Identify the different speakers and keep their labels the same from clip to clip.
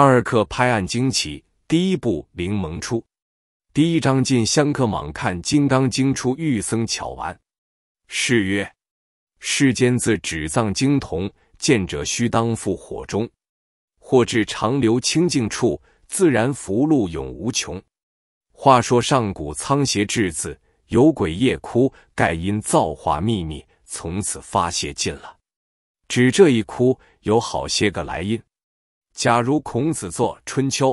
Speaker 1: 二克拍案惊奇，第一部灵蒙出，第一章进香客蟒看金刚经，出玉僧巧玩，是曰：世间自止藏经同，见者须当赴火中，或至长流清净处，自然福禄永无穷。话说上古苍邪至字，有鬼夜哭，盖因造化秘密，从此发泄尽了。只这一哭，有好些个来因。假如孔子作《春秋》，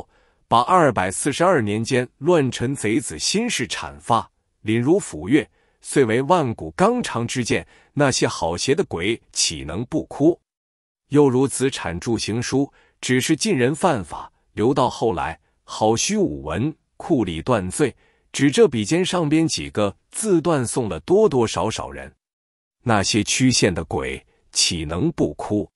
Speaker 1: 把二百四十二年间乱臣贼子心事阐发，凛如斧钺，遂为万古纲常之剑，那些好邪的鬼岂能不哭？又如子产著《刑书》，只是近人犯法，留到后来好虚武文，库里断罪，指这笔尖上边几个字断送了多多少少人，那些曲线的鬼岂能不哭？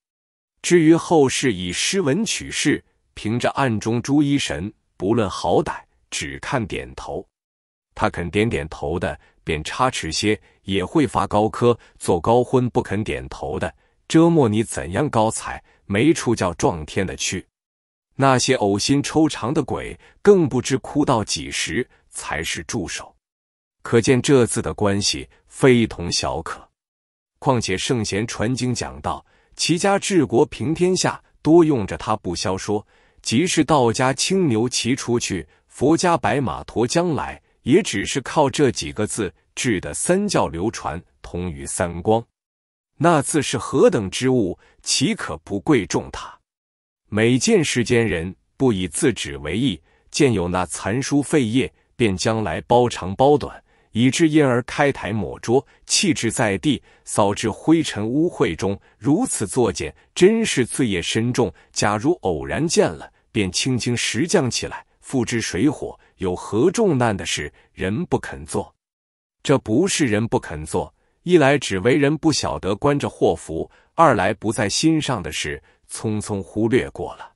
Speaker 1: 至于后世以诗文取士，凭着暗中朱一神，不论好歹，只看点头。他肯点点头的，便差迟些也会发高科；做高昏不肯点头的，折磨你怎样高才，没处叫撞天的去。那些呕心抽肠的鬼，更不知哭到几时才是助手。可见这字的关系非同小可。况且圣贤传经讲道。齐家治国平天下，多用着他不消说。即是道家青牛骑出去，佛家白马驮将来，也只是靠这几个字治的三教流传，同于三光。那字是何等之物，岂可不贵重它？每见世间人不以字纸为意，见有那残书废页，便将来包长包短。以致因而开台抹桌，弃置在地，扫至灰尘污秽中，如此作践，真是罪业深重。假如偶然见了，便轻轻拾将起来，付之水火，有何重难的事？人不肯做，这不是人不肯做，一来只为人不晓得关着祸福，二来不在心上的事，匆匆忽略过了。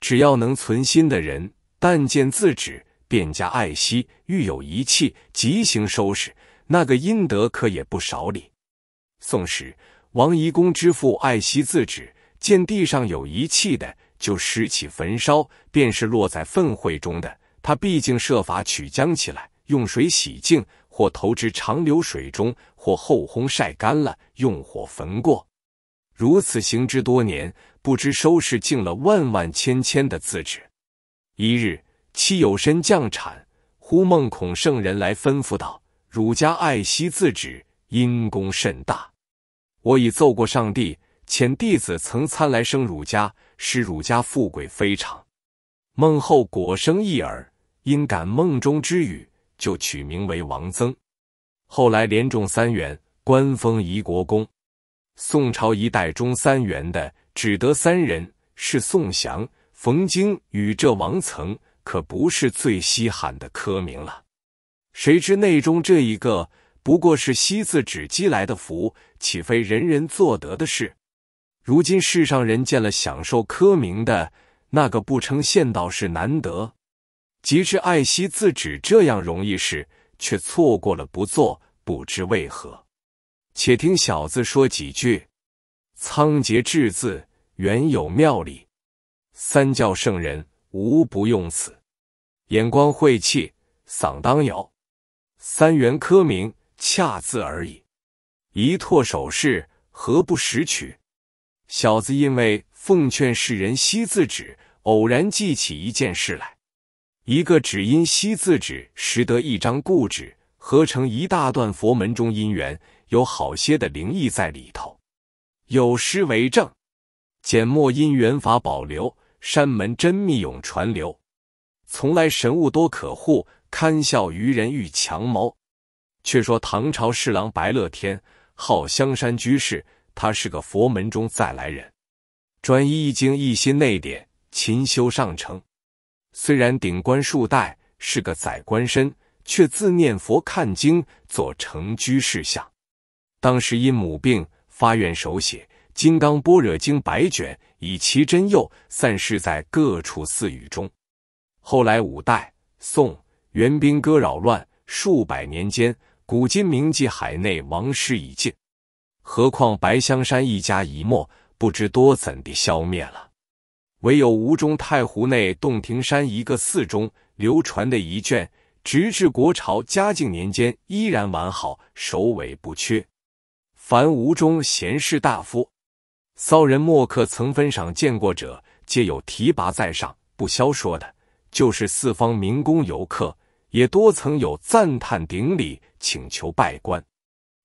Speaker 1: 只要能存心的人，但见自止。便家爱惜，欲有遗弃，即行收拾。那个阴德可也不少哩。宋时，王遗公之父爱惜自纸，见地上有遗弃的，就拾起焚烧；便是落在粪秽中的，他毕竟设法取将起来，用水洗净，或投之长流水中，或后烘晒干了，用火焚过。如此行之多年，不知收拾净了万万千千的字纸。一日。妻有身将产，呼孟孔圣人来吩咐道：“儒家爱惜自止，因功甚大。我已奏过上帝，遣弟子曾参来生儒家，使儒家富贵非常。孟后果生一儿，因感梦中之语，就取名为王曾。后来连中三元，官封仪国公。宋朝一代中三元的，只得三人，是宋祥、冯京与这王曾。”可不是最稀罕的科名了。谁知内中这一个，不过是惜字纸积来的福，岂非人人做得的事？如今世上人见了享受科名的那个不称县道是难得，即至爱惜字纸这样容易事，却错过了不做，不知为何？且听小子说几句：仓颉制字原有妙理，三教圣人无不用此。眼光晦气，嗓当摇。三元科名，恰字而已。一拓手势，何不识取？小子因为奉劝世人惜字纸，偶然记起一件事来：一个只因惜字纸识得一张故纸，合成一大段佛门中因缘，有好些的灵异在里头。有诗为证：简墨因缘法保留，山门真密永传流。从来神物多可护，堪笑愚人欲强谋。却说唐朝侍郎白乐天，号香山居士，他是个佛门中再来人，专一易经》，一心内敛，勤修上乘。虽然顶冠数代，是个宰官身，却自念佛看经，做成居士相。当时因母病发愿，手写《金刚般若经》百卷，以其真佑，散失在各处寺宇中。后来五代宋元兵戈扰乱数百年间，古今名记海内亡失已尽，何况白香山一家一墨，不知多怎地消灭了。唯有吴中太湖内洞庭山一个寺中流传的遗卷，直至国朝嘉靖年间依然完好，首尾不缺。凡吴中贤士大夫、骚人墨客曾分赏见过者，皆有提拔在上，不消说的。就是四方民工、游客也多曾有赞叹顶礼，请求拜官。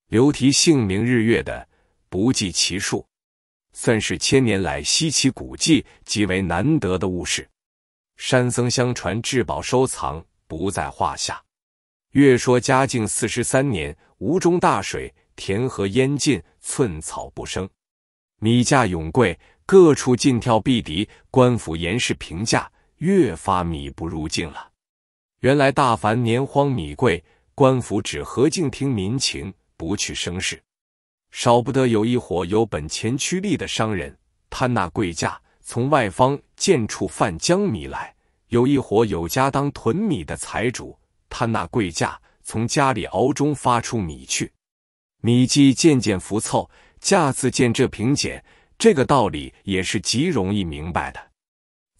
Speaker 1: 留题姓名日月的不计其数，算是千年来稀奇古迹，极为难得的物事。山僧相传至宝收藏，不在话下。越说嘉靖四十三年，吴中大水，田禾淹尽，寸草不生，米价永贵，各处尽跳避敌，官府严示平价。越发米不入境了。原来大凡年荒米贵，官府只和静听民情，不去生事。少不得有一伙有本钱驱利的商人，贪那贵价，从外方贱处贩江米来；有一伙有家当囤米的财主，贪那贵价，从家里熬中发出米去。米既渐渐浮凑，价自见这瓶减。这个道理也是极容易明白的。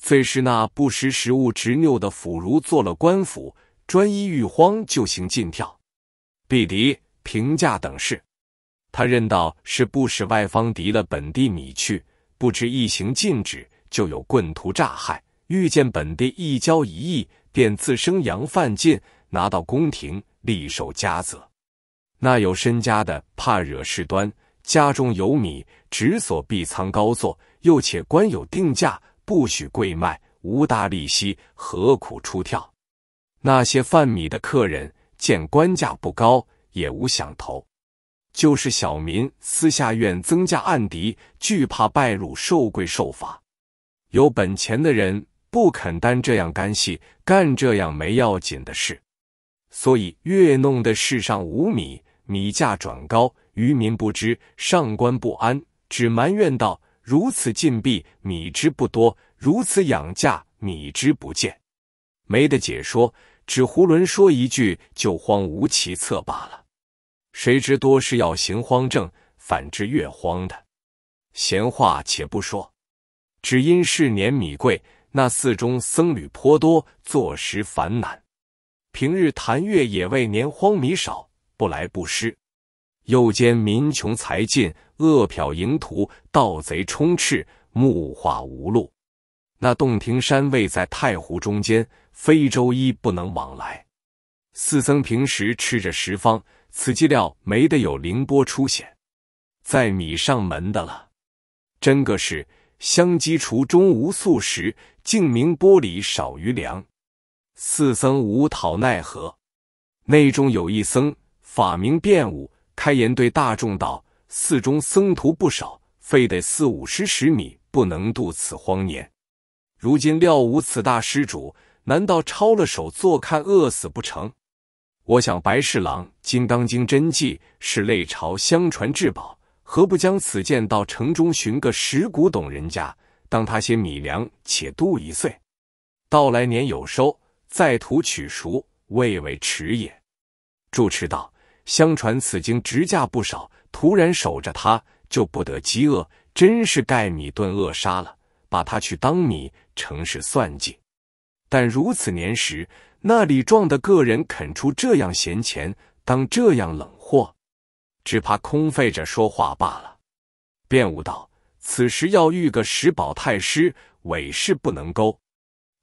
Speaker 1: 最是那不识时务、执拗的腐儒做了官府，专一御荒就行禁跳、避敌、平价等事。他认到是不使外方敌了本地米去，不知一行禁止，就有棍徒诈害；遇见本地一交一役，便自生羊犯禁，拿到宫廷，立受家责。那有身家的怕惹事端，家中有米，只所避仓高坐，又且官有定价。不许贵卖，无大利息，何苦出跳？那些贩米的客人见官价不高，也无想投；就是小民私下愿增加案敌，惧怕败露受贿受罚。有本钱的人不肯担这样干系，干这样没要紧的事。所以越弄得世上无米，米价转高，渔民不知，上官不安，只埋怨道。如此禁闭，米之不多；如此养价，米之不见。没得解说，只胡囵说一句，就荒无其策罢了。谁知多是要行荒政，反之越荒的。闲话且不说，只因是年米贵，那寺中僧侣颇多，坐食烦难。平日谈月，也为年荒米少，不来布施。又兼民穷财尽，恶殍蝇途，盗贼充斥，木化无路。那洞庭山位在太湖中间，非洲一不能往来。四僧平时吃着十方，此计料没得有凌波出险，在米上门的了。真个是香积厨中无素食，净明玻璃少余粮。四僧无讨奈何？内中有一僧，法名辩悟。开言对大众道：“寺中僧徒不少，非得四五十十米，不能度此荒年。如今料无此大施主，难道抄了手坐看饿死不成？”我想白侍郎《金刚经》真迹是类朝相传至宝，何不将此剑到城中寻个识古董人家，当他些米粮，且度一岁。到来年有收，再图取赎，未为迟也。”住持道。相传此经值价不少，突然守着他就不得饥饿，真是盖米顿扼杀了，把他去当米，成是算计。但如此年时，那李壮的个人肯出这样闲钱当这样冷货？只怕空费着说话罢了。便悟道：此时要遇个十宝太师，委是不能勾。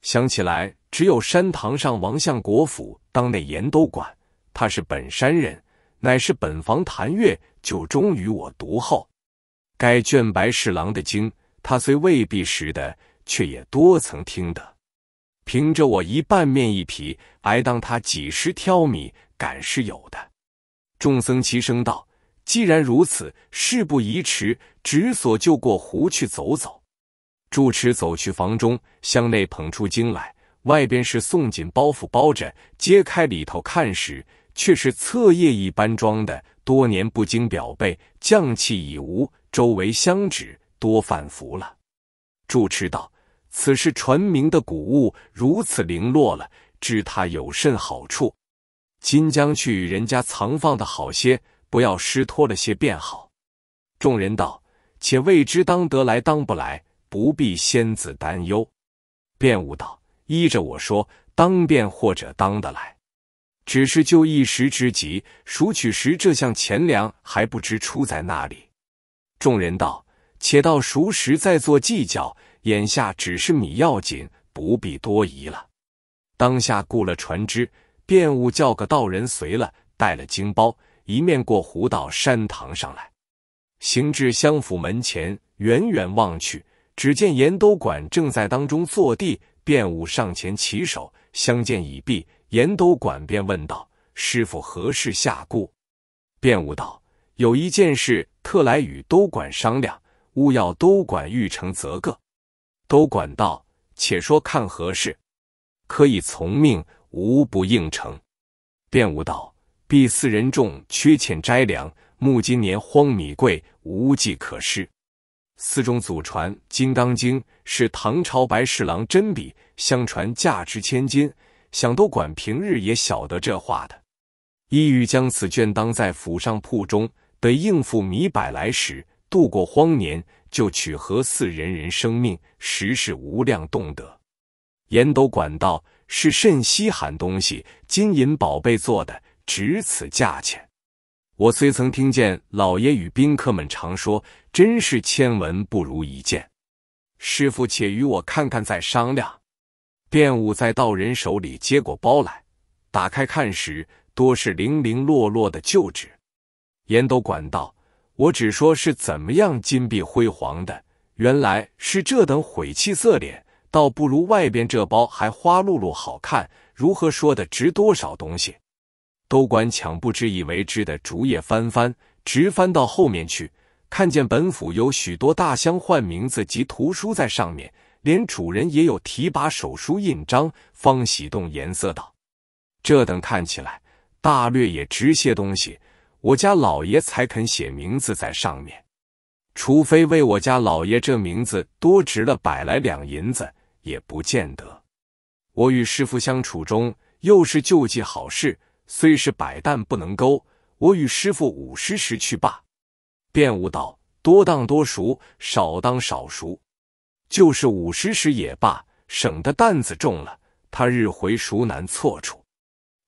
Speaker 1: 想起来，只有山堂上王相国府当内盐都管，他是本山人。乃是本房谭月，就忠于我独后。该卷白侍郎的经，他虽未必识的，却也多曾听得。凭着我一半面一皮，挨当他几十挑米，敢是有的。众僧齐声道：“既然如此，事不宜迟，直所就过湖去走走。”住持走去房中，箱内捧出经来，外边是送锦包袱包着，揭开里头看时。却是册页一般装的，多年不经表背，匠气已无。周围香纸多泛福了。住持道：“此事传名的古物，如此零落了，知他有甚好处？今将去人家藏放的好些，不要失脱了些便好。”众人道：“且未知当得来当不来，不必仙子担忧。”辩悟道：“依着我说，当便或者当得来。”只是就一时之急，赎取时这项钱粮还不知出在哪里。众人道：“且到赎时再做计较，眼下只是米要紧，不必多疑了。”当下雇了船只，便物叫个道人随了，带了京包，一面过湖到山堂上来。行至相府门前，远远望去，只见严都管正在当中坐地，便物上前起手相见已毕。严都管便问道：“师傅何事下顾？”便悟道：“有一件事，特来与都管商量，勿要都管欲成则个。”都管道：“且说看何事，可以从命，无不应承。”便悟道：“毕四人众缺欠斋粮，目今年荒米贵，无计可施。寺中祖传《金刚经》是唐朝白侍郎真笔，相传价值千金。”想都管平日也晓得这话的，意欲将此卷当在府上铺中，得应付米百来时，度过荒年，就取何似人人生命，实是无量动德。严都管道是甚稀罕东西，金银宝贝做的，值此价钱。我虽曾听见老爷与宾客们常说，真是千文不如一见。师傅，且与我看看，再商量。便武在道人手里接过包来，打开看时，多是零零落落的旧纸。严都管道：“我只说是怎么样金碧辉煌的，原来是这等晦气色脸，倒不如外边这包还花露露好看。如何说的值多少东西？”都管抢不知以为知的竹叶翻翻，直翻到后面去，看见本府有许多大箱换名字及图书在上面。连主人也有提拔手书印章，方喜动颜色道：“这等看起来，大略也值些东西。我家老爷才肯写名字在上面，除非为我家老爷这名字多值了百来两银子，也不见得。我与师傅相处中，又是救济好事，虽是百担不能勾。我与师傅五十时去罢。”便悟道：“多当多熟，少当少熟。”就是五十石也罢，省得担子重了。他日回蜀难错处。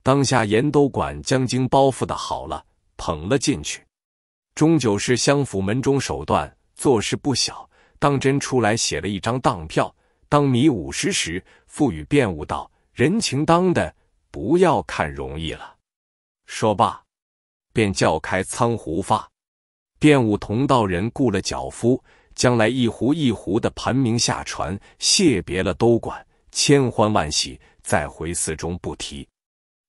Speaker 1: 当下严都管将经包袱的好了，捧了进去。钟九是相府门中手段，做事不小，当真出来写了一张当票，当米五十石。赋予便悟道：“人情当的，不要看容易了。”说罢，便叫开仓胡发。便悟同道人雇了脚夫。将来一壶一壶的盘名下船，谢别了都管，千欢万喜，再回寺中不提。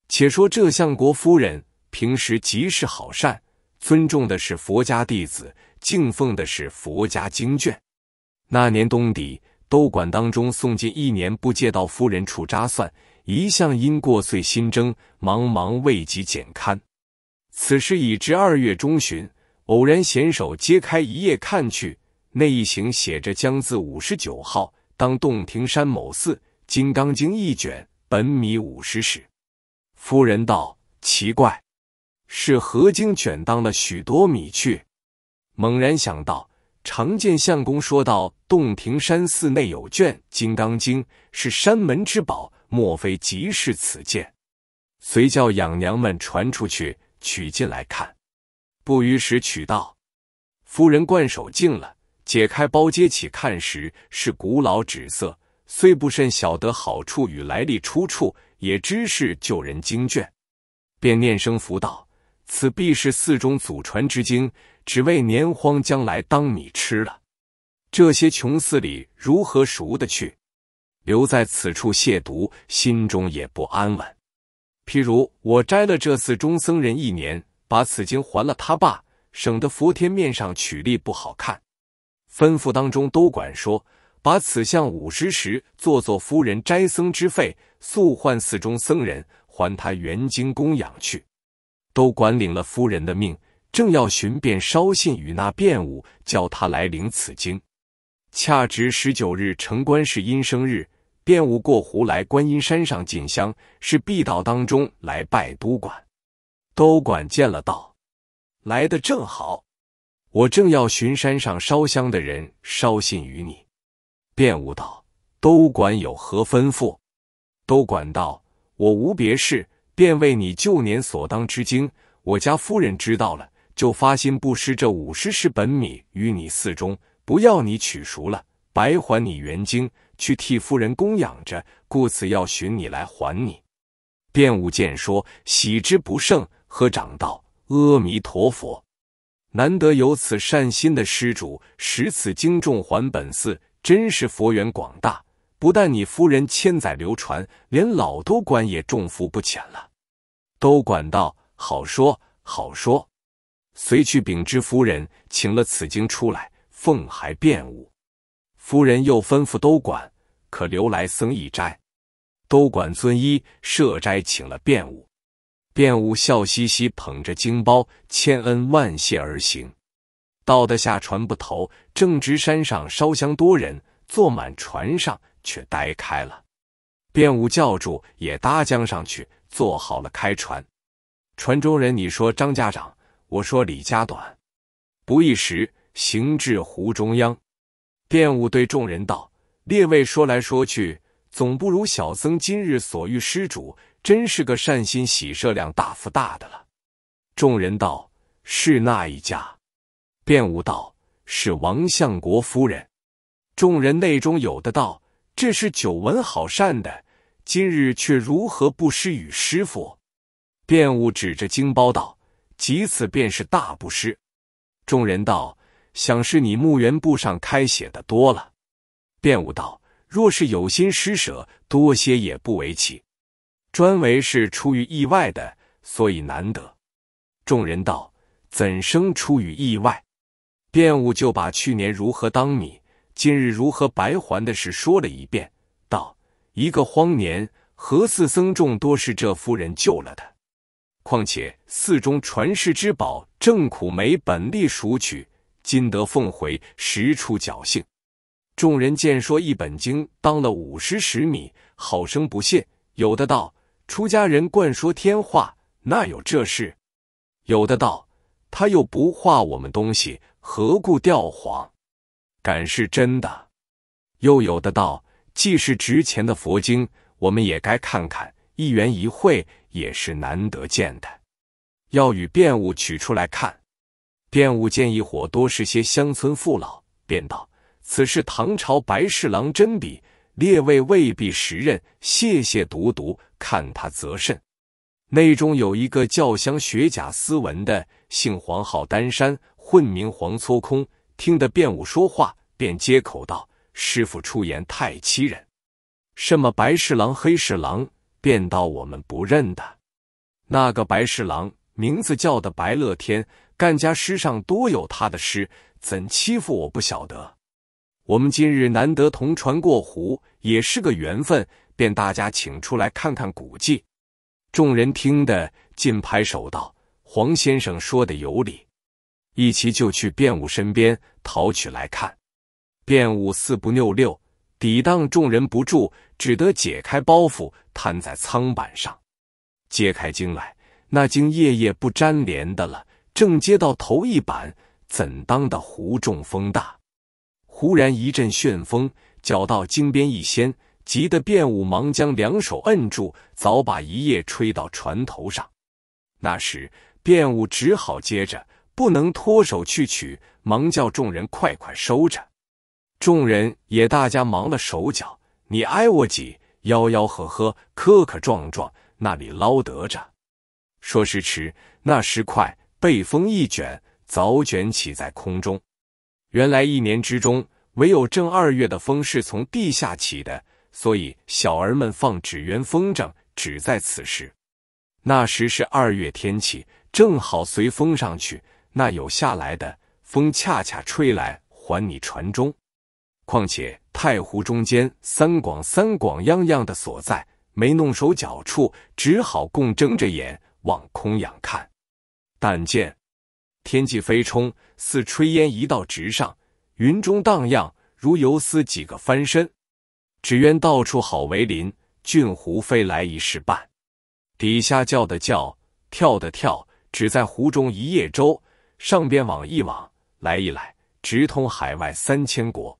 Speaker 1: 且说这相国夫人平时极是好善，尊重的是佛家弟子，敬奉的是佛家经卷。那年冬底，都管当中送进一年不借到夫人处扎算，一向因过岁新征，茫茫未及检勘。此时已至二月中旬，偶然闲手揭开一页看去。那一行写着“江字五十九号，当洞庭山某寺《金刚经》一卷，本米五十石。”夫人道：“奇怪，是何经卷当了许多米去？”猛然想到，常见相公说道：“洞庭山寺内有卷《金刚经》，是山门之宝，莫非即是此剑？”遂叫养娘们传出去取进来看。不一时取到，夫人惯手敬了。解开包接起看时，是古老纸色，虽不甚晓得好处与来历出处，也知是旧人经卷，便念声福道：“此必是寺中祖传之经，只为年荒将来当米吃了，这些穷寺里如何赎得去？留在此处亵渎，心中也不安稳。譬如我摘了这寺中僧人一年，把此经还了他罢，省得佛天面上取利不好看。”吩咐当中，都管说：“把此项五十石，做做夫人斋僧之费，速唤寺中僧人，还他元经供养去。”都管领了夫人的命，正要寻便捎信与那辩武，叫他来领此经。恰值十九日城关是阴生日，辩武过湖来观音山上进香，是必到当中来拜都管。都管见了道：“来的正好。”我正要寻山上烧香的人捎信于你，便悟道都管有何吩咐？都管道我无别事，便为你旧年所当之经，我家夫人知道了，就发心布施这五十石本米与你寺中，不要你取熟了，白还你原经去替夫人供养着，故此要寻你来还你。便悟见说，喜之不胜，合掌道：“阿弥陀佛。”难得有此善心的施主，识此经众还本寺，真是佛缘广大。不但你夫人千载流传，连老都管也中福不浅了。都管道：好说，好说。随去禀知夫人，请了此经出来，奉还便物。夫人又吩咐都管，可留来僧一斋。都管遵依，设斋请了便物。便悟笑嘻嘻捧着经包，千恩万谢而行，到得下船不投，正值山上烧香多人，坐满船上，却呆开了。便武叫住，也搭江上去，坐好了开船。船中人，你说张家长，我说李家短，不一时行至湖中央。便武对众人道：“列位说来说去，总不如小僧今日所遇施主。”真是个善心喜舍量大福大的了。众人道：“是那一家？”便悟道：“是王相国夫人。”众人内中有的道：“这是久闻好善的，今日却如何不施与师傅？”便悟指着经包道：“即此便是大不施。”众人道：“想是你墓园布上开写的多了。”便悟道：“若是有心施舍，多些也不为奇。”专为是出于意外的，所以难得。众人道：“怎生出于意外？”辩务就把去年如何当米，今日如何白还的事说了一遍，道：“一个荒年，何寺僧众多是这夫人救了的。况且寺中传世之宝，正苦没本力赎取，今得奉回，实出侥幸。”众人见说一本经当了五十十米，好生不屑。有的道。出家人惯说天话，哪有这事？有的道他又不画我们东西，何故调谎？敢是真的？又有的道，既是值钱的佛经，我们也该看看，一元一会也是难得见的，要与辩物取出来看。辩物见一伙多是些乡村父老，便道此事唐朝白侍郎真笔。列位未必识认，谢谢读读看他则甚。内中有一个教香学贾思文的，姓黄，号丹山，混名黄搓空。听得便武说话，便接口道：“师傅出言太欺人。什么白侍郎、黑侍郎，便道我们不认的。那个白侍郎名字叫的白乐天，干家诗上多有他的诗，怎欺负我不晓得？”我们今日难得同船过湖，也是个缘分，便大家请出来看看古迹。众人听得，尽拍手道：“黄先生说的有理。”一齐就去卞武身边讨取来看。卞武四不拗六，抵挡众人不住，只得解开包袱，摊在舱板上，揭开经来，那经夜夜不粘连的了。正接到头一板，怎当的湖中风大？忽然一阵旋风，搅到金边一掀，急得卞五忙将两手摁住，早把一叶吹到船头上。那时卞五只好接着，不能脱手去取，忙叫众人快快收着。众人也大家忙了手脚，你挨我挤，吆吆喝喝，磕磕撞撞，那里捞得着？说时迟，那时快，被风一卷，早卷起在空中。原来一年之中，唯有正二月的风是从地下起的，所以小儿们放纸鸢风筝只在此时。那时是二月天气，正好随风上去。那有下来的风，恰恰吹来还你船中。况且太湖中间三广三广样样的所在，没弄手脚处，只好共睁着眼往空仰看，但见。天际飞冲似炊烟一道直上，云中荡漾如游丝几个翻身。只愿到处好为邻，俊湖飞来一时半。底下叫的叫，跳的跳，只在湖中一叶舟。上边网一网，来一来，直通海外三千国。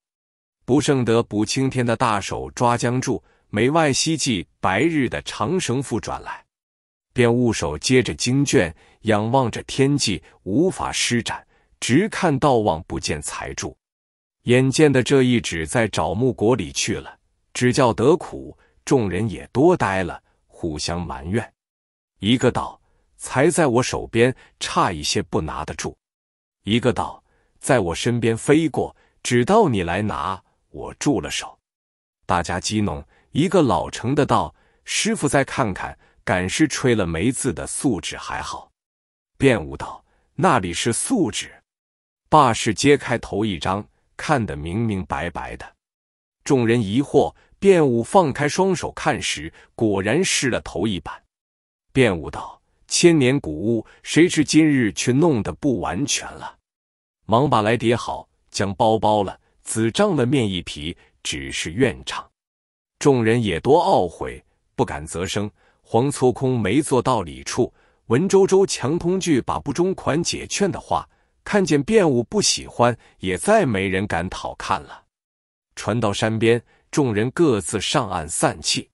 Speaker 1: 不胜得补青天的大手抓将住，每外希冀白日的长绳复转来，便握手接着经卷。仰望着天际，无法施展，直看到望不见财柱。眼见的这一指在找木果里去了，只叫得苦。众人也多呆了，互相埋怨。一个道：“财在我手边，差一些不拿得住。”一个道：“在我身边飞过，只到你来拿，我住了手。”大家激弄一个老成的道：“师傅再看看，赶尸吹了没字的素质还好。”便悟道那里是素纸，罢是揭开头一张，看得明明白白的。众人疑惑，便武放开双手看时，果然失了头一版。便武道：千年古物，谁知今日却弄得不完全了。忙把来叠好，将包包了，子胀了面一皮，只是怨怅。众人也多懊悔，不敢责声。黄搓空没做到理处。文周周强通句把不中款解劝的话，看见便武不喜欢，也再没人敢讨看了。传到山边，众人各自上岸散气。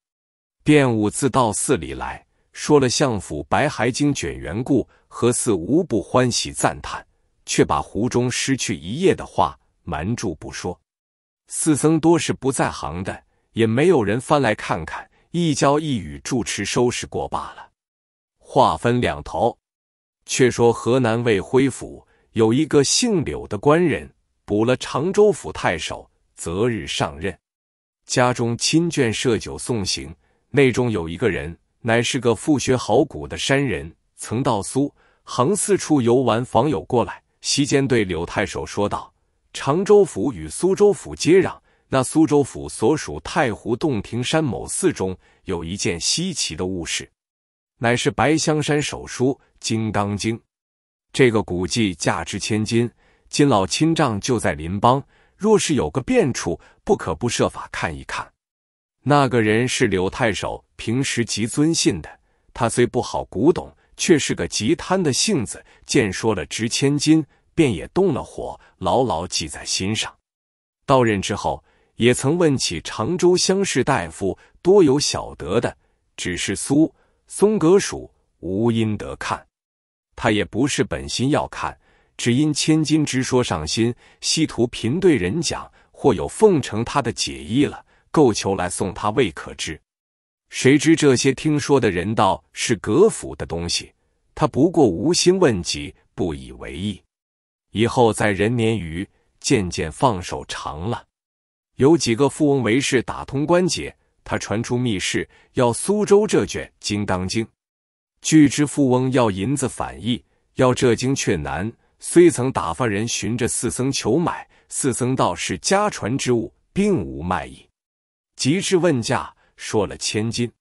Speaker 1: 便武自到寺里来说了相府白海经卷缘故，何似无不欢喜赞叹，却把湖中失去一夜的话瞒住不说。寺僧多是不在行的，也没有人翻来看看，一交一语，住持收拾过罢了。话分两头，却说河南卫辉府有一个姓柳的官人，补了常州府太守，择日上任。家中亲眷设酒送行，内中有一个人，乃是个富学好古的山人，曾到苏杭四处游玩访友过来。席间对柳太守说道：“常州府与苏州府接壤，那苏州府所属太湖洞庭山某寺中有一件稀奇的物事。”乃是白香山手书《金刚经》，这个古迹价值千金。金老亲丈就在邻邦，若是有个变处，不可不设法看一看。那个人是柳太守平时极尊信的，他虽不好古董，却是个极贪的性子。见说了值千金，便也动了火，牢牢记在心上。到任之后，也曾问起常州乡试大夫，多有晓得的，只是苏。松阁署无因得看，他也不是本心要看，只因千金之说上心，希图贫对人讲，或有奉承他的解意了，够求来送他未可知。谁知这些听说的人道是阁府的东西，他不过无心问及，不以为意。以后在人年余，渐渐放手长了，有几个富翁为事打通关节。他传出密室，要苏州这卷《金刚经》，据知富翁要银子反译，要这经却难。虽曾打发人寻着四僧求买，四僧道是家传之物，并无卖意。及至问价，说了千金，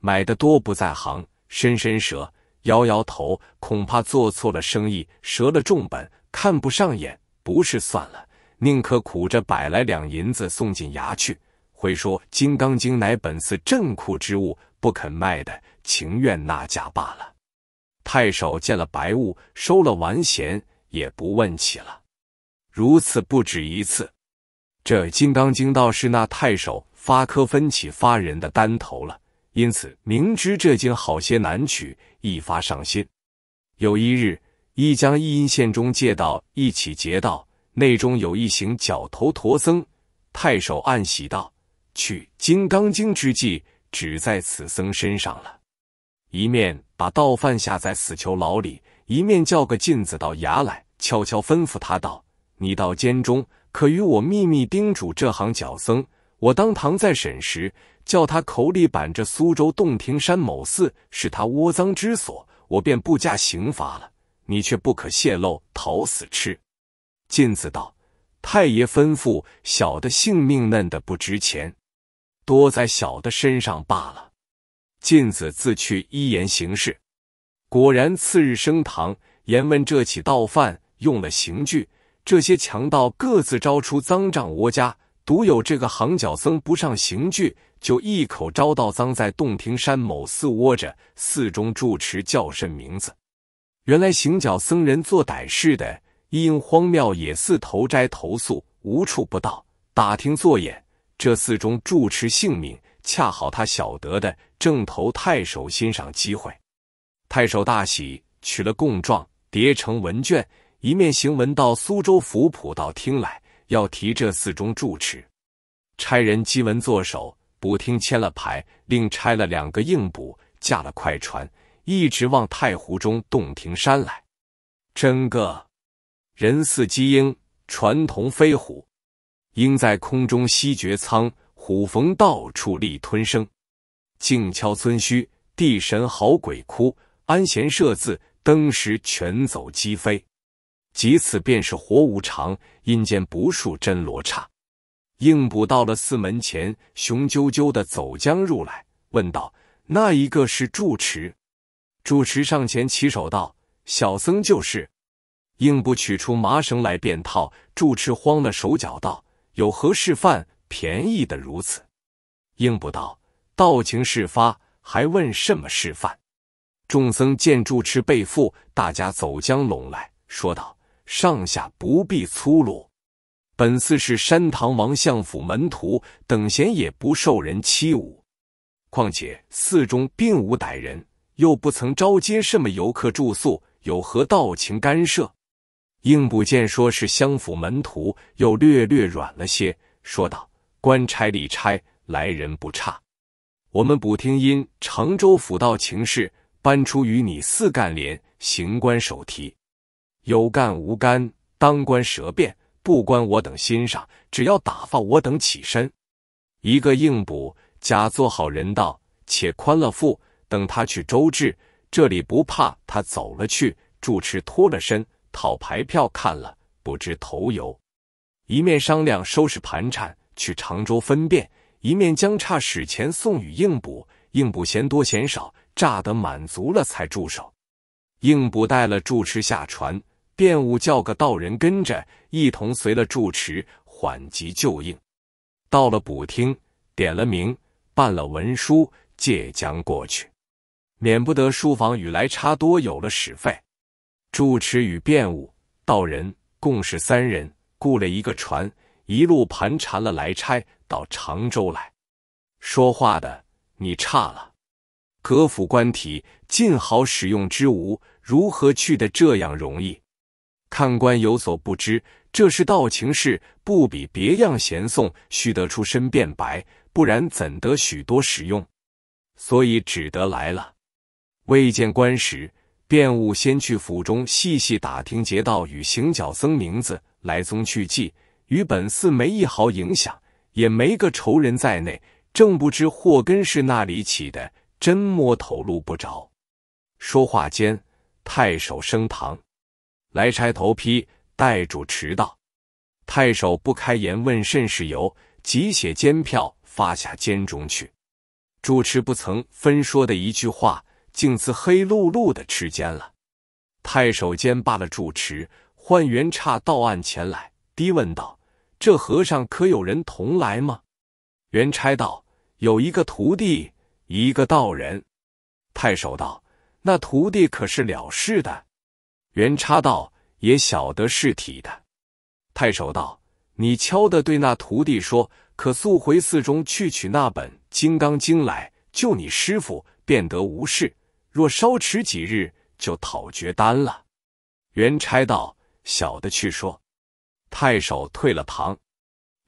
Speaker 1: 买的多不在行，伸伸舌，摇摇头，恐怕做错了生意，折了重本，看不上眼，不是算了，宁可苦着百来两银子送进衙去。会说《金刚经》乃本寺镇库之物，不肯卖的，情愿纳价罢了。太守见了白雾，收了完弦，也不问起了。如此不止一次，这《金刚经》倒是那太守发科分起发人的单头了，因此明知这经好些难取，一发上心。有一日，一将一阴县中借到一起劫道，内中有一行角头陀僧，太守暗喜道。取《金刚经》之计，只在此僧身上了。一面把道犯下在死囚牢里，一面叫个进子到衙来，悄悄吩咐他道：“你到监中，可与我秘密叮嘱这行脚僧，我当堂再审时，叫他口里板着苏州洞庭山某寺，是他窝赃之所，我便不加刑罚了。你却不可泄露，讨死吃。”进子道：“太爷吩咐，小的性命嫩的不值钱。”多在小的身上罢了。晋子自去依言行事。果然次日升堂，严问这起盗犯用了刑具。这些强盗各自招出赃账窝家，独有这个行脚僧不上刑具，就一口招到赃在洞庭山某寺窝着。寺中住持叫甚名字？原来行脚僧人做歹事的，因荒庙野寺投斋投宿，无处不到，打听做眼。这寺中住持性命，恰好他晓得的，正投太守欣赏机会。太守大喜，取了供状，叠成文卷，一面行文到苏州府普道厅来，要提这寺中住持，差人赍文作手，捕厅签了牌，另拆了两个硬捕，架了快船，一直往太湖中洞庭山来。真个人似鸡鹰，船同飞虎。应在空中西绝苍，虎逢到处立吞声。静敲村虚，地神嚎鬼哭。安闲设字，登时全走鸡飞。即此便是活无常，阴间不数真罗刹。应卜到了寺门前，雄赳赳的走将入来，问道：“那一个是住持？”住持上前起手道：“小僧就是。”应卜取出麻绳来变套，住持慌了手脚道。有何示范便宜的如此。应不道道情事发，还问什么示范？”众僧见住持被缚，大家走将拢来说道：“上下不必粗鲁。本寺是山堂王相府门徒，等闲也不受人欺侮。况且寺中并无歹人，又不曾招接什么游客住宿，有何道情干涉？”应卜见说是乡府门徒，又略略软了些，说道：“官差里差，来人不差。我们补听因城州府道情事，搬出与你四干连行官手提。有干无干，当官舌辩，不关我等心上。只要打发我等起身。”一个应补假做好人道：“且宽了腹，等他去周至，这里不怕他走了去。住持脱了身。”讨牌票看了，不知头由，一面商量收拾盘缠，去常州分辨；一面将差使钱送与应补，应补嫌多嫌少，诈得满足了才住手。应补带了住持下船，便务叫个道人跟着，一同随了住持缓急就应。到了补听，点了名，办了文书，借将过去，免不得书房与来差多有了使费。住持与辩务道人共是三人，雇了一个船，一路盘缠了来差到常州来。说话的，你差了。阁府官体尽好使用之物，如何去的这样容易？看官有所不知，这是道情事，不比别样闲送，须得出身辩白，不然怎得许多使用？所以只得来了。未见官时。便务先去府中细细打听劫道与行脚僧名字来宗去迹，与本寺没一毫影响，也没个仇人在内，正不知祸根是那里起的，真摸头路不着。说话间，太守升堂，来差头批待主持道：太守不开言问甚事由，即写监票发下监中去。主持不曾分说的一句话。竟自黑漉漉的吃煎了。太守间罢了住持，唤元差到案前来，低问道：“这和尚可有人同来吗？”元差道：“有一个徒弟，一个道人。”太守道：“那徒弟可是了事的？”元差道：“也晓得事体的。”太守道：“你敲的对那徒弟说，可速回寺中去取那本《金刚经》来，救你师傅，便得无事。”若稍迟几日，就讨绝单了。元差道：“小的去说。”太守退了堂。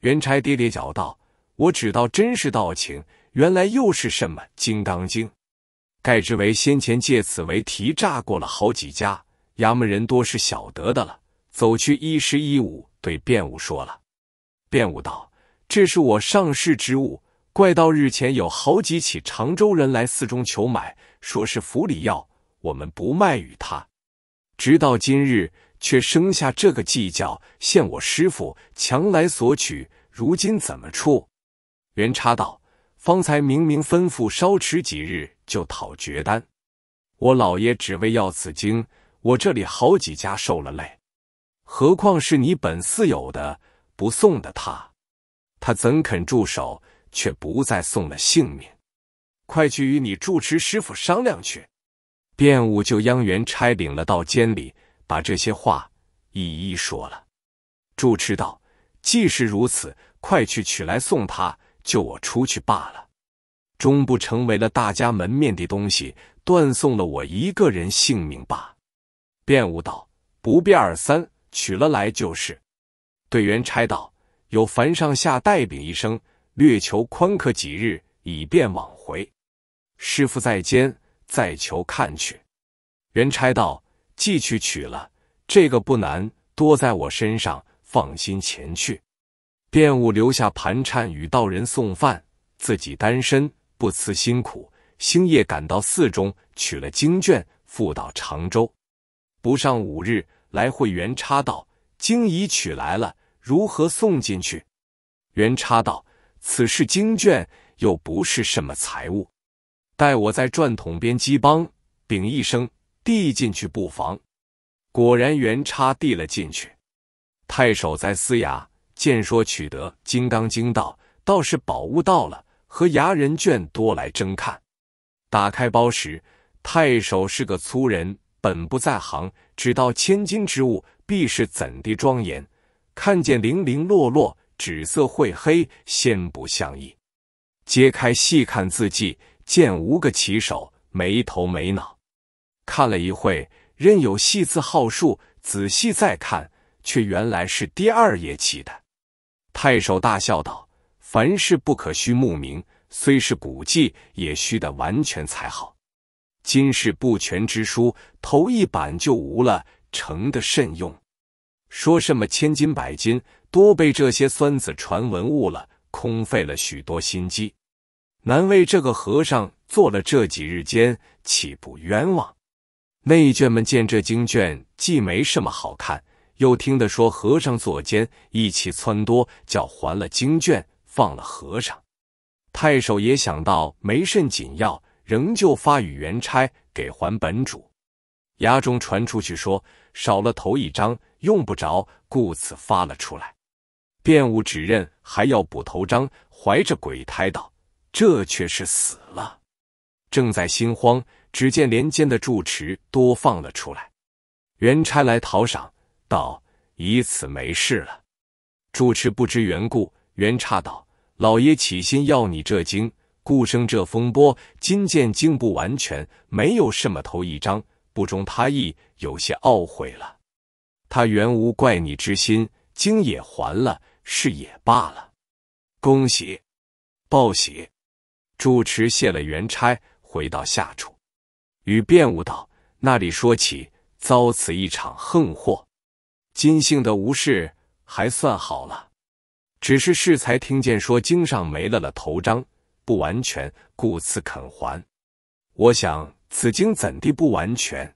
Speaker 1: 元差跌跌脚道：“我只道真是道情，原来又是什么《金刚经》？盖之为先前借此为题诈过了好几家。衙门人多是晓得的了。走去一十一五，对卞武说了。卞武道：“这是我上世之物。怪到日前有好几起常州人来寺中求买。”说是府里要，我们不卖与他。直到今日，却生下这个计较，陷我师傅强来索取。如今怎么处？元差道：方才明明吩咐，稍迟几日就讨绝丹。我老爷只为要此经，我这里好几家受了累，何况是你本寺有的不送的他？他怎肯住手？却不再送了性命。快去与你住持师傅商量去。便务就央元差领了到监里，把这些话一一说了。住持道：“既是如此，快去取来送他，救我出去罢了。终不成为了大家门面的东西，断送了我一个人性命罢。”便务道：“不必二三，取了来就是。”对元差道：“有凡上下带禀一声，略求宽客几日，以便往回。”师傅在肩，再求看去。元差道：“既去取了，这个不难，多在我身上，放心前去。”便务留下盘缠与道人送饭，自己单身不辞辛苦，星夜赶到寺中取了经卷，复到常州。不上五日，来会元差道：“经已取来了，如何送进去？”元差道：“此事经卷又不是什么财物。”待我在转筒边击帮，禀一声，递进去不妨。果然元差递了进去。太守在嘶哑，见说取得金刚经道，倒是宝物到了，和牙人卷多来争看。打开包时，太守是个粗人，本不在行，只道千金之物必是怎地庄严。看见零零落落，纸色晦黑，先不相意。揭开细看字迹。见无个棋手，没头没脑，看了一会，任有戏字号数。仔细再看，却原来是第二页起的。太守大笑道：“凡事不可虚慕名，虽是古迹，也虚得完全才好。今世不全之书，头一版就无了，成的慎用。说什么千金百金，多被这些酸子传文物了，空费了许多心机。”难为这个和尚做了这几日监，岂不冤枉？内眷们见这经卷既没什么好看，又听得说和尚作监，一起撺掇叫还了经卷，放了和尚。太守也想到没甚紧要，仍旧发与原差给还本主。衙中传出去说少了头一张，用不着，故此发了出来。便务指认还要补头章，怀着鬼胎道。这却是死了，正在心慌，只见连间的住持多放了出来。元差来讨赏，道：“以此没事了。”住持不知缘故，元差道：“老爷起心要你这经，故生这风波。今见经不完全，没有什么头一张，不中他意，有些懊悔了。他原无怪你之心，经也还了，事也罢了。恭喜，报喜。”住持谢了原差，回到下处，与辩悟道：“那里说起遭此一场横祸，金姓的无事还算好了，只是适才听见说经上没了了头章，不完全，故此肯还。我想此经怎地不完全？”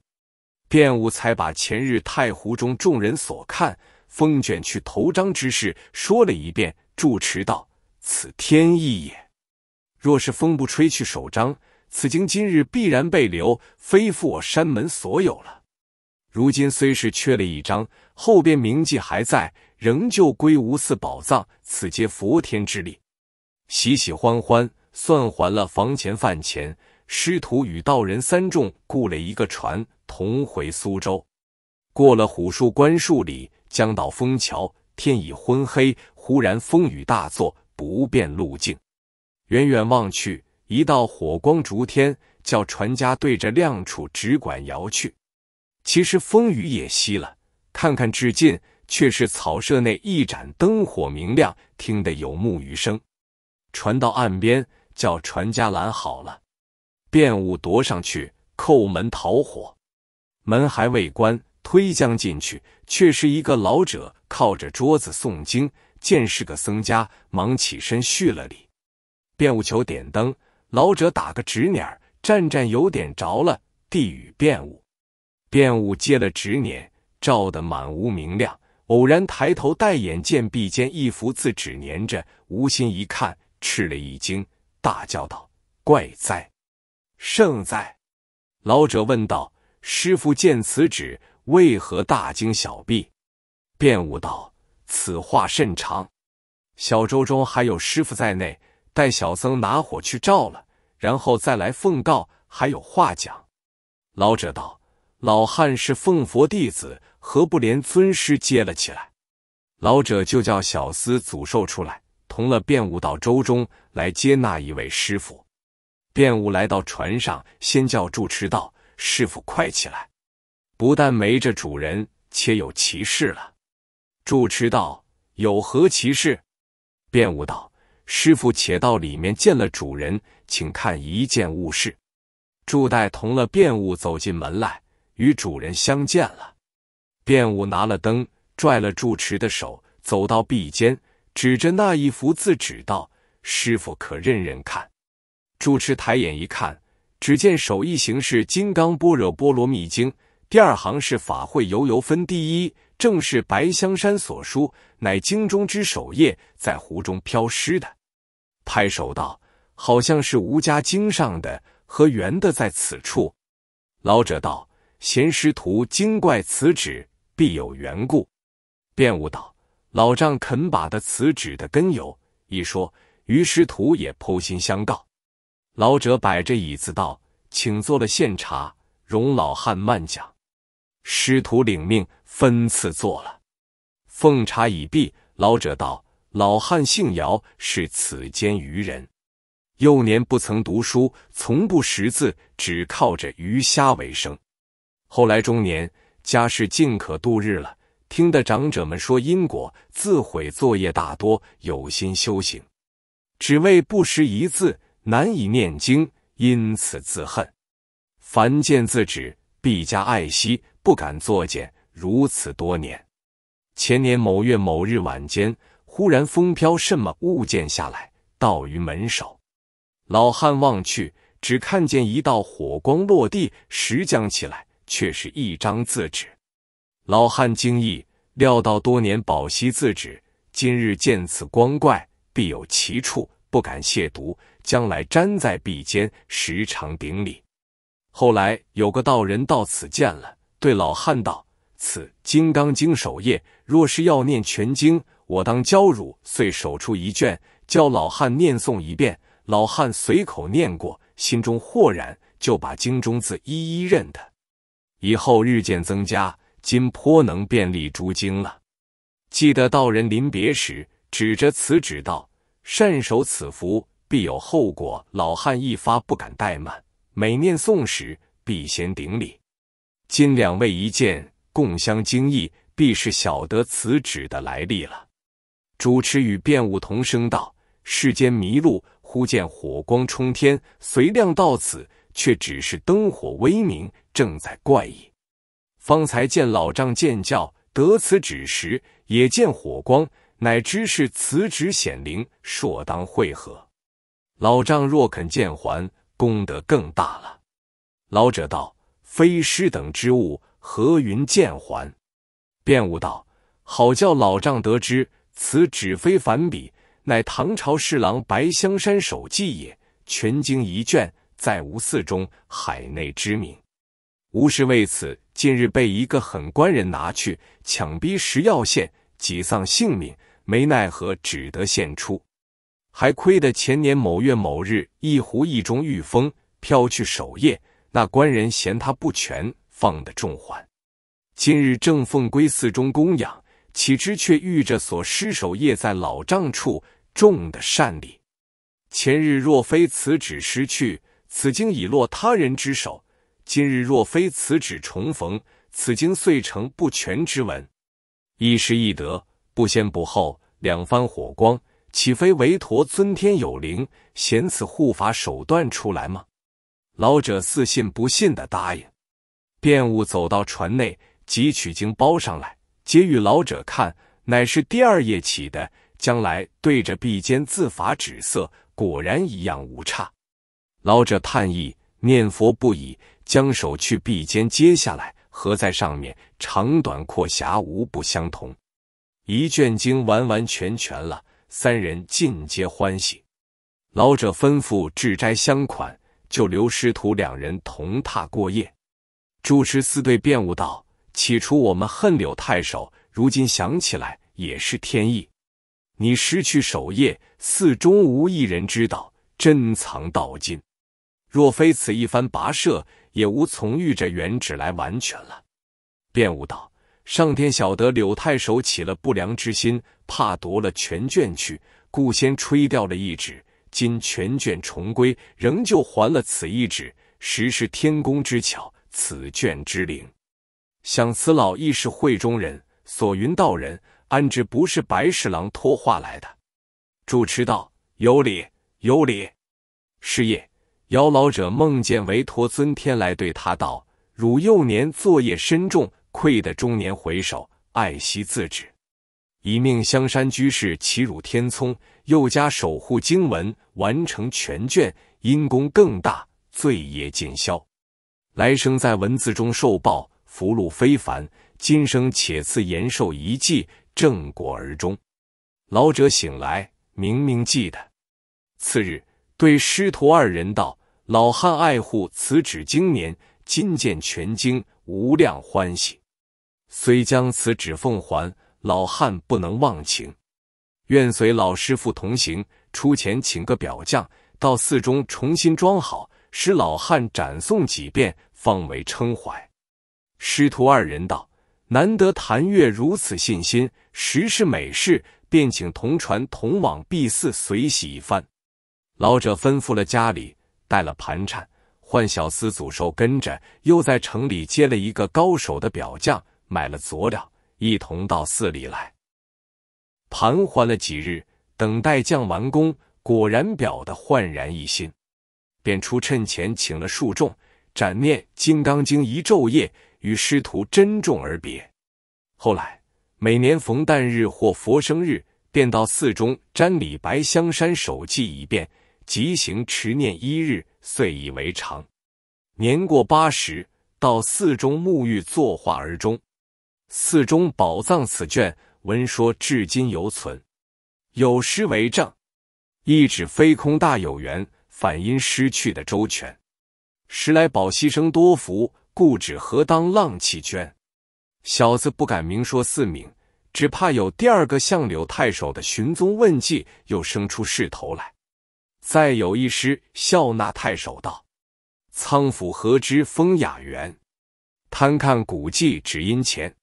Speaker 1: 辩悟才把前日太湖中众人所看风卷去头章之事说了一遍。住持道：“此天意也。”若是风不吹去首章，此经今日必然被留，非负我山门所有了。如今虽是缺了一章，后边名记还在，仍旧归无四宝藏。此皆佛天之力，喜喜欢欢，算还了房钱饭钱。师徒与道人三众雇了一个船，同回苏州。过了虎树关数里，将到枫桥，天已昏黑，忽然风雨大作，不便路径。远远望去，一道火光逐天，叫船家对着亮处只管摇去。其实风雨也息了，看看至近，却是草舍内一盏灯火明亮，听得有木鱼声。船到岸边，叫船家拦好了，便物夺上去叩门讨火。门还未关，推将进去，却是一个老者靠着桌子诵经。见是个僧家，忙起身续了礼。便务求点灯，老者打个纸捻儿，战战有点着了。地与便务，便务接了纸捻，照得满屋明亮。偶然抬头，戴眼见壁间一幅字纸粘着，无心一看，吃了一惊，大叫道：“怪哉！圣哉！”老者问道：“师傅见此纸，为何大惊小毕？”便悟道：“此话甚长，小舟中还有师傅在内。”待小僧拿火去照了，然后再来奉告，还有话讲。老者道：“老汉是奉佛弟子，何不连尊师接了起来？”老者就叫小厮祖寿出来，同了便悟到舟中来接那一位师傅。便悟来到船上，先叫住持道：“师傅快起来！不但没着主人，且有其事了。”住持道：“有何其事？”便悟道：师傅，且到里面见了主人，请看一件物事。住带同了便物走进门来，与主人相见了。便物拿了灯，拽了住持的手，走到壁间，指着那一幅字纸道：“师傅可认认看。”住持抬眼一看，只见首一行是《金刚般若波罗蜜经》，第二行是“法会游游分第一”，正是白香山所书，乃经中之首页，在湖中飘失的。拍手道：“好像是吴家经上的和圆的在此处。”老者道：“贤师徒惊怪此纸，必有缘故。”辩悟道：“老丈肯把的此纸的根由一说，于师徒也剖心相告。”老者摆着椅子道：“请坐了，献茶，容老汉慢讲。”师徒领命，分次坐了。奉茶已毕，老者道。老汉姓姚，是此间渔人。幼年不曾读书，从不识字，只靠着鱼虾为生。后来中年，家事尽可度日了。听得长者们说因果，自悔作业大多，有心修行，只为不识一字，难以念经，因此自恨。凡见自止，必加爱惜，不敢作践。如此多年，前年某月某日晚间。忽然风飘甚么物件下来，到于门首。老汉望去，只看见一道火光落地，石将起来，却是一张字纸。老汉惊异，料到多年宝玺字纸，今日见此光怪，必有奇处，不敢亵渎，将来粘在壁间，时常顶礼。后来有个道人到此见了，对老汉道：“此《金刚经》首页，若是要念全经。”我当教汝，遂手出一卷，教老汉念诵一遍。老汉随口念过，心中豁然，就把经中字一一认得。以后日渐增加，今颇能遍历诸经了。记得道人临别时，指着此纸道：“善守此符，必有后果。”老汉一发不敢怠慢，每念诵时，必先顶礼。今两位一见，共相惊异，必是晓得此纸的来历了。主持与辩悟同声道：“世间迷路，忽见火光冲天，随亮到此，却只是灯火微明，正在怪异。方才见老丈见教得此旨时，也见火光，乃知是此旨显灵，硕当会合。老丈若肯见还，功德更大了。”老者道：“飞师等之物，何云见还？”辩悟道：“好叫老丈得知。”此纸非凡笔，乃唐朝侍郎白香山手迹也。全经一卷，在无寺中，海内知名。吴氏为此，近日被一个狠官人拿去，强逼食药线，几丧性命，没奈何，只得献出。还亏得前年某月某日，一壶一中遇风飘去，守夜那官人嫌他不全，放得重缓。今日正奉归寺中供养。岂知却遇着所失守业在老丈处，重的善利。前日若非此旨失去，此经已落他人之手；今日若非此旨重逢，此经遂成不全之文。一时一得，不先不后，两番火光，岂非韦陀尊天有灵，显此护法手段出来吗？老者似信不信的答应。便悟走到船内，汲取经包上来。皆与老者看，乃是第二页起的。将来对着壁间自罚纸色，果然一样无差。老者叹意念佛不已，将手去壁间揭下来，合在上面，长短阔狭无不相同。一卷经完完全全了，三人尽皆欢喜。老者吩咐智斋香款，就留师徒两人同榻过夜。住持四对辩悟道。起初我们恨柳太守，如今想起来也是天意。你失去守夜，寺中无一人知道，珍藏到今。若非此一番跋涉，也无从遇着原旨来完全了。便悟道：上天晓得柳太守起了不良之心，怕夺了全卷去，故先吹掉了一纸。今全卷重归，仍旧还了此一纸，实是天公之巧，此卷之灵。想此老亦是会中人，锁云道人，安知不是白侍郎托话来的？主持道：“有理，有理。”是夜，姚老者梦见韦陀尊天来，对他道：“汝幼年作业深重，愧得中年回首，爱惜自止。以命香山居士启汝天聪，又加守护经文，完成全卷，因功更大，罪业尽消，来生在文字中受报。”福禄非凡，今生且赐延寿一计，正果而终。老者醒来，明明记得。次日，对师徒二人道：“老汉爱护此纸经年，今见全经，无量欢喜。虽将此纸奉还，老汉不能忘情。愿随老师傅同行，出钱请个表匠到寺中重新装好，使老汉展诵几遍，方为称怀。”师徒二人道：“难得谭月如此信心，实是美事，便请同船同往碧寺随喜一番。”老者吩咐了家里，带了盘缠，唤小厮祖寿跟着，又在城里接了一个高手的表匠，买了佐料，一同到寺里来。盘桓了几日，等待匠完工，果然表的焕然一新，便出趁钱请了数众，展念《金刚经》一昼夜。与师徒珍重而别。后来每年逢旦日或佛生日，便到寺中瞻李白香山手迹一遍，即行持念一日，遂以为常。年过八十，到寺中沐浴作画而终。寺中宝藏此卷，闻说至今犹存。有诗为证：“一指飞空大有缘，反因失去的周全。时来宝牺生多福。”故只何当浪起捐？小子不敢明说四名，只怕有第二个相柳太守的寻踪问迹又生出势头来。再有一诗，笑纳太守道：“仓府何知风雅园？贪看古迹只因钱。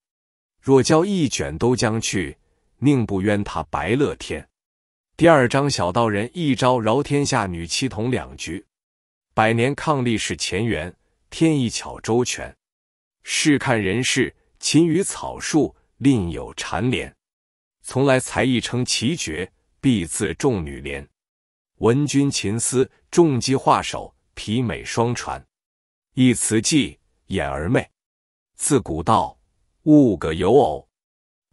Speaker 1: 若交一卷都将去，宁不冤他白乐天？”第二章小道人一招饶天下女妻同两局，百年抗力是前缘。天意巧周全，试看人世琴与草树，另有缠连。从来才艺称奇绝，必自众女怜。闻君琴思重机画手，媲美双传。一词记眼儿媚，自古道物个有偶，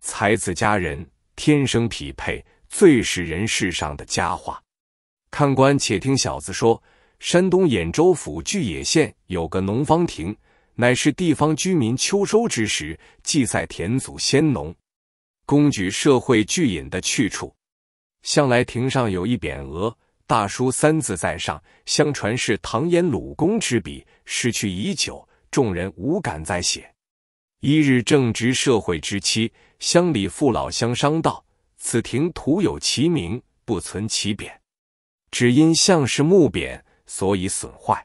Speaker 1: 才子佳人天生匹配，最是人世上的佳话。看官且听小子说。山东兖州府巨野县有个农方亭，乃是地方居民秋收之时祭赛田祖先农、公举社会聚饮的去处。向来亭上有一匾额，大书三字在上，相传是唐寅鲁公之笔，失去已久，众人无敢再写。一日正值社会之期，乡里父老乡商道：“此亭徒有其名，不存其匾，只因像是木匾。”所以损坏。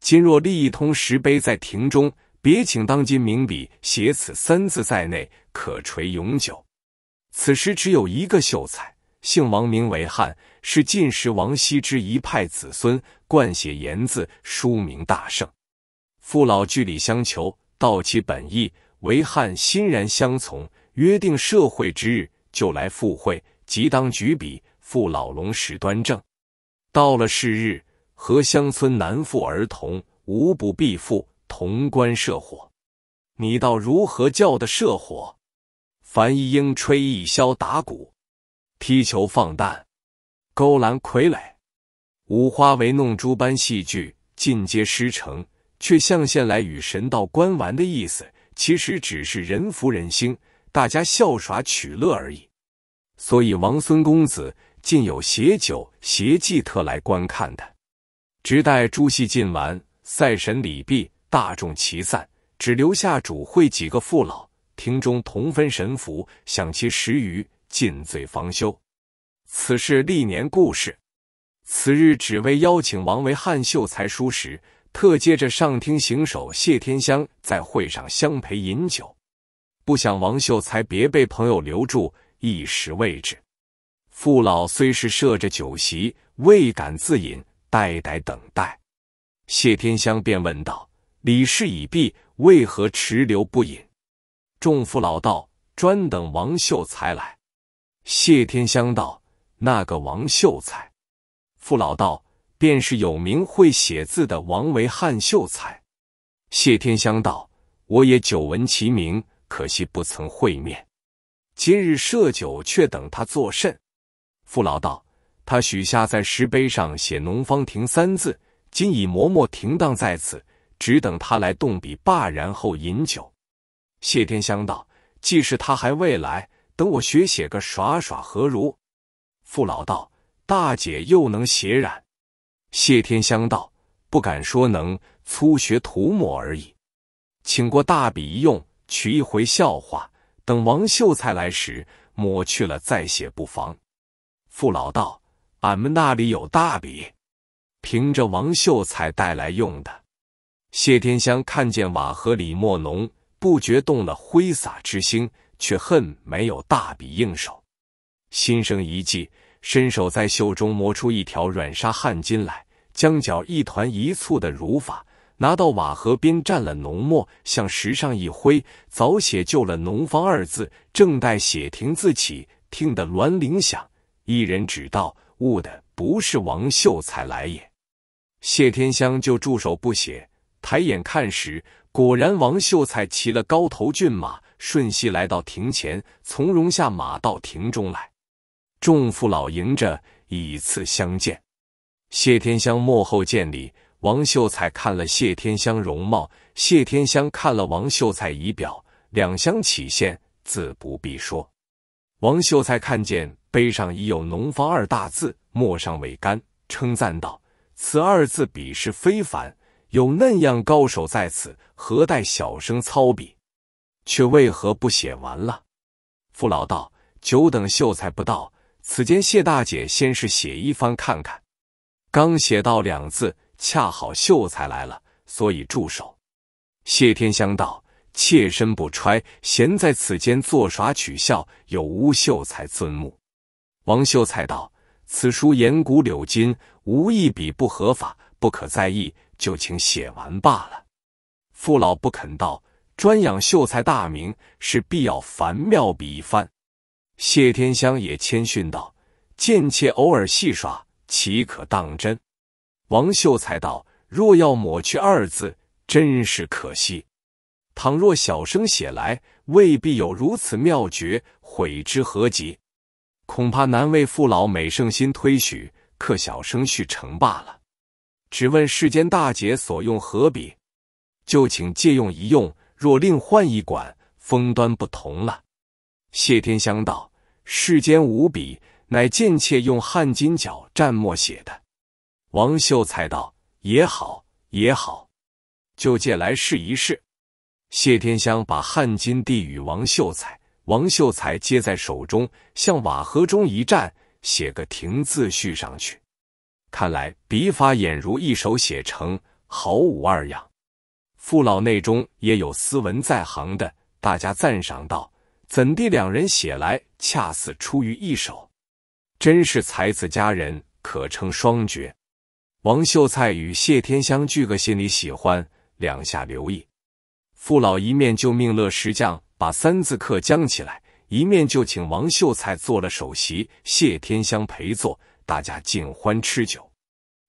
Speaker 1: 今若立一通石碑在庭中，别请当今名笔写此三字在内，可垂永久。此时只有一个秀才，姓王，名为翰，是晋时王羲之一派子孙，撰写言字，书名大圣。父老据理相求，道其本意，为翰欣然相从，约定社会之日就来赴会。即当举笔，父老龙石端正。到了是日。和乡村男妇儿童无不必复同观社火，你道如何叫的社火？凡一英吹一箫打鼓，踢球放弹，勾栏傀儡，五花为弄珠般戏剧，尽皆失成，却象现来与神道观玩的意思。其实只是人服人心，大家笑耍取乐而已。所以王孙公子尽有携酒携妓特来观看的。直待朱戏尽完，赛神李毕，大众齐散，只留下主会几个父老，庭中同分神符，享其食余，尽醉方休。此事历年故事，此日只为邀请王维、汉秀才书时，特接着上厅行首谢天香在会上相陪饮酒。不想王秀才别被朋友留住，一时未至。父老虽是设着酒席，未敢自饮。代代等待，谢天香便问道：“李氏已毕，为何迟留不饮？”众父老道：“专等王秀才来。”谢天香道：“那个王秀才？”父老道：“便是有名会写字的王维汉秀才。”谢天香道：“我也久闻其名，可惜不曾会面。今日设酒，却等他作甚？”父老道。他许下在石碑上写“农方亭”三字，今已磨墨停当在此，只等他来动笔罢，然后饮酒。谢天香道：“既是他还未来，等我学写个耍耍何如？”父老道：“大姐又能写染？”谢天香道：“不敢说能，粗学涂抹而已，请过大笔一用，取一回笑话。等王秀才来时，抹去了再写不妨。”父老道。俺们那里有大笔，凭着王秀才带来用的。谢天香看见瓦和李墨农，不觉动了挥洒之心，却恨没有大笔应手，心生一计，伸手在袖中磨出一条软纱汗巾来，将脚一团一簇的如法拿到瓦河边蘸了浓墨，向石上一挥，早写就了“农方”二字。正待写停字起，听得銮铃响，一人指道。误的不是王秀才来也，谢天香就驻手不写，抬眼看时，果然王秀才骑了高头骏马，瞬息来到亭前，从容下马到亭中来。众父老迎着，以次相见。谢天香幕后见礼，王秀才看了谢天香容貌，谢天香看了王秀才仪表，两相起羡，自不必说。王秀才看见碑上已有“农方”二大字，墨尚未干，称赞道：“此二字笔势非凡，有那样高手在此，何待小生操笔？却为何不写完了？”父老道：“久等秀才不到，此间谢大姐先是写一番看看，刚写到两字，恰好秀才来了，所以住手。”谢天香道。妾身不揣，闲在此间作耍取笑，有无秀才尊目？王秀才道：“此书言古柳今，无一笔不合法，不可在意，就请写完罢了。”父老不肯道：“专养秀才大名，是必要繁妙笔一番。”谢天香也谦逊道：“贱妾偶尔戏耍，岂可当真？”王秀才道：“若要抹去二字，真是可惜。”倘若小生写来，未必有如此妙绝，悔之何及？恐怕难为父老美圣心推许，克小生续成罢了。只问世间大姐所用何笔？就请借用一用。若另换一管，风端不同了。谢天香道：“世间无笔，乃贱妾用汗巾角蘸墨写的。”王秀才道：“也好，也好，就借来试一试。”谢天香把汉金递与王秀才，王秀才接在手中，向瓦盒中一站，写个亭字续上去。看来笔法俨如一手写成，毫无二样。父老内中也有斯文在行的，大家赞赏道：“怎地两人写来，恰似出于一手，真是才子佳人，可称双绝。”王秀才与谢天香俱个心里喜欢，两下留意。父老一面就命乐石匠把三字刻将起来，一面就请王秀才做了首席，谢天香陪坐，大家尽欢吃酒。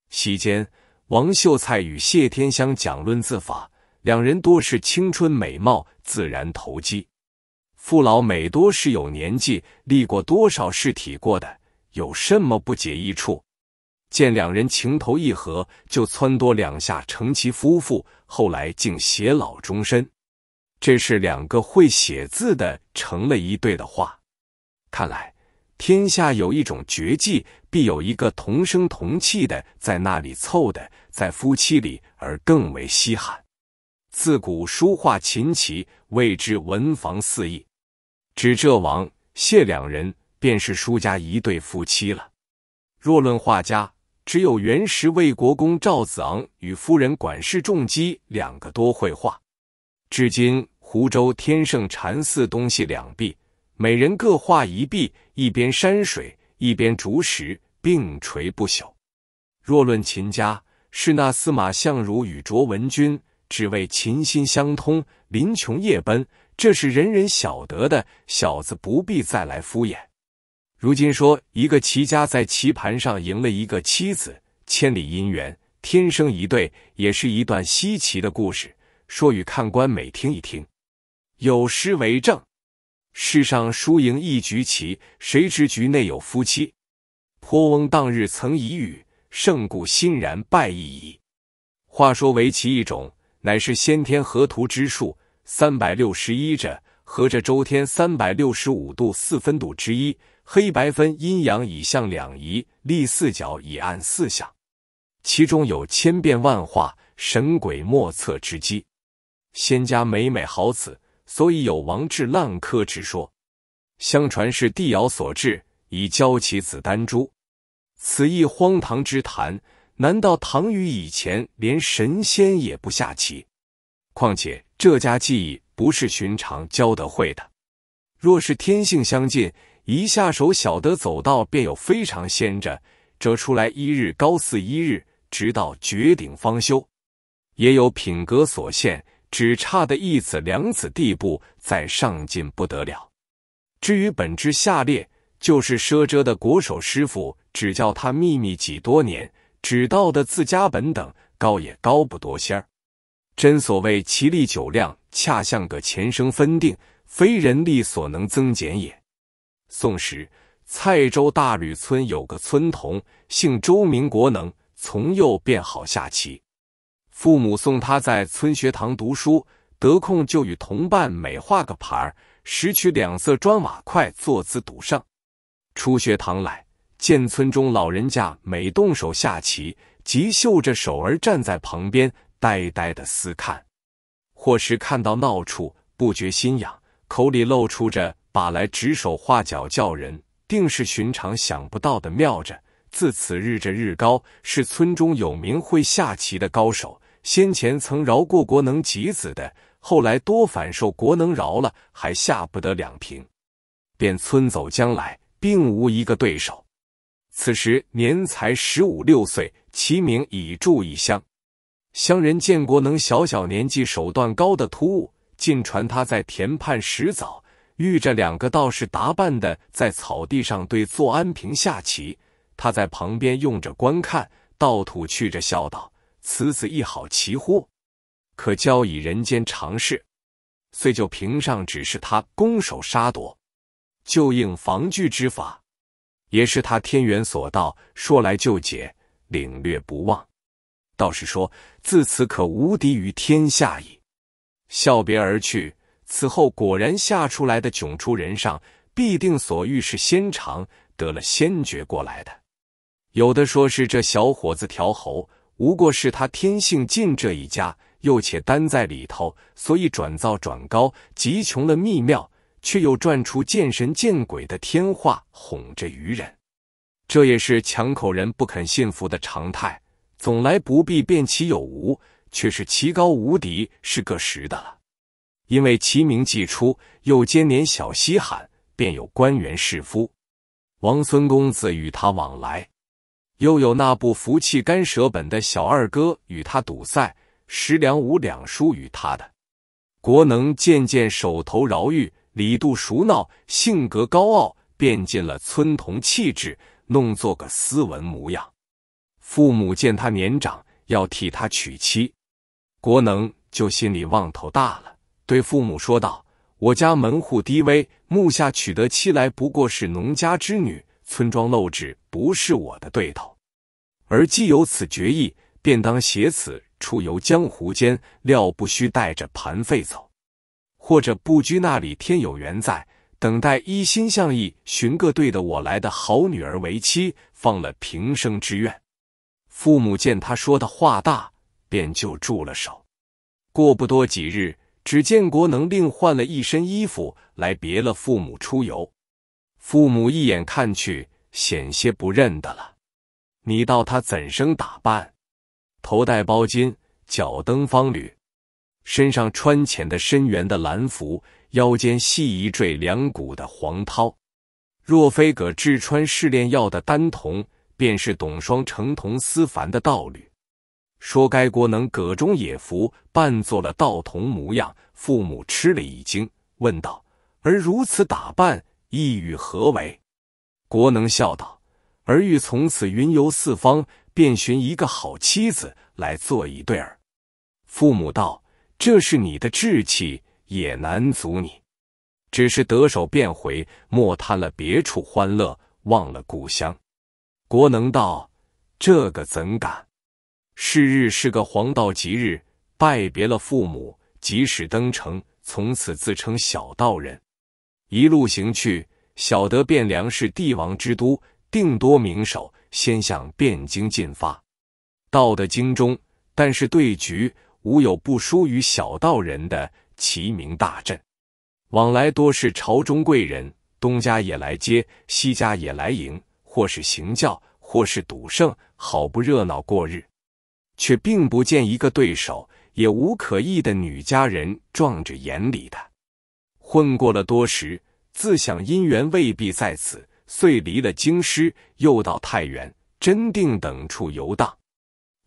Speaker 1: 席间，王秀才与谢天香讲论字法，两人多是青春美貌，自然投机。父老每多是有年纪，历过多少事体过的，有什么不解一处？见两人情投意合，就撺掇两下成其夫妇。后来竟偕老终身，这是两个会写字的成了一对的话。看来天下有一种绝技，必有一个同声同气的在那里凑的，在夫妻里而更为稀罕。自古书画琴棋谓之文房四艺，指这王谢两人便是书家一对夫妻了。若论画家。只有元时魏国公赵子昂与夫人管氏仲姬两个多绘画。至今湖州天圣禅寺东西两壁，每人各画一壁，一边山水，一边竹石，并垂不朽。若论秦家，是那司马相如与卓文君，只为琴心相通，临邛夜奔，这是人人晓得的。小子不必再来敷衍。如今说，一个棋家在棋盘上赢了一个妻子，千里姻缘天生一对，也是一段稀奇的故事。说与看官每听一听，有诗为证：“世上输赢一局棋，谁知局内有夫妻？颇翁当日曾疑语，胜故欣然败亦怡。”话说围棋一种，乃是先天河图之数，三百六十一者，合着周天三百六十五度四分度之一。黑白分阴阳，以象两仪；立四角以按四象，其中有千变万化、神鬼莫测之机。仙家每每好此，所以有王至烂柯之说。相传是帝尧所制，以教其子丹朱。此亦荒唐之谈，难道唐禹以前连神仙也不下棋？况且这家技艺不是寻常教得会的，若是天性相近。一下手，晓得走道便有非常仙着。折出来一日高似一日，直到绝顶方休。也有品格所限，只差的一子两子地步，再上进不得了。至于本质下列，就是赊遮的国手师傅，只教他秘密几多年，只道的自家本等高也高不多仙儿。真所谓其力久量，恰像个前生分定，非人力所能增减也。宋时，蔡州大吕村有个村童，姓周，名国能。从幼便好下棋，父母送他在村学堂读书，得空就与同伴每画个牌儿，拾取两色砖瓦块坐姿赌胜。出学堂来，见村中老人家每动手下棋，即嗅着手儿站在旁边，呆呆的思看。或时看到闹处，不觉心痒，口里露出着。把来指手画脚叫人，定是寻常想不到的妙着。自此日着日高，是村中有名会下棋的高手。先前曾饶过国能几子的，后来多反受国能饶了，还下不得两平。便村走将来，并无一个对手。此时年才十五六岁，其名已注一乡。乡人见国能小小年纪手段高的突兀，尽传他在田畔拾枣。遇着两个道士打扮的，在草地上对坐安平下棋，他在旁边用着观看，道土去着笑道：“此子亦好奇乎？可教以人间常事。”遂就屏上指示他攻守杀夺，就应防具之法，也是他天元所道，说来就解，领略不忘。道士说：“自此可无敌于天下矣。”笑别而去。此后果然下出来的窘出人上，必定所遇是仙长得了仙诀过来的。有的说是这小伙子调喉，无过是他天性近这一家，又且单在里头，所以转造转高，极穷了秘妙，却又转出见神见鬼的天话哄着愚人。这也是强口人不肯信服的常态。总来不必辨其有无，却是奇高无敌是个实的了。因为其名既出，又兼年小稀罕，便有官员侍夫、王孙公子与他往来，又有那不服气、干舍本的小二哥与他赌赛，十两五两输与他的。国能渐渐手头饶裕，李杜熟闹，性格高傲，便尽了村童气质，弄做个斯文模样。父母见他年长，要替他娶妻，国能就心里望头大了。对父母说道：“我家门户低微，目下娶得妻来不过是农家之女，村庄陋质不是我的对头。而既有此决意，便当携此出游江湖间，料不须带着盘费走，或者不居那里，天有缘在，等待一心向意寻个对的我来的好女儿为妻，放了平生之愿。”父母见他说的话大，便就住了手。过不多几日。只见国能另换了一身衣服来别了父母出游，父母一眼看去，险些不认得了。你道他怎生打扮？头戴包巾，脚蹬方履，身上穿浅的深圆的蓝服，腰间系一坠两股的黄绦。若非葛稚川试炼药的丹童，便是董双成同思凡的道侣。说：“该国能葛中野福扮作了道童模样，父母吃了一惊，问道：而如此打扮意欲何为？国能笑道：儿欲从此云游四方，便寻一个好妻子来做一对儿。父母道：这是你的志气，也难阻你。只是得手便回，莫贪了别处欢乐，忘了故乡。国能道：这个怎敢？”是日是个黄道吉日，拜别了父母，即使登程。从此自称小道人，一路行去。晓得汴梁是帝王之都，定多名手。先向汴京进发。道德经中，但是对局，无有不输于小道人的。齐名大阵，往来多是朝中贵人，东家也来接，西家也来迎，或是行教，或是赌圣，好不热闹过日。却并不见一个对手，也无可依的女家人撞着眼里的，混过了多时。自想姻缘未必在此，遂离了京师，又到太原、真定等处游荡。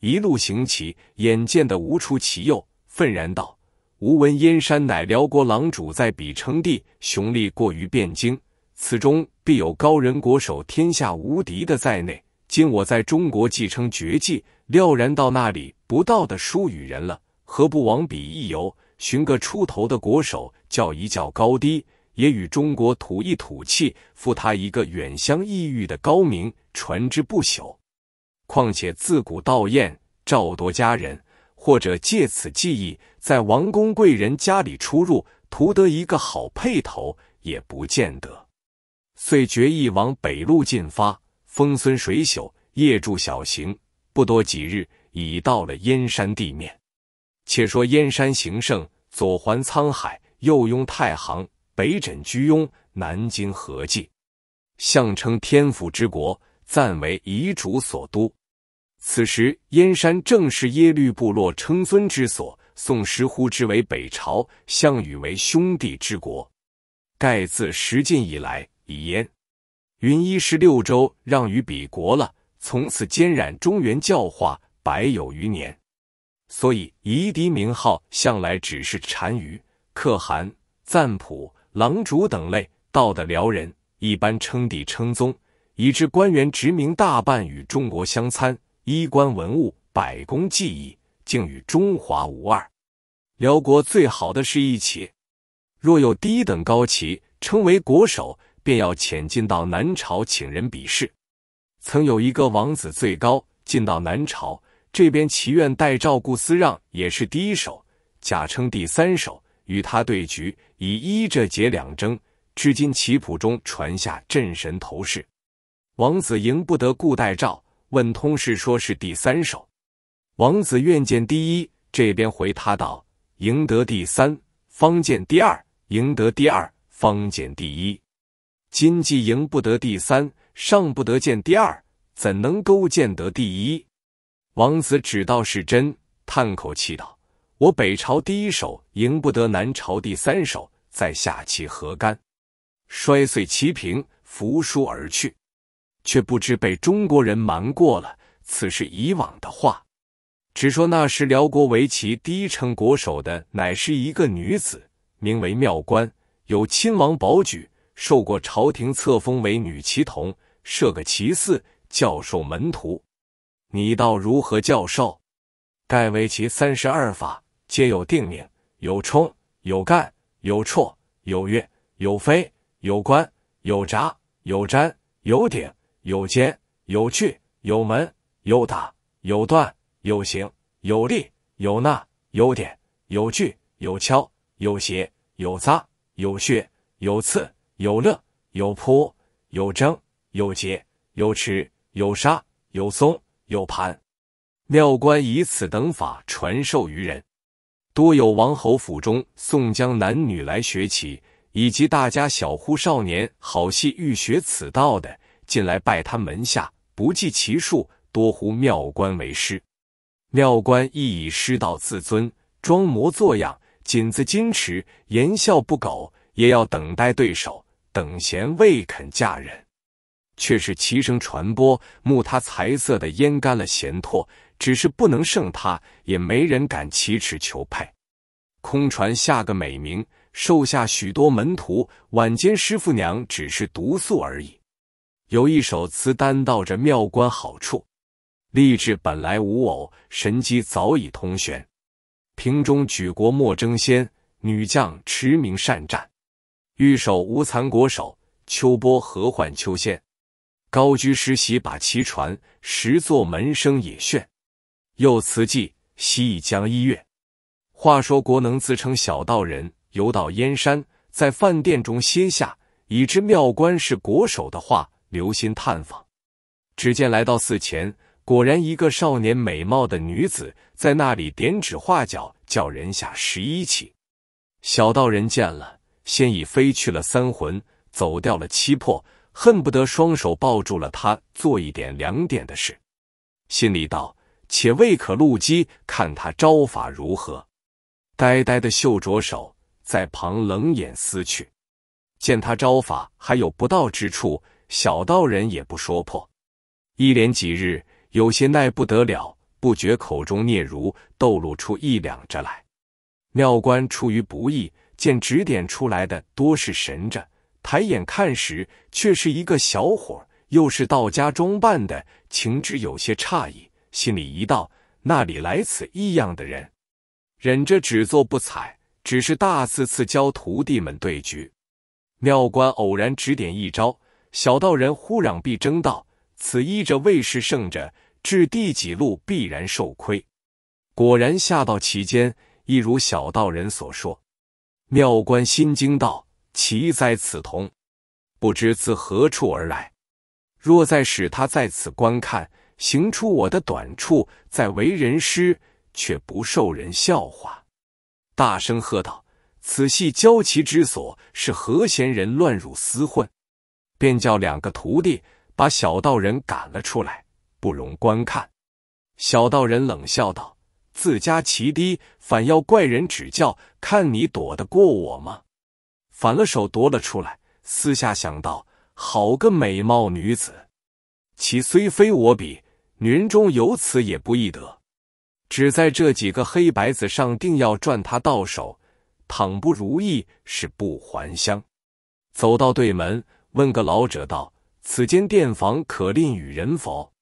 Speaker 1: 一路行起，眼见的无出其右，愤然道：“吾闻燕山乃辽国狼主，在彼称帝，雄力过于汴京，此中必有高人国手，天下无敌的在内。今我在中国，既称绝技。”廖然到那里不到的疏与人了，何不往彼一游，寻个出头的国手，较一较高低，也与中国吐一吐气，负他一个远乡异域的高名，传之不朽。况且自古道宴，赵多家人，或者借此技艺，在王公贵人家里出入，图得一个好配头，也不见得。遂决意往北路进发，风孙水朽，夜住小行。不多几日，已到了燕山地面。且说燕山行胜，左环沧海，右拥太行，北枕居庸，南京河济，相称天府之国，暂为遗主所都。此时燕山正是耶律部落称尊之所，宋时呼之为北朝，项羽为兄弟之国。盖自十晋以来，已焉云一十六州让于彼国了。从此兼染中原教化百有余年，所以夷狄名号向来只是单于、可汗、赞普、狼主等类，道的辽人一般称帝称宗，以致官员职名大半与中国相参，衣冠文物、百工技艺，竟与中华无二。辽国最好的是一起，若有低等高旗，称为国手，便要潜进到南朝请人比试。曾有一个王子最高进到南朝这边，祈愿代赵顾思让也是第一手，假称第三手与他对局，以一者解两争，至今棋谱中传下镇神头事。王子赢不得，顾代赵问通事说是第三手，王子愿见第一，这边回他道：赢得第三方见第二，赢得第二方见第一，今既赢不得第三。上不得见第二，怎能勾践得第一？王子只道是真，叹口气道：“我北朝第一手赢不得南朝第三手，在下棋何干？”摔碎棋瓶，扶书而去。却不知被中国人瞒过了此事。以往的话，只说那时辽国围棋第一称国手的乃是一个女子，名为妙观，有亲王保举，受过朝廷册封为女棋童。设个其四教授门徒，你道如何教授？盖为其三十二法，皆有定名：有冲，有干，有绰，有月，有飞，有关，有闸，有粘，有顶，有尖，有锯，有门，有打，有断，有行，有力，有纳，有点，有锯，有敲，有邪，有扎，有穴，有刺，有乐，有扑，有争。有劫、有持，有杀，有松，有盘。妙观以此等法传授于人，多有王侯府中、宋江男女来学起，以及大家小呼少年好戏欲学此道的，进来拜他门下，不计其数，多呼妙观为师。妙观亦以师道自尊，装模作样，谨字矜持，言笑不苟，也要等待对手，等闲未肯嫁人。却是齐声传播，慕他才色的阉干了弦拓，只是不能胜他，也没人敢启齿求配，空传下个美名，受下许多门徒。晚间师傅娘只是独宿而已。有一首词单道着妙观好处，立志本来无偶，神机早已通玄。瓶中举国莫争先，女将驰名善战，玉手无残国手，秋波何换秋仙。高居师席，把其传；十座门生，也炫。又辞记西江一月。话说国能自称小道人，游到燕山，在饭店中歇下，已知庙官是国手的话，留心探访。只见来到寺前，果然一个少年美貌的女子在那里点指画脚，叫人下十一起。小道人见了，先已飞去了三魂，走掉了七魄。恨不得双手抱住了他，做一点两点的事，心里道：“且未可露基，看他招法如何。”呆呆的嗅着手，在旁冷眼思去，见他招法还有不到之处，小道人也不说破。一连几日，有些耐不得了，不觉口中嗫嚅，逗露出一两着来。妙官出于不意，见指点出来的多是神着。抬眼看时，却是一个小伙，又是道家装扮的，情志有些诧异，心里一道：那里来此异样的人？忍着只做不睬，只是大次次教徒弟们对局。庙官偶然指点一招，小道人忽攘臂争道：“此医者未氏胜者，至第几路必然受亏。”果然下到其间，亦如小道人所说。庙官心惊道。奇哉此童，不知自何处而来。若再使他在此观看，行出我的短处，在为人师却不受人笑话。大声喝道：“此系教奇之所，是何闲人乱入厮混？”便叫两个徒弟把小道人赶了出来，不容观看。小道人冷笑道：“自家奇低，反要怪人指教。看你躲得过我吗？”反了手夺了出来，私下想到：好个美貌女子，其虽非我比，女人中有此也不易得。只在这几个黑白子上，定要赚他到手。倘不如意，是不还乡。走到对门，问个老者道：“此间店房可赁与人否？”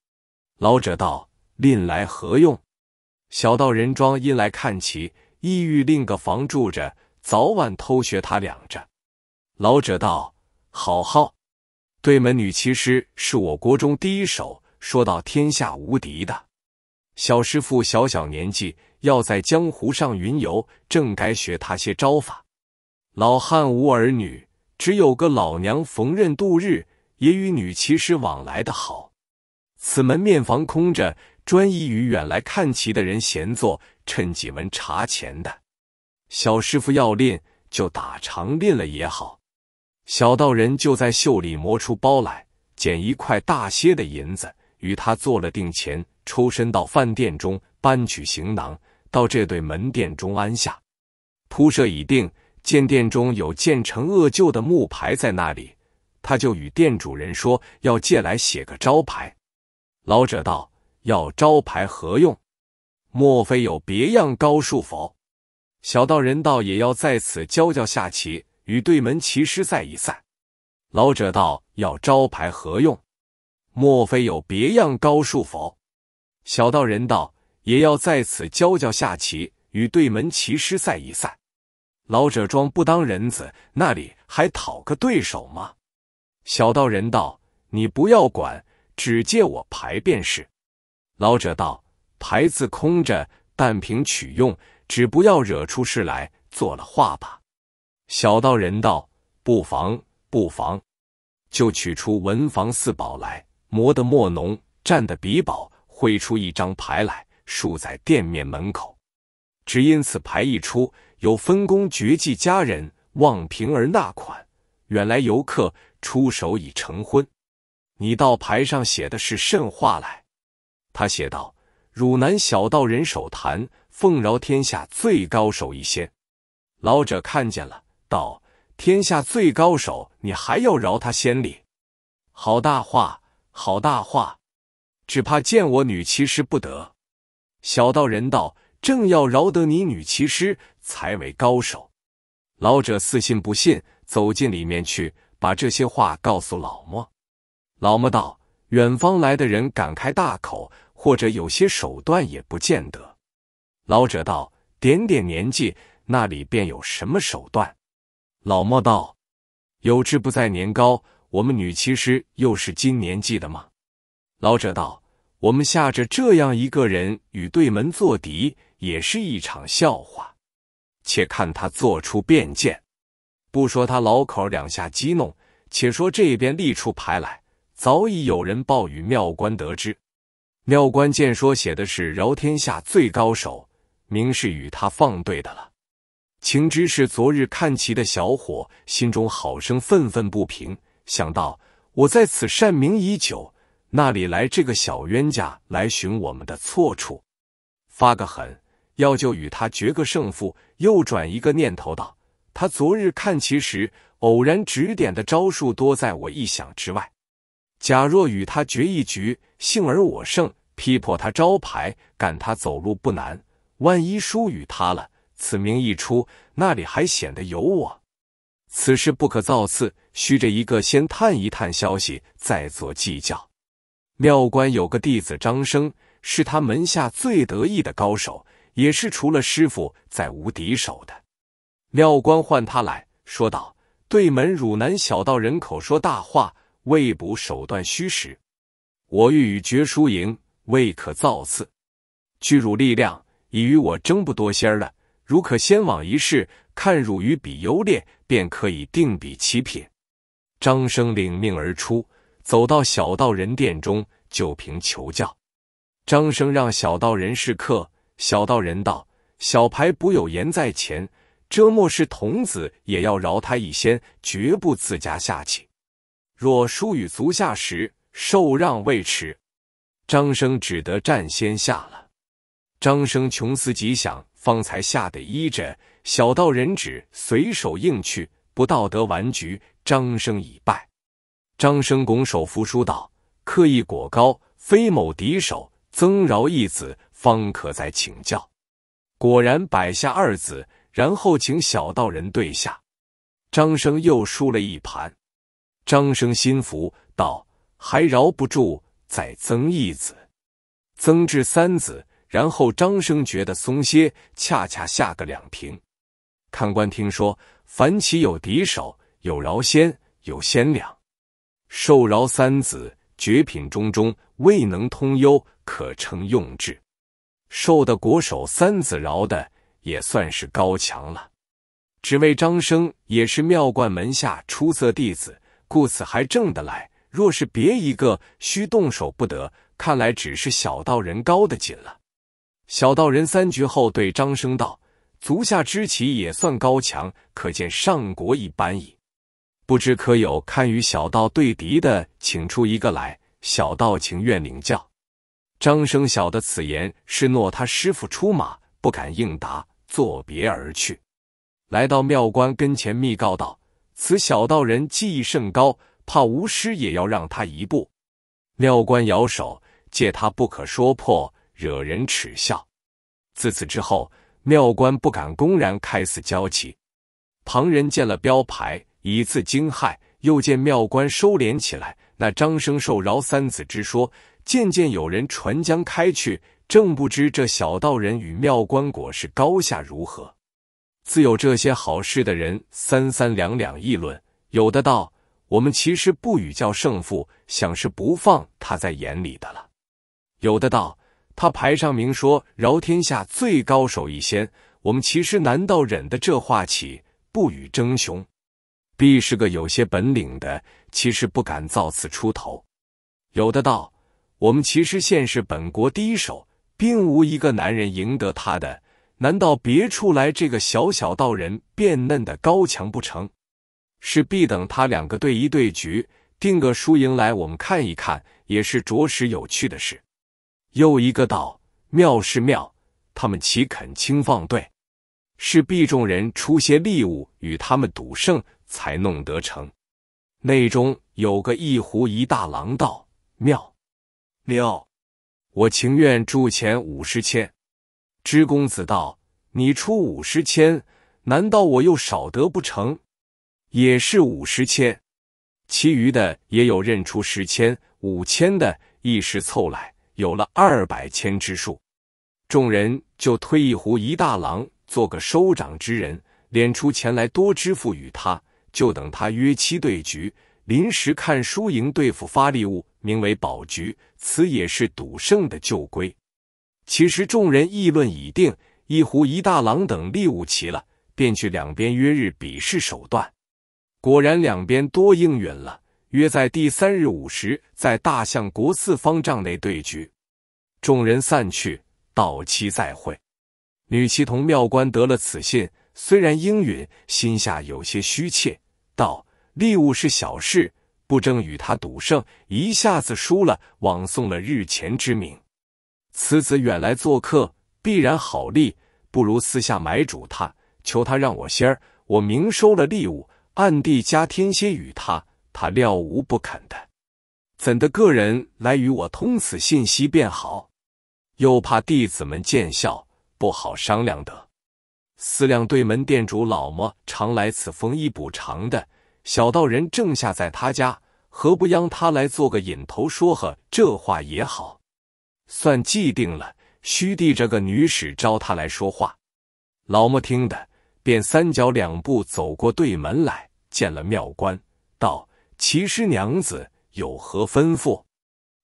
Speaker 1: 老者道：“赁来何用？”小道人庄因来看其，意欲另个房住着，早晚偷学他两着。老者道：“好好，对门女骑师是我国中第一手，说到天下无敌的。小师傅小小年纪要在江湖上云游，正该学他些招法。老汉无儿女，只有个老娘缝纫度日，也与女骑师往来的好。此门面房空着，专一与远来看棋的人闲坐，趁几文茶钱的。小师傅要练，就打长练了也好。”小道人就在袖里磨出包来，捡一块大些的银子与他做了定钱，抽身到饭店中搬取行囊，到这对门店中安下。铺设已定，见店中有建成恶旧的木牌在那里，他就与店主人说要借来写个招牌。老者道：“要招牌何用？莫非有别样高术否？”小道人道：“也要在此教教下棋。”与对门棋师赛一赛。老者道：“要招牌何用？莫非有别样高术否？”小道人道：“也要在此教教下棋，与对门棋师赛一赛。”老者装不当人子，那里还讨个对手吗？小道人道：“你不要管，只借我牌便是。”老者道：“牌子空着，但凭取用，只不要惹出事来，做了话吧。”小道人道：“不妨，不妨。”就取出文房四宝来，磨得墨浓，蘸的笔宝，挥出一张牌来，竖在店面门口。只因此牌一出，有分工绝技佳人望平儿纳款，远来游客出手已成婚。你到牌上写的是甚话来？他写道：“汝南小道人手谈，奉饶天下最高手一仙。”老者看见了。道天下最高手，你还要饶他先礼？好大话，好大话！只怕见我女骑师不得。小道人道：正要饶得你女骑师，才为高手。老者似信不信，走进里面去，把这些话告诉老莫。老莫道：远方来的人敢开大口，或者有些手段，也不见得。老者道：点点年纪，那里便有什么手段？老莫道，有志不在年高。我们女骑师又是今年记的吗？老者道：我们下着这样一个人与对门作敌，也是一场笑话。且看他做出辩见，不说他老口两下激弄，且说这边立出牌来，早已有人报与庙官得知。庙官见说写的是饶天下最高手，明是与他放对的了。情知是昨日看棋的小伙，心中好生愤愤不平。想到我在此善名已久，那里来这个小冤家来寻我们的错处？发个狠，要就与他决个胜负。又转一个念头道：他昨日看棋时，偶然指点的招数多在我意想之外。假若与他决一局，幸而我胜，劈破他招牌，赶他走路不难。万一输与他了。此名一出，那里还显得有我？此事不可造次，须着一个先探一探消息，再做计较。庙官有个弟子张生，是他门下最得意的高手，也是除了师傅再无敌手的。庙官唤他来说道：“对门汝南小道人口说大话，未卜手段虚实。我欲与决输赢，未可造次。巨汝力量已与我争不多些了。”如可先往一试，看汝与彼优劣，便可以定彼其品。张生领命而出，走到小道人殿中，就凭求教。张生让小道人试客，小道人道：“小牌卜有言在前，这莫是童子，也要饶他一仙，绝不自家下棋。若输与足下时，受让未迟。”张生只得占先下了。张生穷思极想。方才吓得依着小道人指，随手应去，不道德完局。张生已败，张生拱手服输道：“刻意果高，非某敌手，增饶一子，方可再请教。”果然摆下二子，然后请小道人对下。张生又输了一盘，张生心服道：“还饶不住，再增一子，增至三子。”然后张生觉得松些，恰恰下个两瓶。看官听说，凡棋有敌手，有饶仙，有仙两，受饶三子，绝品中中，未能通幽，可称用智。受的国手三子饶的，也算是高强了。只为张生也是庙观门下出色弟子，故此还挣得来。若是别一个，须动手不得。看来只是小道人高的紧了。小道人三局后对张生道：“足下之棋也算高强，可见上国一般矣。不知可有堪与小道对敌的，请出一个来，小道情愿领教。”张生晓得此言是诺他师傅出马，不敢应答，作别而去。来到庙官跟前密告道：“此小道人技艺甚高，怕无师也要让他一步。”庙官摇手，借他不可说破。惹人耻笑。自此之后，庙官不敢公然开肆交旗。旁人见了标牌，以次惊骇；又见庙官收敛起来，那张生受饶三子之说，渐渐有人传将开去。正不知这小道人与庙官果是高下如何。自有这些好事的人三三两两议论，有的道：“我们其实不与叫胜负，想是不放他在眼里的了。”有的道：他牌上明说饶天下最高手一仙，我们其实难道忍得这话起不与争雄？必是个有些本领的，其实不敢造次出头。有的道，我们其实现是本国第一手，并无一个男人赢得他的，难道别处来这个小小道人变嫩的高强不成？是必等他两个对一对局，定个输赢来，我们看一看，也是着实有趣的事。又一个道妙是妙，他们岂肯轻放？对，是必众人出些利物与他们赌胜，才弄得成。内中有个一壶一大郎道妙妙，我情愿铸钱五十千。知公子道：“你出五十千，难道我又少得不成？也是五十千，其余的也有认出十千、五千的，一时凑来。”有了二百千之数，众人就推一壶一大郎做个收掌之人，敛出钱来多支付与他，就等他约期对局，临时看输赢对付发力物，名为宝局。此也是赌圣的旧规。其实众人议论已定，一壶一大郎等利物齐了，便去两边约日比试手段。果然两边多应允了。约在第三日午时，在大相国寺方丈内对局。众人散去，到期再会。女骑童庙官得了此信，虽然应允，心下有些虚怯，道：“利物是小事，不争与他赌胜，一下子输了，枉送了日前之名。此子远来做客，必然好利，不如私下买主他，求他让我仙儿。我明收了利物，暗地加天蝎与他。”他料无不肯的，怎的个人来与我通此信息便好，又怕弟子们见笑，不好商量的。思量对门店主老莫常来此缝衣补偿的，小道人正下在他家，何不央他来做个引头说和？这话也好，算既定了。须弟这个女使招他来说话，老莫听的，便三脚两步走过对门来，见了庙官，道。齐师娘子有何吩咐？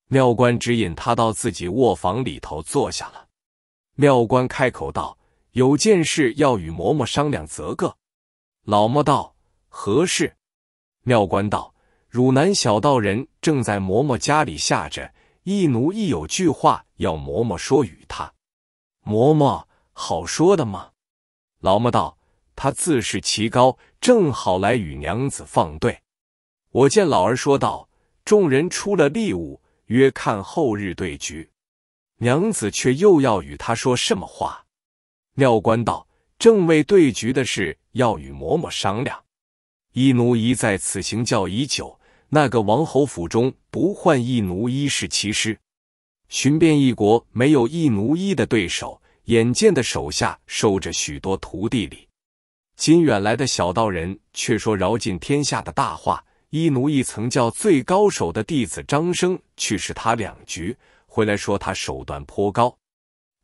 Speaker 1: 庙官指引他到自己卧房里头坐下了。庙官开口道：“有件事要与嬷嬷商量，则个。”老嬷道：“何事？”庙官道：“汝南小道人正在嬷嬷家里下着一奴，亦有句话要嬷嬷说与他。”嬷嬷：“好说的吗？”老嬷道：“他自视其高，正好来与娘子放对。”我见老儿说道：“众人出了利物，约看后日对局。娘子却又要与他说什么话？”妙官道：“正为对局的事，要与嬷嬷商量。”一奴一在此行教已久，那个王侯府中不换一奴一，是其师。寻遍一国，没有一奴一的对手。眼见的手下收着许多徒弟里。今远来的小道人，却说饶尽天下的大话。一奴役曾叫最高手的弟子张生去试他两局，回来说他手段颇高。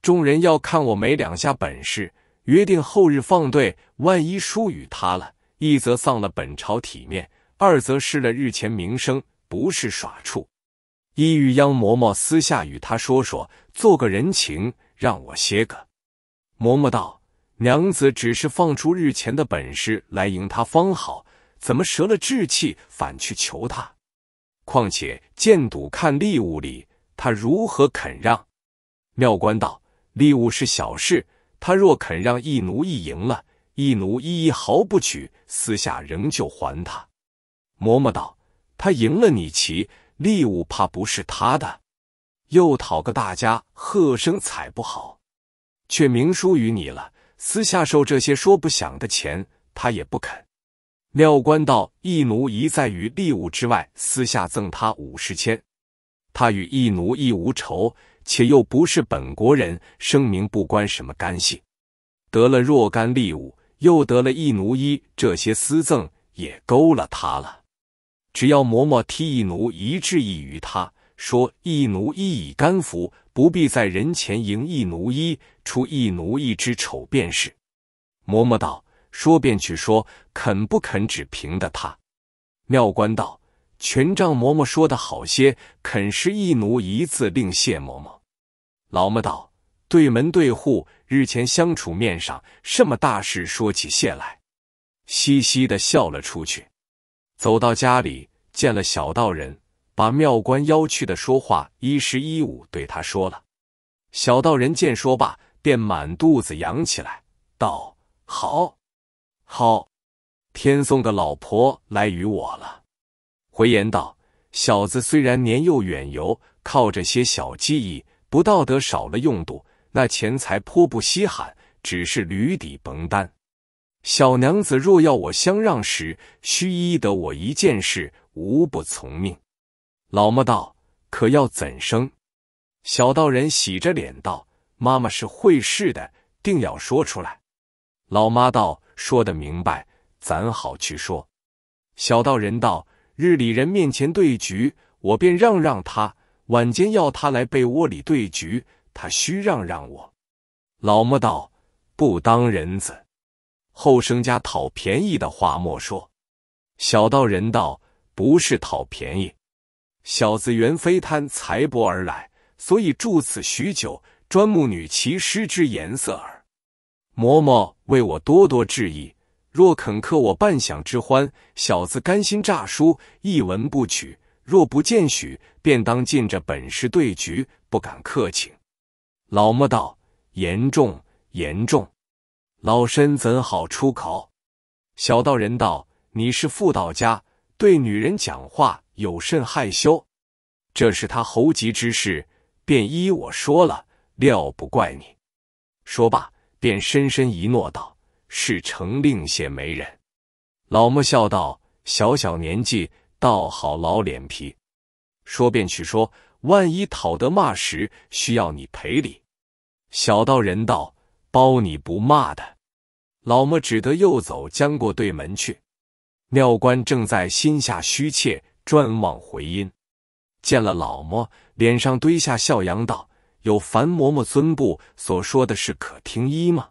Speaker 1: 众人要看我没两下本事，约定后日放队，万一输与他了，一则丧了本朝体面，二则失了日前名声，不是耍处。意欲央嬷嬷私下与他说说，做个人情，让我歇个。嬷嬷道：“娘子只是放出日前的本事来赢他方好。”怎么折了志气，反去求他？况且见赌看利物里，他如何肯让？妙官道：利物是小事，他若肯让一奴一赢了，一奴一一毫不取，私下仍旧还他。嬷嬷道：他赢了你棋，利物怕不是他的？又讨个大家喝声踩不好，却明输于你了，私下受这些说不响的钱，他也不肯。廖官道义奴一在于利物之外，私下赠他五十千。他与义奴一无仇，且又不是本国人，声明不关什么干系。得了若干利物，又得了义奴一这些私赠，也勾了他了。只要嬷嬷替义奴一致意于他，说义奴一已甘服，不必在人前迎义奴一，出义奴一之丑便是。嬷嬷道。说便去说，肯不肯？只凭的他。妙官道：权杖嬷嬷说的好些，肯是一奴一字令谢嬷嬷。老嬷道：对门对户，日前相处面上，什么大事说起谢来，嘻嘻的笑了出去。走到家里，见了小道人，把妙官邀去的说话，一十一五对他说了。小道人见说罢，便满肚子扬起来，道：好。好，天送个老婆来与我了。回言道：“小子虽然年幼远游，靠着些小技艺，不道德少了用度，那钱财颇不稀罕，只是驴底绷单。小娘子若要我相让时，须依得我一件事，无不从命。”老莫道：“可要怎生？”小道人洗着脸道：“妈妈是会事的，定要说出来。”老妈道：“说的明白，咱好去说。”小道人道：“日里人面前对局，我便让让他；晚间要他来被窝里对局，他须让让我。”老妈道：“不当人子，后生家讨便宜的话莫说。”小道人道：“不是讨便宜，小子原非贪财帛而来，所以住此许久，专慕女骑师之颜色耳。”嬷嬷为我多多致意，若肯克我半晌之欢，小子甘心诈输，一文不取；若不见许，便当尽着本事对局，不敢客气。老嬷道：“严重，严重，老身怎好出口？”小道人道：“你是妇道家，对女人讲话有甚害羞？这是他猴急之事，便依我说了，料不怪你。”说罢。便深深一诺道：“事成另谢媒人。”老莫笑道：“小小年纪，倒好老脸皮。”说便去说，万一讨得骂时，需要你赔礼。小道人道：“包你不骂的。”老莫只得又走将过对门去。庙官正在心下虚怯，专望回音，见了老莫，脸上堆下笑阳道。有樊嬷嬷尊布所说的是可听医吗？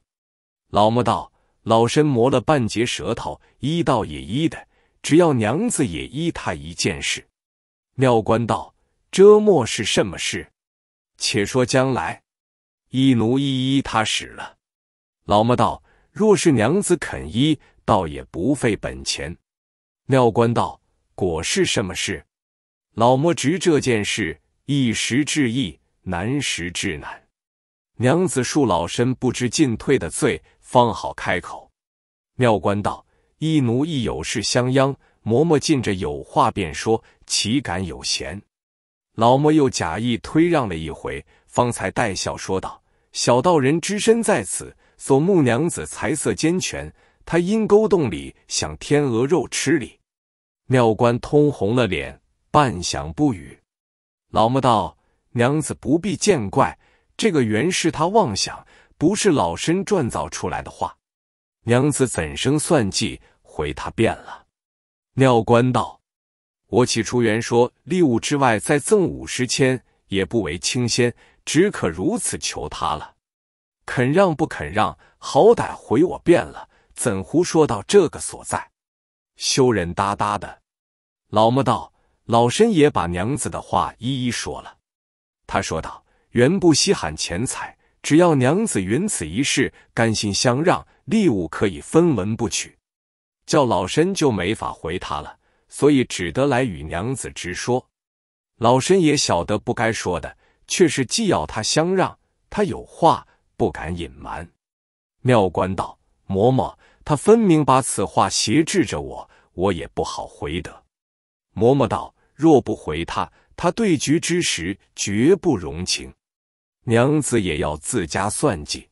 Speaker 1: 老嬷道：“老身磨了半截舌头，医道也医的，只要娘子也医他一件事。”妙官道：“遮墨是什么事？且说将来，一奴一医他使了。”老嬷道：“若是娘子肯医，倒也不费本钱。”妙官道：“果是什么事？”老嬷执这件事一时之意。难时至难，娘子恕老身不知进退的罪，方好开口。妙官道：“一奴亦有事相央，嬷嬷近着有话便说，岂敢有闲？”老嬷又假意推让了一回，方才带笑说道：“小道人只身在此，所慕娘子才色兼全，他阴沟洞里想天鹅肉吃哩。”妙官通红了脸，半晌不语。老嬷道。娘子不必见怪，这个原是他妄想，不是老身赚造出来的话。娘子怎生算计？回他变了。庙官道：“我起初原说利物之外再赠五十千，也不为清仙，只可如此求他了。肯让不肯让？好歹回我变了，怎胡说到这个所在？羞人哒哒的。”老魔道：“老身也把娘子的话一一说了。”他说道：“原不稀罕钱财，只要娘子允此一事，甘心相让，利物可以分文不取。叫老身就没法回他了，所以只得来与娘子直说。老身也晓得不该说的，却是既要他相让，他有话不敢隐瞒。”妙官道：“嬷嬷，他分明把此话挟制着我，我也不好回得。”嬷嬷道：“若不回他。”他对局之时绝不容情，娘子也要自家算计。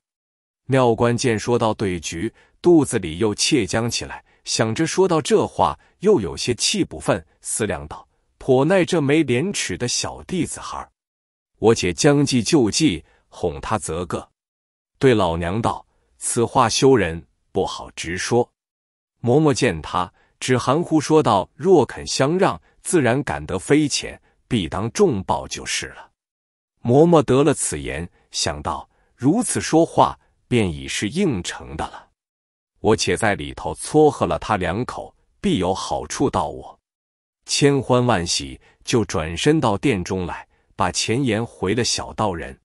Speaker 1: 妙官见说到对局，肚子里又怯僵起来，想着说到这话，又有些气不忿，思量道：“颇耐这没廉耻的小弟子孩我且将计就计，哄他则个。”对老娘道：“此话羞人，不好直说。”嬷嬷见他，只含糊说道：“若肯相让，自然感得非浅。”必当重报就是了。嬷嬷得了此言，想到如此说话，便已是应承的了。我且在里头撮合了他两口，必有好处到我。千欢万喜，就转身到殿中来，把前言回了小道人。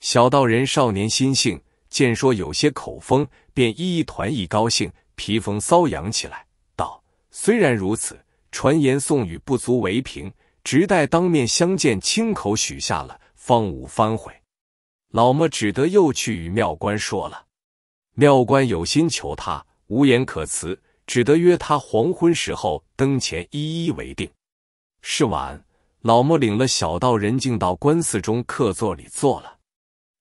Speaker 1: 小道人少年心性，见说有些口风，便一一团一高兴，皮风瘙痒起来，道：“虽然如此，传言送语不足为凭。”只待当面相见，亲口许下了，方无反悔。老莫只得又去与庙官说了，庙官有心求他，无言可辞，只得约他黄昏时候灯前一一为定。是晚，老莫领了小道人进到观寺中客座里坐了，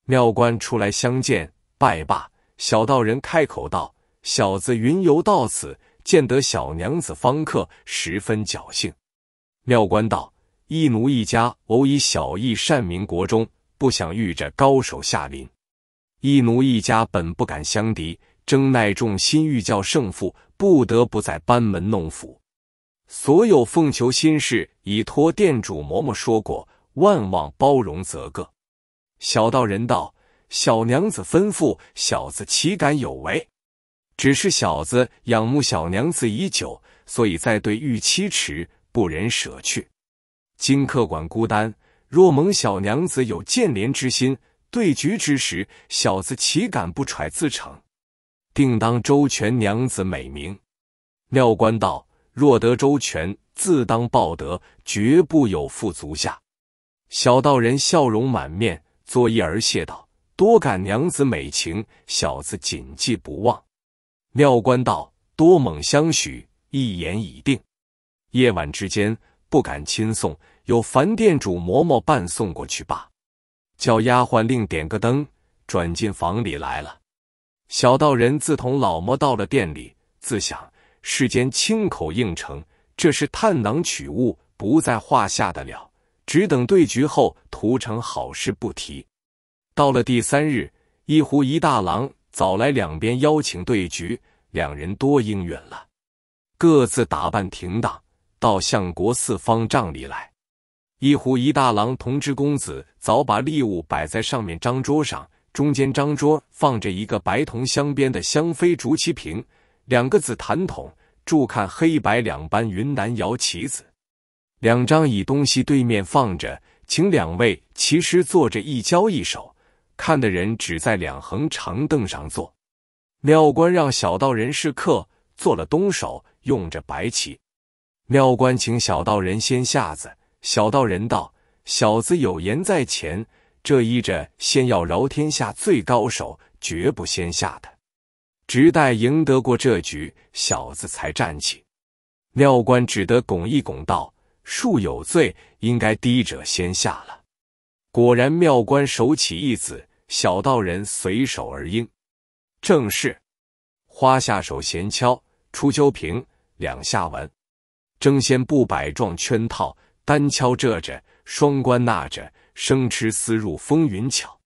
Speaker 1: 庙官出来相见，拜罢，小道人开口道：“小子云游到此，见得小娘子方客，十分侥幸。”庙官道。一奴一家，偶以小义善名国中，不想遇着高手下临。一奴一家本不敢相敌，争奈众心欲教胜负，不得不在班门弄斧。所有奉求心事，已托店主嬷嬷说过，万望包容则个。小道人道：“小娘子吩咐，小子岂敢有违？只是小子仰慕小娘子已久，所以在对玉妻时不忍舍去。”金客馆孤单，若蒙小娘子有见怜之心，对局之时，小子岂敢不揣自逞？定当周全娘子美名。妙官道：若得周全，自当报德，绝不有负足下。小道人笑容满面，作揖而谢道：“多感娘子美情，小子谨记不忘。”妙官道：“多蒙相许，一言已定。”夜晚之间，不敢亲送。有凡店主嬷嬷伴送过去罢，叫丫鬟另点个灯，转进房里来了。小道人自同老嬷到了店里，自想世间亲口应承，这是探囊取物，不在话下的了。只等对局后，图成好事不提。到了第三日，一壶一大郎早来两边邀请对局，两人多应允了，各自打扮停当，到相国寺方丈里来。一壶一大郎同知公子早把利物摆在上面张桌上，中间张桌放着一个白铜镶边的香妃竹棋瓶，两个紫檀桶，注看黑白两般云南窑棋子，两张椅东西对面放着，请两位棋师坐着一交一手，看的人只在两横长凳上坐。庙官让小道人是客，做了东手，用着白棋。庙官请小道人先下子。小道人道：“小子有言在前，这依着先要饶天下最高手，绝不先下的。直待赢得过这局，小子才站起。”妙官只得拱一拱道：“恕有罪，应该低者先下了。”果然，庙官手起一子，小道人随手而应，正是花下手闲敲出秋平，两下完，争先不摆撞圈套。单敲这着，双关那着，生吃丝入风云巧。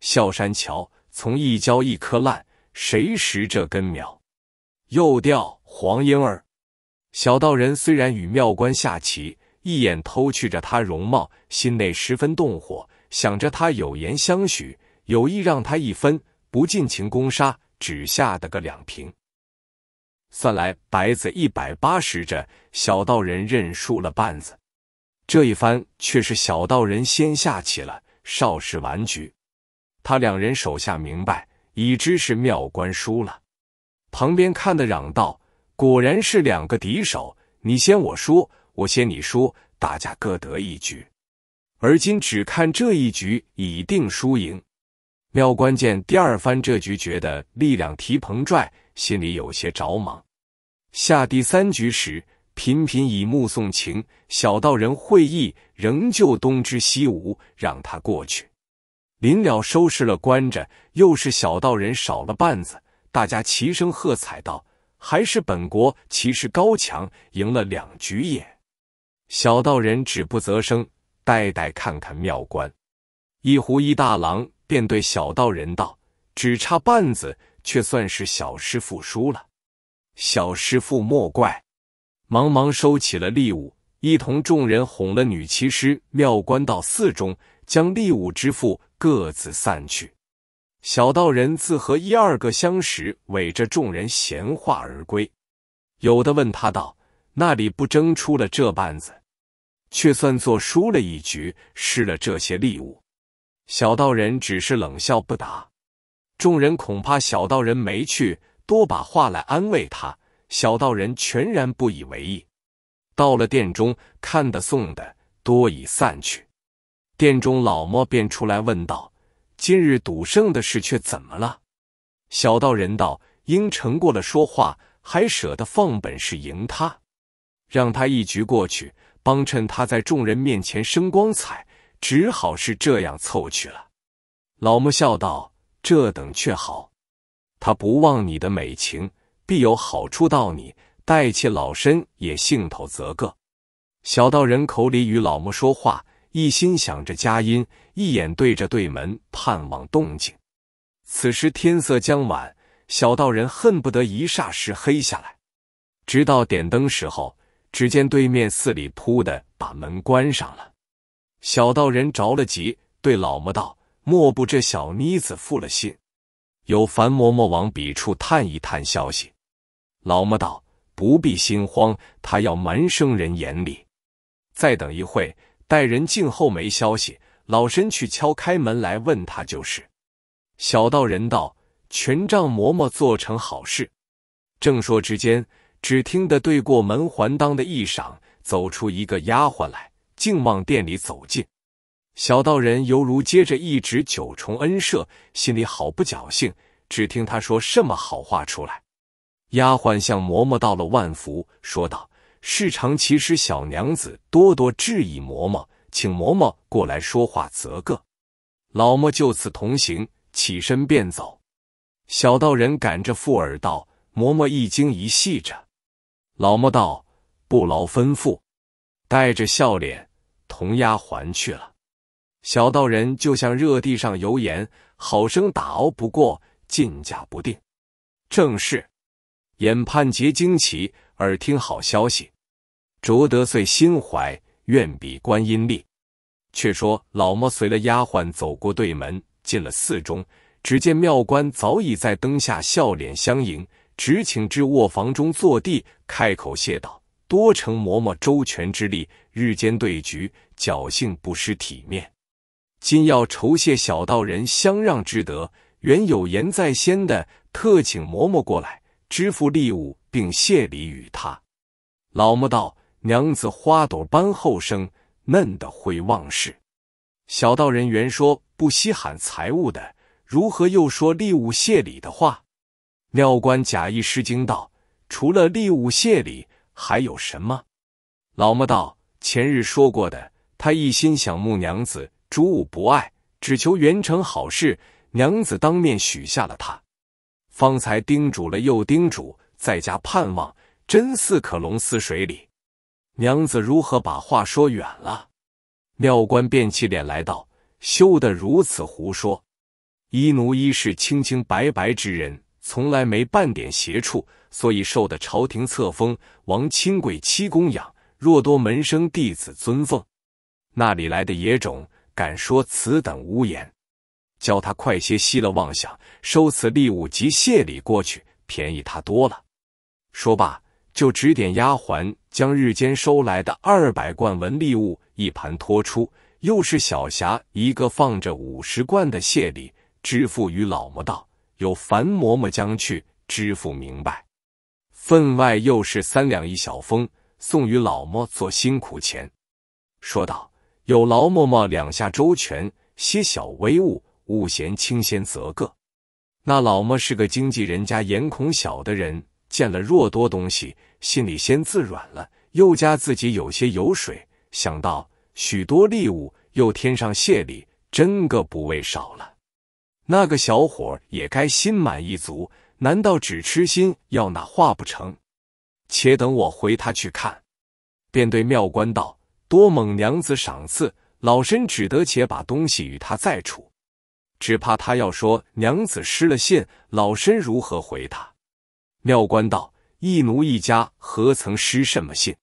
Speaker 1: 笑山桥从一跤一颗烂，谁识这根苗？又掉黄莺儿。小道人虽然与庙官下棋，一眼偷去着他容貌，心内十分动火，想着他有言相许，有意让他一分，不尽情攻杀，只下得个两平。算来白子一百八十着，小道人认输了半子。这一番却是小道人先下起了少氏玩局，他两人手下明白，已知是妙观输了。旁边看的嚷道：“果然是两个敌手，你先我输，我先你输，大家各得一局。而今只看这一局，已定输赢。”妙观见第二番这局觉得力量提蓬拽，心里有些着忙。下第三局时。频频以目送情，小道人会意，仍旧东支西吾，让他过去。临了收拾了，关着，又是小道人少了绊子，大家齐声喝彩道：“还是本国棋士高强，赢了两局也。”小道人止不择声，呆呆看看庙观，一狐一大郎便对小道人道：“只差绊子，却算是小师傅输了。小师傅莫怪。”茫茫收起了利物，一同众人哄了女骑师妙观到寺中，将利物之父各自散去。小道人自和一二个相识，围着众人闲话而归。有的问他道：“那里不争出了这半子，却算作输了一局，失了这些利物。”小道人只是冷笑不答。众人恐怕小道人没去，多把话来安慰他。小道人全然不以为意。到了殿中，看的送的多已散去。殿中老莫便出来问道：“今日赌圣的事却怎么了？”小道人道：“应承过了说话，还舍得放本事赢他，让他一局过去，帮衬他在众人面前生光彩，只好是这样凑去了。”老莫笑道：“这等却好，他不忘你的美情。”必有好处到你，待妾老身也兴头则个。小道人口里与老嬷说话，一心想着佳音，一眼对着对门盼望动静。此时天色将晚，小道人恨不得一霎时黑下来。直到点灯时候，只见对面寺里扑的把门关上了。小道人着了急，对老嬷道：“莫不这小妮子负了心？有樊嬷嬷往彼处探一探消息。”老嬷道：“不必心慌，他要瞒生人眼里，再等一会，待人静候没消息，老身去敲开门来问他就是。”小道人道：“权杖嬷嬷做成好事。”正说之间，只听得对过门环当的一响，走出一个丫鬟来，竟往店里走进。小道人犹如接着一直九重恩赦，心里好不侥幸。只听他说什么好话出来。丫鬟向嬷嬷道了万福，说道：“事常其实小娘子多多致意嬷嬷，请嬷嬷过来说话则个。”老嬷就此同行，起身便走。小道人赶着附耳道：“嬷嬷一惊一细着。”老嬷道：“不劳吩咐。”带着笑脸同丫鬟去了。小道人就像热地上油盐，好生打熬不过，进价不定。正是。眼盼结惊奇，耳听好消息。卓得遂心怀愿比观音力。却说老嬷随了丫鬟走过对门，进了寺中，只见庙官早已在灯下笑脸相迎，直请至卧房中坐地，开口谢道：“多承嬷嬷周全之力，日间对局侥幸不失体面，今要酬谢小道人相让之德，原有言在先的，特请嬷嬷过来。”支付利物，并谢礼与他。老魔道：“娘子花朵般后生，嫩得会忘事。”小道人原说不稀罕财物的，如何又说利物谢礼的话？庙官假意失惊道：“除了利物谢礼，还有什么？”老魔道：“前日说过的，他一心想慕娘子，诸物不爱，只求圆成好事。娘子当面许下了他。”方才叮嘱了又叮嘱，在家盼望，真似可龙似水里，娘子如何把话说远了？庙官变起脸来道：“休得如此胡说！一奴一是清清白白之人，从来没半点邪处，所以受的朝廷册封，王亲贵戚供养。若多门生弟子尊奉，那里来的野种敢说此等污言？”叫他快些息了妄想，收此利物及谢礼过去，便宜他多了。说罢，就指点丫鬟将日间收来的二百贯文利物一盘托出，又是小霞一个放着五十贯的谢礼，知付与老嬷道：“有樊嬷嬷将去。”知付明白，分外又是三两一小封，送与老嬷做辛苦钱。说道：“有劳嬷嬷两下周全些小微物。”勿贤清贤则个，那老么是个经纪人家眼孔小的人，见了若多东西，心里先自软了；又加自己有些油水，想到许多利物，又添上谢礼，真个不为少了。那个小伙也该心满意足，难道只痴心要那画不成？且等我回他去看，便对庙官道：“多蒙娘子赏赐，老身只得且把东西与他再处。”只怕他要说娘子失了信，老身如何回他？妙官道：一奴一家何曾失什么信？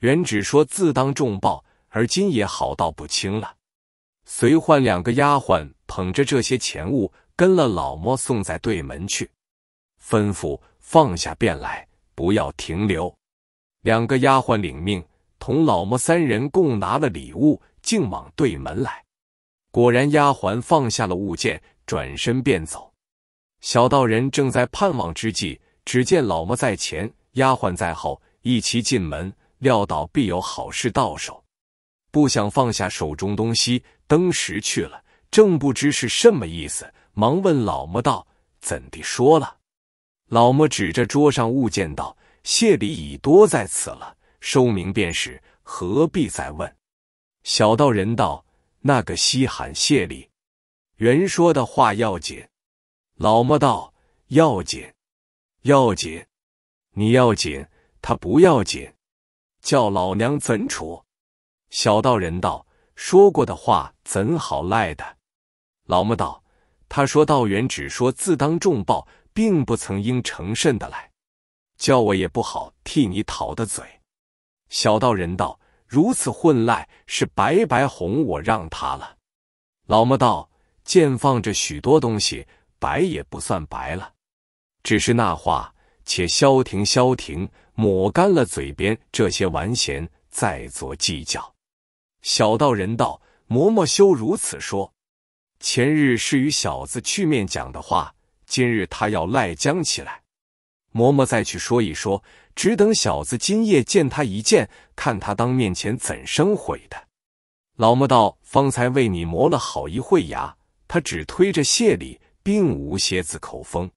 Speaker 1: 原只说自当重报，而今也好到不轻了。随唤两个丫鬟捧着这些钱物，跟了老莫送在对门去，吩咐放下便来，不要停留。两个丫鬟领命，同老莫三人共拿了礼物，竟往对门来。果然，丫鬟放下了物件，转身便走。小道人正在盼望之际，只见老嬷在前，丫鬟在后，一齐进门，料到必有好事到手，不想放下手中东西，登时去了。正不知是什么意思，忙问老嬷道：“怎的说了？”老嬷指着桌上物件道：“谢礼已多在此了，收明便是，何必再问？”小道人道。那个稀罕谢礼，原说的话要紧。老莫道要紧，要紧，你要紧，他不要紧，叫老娘怎处？小道人道说过的话怎好赖的？老莫道他说道员只说自当重报，并不曾应承甚的来，叫我也不好替你讨的嘴。小道人道。如此混赖，是白白哄我让他了。老莫道：“见放着许多东西，白也不算白了。只是那话，且消停消停，抹干了嘴边这些顽闲，再做计较。”小道人道：“嬷嬷休如此说。前日是与小子去面讲的话，今日他要赖将起来。”嬷嬷再去说一说，只等小子今夜见他一见，看他当面前怎生悔的。老嬷道：“方才为你磨了好一会牙，他只推着谢礼，并无歇子口风。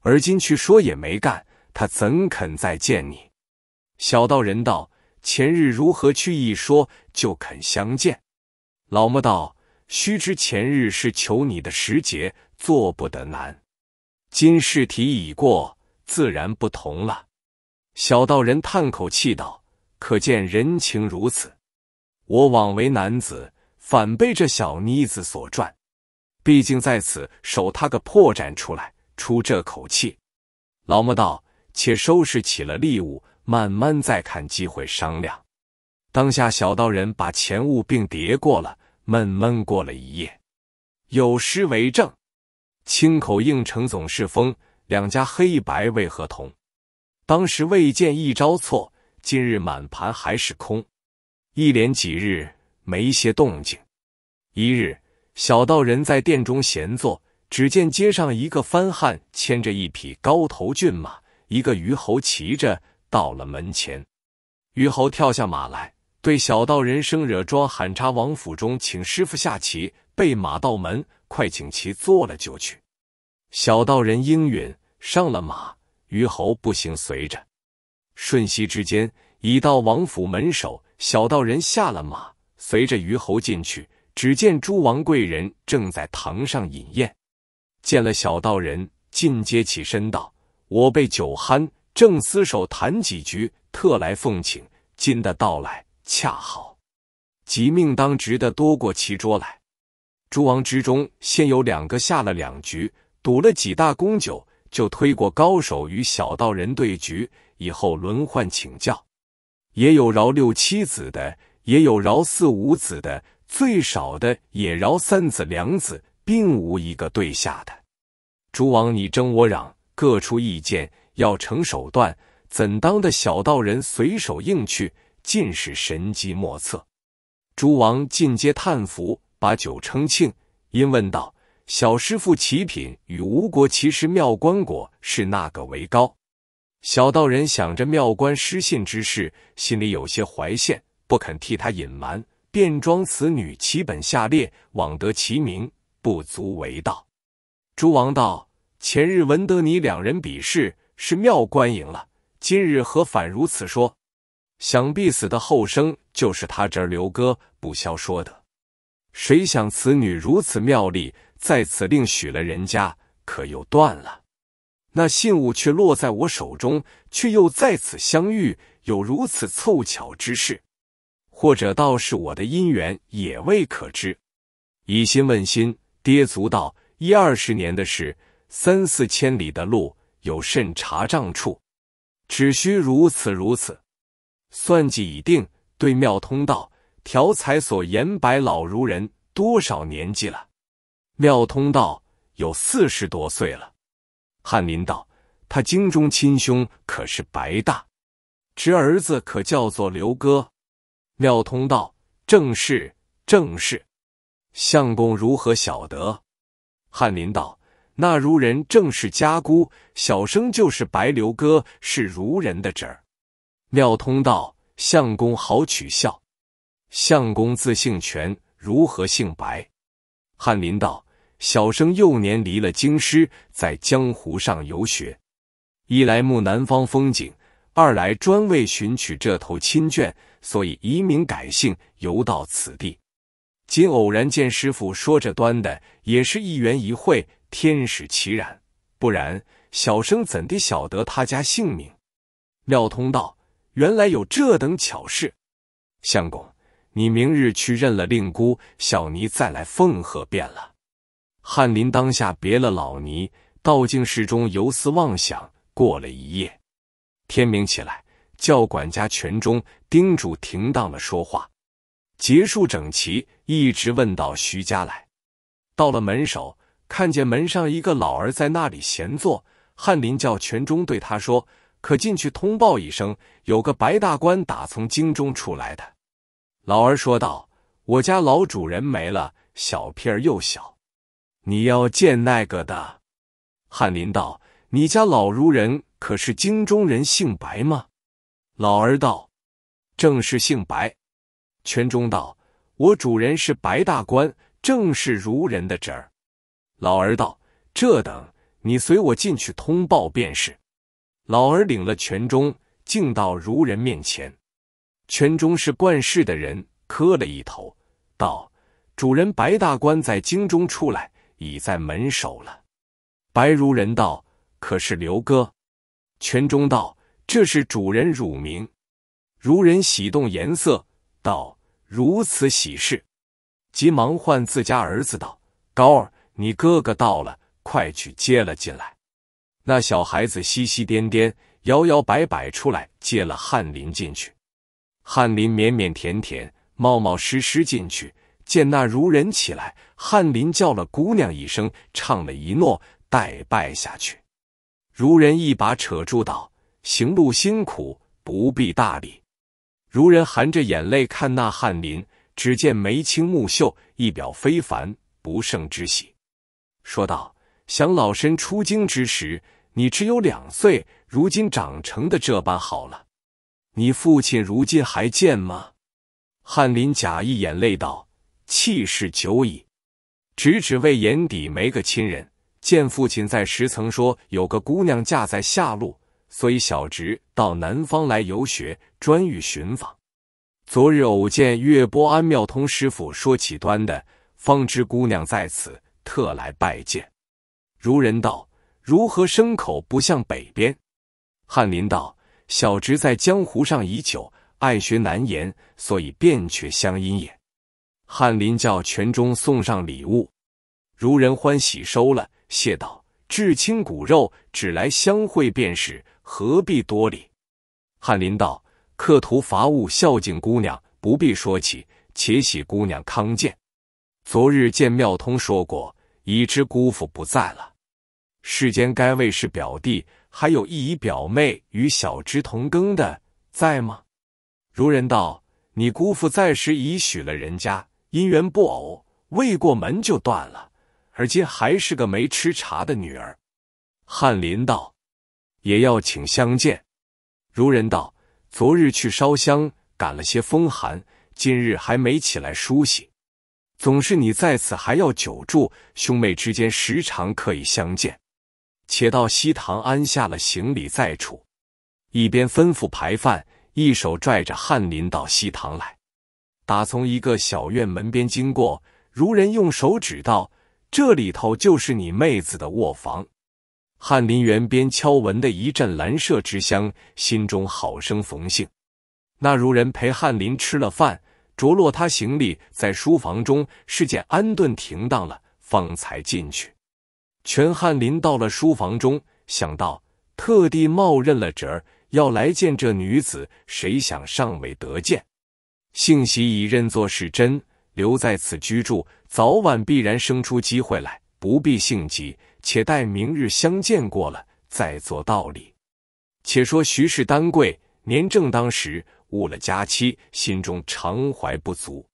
Speaker 1: 而今去说也没干，他怎肯再见你？”小道人道：“前日如何去一说，就肯相见？”老嬷道：“须知前日是求你的时节，做不得难。今事体已过。”自然不同了，小道人叹口气道：“可见人情如此，我枉为男子，反被这小妮子所赚。毕竟在此守他个破绽出来，出这口气。”老莫道：“且收拾起了利物，慢慢再看机会商量。”当下小道人把钱物并叠过了，闷闷过了一夜。有诗为证：“亲口应承总是风。”两家黑白为何同？当时未见一招错，今日满盘还是空。一连几日没些动静。一日，小道人在殿中闲坐，只见街上一个番汉牵着一匹高头骏马，一个虞侯骑着到了门前。虞侯跳下马来，对小道人生惹庄喊：“查王府中请师傅下棋，备马到门，快请其坐了就去。”小道人应允，上了马。虞侯步行，随着。瞬息之间，已到王府门首。小道人下了马，随着虞侯进去。只见诸王贵人正在堂上饮宴，见了小道人，尽皆起身道：“我被酒酣，正厮手谈几局，特来奉请。今的到来恰好。”即命当值的多过棋桌来。诸王之中，先有两个下了两局。赌了几大公酒，就推过高手与小道人对局，以后轮换请教。也有饶六七子的，也有饶四五子的，最少的也饶三子两子，并无一个对下的。诸王你争我嚷，各出意见，要成手段，怎当的小道人随手应去，尽是神机莫测。诸王进皆叹服，把酒称庆，因问道。小师傅齐品与吴国奇师妙观果是那个为高？小道人想着妙观失信之事，心里有些怀羡，不肯替他隐瞒。便装此女其本下列，枉得其名，不足为道。诸王道：前日闻得你两人比试，是妙观赢了。今日何反如此说？想必死的后生就是他侄刘哥，不消说的。谁想此女如此妙丽，在此另许了人家，可又断了。那信物却落在我手中，却又在此相遇，有如此凑巧之事，或者倒是我的姻缘也未可知。以心问心，爹足道一二十年的事，三四千里的路，有甚查账处？只需如此如此。算计已定，对妙通道调财所言，白老如人多少年纪了？廖通道有四十多岁了。翰林道：“他京中亲兄可是白大，侄儿子可叫做刘哥。”廖通道：“正是，正是。相公如何晓得？”翰林道：“那如人正是家姑，小生就是白刘哥，是如人的侄儿。”廖通道：“相公好取笑。相公自姓权，如何姓白？”翰林道：“小生幼年离了京师，在江湖上游学，一来慕南方风景，二来专为寻取这头亲眷，所以移民改姓，游到此地。今偶然见师傅说着端的，也是一缘一会，天使其然，不然小生怎地晓得他家姓名？”廖通道：“原来有这等巧事，相公。”你明日去认了令姑，小尼再来奉贺便了。翰林当下别了老尼，到静室中游思妄想过了一夜。天明起来，叫管家全中叮嘱停当了说话，结束整齐，一直问到徐家来。到了门首，看见门上一个老儿在那里闲坐。翰林叫全中对他说：“可进去通报一声，有个白大官打从京中出来的。”老儿说道：“我家老主人没了，小屁儿又小，你要见那个的。”翰林道：“你家老孺人可是京中人，姓白吗？”老儿道：“正是姓白。”全中道：“我主人是白大官，正是孺人的侄儿。”老儿道：“这等，你随我进去通报便是。”老儿领了全忠，进到孺人面前。全中是冠世的人，磕了一头，道：“主人白大官在京中出来，已在门首了。”白如人道：“可是刘哥？”全中道：“这是主人乳名。”如人喜动颜色，道：“如此喜事！”急忙唤自家儿子道：“高儿，你哥哥到了，快去接了进来。”那小孩子嘻嘻颠颠，摇摇摆摆出来，接了翰林进去。翰林腼腼腆腆、冒冒失失进去，见那如人起来，翰林叫了姑娘一声，唱了一诺，待拜下去。如人一把扯住道：“行路辛苦，不必大礼。”如人含着眼泪看那翰林，只见眉清目秀，一表非凡，不胜之喜，说道：“想老身出京之时，你只有两岁，如今长成的这般好了。”你父亲如今还健吗？翰林假意眼泪道：“气势久矣，只只为眼底没个亲人。见父亲在时，曾说有个姑娘嫁在下路，所以小侄到南方来游学，专欲寻访。昨日偶见岳波安妙通师傅说起端的，方知姑娘在此，特来拜见。”如人道：“如何牲口不向北边？”翰林道。小侄在江湖上已久，爱学难言，所以便却乡音也。翰林叫全中送上礼物，如人欢喜收了，谢道：“至亲骨肉，只来相会便是，何必多礼？”翰林道：“刻图乏物，孝敬姑娘，不必说起，且喜姑娘康健。昨日见妙通说过，已知姑父不在了。世间该位是表弟。”还有一姨表妹与小侄同庚的在吗？如人道，你姑父在时已许了人家，姻缘不偶，未过门就断了，而今还是个没吃茶的女儿。翰林道，也要请相见。如人道，昨日去烧香，感了些风寒，今日还没起来梳洗。总是你在此还要久住，兄妹之间时常可以相见。且到西堂安下了行李再处，一边吩咐排饭，一手拽着翰林到西堂来。打从一个小院门边经过，如人用手指道：“这里头就是你妹子的卧房。”翰林园边敲闻的一阵兰麝之香，心中好生逢幸。那如人陪翰林吃了饭，着落他行李在书房中，是件安顿停当了，方才进去。全翰林到了书房中，想到特地冒认了侄儿，要来见这女子，谁想尚未得见。幸喜已认作是真，留在此居住，早晚必然生出机会来，不必性急，且待明日相见过了，再做道理。且说徐氏丹桂年正当时，误了佳期，心中常怀不足。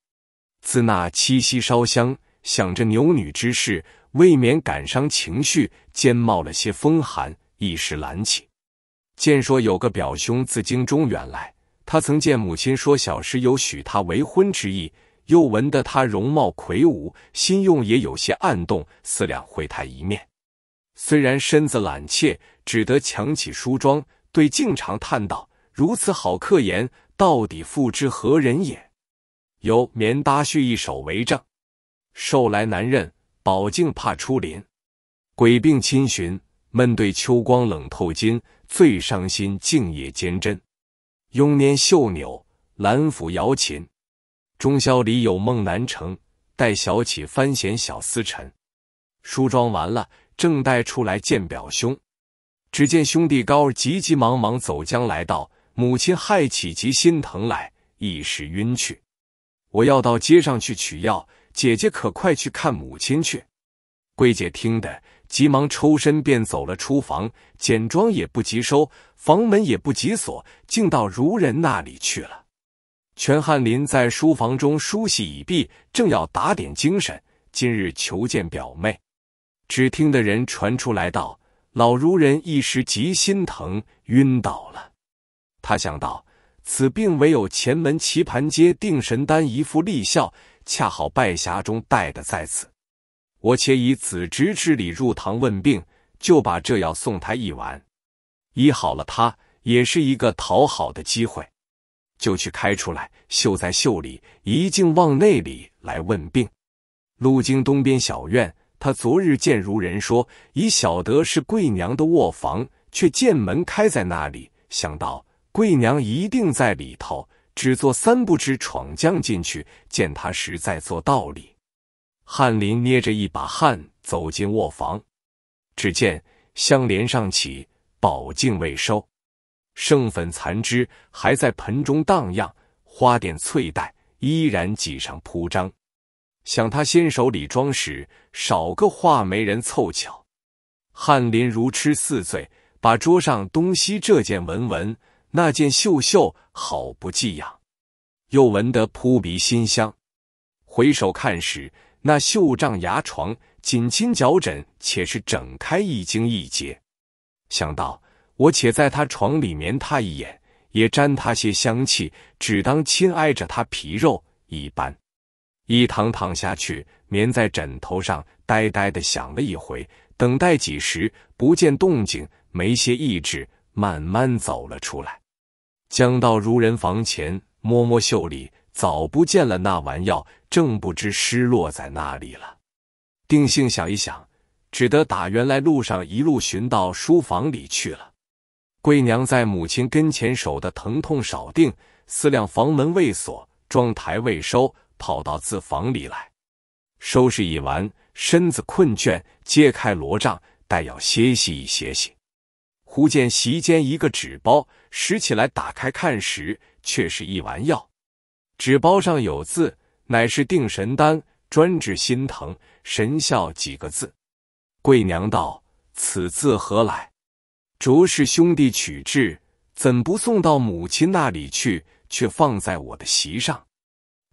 Speaker 1: 自那七夕烧香，想着牛女之事。未免感伤情绪，兼冒了些风寒，一时懒起。见说有个表兄自京中远来，他曾见母亲说小时有许他为婚之意，又闻得他容貌魁梧，心用也有些暗动，思量会他一面。虽然身子懒怯，只得强起梳妆，对镜常叹道：“如此好客言，到底父之何人也？由棉搭絮一首为证，受来难认。”宝镜怕初林，鬼病侵寻；闷对秋光冷透襟，最伤心。静夜兼贞。拥年绣纽，兰府瑶琴。中宵里有梦难成，待小起翻闲小思沉。梳妆完了，正待出来见表兄，只见兄弟高急急忙忙走将来到，母亲害起急心疼来一时晕去。我要到街上去取药。姐姐可快去看母亲去。桂姐听得，急忙抽身便走了。厨房简装也不及收，房门也不及锁，竟到如人那里去了。全翰林在书房中梳洗已毕，正要打点精神，今日求见表妹。只听的人传出来道：“老如人一时极心疼，晕倒了。”他想到此病唯有前门棋盘街定神丹一副立效。恰好拜匣中带的在此，我且以子侄之礼入堂问病，就把这药送他一碗，医好了他也是一个讨好的机会，就去开出来，绣在袖里，一径往内里来问病。路经东边小院，他昨日见如人说已晓得是贵娘的卧房，却见门开在那里，想到贵娘一定在里头。只做三不知，闯将进去，见他时再做道理。翰林捏着一把汗走进卧房，只见香帘上起，宝镜未收，剩粉残枝还在盆中荡漾，花钿翠带依然挤上铺张。想他先手里装时，少个画眉人凑巧。翰林如痴似醉，把桌上东西这件文文。那件绣绣好不寄养，又闻得扑鼻馨香。回首看时，那绣帐牙床、锦衾脚枕，且是整开一惊一节。想到我且在他床里眠他一眼，也沾他些香气，只当亲挨着他皮肉一般。一躺躺下去，眠在枕头上，呆呆的想了一回，等待几时，不见动静，没些意志。慢慢走了出来，将到如人房前，摸摸袖里，早不见了那丸药，正不知失落在哪里了。定性想一想，只得打原来路上一路寻到书房里去了。贵娘在母亲跟前守的疼痛少定，思量房门未锁，妆台未收，跑到自房里来，收拾已完，身子困倦，揭开罗帐，待要歇息一歇息。忽见席间一个纸包，拾起来打开看时，却是一丸药。纸包上有字，乃是“定神丹”，专治心疼、神效几个字。贵娘道：“此字何来？”卓氏兄弟取至，怎不送到母亲那里去？却放在我的席上。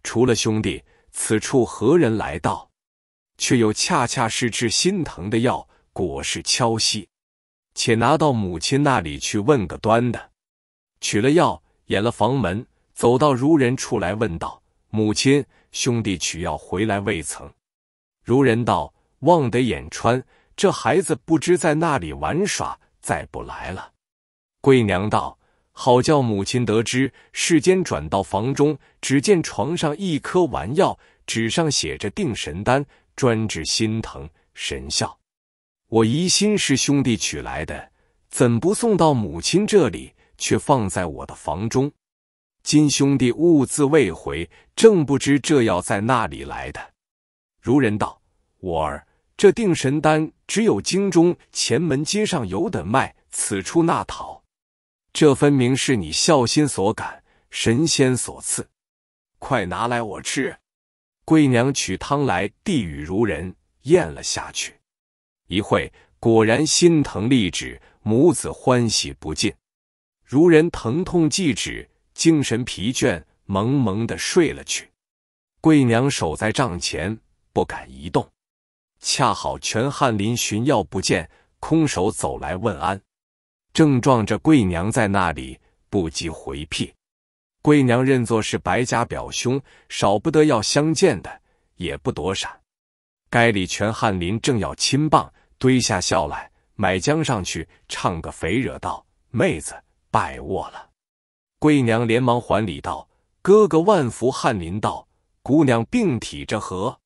Speaker 1: 除了兄弟，此处何人来到？却又恰恰是治心疼的药，果是敲西。且拿到母亲那里去问个端的，取了药，掩了房门，走到如人处来，问道：“母亲，兄弟取药回来未曾？”如人道：“望得眼穿，这孩子不知在那里玩耍，再不来了。”贵娘道：“好叫母亲得知。”世间转到房中，只见床上一颗丸药，纸上写着“定神丹”，专治心疼，神效。我疑心是兄弟取来的，怎不送到母亲这里，却放在我的房中？金兄弟兀自未回，正不知这药在那里来的。如人道：我儿，这定神丹只有京中前门街上有等卖，此处那讨？这分明是你孝心所感，神仙所赐，快拿来我吃。贵娘取汤来，递与如人，咽了下去。一会果然心疼，立止母子欢喜不尽。如人疼痛即止，精神疲倦，蒙蒙的睡了去。贵娘守在帐前，不敢移动。恰好全翰林寻药不见，空手走来问安，正撞着贵娘在那里，不及回辟。贵娘认作是白家表兄，少不得要相见的，也不躲闪。该里全翰林正要亲棒，堆下笑来，买浆上去，唱个肥惹道，妹子拜卧了。贵娘连忙还礼道：“哥哥万福，翰林道，姑娘病体着何？”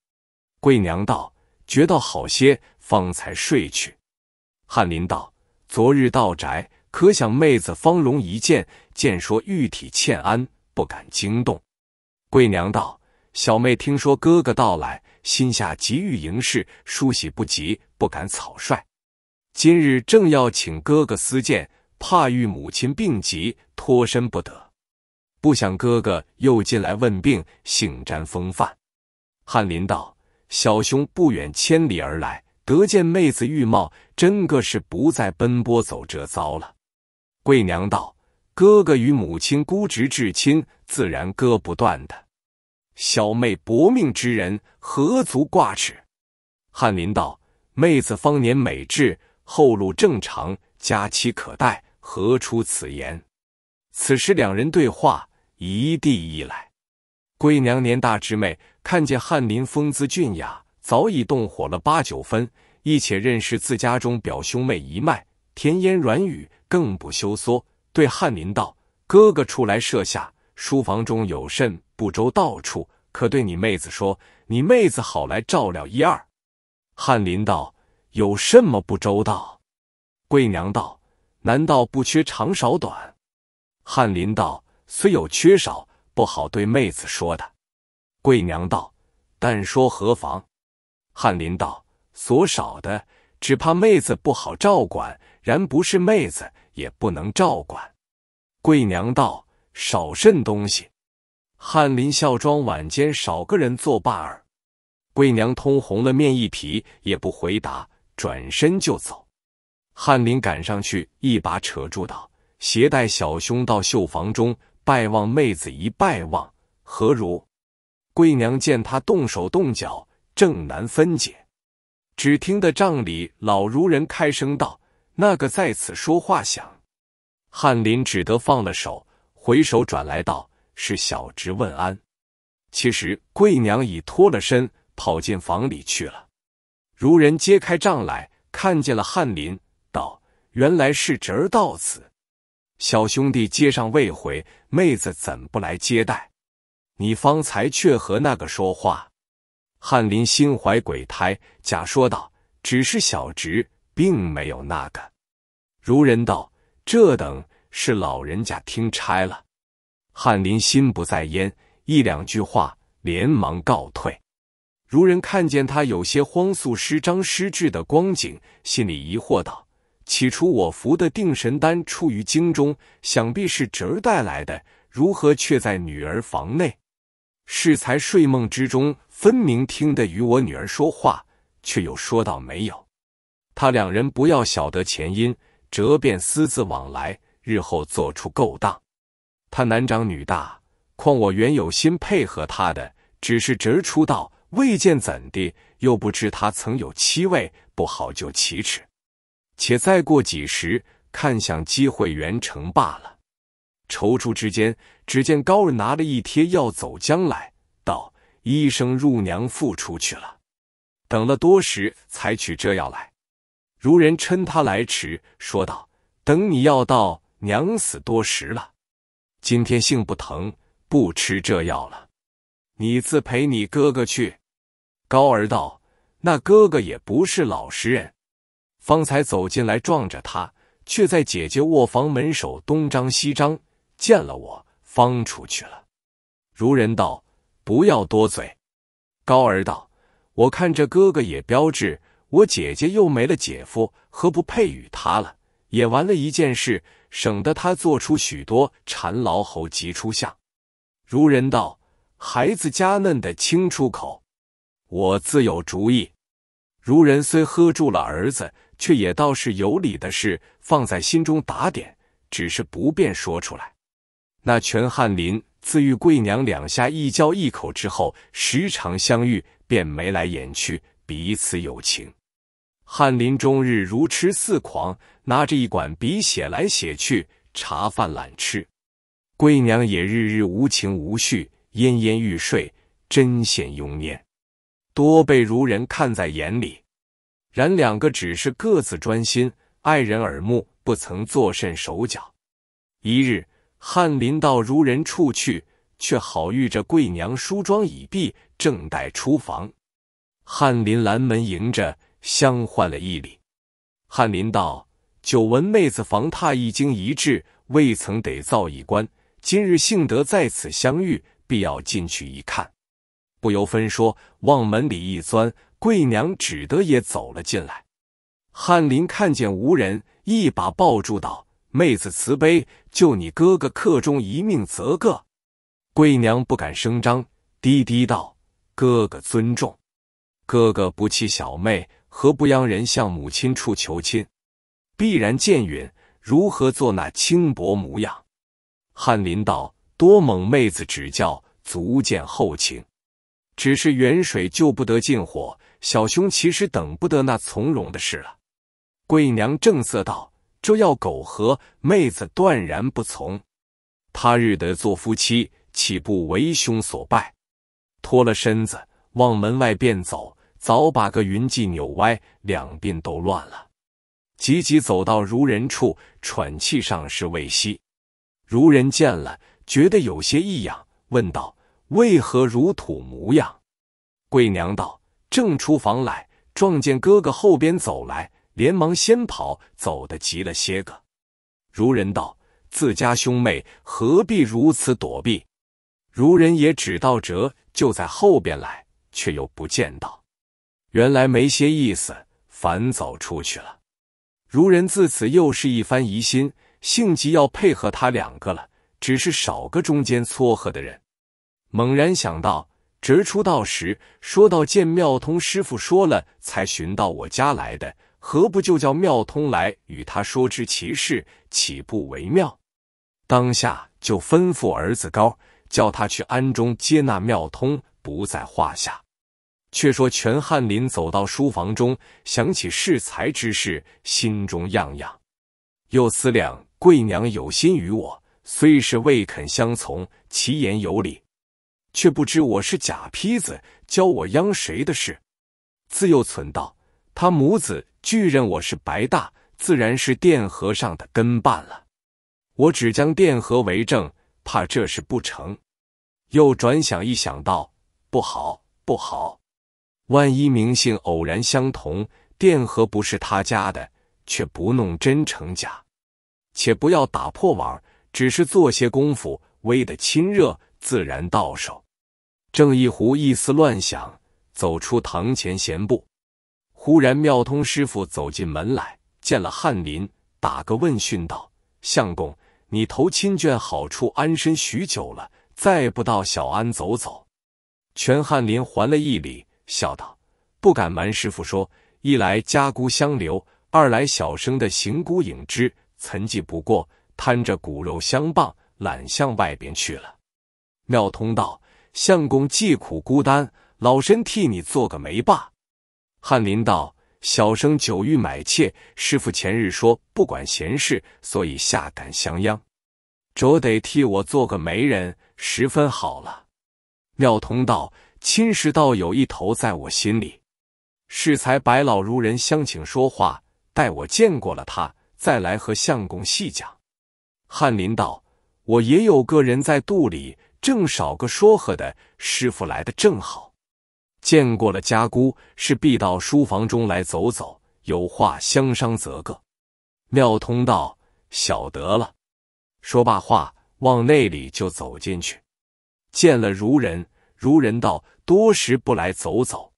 Speaker 1: 贵娘道：“觉到好些，方才睡去。”翰林道：“昨日到宅，可想妹子芳容一见，见说玉体欠安，不敢惊动。”贵娘道。小妹听说哥哥到来，心下急欲迎视，梳洗不及，不敢草率。今日正要请哥哥私见，怕遇母亲病急，脱身不得。不想哥哥又进来问病，幸沾风范。翰林道：“小兄不远千里而来，得见妹子玉貌，真个是不再奔波走这遭了。”贵娘道：“哥哥与母亲孤侄至亲，自然割不断的。”小妹薄命之人，何足挂齿？翰林道：“妹子方年美质，后路正常，佳期可待，何出此言？”此时两人对话，一地一来。贵娘年大之妹，看见翰林风姿俊雅，早已动火了八九分，一且认识自家中表兄妹一脉，甜言软语，更不羞缩，对翰林道：“哥哥出来设下，书房中有甚？”不周到处，可对你妹子说，你妹子好来照料一二。翰林道：有什么不周到？贵娘道：难道不缺长少短？翰林道：虽有缺少，不好对妹子说的。贵娘道：但说何妨？翰林道：所少的，只怕妹子不好照管，然不是妹子也不能照管。贵娘道：少甚东西？翰林孝庄晚间少个人作伴儿，贵娘通红了面，一皮也不回答，转身就走。翰林赶上去，一把扯住道：“携带小兄到绣房中拜望妹子一拜望，何如？”贵娘见他动手动脚，正难分解。只听得帐里老孺人开声道：“那个在此说话响。”翰林只得放了手，回首转来道。是小侄问安，其实贵娘已脱了身，跑进房里去了。如人揭开帐来，看见了翰林，道：“原来是侄儿到此，小兄弟接上未回，妹子怎不来接待？你方才却和那个说话？”翰林心怀鬼胎，假说道：“只是小侄并没有那个。”如人道：“这等是老人家听差了。”翰林心不在焉，一两句话，连忙告退。如人看见他有些慌速失张失智的光景，心里疑惑道：“起初我服的定神丹出于京中，想必是侄儿带来的，如何却在女儿房内？适才睡梦之中，分明听得与我女儿说话，却又说到没有。他两人不要晓得前因，折便私自往来，日后做出勾当。”他男长女大，况我原有心配合他的，只是侄出道未见怎的，又不知他曾有妻位，不好就启齿。且再过几时，看想机会圆成罢了。踌躇之间，只见高儿拿了一贴药走将来，道：“医生入娘腹出去了。”等了多时，才取这药来。如人嗔他来迟，说道：“等你要到，娘死多时了。”今天性不疼，不吃这药了。你自陪你哥哥去。高儿道：“那哥哥也不是老实人，方才走进来撞着他，却在姐姐卧房门首东张西张，见了我，方出去了。”如人道：“不要多嘴。”高儿道：“我看这哥哥也标致，我姐姐又没了姐夫，何不配与他了？也完了一件事。”省得他做出许多馋老侯急出相，如人道孩子家嫩的轻出口，我自有主意。如人虽喝住了儿子，却也倒是有理的事，放在心中打点，只是不便说出来。那全翰林自与贵娘两下一交一口之后，时常相遇，便眉来眼去，彼此有情。翰林终日如痴似狂。拿着一管笔写来写去，茶饭懒吃。贵娘也日日无情无绪，恹恹欲睡，真羡慵念，多被如人看在眼里，然两个只是各自专心，爱人耳目，不曾作甚手脚。一日，翰林到如人处去，却好遇着贵娘梳妆已毕，正待出房，翰林拦门迎着，相唤了一礼。翰林道。久闻妹子房榻一经一治，未曾得造一关。今日幸得在此相遇，必要进去一看。不由分说，往门里一钻，贵娘只得也走了进来。翰林看见无人，一把抱住道：“妹子慈悲，救你哥哥客中一命则个。”贵娘不敢声张，低低道：“哥哥尊重，哥哥不弃小妹，何不央人向母亲处求亲？”必然见允，如何做那轻薄模样？翰林道：多蒙妹子指教，足见厚情。只是远水救不得近火，小兄其实等不得那从容的事了。贵娘正色道：这要苟合，妹子断然不从。他日得做夫妻，岂不为兄所败？脱了身子，往门外便走，早把个云髻扭歪，两鬓都乱了。急急走到如人处，喘气上是未息。如人见了，觉得有些异样，问道：“为何如土模样？”贵娘道：“正出房来，撞见哥哥后边走来，连忙先跑，走得急了些个。”如人道：“自家兄妹，何必如此躲避？”如人也只道：“折就在后边来，却又不见道，原来没些意思，反走出去了。”如人自此又是一番疑心，性急要配合他两个了，只是少个中间撮合的人。猛然想到，侄出道时说到见妙通师傅说了，才寻到我家来的，何不就叫妙通来与他说知其事，岂不为妙？当下就吩咐儿子高，叫他去庵中接纳妙通，不在话下。却说全翰林走到书房中，想起适才之事，心中痒痒。又思量贵娘有心于我，虽是未肯相从，其言有理，却不知我是假坯子，教我央谁的事？自幼存道，他母子拒认我是白大，自然是电和尚的跟班了。我只将电和为证，怕这事不成。又转想一想，道：不好，不好！万一明信偶然相同，电荷不是他家的，却不弄真成假，且不要打破碗，只是做些功夫，微的亲热，自然到手。郑一壶一丝乱想，走出堂前闲步，忽然妙通师傅走进门来，见了翰林，打个问讯道：“相公，你投亲眷好处安身许久了，再不到小庵走走？”全翰林还了一礼。笑道：“不敢瞒师傅说，一来家姑相留，二来小生的形孤影只，曾记不过，贪着骨肉相傍，懒向外边去了。”妙通道：“相公既苦孤单，老身替你做个媒罢。”翰林道：“小生久欲买妾，师傅前日说不管闲事，所以下敢相央，着得替我做个媒人，十分好了。”妙通道。亲师道友一头在我心里，适才白老孺人相请说话，待我见过了他，再来和相公细讲。翰林道，我也有个人在肚里，正少个说和的，师傅来的正好。见过了家姑，是必到书房中来走走，有话相商则个。妙通道，晓得了。说罢话，往那里就走进去，见了如人。如人道多时不来走走，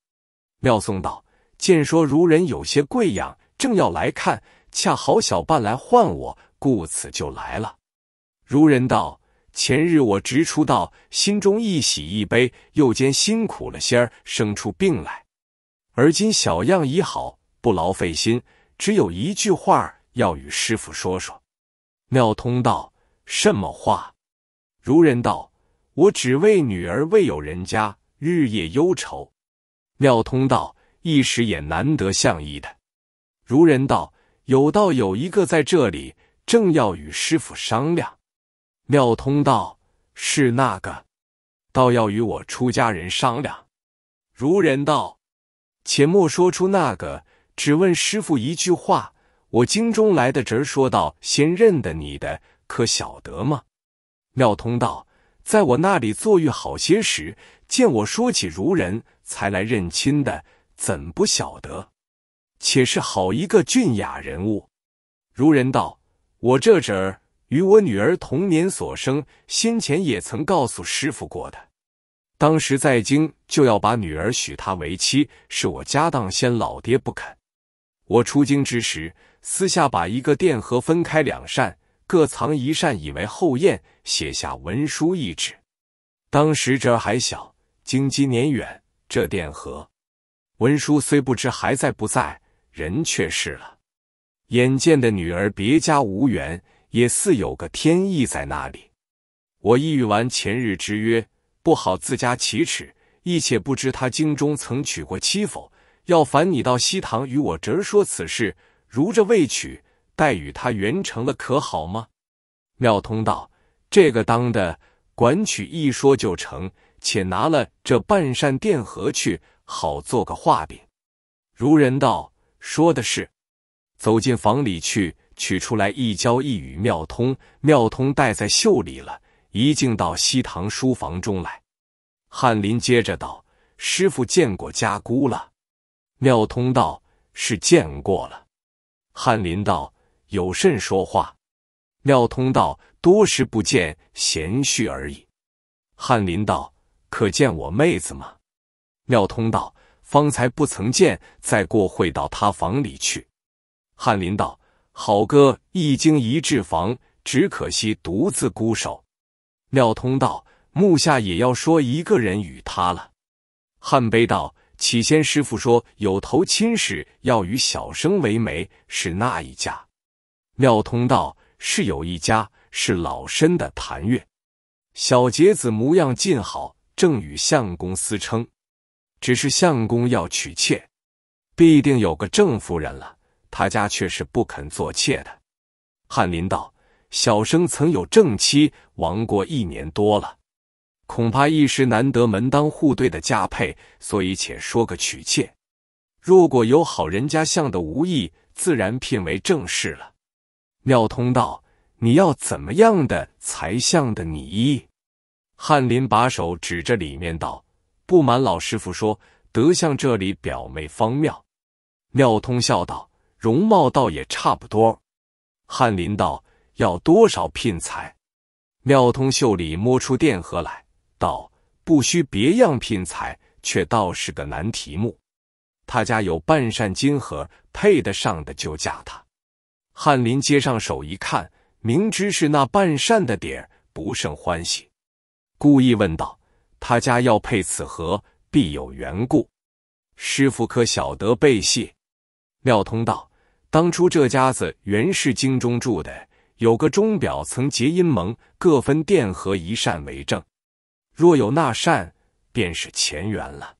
Speaker 1: 妙松道见说如人有些贵样，正要来看，恰好小伴来唤我，故此就来了。如人道前日我直出道，心中一喜一悲，又兼辛苦了些儿，生出病来。而今小样已好，不劳费心，只有一句话要与师傅说说。妙通道什么话？如人道。我只为女儿未有人家，日夜忧愁。妙通道一时也难得相依的。如人道有道有一个在这里，正要与师傅商量。妙通道是那个，倒要与我出家人商量。如人道且莫说出那个，只问师傅一句话：我京中来的侄儿说道，先认得你的，可晓得吗？妙通道。在我那里坐浴好些时，见我说起如人，才来认亲的，怎不晓得？且是好一个俊雅人物。如人道：“我这侄儿与我女儿同年所生，先前也曾告诉师傅过的。当时在京就要把女儿许他为妻，是我家当先老爹不肯。我出京之时，私下把一个店和分开两扇。”各藏一扇，以为后验。写下文书一纸。当时侄还小，京畿年远，这殿和文书虽不知还在不在，人却是了。眼见的女儿别家无缘，也似有个天意在那里。我意欲完前日之约，不好自家启齿。亦且不知他京中曾娶过妻否？要烦你到西堂与我侄说此事。如这未娶。待与他圆成了，可好吗？妙通道：“这个当的，管取一说就成。且拿了这半扇电盒去，好做个画饼。”如人道：“说的是。”走进房里去，取出来一交一与妙通，妙通带在袖里了。一进到西堂书房中来，翰林接着道：“师傅见过家姑了。”妙通道：“是见过了。”翰林道：有甚说话？妙通道多时不见，闲叙而已。翰林道：可见我妹子吗？妙通道方才不曾见，再过会到他房里去。翰林道：好哥，一惊一至房，只可惜独自孤守。妙通道：目下也要说一个人与他了。汉碑道：起先师傅说有头亲事，要与小生为媒，是那一家？廖通道是有一家是老身的谭月，小杰子模样尽好，正与相公私称。只是相公要娶妾，必定有个正夫人了。他家却是不肯做妾的。翰林道：小生曾有正妻亡过一年多了，恐怕一时难得门当户对的嫁配，所以且说个娶妾。若果有好人家相的无意，自然聘为正室了。妙通道：“你要怎么样的才像的你？”翰林把手指着里面道：“不瞒老师傅说，德像这里表妹方妙。”妙通笑道：“容貌倒也差不多。”翰林道：“要多少聘财？”妙通袖里摸出电盒来道：“不需别样聘财，却倒是个难题目。他家有半扇金盒，配得上的就嫁他。”翰林接上手一看，明知是那半扇的底儿，不胜欢喜，故意问道：“他家要配此盒，必有缘故。师傅可晓得背细？”廖通道：“当初这家子原是京中住的，有个钟表曾结阴盟，各分殿和一扇为证。若有那扇，便是前缘了。”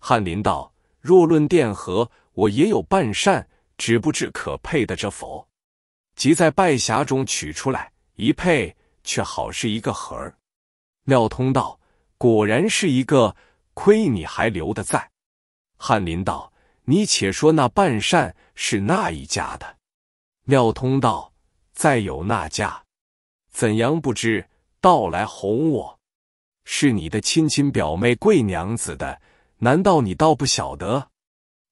Speaker 1: 翰林道：“若论殿和，我也有半扇。”只不知可配得着否？即在拜匣中取出来一配，却好是一个盒儿。妙通道，果然是一个，亏你还留得在。翰林道，你且说那半扇是那一家的？妙通道，再有那家，怎样不知？道来哄我，是你的亲亲表妹贵娘子的，难道你倒不晓得？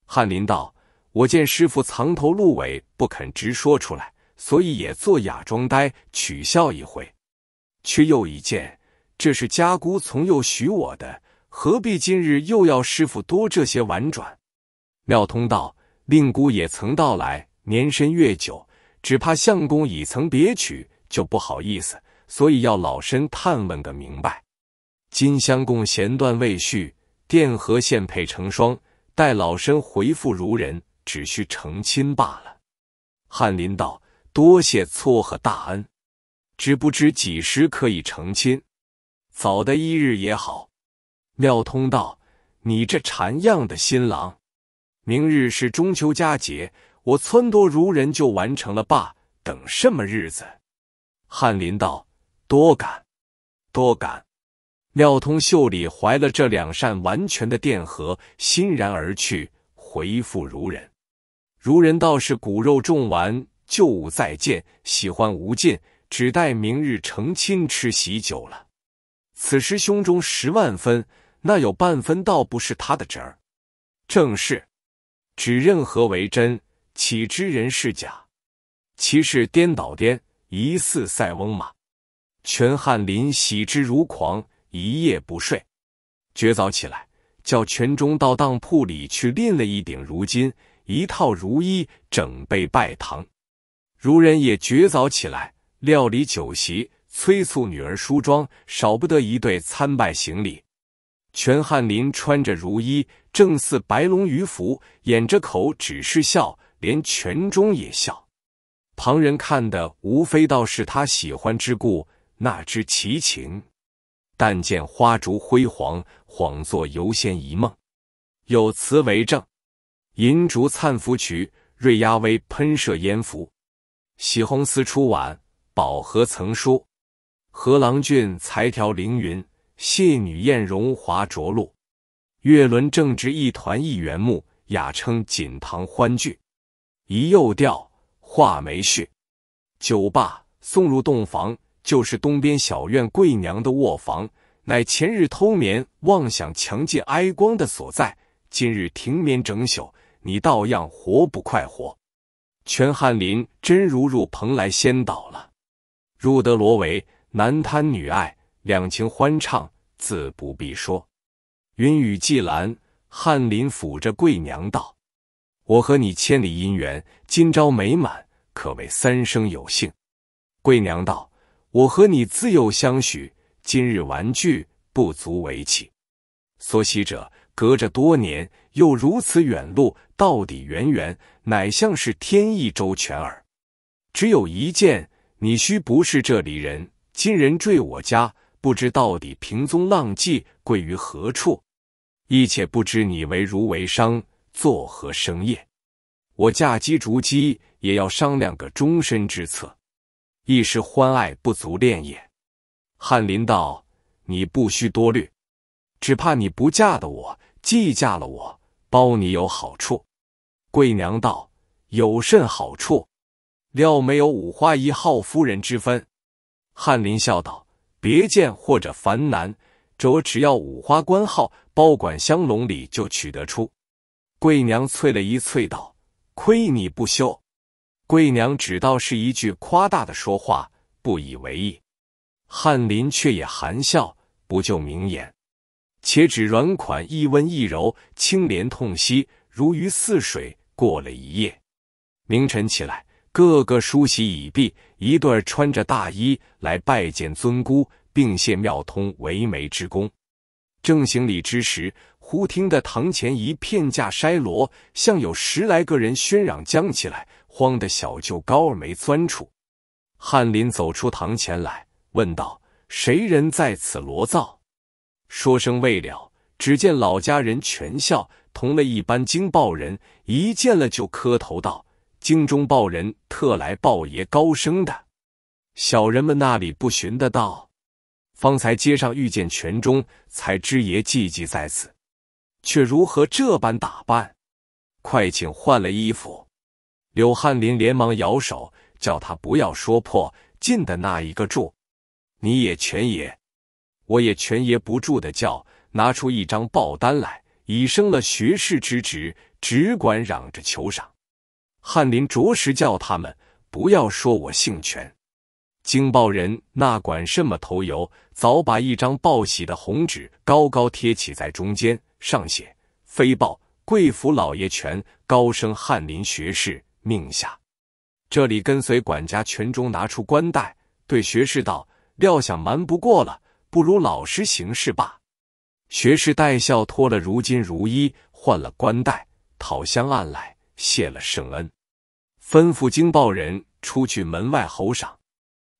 Speaker 1: 翰林道。我见师傅藏头露尾，不肯直说出来，所以也做哑装呆，取笑一回。却又一见，这是家姑从幼许我的，何必今日又要师傅多这些婉转？妙通道，令姑也曾到来，年深月久，只怕相公已曾别娶，就不好意思，所以要老身探问个明白。金香供弦断未续，电荷线配成双，待老身回复如人。只需成亲罢了。翰林道：“多谢撮合大恩，知不知几时可以成亲？早的一日也好。”妙通道：“你这馋样的新郎，明日是中秋佳节，我撺掇如人就完成了罢，等什么日子？”翰林道：“多感多感。”妙通袖里怀了这两扇完全的电盒，欣然而去，回复如人。如人道是骨肉重完，旧物再见，喜欢无尽，只待明日成亲吃喜酒了。此时胸中十万分，那有半分倒不是他的侄儿。正是，只认何为真，岂知人是假？其事颠倒颠，疑似塞翁马。全翰林喜之如狂，一夜不睡，觉早起来，叫全中到当铺里去拎了一顶如今。一套如衣，整备拜堂。如人也绝早起来，料理酒席，催促女儿梳妆，少不得一对参拜行礼。全翰林穿着如衣，正似白龙鱼服，掩着口只是笑，连全中也笑。旁人看的无非倒是他喜欢之故，那知其情？但见花烛辉煌，恍作游仙一梦。有词为证。银烛灿拂蕖，瑞鸦微喷射烟浮；喜红丝出挽，宝和曾梳。何郎俊才调凌云，谢女艳容华着露。月轮正值一团一圆木，雅称锦堂欢聚。一又调画眉序，酒罢送入洞房，就是东边小院贵娘的卧房，乃前日偷眠妄想强借哀光的所在，今日停眠整宿。你倒样活不快活，全翰林真如入蓬莱仙岛了。入得罗帷，男贪女爱，两情欢畅，自不必说。云雨霁蓝，翰林抚着贵娘道：“我和你千里姻缘，今朝美满，可谓三生有幸。”贵娘道：“我和你自幼相许，今日完聚，不足为奇。”所喜者。隔着多年，又如此远路，到底圆圆，乃像是天意周全耳。只有一件，你须不是这里人，今人坠我家，不知到底平踪浪迹贵于何处？亦且不知你为如为商，做何生业？我嫁鸡逐鸡，也要商量个终身之策。一时欢爱不足恋也。翰林道：“你不须多虑，只怕你不嫁的我。”既嫁了我，包你有好处。贵娘道：“有甚好处？”料没有五花一号夫人之分。翰林笑道：“别见或者烦难，着只要五花官号，包管香笼里就取得出。”贵娘啐了一啐道：“亏你不羞！”贵娘只道是一句夸大的说话，不以为意。翰林却也含笑，不就明言。且只软款一温一柔，清莲痛惜如鱼似水，过了一夜。明晨起来，个个梳洗已毕，一对穿着大衣来拜见尊姑，并谢妙通为媒之功。正行礼之时，忽听得堂前一片架筛锣，像有十来个人喧嚷将起来，慌得小舅高二梅钻出。翰林走出堂前来，问道：“谁人在此罗噪？”说声未了，只见老家人全笑，同了一班京报人，一见了就磕头道：“京中报人特来报爷高升的，小人们那里不寻得到？方才街上遇见全中，才知爷寂寂在此，却如何这般打扮？快请换了衣服。”柳翰林连忙摇手，叫他不要说破，进的那一个住，你也全也。我也全爷不住的叫，拿出一张报单来，已升了学士之职，只管嚷着求赏。翰林着实叫他们不要说我姓权。京报人那管什么头油，早把一张报喜的红纸高高贴起在中间，上写“飞报贵府老爷权高升翰林学士命下”。这里跟随管家全中拿出官袋，对学士道：“料想瞒不过了。”不如老实行事罢。学士戴孝脱了，如今如衣换了冠带，讨香案来谢了圣恩，吩咐经报人出去门外候赏。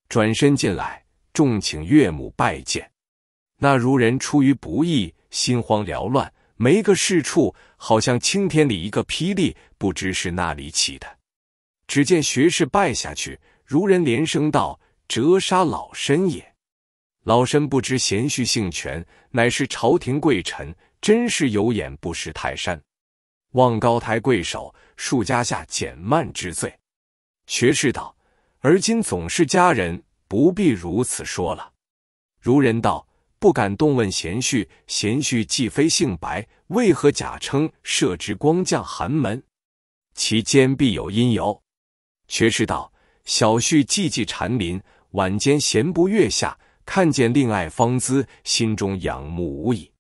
Speaker 1: 转身进来，众请岳母拜见。那如人出于不义，心慌缭乱，没个是处，好像青天里一个霹雳，不知是那里起的。只见学士拜下去，如人连声道：“折杀老身也。”老身不知贤婿姓权，乃是朝廷贵臣，真是有眼不识泰山。望高抬贵手，恕家下简慢之罪。学士道：而今总是家人，不必如此说了。如人道：不敢动问贤婿，贤婿既非姓白，为何假称设之光降寒门？其间必有因由。学士道：小婿寂寂禅林，晚间闲不月下。看见令爱芳姿，心中仰慕无已。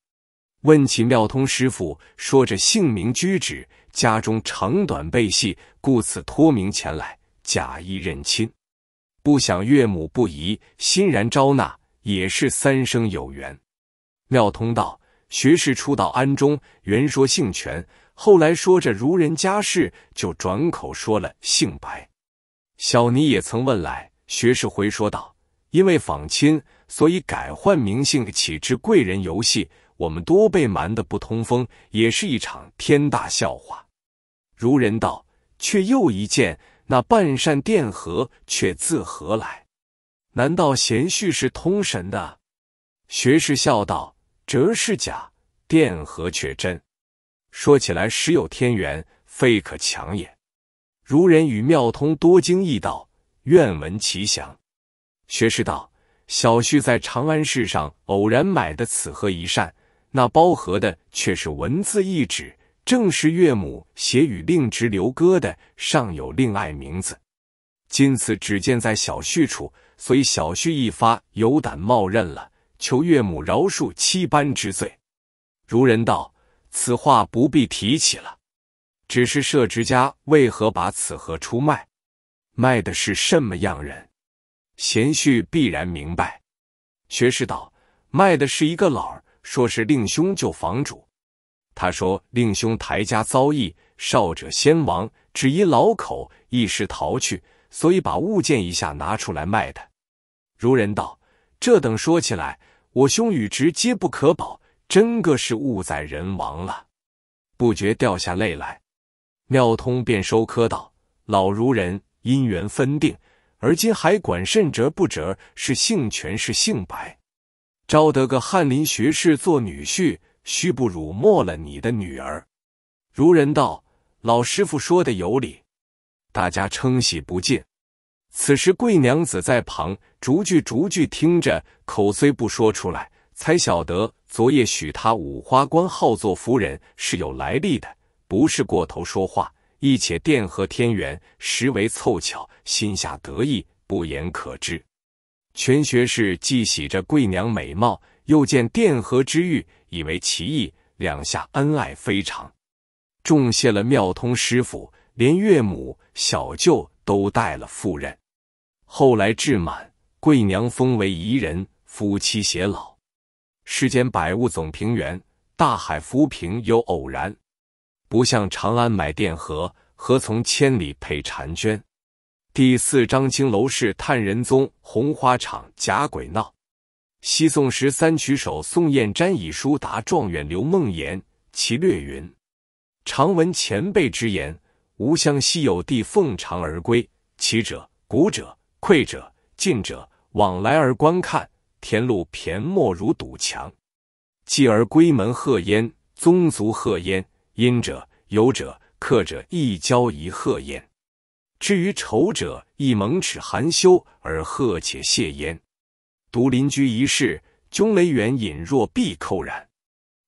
Speaker 1: 问起妙通师傅，说着姓名居址，家中长短辈系，故此托名前来，假意认亲。不想岳母不疑，欣然招纳，也是三生有缘。妙通道，学士初到安中，原说姓全，后来说着如人家事，就转口说了姓白。小尼也曾问来，学士回说道，因为访亲。所以改换名姓，岂知贵人游戏？我们多被瞒得不通风，也是一场天大笑话。如人道，却又一见，那半扇电荷却自何来？难道贤婿是通神的？学士笑道：“折是假，电荷却真。说起来，实有天缘，非可强也。”如人与妙通多经意道，愿闻其详。学士道。小婿在长安市上偶然买的此盒一扇，那包盒的却是文字一纸，正是岳母写与令侄刘哥的，上有令爱名字。今此只见在小婿处，所以小婿一发有胆冒认了，求岳母饶恕七般之罪。如人道此话不必提起了，只是设职家为何把此盒出卖？卖的是什么样人？贤婿必然明白。学士道：“卖的是一个老儿，说是令兄救房主。他说令兄抬家遭役，少者先亡，只因老口一时逃去，所以把物件一下拿出来卖的。”如人道：“这等说起来，我兄与侄皆不可保，真个是物在人亡了。”不觉掉下泪来。妙通便收科道：“老如人，姻缘分定。”而今还管甚折不折？是姓权是姓白，招得个翰林学士做女婿，须不辱没了你的女儿。如人道，老师傅说的有理，大家称喜不尽。此时贵娘子在旁逐句逐句听着，口虽不说出来，才晓得昨夜许他五花冠号做夫人是有来历的，不是过头说话。一且电荷天元，实为凑巧，心下得意，不言可知。全学士既喜着贵娘美貌，又见电荷之遇，以为奇异，两下恩爱非常。重谢了妙通师傅，连岳母、小舅都带了赴任。后来至满，贵娘封为宜人，夫妻偕老。世间百物总平原，大海浮萍有偶然。不向长安买钿合，何从千里配婵娟。第四章青楼市探人踪，红花场假鬼闹。西宋时三曲手，宋彦瞻以书答状元刘梦言，其略云：常闻前辈之言，吾乡西有地，奉长而归。其者、古者、愧者、近者，往来而观看。田路骈陌如堵墙，继而归门贺焉，宗族贺焉。因者有者克者亦交一贺焉，至于仇者亦蒙耻含羞而贺且谢焉。独邻居一室，扃雷远隐若闭扣然。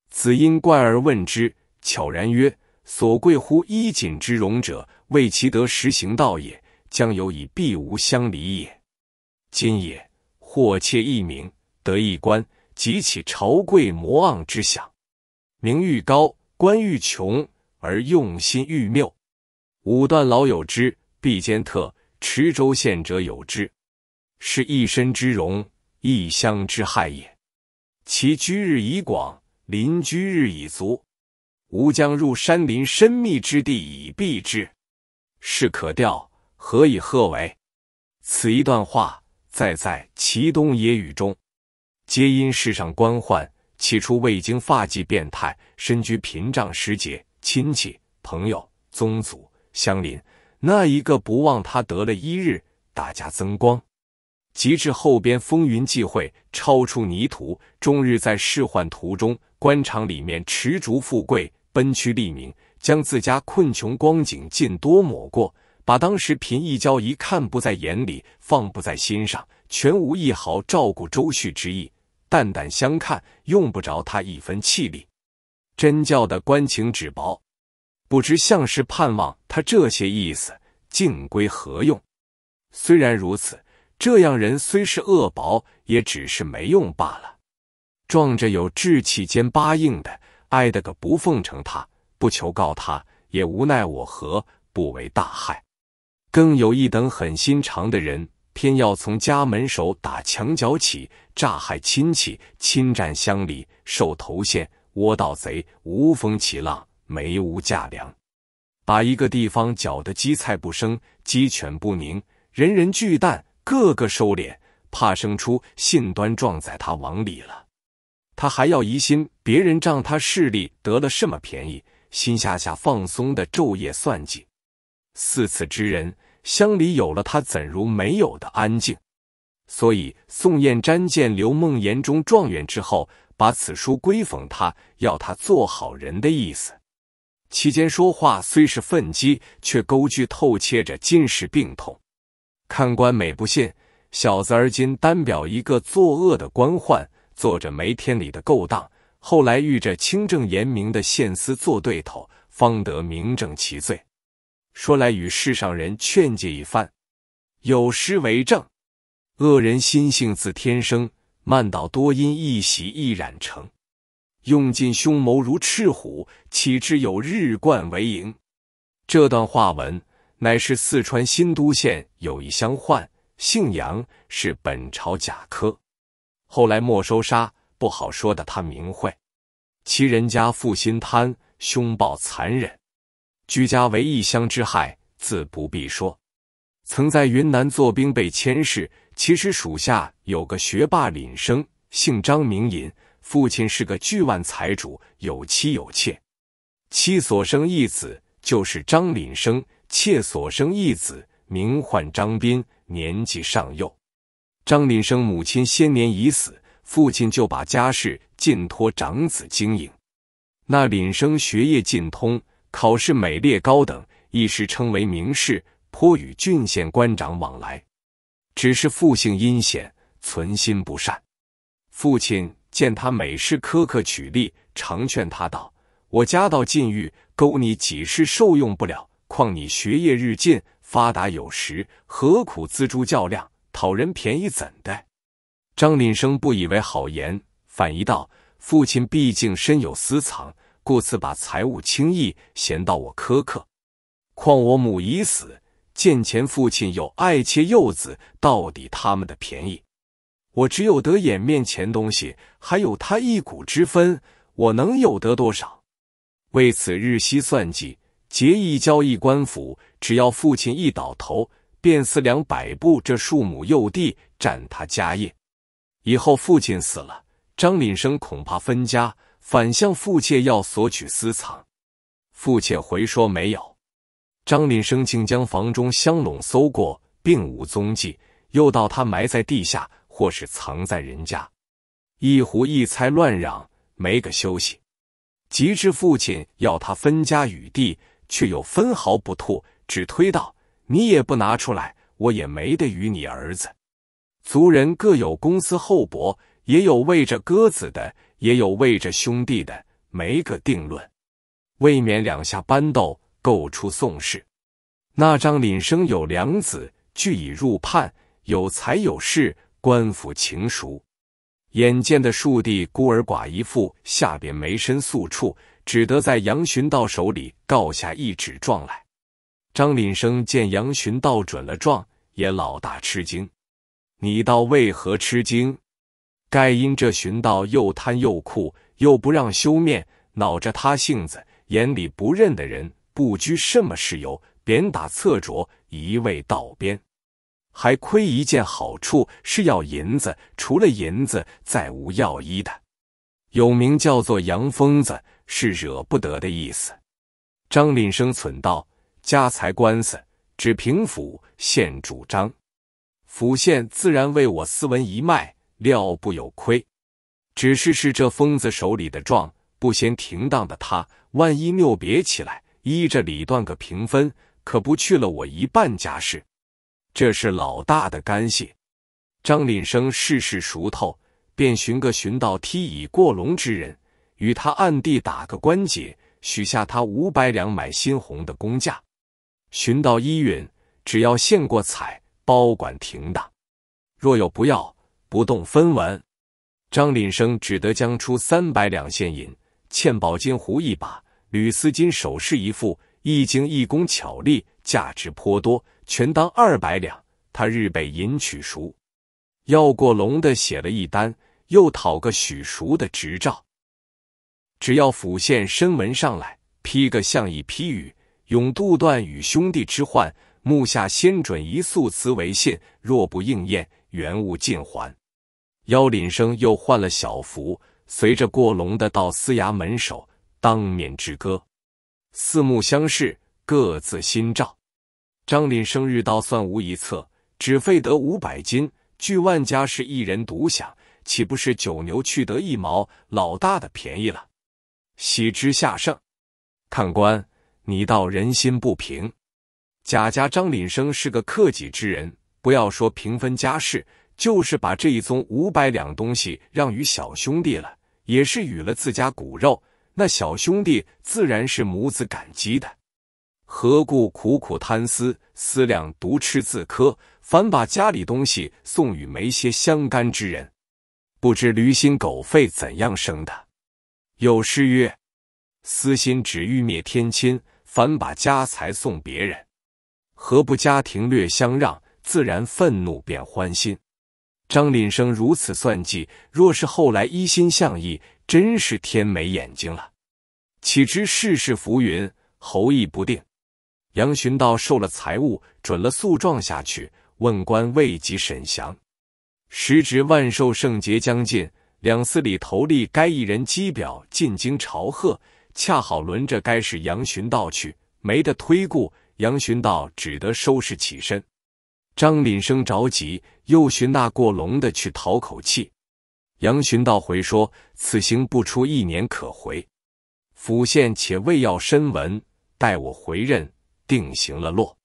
Speaker 1: 子因怪而问之，悄然曰：“所贵乎衣锦之荣者，为其得实行道也，将有以必无相离也。今也，或窃一名，得一官，及其朝贵摩昂之想，名誉高。”官欲穷而用心愈谬，五段老友之必兼特，池州县者有之，是一身之荣，一乡之害也。其居日已广，邻居日已足，吾将入山林深密之地以避之。是可钓，何以贺为？此一段话在在齐东野语中，皆因世上官宦。起初未经发迹变态，身居贫瘴时节，亲戚朋友、宗族乡邻，那一个不忘他得了一日，大家增光。及至后边风云际会，超出泥土，终日在仕宦途中，官场里面持逐富贵，奔趋利名，将自家困穷光景尽多抹过，把当时贫一交一看不在眼里，放不在心上，全无一毫照顾周旭之意。淡淡相看，用不着他一分气力。真教的官情纸薄，不知相氏盼望他这些意思，尽归何用？虽然如此，这样人虽是恶薄，也只是没用罢了。撞着有志气兼八硬的，挨得个不奉承他，不求告他，也无奈我何，不为大害。更有一等狠心肠的人。偏要从家门首打墙角起，诈害亲戚，侵占乡里，受头衔，窝盗贼，无风起浪，没无架梁，把一个地方搅得鸡菜不生，鸡犬不宁，人人惧惮，个个收敛，怕生出信端撞在他网里了。他还要疑心别人仗他势力得了什么便宜，心下下放松的昼夜算计，似此之人。乡里有了他，怎如没有的安静？所以宋彦瞻见刘梦言中状元之后，把此书归讽他，要他做好人的意思。其间说话虽是愤激，却勾具透切着今世病痛。看官，每不信，小子而今单表一个作恶的官宦，做着没天理的勾当，后来遇着清正严明的县司做对头，方得名正其罪。说来与世上人劝诫一番，有诗为证：恶人心性自天生，慢道多因一喜一染成。用尽凶谋如赤虎，岂知有日冠为赢？这段话文乃是四川新都县有一乡宦，姓杨，是本朝甲科，后来没收杀，不好说的他名讳。其人家负心贪，凶暴残忍。居家为异乡之害，自不必说。曾在云南做兵，被牵涉。其实属下有个学霸廪生，姓张名尹，父亲是个巨万财主，有妻有妾。妻所生一子，就是张林生；妾所生一子，名唤张斌，年纪尚幼。张林生母亲先年已死，父亲就把家事尽托长子经营。那廪生学业尽通。考试每列高等，一时称为名士，颇与郡县官长往来。只是父性阴险，存心不善。父亲见他每事苛刻取利，常劝他道：“我家道禁欲，勾你几世受用不了。况你学业日进，发达有时，何苦资助较量，讨人便宜？怎的？”张林生不以为好言，反疑道：“父亲毕竟身有私藏。”故此，把财物轻易嫌到我苛刻。况我母已死，见前父亲有爱妾幼子，到底他们的便宜，我只有得眼面前东西，还有他一股之分，我能有得多少？为此日夕算计，结义交易官府，只要父亲一倒头，便四两百步这数亩幼地占他家业。以后父亲死了，张敏生恐怕分家。反向父妾要索取私藏，父妾回说没有。张林生竟将房中香笼搜过，并无踪迹。又到他埋在地下，或是藏在人家，一胡一猜乱嚷，没个休息。及至父亲要他分家与地，却又分毫不吐，只推道：“你也不拿出来，我也没得与你儿子。”族人各有公私厚薄，也有喂着鸽子的。也有为着兄弟的，没个定论，未免两下扳斗，够出宋氏。那张林生有两子，俱已入判，有财有势，官府情熟。眼见的庶弟孤儿寡一父，下边没申诉处，只得在杨巡道手里告下一纸状来。张林生见杨巡道准了状，也老大吃惊。你倒为何吃惊？盖因这寻道又贪又酷，又不让修面，恼着他性子，眼里不认的人，不拘什么事由，扁打侧着，一味道边。还亏一件好处是要银子，除了银子，再无要医的。有名叫做杨疯子，是惹不得的意思。张林生忖道：家财官司，只平府县主张，府县自然为我斯文一脉。料不有亏，只是是这疯子手里的状不嫌停当的他，万一拗别起来，依着李断个平分，可不去了我一半家事，这是老大的干系。张林生事事熟透，便寻个寻到踢已过龙之人，与他暗地打个关节，许下他五百两买新红的工价。寻到依允，只要献过彩，包管停当。若有不要。不动分文，张林生只得将出三百两现银，嵌宝金壶一把，缕丝金首饰一副，一经一工巧丽，价值颇多，全当二百两。他日被银取赎，要过龙的写了一单，又讨个许赎的执照，只要府县申文上来，批个相一批语，永杜断与兄弟之患。目下先准一诉词为信，若不应验。原物尽还。腰领生又换了小服，随着过龙的到司衙门首，当面之歌，四目相视，各自心照。张林生日到算无一策，只费得五百金，据万家是一人独享，岂不是九牛去得一毛，老大的便宜了？喜之，下圣。看官，你道人心不平。贾家张林生是个克己之人。不要说平分家事，就是把这一宗五百两东西让与小兄弟了，也是与了自家骨肉。那小兄弟自然是母子感激的，何故苦苦贪私，思量独吃自苛，反把家里东西送与没些相干之人？不知驴心狗肺怎样生的？有诗曰：“私心只欲灭天亲，反把家财送别人，何不家庭略相让？”自然愤怒变欢心，张林生如此算计，若是后来一心向义，真是天没眼睛了。岂知世事浮云，侯意不定。杨巡道受了财物，准了诉状下去，问官未及沈祥。时值万寿圣节将近，两司里头立该一人机表进京朝贺，恰好轮着该是杨巡道去，没得推故，杨巡道只得收拾起身。张林生着急，又寻那过龙的去讨口气。杨巡道回说：“此行不出一年可回府县，且未要身文，待我回任定行了落。”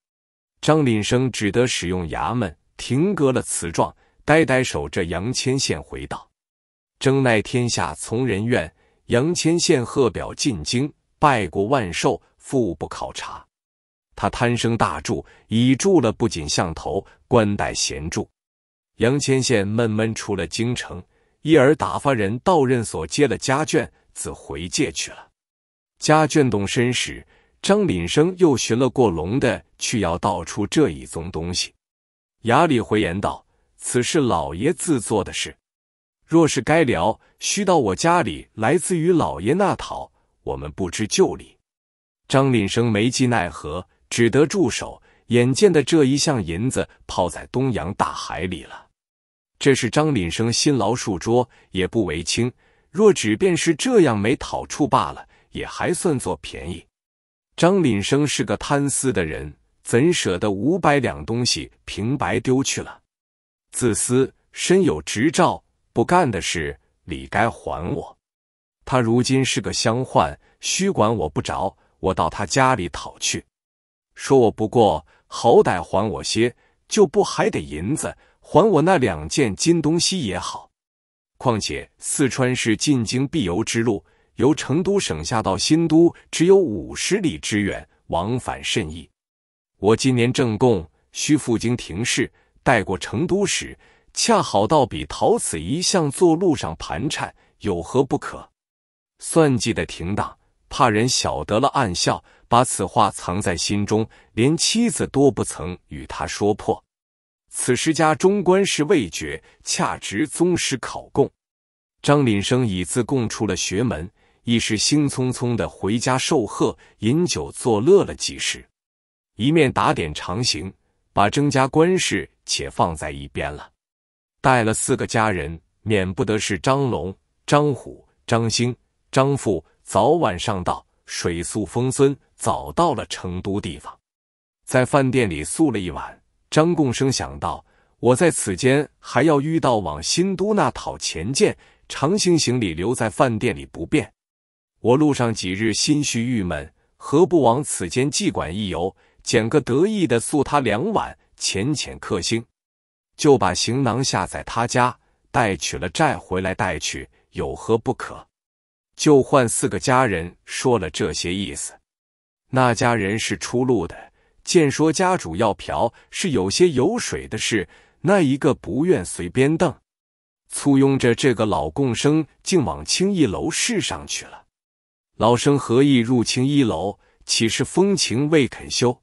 Speaker 1: 张林生只得使用衙门停搁了词状，呆呆守着。杨千县回道：“征奈天下从人愿。”杨千县贺表进京，拜过万寿，复不考察。他贪生大住，已住了，不仅相头官带闲住。杨千线闷闷出了京城，一而打发人到任所接了家眷，自回界去了。家眷动身时，张林生又寻了过龙的去，要道出这一宗东西。衙里回言道：“此事老爷自做的事，若是该聊，须到我家里来自于老爷那讨。我们不知旧礼。”张林生没计奈何。只得住手，眼见的这一项银子泡在东洋大海里了。这是张林生辛劳数桌，也不为轻。若只便是这样没讨处罢了，也还算作便宜。张林生是个贪私的人，怎舍得五百两东西平白丢去了？自私身有执照，不干的事理该还我。他如今是个乡宦，须管我不着，我到他家里讨去。说我不过好歹还我些，就不还得银子，还我那两件金东西也好。况且四川是进京必由之路，由成都省下到新都只有五十里之远，往返甚易。我今年正供，需赴京停事，待过成都时，恰好到比陶此一向坐路上盘缠，有何不可？算计的停当。怕人晓得了，暗笑，把此话藏在心中，连妻子都不曾与他说破。此时家中官事未决，恰值宗师考贡，张林生已自贡出了学门，亦是兴匆匆的回家受贺，饮酒作乐了几时。一面打点长行，把张家官事且放在一边了。带了四个家人，免不得是张龙、张虎、张兴、张富。早晚上到，水宿风餐，早到了成都地方，在饭店里宿了一晚。张贡生想到，我在此间还要遇到往新都那讨钱借，长行行李留在饭店里不便。我路上几日心绪郁闷，何不往此间妓馆一游，捡个得意的宿他两晚，浅浅客兴，就把行囊下在他家，带取了债回来带去，有何不可？就换四个家人说了这些意思。那家人是出路的，见说家主要嫖，是有些油水的事。那一个不愿随便瞪，簇拥着这个老共生，竟往青衣楼市上去了。老生何意入青衣楼？岂是风情未肯休？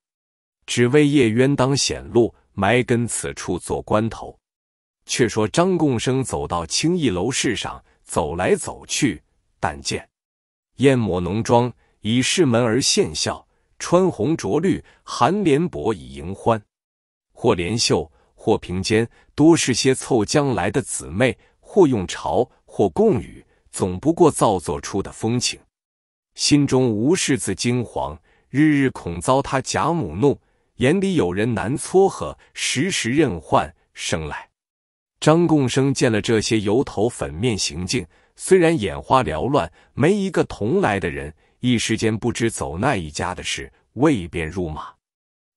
Speaker 1: 只为夜鸳当显露，埋根此处做关头。却说张共生走到青衣楼市上，走来走去。但见，艳抹浓妆以示门而献笑，穿红着绿含莲薄以迎欢，或连袖，或平肩，多是些凑将来的姊妹，或用朝，或共语，总不过造作出的风情。心中无事自惊惶，日日恐遭他贾母怒，眼里有人难撮合，时时任唤生来。张贡生见了这些油头粉面行径。虽然眼花缭乱，没一个同来的人，一时间不知走那一家的事，未便入马。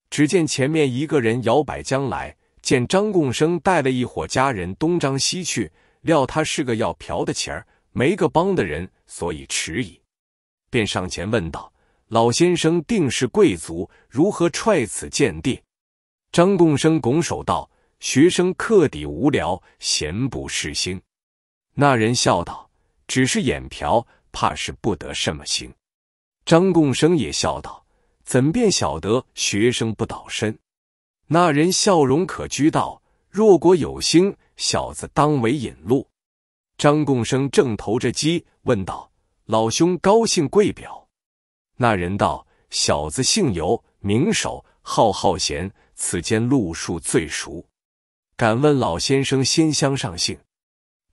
Speaker 1: 只见前面一个人摇摆将来，见张贡生带了一伙家人东张西去，料他是个要嫖的钱儿，没个帮的人，所以迟疑，便上前问道：“老先生定是贵族，如何踹此贱地？”张贡生拱手道：“学生客底无聊，闲不事兴。”那人笑道。只是眼瞟，怕是不得什么心。张贡生也笑道：“怎便晓得学生不倒身？”那人笑容可掬道：“若果有心，小子当为引路。”张贡生正投着机，问道：“老兄高姓贵表？”那人道：“小子姓游，名守，号浩闲，此间路数最熟。敢问老先生先乡上姓？”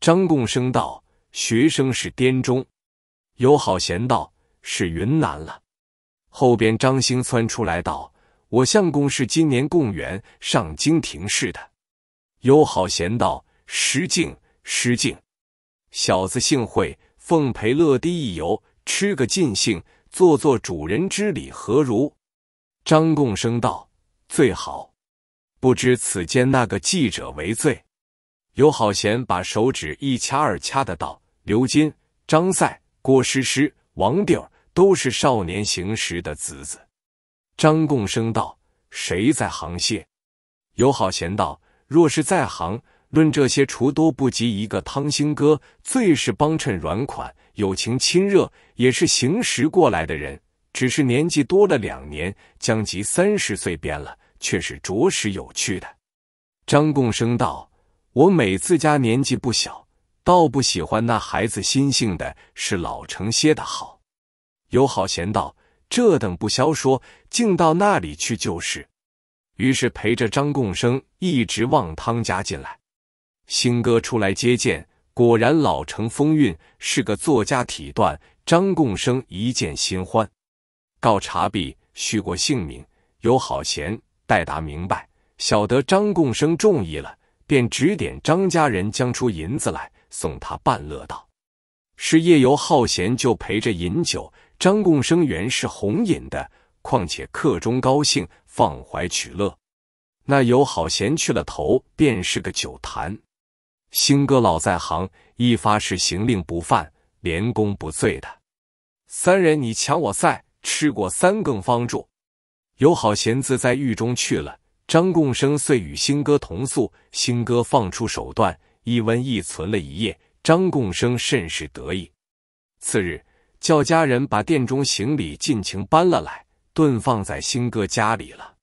Speaker 1: 张贡生道。学生是滇中，友好贤道是云南了。后边张兴窜出来道：“我相公是今年贡元，上京廷试的。”友好贤道：“失敬失敬，小子幸会，奉陪乐帝一游，吃个尽兴，做做主人之礼，何如？”张贡生道：“最好。不知此间那个记者为罪。友好贤把手指一掐二掐的道。刘金、张赛、郭诗诗、王弟儿都是少年行时的子子。张贡生道：“谁在行谢？”尤好贤道：“若是在行，论这些厨多不及一个汤兴哥，最是帮衬软款，友情亲热，也是行时过来的人。只是年纪多了两年，将及三十岁边了，却是着实有趣的。”张贡生道：“我每次家年纪不小。”倒不喜欢那孩子心性的是老成些的好。尤好贤道：“这等不消说，竟到那里去就是。”于是陪着张贡生一直望汤家进来。新哥出来接见，果然老成风韵，是个作家体段。张贡生一见新欢，告茶毕，续过姓名。尤好贤待答明白，晓得张贡生中意了，便指点张家人将出银子来。送他半乐道，是夜游好闲就陪着饮酒。张贡生原是红饮的，况且客中高兴，放怀取乐。那友好闲去了头，便是个酒坛。新哥老在行，一发誓行令不犯，连功不罪的。三人你抢我赛，吃过三更方住。友好闲自在狱中去了，张贡生遂与新哥同宿。新哥放出手段。一温一存了一夜，张贡生甚是得意。次日，叫家人把店中行李尽情搬了来，顿放在新哥家里了。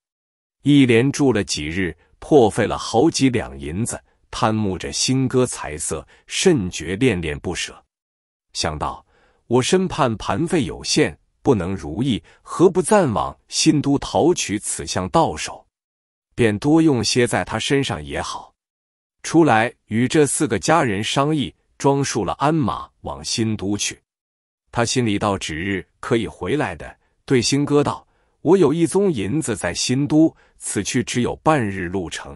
Speaker 1: 一连住了几日，破费了好几两银子，贪慕着新哥财色，甚觉恋恋不舍。想到我身畔盘费有限，不能如意，何不暂往新都讨取此项到手，便多用些在他身上也好。出来与这四个家人商议，装束了鞍马往新都去。他心里道：“指日可以回来的，对新哥道：“我有一宗银子在新都，此去只有半日路程，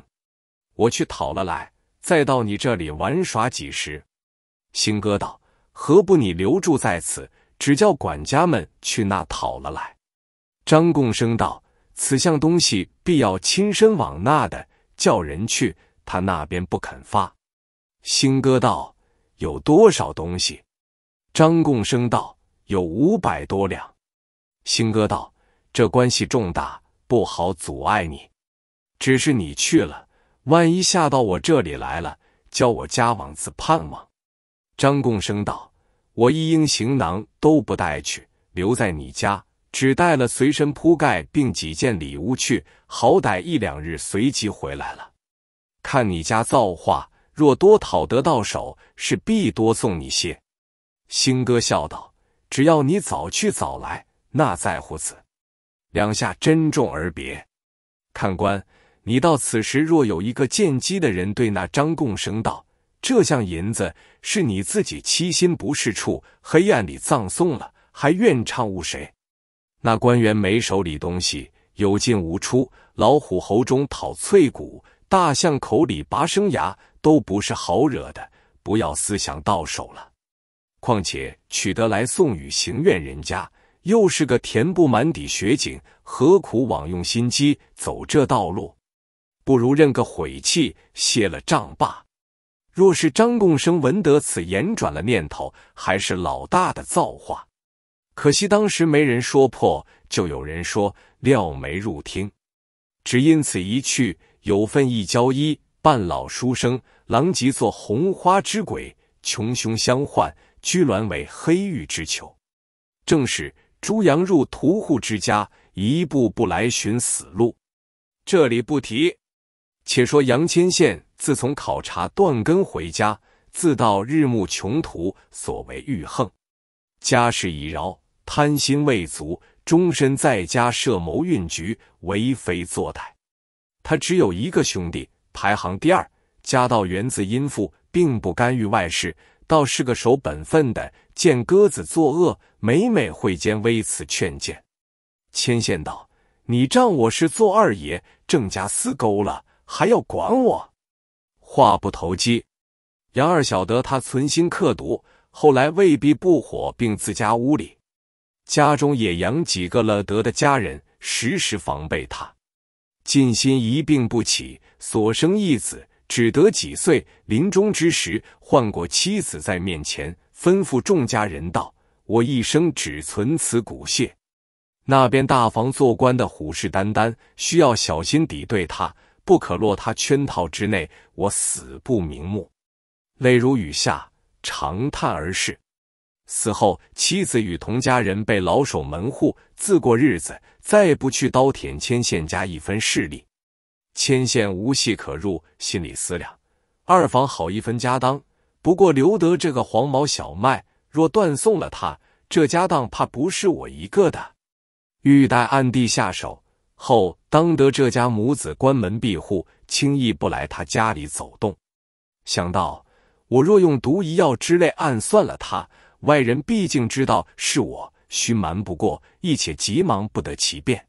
Speaker 1: 我去讨了来，再到你这里玩耍几时。”新哥道：“何不你留住在此，只叫管家们去那讨了来？”张贡生道：“此项东西必要亲身往那的，叫人去。”他那边不肯发，星哥道：“有多少东西？”张贡生道：“有五百多两。”星哥道：“这关系重大，不好阻碍你。只是你去了，万一下到我这里来了，叫我家往自盼望。”张贡生道：“我一应行囊都不带去，留在你家，只带了随身铺盖并几件礼物去，好歹一两日随即回来了。”看你家造化，若多讨得到手，是必多送你些。星哥笑道：“只要你早去早来，那在乎此。”两下珍重而别。看官，你到此时，若有一个见机的人，对那张贡生道：“这项银子是你自己七心不是处，黑暗里葬送了，还怨唱误谁？”那官员没手里东西，有进无出，老虎喉中讨脆骨。大象口里拔生牙都不是好惹的，不要思想到手了。况且取得来送与行院人家，又是个填不满底雪景，何苦枉用心机走这道路？不如认个悔气，歇了丈罢。若是张共生闻得此言，转了念头，还是老大的造化。可惜当时没人说破，就有人说料没入听，只因此一去。有份一交衣，半老书生，狼藉作红花之鬼；穷凶相唤，居鸾为黑玉之囚。正是猪羊入屠户之家，一步步来寻死路。这里不提，且说杨千县自从考察断根回家，自到日暮穷途，所为欲横，家事已饶，贪心未足，终身在家设谋运局，为非作歹。他只有一个兄弟，排行第二。家道源自殷富，并不干预外事，倒是个守本分的。见鸽子作恶，每每会间微辞劝谏。牵线道：“你仗我是做二爷，郑家私勾了，还要管我？”话不投机。杨二晓得他存心刻毒，后来未必不火，并自家屋里，家中也养几个了得的家人，时时防备他。尽心一病不起，所生一子，只得几岁。临终之时，唤过妻子在面前，吩咐众家人道：“我一生只存此骨血。那边大房做官的虎视眈眈，需要小心抵对他，不可落他圈套之内，我死不瞑目。”泪如雨下，长叹而逝。死后，妻子与同家人被老守门户，自过日子，再不去刀舔千线家一分势力。千线无隙可入，心里思量：二房好一分家当，不过留得这个黄毛小麦，若断送了他，这家当怕不是我一个的。欲待暗地下手后，当得这家母子关门闭户，轻易不来他家里走动。想到我若用毒一药之类暗算了他。外人毕竟知道是我，须瞒不过；一且急忙不得其便。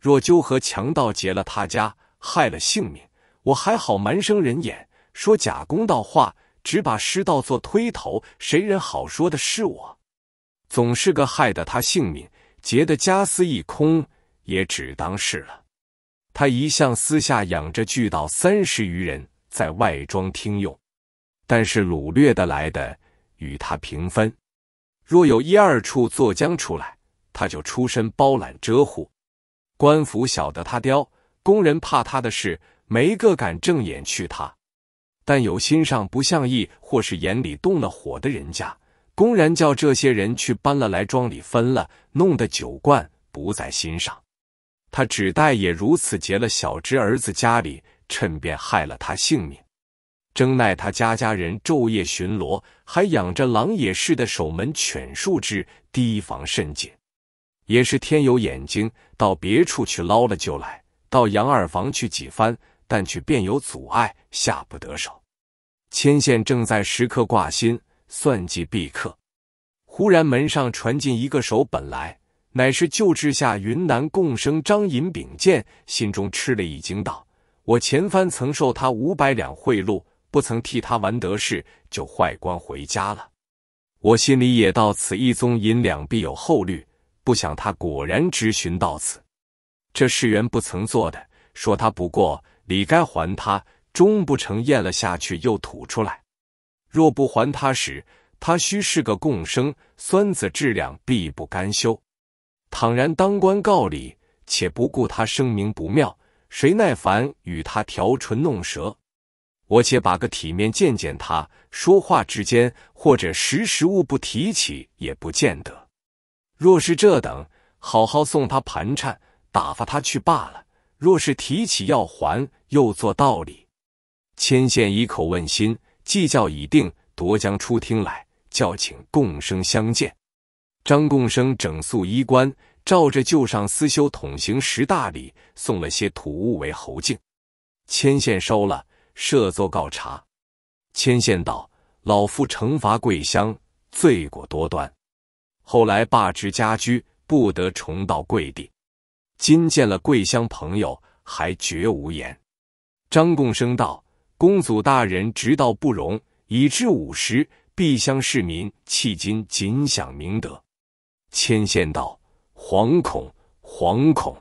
Speaker 1: 若纠和强盗劫了他家，害了性命，我还好瞒生人眼，说假公道话，只把失道做推头，谁人好说的是我？总是个害得他性命，劫的家私一空，也只当是了。他一向私下养着巨盗三十余人，在外庄听用，但是掳掠的来的。与他平分，若有一二处作将出来，他就出身包揽遮护。官府晓得他刁，工人怕他的事，没个敢正眼去他。但有心上不像意，或是眼里动了火的人家，公然叫这些人去搬了来庄里分了，弄得酒罐不在心上。他只待也如此结了小侄儿子家里，趁便害了他性命。正奈他家家人昼夜巡逻，还养着狼也市的守门犬数只，提防甚紧。也是天有眼睛，到别处去捞了就来，到杨二房去几番，但却便有阻碍，下不得手。牵线正在时刻挂心，算计必克。忽然门上传进一个手本来，乃是旧治下云南共生张寅炳见，心中吃了一惊，道：“我前番曾受他五百两贿赂。”不曾替他完得事，就坏官回家了。我心里也到此一宗银两，必有后虑。不想他果然直寻到此，这世缘不曾做的，说他不过理该还他，终不成咽了下去又吐出来。若不还他时，他须是个共生酸子，质量必不甘休。倘然当官告理，且不顾他声名不妙，谁耐烦与他调唇弄舌？我且把个体面见见他，说话之间，或者时时务不提起，也不见得。若是这等，好好送他盘缠，打发他去罢了。若是提起要还，又做道理。牵线以口问心计较已定，夺将出厅来，叫请共生相见。张共生整肃衣冠，照着旧上司修统行十大礼，送了些土物为侯敬。牵线收了。设座告察，牵线道：“老夫惩罚桂香，罪过多端。后来罢职家居，不得重到贵地。今见了桂香朋友，还绝无言。”张贡生道：“公祖大人直道不容，已至五十，必乡市民迄今谨享明德。”牵线道：“惶恐，惶恐。”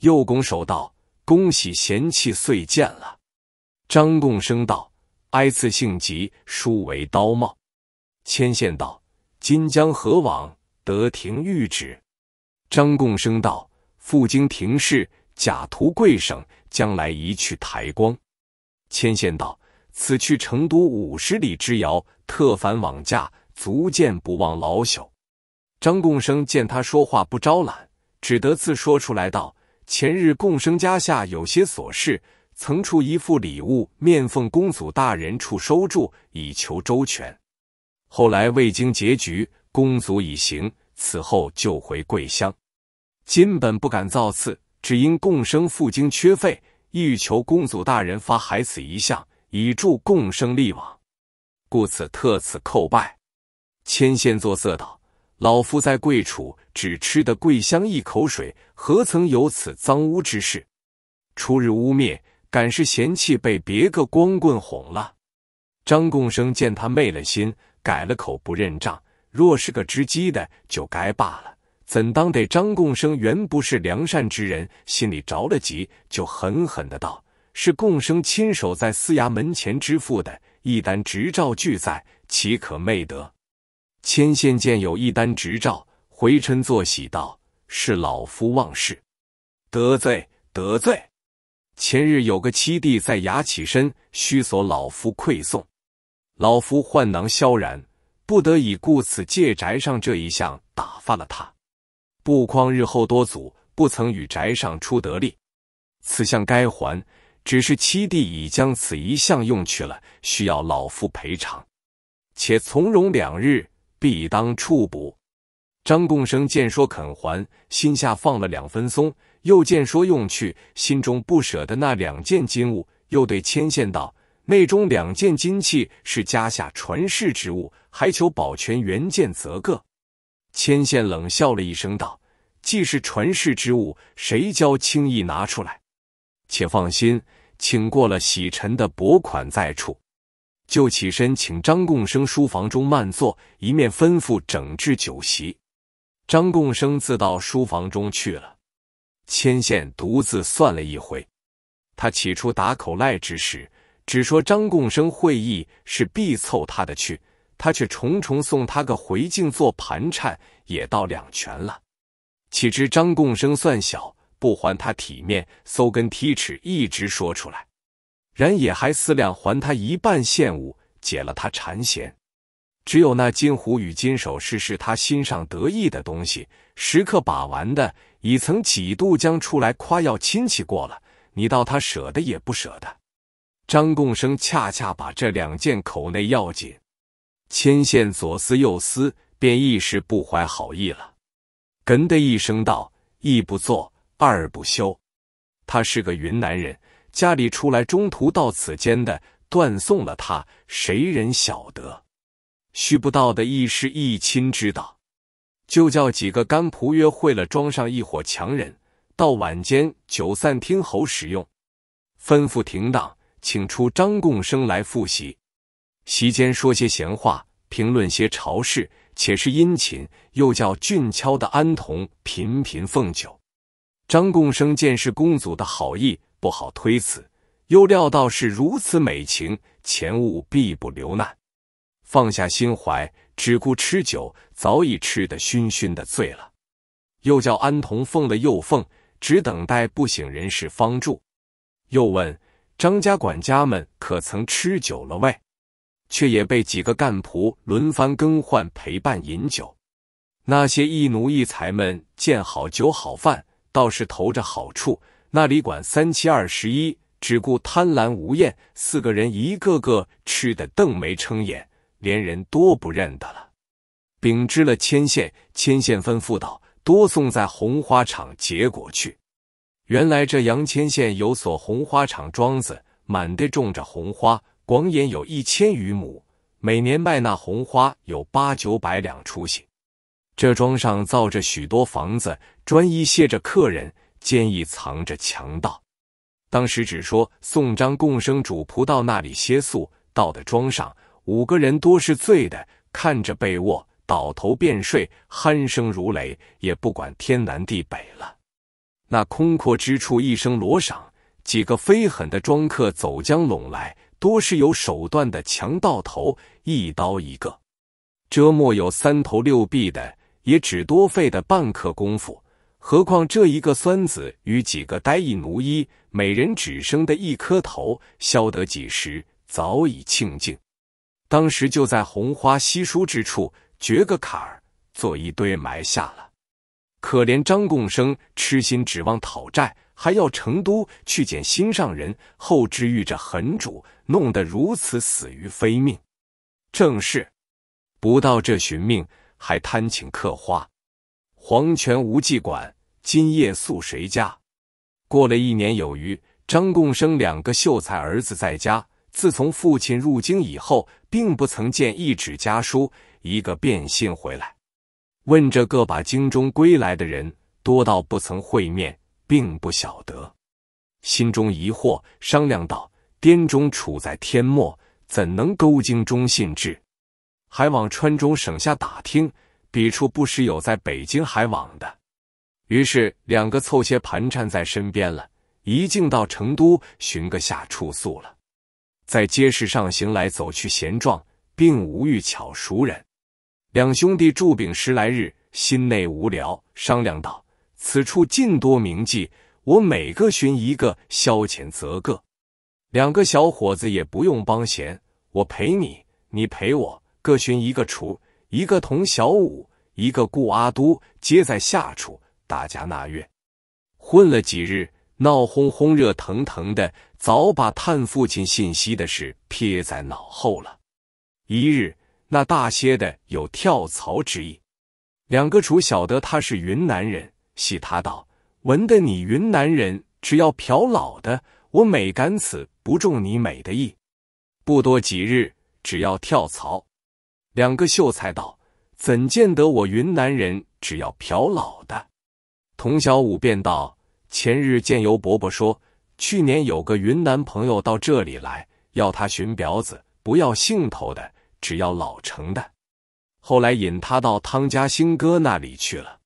Speaker 1: 又拱手道：“恭喜贤妻遂见了。”张贡生道：“哀次性急，殊为刀冒。”牵线道：“今将何往？得廷谕旨。”张贡生道：“赴京廷事，假途贵省，将来移去台光。”牵线道：“此去成都五十里之遥，特返往驾，足见不忘老朽。”张贡生见他说话不招揽，只得自说出来道：“前日贡生家下有些琐事。”曾处一副礼物，面奉公祖大人处收住，以求周全。后来未经结局，公祖已行，此后就回桂乡。金本不敢造次，只因共生赴京缺费，欲求公祖大人发海此一项，以助共生力往。故此特此叩拜。千线作色道：“老夫在贵处，只吃得桂香一口水，何曾有此脏污之事？初日污蔑。”敢是嫌弃被别个光棍哄了？张贡生见他昧了心，改了口不认账。若是个知机的，就该罢了。怎当得张贡生原不是良善之人，心里着了急，就狠狠的道：“是贡生亲手在司衙门前支付的一单执照俱在，岂可昧得？”千线见有一单执照，回嗔作喜道：“是老夫忘事，得罪得罪。”前日有个七弟在衙起身，须索老夫馈送。老夫患囊萧然，不得已故此借宅上这一项打发了他。不匡日后多阻，不曾与宅上出得力，此项该还，只是七弟已将此一项用去了，需要老夫赔偿。且从容两日，必当处补。张贡生见说肯还，心下放了两分松。又见说用去，心中不舍的那两件金物，又对千线道：“内中两件金器是家下传世之物，还求保全原件则个。”千线冷笑了一声，道：“既是传世之物，谁教轻易拿出来？且放心，请过了洗尘的薄款在处，就起身请张贡生书房中慢坐，一面吩咐整治酒席。”张贡生自到书房中去了。牵线独自算了一回，他起初打口赖之时，只说张共生会意是必凑他的去，他却重重送他个回敬做盘缠，也到两全了。岂知张共生算小，不还他体面，搜根提尺一直说出来，然也还思量还他一半现物，解了他缠弦。只有那金壶与金首饰是他心上得意的东西，时刻把玩的。已曾几度将出来夸耀亲戚过了，你到他舍得也不舍得。张共生恰恰把这两件口内要紧牵线，左思右思，便一时不怀好意了。哏的一声道：“一不做二不休。”他是个云南人，家里出来中途到此间的，断送了他，谁人晓得？须不到的一师一亲之道。就叫几个干仆约会了，装上一伙强人，到晚间酒散听候使用。吩咐停当，请出张贡生来复习。席间说些闲话，评论些朝事，且是殷勤。又叫俊俏的安童频频奉酒。张贡生见是公主的好意，不好推辞，又料到是如此美情，前物必不留难，放下心怀。只顾吃酒，早已吃得醺醺的醉了，又叫安童奉了又奉，只等待不省人事方住。又问张家管家们可曾吃酒了喂，却也被几个干仆轮番更换陪伴饮酒。那些一奴一才们见好酒好饭，倒是投着好处，那里管三七二十一，只顾贪婪无厌。四个人一个个吃得瞪眉撑眼。连人多不认得了，禀知了牵线，牵线吩咐道：“多送在红花场结果去。”原来这杨千县有所红花场庄子，满地种着红花，广眼有一千余亩，每年卖那红花有八九百两出息。这庄上造着许多房子，专一歇着客人，兼亦藏着强盗。当时只说送张共生主仆到那里歇宿，到的庄上。五个人多是醉的，看着被窝，倒头便睡，鼾声如雷，也不管天南地北了。那空阔之处，一声锣响，几个飞狠的庄客走将拢来，多是有手段的强盗头，一刀一个。折莫有三头六臂的，也只多费的半刻功夫。何况这一个酸子与几个呆役奴医，每人只生的一颗头，消得几时，早已清净。当时就在红花稀疏之处掘个坎儿，做一堆埋下了。可怜张贡生痴心指望讨债，还要成都去捡心上人，后知遇着狠主，弄得如此死于非命。正是不到这寻命，还贪请刻花。黄泉无忌馆，今夜宿谁家？过了一年有余，张贡生两个秀才儿子在家。自从父亲入京以后。并不曾见一纸家书，一个变信回来，问这各把京中归来的人多到不曾会面，并不晓得，心中疑惑，商量道：“滇中处在天末，怎能勾京中信至？还往川中省下打听，彼处不时有在北京还往的。”于是两个凑些盘缠在身边了，一径到成都寻个下处宿了。在街市上行来走去闲逛，并无遇巧熟人。两兄弟住饼十来日，心内无聊，商量道：“此处尽多名妓，我每个寻一个消遣，则个。”两个小伙子也不用帮闲，我陪你，你陪我，各寻一个厨，一个同小五，一个顾阿都，皆在下处。大家纳月混了几日。闹哄哄、热腾腾的，早把探父亲信息的事撇在脑后了。一日，那大些的有跳槽之意，两个厨晓得他是云南人，喜他道：“闻得你云南人，只要嫖老的，我美敢此不中你美的意。”不多几日，只要跳槽，两个秀才道：“怎见得我云南人只要嫖老的？”童小五便道。前日见尤伯伯说，去年有个云南朋友到这里来，要他寻婊子，不要兴头的，只要老成的。后来引他到汤家兴哥那里去了。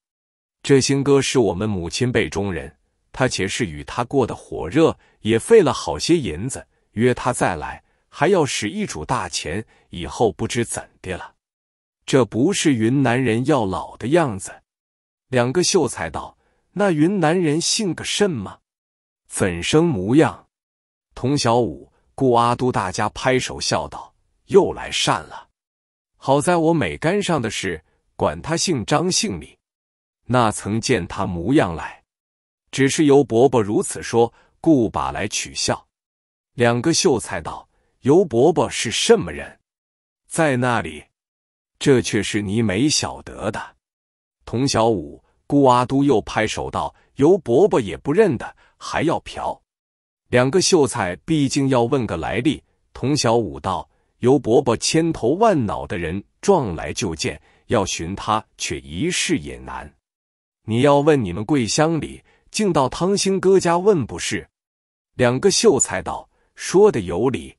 Speaker 1: 这兴哥是我们母亲辈中人，他且是与他过得火热，也费了好些银子，约他再来，还要使一主大钱。以后不知怎的了。这不是云南人要老的样子。两个秀才道。那云南人姓个甚吗？怎生模样？童小五、顾阿都，大家拍手笑道：“又来善了。好在我没干上的事，管他姓张姓李。那曾见他模样来？只是尤伯伯如此说，故把来取笑。”两个秀才道：“尤伯伯是什么人？在那里？这却是你没晓得的。”童小五。顾阿都又拍手道：“尤伯伯也不认得，还要嫖。”两个秀才毕竟要问个来历。童小五道：“尤伯伯千头万脑的人撞来就见，要寻他却一事也难。你要问你们桂乡里，竟到汤兴哥家问不是？”两个秀才道：“说的有理。”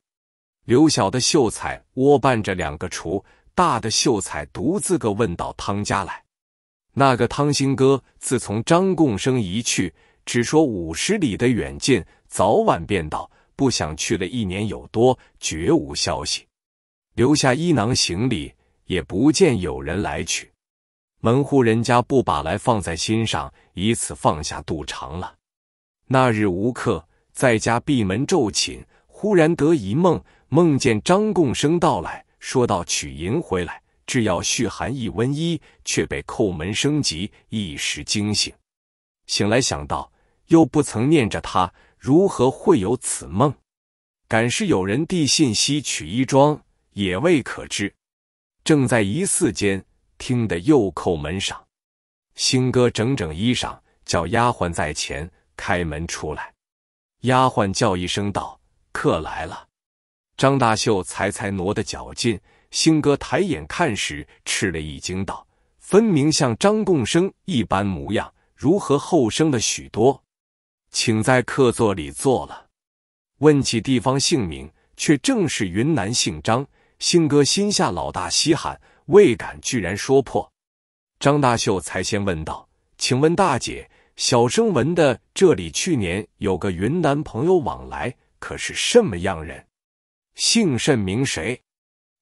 Speaker 1: 刘小的秀才窝伴着两个厨，大的秀才独自个问到汤家来。那个汤兴哥，自从张贡生一去，只说五十里的远近，早晚便到；不想去了一年有多，绝无消息，留下衣囊行李，也不见有人来取。门户人家不把来放在心上，以此放下肚肠了。那日无客，在家闭门昼寝，忽然得一梦，梦见张贡生到来，说道取银回来。只要续寒一温衣，却被叩门声急，一时惊醒。醒来想到，又不曾念着他，如何会有此梦？敢是有人递信息取衣装，也未可知。正在疑似间，听得又叩门上。星哥整整衣裳，叫丫鬟在前开门出来。丫鬟叫一声道：“客来了。”张大秀才才挪得脚劲。兴哥抬眼看时，吃了一惊，道：“分明像张贡生一般模样，如何后生了许多？”请在客座里坐了。问起地方姓名，却正是云南姓张。兴哥心下老大稀罕，未敢居然说破。张大秀才先问道：“请问大姐，小生闻的这里去年有个云南朋友往来，可是什么样人？姓甚名谁？”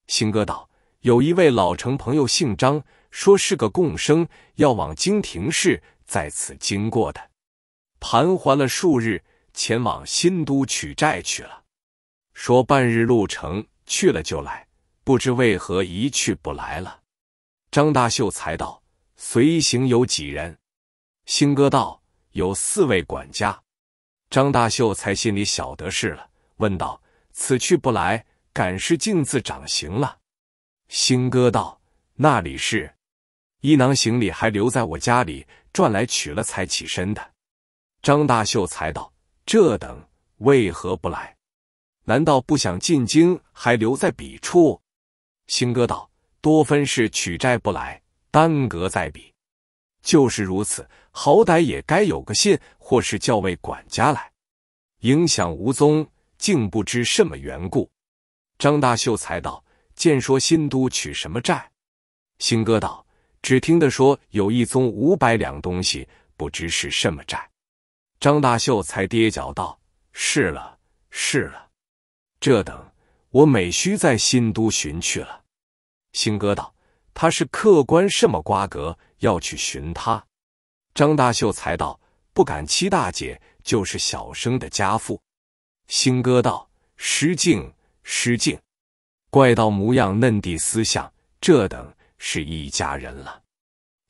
Speaker 1: 星哥道：“有一位老城朋友姓张，说是个共生，要往金亭市，在此经过的，盘桓了数日，前往新都取债去了。说半日路程，去了就来，不知为何一去不来了。”张大秀才道：“随行有几人？”星哥道：“有四位管家。”张大秀才心里晓得事了，问道：“此去不来？”敢是镜子长形了。星哥道：“那里是？一囊行李还留在我家里，赚来取了才起身的。”张大秀才道：“这等为何不来？难道不想进京，还留在彼处？”星哥道：“多分是取债不来，耽搁在彼。就是如此，好歹也该有个信，或是叫位管家来。影响无踪，竟不知什么缘故。”张大秀才道：“见说新都取什么债？”新哥道：“只听得说有一宗五百两东西，不知是什么债。”张大秀才跌脚道：“是了，是了，这等我每须在新都寻去了。”新哥道：“他是客官什么瓜葛，要去寻他？”张大秀才道：“不敢，欺大姐就是小生的家父。”新哥道：“失敬。”失敬，怪道模样嫩地思想，这等是一家人了。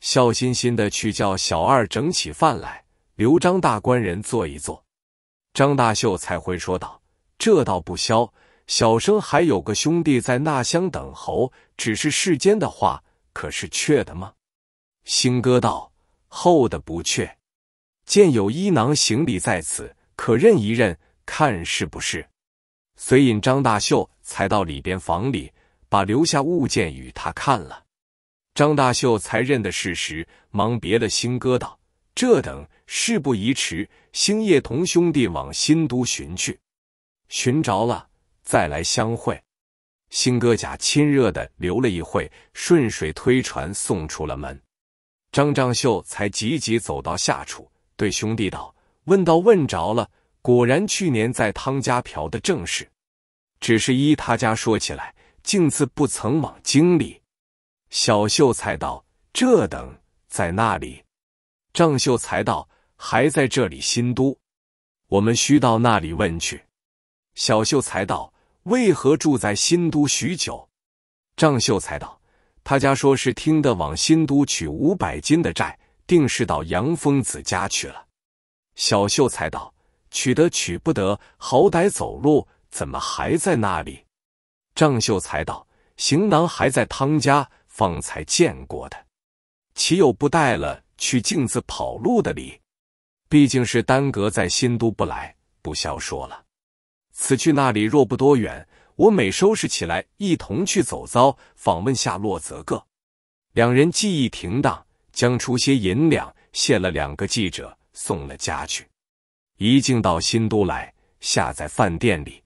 Speaker 1: 笑嘻嘻的去叫小二整起饭来，留张大官人坐一坐。张大秀才会说道：“这倒不消，小生还有个兄弟在那乡等候，只是世间的话可是缺的吗？”星哥道：“厚的不缺，见有衣囊行李在此，可认一认，看是不是。”随引张大秀，才到里边房里，把留下物件与他看了。张大秀才认得事实，忙别了星哥道：“这等事不宜迟，星夜同兄弟往新都寻去，寻着了再来相会。”星哥甲亲热的留了一会，顺水推船送出了门。张张秀才急急走到下处，对兄弟道：“问到问着了，果然去年在汤家嫖的正事。”只是依他家说起来，竟自不曾往京里。小秀才道：“这等在那里？”张秀才道：“还在这里新都。”我们须到那里问去。小秀才道：“为何住在新都许久？”张秀才道：“他家说是听得往新都取五百斤的债，定是到杨疯子家去了。”小秀才道：“取得取不得？好歹走路。”怎么还在那里？郑秀才道：“行囊还在汤家，方才见过的，岂有不带了去镜子跑路的理？毕竟是耽搁在新都不来，不消说了。此去那里若不多远，我每收拾起来，一同去走遭，访问下落则个。两人记忆停当，将出些银两，谢了两个记者，送了家去。一进到新都来，下在饭店里。”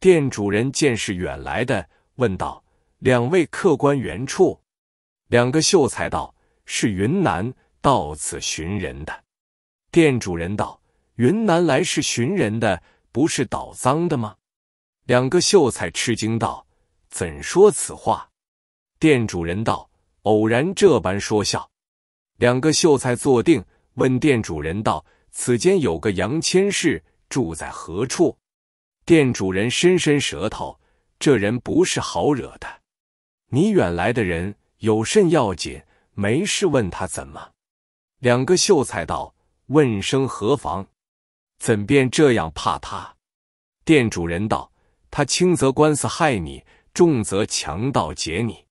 Speaker 1: 店主人见是远来的，问道：“两位客官原处？”两个秀才道：“是云南到此寻人的。”店主人道：“云南来是寻人的，不是倒赃的吗？”两个秀才吃惊道：“怎说此话？”店主人道：“偶然这般说笑。”两个秀才坐定，问店主人道：“此间有个杨千氏，住在何处？”店主人伸伸舌头，这人不是好惹的。你远来的人有甚要紧？没事问他怎么？两个秀才道：“问生何妨？怎便这样怕他？”店主人道：“他轻则官司害你，重则强盗劫你。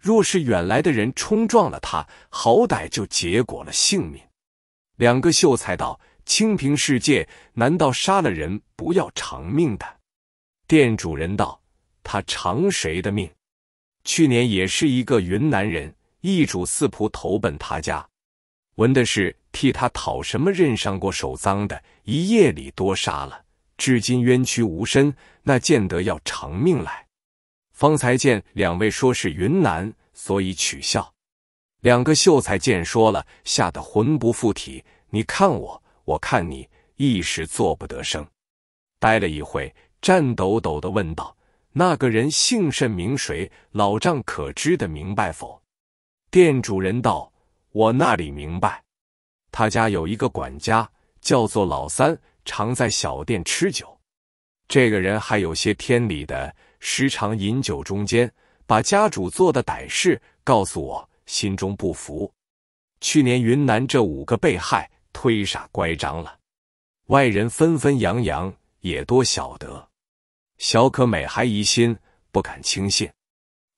Speaker 1: 若是远来的人冲撞了他，好歹就结果了性命。”两个秀才道。清平世界，难道杀了人不要偿命的？店主人道：“他偿谁的命？去年也是一个云南人，一主四仆投奔他家，闻的是替他讨什么任上过手脏的，一夜里多杀了，至今冤屈无身，那见得要偿命来？方才见两位说是云南，所以取笑。两个秀才见说了，吓得魂不附体。你看我。”我看你一时做不得声，呆了一会，颤抖抖的问道：“那个人姓甚名谁？老丈可知的明白否？”店主人道：“我那里明白。他家有一个管家，叫做老三，常在小店吃酒。这个人还有些天理的，时常饮酒中间，把家主做的歹事告诉我，心中不服。去年云南这五个被害。”忒傻乖张了，外人纷纷扬扬也多晓得，小可美还疑心，不敢轻信。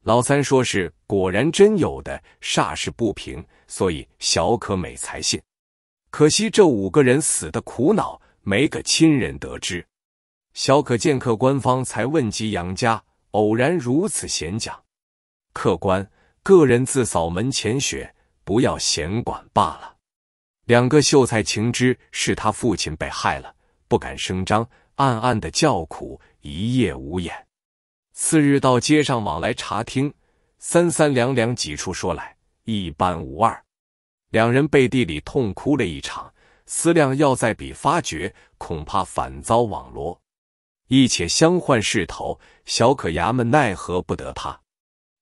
Speaker 1: 老三说是果然真有的，煞是不平，所以小可美才信。可惜这五个人死的苦恼，没个亲人得知。小可见客官方才问及杨家，偶然如此闲讲。客官，个人自扫门前雪，不要闲管罢了。两个秀才情知是他父亲被害了，不敢声张，暗暗的叫苦，一夜无言。次日到街上往来查听，三三两两几处说来，一般无二。两人背地里痛哭了一场，思量要在彼发觉，恐怕反遭网罗，一且相换势头，小可衙门奈何不得他。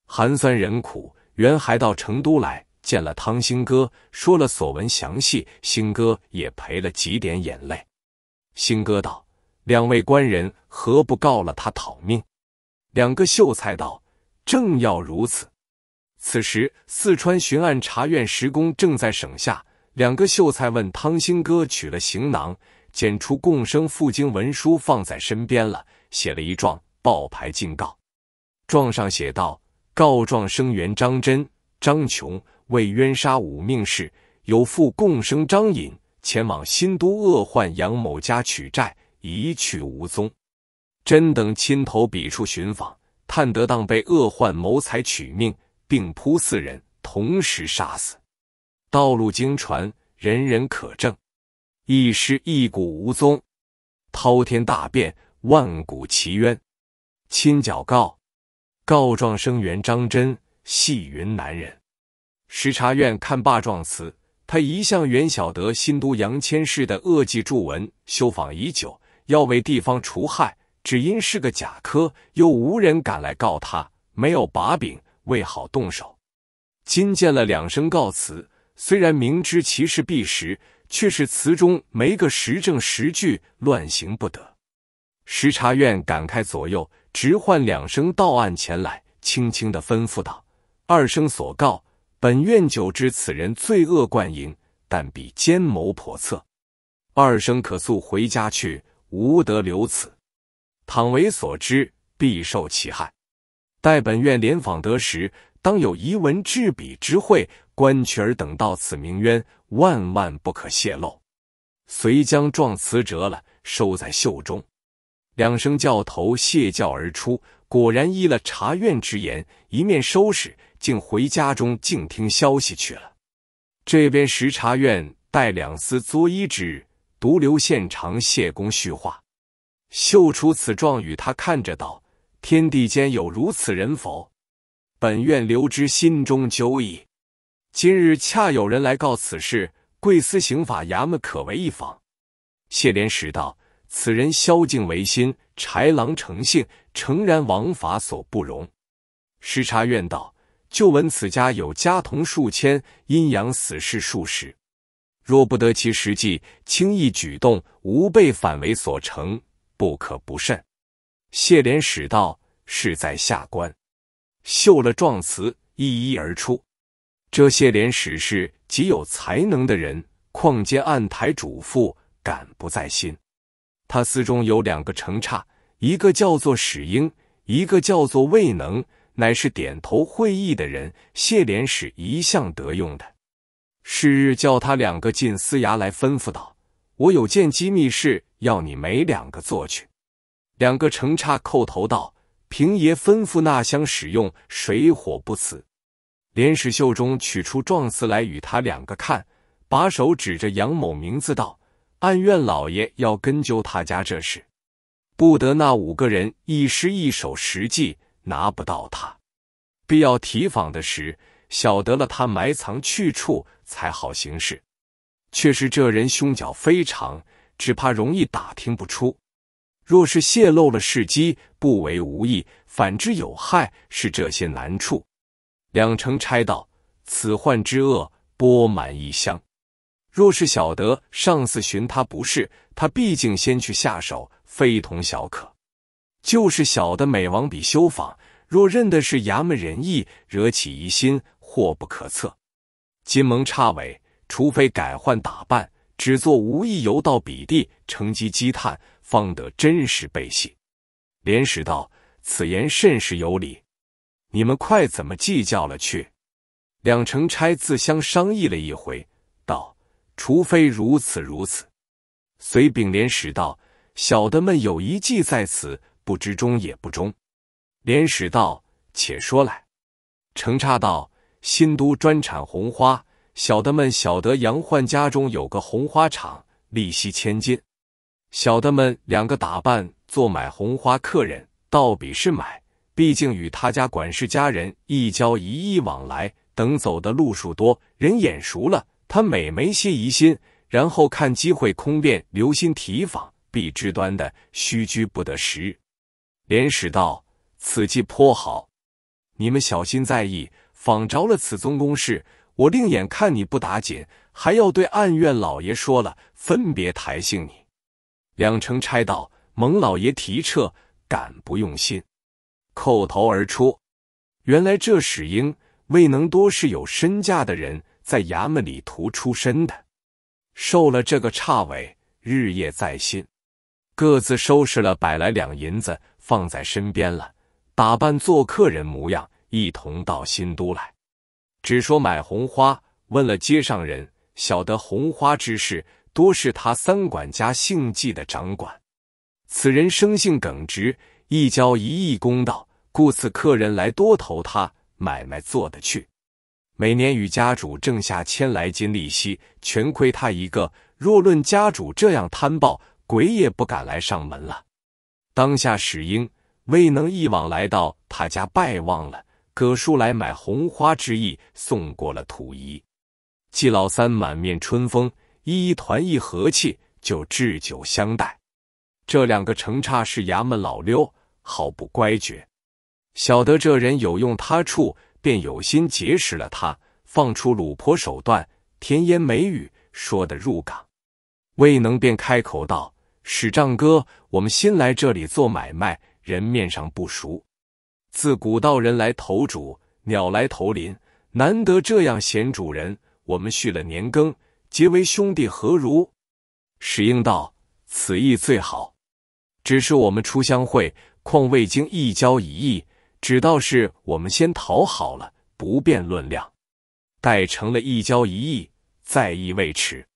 Speaker 1: 寒酸人苦，原还到成都来。见了汤兴哥，说了所闻详细，兴哥也赔了几点眼泪。兴哥道：“两位官人，何不告了他讨命？”两个秀才道：“正要如此。”此时四川巡按察院十公正在省下，两个秀才问汤兴哥取了行囊，捡出共生赴京文书放在身边了，写了一状报牌进告。状上写道：“告状生员张真、张琼。”为冤杀五命士，有父共生张隐，前往新都恶患杨某家取债，一去无踪。真等亲头笔处寻访，探得当被恶患谋财取命，并扑四人同时杀死。道路经传，人人可证。一尸一骨无踪，滔天大变，万古奇冤。亲脚告，告状声援张真系云南人。时察院看罢状词，他一向原晓得新都杨千氏的恶迹著闻，修访已久，要为地方除害，只因是个假科，又无人敢来告他，没有把柄，未好动手。今见了两声告辞，虽然明知其事必实，却是词中没个实证实据，乱行不得。时察院赶开左右，直唤两声到案前来，轻轻的吩咐道：“二声所告。”本院久知此人罪恶贯盈，但必奸谋叵测，二生可速回家去，无得留此。倘为所知，必受其害。待本院联访得时，当有遗文至笔之会。官渠尔等到此名冤，万万不可泄露。遂将状词折了，收在袖中。两声教头谢教而出，果然依了茶院之言，一面收拾。竟回家中静听消息去了。这边时察院带两司作揖之日，独留县长谢公叙话。秀出此状与他看着道：天地间有如此人否？本院留之心中久矣。今日恰有人来告此事，贵司刑法衙门可为一方。谢莲史道：此人宵敬为心，豺狼成性，诚然王法所不容。时察院道。就闻此家有家童数千，阴阳死士数十。若不得其实际，轻易举动，吾辈反为所成，不可不慎。谢莲史道：是在下官。绣了状词，一一而出。这谢莲史是极有才能的人，况兼案台主妇，敢不在心？他私中有两个成差，一个叫做史英，一个叫做未能。乃是点头会意的人，谢莲史一向得用的。是日叫他两个进司衙来，吩咐道：“我有件机密事，要你每两个做去。”两个乘叉叩头道：“平爷吩咐那厢使用，水火不辞。”连史袖中取出状词来与他两个看，把手指着杨某名字道：“暗怨老爷要根究他家这事，不得那五个人一诗一首实际拿不到他，必要提防的是，晓得了他埋藏去处，才好行事。却是这人胸脚非常，只怕容易打听不出。若是泄露了事机，不为无益，反之有害，是这些难处。两城差道，此患之恶，波满一乡。若是晓得上司寻他不是，他毕竟先去下手，非同小可。就是小的美王比修访，若认得是衙门人意，惹起疑心，祸不可测。金蒙叉尾，除非改换打扮，只做无意游到彼地，乘机积叹，方得真实背戏。连史道此言甚是有理，你们快怎么计较了去？两成差自相商议了一回，道：除非如此如此。随禀连史道：小的们有一计在此。不知忠也不忠，连史道且说来。程差道：新都专产红花，小的们晓得杨焕家中有个红花厂，利息千金。小的们两个打扮做买红花客人，倒比是买，毕竟与他家管事家人一交一意往来，等走的路数多，人眼熟了，他每没些疑心，然后看机会空变，留心提防，必之端的，虚居不得时。连使道此计颇好，你们小心在意，仿着了此宗公事，我另眼看你不打紧，还要对暗院老爷说了，分别抬幸你。两城差道蒙老爷提撤，敢不用心，叩头而出。原来这史英未能多是有身价的人，在衙门里图出身的，受了这个差委，日夜在心，各自收拾了百来两银子。放在身边了，打扮做客人模样，一同到新都来。只说买红花，问了街上人，晓得红花之事，多是他三管家姓纪的掌管。此人生性耿直，一交一义公道，故此客人来多投他买卖做得去。每年与家主挣下千来金利息，全亏他一个。若论家主这样贪暴，鬼也不敢来上门了。当下史英未能一往来到他家拜望了，葛叔来买红花之意送过了土仪。季老三满面春风，一团一和气，就置酒相待。这两个成差是衙门老溜，毫不乖觉。晓得这人有用他处，便有心结识了他，放出鲁婆手段，甜言美语，说得入港。未能便开口道。史丈哥，我们新来这里做买卖，人面上不熟。自古道人来投主，鸟来投林，难得这样贤主人。我们续了年羹，结为兄弟何如？史应道：“此意最好，只是我们初相会，况未经一交一议，只道是我们先讨好了，不便论量。待成了一交一议，再议未迟。”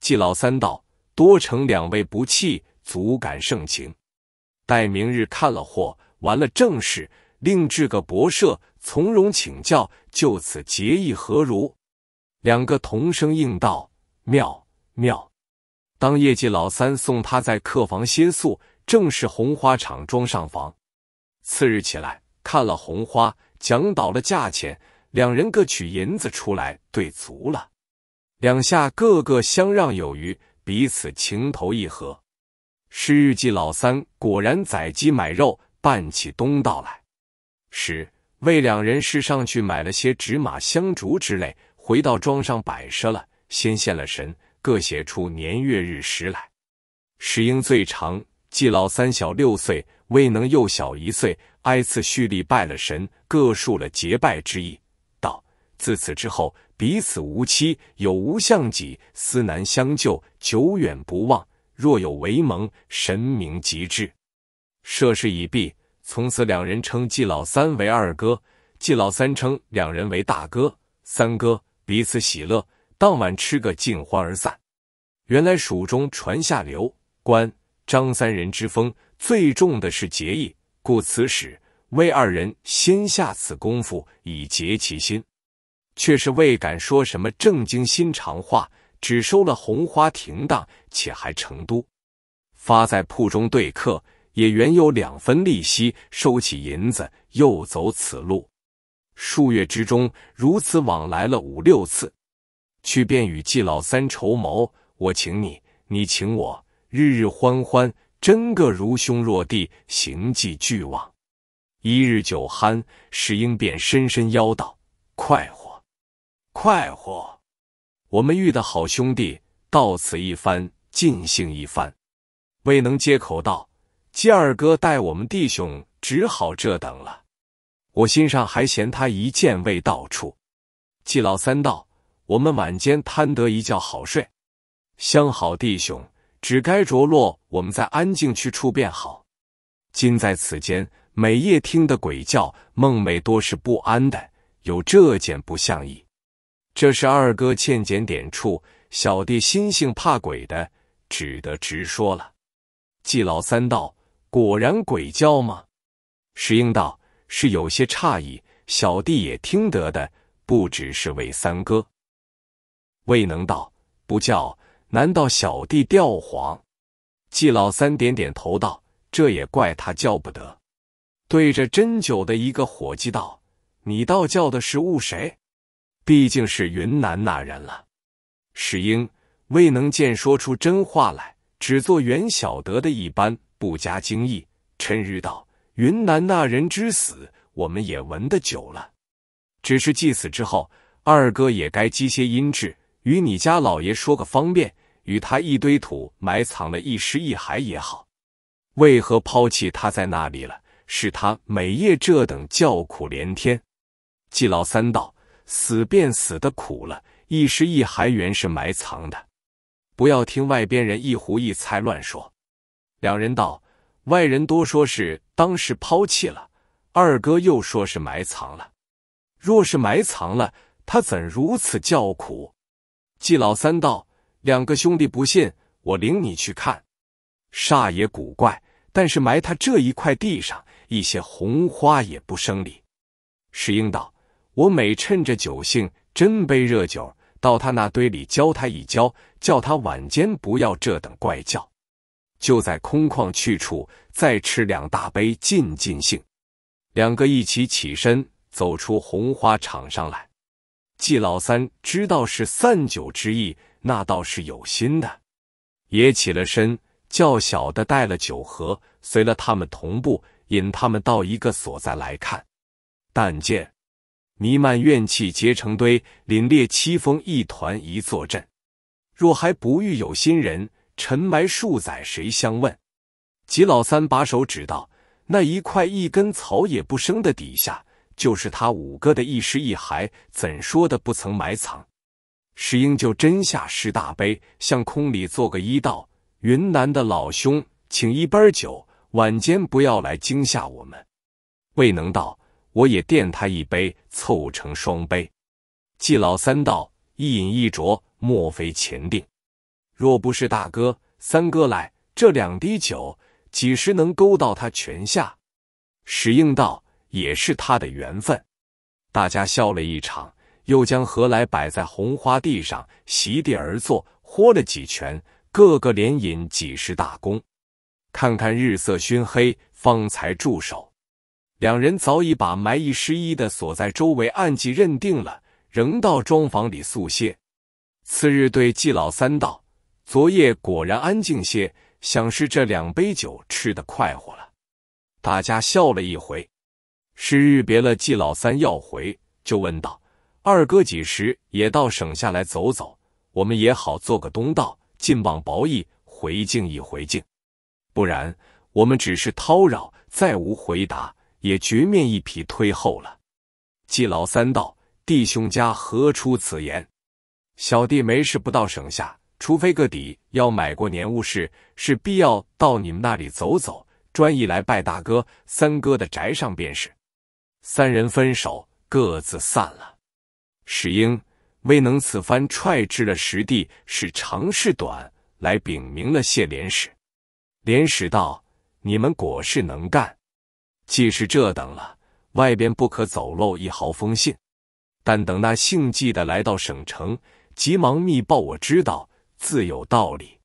Speaker 1: 季老三道。多承两位不弃，足感盛情。待明日看了货，完了正事，另置个博舍，从容请教，就此结义何如？两个同声应道：“妙妙！”当夜绩老三送他在客房歇宿，正是红花场庄上房。次日起来，看了红花，讲倒了价钱，两人各取银子出来对足了，两下个个相让有余。彼此情投意合，是日记老三果然宰鸡买肉，办起东道来。十魏两人是上去买了些纸马香烛之类，回到庄上摆设了，先献了神，各写出年月日时来。石英最长，纪老三小六岁，未能又小一岁，挨次蓄力拜了神，各述了结拜之意，道自此之后。彼此无期，有无相己，思难相救，久远不忘。若有为盟，神明即至。涉事已毕，从此两人称季老三为二哥，季老三称两人为大哥、三哥，彼此喜乐。当晚吃个尽欢而散。原来蜀中传下刘关张三人之风，最重的是结义，故此使魏二人先下此功夫，以结其心。却是未敢说什么正经心肠话，只收了红花停当，且还成都，发在铺中对客，也原有两分利息，收起银子，又走此路。数月之中，如此往来了五六次，去便与季老三筹谋，我请你，你请我，日日欢欢，真个如兄若弟，行迹俱往。一日酒酣，石英便深深邀道：“快活。”快活！我们遇的好兄弟，到此一番尽兴一番。未能接口道，季二哥待我们弟兄只好这等了。我心上还嫌他一件未到处。季老三道：“我们晚间贪得一觉好睡，相好弟兄只该着落我们在安静去处便好。今在此间，每夜听得鬼叫，梦寐多是不安的，有这件不像意。”这是二哥欠检点处，小弟心性怕鬼的，只得直说了。季老三道：“果然鬼叫吗？”石英道：“是有些诧异，小弟也听得的，不只是魏三哥。”未能道：“不叫？难道小弟吊黄？”季老三点点头道：“这也怪他叫不得。”对着斟酒的一个伙计道：“你倒叫的是误谁？”毕竟是云南那人了，史英未能见说出真话来，只做袁小德的一般，不加惊异。陈日道：“云南那人之死，我们也闻得久了。只是祭死之后，二哥也该积些阴质，与你家老爷说个方便，与他一堆土埋藏了一尸一骸也好。为何抛弃他在那里了？是他每夜这等叫苦连天。”季老三道。死便死的苦了，一时一骸原是埋藏的，不要听外边人一胡一猜乱说。两人道：外人多说是当时抛弃了，二哥又说是埋藏了。若是埋藏了，他怎如此叫苦？季老三道：两个兄弟不信，我领你去看。煞也古怪，但是埋他这一块地上，一些红花也不生理。”石英道。我每趁着酒兴，斟杯热酒到他那堆里浇他一浇，叫他晚间不要这等怪叫。就在空旷去处，再吃两大杯尽尽兴。两个一起起身，走出红花场上来。季老三知道是散酒之意，那倒是有心的，也起了身，叫小的带了酒盒，随了他们同步，引他们到一个所在来看。但见。弥漫怨气结成堆，凛冽凄风一团一座阵。若还不遇有心人，尘埋数载谁相问？吉老三把手指道：“那一块一根草也不生的底下，就是他五哥的一尸一骸，怎说的不曾埋藏？”石英就真下十大悲，向空里做个揖道：“云南的老兄，请一杯酒，晚间不要来惊吓我们。”未能到。我也奠他一杯，凑成双杯。季老三道：“一饮一酌，莫非前定？若不是大哥、三哥来，这两滴酒几时能勾到他泉下？”史应道：“也是他的缘分。”大家笑了一场，又将何来摆在红花地上，席地而坐，豁了几拳，个个连饮几十大觥。看看日色熏黑，方才住手。两人早已把埋一失一的所在周围暗记认定了，仍到庄房里宿歇。次日对季老三道：“昨夜果然安静些，想是这两杯酒吃得快活了。”大家笑了一回。是日别了季老三要回，就问道：“二哥几时也到省下来走走？我们也好做个东道，进往薄意，回敬一回敬。不然，我们只是叨扰，再无回答。”也绝面一匹推后了。季老三道：“弟兄家何出此言？小弟没事不到省下，除非个底要买过年物事，是必要到你们那里走走，专意来拜大哥、三哥的宅上便是。”三人分手，各自散了。史英未能此番踹至了实地，是长是短，来禀明了谢连史。连史道：“你们果是能干。”既是这等了，外边不可走漏一毫风信。但等那姓纪的来到省城，急忙密报我知道，自有道理。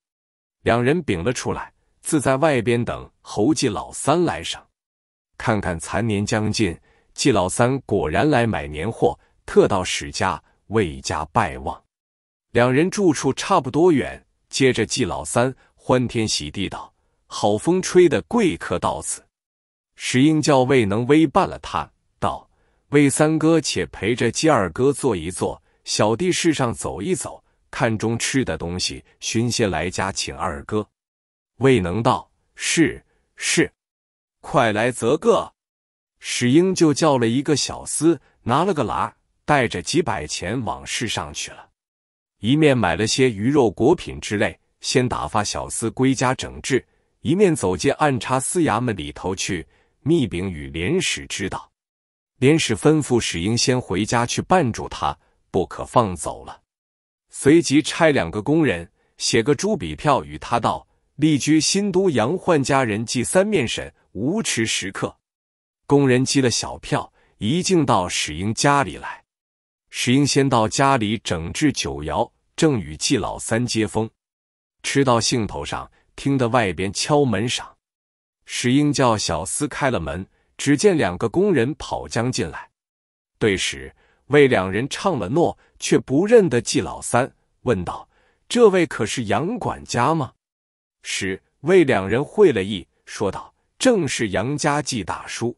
Speaker 1: 两人禀了出来，自在外边等侯纪老三来省。看看残年将近，纪老三果然来买年货，特到史家、魏家拜望。两人住处差不多远。接着纪老三欢天喜地道：“好风吹的贵客到此。”史英叫魏能微办了他，道：“魏三哥，且陪着姬二哥坐一坐，小弟市上走一走，看中吃的东西，寻些来家请二哥。”魏能道：“是是，快来则个。”史英就叫了一个小厮，拿了个篮，带着几百钱往市上去了，一面买了些鱼肉果品之类，先打发小厮归家整治，一面走进暗察司衙门里头去。密禀与连史知道，连史吩咐史英先回家去绊住他，不可放走了。随即差两个工人写个朱笔票与他道：“立居新都杨焕家人祭三面神，无迟时刻。”工人寄了小票，一径到史英家里来。史英先到家里整治酒肴，正与季老三接风，吃到兴头上，听得外边敲门声。石英叫小厮开了门，只见两个工人跑将进来。对时，为两人唱了诺，却不认得季老三，问道：“这位可是杨管家吗？”时，为两人会了意，说道：“正是杨家季大叔。”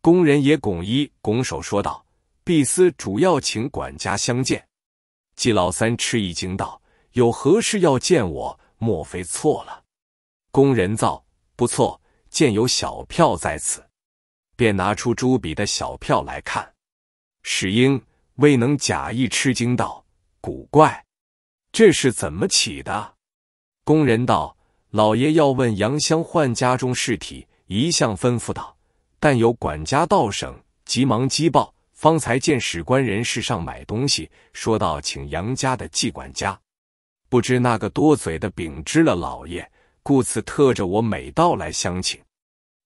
Speaker 1: 工人也拱一拱手，说道：“毕司主要请管家相见。”季老三吃一惊，道：“有何事要见我？莫非错了？”工人造不错。”见有小票在此，便拿出朱笔的小票来看。史英未能假意吃惊道：“古怪，这是怎么起的？”工人道：“老爷要问杨香焕家中事体，一向吩咐道，但有管家到省，急忙击报。方才见史官人市上买东西，说到请杨家的季管家，不知那个多嘴的禀知了老爷。”故此特着我每道来相请。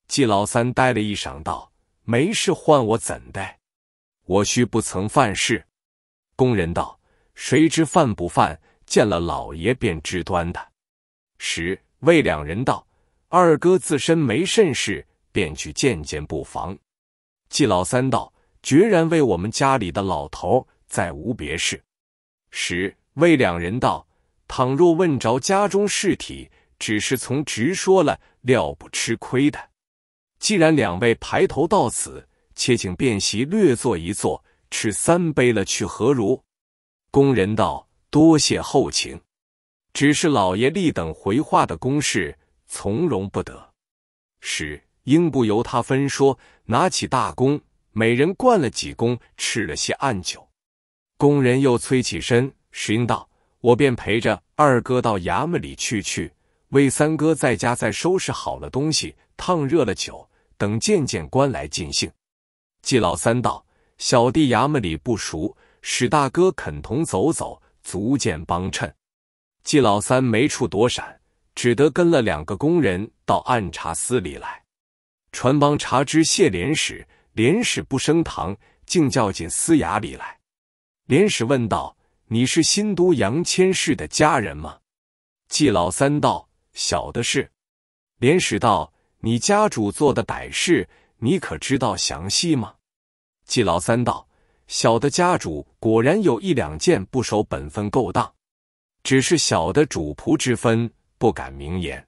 Speaker 1: 季老三呆了一晌，道：“没事，唤我怎的？我须不曾犯事。”工人道：“谁知犯不犯？见了老爷便知端的。”时为两人道：“二哥自身没甚事，便去见见不妨。”季老三道：“决然为我们家里的老头，再无别事。”时为两人道：“倘若问着家中事体。”只是从直说了，料不吃亏的。既然两位排头到此，且请便席略坐一坐，吃三杯了去何如？工人道：“多谢厚情。”只是老爷立等回话的公事，从容不得。是，英不由他分说，拿起大弓，每人灌了几弓，吃了些暗酒。工人又催起身，石英道：“我便陪着二哥到衙门里去去。”魏三哥在家，再收拾好了东西，烫热了酒，等见见官来尽兴。季老三道：“小弟衙门里不熟，史大哥肯同走走，足见帮衬。”季老三没处躲闪，只得跟了两个工人到按察司里来，传帮查知谢连史，连史不升堂，竟叫进司衙里来。连史问道：“你是新都杨千氏的家人吗？”季老三道。小的是，连史道，你家主做的歹事，你可知道详细吗？季老三道，小的家主果然有一两件不守本分勾当，只是小的主仆之分，不敢明言。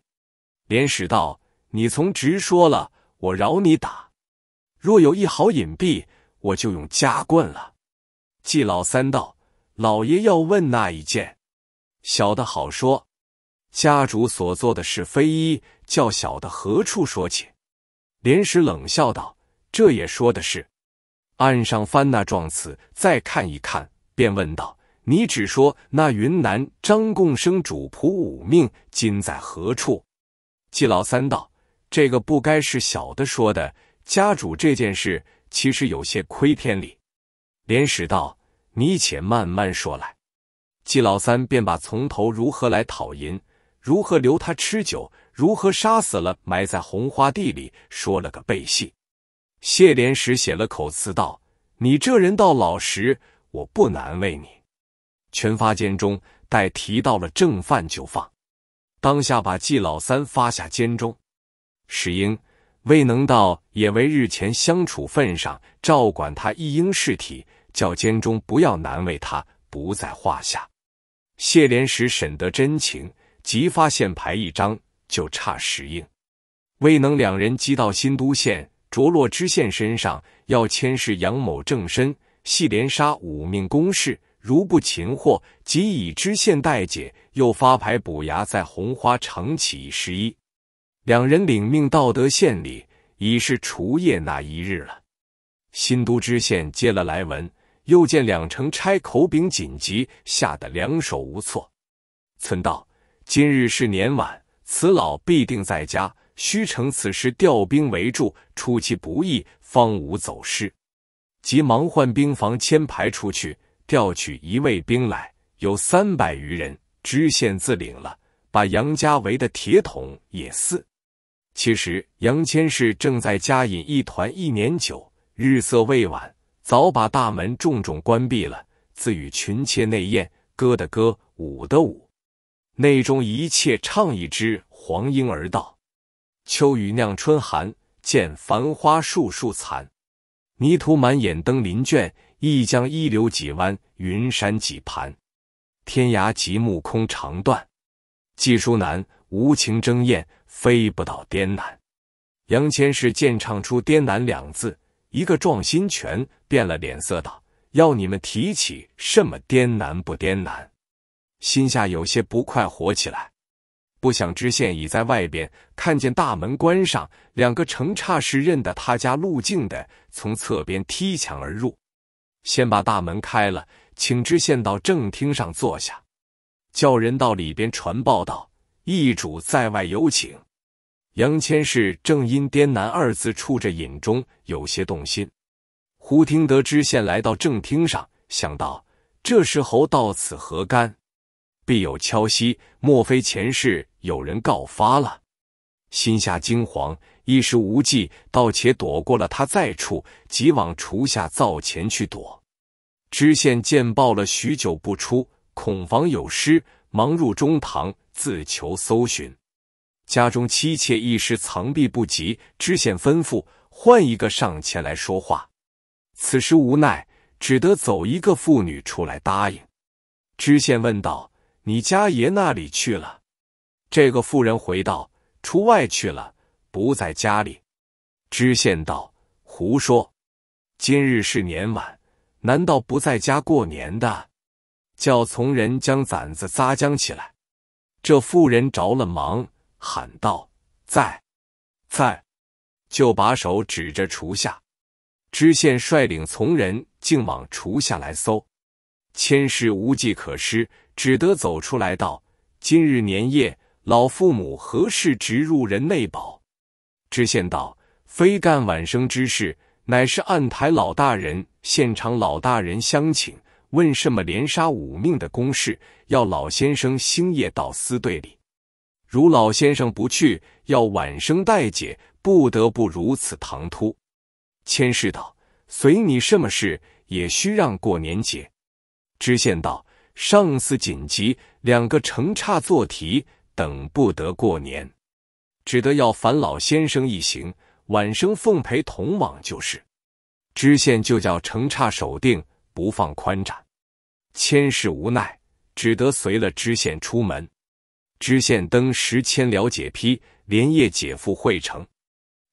Speaker 1: 连史道，你从直说了，我饶你打；若有一毫隐蔽，我就用家棍了。季老三道，老爷要问那一件，小的好说。家主所做的是非一，较小的何处说起？廉史冷笑道：“这也说的是。”岸上翻那状词，再看一看，便问道：“你只说那云南张贡生主仆五命今在何处？”季老三道：“这个不该是小的说的。家主这件事其实有些亏天理。”廉史道：“你且慢慢说来。”季老三便把从头如何来讨银。如何留他吃酒？如何杀死了埋在红花地里？说了个背戏。谢莲石写了口词道：“你这人到老时，我不难为你。”全发监中，待提到了正犯就放。当下把季老三发下监中。石英未能到，也为日前相处份上，照管他一应事体，叫监中不要难为他，不在话下。谢莲石审得真情。即发现牌一张，就差十应，未能两人击到新都县着落知县身上，要牵是杨某正身，系连杀五命公事，如不擒获，即以知县待解。又发牌补牙，在红花长起十一，两人领命到德县里，已是除夜那一日了。新都知县接了来文，又见两城差口禀紧急，吓得两手无措，存道。今日是年晚，此老必定在家，须乘此时调兵围住，出其不意，方无走失。急忙唤兵房牵牌出去，调取一位兵来，有三百余人。知县自领了，把杨家围的铁桶也四。其实杨千氏正在家饮一团一年酒，日色未晚，早把大门重重关闭了，自与群妾内宴，歌的歌，舞的舞。内中一切唱一支黄莺儿道：秋雨酿春寒，见繁花树树残。泥土满眼登林卷，一江一流几湾，云山几盘，天涯极目空肠断。寄书难，无情征雁飞不到滇南。杨千师见唱出滇南两字，一个壮心拳，变了脸色道：要你们提起什么滇南不滇南？心下有些不快活起来，不想知县已在外边看见大门关上，两个城差是认得他家路径的，从侧边踢墙而入，先把大门开了，请知县到正厅上坐下，叫人到里边传报道：易主在外有请。杨千氏正因“滇南”二字触着引中，有些动心，忽听得知县来到正厅上，想到这时候到此何干？必有敲息，莫非前世有人告发了？心下惊惶，一时无计，倒且躲过了他，在处即往厨下灶前去躲。知县见报了许久不出，恐防有失，忙入中堂自求搜寻。家中妻妾一时藏避不及，知县吩咐换一个上前来说话。此时无奈，只得走一个妇女出来答应。知县问道。你家爷那里去了？这个妇人回道：“出外去了，不在家里。”知县道：“胡说！今日是年晚，难道不在家过年的？”叫从人将攒子扎将起来。这妇人着了忙，喊道：“在，在！”就把手指着厨下。知县率领从人竟往厨下来搜。千事无计可施。只得走出来道：“今日年夜，老父母何事直入人内保？”知县道：“非干晚生之事，乃是案台老大人、现场老大人相请，问什么连杀五命的公事，要老先生星夜到司队里。如老先生不去，要晚生待解，不得不如此唐突。”千事道：“随你什么事，也需让过年节。”知县道。上司紧急，两个成差做题，等不得过年，只得要烦老先生一行，晚生奉陪同往就是。知县就叫成差守定，不放宽展。千事无奈，只得随了知县出门。知县登时签了解批，连夜解赴会城。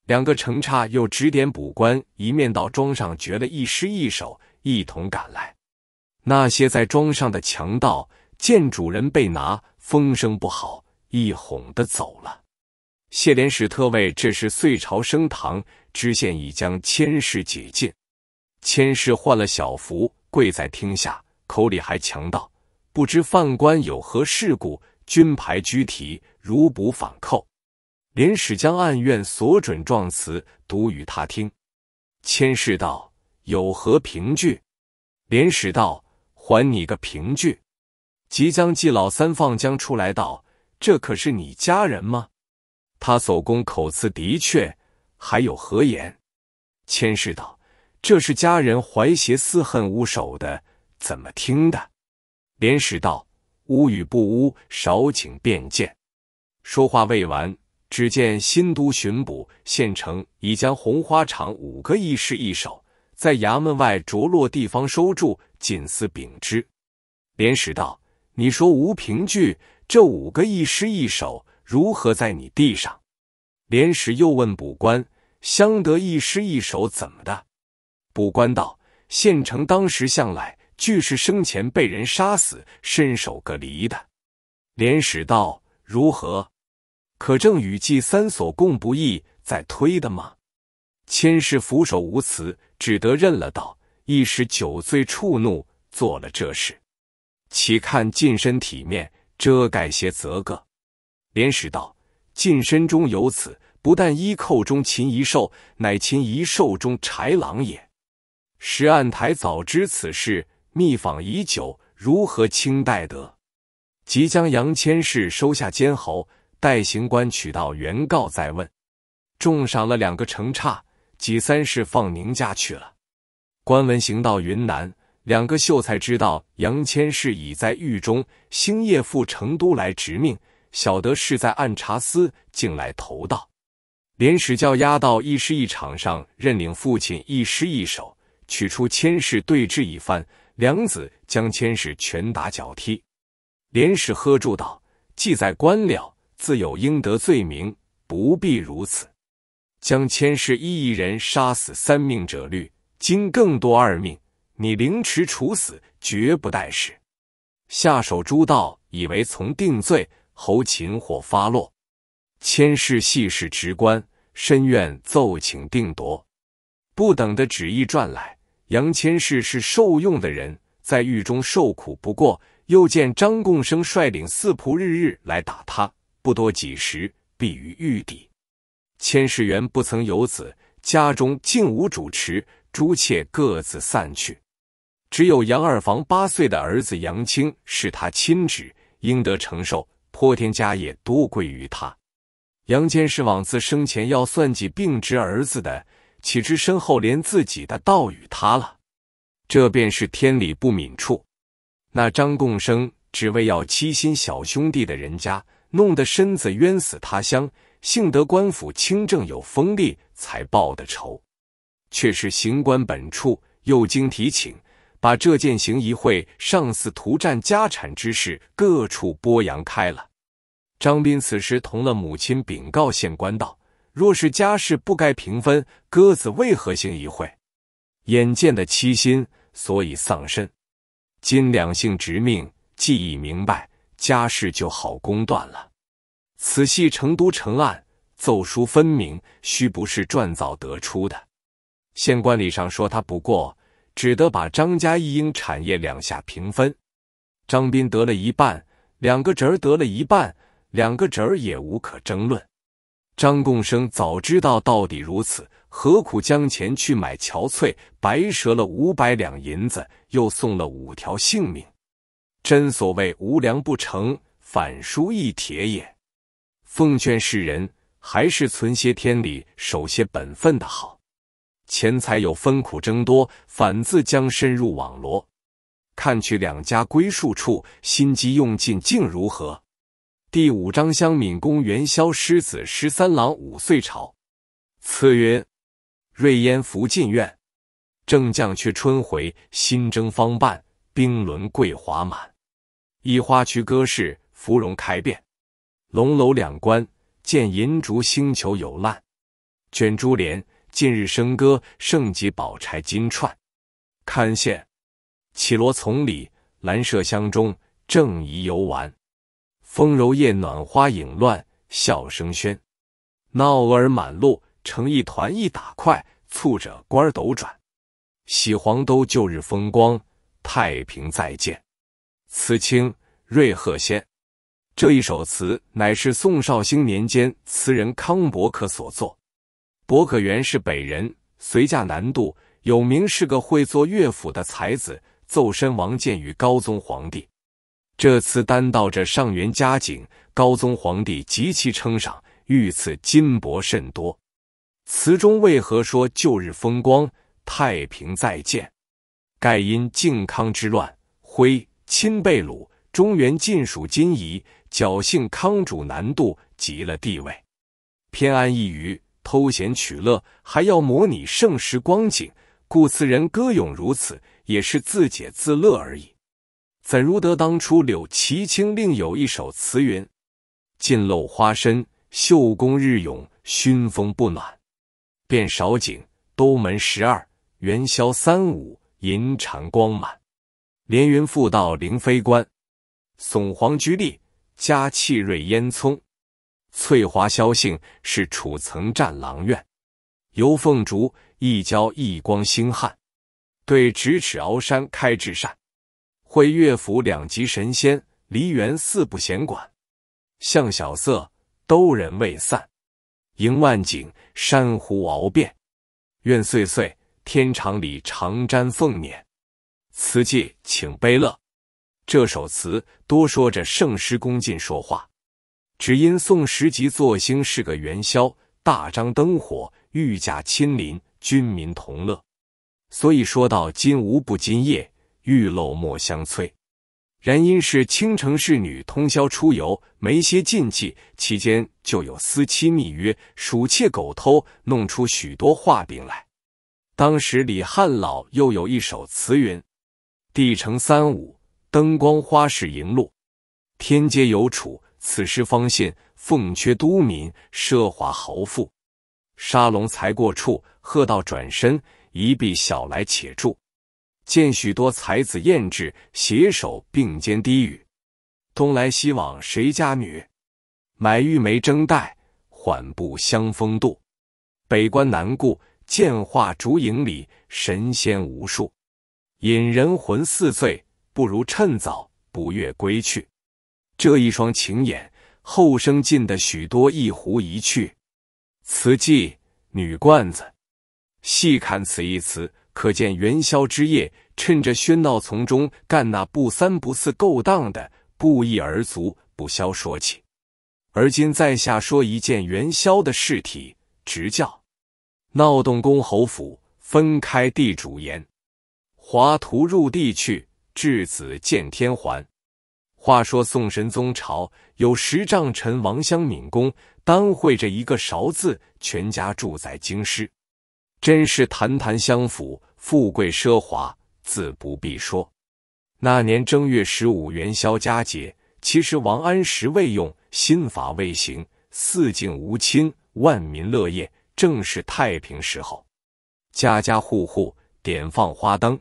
Speaker 1: 两个成差又指点捕官，一面到庄上掘了一诗一首，一同赶来。那些在庄上的强盗见主人被拿，风声不好，一哄的走了。谢莲史特为这时岁朝升堂，知县已将千氏解禁。千氏换了小服，跪在厅下，口里还强道：“不知犯官有何事故，军牌拘提，如不反扣。”连史将案院所准状词读与他听。千世道：“有何凭据？”连史道：还你个凭据！即将季老三放将出来道：“这可是你家人吗？”他所供口词的确，还有何言？千世道：“这是家人怀邪私恨污手的，怎么听的？”连史道：“污与不污，少请便见。”说话未完，只见新都巡捕、县城已将红花场五个一士一守。在衙门外着落地方收住，仅似禀之。连史道：“你说无凭据，这五个一诗一首，如何在你地上？”连史又问捕官：“相得一诗一首，怎么的？”捕官道：“县城当时向来俱是生前被人杀死，身首个离的。”连史道：“如何？可正与季三所共不义，在推的吗？”千世俯首无辞。只得认了道，一时酒醉触怒，做了这事。岂看近身体面遮盖些，则个连使道近身中有此，不但衣扣中禽一兽，乃禽一兽中豺狼也。石案台早知此事，密访已久，如何轻待得？即将杨千氏收下监候，待刑官取到原告再问，重赏了两个成差。纪三世放宁家去了。关文行到云南，两个秀才知道杨千世已在狱中，星夜赴成都来执命。晓得是在暗查司，竟来投道。连史叫押到一师一场上，认领父亲一师一手，取出千世对峙一番。两子将千世拳打脚踢。连史喝住道：“既在官了，自有应得罪名，不必如此。”将千世一亿人杀死三命者律，今更多二命，你凌迟处死，绝不待时。下手诸道以为从定罪，侯擒或发落。千世系事直官，深怨奏请定夺。不等的旨意转来，杨千世是受用的人，在狱中受苦。不过又见张贡生率领四仆日日来打他，不多几时，必于狱底。千世元不曾有子，家中竟无主持，诸妾各自散去。只有杨二房八岁的儿子杨青是他亲侄，应得承受。破天家业多归于他。杨坚是往自生前要算计并侄儿子的，岂知身后连自己的道与他了？这便是天理不敏处。那张贡生只为要欺心小兄弟的人家，弄得身子冤死他乡。幸得官府清正有风力，才报的仇。却是刑官本处，又经提请，把这件行一会上司图占家产之事，各处播扬开了。张斌此时同了母亲禀告县官道：“若是家事不该平分，鸽子为何行一会？眼见的欺心，所以丧身。今两姓执命，既已明白，家事就好公断了。”此系成都城案奏疏分明，须不是撰造得出的。县官礼上说他不过，只得把张家一应产业两下平分，张斌得了一半，两个侄儿得了一半，两个侄儿也无可争论。张共生早知道到底如此，何苦将钱去买憔悴白折了五百两银子，又送了五条性命？真所谓无粮不成，反输一帖也。奉劝世人，还是存些天理，守些本分的好。钱财有分苦争多，反自将深入网罗。看去两家归宿处，心机用尽竟如何？第五章：香敏公元宵狮子十三郎五岁朝。次云：瑞烟福进院，正将去春回。新征方半，冰轮桂华满。一花区歌事，芙蓉开遍。龙楼两关，见银烛星球有烂，卷珠帘近日笙歌盛极，宝钗金串堪羡。绮罗丛里兰麝香中，正宜游玩。风柔夜暖花影乱，笑声喧，闹儿满路成一团一打块，簇着官儿斗转。喜黄都旧日风光，太平再见。词清瑞鹤仙。这一首词乃是宋绍兴年间词人康伯克所作。伯克原是北人，随驾南渡，有名是个会做乐府的才子，奏身王建与高宗皇帝。这词单道着上元佳景，高宗皇帝极其称赏，御赐金帛甚多。词中为何说旧日风光太平再见？盖因靖康之乱，徽钦被掳，中原尽属金夷。侥幸康主难度及了地位，偏安一隅，偷闲取乐，还要模拟盛时光景，故此人歌咏如此，也是自解自乐而已。怎如得当初柳其清另有一首词云：“尽露花深，绣宫日永，熏风不暖，便少景都门十二，元宵三五，银蟾光满，连云复道凌飞关，耸黄居立。”加气瑞烟囱。翠华萧姓是楚层战狼院。游凤竹一交一光星汉，对咫尺鳌山开至善。会乐府两极神仙，梨园四不闲管。向小色都人未散，迎万景珊瑚鳌变。愿岁岁天长里长瞻凤辇，此际请悲乐。这首词多说着盛师恭敬说话，只因宋时及作兴是个元宵，大张灯火，御驾亲临，军民同乐。所以说到今无不今夜玉漏莫相催。然因是青城侍女通宵出游，没些禁忌，期间就有私妻密约、鼠窃狗偷，弄出许多话柄来。当时李汉老又有一首词云：“帝城三五。”灯光花市迎路，天街有楚，此时方信凤阙都民奢华豪富。沙龙才过处，喝道转身，一臂小来且住。见许多才子艳质携手并肩低语，东来西往谁家女？买玉梅争戴，缓步相风度。北关南顾，剑画竹影里，神仙无数，引人魂似醉。不如趁早不悦归去。这一双情眼，后生进的许多一壶一去。词妓女冠子，细看此一词，可见元宵之夜，趁着喧闹丛中干那不三不四勾当的，不一而足，不消说起。而今在下说一件元宵的事体，直叫闹动公侯府，分开地主言，华图入地去。稚子见天还。话说宋神宗朝有十丈臣王襄敏公，单会着一个勺字，全家住在京师，真是坛坛相府，富贵奢华，自不必说。那年正月十五元宵佳节，其实王安石未用新法，未行四境无亲，万民乐业，正是太平时候，家家户户点放花灯。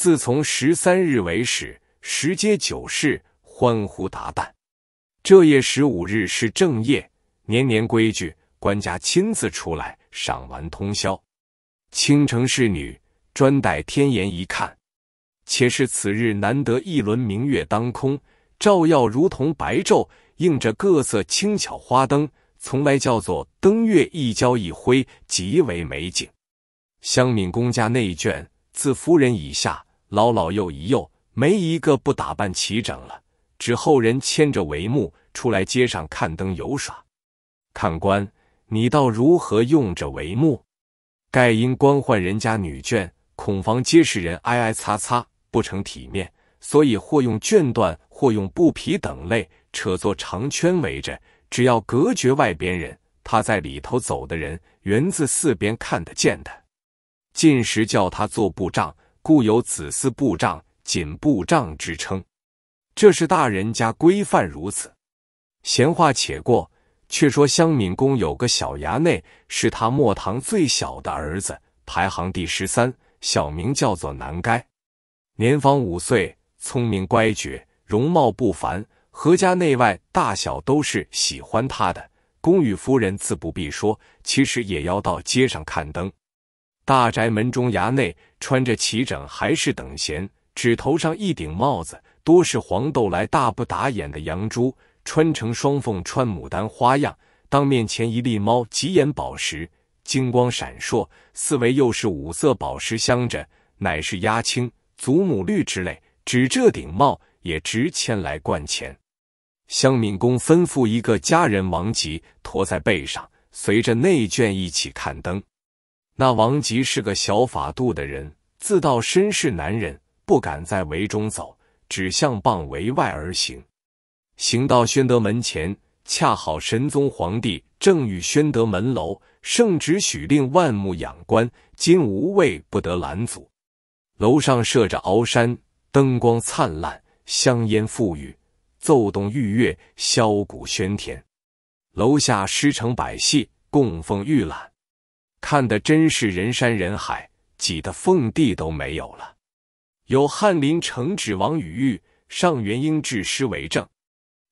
Speaker 1: 自从十三日为始，十街九世，欢呼达旦。这夜十五日是正夜，年年规矩，官家亲自出来赏玩通宵。青城侍女专待天颜一看，且是此日难得一轮明月当空，照耀如同白昼，映着各色轻巧花灯，从来叫做灯月一交一辉，极为美景。香敏公家内眷，自夫人以下。老老幼一幼，没一个不打扮齐整了。只后人牵着帷幕出来街上看灯游耍。看官，你倒如何用着帷幕？盖因官宦人家女眷，恐防街市人挨挨擦擦，不成体面，所以或用绢缎，或用布皮等类，扯作长圈围着，只要隔绝外边人。他在里头走的人，园子四边看得见的。进时叫他做布帐。故有子嗣布帐，仅布帐之称。这是大人家规范如此。闲话且过，却说香敏宫有个小衙内，是他末堂最小的儿子，排行第十三，小名叫做南该，年方五岁，聪明乖觉，容貌不凡，何家内外大小都是喜欢他的。宫女夫人自不必说，其实也要到街上看灯。大宅门中衙内穿着齐整还是等闲，指头上一顶帽子，多是黄豆来大不打眼的洋珠，穿成双凤穿牡丹花样。当面前一粒猫几眼宝石，金光闪烁；四围又是五色宝石镶着，乃是鸦青、祖母绿之类。指这顶帽也值千来贯钱。湘敏公吩咐一个家人王吉驮在背上，随着内眷一起看灯。那王吉是个小法度的人，自道身世难忍，不敢在围中走，只向傍围外而行。行到宣德门前，恰好神宗皇帝正御宣德门楼，圣旨许令万目养观，今无畏不得拦阻。楼上设着鳌山，灯光灿烂，香烟馥郁，奏动玉乐，箫鼓喧天。楼下师承百戏，供奉玉览。看得真是人山人海，挤得缝地都没有了。有翰林承旨王禹玉上元英治诗为证：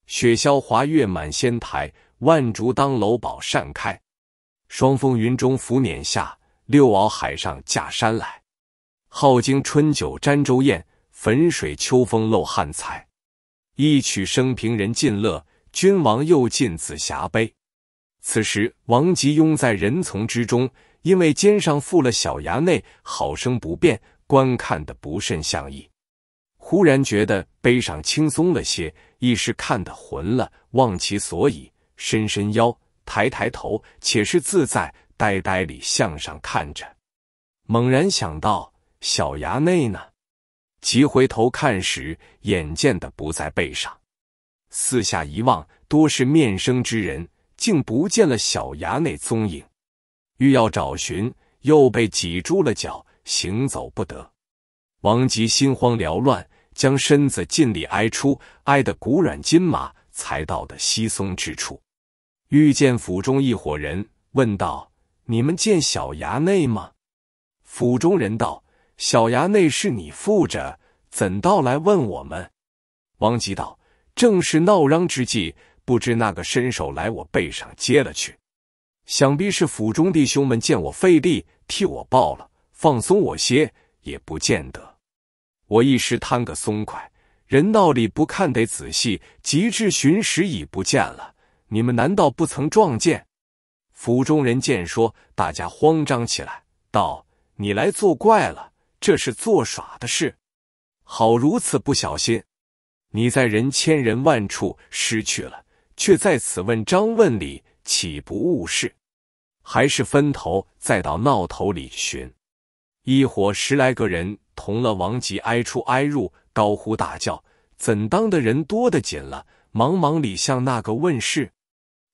Speaker 1: 雪消华月满仙台，万竹当楼宝扇开。双峰云中拂辇下，六鳌海上架山来。镐京春酒沾舟宴，汾水秋风露汉才。一曲升平人尽乐，君王又尽紫霞杯。此时，王吉庸在人丛之中，因为肩上负了小衙内，好生不便，观看的不甚相意。忽然觉得背上轻松了些，一时看得浑了，忘其所以，伸伸腰，抬抬头，且是自在，呆呆里向上看着。猛然想到小衙内呢，急回头看时，眼见的不在背上，四下一望，多是面生之人。竟不见了小衙内踪影，欲要找寻，又被挤住了脚，行走不得。王吉心慌缭乱，将身子尽力挨出，挨得骨软筋麻，才到的稀松之处。遇见府中一伙人，问道：“你们见小衙内吗？”府中人道：“小衙内是你负着，怎到来问我们？”王吉道：“正是闹嚷之际。”不知那个伸手来我背上接了去，想必是府中弟兄们见我费力，替我抱了，放松我些也不见得。我一时贪个松快，人道里不看得仔细，极至寻时已不见了。你们难道不曾撞见？府中人见说，大家慌张起来，道：“你来作怪了，这是做耍的事，好如此不小心，你在人千人万处失去了。”却在此问张问里，岂不误事？还是分头再到闹头里寻。一伙十来个人同了王吉挨出挨入，高呼大叫，怎当的人多得紧了？茫茫里向那个问世，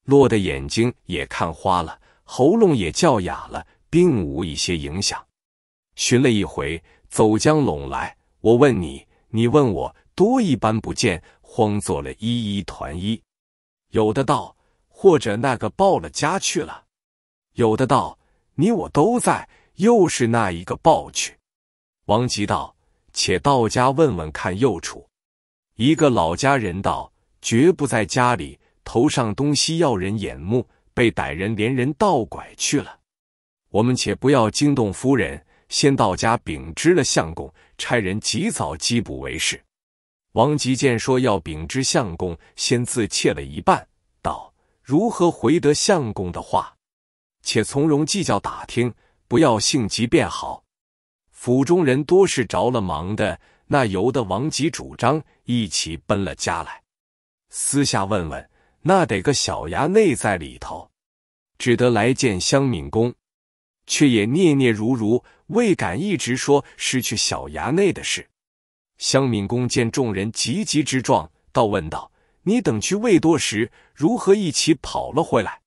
Speaker 1: 落的眼睛也看花了，喉咙也叫哑了，并无一些影响。寻了一回，走将拢来。我问你，你问我，多一般不见，慌做了一一团衣。有的道，或者那个报了家去了；有的道，你我都在，又是那一个报去。王吉道：“且到家问问看。”右处一个老家人道：“绝不在家里，头上东西要人眼目，被歹人连人盗拐去了。”我们且不要惊动夫人，先到家禀知了相公，差人及早缉捕为是。”王吉见说要禀知相公，先自窃了一半，道：“如何回得相公的话？且从容计较打听，不要性急便好。”府中人多是着了忙的，那由得王吉主张，一起奔了家来，私下问问，那得个小衙内在里头，只得来见香敏公，却也嗫嗫嚅嚅，未敢一直说失去小衙内的事。乡敏公见众人急急之状，倒问道，你等去未多时，如何一起跑了回来？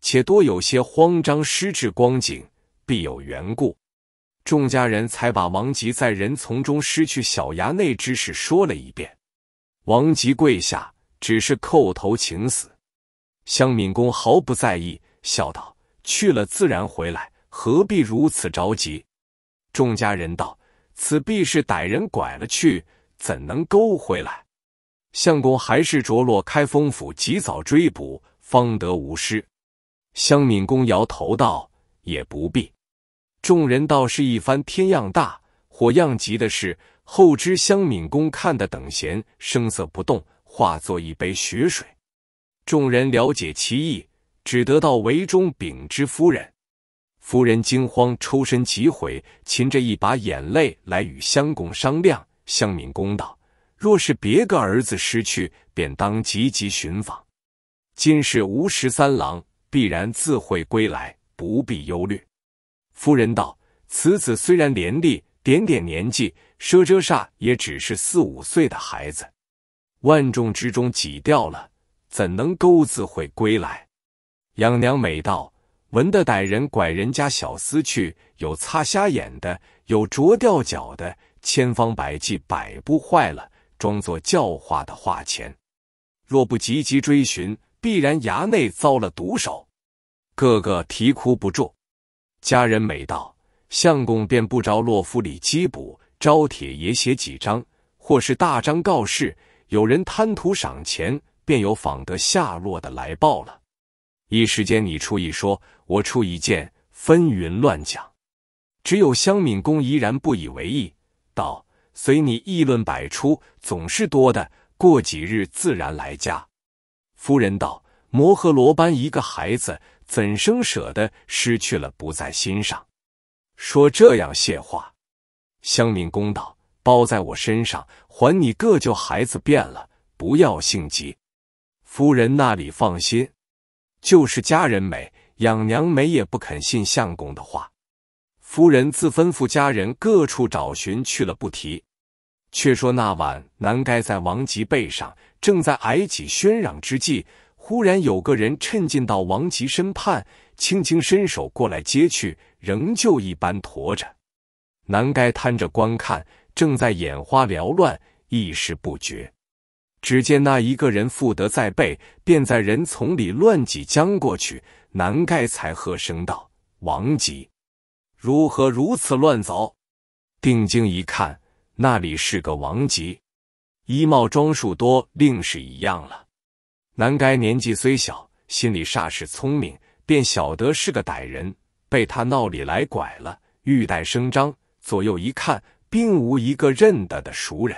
Speaker 1: 且多有些慌张失智光景，必有缘故。”众家人才把王吉在人丛中失去小衙内之事说了一遍。王吉跪下，只是叩头请死。乡敏公毫不在意，笑道：“去了自然回来，何必如此着急？”众家人道。此必是歹人拐了去，怎能勾回来？相公还是着落开封府及早追捕，方得无失。香敏公摇头道：“也不必。”众人倒是一番天样大、火样急的事。后知香敏公看的等闲，声色不动，化作一杯血水。众人了解其意，只得到围中禀知夫人。夫人惊慌，抽身急回，噙着一把眼泪来与相公商量。相敏公道：“若是别个儿子失去，便当急急寻访。今是吴十三郎，必然自会归来，不必忧虑。”夫人道：“此子虽然伶俐，点点年纪，奢遮煞也只是四五岁的孩子，万众之中挤掉了，怎能勾自会归来？”养娘美道。文的歹人拐人家小厮去，有擦瞎眼的，有着掉脚的，千方百计摆布坏了，装作教化的化钱。若不积极追寻，必然衙内遭了毒手，个个啼哭不住。家人每道，相公便不着洛府里缉捕，招帖也写几张，或是大张告示，有人贪图赏钱，便有访得下落的来报了。一时间，你出一说，我出一剑，纷纭乱讲。只有香敏公依然不以为意，道：“随你议论百出，总是多的。过几日自然来家。”夫人道：“摩诃罗班一个孩子，怎生舍得失去了不在心上？”说这样谢话，香敏公道：“包在我身上，还你个旧孩子便了，不要性急。”夫人那里放心。就是家人美，养娘美也不肯信相公的话。夫人自吩咐家人各处找寻去了，不提。却说那晚南该在王吉背上，正在挨挤喧嚷之际，忽然有个人趁进到王吉身畔，轻轻伸手过来接去，仍旧一般驮着。南该摊着观看，正在眼花缭乱，意识不觉。只见那一个人负德在背，便在人丛里乱挤将过去。南盖才喝声道：“王吉，如何如此乱走？”定睛一看，那里是个王吉，衣帽装束多另是一样了。南盖年纪虽小，心里煞是聪明，便晓得是个歹人，被他闹里来拐了，欲待声张，左右一看，并无一个认得的熟人，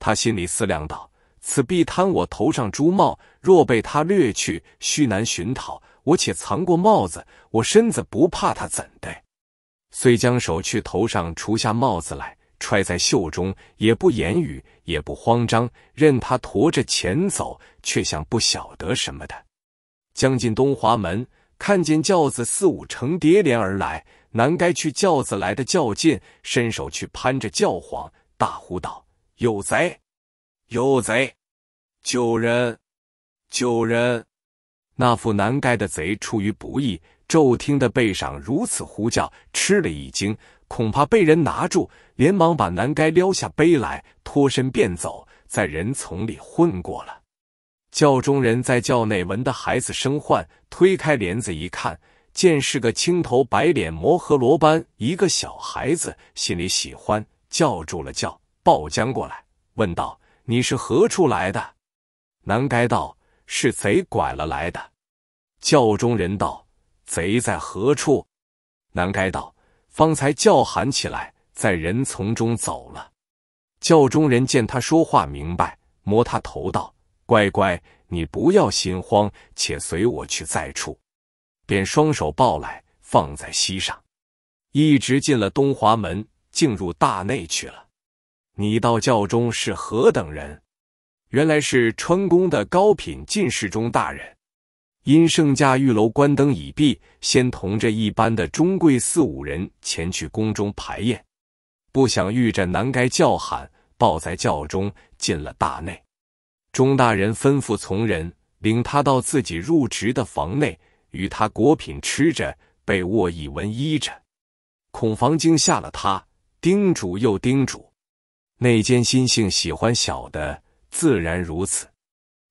Speaker 1: 他心里思量道。此必贪我头上珠帽，若被他掠去，须难寻讨。我且藏过帽子，我身子不怕他怎的。遂将手去头上除下帽子来，揣在袖中，也不言语，也不慌张，任他驮着前走，却像不晓得什么的。将近东华门，看见轿子四五成叠连而来，南该去轿子来的较近，伸手去攀着轿幌，大呼道：“有贼！”有贼！救人！救人！那副南丐的贼出于不意，骤听的背上如此呼叫，吃了一惊，恐怕被人拿住，连忙把南丐撩下背来，脱身便走，在人丛里混过了。轿中人在轿内闻得孩子生幻，推开帘子一看，见是个青头白脸摩诃罗般一个小孩子，心里喜欢，叫住了轿，抱将过来，问道。你是何处来的？南该道是贼拐了来的。教中人道：贼在何处？南该道：方才叫喊起来，在人丛中走了。教中人见他说话明白，摸他头道：乖乖，你不要心慌，且随我去再处。便双手抱来，放在膝上，一直进了东华门，进入大内去了。你到教中是何等人？原来是川宫的高品进士中大人，因圣驾玉楼关灯已毕，先同着一班的中贵四五人前去宫中排宴，不想遇着南该叫喊，抱在轿中进了大内。钟大人吩咐从人领他到自己入职的房内，与他果品吃着，被卧一文依着，孔房惊吓了他，叮嘱又叮嘱。内奸心性喜欢小的，自然如此。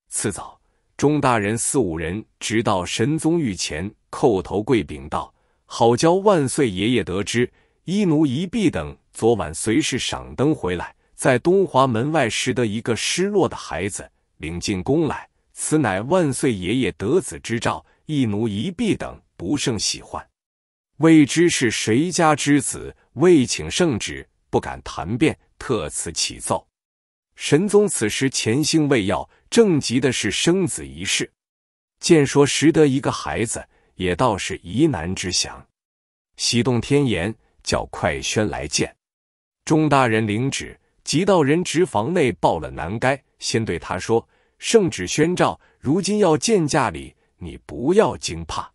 Speaker 1: 次早，钟大人四五人直到神宗御前，叩头跪禀道：“好教万岁爷爷得知，一奴一婢等昨晚随侍赏灯回来，在东华门外拾得一个失落的孩子，领进宫来。此乃万岁爷爷得子之兆，一奴一婢等不胜喜欢。未知是谁家之子，未请圣旨，不敢谈辩。”特此启奏，神宗此时潜心未要，正急的是生子一事。见说识得一个孩子，也倒是疑难之想。喜动天颜，叫快宣来见。钟大人领旨，即到人直房内报了南陔，先对他说：“圣旨宣召，如今要见驾礼，你不要惊怕。”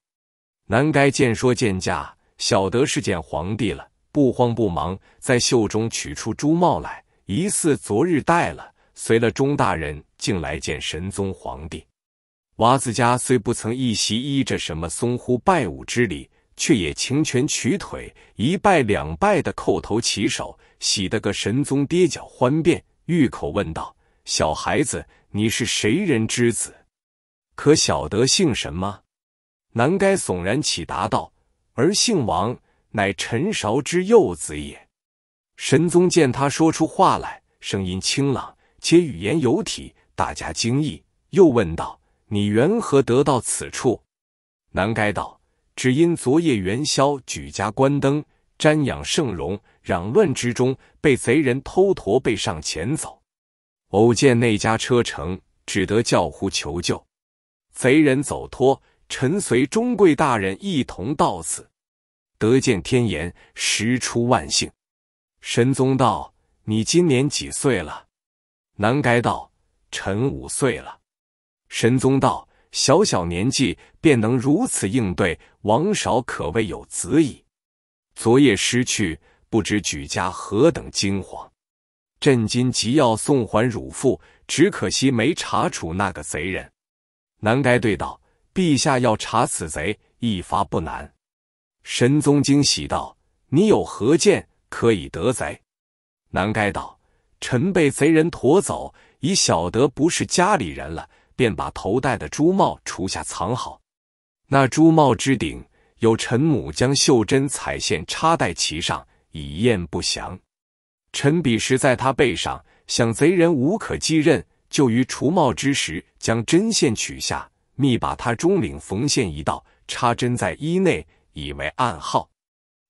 Speaker 1: 南该见说见驾，晓得是见皇帝了。不慌不忙，在袖中取出朱帽来，疑似昨日戴了，随了钟大人竟来见神宗皇帝。娃子家虽不曾一席依着什么松乎拜舞之礼，却也情拳曲腿，一拜两拜的叩头起手，喜得个神宗跌脚欢变，欲口问道：“小孩子，你是谁人之子？可晓得姓什么？”南该悚然起答道：“儿姓王。”乃陈韶之幼子也。神宗见他说出话来，声音清朗，且语言有体，大家惊异，又问道：“你缘何得到此处？”南该道：“只因昨夜元宵举家观灯，瞻仰圣容，嚷乱之中，被贼人偷驮背上前走，偶见内家车乘，只得叫呼求救。贼人走脱，臣随中贵大人一同到此。”得见天颜，实出万幸。神宗道：“你今年几岁了？”南该道：“臣五岁了。”神宗道：“小小年纪便能如此应对，王少可谓有子矣。昨夜失去，不知举家何等惊惶。朕今急要送还汝父，只可惜没查处那个贼人。”南该对道：“陛下要查此贼，一发不难。”神宗惊喜道：“你有何见，可以得贼？”南该道：“臣被贼人驮走，已晓得不是家里人了，便把头戴的珠帽除下藏好。那珠帽之顶，有臣母将绣针彩线插在其上，以验不祥。臣彼时在他背上，想贼人无可继任，就于除帽之时，将针线取下，密把他中领缝线一道，插针在衣内。”以为暗号，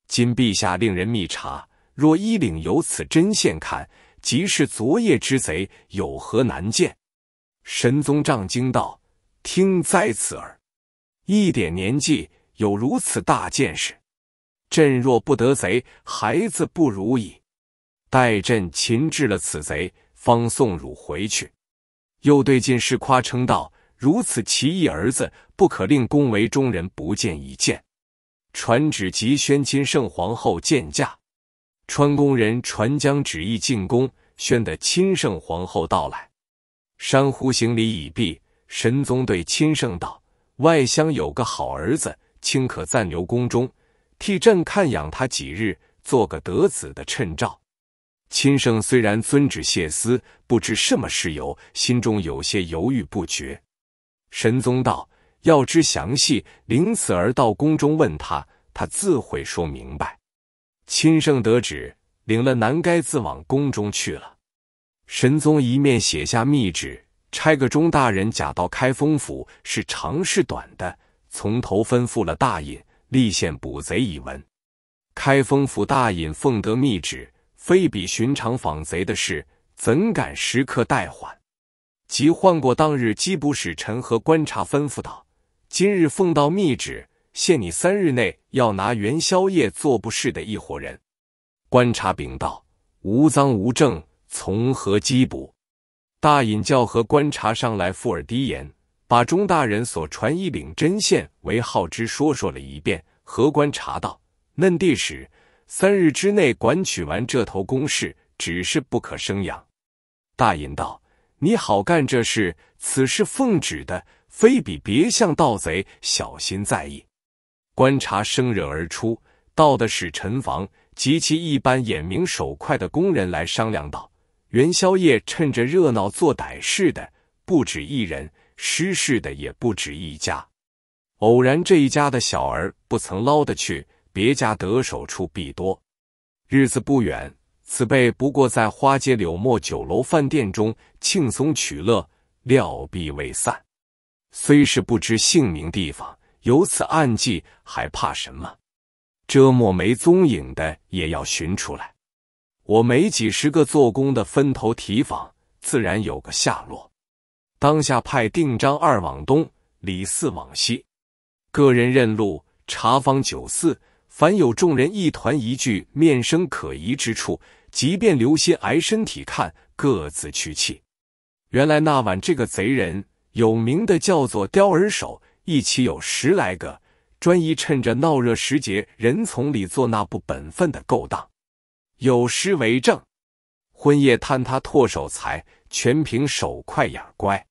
Speaker 1: 今陛下令人密查，若衣领由此针线看，即是昨夜之贼，有何难见？神宗仗惊道：“听在此耳，一点年纪有如此大见识，朕若不得贼，孩子不如矣。待朕擒制了此贼，方送汝回去。”又对进士夸称道：“如此奇异儿子，不可令宫闱中人不见一见。”传旨急宣亲圣皇后见驾。川宫人传将旨意进宫，宣得亲圣皇后到来。珊瑚行礼已毕，神宗对亲圣道：“外乡有个好儿子，卿可暂留宫中，替朕看养他几日，做个得子的衬照。”亲圣虽然遵旨谢思，不知什么事由，心中有些犹豫不决。神宗道。要知详细，领此儿到宫中问他，他自会说明白。亲圣得旨，领了南该自往宫中去了。神宗一面写下密旨，差个中大人假到开封府，是长是短的，从头吩咐了大尹立宪捕贼一文。开封府大尹奉得密旨，非比寻常访贼的事，怎敢时刻怠缓？即唤过当日缉捕使臣和观察，吩咐道。今日奉到密旨，限你三日内要拿元宵夜做不是的一伙人。观察禀道：无赃无证，从何缉捕？大隐教和观察上来附耳低言，把钟大人所传一领针线为号之说说了一遍。何观察道：嫩地使三日之内管取完这头公事，只是不可生养。大隐道：你好干这事，此事奉旨的。非比别像盗贼，小心在意，观察生热而出。盗的是陈房及其一般眼明手快的工人来商量道：元宵夜趁着热闹做歹事的不止一人，失事的也不止一家。偶然这一家的小儿不曾捞得去，别家得手处必多。日子不远，此辈不过在花街柳陌酒楼饭店中轻松取乐，料必未散。虽是不知姓名、地方，有此暗记，还怕什么？这莫没踪影的，也要寻出来。我没几十个做工的分头提访，自然有个下落。当下派定张二往东，李四往西，个人认路查访酒肆。凡有众人一团一聚、面生可疑之处，即便留心挨身体看，各自去气。原来那晚这个贼人。有名的叫做刁儿手，一起有十来个，专一趁着闹热时节，人丛里做那不本分的勾当。有诗为证：“婚夜探他唾手财，全凭手快眼乖。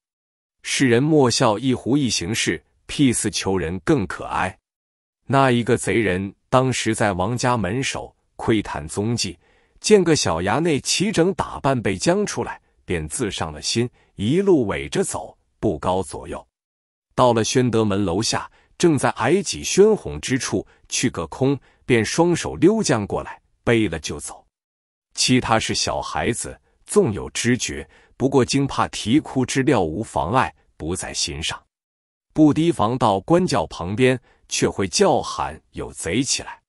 Speaker 1: 世人莫笑一狐一行事，屁似求人更可爱。”那一个贼人当时在王家门首窥探踪迹，见个小衙内齐整打扮被将出来，便自上了心，一路尾着走。不高左右，到了宣德门楼下，正在矮脊宣哄之处，去个空，便双手溜将过来，背了就走。其他是小孩子，纵有知觉，不过惊怕啼哭之料无妨碍，不在心上；不提防到官轿旁边，却会叫喊有贼起来，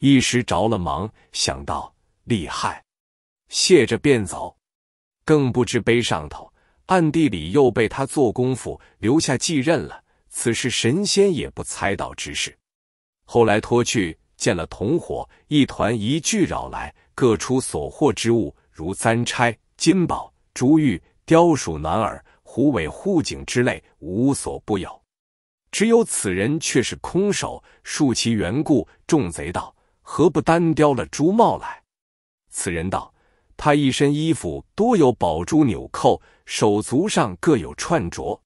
Speaker 1: 一时着了忙，想到厉害，谢着便走，更不知背上头。暗地里又被他做功夫留下继任了，此事神仙也不猜到之事。后来脱去见了同伙，一团一聚扰来，各出所获之物，如簪钗、金宝、珠玉、雕鼠男耳、狐尾护颈之类，无所不有。只有此人却是空手，述其缘故。众贼道：何不单雕了珠帽来？此人道：他一身衣服多有宝珠纽扣。手足上各有串着。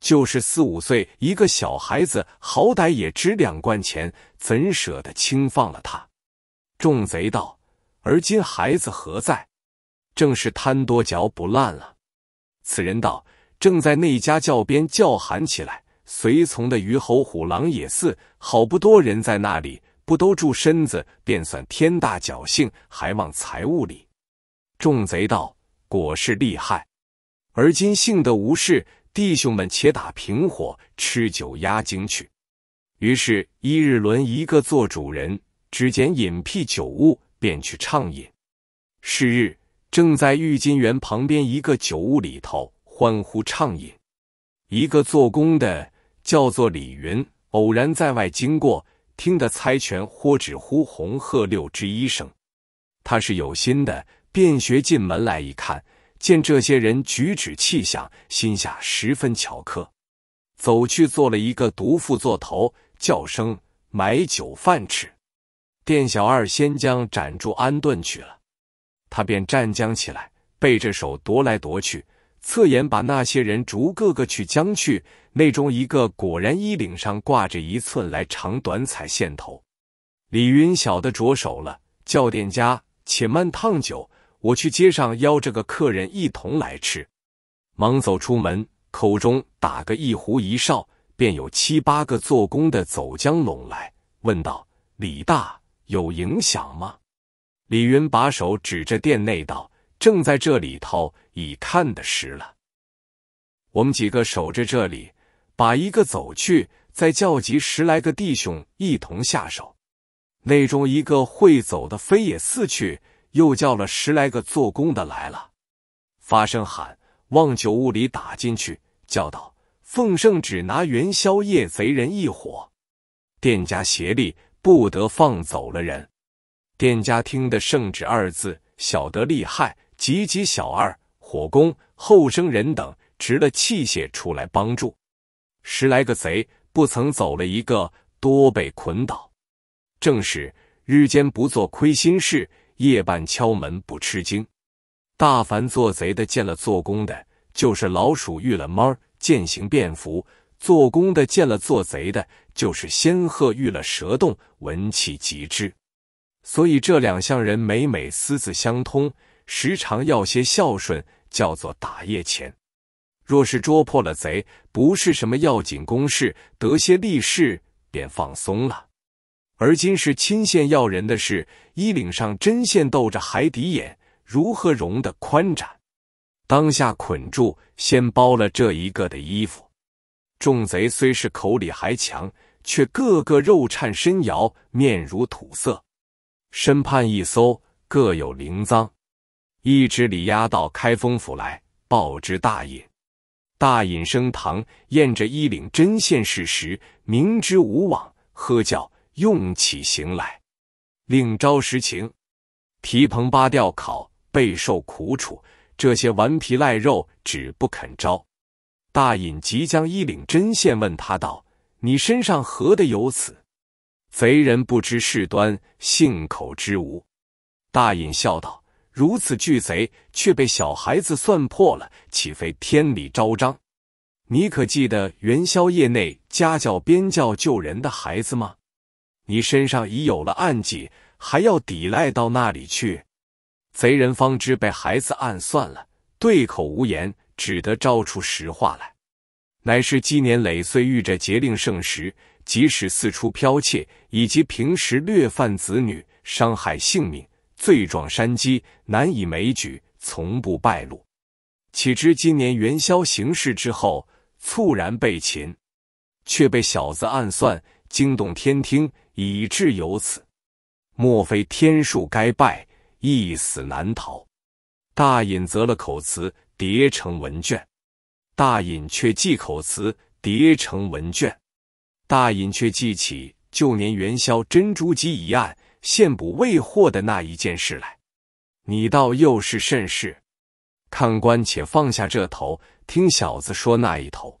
Speaker 1: 就是四五岁一个小孩子，好歹也值两贯钱，怎舍得轻放了他？众贼道：“而今孩子何在？”正是贪多嚼不烂了。此人道：“正在那家教边叫喊起来，随从的虞侯虎狼也似，好不多人在那里，不兜住身子，便算天大侥幸，还望财物里。”众贼道：“果是厉害。”而今幸得无事，弟兄们且打平伙，吃酒压惊去。于是，一日轮一个做主人，只拣隐僻酒屋便去畅饮。是日正在郁金园旁边一个酒屋里头欢呼畅饮，一个做工的叫做李云，偶然在外经过，听得猜拳或指呼红鹤六之一声，他是有心的，便学进门来一看。见这些人举止气象，心下十分巧刻，走去做了一个毒妇做头，叫声买酒饭吃。店小二先将盏箸安顿去了，他便站江起来，背着手踱来踱去，侧眼把那些人逐个个去将去。内中一个果然衣领上挂着一寸来长短彩线头，李云晓得着手了，叫店家且慢烫酒。我去街上邀这个客人一同来吃，忙走出门，口中打个一壶一哨，便有七八个做工的走将拢来，问道：“李大有影响吗？”李云把手指着店内道：“正在这里头，已看得实了。我们几个守着这里，把一个走去，再叫集十来个弟兄一同下手。内中一个会走的，飞也似去。”又叫了十来个做工的来了，发声喊，往酒屋里打进去，叫道：“奉圣旨，拿元宵夜贼人一伙。”店家协力，不得放走了人。店家听得圣旨二字，晓得厉害，急急小二、火工、后生人等执了器械出来帮助。十来个贼不曾走了一个，多被捆倒。正是日间不做亏心事。夜半敲门不吃惊，大凡做贼的见了做工的，就是老鼠遇了猫，见行便服；做工的见了做贼的，就是仙鹤遇了蛇洞，闻气即知。所以这两项人每每私自相通，时常要些孝顺，叫做打夜钱。若是捉破了贼，不是什么要紧公事，得些利事，便放松了。而今是亲县要人的事，衣领上针线斗着海底眼，如何容得宽展？当下捆住，先包了这一个的衣服。众贼虽是口里还强，却个个肉颤身摇，面如土色。身畔一搜，各有灵赃，一直里押到开封府来，报之大尹。大尹升堂，验着衣领针线事实，明知无往，喝叫。用起刑来，令招实情，皮蓬扒吊烤，备受苦楚。这些顽皮赖肉，只不肯招。大隐即将衣领针线，问他道：“你身上何的有此？”贼人不知事端，信口之无。大隐笑道：“如此巨贼，却被小孩子算破了，岂非天理昭彰？你可记得元宵夜内家教边教救人的孩子吗？”你身上已有了暗迹，还要抵赖到那里去？贼人方知被孩子暗算了，对口无言，只得招出实话来。乃是积年累岁遇着节令盛时，即使四处剽窃，以及平时略犯子女，伤害性命，罪状山积，难以枚举，从不败露。岂知今年元宵行事之后，猝然被擒，却被小子暗算，惊动天听。以致由此，莫非天数该败，一死难逃？大隐则了口词，叠成文卷；大隐却记口词，叠成文卷。大隐却记起旧年元宵珍珠鸡一案，现捕未获的那一件事来。你倒又是甚事？看官且放下这头，听小子说那一头。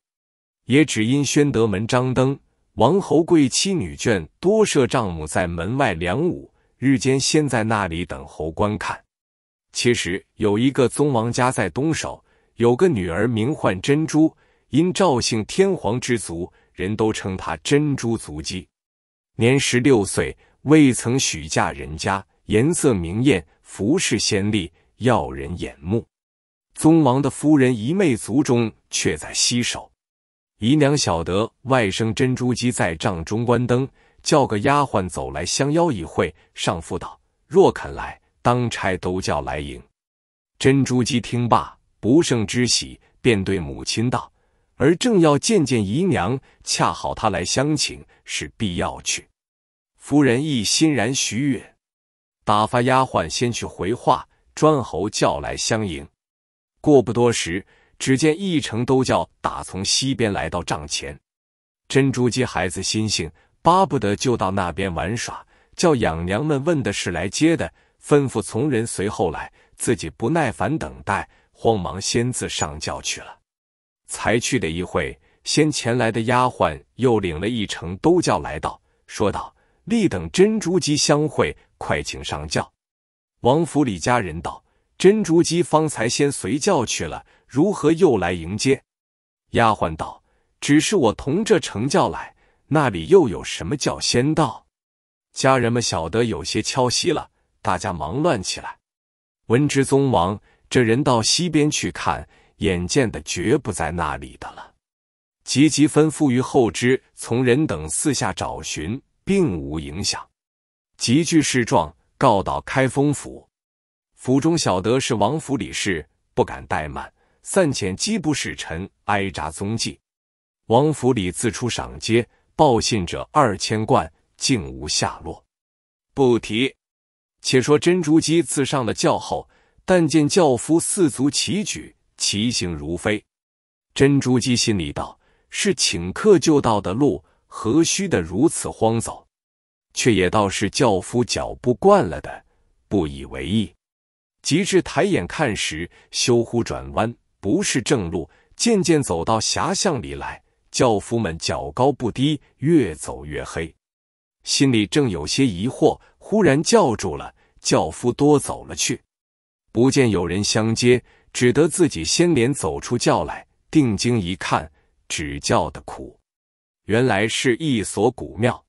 Speaker 1: 也只因宣德门张灯。王侯贵妻女眷多设丈母在门外梁午，日间先在那里等候观看。其实有一个宗王家在东首，有个女儿名唤珍珠，因赵姓天皇之族，人都称她珍珠足姬。年十六岁，未曾许嫁人家，颜色明艳，服饰鲜丽，耀人眼目。宗王的夫人一妹族中，却在西首。姨娘晓得外甥珍珠姬在帐中关灯，叫个丫鬟走来相邀一会。上妇道，若肯来，当差都叫来迎。珍珠姬听罢，不胜之喜，便对母亲道：“儿正要见见姨娘，恰好她来相请，是必要去。”夫人亦欣然许允，打发丫鬟先去回话，专候叫来相迎。过不多时。只见一城都叫打从西边来到帐前，珍珠鸡孩子心性巴不得就到那边玩耍，叫养娘们问的是来接的，吩咐从人随后来，自己不耐烦等待，慌忙先自上轿去了。才去的一会，先前来的丫鬟又领了一城都叫来到，说道：“立等珍珠鸡相会，快请上轿。”王府里家人道：“珍珠鸡方才先随轿去了。”如何又来迎接？丫鬟道：“只是我同这城教来，那里又有什么叫仙道？”家人们晓得有些敲息了，大家忙乱起来。文之宗王这人到西边去看，眼见的绝不在那里的了，急急吩咐于后之从人等四下找寻，并无影响，急具事状告到开封府。府中小德是王府里事，不敢怠慢。散遣缉捕使臣挨扎踪迹，王府里自出赏街报信者二千贯，竟无下落。不提。且说珍珠姬自上了轿后，但见轿夫四足齐举，其行如飞。珍珠姬心里道：“是请客就到的路，何须的如此慌走？”却也倒是轿夫脚步惯了的，不以为意。及至抬眼看时，倏忽转弯。不是正路，渐渐走到狭巷里来。轿夫们脚高不低，越走越黑，心里正有些疑惑，忽然叫住了轿夫，多走了去，不见有人相接，只得自己先连走出轿来。定睛一看，只叫的苦，原来是一所古庙，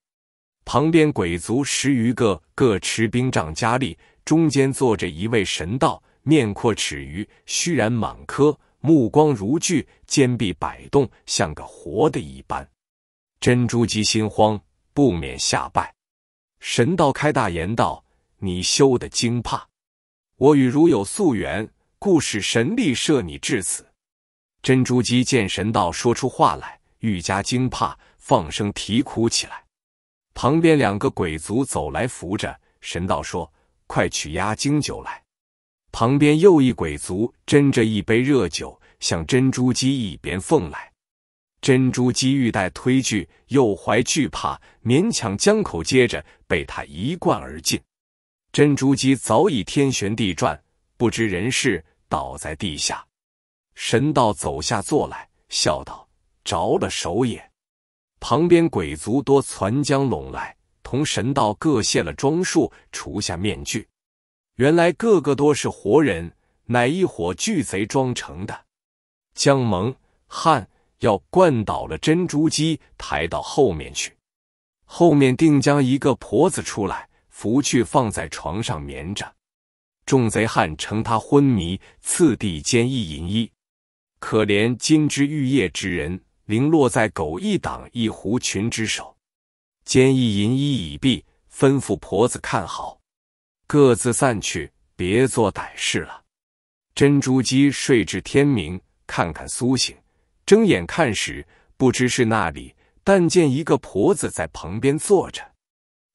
Speaker 1: 旁边鬼卒十余个，各持兵杖加力，中间坐着一位神道。面阔齿余，须髯满颗，目光如炬，肩臂摆动，像个活的一般。珍珠姬心慌，不免下拜。神道开大言道：“你休得惊怕，我与如有夙缘，故使神力摄你至此。”珍珠姬见神道说出话来，愈加惊怕，放声啼哭起来。旁边两个鬼卒走来扶着神道，说：“快取压惊酒来。”旁边又一鬼卒斟着一杯热酒，向珍珠鸡一边奉来。珍珠鸡欲待推拒，又怀惧怕，勉强将口接着，被他一灌而尽。珍珠鸡早已天旋地转，不知人事，倒在地下。神道走下坐来，笑道：“着了手也。”旁边鬼卒多攒将拢来，同神道各卸了装束，除下面具。原来个个多是活人，乃一伙巨贼装成的。江蒙汉要灌倒了珍珠鸡，抬到后面去。后面定将一个婆子出来扶去，放在床上眠着。众贼汉乘他昏迷，次第间一银衣。可怜金枝玉叶之人，零落在狗一党一狐群之手。坚毅银衣已毕，吩咐婆子看好。各自散去，别做歹事了。珍珠鸡睡至天明，看看苏醒，睁眼看时，不知是那里，但见一个婆子在旁边坐着。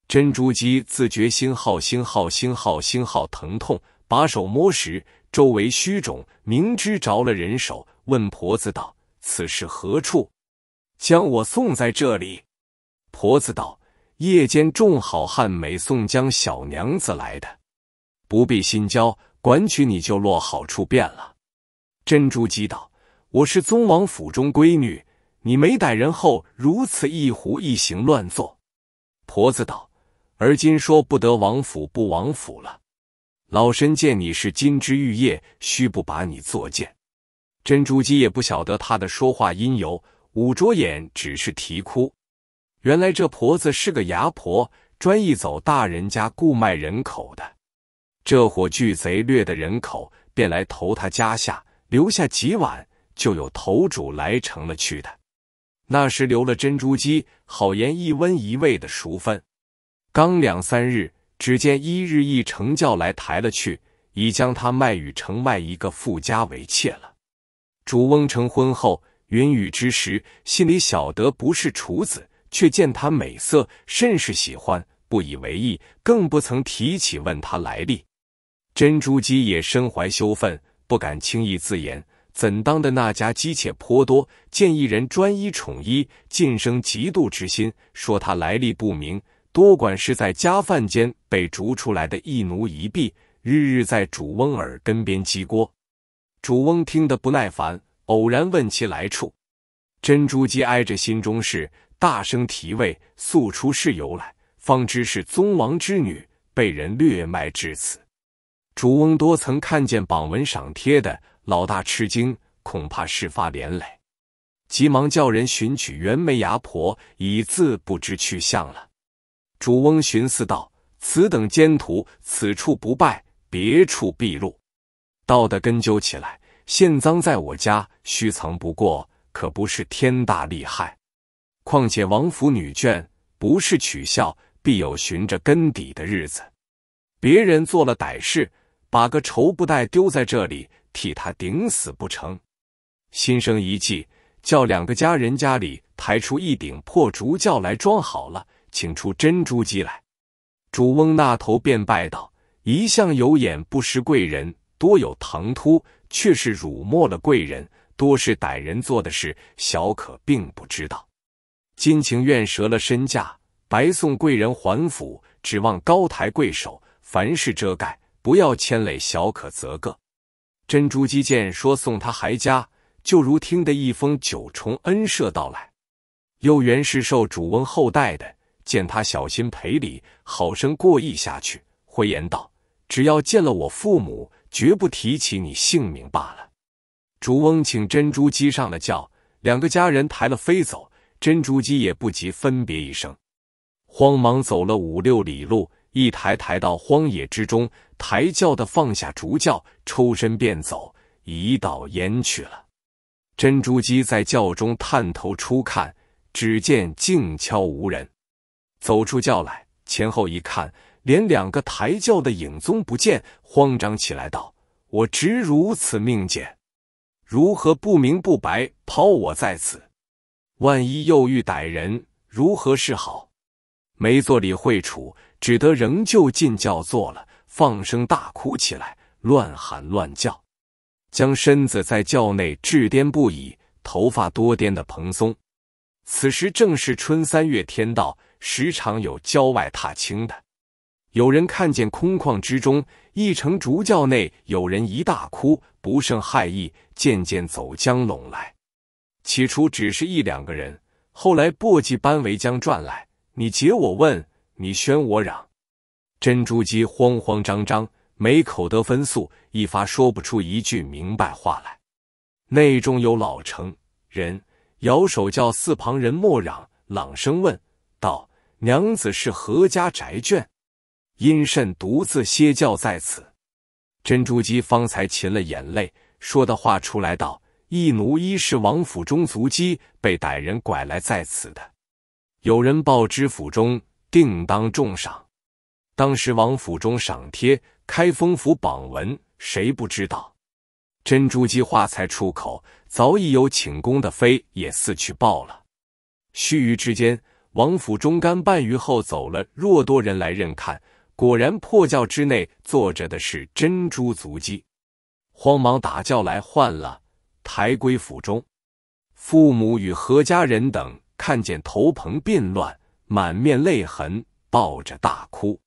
Speaker 1: 珍珠鸡自觉心号心号心号心号疼痛，把手摸时，周围虚肿，明知着了人手，问婆子道：“此事何处？将我送在这里。”婆子道。夜间，众好汉每送将小娘子来的，不必心焦，管取你就落好处便了。珍珠姬道：“我是宗王府中闺女，你没歹人后如此一胡一行乱做。”婆子道：“而今说不得王府不王府了，老身见你是金枝玉叶，须不把你作贱。”珍珠姬也不晓得他的说话因由，捂着眼只是啼哭。原来这婆子是个牙婆，专一走大人家雇卖人口的。这伙巨贼掠的人口，便来投他家下，留下几碗，就有头主来承了去的。那时留了珍珠鸡，好言一温一味的熟分。刚两三日，只见一日一成教来抬了去，已将他卖与城外一个富家为妾了。主翁成婚后，云雨之时，心里晓得不是处子。却见他美色，甚是喜欢，不以为意，更不曾提起问他来历。珍珠姬也身怀羞愤，不敢轻易自言。怎当的那家姬妾颇多，见一人专一宠依，晋升嫉妒之心，说他来历不明，多管是在家饭间被逐出来的一奴一婢，日日在主翁耳根边击锅。主翁听得不耐烦，偶然问其来处，珍珠姬挨着心中事。大声提问，诉出事由来，方知是宗王之女被人掠卖至此。主翁多曾看见榜文赏贴的老大吃惊，恐怕事发连累，急忙叫人寻取袁眉牙婆，已自不知去向了。主翁寻思道：“此等奸徒，此处不败，别处必露。道的根究起来，现赃在我家，虚藏不过，可不是天大利害。”况且王府女眷，不是取笑，必有寻着根底的日子。别人做了歹事，把个绸布袋丢在这里，替他顶死不成？心生一计，叫两个家人家里抬出一顶破竹轿来，装好了，请出珍珠鸡来。主翁那头便拜道：“一向有眼不识贵人，多有唐突，却是辱没了贵人。多是歹人做的事，小可并不知道。”金情愿折了身价，白送贵人还府，指望高抬贵手，凡事遮盖，不要牵累小可则个。珍珠姬见说送他还家，就如听得一封九重恩赦到来。又原是受主翁厚待的，见他小心赔礼，好生过意下去。回言道：“只要见了我父母，绝不提起你姓名罢了。”主翁请珍珠姬上了轿，两个家人抬了飞走。珍珠鸡也不急，分别一声，慌忙走了五六里路，一抬抬到荒野之中。抬轿的放下竹轿，抽身便走，一道烟去了。珍珠鸡在轿中探头初看，只见静悄无人。走出轿来，前后一看，连两个抬轿的影踪不见，慌张起来道：“我执如此命剑，如何不明不白抛我在此？”万一又遇歹人，如何是好？没做理会处，只得仍旧进轿坐了，放声大哭起来，乱喊乱叫，将身子在轿内至颠不已，头发多颠的蓬松。此时正是春三月天道，时常有郊外踏青的，有人看见空旷之中一乘竹轿内有人一大哭，不胜骇意，渐渐走将拢来。起初只是一两个人，后来簸箕般围将转来，你解我问，你宣我嚷。珍珠姬慌慌张张，没口得分数，一发说不出一句明白话来。内中有老成人，摇手叫四旁人莫嚷，朗声问道：“娘子是何家宅眷？因甚独自歇教在此？”珍珠姬方才噙了眼泪，说的话出来道。一奴衣是王府中足姬，被歹人拐来在此的。有人报知府中，定当重赏。当时王府中赏贴、开封府榜文，谁不知道？珍珠姬话才出口，早已有请功的妃也四去报了。须臾之间，王府中干半余后走了，若多人来认看，果然破轿之内坐着的是珍珠足姬。慌忙打轿来换了。抬归府中，父母与何家人等看见头蓬鬓乱，满面泪痕，抱着大哭。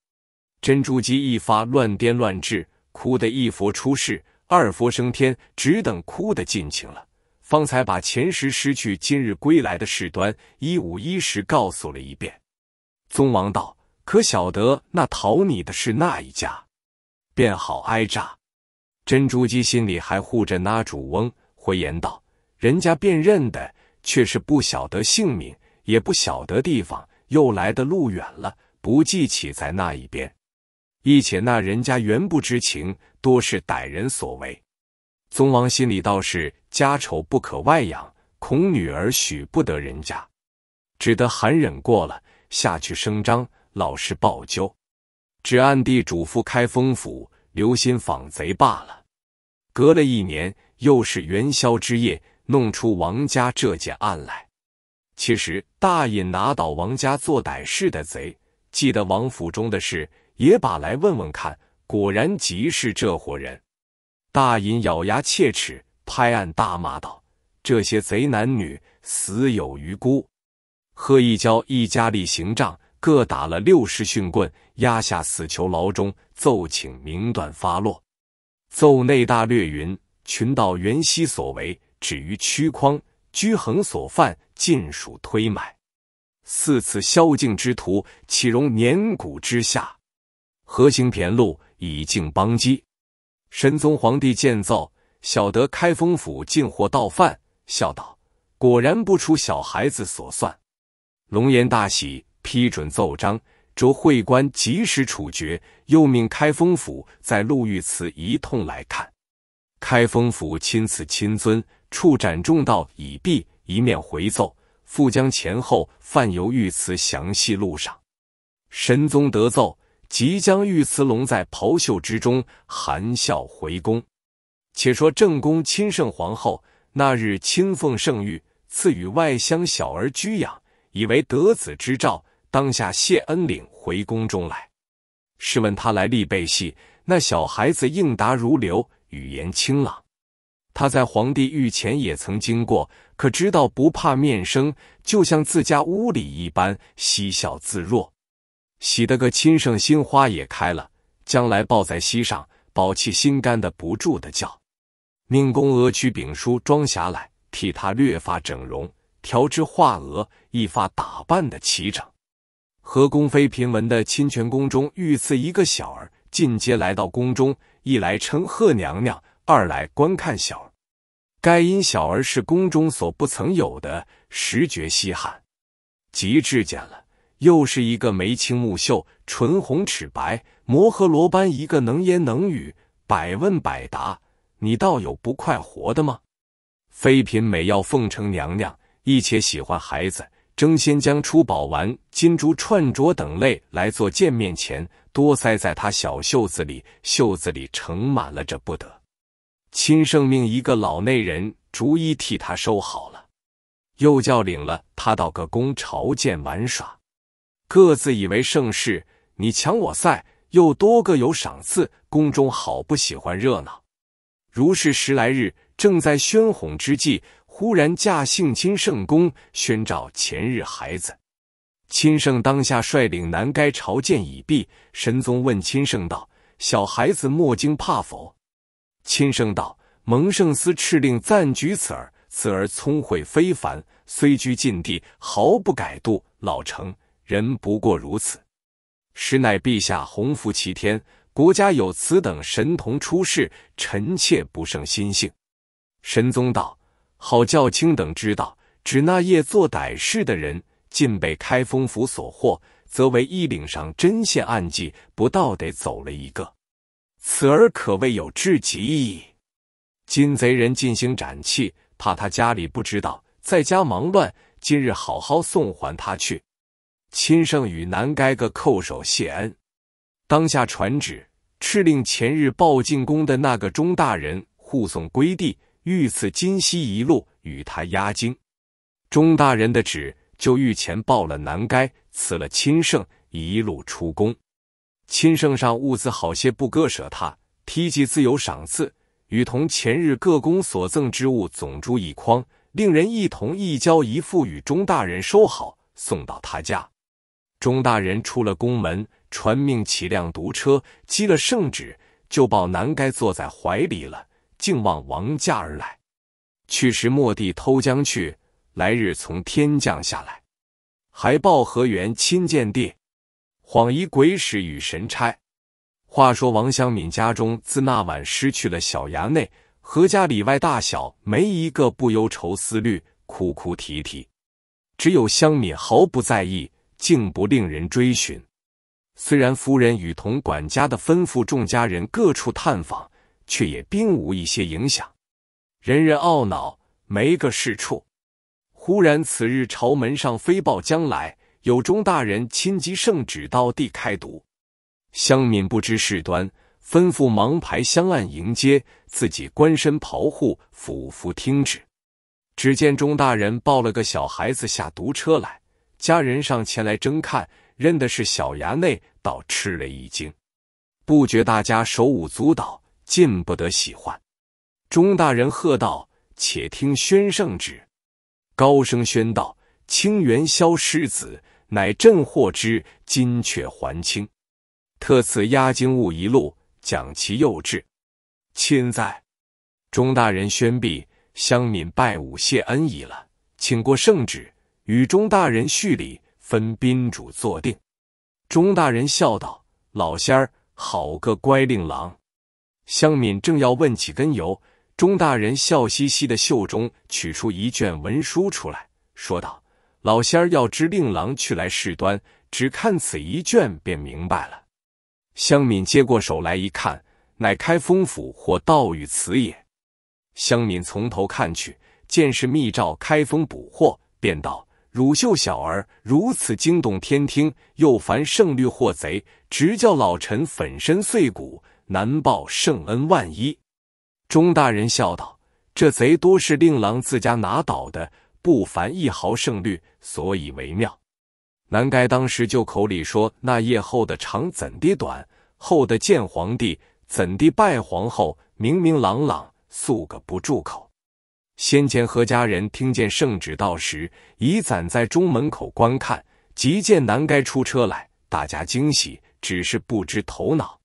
Speaker 1: 珍珠姬一发乱颠乱掷，哭得一佛出世，二佛升天，只等哭的尽情了，方才把前时失去、今日归来的事端一五一十告诉了一遍。宗王道：“可晓得那讨你的是那一家，便好挨扎。”珍珠姬心里还护着那主翁。回言道：“人家辨认的却是不晓得姓名，也不晓得地方，又来的路远了，不记起在那一边。一且那人家原不知情，多是歹人所为。宗王心里倒是家丑不可外扬，恐女儿许不得人家，只得含忍过了下去，声张老实报究，只暗地嘱咐开封府留心访贼罢了。隔了一年。”又是元宵之夜，弄出王家这件案来。其实大隐拿倒王家做歹事的贼，记得王府中的事，也把来问问看。果然即是这伙人。大隐咬牙切齿，拍案大骂道：“这些贼男女，死有余辜！”贺一娇一家立刑杖，各打了六十训棍，压下死囚牢中，奏请明断发落。奏内大略云。群盗袁熙所为，止于屈匡、居恒所犯，尽数推买。似此宵禁之徒，岂容年古之下，何行田路以靖邦基？神宗皇帝见奏，晓得开封府进货盗犯，笑道：“果然不出小孩子所算。”龙颜大喜，批准奏章，着会官及时处决，又命开封府在陆御祠一通来看。开封府钦赐亲尊，处斩重道以毕，一面回奏，复将前后范由御词详细录上。神宗得奏，即将御词笼在袍袖之中，含笑回宫。且说正宫亲圣皇后，那日亲奉圣谕，赐予外乡小儿居养，以为得子之兆，当下谢恩领回宫中来。试问他来立备戏，那小孩子应答如流。语言清朗，他在皇帝御前也曾经过，可知道不怕面生，就像自家屋里一般，嬉笑自若。喜得个亲生心花也开了，将来抱在膝上，宝气心肝的不住的叫。命宫娥取丙梳妆匣来，替他略发整容，调制画额，一发打扮的齐整。和宫妃平文的亲权宫中御赐一个小儿进阶来到宫中。一来称贺娘娘，二来观看小儿。该因小儿是宫中所不曾有的，实觉稀罕。极致见了，又是一个眉清目秀、唇红齿白、摩诃罗般；一个能言能语、百问百答。你倒有不快活的吗？妃嫔每要奉承娘娘，一且喜欢孩子，争先将出宝丸、金珠串镯等类来做见面钱。多塞在他小袖子里，袖子里盛满了这不得。亲圣命一个老内人，逐一替他收好了，又叫领了他到个宫朝见玩耍。各自以为盛世，你抢我赛，又多个有赏赐，宫中好不喜欢热闹？如是十来日，正在喧哄之际，忽然驾幸亲圣宫，宣召前日孩子。钦圣当下率领南该朝见已毕，神宗问钦圣道：“小孩子莫惊怕否？”钦圣道：“蒙圣司敕令暂居此儿，此儿聪慧非凡，虽居禁地，毫不改度，老成人不过如此。实乃陛下洪福齐天，国家有此等神童出世，臣妾不胜心性。”神宗道：“好教卿等知道，指那夜做歹事的人。”尽被开封府所获，则为衣领上针线暗记，不道得走了一个。此儿可谓有至极矣。金贼人进行斩气，怕他家里不知道，在家忙乱。今日好好送还他去。亲圣与南该个叩首谢恩。当下传旨，敕令前日报进宫的那个钟大人护送归地，御赐金溪一路与他押京。钟大人的旨。就御前抱了南该，辞了亲圣，一路出宫。亲圣上物资好些，不割舍他，梯级自有赏赐。与同前日各宫所赠之物，总诸一筐，令人一同一交一付与钟大人收好，送到他家。钟大人出了宫门，传命起辆独车，击了圣旨，就抱南该坐在怀里了，竟望王家而来。去时莫帝偷将去。来日从天降下来，还报河源亲见地，谎疑鬼使与神差。话说王湘敏家中自那晚失去了小衙内，何家里外大小没一个不忧愁思虑，哭哭啼啼。只有香敏毫不在意，竟不令人追寻。虽然夫人与同管家的吩咐众家人各处探访，却也并无一些影响。人人懊恼，没个是处。忽然，此日朝门上飞报，将来有钟大人亲及圣旨到地开读。乡民不知事端，吩咐忙排香案迎接，自己官身袍户俯伏听旨。只见钟大人抱了个小孩子下毒车来，家人上前来争看，认的是小衙内，倒吃了一惊。不觉大家手舞足蹈，尽不得喜欢。钟大人喝道：“且听宣圣旨。”高声宣道：“清元萧世子，乃朕获之，金阙还清，特赐押金物一路，讲其幼稚。亲在，钟大人宣毕，乡民拜武谢恩已了，请过圣旨，与钟大人叙礼，分宾主坐定。钟大人笑道：老仙儿，好个乖令郎。乡民正要问起根由。”钟大人笑嘻嘻的袖中取出一卷文书出来，说道：“老仙儿要知令郎去来事端，只看此一卷便明白了。”香敏接过手来一看，乃开封府或道御词也。香敏从头看去，见是密诏开封捕获，便道：“汝秀小儿如此惊动天听，又凡圣律获贼，直叫老臣粉身碎骨，难报圣恩万一。”钟大人笑道：“这贼多是令郎自家拿倒的，不凡一毫胜率，所以为妙。”南该当时就口里说：“那夜后的长怎地短，后的见皇帝怎地拜皇后，明明朗朗，素个不住口。”先前何家人听见圣旨到时，已攒在中门口观看，即见南该出车来，大家惊喜，只是不知头脑。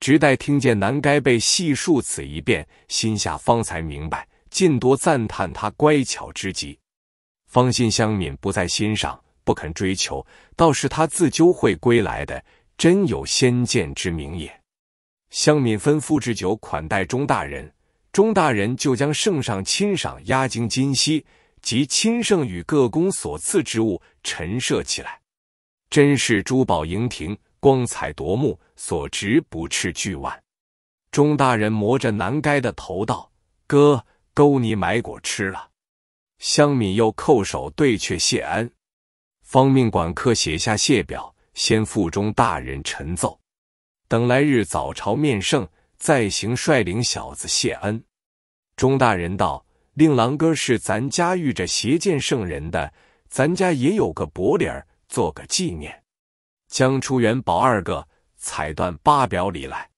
Speaker 1: 直待听见南该被细述此一遍，心下方才明白，尽多赞叹他乖巧之极。方信香敏不在心上，不肯追求，倒是他自究会归来的，真有先见之明也。香敏吩咐置酒款待钟大人，钟大人就将圣上亲赏压惊金锡及亲圣与各宫所赐之物陈设起来，真是珠宝盈庭。光彩夺目，所值不斥巨万。钟大人摸着难该的头道：“哥，够你买果吃了。”香敏又叩首对却谢恩。方命管客写下谢表，先附钟大人陈奏，等来日早朝面圣，再行率领小子谢恩。钟大人道：“令郎哥是咱家遇着邪剑圣人的，咱家也有个薄礼儿，做个纪念。”将出元宝二个，踩断八表里来。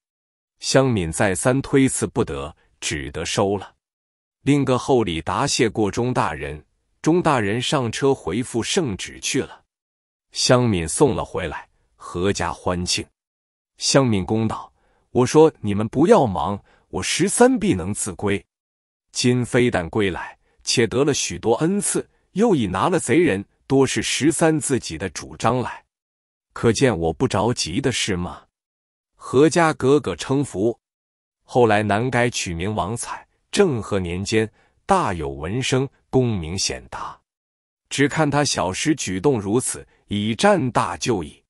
Speaker 1: 乡敏再三推辞不得，只得收了，另个厚礼答谢过钟大人。钟大人上车回复圣旨去了。乡敏送了回来，阖家欢庆。乡敏公道，我说你们不要忙，我十三必能自归。今非但归来，且得了许多恩赐，又已拿了贼人，多是十三自己的主张来。可见我不着急的是吗？何家格格称福，后来南改取名王采。政和年间大有闻声，功名显达。只看他小时举动如此，以战大就矣。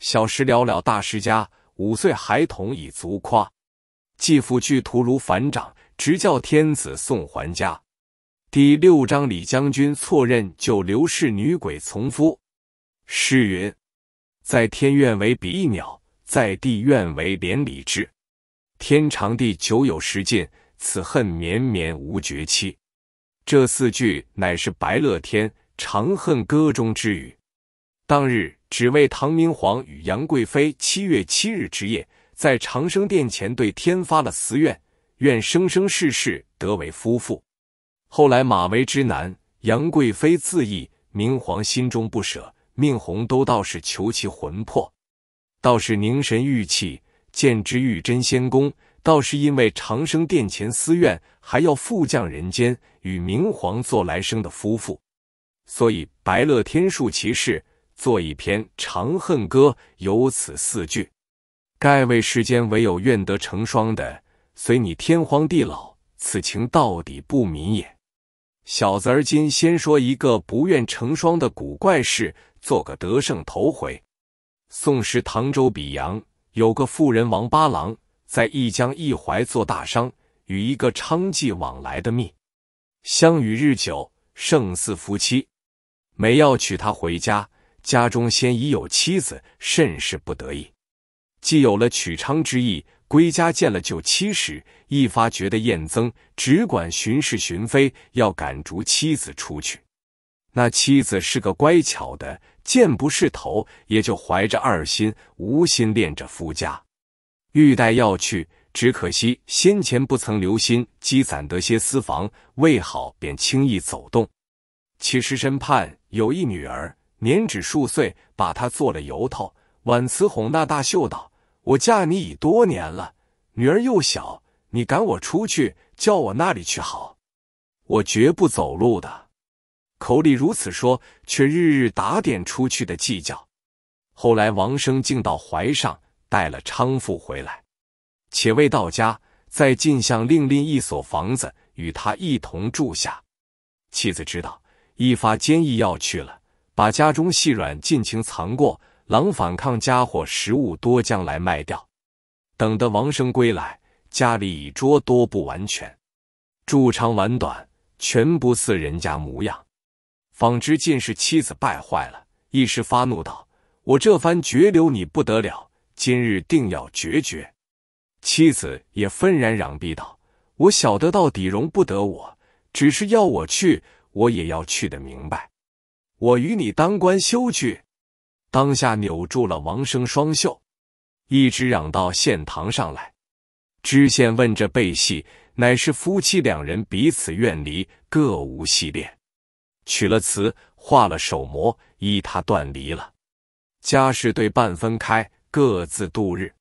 Speaker 1: 小时了了，大师家；五岁孩童已足夸。继父巨徒如反掌，执教天子送还家。第六章：李将军错认救刘氏女鬼从夫。诗云。在天愿为比翼鸟，在地愿为连理枝。天长地久有时尽，此恨绵绵无绝期。这四句乃是白乐天《长恨歌》中之语。当日，只为唐明皇与杨贵妃七月七日之夜，在长生殿前对天发了私愿，愿生生世世得为夫妇。后来马嵬之难，杨贵妃自缢，明皇心中不舍。命红都道士求其魂魄，道士凝神玉气，见之玉真仙功。道士因为长生殿前私怨，还要复降人间，与明皇做来生的夫妇，所以白乐天述其事，作一篇《长恨歌》，有此四句：盖为世间唯有愿得成双的，随你天荒地老，此情到底不泯也。小子而今先说一个不愿成双的古怪事。做个得胜头回。宋时，唐州比阳有个富人王八郎，在一江一淮做大商，与一个娼妓往来的密，相与日久，胜似夫妻。每要娶她回家，家中先已有妻子，甚是不得已。既有了娶娼之意，归家见了旧妻时，一发觉得厌憎，只管巡视巡非，要赶逐妻子出去。那妻子是个乖巧的，见不是头，也就怀着二心，无心恋着夫家，欲待要去，只可惜先前不曾留心积攒得些私房，未好便轻易走动。其实身畔有一女儿，年只数岁，把她做了由头。婉慈哄那大秀道：“我嫁你已多年了，女儿又小，你赶我出去，叫我那里去好？我绝不走路的。”口里如此说，却日日打点出去的计较。后来王生竟到淮上，带了昌妇回来，且未到家，在进巷另赁一所房子，与他一同住下。妻子知道一发坚毅要去了，把家中细软尽情藏过，狼反抗家伙食物多，将来卖掉。等得王生归来，家里已桌多不完全，住长碗短，全不似人家模样。纺织尽是妻子败坏了，一时发怒道：“我这番绝留你不得了，今日定要决绝。”妻子也愤然嚷毕道：“我晓得到底容不得我，只是要我去，我也要去的明白。我与你当官休去。”当下扭住了王生双袖，一直嚷到县堂上来。知县问这背戏，乃是夫妻两人彼此怨离，各无系恋。取了词，画了手模，依他断离了。家事对半分开，各自度日。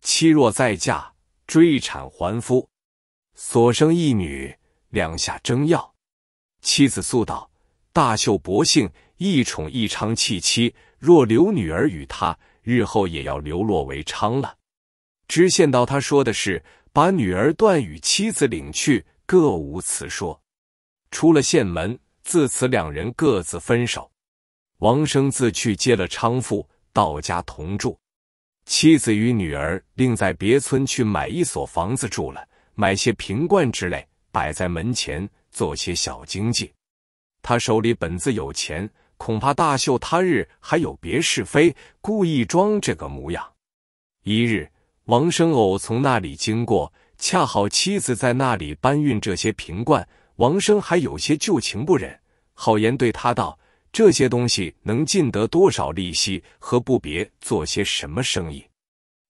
Speaker 1: 妻若再嫁，追产还夫。所生一女，两下争要。妻子诉道：“大秀薄幸，一宠一娼，弃妻。若留女儿与他，日后也要流落为娼了。”知县道：“他说的是，把女儿断与妻子领去，各无此说。”出了县门。自此，两人各自分手。王生自去接了昌富到家同住，妻子与女儿另在别村去买一所房子住了，买些瓶罐之类，摆在门前做些小经济。他手里本自有钱，恐怕大秀他日还有别是非，故意装这个模样。一日，王生偶从那里经过，恰好妻子在那里搬运这些瓶罐。王生还有些旧情不忍，好言对他道：“这些东西能进得多少利息？何不别做些什么生意？”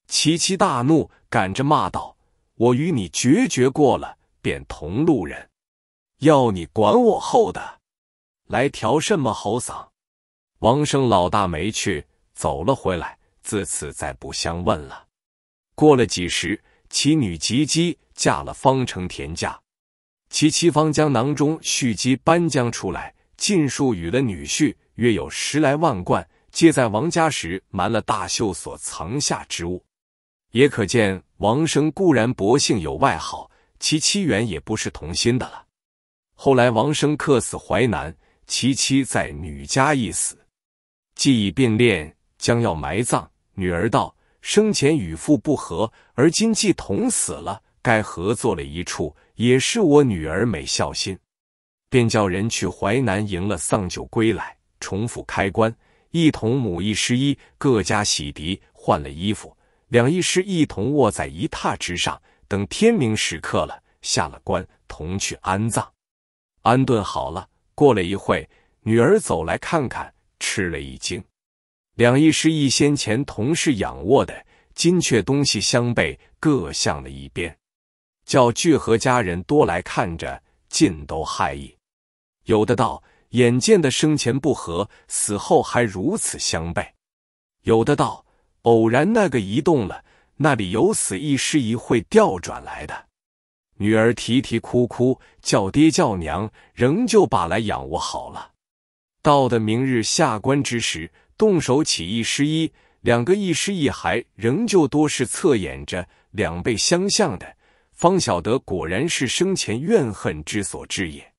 Speaker 1: 琪琪大怒，赶着骂道：“我与你决绝过了，便同路人，要你管我后的？来调什么猴嗓？”王生老大没去，走了回来，自此再不相问了。过了几时，其女吉姬嫁了方城田家。其妻方将囊中蓄积搬将出来，尽数与了女婿，约有十来万贯，皆在王家时瞒了大秀所藏下之物，也可见王生固然薄幸有外好，其妻缘也不是同心的了。后来王生客死淮南，其妻在女家一死，既已并殓，将要埋葬，女儿道：生前与父不和，而今既同死了，该合作了一处。也是我女儿没孝心，便叫人去淮南迎了丧柩归来，重复开棺，一同母一师一，各家洗涤换了衣服，两一师一同卧在一榻之上，等天明时刻了，下了棺，同去安葬，安顿好了。过了一会，女儿走来看看，吃了一惊，两一师一先前同是仰卧的，精确东西相背，各向了一边。叫聚合家人多来看着，尽都害意。有的道眼见的生前不和，死后还如此相悖；有的道偶然那个移动了，那里有死一尸一会调转来的。女儿啼啼哭哭，叫爹叫娘，仍旧把来养活好了。到的明日下官之时，动手起一尸一两个一尸一孩，仍旧多是侧眼着两背相向的。方小德果然是生前怨恨之所至也。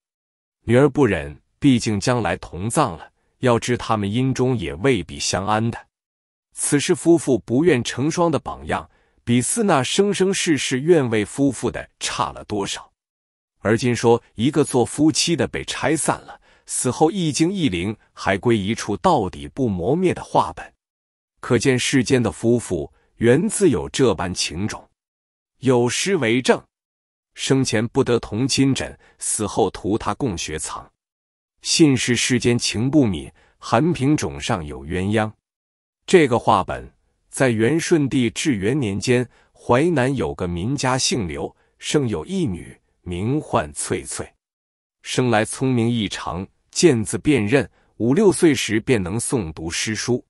Speaker 1: 女儿不忍，毕竟将来同葬了。要知他们阴中也未必相安的。此事夫妇不愿成双的榜样，比似那生生世世愿为夫妇的差了多少。而今说一个做夫妻的被拆散了，死后一精一灵还归一处，到底不磨灭的画本。可见世间的夫妇原自有这般情种。有诗为证：生前不得同亲枕，死后图他共穴藏。信是世间情不泯，寒瓶冢上有鸳鸯。这个话本在元顺帝至元年间，淮南有个民家姓刘，生有一女，名唤翠翠，生来聪明异常，见字辨认，五六岁时便能诵读诗书。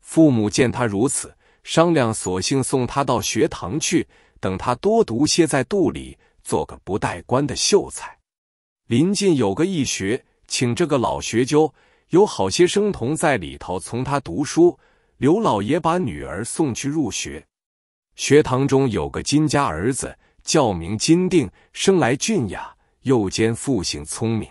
Speaker 1: 父母见他如此，商量索性送他到学堂去。等他多读些在肚里，做个不带官的秀才。临近有个义学，请这个老学究，有好些生童在里头从他读书。刘老爷把女儿送去入学。学堂中有个金家儿子，叫名金定，生来俊雅，又兼父性聪明，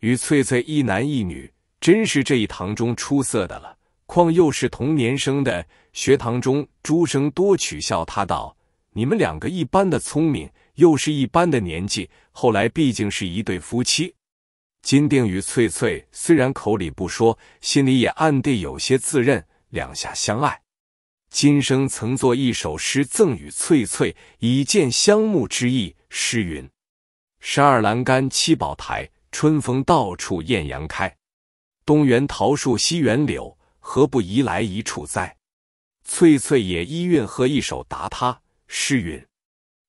Speaker 1: 与翠翠一男一女，真是这一堂中出色的了。况又是同年生的，学堂中诸生多取笑他道。你们两个一般的聪明，又是一般的年纪，后来毕竟是一对夫妻。金定与翠翠虽然口里不说，心里也暗地有些自认两下相爱。今生曾作一首诗赠与翠翠，以见相慕之意。诗云：“十二栏杆七宝台，春风到处艳阳开。东园桃树西园柳，何不移来一处栽？”翠翠也依韵和一首答他。诗云：“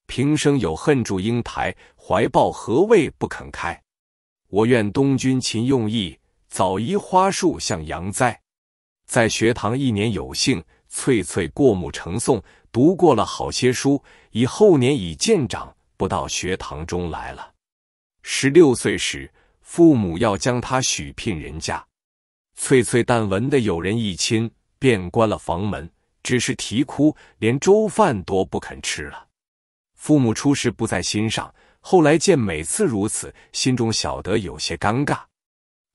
Speaker 1: 平生有恨住英台，怀抱何谓不肯开？我愿东君勤用意，早移花树向阳栽。”在学堂一年有幸，翠翠过目成诵，读过了好些书。以后年已渐长，不到学堂中来了。十六岁时，父母要将她许聘人家，翠翠但闻得有人一亲，便关了房门。只是啼哭，连粥饭都不肯吃了。父母初时不在心上，后来见每次如此，心中晓得有些尴尬。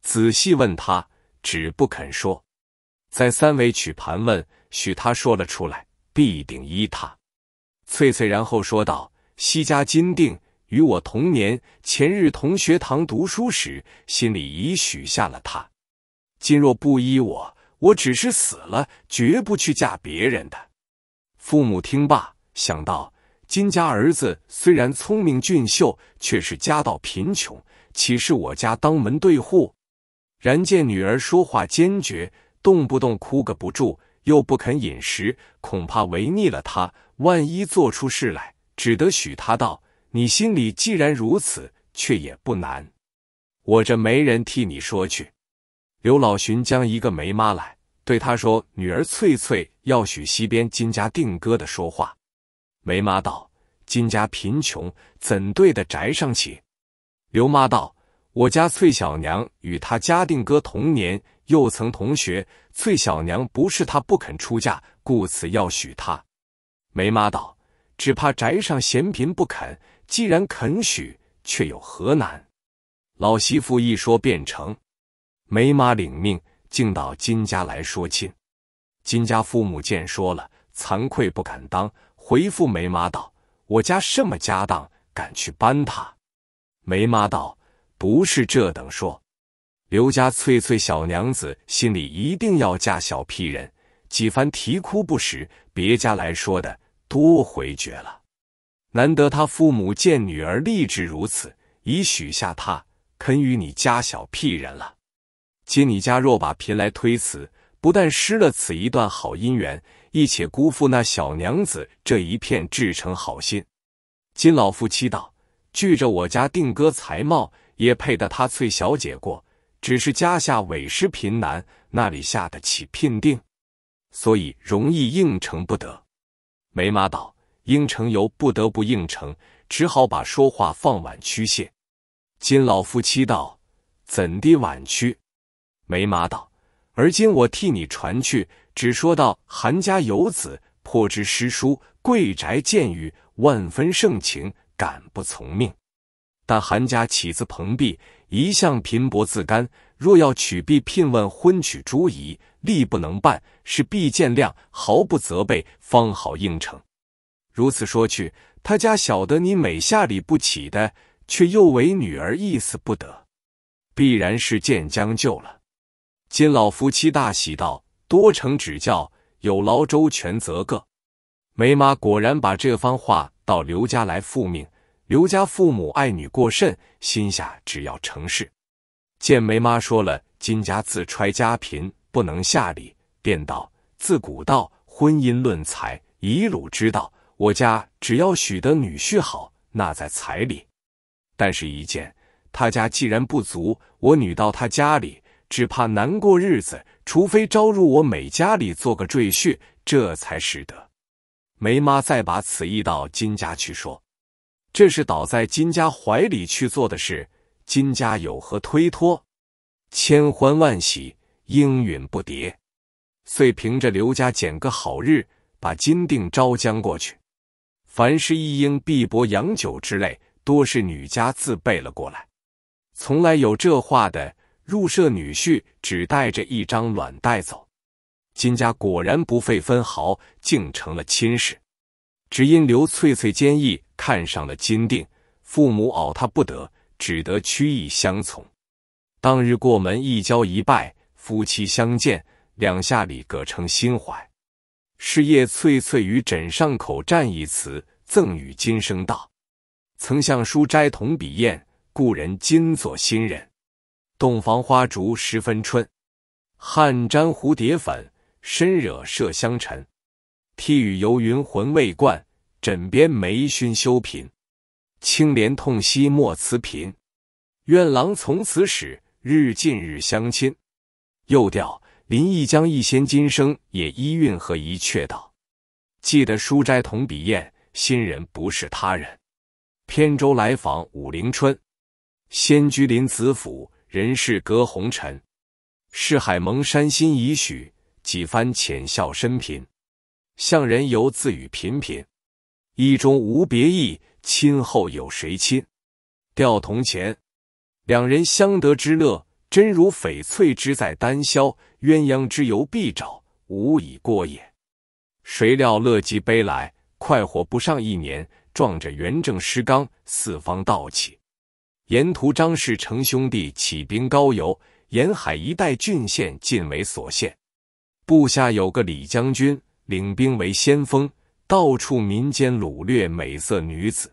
Speaker 1: 仔细问他，只不肯说。在三委曲盘问，许他说了出来，必定依他。翠翠然后说道：“西家金定与我同年，前日同学堂读书时，心里已许下了他。今若不依我。”我只是死了，绝不去嫁别人的。父母听罢，想到金家儿子虽然聪明俊秀，却是家道贫穷，岂是我家当门对户？然见女儿说话坚决，动不动哭个不住，又不肯饮食，恐怕违逆了他，万一做出事来，只得许他道：“你心里既然如此，却也不难。我这没人替你说去。”刘老寻将一个梅妈来，对他说：“女儿翠翠要许西边金家定哥的。”说话，梅妈道：“金家贫穷，怎对得宅上起？”刘妈道：“我家翠小娘与他家定哥同年，又曾同学。翠小娘不是他不肯出嫁，故此要许他。”梅妈道：“只怕宅上嫌贫不肯。既然肯许，却有何难？”老媳妇一说便成。梅妈领命，竟到金家来说亲。金家父母见说了，惭愧不敢当，回复梅妈道：“我家什么家当，敢去搬他？”梅妈道：“不是这等说。刘家翠翠小娘子心里一定要嫁小屁人，几番啼哭不实，别家来说的多回绝了。难得他父母见女儿立志如此，已许下他，肯与你家小屁人了。”今你家若把贫来推辞，不但失了此一段好姻缘，亦且辜负那小娘子这一片至诚好心。金老夫妻道：“据着我家定哥才貌，也配得他翠小姐过，只是家下委实贫难，那里下得起聘定，所以容易应承不得。”梅妈道：“应承由不得不应承，只好把说话放婉曲谢。”金老夫妻道：“怎地婉曲？”梅妈道：“而今我替你传去，只说到韩家有子颇知诗书，贵宅见遇，万分盛情，敢不从命？但韩家起自蓬荜，一向贫薄自甘。若要娶婢聘问婚娶诸仪，力不能办，是必见谅，毫不责备，方好应承。如此说去，他家晓得你每下礼不起的，却又为女儿意思不得，必然是见将就了。”金老夫妻大喜道：“多承指教，有劳周全则个。”梅妈果然把这番话到刘家来复命。刘家父母爱女过甚，心下只要成事。见梅妈说了，金家自揣家贫，不能下礼，便道：“自古道婚姻论财，以鲁之道，我家只要许得女婿好，那在彩礼。但是，一见他家既然不足，我女到他家里。”只怕难过日子，除非招入我美家里做个赘婿，这才使得。梅妈再把此意到金家去说，这是倒在金家怀里去做的事，金家有何推脱？千欢万喜，应允不迭。遂凭着刘家拣个好日，把金定招将过去。凡事一应碧波洋酒之类，多是女家自备了过来，从来有这话的。入舍女婿只带着一张卵带走，金家果然不费分毫，竟成了亲事。只因刘翠翠坚毅，看上了金定，父母拗他不得，只得屈意相从。当日过门一交一拜，夫妻相见，两下里各称心怀。是夜，翠翠于枕上口蘸一词，赠与金生道：“曾向书斋同笔砚，故人今作新人。”洞房花烛十分春，汗沾蝴蝶粉，身惹麝香尘。替雨游云魂未惯，枕边梅熏羞频。青莲痛惜莫辞频，愿郎从此始，日近日相亲。又调林毅将一仙，今生也依韵和一阕道。记得书斋同笔砚，新人不是他人。扁舟来访武陵春，仙居临子府。人世隔红尘，世海盟山心已许，几番浅笑深颦。向人犹自语频频。意中无别意，亲后有谁亲？吊铜钱，两人相得之乐，真如翡翠之在丹霄，鸳鸯之游必找，无以过也。谁料乐极悲来，快活不上一年，撞着元正失纲，四方道起。沿途张士诚兄弟起兵高邮，沿海一带郡县尽为所限。部下有个李将军，领兵为先锋，到处民间掳掠美色女子。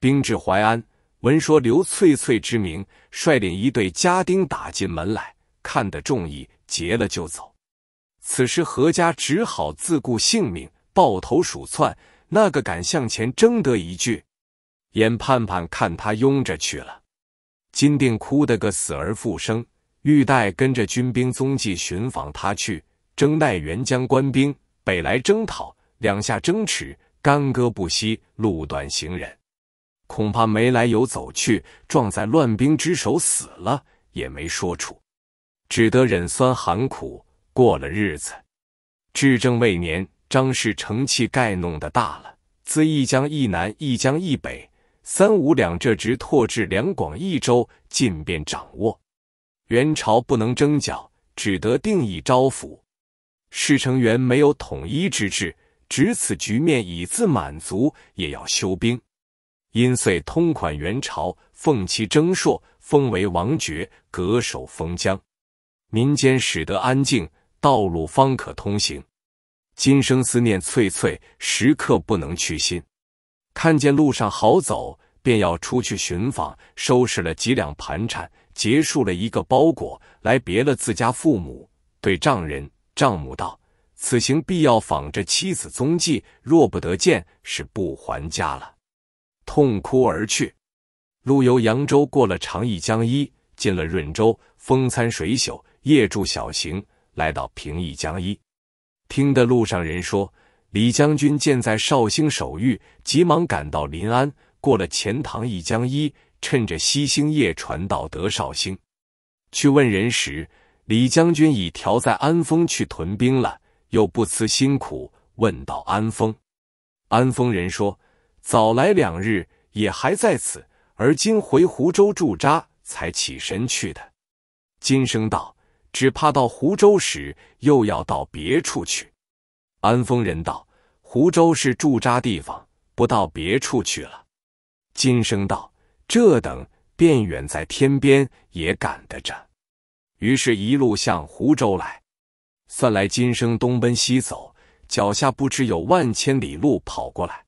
Speaker 1: 兵至淮安，闻说刘翠翠之名，率领一队家丁打进门来，看得中意，劫了就走。此时何家只好自顾性命，抱头鼠窜，那个敢向前争得一句？眼盼盼看他拥着去了，金定哭得个死而复生，玉带跟着军兵踪迹寻访他去，征奈援疆官兵北来征讨，两下争持，干戈不息，路短行人恐怕没来由走去，撞在乱兵之手死了，也没说出，只得忍酸含苦过了日子。至正未年，张氏成气盖弄的大了，自一江一南一江一北。三五两这直拓至两广一州，尽便掌握。元朝不能征缴，只得定义招抚。世成元没有统一之志，只此局面以自满足，也要休兵。因遂通款元朝，奉其征朔，封为王爵，隔守封疆。民间使得安静，道路方可通行。今生思念翠翠，时刻不能去心。看见路上好走，便要出去寻访，收拾了几两盘缠，结束了一个包裹，来别了自家父母，对丈人、丈母道：“此行必要访着妻子踪迹，若不得见，是不还家了。”痛哭而去。陆游扬州过了长义江一，进了润州，风餐水宿，夜住小行，来到平邑江一，听得路上人说。李将军见在绍兴守御，急忙赶到临安，过了钱塘一江一，趁着西星夜船到得绍兴去问人时，李将军已调在安丰去屯兵了，又不辞辛苦问到安丰，安丰人说早来两日也还在此，而今回湖州驻扎才起身去的。金生道：“只怕到湖州时又要到别处去。”安丰人道。湖州是驻扎地方，不到别处去了。金生道：“这等便远在天边，也赶得着。”于是，一路向湖州来。算来，金生东奔西走，脚下不知有万千里路跑过来，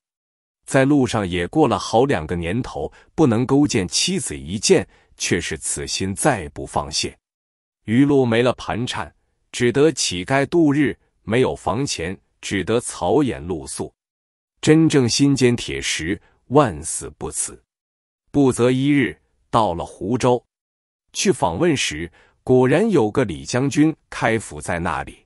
Speaker 1: 在路上也过了好两个年头，不能勾见妻子一见，却是此心再不放懈。余禄没了盘缠，只得乞丐度日，没有房钱。只得草眼露宿，真正心坚铁石，万死不辞。不则一日到了湖州，去访问时，果然有个李将军开府在那里。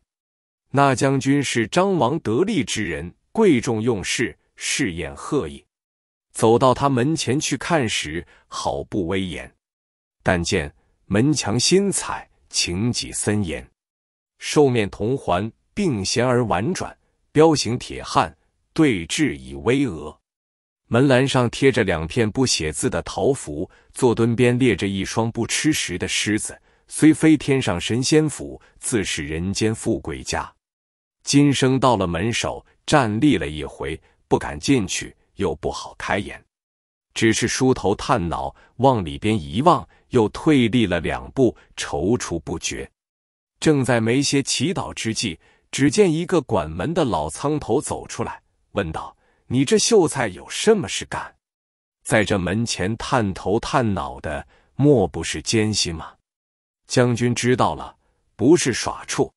Speaker 1: 那将军是张王得力之人，贵重用事，侍宴贺饮。走到他门前去看时，好不威严，但见门墙新彩，情几森严，兽面铜环，并弦而婉转。彪形铁汉对峙以巍峨，门栏上贴着两片不写字的桃符，坐墩边列着一双不吃食的狮子。虽非天上神仙府，自是人间富贵家。金生到了门首，站立了一回，不敢进去，又不好开言，只是梳头探脑，往里边一望，又退立了两步，踌躇不决。正在没些祈祷之际。只见一个管门的老苍头走出来，问道：“你这秀才有什么事干？在这门前探头探脑的，莫不是奸细吗？”将军知道了，不是耍处。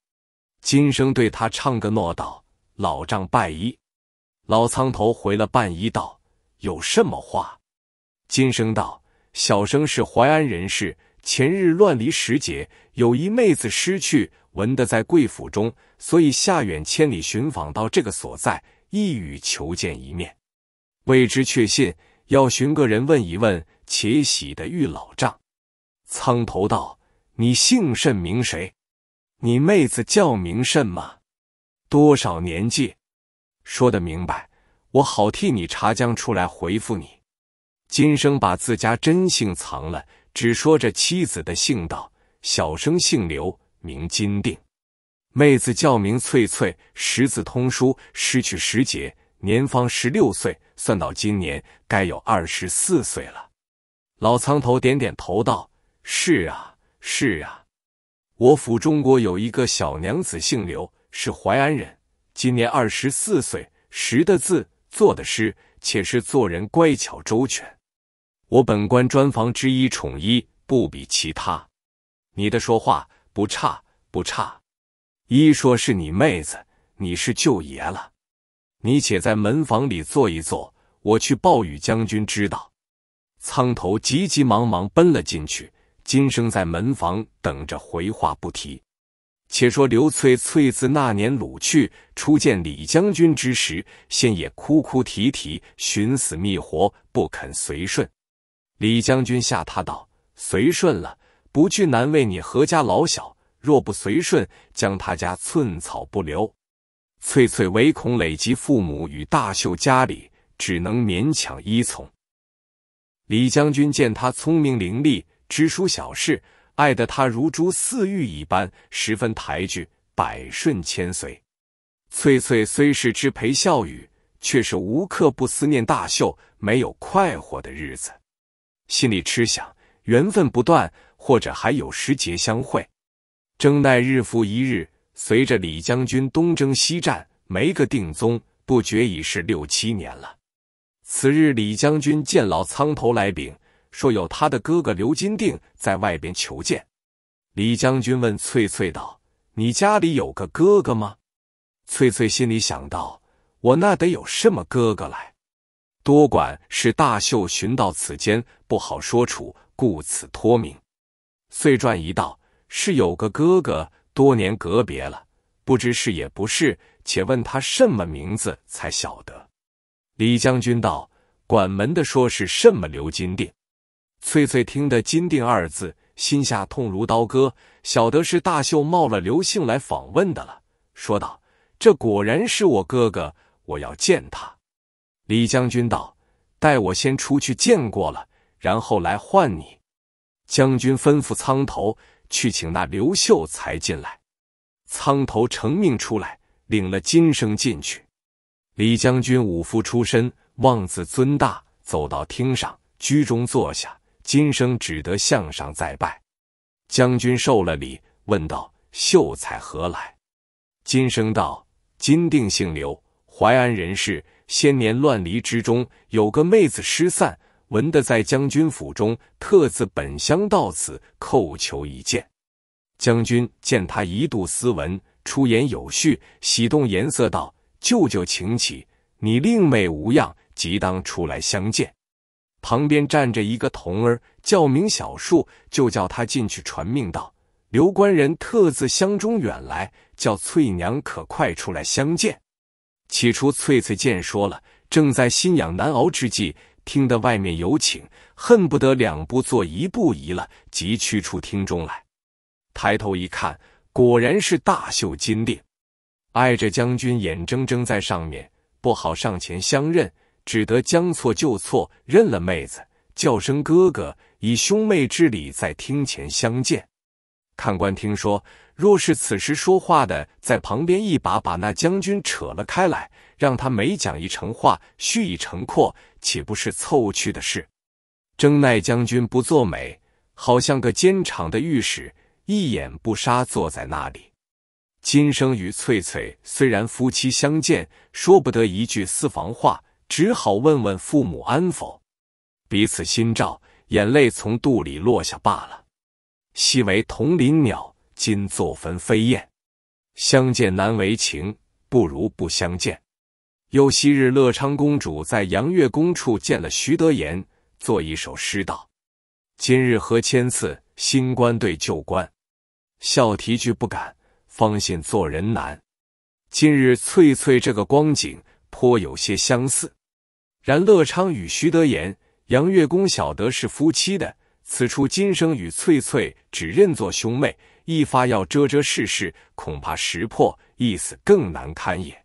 Speaker 1: 金生对他唱个诺道：“老丈拜揖。”老苍头回了半揖道：“有什么话？”金生道：“小生是淮安人士，前日乱离时节，有一妹子失去。”闻得在贵府中，所以下远千里寻访到这个所在，一语求见一面，未知确信，要寻个人问一问。且喜的遇老丈，苍头道：“你姓甚名谁？你妹子叫名甚吗？多少年纪？说的明白，我好替你查将出来回复你。”金生把自家真姓藏了，只说着妻子的姓道：“小生姓刘。”名金定，妹子叫名翠翠，识字通书，失去时节，年方十六岁，算到今年该有二十四岁了。老苍头点点头道：“是啊，是啊，我府中国有一个小娘子，姓刘，是淮安人，今年二十四岁，识的字，作的诗，且是做人乖巧周全。我本官专房之一宠一，不比其他。你的说话。”不差不差，一说是你妹子，你是舅爷了。你且在门房里坐一坐，我去报与将军知道。苍头急急忙忙奔了进去，金生在门房等着回话不提。且说刘翠翠自那年掳去，初见李将军之时，先也哭哭啼啼，寻死觅活，不肯随顺。李将军吓他道：“随顺了。”不惧难为你何家老小，若不随顺，将他家寸草不留。翠翠唯恐累及父母与大秀家里，只能勉强依从。李将军见他聪明伶俐，知书晓事，爱得他如珠似玉一般，十分抬举，百顺千随。翠翠虽是知陪笑语，却是无刻不思念大秀，没有快活的日子，心里痴想缘分不断。或者还有时节相会，征奈日复一日，随着李将军东征西战，没个定宗，不觉已是六七年了。此日李将军见老苍头来禀，说有他的哥哥刘金锭在外边求见。李将军问翠翠道：“你家里有个哥哥吗？”翠翠心里想到：“我那得有什么哥哥来？多管是大秀寻到此间，不好说出，故此托名。”遂传一道，是有个哥哥，多年隔别了，不知是也不是，且问他什么名字，才晓得。李将军道：“管门的说是什么刘金定。”翠翠听得“金定”二字，心下痛如刀割，晓得是大秀冒了刘姓来访问的了，说道：“这果然是我哥哥，我要见他。”李将军道：“待我先出去见过了，然后来唤你。”将军吩咐仓头去请那刘秀才进来。仓头承命出来，领了金生进去。李将军武夫出身，望子尊大，走到厅上，居中坐下。金生只得向上再拜。将军受了礼，问道：“秀才何来？”金生道：“金定姓刘，淮安人士。先年乱离之中，有个妹子失散。”闻的在将军府中，特自本乡到此，叩求一见。将军见他一度斯文，出言有序，喜动颜色，道：“舅舅请起，你令妹无恙，即当出来相见。”旁边站着一个童儿，叫名小树，就叫他进去传命道：“刘官人特自乡中远来，叫翠娘可快出来相见。”起初翠翠见说了，正在心痒难熬之际。听得外面有请，恨不得两步做一步移了，急驱出厅中来。抬头一看，果然是大秀金令。碍着将军眼睁睁在上面，不好上前相认，只得将错就错，认了妹子，叫声哥哥，以兄妹之礼在厅前相见。看官听说，若是此时说话的在旁边一把把那将军扯了开来，让他每讲一成话，蓄一成阔。岂不是凑去的事？征奈将军不作美，好像个监场的御史，一眼不杀，坐在那里。金生与翠翠虽然夫妻相见，说不得一句私房话，只好问问父母安否，彼此心照，眼泪从肚里落下罢了。昔为同林鸟，今作分飞燕，相见难为情，不如不相见。又昔日乐昌公主在杨月宫处见了徐德言，作一首诗道：“今日何千次，新官对旧官，笑啼俱不敢，方信做人难。”今日翠翠这个光景颇有些相似，然乐昌与徐德言、杨月宫晓得是夫妻的，此处今生与翠翠只认作兄妹，一发要遮遮世事，恐怕识破，意思更难堪也。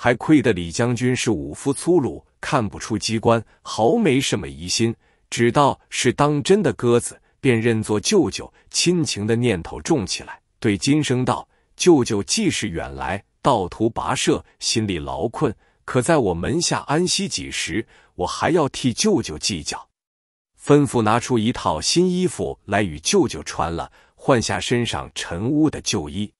Speaker 1: 还亏得李将军是武夫粗鲁，看不出机关，毫没什么疑心，只道是当真的鸽子，便认作舅舅，亲情的念头重起来，对金生道：“舅舅既是远来，道途跋涉，心里劳困，可在我门下安息几时？我还要替舅舅计较。”吩咐拿出一套新衣服来与舅舅穿了，换下身上尘污的旧衣，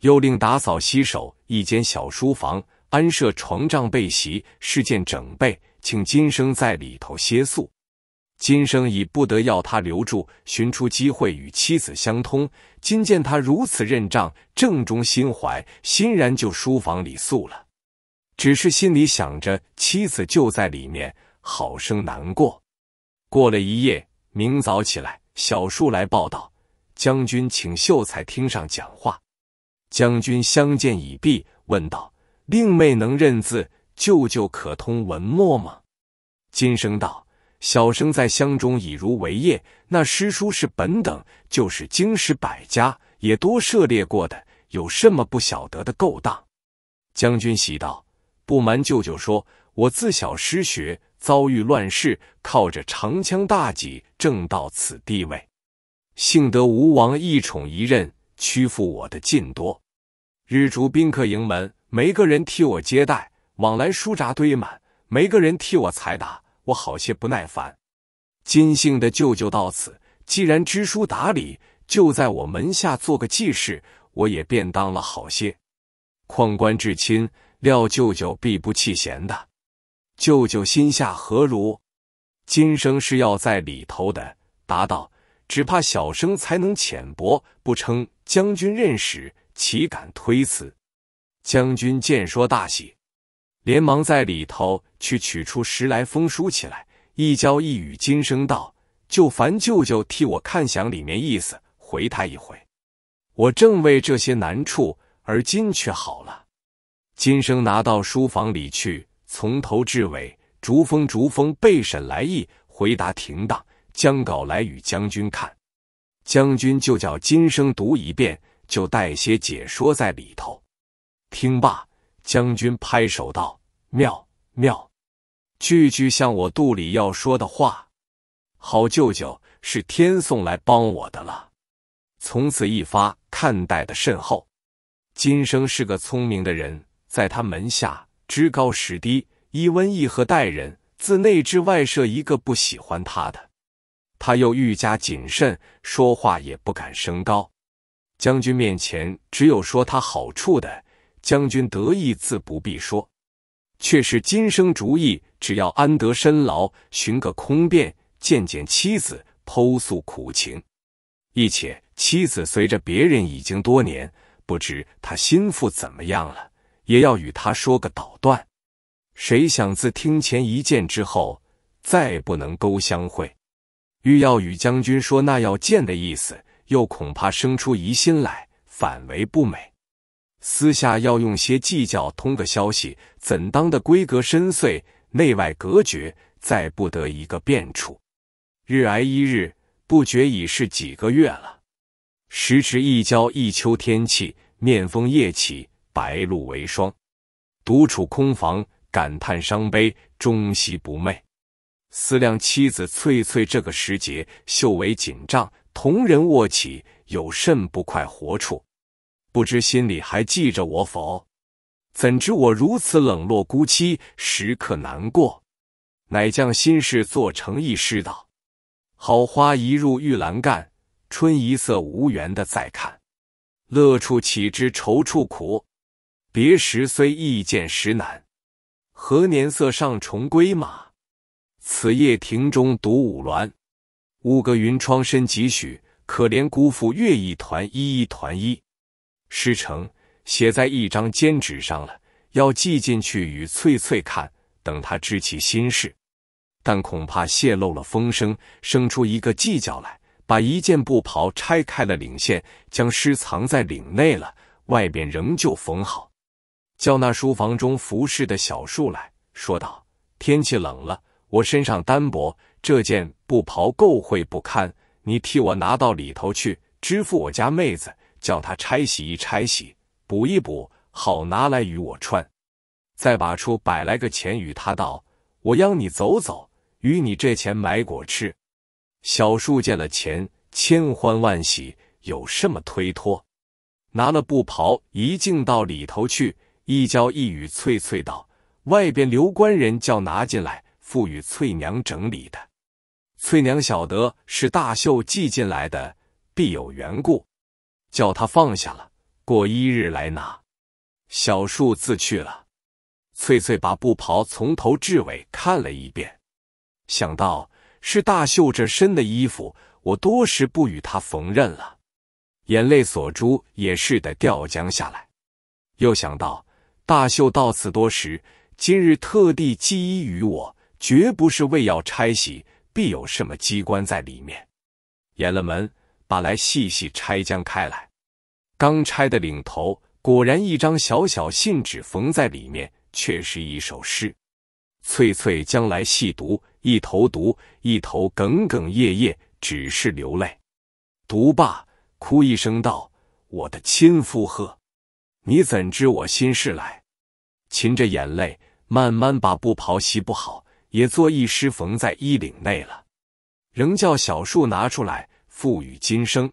Speaker 1: 又令打扫洗手一间小书房。安设床帐被席，事件整备，请金生在里头歇宿。金生已不得要他留住，寻出机会与妻子相通。今见他如此认账，正中心怀，欣然就书房里宿了。只是心里想着妻子就在里面，好生难过。过了一夜，明早起来，小叔来报道，将军请秀才听上讲话。将军相见已毕，问道。令妹能认字，舅舅可通文墨吗？金生道：“小生在乡中以儒为业，那诗书是本等，就是经史百家也多涉猎过的，有什么不晓得的勾当？”将军喜道：“不瞒舅舅说，我自小失学，遭遇乱世，靠着长枪大戟挣到此地位，幸得吴王一宠一任，屈负我的尽多。日逐宾客迎门。”没个人替我接待，往来书札堆满；没个人替我裁答，我好些不耐烦。金姓的舅舅到此，既然知书达理，就在我门下做个记事，我也便当了好些。况官至亲，料舅舅必不弃嫌的。舅舅心下何如？今生是要在里头的。答道：只怕小生才能浅薄，不称将军任使，岂敢推辞。将军见说大喜，连忙在里头去取出十来封书起来，一交一语金生道：“就烦舅舅替我看想里面意思，回他一回。”我正为这些难处，而今却好了。金生拿到书房里去，从头至尾逐封逐封背审来意，回答停当，将稿来与将军看。将军就叫金生读一遍，就带些解说在里头。听罢，将军拍手道：“妙妙，句句像我肚里要说的话。好舅舅是天送来帮我的了。从此一发看待的甚厚。金生是个聪明的人，在他门下知高识低，一温一和待人，自内至外设一个不喜欢他的，他又愈加谨慎，说话也不敢升高。将军面前只有说他好处的。”将军得意自不必说，却是今生主意，只要安得身劳，寻个空便见见妻子，剖诉苦情。一且妻子随着别人已经多年，不知他心腹怎么样了，也要与他说个捣断。谁想自听前一见之后，再不能勾相会，欲要与将军说那要见的意思，又恐怕生出疑心来，反为不美。私下要用些计较通个消息，怎当的闺阁深邃，内外隔绝，再不得一个便处。日挨一日，不觉已是几个月了。时值一交一秋天气，面风夜起，白露为霜。独处空房，感叹伤悲，终夕不寐。思量妻子翠翠这个时节，秀为紧张，同人卧起，有甚不快活处？不知心里还记着我否？怎知我如此冷落孤凄，时刻难过，乃将心事做成一诗道：“好花一入玉栏干，春一色无缘的再看。乐处岂知愁处苦？别时虽易见时难。何年色上重归马？此夜庭中独舞鸾。乌阁云窗深几许？可怜辜负月一团，一一团一。”诗成写在一张笺纸上了，要寄进去与翠翠看，等他知其心事。但恐怕泄露了风声，生出一个计较来，把一件布袍拆开了领线，将诗藏在领内了，外边仍旧缝好。叫那书房中服侍的小树来说道：“天气冷了，我身上单薄，这件布袍够会不堪，你替我拿到里头去，支付我家妹子。”叫他拆洗一拆洗，补一补，好拿来与我穿。再把出百来个钱与他道：“我央你走走，与你这钱买果吃。”小树见了钱，千欢万喜，有什么推脱？拿了布袍一进到里头去，一交一语，翠翠道：“外边刘官人叫拿进来，付与翠娘整理的。”翠娘晓得是大秀寄进来的，必有缘故。叫他放下了，过一日来拿。小树自去了。翠翠把布袍从头至尾看了一遍，想到是大秀这身的衣服，我多时不与他缝纫了，眼泪锁珠也是的掉浆下来。又想到大秀到此多时，今日特地寄衣于我，绝不是为要拆洗，必有什么机关在里面。掩了门。把来细细拆将开来，刚拆的领头，果然一张小小信纸缝在里面，却是一首诗。翠翠将来细读，一头读，一头哽哽咽咽，只是流泪。读罢，哭一声道：“我的亲夫呵，你怎知我心事来？”噙着眼泪，慢慢把布袍洗不好，也做一诗缝在衣领内了。仍叫小树拿出来。赋予今生，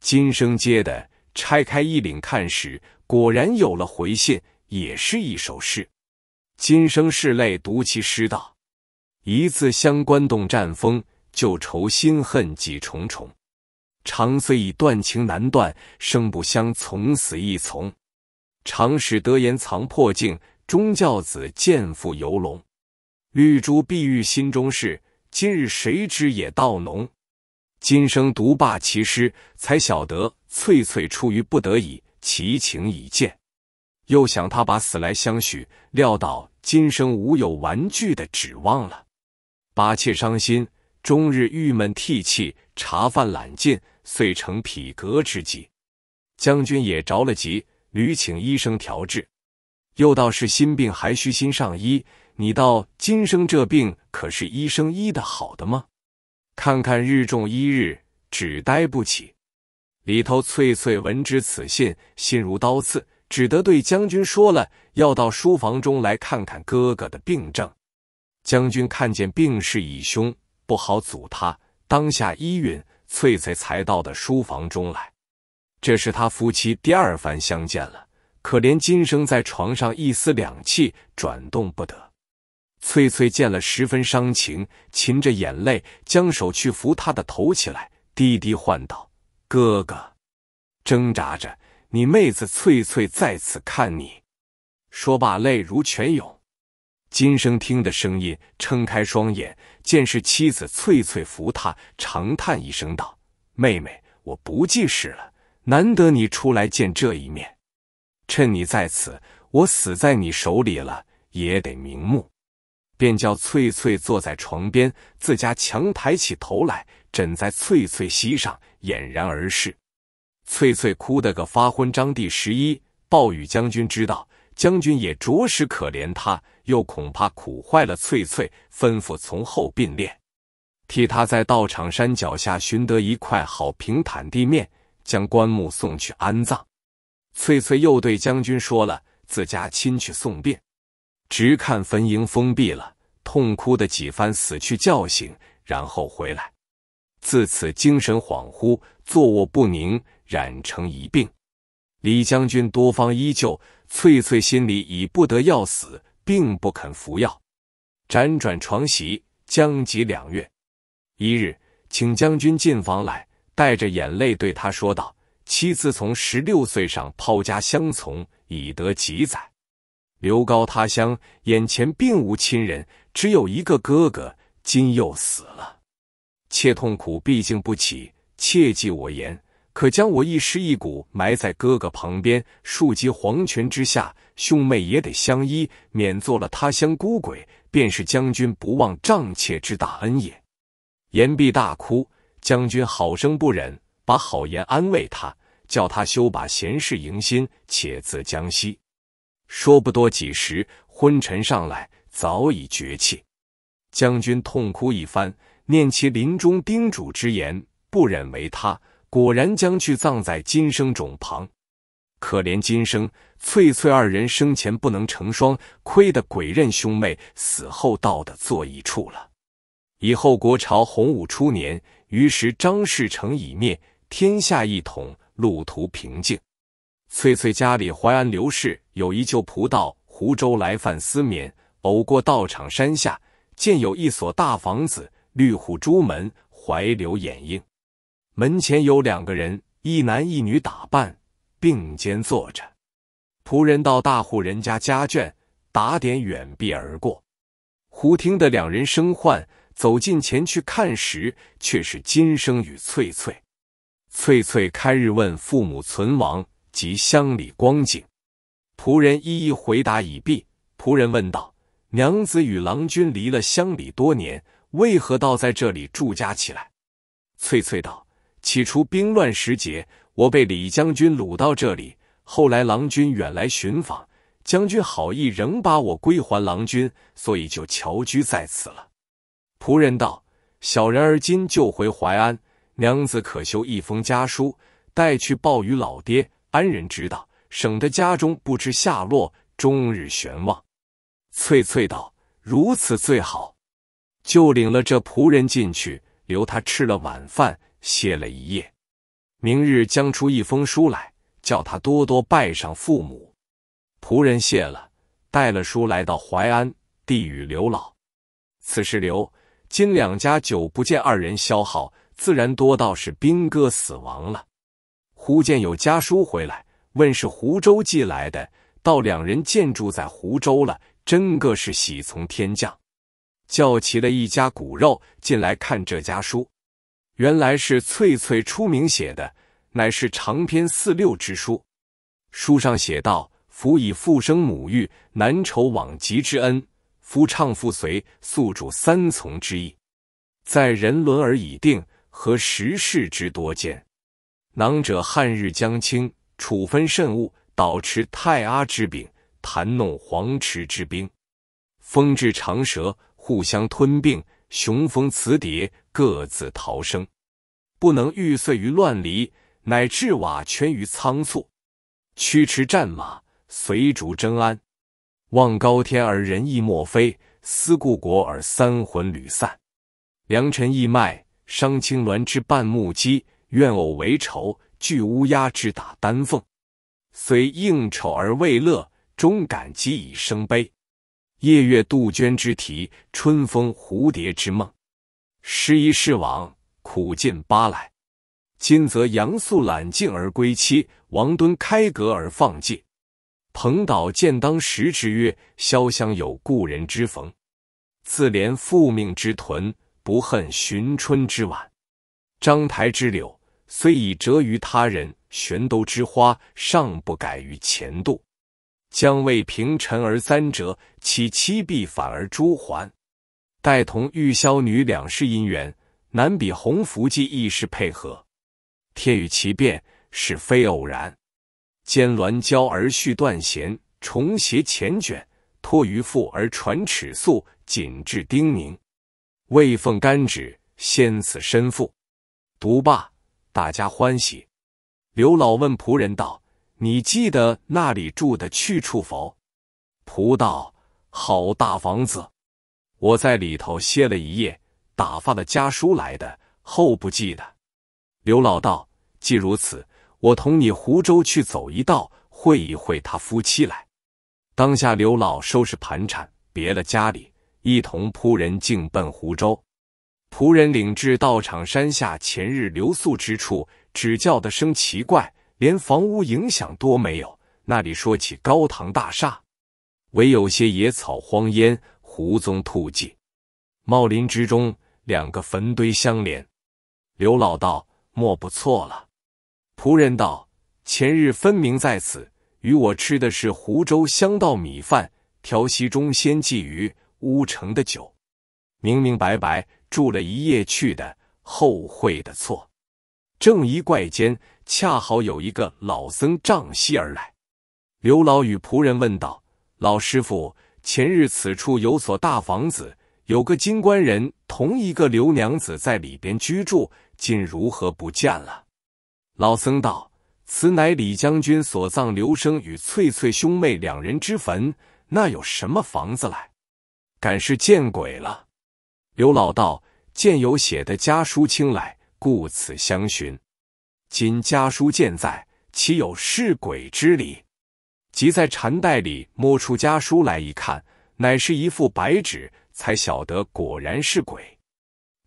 Speaker 1: 今生接的拆开衣领看时，果然有了回信，也是一首诗。今生拭泪，读其诗道：“一字相关动战风，旧愁新恨几重重。长虽已断情难断，生不相从死亦从。常使得言藏破镜，终教子见父游龙。绿珠碧玉心中事，今日谁知也道浓。”今生独霸其师，才晓得翠翠出于不得已，其情已见。又想他把死来相许，料到今生无有玩具的指望了，八妾伤心，终日郁闷涕泣，茶饭懒尽，遂成匹革之疾。将军也着了急，屡请医生调治。又道是心病还需心上医，你道今生这病可是医生医的好的吗？看看日重一日，只待不起。里头翠翠闻知此信，心如刀刺，只得对将军说了，要到书房中来看看哥哥的病症。将军看见病势已凶，不好阻他，当下依允。翠翠才到的书房中来，这是他夫妻第二番相见了。可怜今生在床上一丝两气，转动不得。翠翠见了，十分伤情，噙着眼泪，将手去扶他的头起来，低低唤道：“哥哥！”挣扎着，你妹子翠翠在此看你。说罢，泪如泉涌。金生听的声音，睁开双眼，见是妻子翠翠扶他，长叹一声道：“妹妹，我不记事了，难得你出来见这一面。趁你在此，我死在你手里了，也得瞑目。”便叫翠翠坐在床边，自家强抬起头来，枕在翠翠膝上，俨然而逝。翠翠哭得个发昏。章第十一，暴雨将军知道，将军也着实可怜他，又恐怕苦坏了翠翠，吩咐从后并列，替他在道场山脚下寻得一块好平坦地面，将棺木送去安葬。翠翠又对将军说了，自家亲去送殡。直看坟茔封闭了，痛哭的几番死去叫醒，然后回来。自此精神恍惚，坐卧不宁，染成一病。李将军多方依旧，翠翠心里已不得要死，并不肯服药，辗转床席，将及两月。一日，请将军进房来，带着眼泪对他说道：“妻子从十六岁上抛家相从，已得几载。”流高他乡，眼前并无亲人，只有一个哥哥，今又死了，切痛苦，毕竟不起。切记我言，可将我一尸一骨埋在哥哥旁边，树及黄泉之下，兄妹也得相依，免做了他乡孤鬼。便是将军不忘仗妾之大恩也。言毕大哭，将军好生不忍，把好言安慰他，叫他休把闲事迎心，且自江西。说不多几时，昏沉上来，早已绝气。将军痛哭一番，念其临终叮嘱之言，不忍为他，果然将去葬在金生冢旁。可怜金生、翠翠二人生前不能成双，亏得鬼刃兄妹，死后到的坐一处了。以后国朝洪武初年，于是张士诚已灭，天下一统，路途平静。翠翠家里淮安刘氏有一旧仆到湖州来贩思棉，偶过道场山下，见有一所大房子，绿户朱门，怀柳掩映，门前有两个人，一男一女打扮，并肩坐着。仆人到大户人家家眷，打点远避而过。忽听得两人生唤，走近前去看时，却是金生与翠翠。翠翠开日问父母存亡。及乡里光景，仆人一一回答已毕。仆人问道：“娘子与郎君离了乡里多年，为何到在这里住家起来？”翠翠道：“起初兵乱时节，我被李将军掳到这里，后来郎君远来寻访，将军好意仍把我归还郎君，所以就侨居在此了。”仆人道：“小人儿今就回淮安，娘子可修一封家书，带去报与老爹。”安人知道，省得家中不知下落，终日悬望。翠翠道：“如此最好，就领了这仆人进去，留他吃了晚饭，歇了一夜。明日将出一封书来，叫他多多拜上父母。”仆人谢了，带了书来到淮安，递与刘老。此时刘金两家久不见二人消耗，自然多到是兵哥死亡了。忽见有家书回来，问是湖州寄来的，到两人建住在湖州了，真个是喜从天降，叫齐了一家骨肉进来看这家书，原来是翠翠出名写的，乃是长篇四六之书，书上写道：“夫以父生母育，难酬往极之恩；夫唱妇随，宿主三从之意，在人伦而已定，何时事之多见？”囊者汉日将倾，处分慎误；导持泰阿之饼，弹弄黄池之兵。风至长蛇，互相吞并；雄蜂雌蝶，各自逃生。不能玉碎于乱离，乃至瓦全于仓促。驱驰战马，随逐征鞍；望高天而仁义莫非，思故国而三魂屡散。良辰易迈，伤青鸾之半木鸡。怨偶为仇，惧乌鸦之打丹凤；虽应丑而未乐，终感激以生悲。夜月杜鹃之啼，春风蝴蝶之梦。失一世往，苦尽八来。今则杨素揽镜而归期，王敦开阁而放戒。彭导见当时之约，潇湘有故人之逢。自怜复命之屯，不恨寻春之晚。章台之柳。虽已折于他人，玄都之花尚不改于前度。将为平陈而三折，其七臂反而朱环。待同玉箫女两世姻缘，难比洪福记一世配合。天与其变，是非偶然。兼鸾交而续断弦，重携前卷，托于腹而传尺素，紧至丁宁。未奉干旨，先此身父。独罢。大家欢喜。刘老问仆人道：“你记得那里住的去处否？”仆道：“好大房子，我在里头歇了一夜，打发了家书来的，后不记得。”刘老道：“既如此，我同你湖州去走一道，会一会他夫妻来。”当下刘老收拾盘缠，别了家里，一同仆人径奔湖州。仆人领至道场山下前日留宿之处，只叫的声奇怪，连房屋影响都没有。那里说起高堂大厦，唯有些野草荒烟，狐踪兔迹。茂林之中，两个坟堆相连。刘老道莫不错了。仆人道：前日分明在此，与我吃的是湖州香稻米饭，调息中仙鲫鱼，乌城的酒，明明白白。住了一夜去的后悔的错，正衣怪间，恰好有一个老僧杖锡而来。刘老与仆人问道：“老师傅，前日此处有所大房子，有个金官人同一个刘娘子在里边居住，今如何不见了？”老僧道：“此乃李将军所葬刘生与翠翠兄妹两人之坟，那有什么房子来？敢是见鬼了？”刘老道见有写的家书清来，故此相寻。今家书见在，岂有是鬼之理？即在缠袋里摸出家书来一看，乃是一副白纸，才晓得果然是鬼。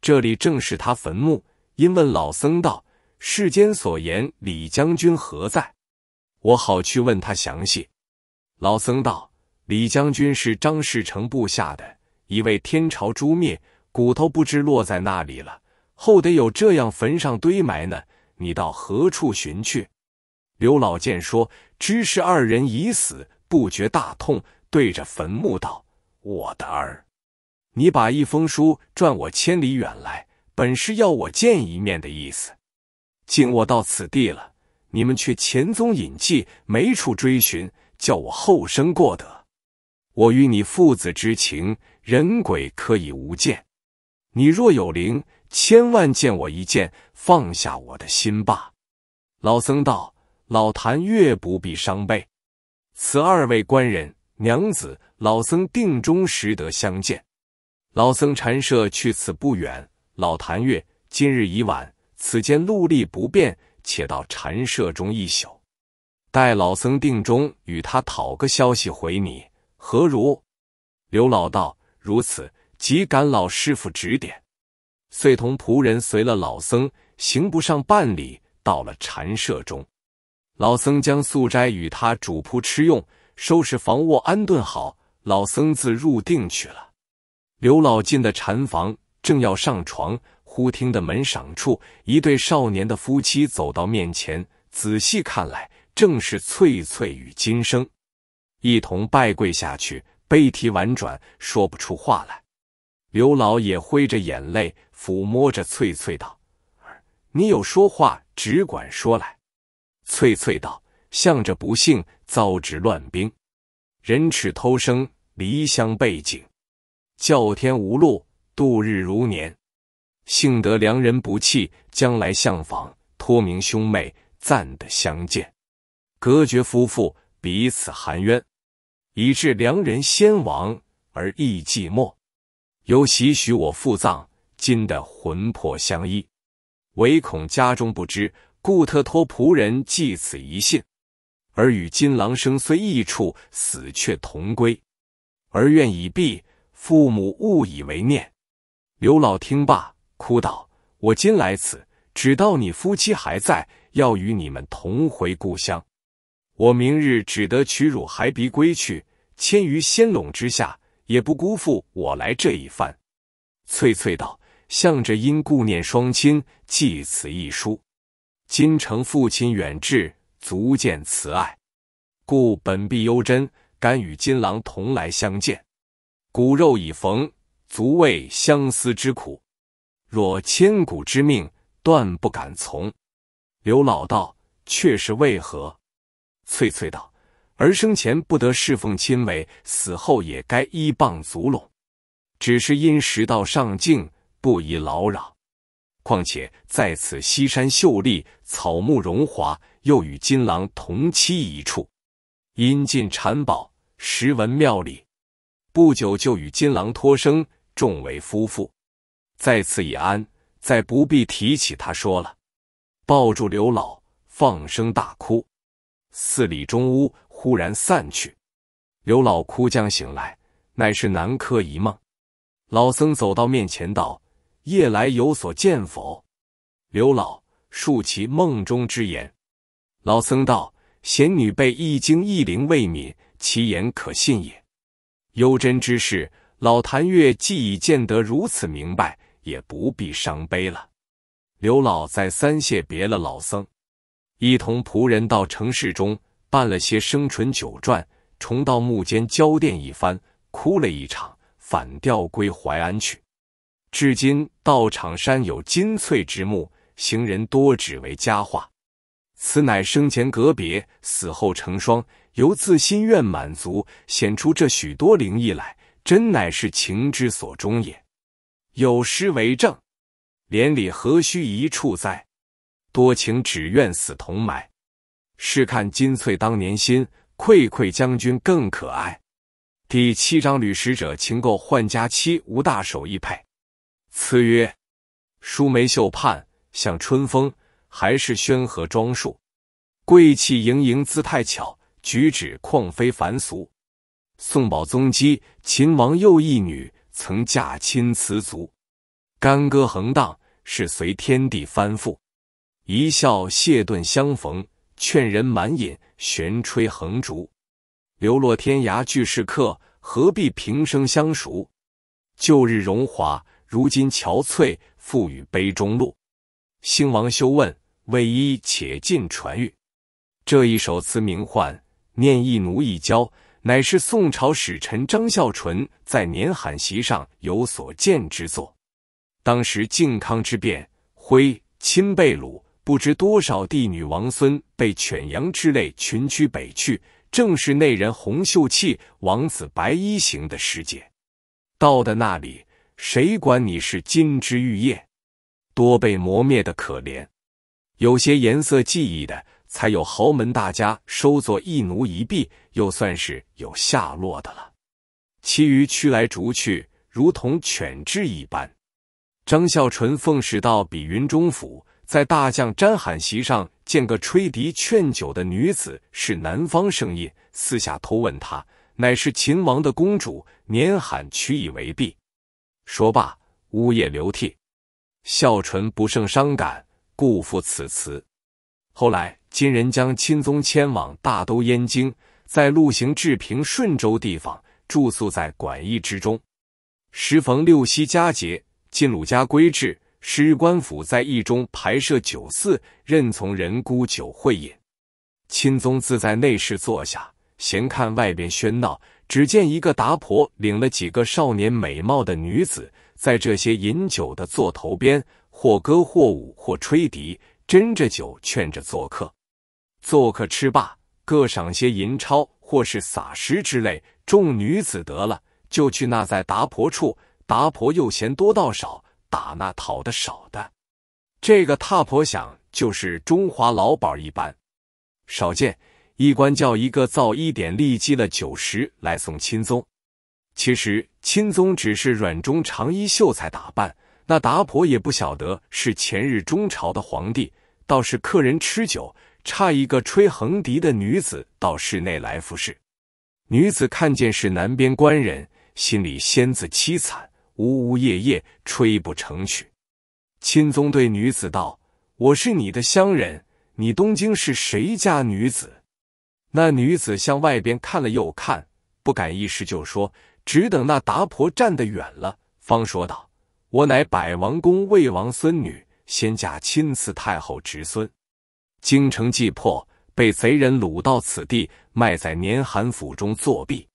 Speaker 1: 这里正是他坟墓，因问老僧道：“世间所言李将军何在？我好去问他详细。”老僧道：“李将军是张士诚部下的一位天朝诛灭。”骨头不知落在那里了，后得有这样坟上堆埋呢？你到何处寻去？刘老健说：“知是二人已死，不觉大痛，对着坟墓道：‘我的儿，你把一封书转我千里远来，本是要我见一面的意思。今我到此地了，你们却前踪隐迹，没处追寻，叫我后生过得。我与你父子之情，人鬼可以无见。”你若有灵，千万见我一见，放下我的心吧。老僧道：老谭越不必伤悲，此二位官人、娘子，老僧定中时得相见。老僧禅舍去此不远，老谭月今日已晚，此间路力不便，且到禅舍中一宿，待老僧定中与他讨个消息回你，何如？刘老道：如此。即赶老师傅指点，遂同仆人随了老僧行不上半里，到了禅舍中。老僧将素斋与他主仆吃用，收拾房屋安顿好，老僧自入定去了。刘老进的禅房，正要上床，忽听得门响处，一对少年的夫妻走到面前，仔细看来，正是翠翠与金生，一同拜跪下去，悲啼婉转，说不出话来。刘老也挥着眼泪，抚摸着翠翠道：“你有说话，只管说来。”翠翠道：“向着不幸遭值乱兵，忍齿偷生，离乡背井，叫天无路，度日如年。幸得良人不弃，将来相访，托明兄妹暂得相见。隔绝夫妇，彼此含冤，以致良人先亡，而亦寂寞。”由喜许我父葬，今的魂魄相依，唯恐家中不知，故特托仆人寄此一信，而与金郎生虽异处，死却同归。儿愿已毕，父母勿以为念。刘老听罢，哭道：“我今来此，只道你夫妻还在，要与你们同回故乡。我明日只得取汝骸鼻归去，迁于仙陇之下。”也不辜负我来这一番。翠翠道：“向着因顾念双亲，寄此一书。今承父亲远志，足见慈爱，故本必优真，敢与金郎同来相见。骨肉已逢，足慰相思之苦。若千古之命，断不敢从。”刘老道：“却是为何？”翠翠道。儿生前不得侍奉亲为，死后也该依傍祖垄。只是因时道上境不宜劳扰，况且在此西山秀丽，草木荣华，又与金狼同栖一处，因尽禅宝，时闻庙里。不久就与金狼托生，众为夫妇，在此已安，再不必提起他说了。抱住刘老，放声大哭。寺里中屋。忽然散去，刘老哭将醒来，乃是南柯一梦。老僧走到面前道：“夜来有所见否？”刘老竖其梦中之言。老僧道：“贤女被一经一灵未泯，其言可信也。幽真之事，老谭月既已见得如此明白，也不必伤悲了。”刘老在三谢别了老僧，一同仆人到城市中。办了些生辰酒馔，重到墓间交奠一番，哭了一场，反调归淮安去。至今道场山有金翠之墓，行人多指为佳话。此乃生前隔别，死后成双，由自心愿满足，显出这许多灵异来，真乃是情之所终也。有诗为证：连理何须一处在，多情只愿死同埋。试看金翠当年新，愧愧将军更可爱。第七章，旅使者情购换佳期，无大手一配。词曰：疏眉秀盼，像春风，还是宣和装束，贵气盈盈，姿态巧，举止况非凡俗。宋宝宗姬，秦王又一女，曾嫁亲词族，干戈横荡，是随天地翻覆。一笑谢顿相逢。劝人满饮，悬吹横竹；流落天涯俱是客，何必平生相熟？旧日荣华，如今憔悴，付与杯中露。兴亡休问，为伊且尽传语。这一首词名唤《念一奴一娇》，乃是宋朝使臣张孝纯在年罕席上有所见之作。当时靖康之变，挥亲被掳。不知多少帝女王孙被犬羊之类群驱北去，正是那人红袖气，王子白衣行的时节。到的那里，谁管你是金枝玉叶，多被磨灭的可怜。有些颜色记忆的，才有豪门大家收作一奴一婢，又算是有下落的了。其余驱来逐去，如同犬彘一般。张孝纯奉使到比云中府。在大将詹罕席上见个吹笛劝酒的女子，是南方声音。私下偷问她，乃是秦王的公主，年罕取以为婢。说罢，呜咽流涕，笑唇不胜伤感，故复此词。后来，金人将钦宗迁往大都燕京，在路行至平顺州地方，住宿在馆驿之中。时逢六夕佳节，晋鲁家归至。师官府在驿中排设酒肆，任从人沽酒会饮。钦宗自在内室坐下，闲看外边喧闹。只见一个达婆领了几个少年美貌的女子，在这些饮酒的座头边，或歌或舞或吹笛，斟着酒劝着做客。做客吃罢，各赏些银钞，或是撒石之类。众女子得了，就去那在达婆处，达婆又嫌多到少。打那讨的少的，这个踏婆想就是中华老鸨一般，少见一官叫一个造一点力，积了九十来送钦宗。其实钦宗只是软中长衣秀才打扮，那达婆也不晓得是前日中朝的皇帝，倒是客人吃酒，差一个吹横笛的女子到室内来服侍。女子看见是南边官人，心里先自凄惨。呜呜咽咽，吹不成曲。钦宗对女子道：“我是你的乡人，你东京是谁家女子？”那女子向外边看了又看，不敢一时，就说：“只等那达婆站得远了，方说道：‘我乃百王公魏王孙女，先嫁钦慈太后侄孙，京城既破，被贼人掳到此地，卖在年寒府中作弊。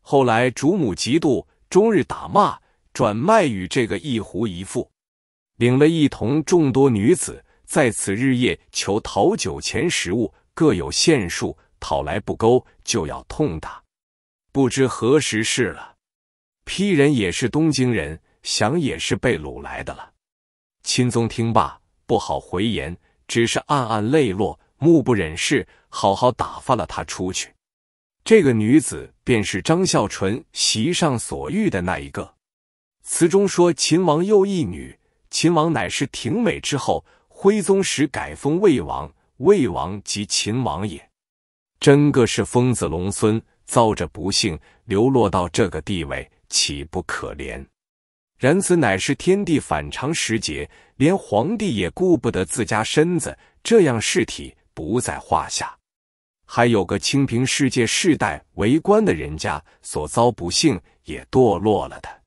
Speaker 1: 后来主母嫉妒，终日打骂。’”转卖与这个一狐一妇，领了一同众多女子，在此日夜求讨酒钱食物，各有限数，讨来不勾，就要痛打。不知何时是了。批人也是东京人，想也是被掳来的了。钦宗听罢，不好回言，只是暗暗泪落，目不忍视，好好打发了他出去。这个女子便是张孝纯席上所遇的那一个。词中说秦王又一女，秦王乃是廷美之后，徽宗时改封魏王，魏王即秦王也。真个是疯子龙孙，遭着不幸，流落到这个地位，岂不可怜？然此乃是天地反常时节，连皇帝也顾不得自家身子，这样事体不在话下。还有个清平世界，世代为官的人家，所遭不幸也堕落了的。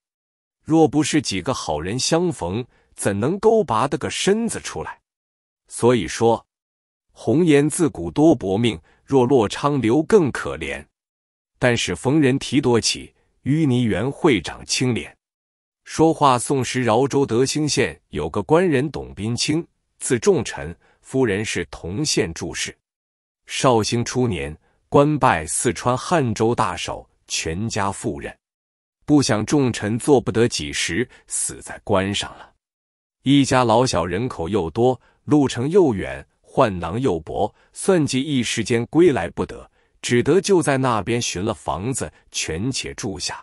Speaker 1: 若不是几个好人相逢，怎能勾拔的个身子出来？所以说，红颜自古多薄命，若落昌流更可怜。但是逢人提多起，淤泥原会长清廉。说话，宋时饶州德兴县有个官人董斌卿，字仲臣，夫人是同县注事。绍兴初年，官拜四川汉州大守，全家赴任。不想重臣做不得几时，死在关上了一家老小人口又多，路程又远，患囊又薄，算计一时间归来不得，只得就在那边寻了房子，全且住下。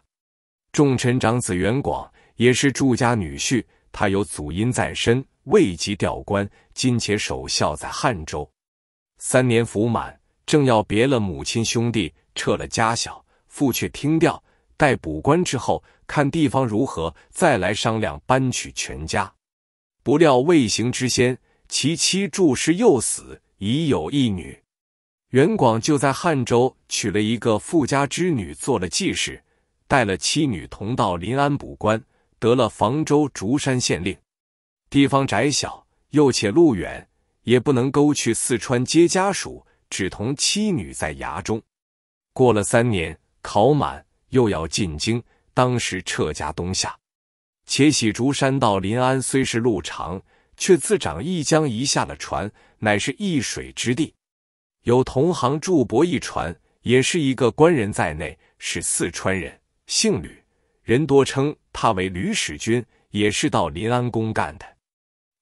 Speaker 1: 重臣长子袁广也是祝家女婿，他有祖荫在身，未及调官，今且守孝在汉州。三年服满，正要别了母亲兄弟，撤了家小，父却听调。待补官之后，看地方如何，再来商量搬取全家。不料未行之先，其妻祝氏又死，已有一女。袁广就在汉州娶了一个富家之女做了继室，带了妻女同到临安补官，得了房州竹山县令。地方窄小，又且路远，也不能勾去四川接家属，只同妻女在衙中过了三年，考满。又要进京，当时撤家东下，且喜竹山到临安虽是路长，却自长一江一下的船，乃是一水之地。有同行驻泊一船，也是一个官人在内，是四川人，姓吕，人多称他为吕使君，也是到临安公干的。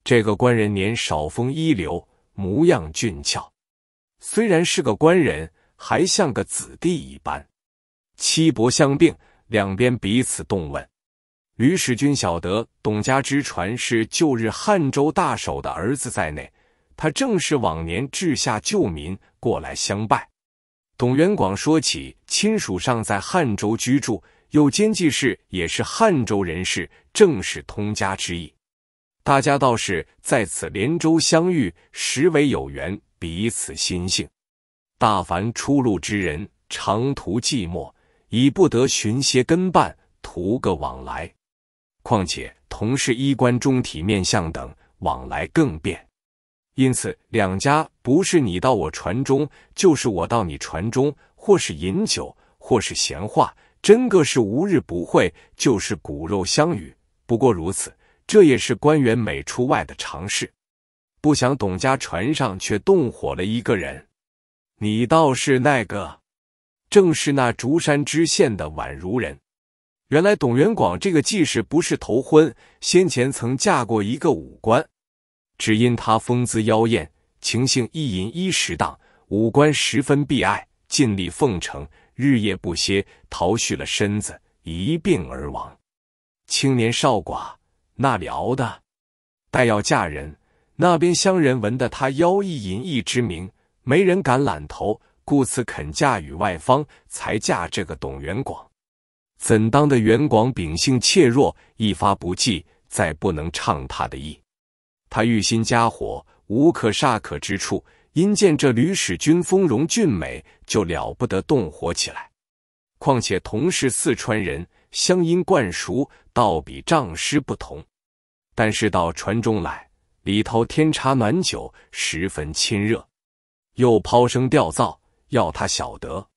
Speaker 1: 这个官人年少，风一流，模样俊俏，虽然是个官人，还像个子弟一般。七伯相并，两边彼此动问。吕使君晓得董家之传是旧日汉州大守的儿子在内，他正是往年治下旧民，过来相拜。董元广说起亲属尚在汉州居住，又兼济事，也是汉州人士，正是通家之意。大家倒是在此连州相遇，实为有缘，彼此心性。大凡出路之人，长途寂寞。已不得寻些跟伴图个往来，况且同是衣冠中体面相等，往来更便。因此两家不是你到我船中，就是我到你船中，或是饮酒，或是闲话，真个是无日不会，就是骨肉相与，不过如此。这也是官员每出外的常事。不想董家船上却动火了一个人，你倒是那个。正是那竹山知县的宛如人。原来董元广这个既是不是头婚，先前曾嫁过一个武官，只因他风姿妖艳，情性一淫一时荡，武官十分避爱，尽力奉承，日夜不歇，逃去了身子，一病而亡。青年少寡，那里熬的？待要嫁人，那边乡人闻得他妖一淫一之名，没人敢揽头。故此肯嫁与外方，才嫁这个董元广。怎当的元广秉性怯弱，一发不济，再不能畅他的意。他欲心加火，无可煞可之处。因见这吕使君丰容俊美，就了不得动火起来。况且同是四川人，乡音惯熟，道比仗师不同。但是到船中来，里头添茶暖酒，十分亲热，又抛声调噪。要他晓得，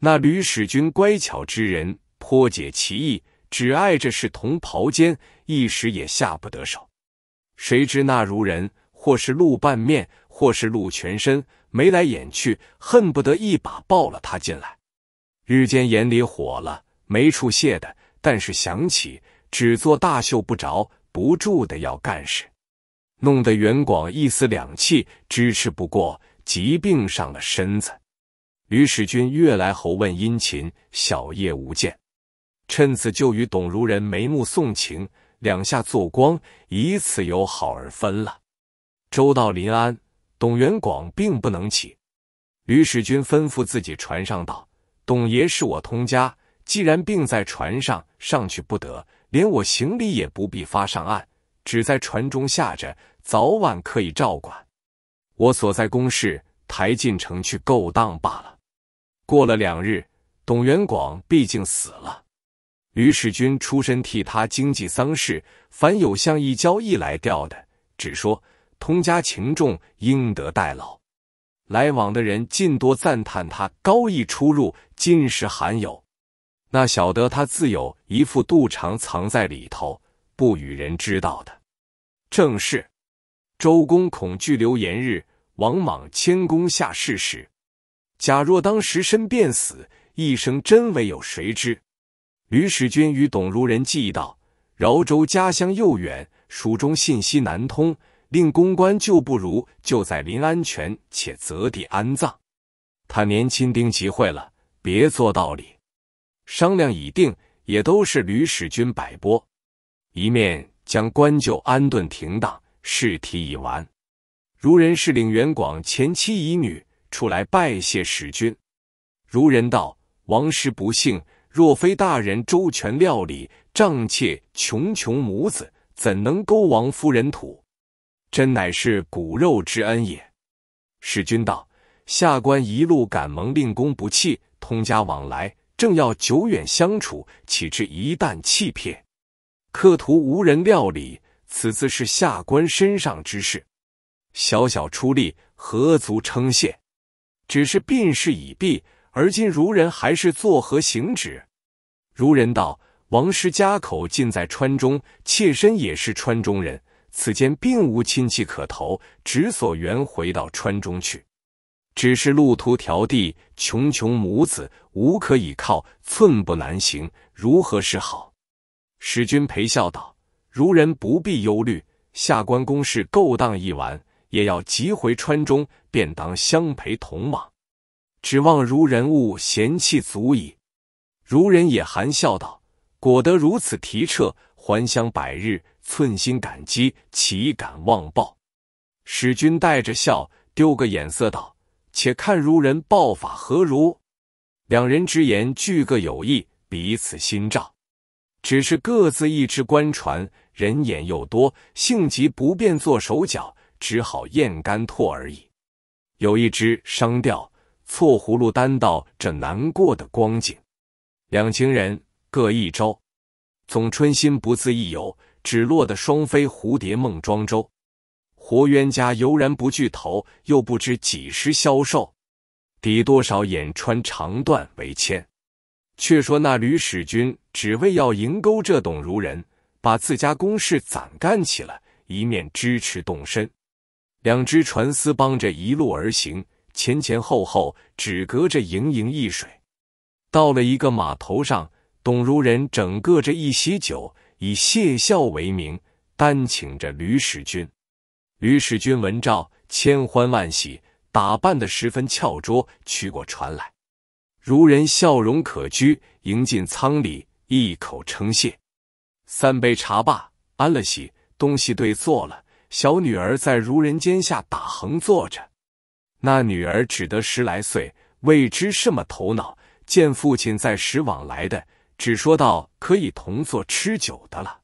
Speaker 1: 那吕使君乖巧之人颇解其意，只爱着是同袍间，一时也下不得手。谁知那如人，或是露半面，或是露全身，眉来眼去，恨不得一把抱了他进来。日间眼里火了，没处泄的，但是想起，只做大秀不着，不住的要干事，弄得袁广一丝两气，支持不过，疾病上了身子。吕使君越来侯问殷勤，小夜无见，趁此就与董孺人眉目送情，两下做光，以此友好而分了。周到临安，董元广并不能起。吕使君吩咐自己船上道：“董爷是我通家，既然病在船上，上去不得，连我行李也不必发上岸，只在船中下着，早晚可以照管。我所在公事，抬进城去勾当罢了。”过了两日，董元广毕竟死了。吕世君出身替他经济丧事，凡有向一交易来调的，只说通家情重，应得代劳。来往的人尽多赞叹他高义出入，今时罕有。那晓得他自有一副肚肠藏在里头，不与人知道的。正是周公恐惧流言日，王莽谦恭下世时。假若当时身便死，一生真为有谁知？吕使君与董孺人计道：饶州家乡又远，蜀中信息难通，令公关就不如就在临安泉，且择地安葬。他年亲丁集会了，别做道理。商量已定，也都是吕使君摆拨。一面将官就安顿停当，事体已完。孺人是岭元广前妻遗女。出来拜谢使君。如人道王师不幸，若非大人周全料理，帐妾穷穷母子怎能勾王夫人土？真乃是骨肉之恩也。使君道：下官一路赶蒙令公不弃，通家往来，正要久远相处，岂知一旦弃撇，客途无人料理，此次是下官身上之事，小小出力，何足称谢？只是病势已毕，而今如人还是作何行止？如人道王师家口尽在川中，妾身也是川中人，此间并无亲戚可投，只所原回到川中去。只是路途迢递，穷穷母子，无可倚靠，寸步难行，如何是好？使君陪笑道：“如人不必忧虑，下官公事够当一晚，也要急回川中。”便当相陪同往，指望如人物嫌弃足矣。如人也含笑道：“果得如此提澈，还乡百日，寸心感激，岂敢妄报？”使君带着笑，丢个眼色道：“且看如人报法何如？”两人之言俱个有意，彼此心照。只是各自一只官船，人眼又多，性急不便做手脚，只好咽干唾而已。有一支商调错葫芦，单道这难过的光景。两情人各一招，总春心不自意游，只落得双飞蝴蝶梦庄周。活冤家悠然不惧头，又不知几时消瘦，抵多少眼穿肠断为牵。却说那吕使君只为要赢勾这董如人，把自家公事攒干起来，一面支持动身。两只船丝帮着一路而行，前前后后只隔着盈盈一水。到了一个码头上，董如人整个着一席酒，以谢孝为名，单请着吕使君。吕使君闻召，千欢万喜，打扮得十分俏拙，去过船来。如人笑容可掬，迎进舱里，一口称谢。三杯茶罢，安了席，东西对坐了。小女儿在如人间下打横坐着，那女儿只得十来岁，未知什么头脑。见父亲在时往来的，只说道可以同坐吃酒的了。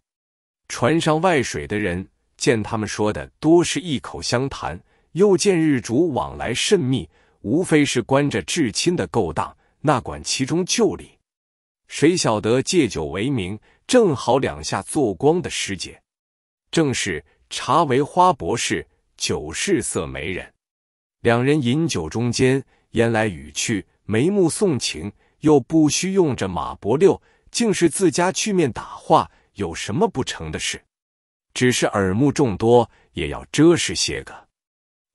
Speaker 1: 船上外水的人见他们说的多是一口相谈，又见日主往来甚密，无非是关着至亲的勾当，那管其中旧礼。谁晓得借酒为名，正好两下做光的时节，正是。茶为花博士，酒是色媒人。两人饮酒中间，言来语去，眉目送情，又不需用着马伯六，竟是自家去面打话，有什么不成的事？只是耳目众多，也要遮饰些个。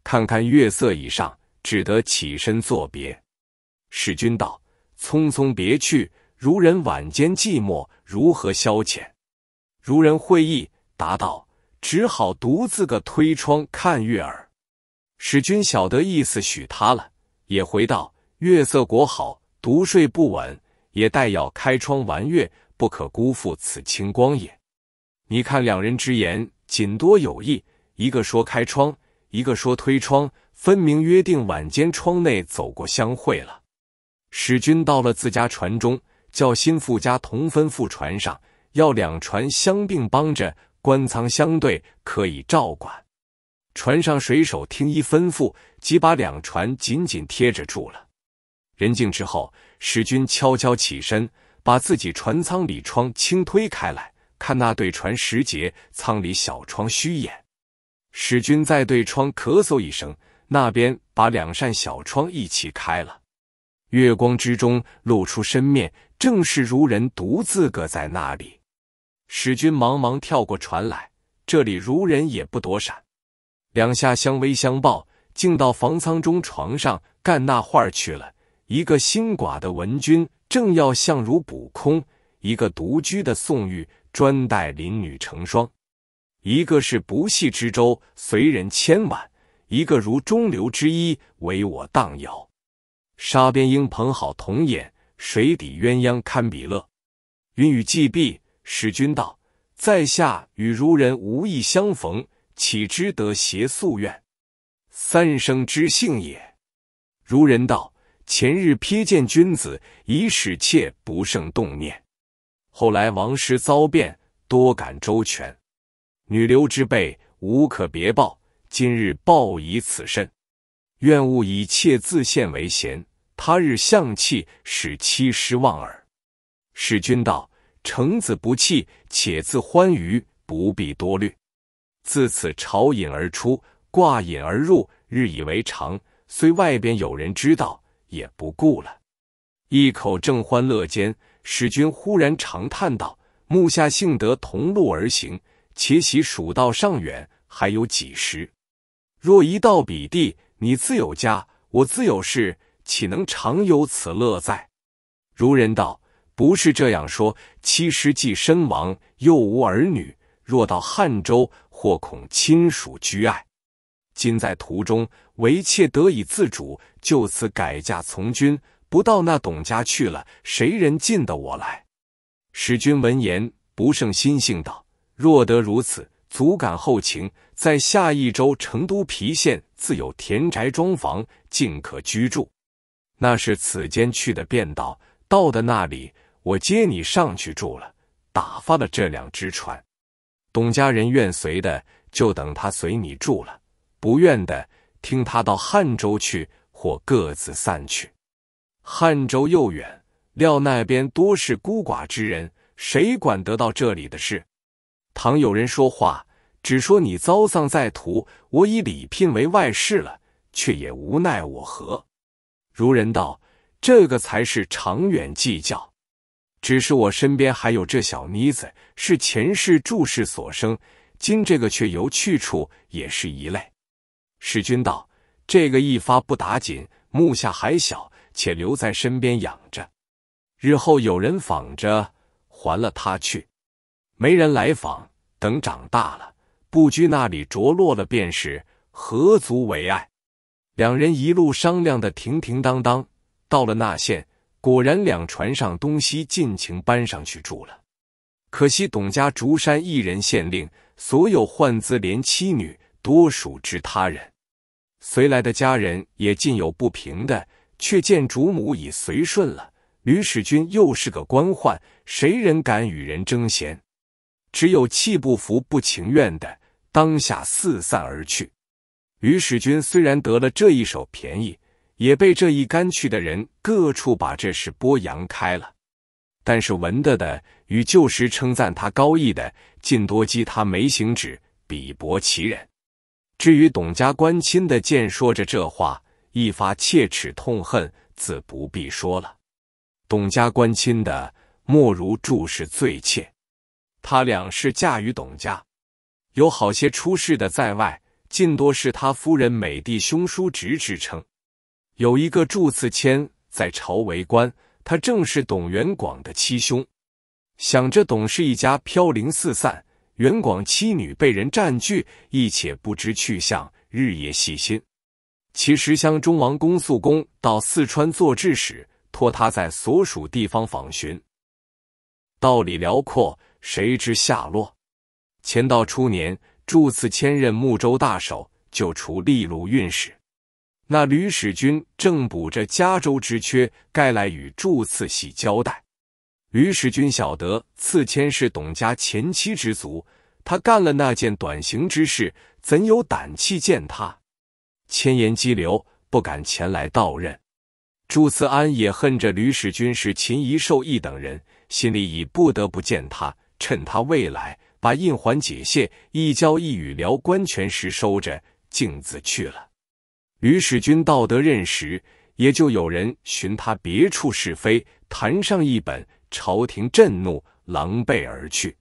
Speaker 1: 看看月色已上，只得起身作别。使君道：“匆匆别去，如人晚间寂寞，如何消遣？”如人会意，答道。只好独自个推窗看月儿，史君晓得意思，许他了，也回道：“月色果好，独睡不稳，也待要开窗玩月，不可辜负此清光也。”你看两人之言，仅多有意，一个说开窗，一个说推窗，分明约定晚间窗内走过相会了。史君到了自家船中，叫心腹家同吩咐船上，要两船相并帮着。官仓相对可以照管，船上水手听一吩咐，即把两船紧紧贴着住了。人静之后，史君悄悄起身，把自己船舱里窗轻推开来看那对船时节，舱里小窗虚掩。史君在对窗咳嗽一声，那边把两扇小窗一起开了。月光之中露出身面，正是如人独自搁在那里。使君忙忙跳过船来，这里如人也不躲闪，两下相偎相抱，竟到房舱中床上干那画去了。一个新寡的文君，正要相如补空；一个独居的宋玉，专待林女成双。一个是不系之舟，随人千万；一个如中流之一，唯我荡摇。沙边鹰捧好铜眼，水底鸳鸯堪比乐。云雨既毕。使君道，在下与如人无意相逢，岂知得邪夙愿，三生之幸也。如人道，前日瞥见君子，已使妾不胜动念。后来王师遭变，多感周全。女流之辈，无可别报，今日报以此身。愿勿以妾自献为贤，他日相弃，使妻失望耳。使君道。程子不弃，且自欢愉，不必多虑。自此朝隐而出，挂隐而入，日以为常。虽外边有人知道，也不顾了。一口正欢乐间，使君忽然长叹道：“目下幸得同路而行，且喜蜀道尚远，还有几时？若一到彼地，你自有家，我自有事，岂能常有此乐在？”如人道。不是这样说。七师既身亡，又无儿女，若到汉州，或恐亲属拘爱。今在途中，为妾得以自主，就此改嫁从军，不到那董家去了。谁人进得我来？使君闻言，不胜心性，道：“若得如此，足感后情。在下一周成都、郫县，自有田宅庄房，尽可居住。那是此间去的便道，到的那里。”我接你上去住了，打发了这两只船。董家人愿随的，就等他随你住了；不愿的，听他到汉州去，或各自散去。汉州又远，料那边多是孤寡之人，谁管得到这里的事？倘有人说话，只说你遭丧在途，我以礼聘为外事了，却也无奈我何。如人道，这个才是长远计较。只是我身边还有这小妮子，是前世注视所生，今这个却由去处也是一类。使君道：“这个一发不打紧，目下还小，且留在身边养着，日后有人访着还了他去；没人来访，等长大了，不居那里着落了便是，何足为爱？”两人一路商量的停停当当，到了那县。果然，两船上东西尽情搬上去住了。可惜董家竹山一人县令，所有宦资连妻女，多属之他人。随来的家人也尽有不平的，却见主母已随顺了。吕使君又是个官宦，谁人敢与人争贤？只有气不服、不情愿的，当下四散而去。吕使君虽然得了这一手便宜。也被这一干去的人各处把这事播扬开了，但是文的的与旧时称赞他高义的，尽多讥他没行止，鄙薄其人。至于董家官亲的见说着这话，一发切齿痛恨，自不必说了。董家官亲的莫如祝氏最切，他两世嫁于董家，有好些出世的在外，尽多是他夫人美弟兄叔侄之称。有一个祝次谦在朝为官，他正是董元广的七兄。想着董氏一家飘零四散，元广妻女被人占据，亦且不知去向，日夜细心。其实相中王公肃公到四川做制使，托他在所属地方访寻，道理辽阔，谁知下落？乾道初年，祝次谦任睦州大守，就除利禄运使。那吕使君正补着嘉州之缺，该来与祝次喜交代。吕使君晓得次谦是董家前妻之族，他干了那件短行之事，怎有胆气见他？千言激流，不敢前来到任。祝次安也恨着吕使君是秦宜寿一等人，心里已不得不见他。趁他未来，把印环解卸，一交一语聊官权时收着，径自去了。于使君道德认识，也就有人寻他别处是非，谈上一本，朝廷震怒，狼狈而去。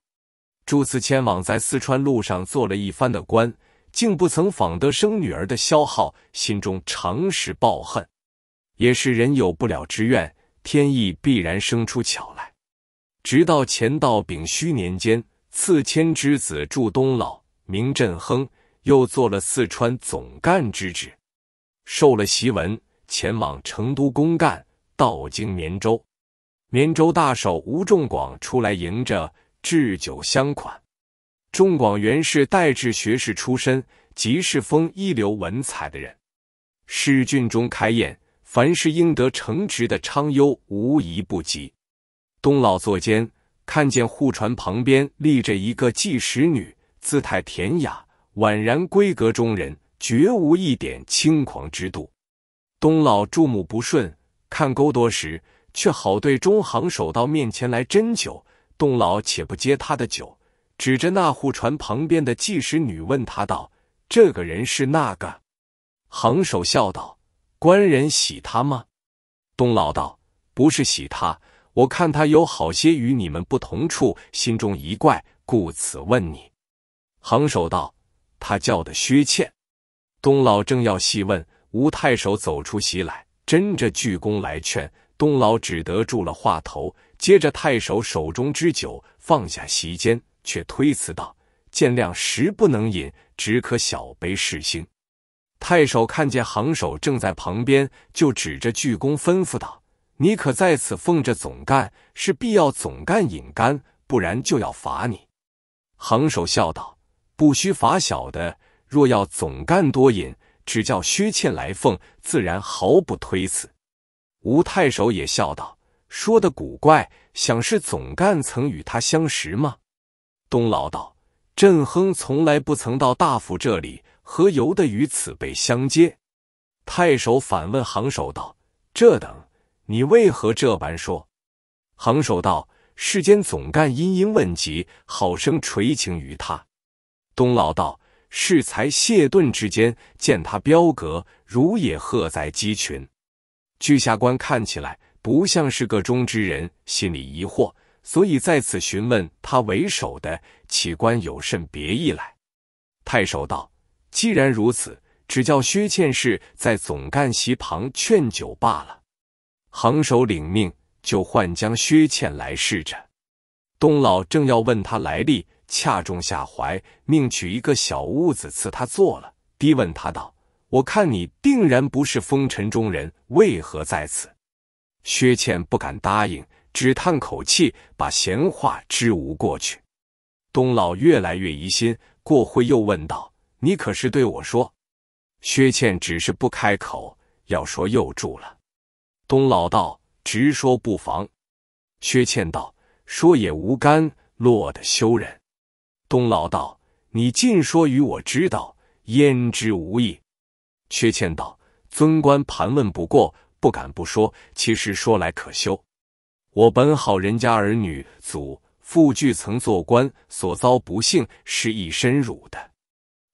Speaker 1: 朱自迁往在四川路上做了一番的官，竟不曾访得生女儿的消耗，心中常时抱恨。也是人有不了之愿，天意必然生出巧来。直到乾道丙戌年间，赐迁之子祝东老名震亨，又做了四川总干之职。受了檄文，前往成都公干，到京绵州。绵州大守吴仲广出来迎着，置酒相款。仲广原是代治学士出身，即是风一流文采的人。试郡中开宴，凡是应得称职的昌优，无一不及。东老坐间，看见护船旁边立着一个计时女，姿态恬雅，宛然闺阁中人。绝无一点轻狂之度。东老注目不顺，看勾多时，却好对中行手道面前来斟酒。东老且不接他的酒，指着那户船旁边的计时女问他道：“这个人是那个？”行手笑道：“官人喜他吗？”东老道：“不是喜他，我看他有好些与你们不同处，心中一怪，故此问你。”行首道：“他叫的薛倩。”东老正要细问，吴太守走出席来，斟着巨躬来劝东老，只得住了话头。接着太守手中之酒放下席间，却推辞道：“见谅，食不能饮，只可小杯试新。”太守看见行首正在旁边，就指着巨躬吩咐道：“你可在此奉着总干，是必要总干饮干，不然就要罚你。”行首笑道：“不须罚小的。”若要总干多饮，只叫薛倩来奉，自然毫不推辞。吴太守也笑道：“说的古怪，想是总干曾与他相识吗？”东老道：“镇亨从来不曾到大府这里，何由得与此辈相接？”太守反问昂首道：“这等，你为何这般说？”昂首道：“世间总干殷殷问及，好生垂情于他。”东老道。适才谢顿之间，见他彪格如也鹤在鸡群。巨下官看起来，不像是个中之人，心里疑惑，所以在此询问他为首的起官有甚别意来。太守道：“既然如此，只叫薛倩氏在总干席旁劝酒罢了。”横首领命，就唤将薛倩来侍着。东老正要问他来历。恰中下怀，命取一个小屋子赐他坐了。低问他道：“我看你定然不是风尘中人，为何在此？”薛倩不敢答应，只叹口气，把闲话支吾过去。东老越来越疑心，过会又问道：“你可是对我说？”薛倩只是不开口，要说又住了。东老道：“直说不妨。”薛倩道：“说也无干，落得羞人。”东老道，你尽说与我知道，焉知无益？缺欠道，尊官盘问不过，不敢不说。其实说来可羞，我本好人家儿女，祖父俱曾做官，所遭不幸，是一身辱的。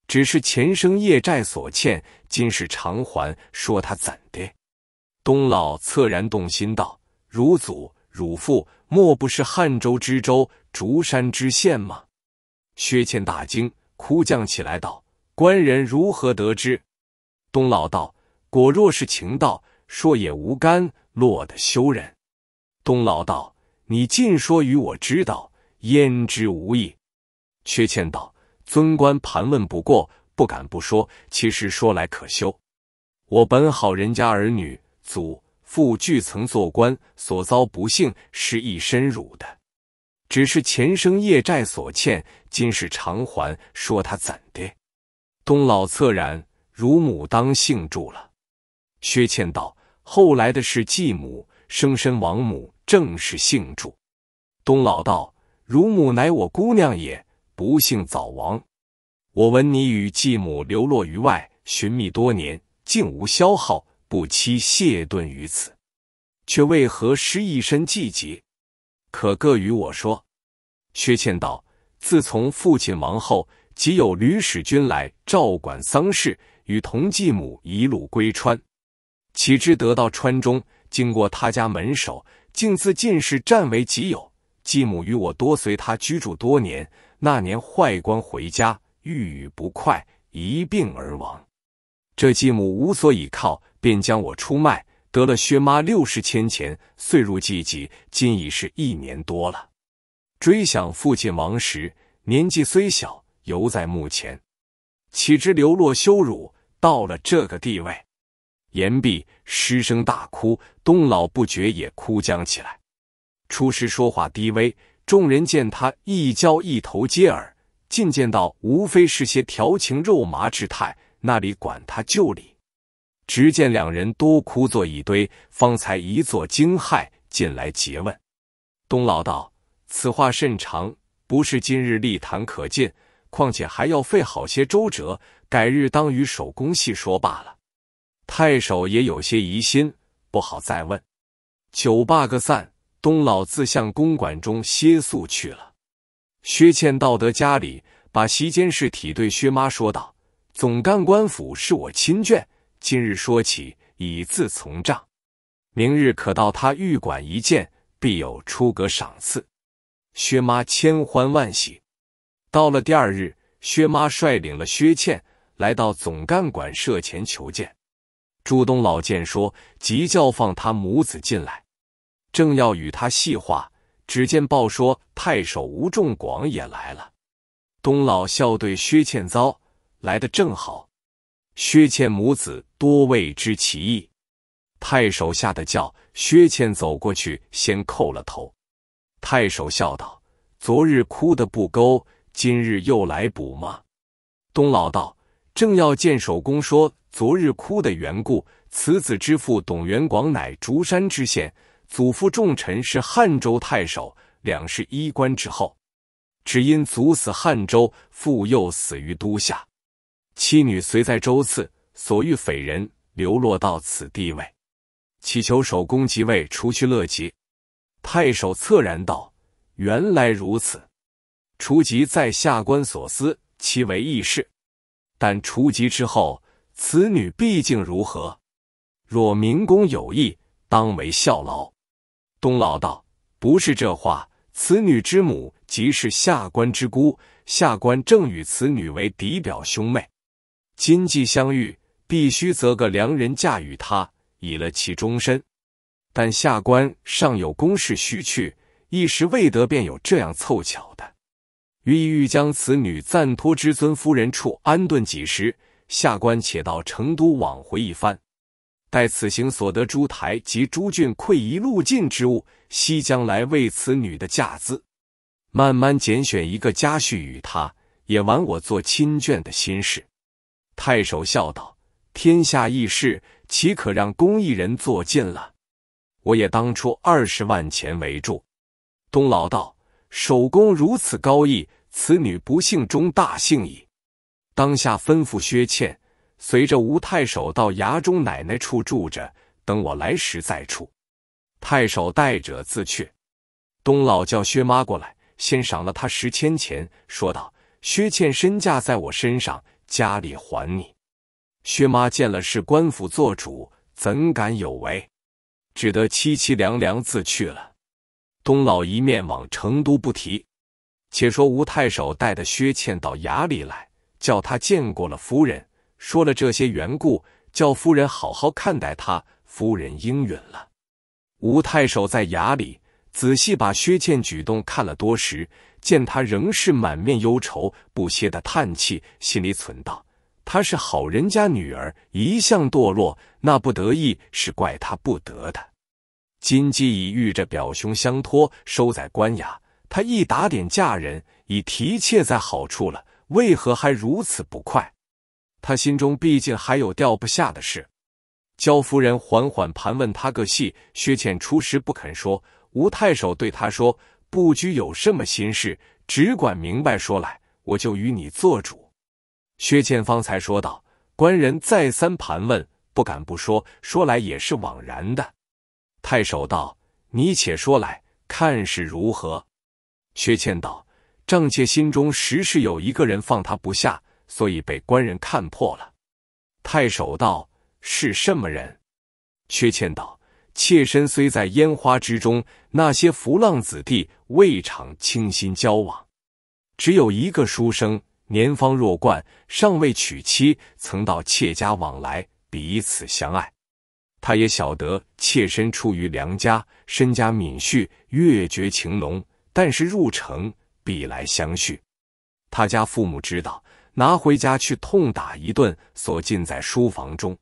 Speaker 1: 只是前生业债所欠，今世偿还，说他怎的？东老恻然动心道：“汝祖、汝父，莫不是汉州知州、竹山知县吗？”薛谦大惊，哭将起来道：“官人如何得知？”东老道：“果若是情道，说也无干，落得羞人。”东老道：“你尽说与我知道，焉知无益？”薛谦道：“尊官盘问不过，不敢不说。其实说来可羞，我本好人家儿女，祖父俱曾做官，所遭不幸是一身辱的。只是前生业债所欠。”今是偿还，说他怎的？东老恻然，乳母当姓祝了。薛倩道：“后来的是继母，生身亡母正是姓祝。”东老道：“乳母乃我姑娘，也不幸早亡。我闻你与继母流落于外，寻觅多年，竟无消耗，不期谢顿于此，却为何失一身计节？可各与我说。”薛倩道。自从父亲亡后，即有吕使君来照管丧事，与同继母一路归川。岂知得到川中，经过他家门首，竟自进士占为己有。继母与我多随他居住多年，那年坏官回家，郁郁不快，一病而亡。这继母无所依靠，便将我出卖，得了薛妈六十千钱，岁入济济，今已是一年多了。追想父亲亡时，年纪虽小，犹在墓前，岂知流落羞辱，到了这个地位。言毕，失声大哭。东老不觉也哭将起来。初时说话低微，众人见他一交一头接耳，尽见到无非是些调情肉麻之态，那里管他旧礼？只见两人多哭作一堆，方才一座惊骇，进来诘问。东老道。此话甚长，不是今日立谈可尽，况且还要费好些周折，改日当与守公细说罢了。太守也有些疑心，不好再问。酒罢个散，东老自向公馆中歇宿去了。薛倩到得家里，把席间事体对薛妈说道：“总干官府是我亲眷，今日说起，以自从账，明日可到他御馆一见，必有出格赏赐。”薛妈千欢万喜，到了第二日，薛妈率领了薛倩来到总干馆舍前求见。朱东老见说，急叫放他母子进来，正要与他细话，只见报说太守吴仲广也来了。东老笑对薛倩糟，来的正好。”薛倩母子多未知其意，太守吓得叫薛倩走过去，先叩了头。太守笑道：“昨日哭的不勾，今日又来补吗？”东老道正要见守公，说昨日哭的缘故。此子之父董元广乃竹山知县，祖父重臣是汉州太守，两世衣冠之后。只因祖死汉州，父又死于都下，妻女随在州次，所遇匪人流落到此地位，祈求守公即位，除去乐极。太守侧然道：“原来如此，除疾在下官所思，其为义事。但除疾之后，此女毕竟如何？若明公有意，当为效劳。”东老道：“不是这话，此女之母即是下官之姑，下官正与此女为嫡表兄妹，今既相遇，必须择个良人嫁与他，以了其终身。”但下官尚有公事须去，一时未得，便有这样凑巧的，欲欲将此女暂托之尊夫人处安顿几时？下官且到成都往回一番，待此行所得诸台及诸郡馈遗路径之物，悉将来为此女的嫁资，慢慢拣选一个家婿与她，也完我做亲眷的心事。太守笑道：“天下义事，岂可让公义人做尽了？”我也当初二十万钱为住，东老道手工如此高义，此女不幸中大幸矣。当下吩咐薛倩，随着吴太守到衙中奶奶处住着，等我来时再处。太守带者自去。东老叫薛妈过来，先赏了他十千钱，说道：“薛倩身价在我身上，家里还你。”薛妈见了是官府做主，怎敢有违？只得凄凄凉凉自去了。东老一面往成都不提。且说吴太守带的薛倩到衙里来，叫他见过了夫人，说了这些缘故，叫夫人好好看待他。夫人应允了。吴太守在衙里仔细把薛倩举动看了多时，见他仍是满面忧愁，不歇的叹气，心里忖道。她是好人家女儿，一向堕落，那不得意是怪她不得的。金鸡已遇着表兄相托，收在官衙。她一打点嫁人，已提妾在好处了，为何还如此不快？她心中毕竟还有掉不下的事。焦夫人缓缓盘问他个细，薛倩初时不肯说。吴太守对他说：“不拘有什么心事，只管明白说来，我就与你做主。”薛倩方才说道：“官人再三盘问，不敢不说，说来也是枉然的。”太守道：“你且说来，看是如何。”薛倩道：“仗妾心中实是有一个人放他不下，所以被官人看破了。”太守道：“是什么人？”薛倩道：“妾身虽在烟花之中，那些浮浪子弟未尝倾心交往，只有一个书生。”年方弱冠，尚未娶妻，曾到妾家往来，彼此相爱。他也晓得妾身出于良家，身家敏恤，越觉情浓。但是入城必来相续。他家父母知道，拿回家去痛打一顿，锁禁在书房中。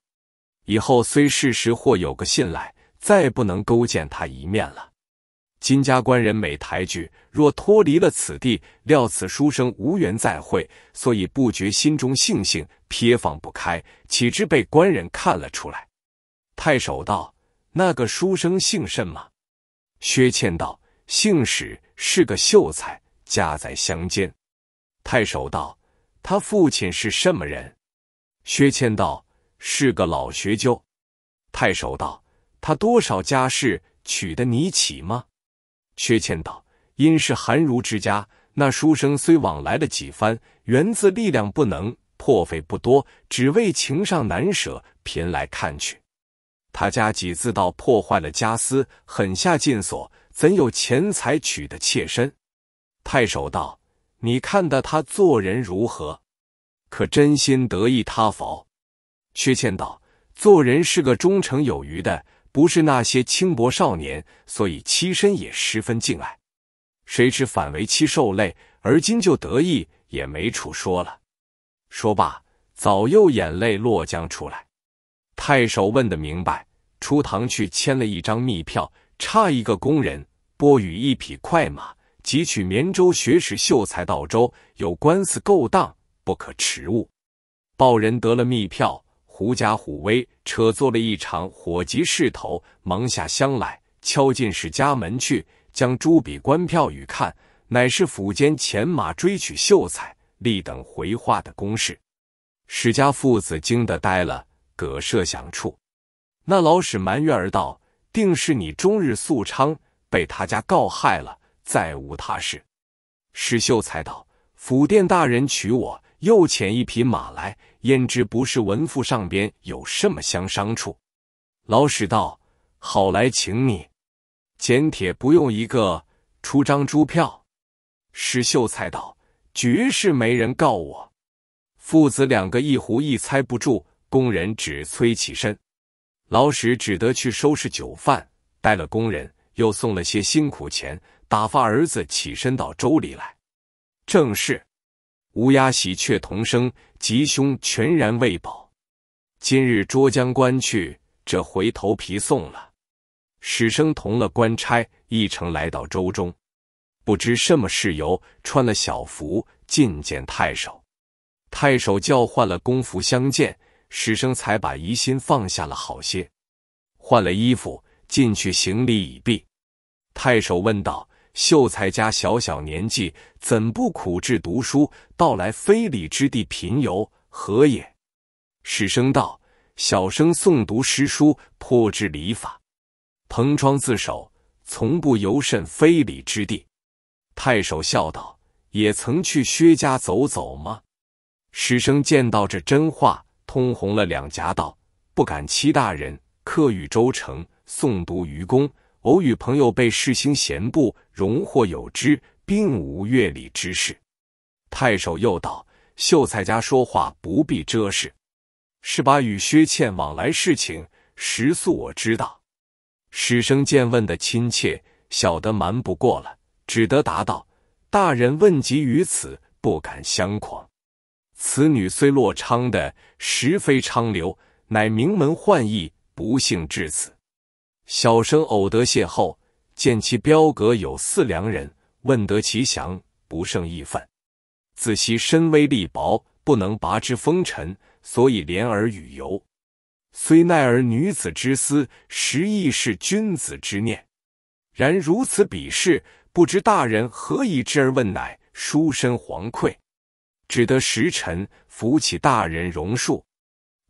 Speaker 1: 以后虽适时或有个信来，再不能勾见他一面了。金家官人每抬举，若脱离了此地，料此书生无缘再会，所以不觉心中悻悻，撇放不开。岂知被官人看了出来？太守道：“那个书生姓甚吗？”薛倩道：“姓史，是个秀才，家在乡间。”太守道：“他父亲是什么人？”薛倩道：“是个老学究。”太守道：“他多少家世，娶的你起吗？”薛倩道：“因是寒儒之家，那书生虽往来了几番，源自力量不能，破费不多，只为情上难舍，贫来看去。他家几自道破坏了家私，狠下禁锁，怎有钱财娶得妾身？”太守道：“你看的他做人如何？可真心得意他否？”薛倩道：“做人是个忠诚有余的。”不是那些轻薄少年，所以妻身也十分敬爱。谁知反为妻受累，而今就得意也没处说了。说罢，早又眼泪落将出来。太守问的明白，出堂去签了一张密票，差一个工人，拨与一匹快马，汲取绵州学士秀才到州，有官司勾当，不可迟误。报人得了密票。狐假虎威，扯做了一场火急势头，忙下乡来，敲进史家门去，将朱笔官票与看，乃是府监遣马追取秀才，立等回话的公事。史家父子惊得呆了，葛设想处。那老史埋怨而道：“定是你终日素昌被他家告害了，再无他事。”史秀才道：“府店大人娶我，又遣一匹马来。”焉知不是文赋上边有什么相伤处？老史道：“好来，请你简帖，不用一个，出张猪票。”石秀才道：“绝是没人告我。”父子两个一胡一猜不住，工人只催起身。老史只得去收拾酒饭，带了工人，又送了些辛苦钱，打发儿子起身到州里来。正是乌鸦喜鹊同声。吉凶全然未保，今日捉将官去，这回头皮送了。史生同了官差一程来到州中，不知什么事由，穿了小服进见太守。太守叫换了公服相见，史生才把疑心放下了好些。换了衣服进去行礼已毕，太守问道。秀才家小小年纪，怎不苦志读书？到来非礼之地，频游何也？史生道：“小生诵读诗书，颇知礼法。彭窗自守，从不游甚非礼之地。”太守笑道：“也曾去薛家走走吗？”史生见到这真话，通红了两颊，道：“不敢欺大人。客与州城，诵读于公。”偶与朋友被世兴闲步，荣获有之，并无乐礼之事。太守又道：“秀才家说话不必遮饰，是把与薛倩往来事情实诉我知道。”师生见问的亲切，晓得瞒不过了，只得答道：“大人问及于此，不敢相狂。此女虽落昌的，实非昌流，乃名门宦役，不幸至此。”小生偶得邂逅，见其标格有似良人，问得其详，不胜义愤。自惜身微力薄，不能拔之风尘，所以怜而与游。虽奈尔女子之私，实亦是君子之念。然如此鄙视，不知大人何以知而问？乃书生惶愧，只得时臣扶起大人容恕。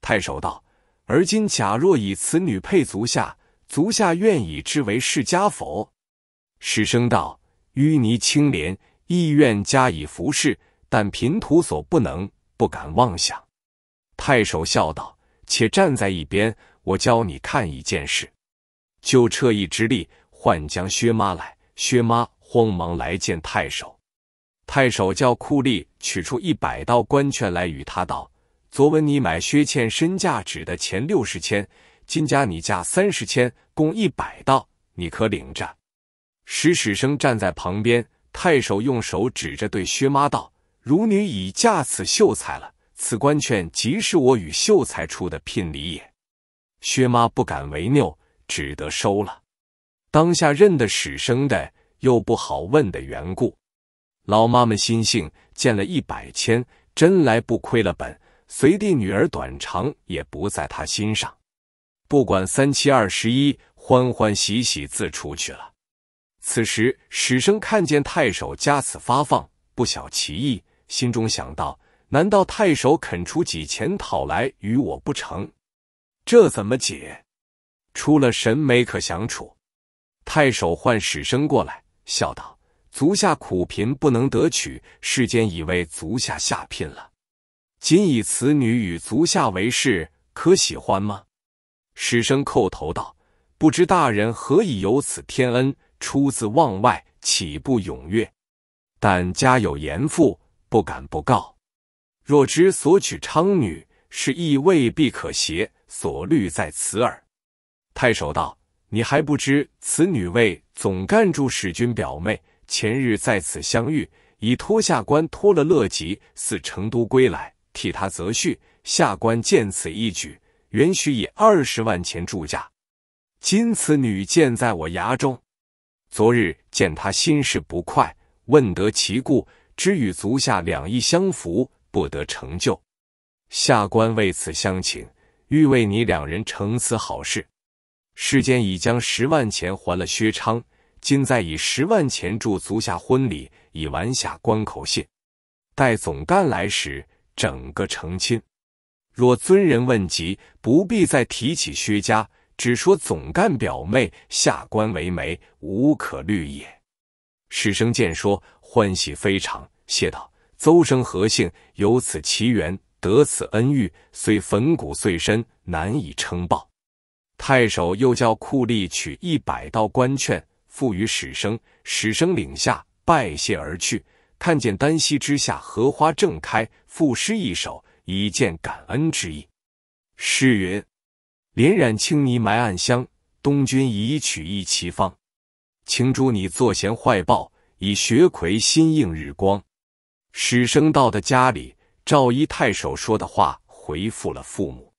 Speaker 1: 太守道：“而今假若以此女配足下。”足下愿以之为释迦佛。史生道：“淤泥清廉，意愿加以服侍，但贫徒所不能，不敢妄想。”太守笑道：“且站在一边，我教你看一件事。就撤一之力，唤将薛妈来。薛妈慌忙来见太守。太守叫库吏取出一百道官券来，与他道：‘昨闻你买薛倩身价值的钱六十千。’”金家你嫁三十千，共一百道，你可领着。史始生站在旁边，太守用手指着对薛妈道：“如女已嫁此秀才了，此官券即是我与秀才出的聘礼也。”薛妈不敢违拗，只得收了。当下认得史生的，又不好问的缘故，老妈们心性见了一百千，真来不亏了本，随地女儿短长也不在她心上。不管三七二十一，欢欢喜喜自出去了。此时史生看见太守加此发放，不小其意，心中想到：难道太守肯出几钱讨来与我不成？这怎么解？出了神，没可想处。太守唤史生过来，笑道：“足下苦贫，不能得取，世间已为足下下聘了。今以此女与足下为誓，可喜欢吗？”师生叩头道：“不知大人何以有此天恩，出自望外，岂不踊跃？但家有严父，不敢不告。若知所娶昌女，是亦未必可携，所虑在此耳。”太守道：“你还不知，此女为总干助使君表妹，前日在此相遇，已托下官托了乐籍，自成都归来，替他择婿。下官见此一举。”原许以二十万钱助嫁，今此女见在我衙中。昨日见她心事不快，问得其故，知与足下两意相符，不得成就。下官为此相请，欲为你两人成此好事。世间已将十万钱还了薛昌，今再以十万钱助足下婚礼，以完下关口信。待总干来时，整个成亲。若尊人问及，不必再提起薛家，只说总干表妹，下官为媒，无可虑也。史生见说，欢喜非常，谢道：“邹生何幸，有此奇缘，得此恩遇，虽粉骨碎身，难以称报。”太守又叫库吏取一百道官券，付与史生。史生领下，拜谢而去。看见丹溪之下荷花正开，赋诗一首。以见感恩之意。诗云：“莲染青泥埋暗香，东君已取一齐方。青珠你坐贤坏报，以学葵心映日光。”史生到的家里，赵一太守说的话回复了父母。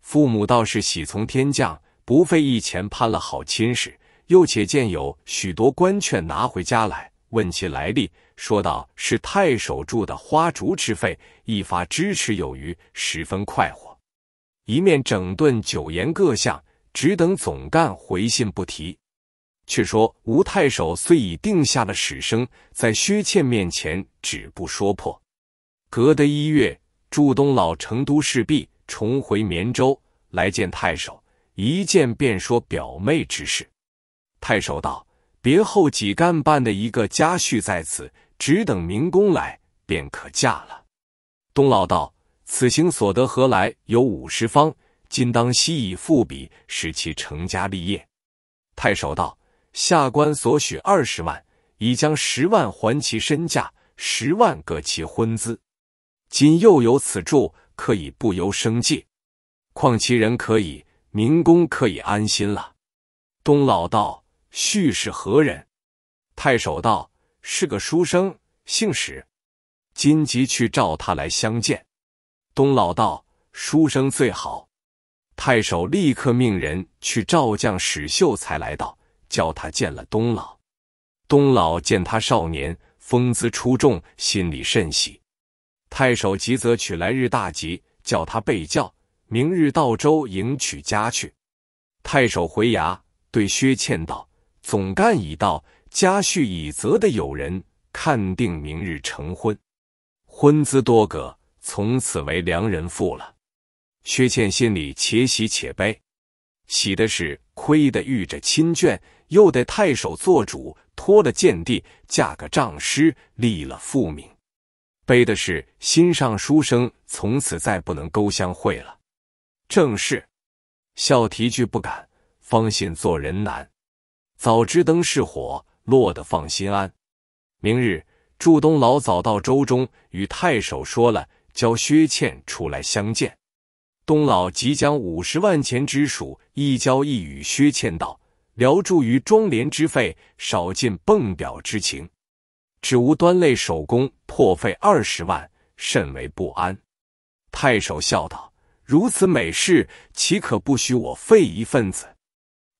Speaker 1: 父母倒是喜从天降，不费一钱攀了好亲事，又且见有许多官券拿回家来，问其来历。说道：“是太守住的花烛之费，一发支持有余，十分快活。一面整顿九言各项，只等总干回信不提。却说吴太守虽已定下了死生，在薛倩面前只不说破。隔得一月，祝东老成都事毕，重回绵州来见太守，一见便说表妹之事。太守道：别后几干办的一个家婿在此。”只等民工来，便可嫁了。东老道，此行所得何来？有五十方，今当悉以复彼，使其成家立业。太守道：下官所许二十万，已将十万还其身价，十万给其婚资。今又有此助，可以不由生计。况其人可以，民工可以安心了。东老道：婿是何人？太守道。是个书生，姓史，金吉去召他来相见。东老道书生最好，太守立刻命人去召将史秀才来到，叫他见了东老。东老见他少年，风姿出众，心里甚喜。太守即则取来日大吉，叫他备轿，明日到州迎娶家去。太守回衙，对薛倩道：“总干已到。”家婿以择的友人，看定明日成婚，婚资多格，从此为良人妇了。薛倩心里且喜且悲，喜的是亏得遇着亲眷，又得太守做主，脱了贱地，嫁个丈师，立了父名；悲的是心上书生从此再不能勾相会了。正是，笑题句不敢，方信做人难。早知灯是火。落得放心安。明日祝东老早到州中，与太守说了，叫薛倩出来相见。东老即将五十万钱之属一交一与薛倩道：“聊助于庄连之费，少尽蹦表之情。只无端类守宫破费二十万，甚为不安。”太守笑道：“如此美事，岂可不许我费一份子？”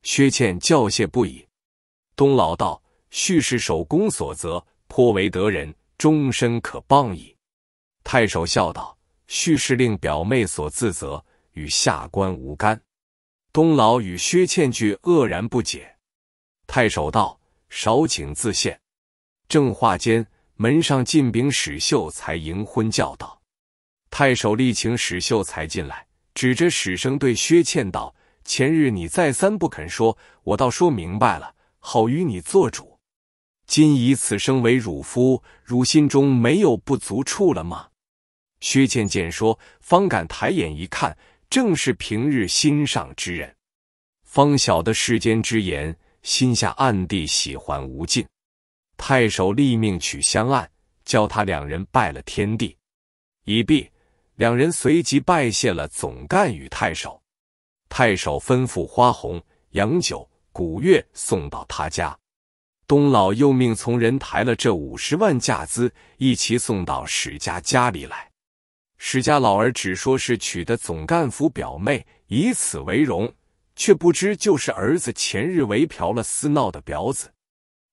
Speaker 1: 薛倩叫谢不已。东老道。叙事守公所责，颇为得人，终身可谤矣。太守笑道：“叙事令表妹所自责，与下官无干。”东老与薛倩句愕然不解。太守道：“少请自献。”正话间，门上进禀史秀才迎婚，叫道：“太守力请史秀才进来，指着史生对薛倩道：前日你再三不肯说，我倒说明白了，好与你做主。”今以此生为汝夫，汝心中没有不足处了吗？薛倩倩说：“方敢抬眼一看，正是平日心上之人，方晓得世间之言，心下暗地喜欢无尽。”太守立命取香案，教他两人拜了天地，已毕，两人随即拜谢了总干与太守。太守吩咐花红、杨九、古月送到他家。东老又命从人抬了这五十万嫁资，一齐送到史家家里来。史家老儿只说是娶的总干府表妹，以此为荣，却不知就是儿子前日为嫖了私闹的婊子。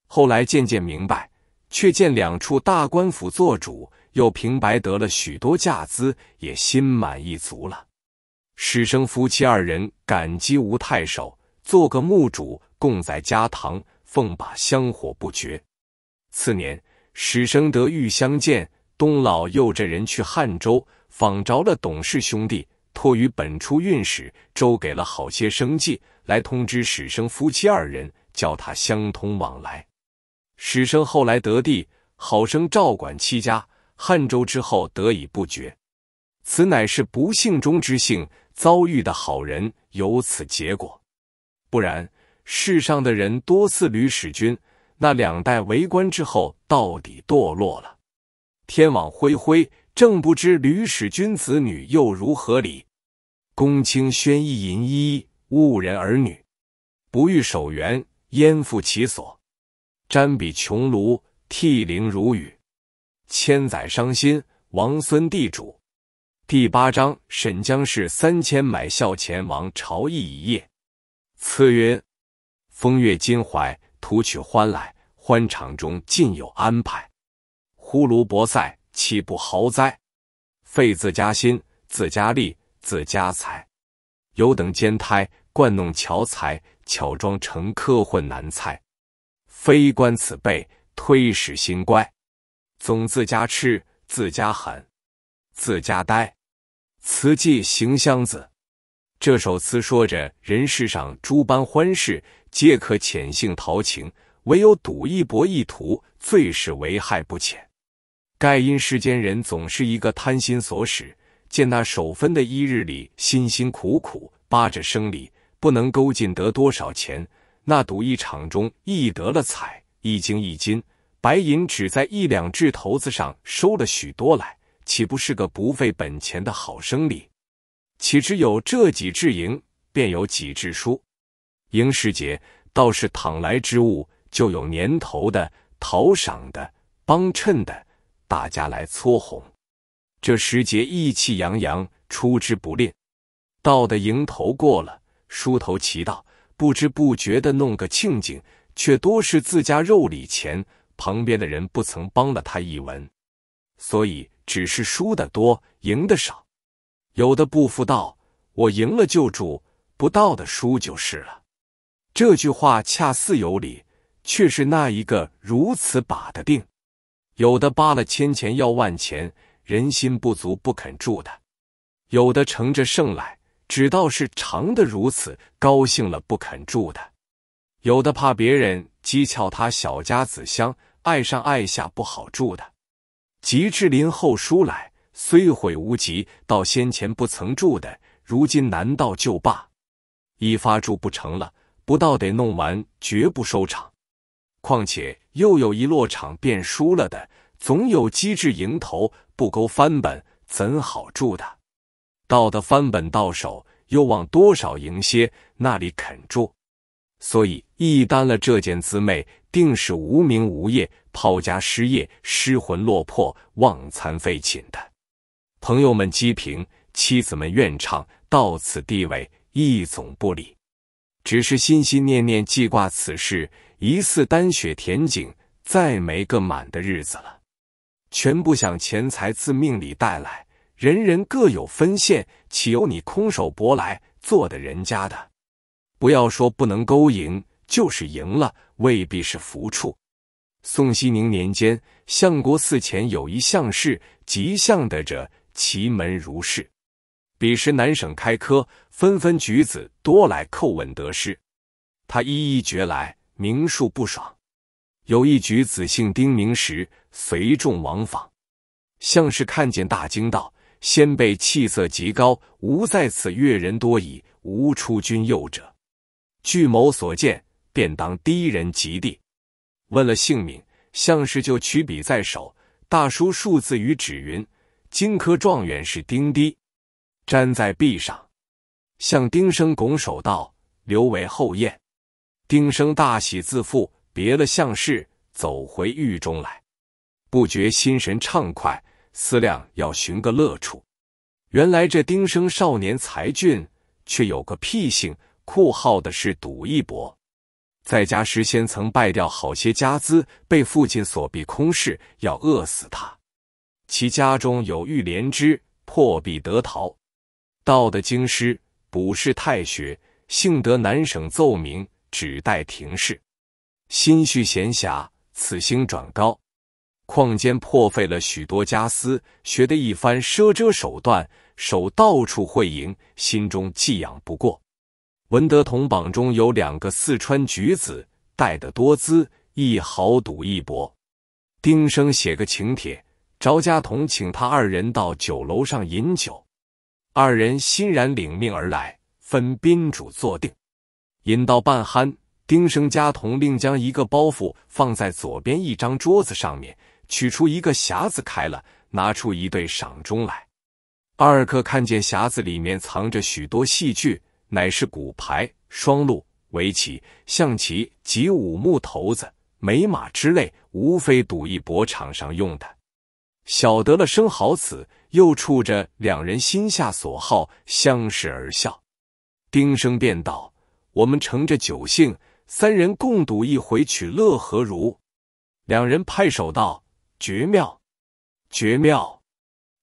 Speaker 1: 后来渐渐明白，却见两处大官府做主，又平白得了许多嫁资，也心满意足了。史生夫妻二人感激吴太守，做个墓主，供在家堂。奉把香火不绝。次年，史生得遇相见，东老又着人去汉州访着了董氏兄弟，托于本初运使，周给了好些生计，来通知史生夫妻二人，教他相通往来。史生后来得地，好生照管妻家。汉州之后得以不绝，此乃是不幸中之幸，遭遇的好人，有此结果，不然。世上的人多似吕使君，那两代为官之后，到底堕落了。天网恢恢，正不知吕使君子女又如何理？公卿宣一银衣误人儿女，不欲守元，焉附其所，瞻比穹庐，涕零如雨，千载伤心，王孙地主。第八章：沈江氏三千买孝钱，王朝议一夜。次云。风月襟怀，图取欢来，欢场中尽有安排。呼卢博赛，岂不豪哉？费自家心，自家力，自家财。有等奸胎，惯弄巧才，巧装成科混难猜。非观此辈，推使心乖。总自家痴，自家狠，自家呆。此计行箱子。这首词说着人世上诸般欢事，皆可浅性陶情，唯有赌一博一图，最是危害不浅。盖因世间人总是一个贪心所使，见那首分的一日里，辛辛苦苦扒着生理，不能勾进得多少钱；那赌一场中，一得了彩，一惊一金，白银只在一两制头子上收了许多来，岂不是个不费本钱的好生理？岂知有这几志赢，便有几志输。赢时节倒是躺来之物，就有年头的讨赏的帮衬的，大家来搓红。这时节意气洋洋，出之不吝。到的迎头过了，梳头齐道，不知不觉的弄个庆景，却多是自家肉里钱，旁边的人不曾帮了他一文，所以只是输的多，赢的少。有的不服道，我赢了就住，不道的输就是了。这句话恰似有理，却是那一个如此把的定。有的扒了千钱要万钱，人心不足不肯住的；有的乘着胜来，只道是长的如此，高兴了不肯住的；有的怕别人讥诮他小家子乡，爱上爱下不好住的。及至临后书来。虽毁无极，到先前不曾住的，如今难道就罢？一发住不成了，不到得弄完，绝不收场。况且又有一落场便输了的，总有机智迎头，不勾翻本，怎好住的？到的翻本到手，又往多少赢些，那里肯住？所以一担了这件姊妹，定是无名无业，抛家失业，失魂落魄，忘餐废寝的。朋友们积评，妻子们愿唱，到此地位一总不理，只是心心念念记挂此事，疑似单雪田井，再没个满的日子了。全不想钱财自命里带来，人人各有分限，岂有你空手博来做的人家的？不要说不能勾赢，就是赢了，未必是福处。宋熙宁年间，相国寺前有一相士，极相的者。其门如是，彼时南省开科，纷纷举子多来叩问得失。他一一觉来，名数不爽。有一举子姓丁名时，随众往访，像是看见大惊道：“先辈气色极高，吾在此阅人多矣，无出君右者。据某所见，便当低人及第。”问了姓名，像是就取笔在手，大书数字于纸云。金科状元是丁滴，粘在壁上，向丁生拱手道：“留为后宴。”丁生大喜自负，别了相氏，走回狱中来，不觉心神畅快，思量要寻个乐处。原来这丁生少年才俊，却有个癖性，酷好的是赌一博。在家时先曾败掉好些家资，被父亲所逼空事，要饿死他。其家中有玉莲枝，破壁得逃，道的京师补士太学，幸得南省奏明，只待停试。心绪闲暇，此兴转高。况间破费了许多家私，学得一番奢遮手段，手到处会赢，心中寄养不过。文德同榜中有两个四川举子，带得多姿，一豪赌一博。丁生写个请帖。赵家童请他二人到酒楼上饮酒，二人欣然领命而来，分宾主坐定，饮到半酣，丁生家童另将一个包袱放在左边一张桌子上面，取出一个匣子开了，拿出一对赏钟来。二哥看见匣子里面藏着许多戏剧，乃是骨牌、双鹿、围棋、象棋及五木头子、美马之类，无非赌一博场上用的。晓得了生好此，又触着两人心下所好，相视而笑。丁生便道：“我们乘着酒兴，三人共赌一回，取乐何如？”两人拍手道：“绝妙！绝妙！”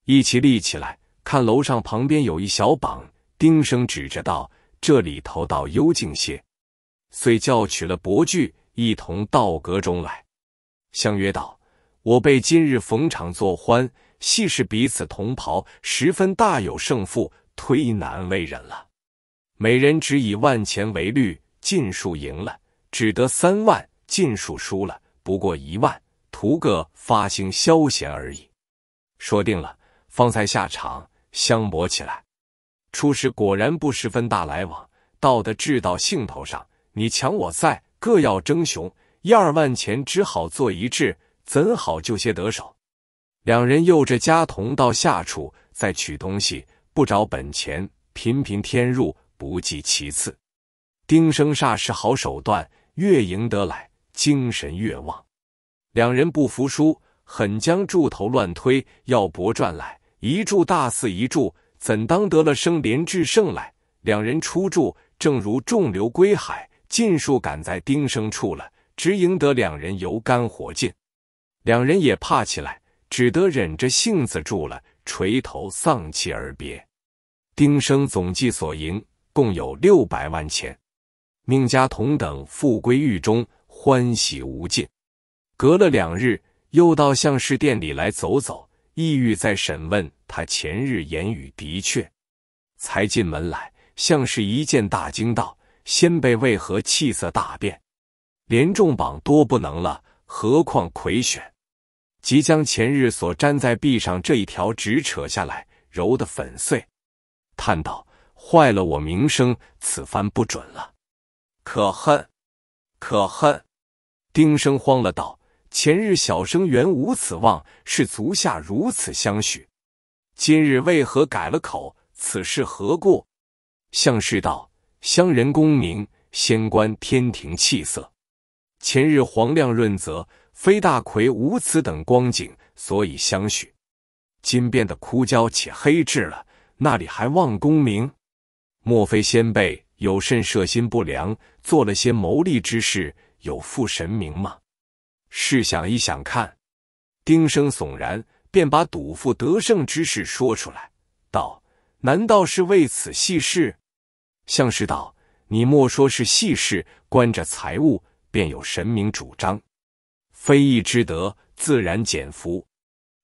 Speaker 1: 一起立起来看楼上，旁边有一小榜。丁生指着道：“这里头倒幽静些。”遂叫取了薄具，一同到阁中来，相约道。我辈今日逢场作欢，戏是彼此同袍，十分大有胜负，忒难为人了。每人只以万钱为率，尽数赢了，只得三万；尽数输了，不过一万，图个发兴消闲而已。说定了，方才下场相搏起来。初时果然不十分大来往，到得至到兴头上，你抢我赛，各要争雄，一二万钱只好做一掷。怎好就些得手？两人又着家童到下处，再取东西，不着本钱，频频添入，不计其次。丁生煞是好手段，越赢得来，精神越旺。两人不服输，狠将柱头乱推，要搏赚来一柱大似一柱，怎当得了？生连制胜来，两人出柱，正如众流归海，尽数赶在丁生处了，只赢得两人油干火尽。两人也怕起来，只得忍着性子住了，垂头丧气而别。丁生总计所赢共有六百万钱，命家同等复归狱中，欢喜无尽。隔了两日，又到相氏店里来走走，意欲再审问他前日言语的确。才进门来，相氏一见大惊道：“先辈为何气色大变？连中榜多不能了，何况魁选？”即将前日所粘在壁上这一条纸扯下来，揉得粉碎，叹道：“坏了我名声，此番不准了。可恨，可恨！”丁生慌了，道：“前日小生原无此望，是足下如此相许，今日为何改了口？此事何故？”相是道：“乡人功名，先观天庭气色。前日黄亮润泽。”非大魁无此等光景，所以相许。今变得枯焦且黑滞了，那里还望功名？莫非先辈有甚摄心不良，做了些谋利之事，有负神明吗？试想一想看。丁生悚然，便把赌父得胜之事说出来，道：“难道是为此细事？”相师道：“你莫说是细事，关着财物，便有神明主张。”非义之德，自然减福。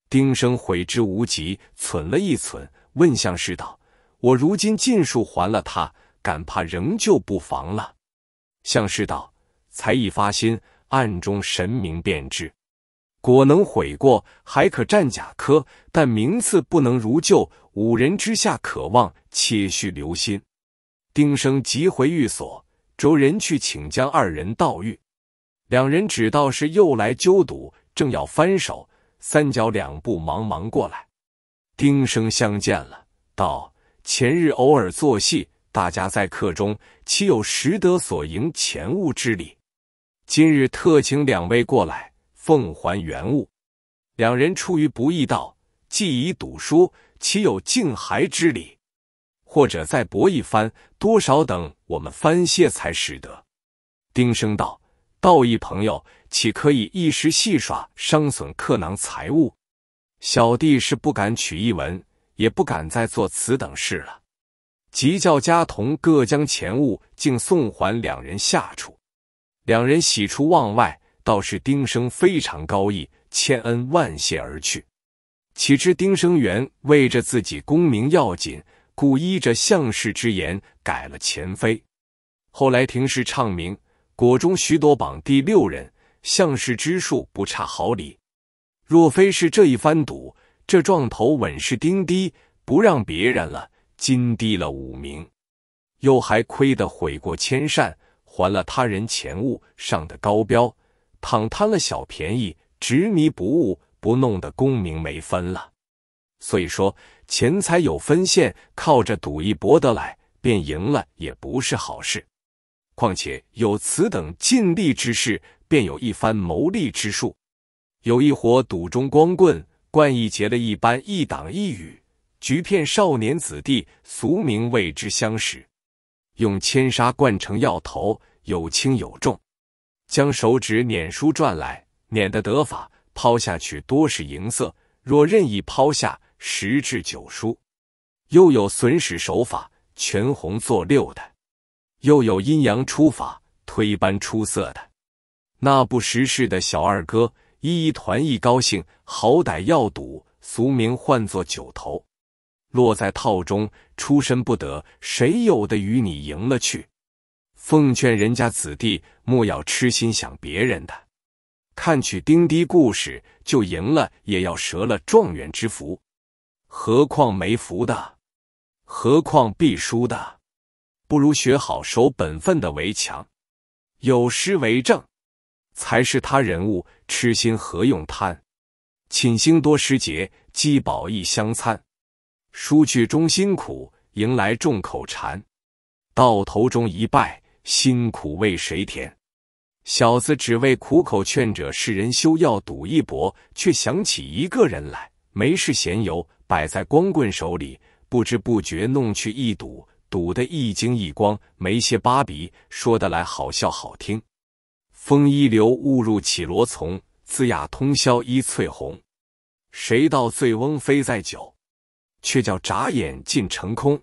Speaker 1: 丁生悔之无及，忖了一忖，问向氏道：“我如今尽数还了他，敢怕仍旧不防了？”向氏道：“才一发心，暗中神明便知。果能悔过，还可战甲科，但名次不能如旧。五人之下，可望，切须留心。”丁生急回寓所，着人去请将二人盗狱。两人只道是又来纠赌，正要翻手，三脚两步忙忙过来，丁生相见了，道：“前日偶尔作戏，大家在客中，岂有识得所赢钱物之理？今日特请两位过来，奉还原物。”两人出于不义，道：“既已赌输，岂有敬还之理？或者再搏一番，多少等我们翻谢才使得。”丁生道。道义朋友岂可以一时戏耍，伤损客囊财物？小弟是不敢取一文，也不敢再做此等事了。即叫家童各将钱物竟送还两人下处。两人喜出望外，倒是丁生非常高义，千恩万谢而去。岂知丁生元为着自己功名要紧，故依着相氏之言改了前非。后来廷世唱名。果中徐多榜第六人，相士之数不差毫厘。若非是这一番赌，这撞头稳是丁低，不让别人了，金低了五名，又还亏得悔过千善，还了他人钱物，上的高标，倘贪了小便宜，执迷不悟，不弄得功名没分了。所以说，钱财有分线，靠着赌一博得来，便赢了也不是好事。况且有此等尽力之事，便有一番谋利之术。有一伙赌中光棍冠一节的一般一党一语，局骗少年子弟，俗名为之相识。用千杀灌成药头，有轻有重，将手指捻书转来，捻得得法，抛下去多是银色。若任意抛下，十至九输。又有损使手法，全红做六的。又有阴阳出法推班出色的，那不识事的小二哥，一一团一高兴，好歹要赌，俗名唤作九头，落在套中出身不得，谁有的与你赢了去？奉劝人家子弟，莫要痴心想别人的。看取丁丁故事，就赢了也要折了状元之福，何况没福的，何况必输的。不如学好守本分的围墙。有诗为证，才是他人物。痴心何用贪？寝星多时节，饥饱亦相餐。书去中心苦，迎来众口馋。到头终一败，辛苦为谁甜？小子只为苦口劝者，世人休要赌一搏。却想起一个人来，没事闲游，摆在光棍手里，不知不觉弄去一赌。赌得一惊一光，没些芭比，说得来好笑好听。风一流误入绮罗丛，自雅通宵依翠红。谁道醉翁非在酒？却叫眨眼尽成空。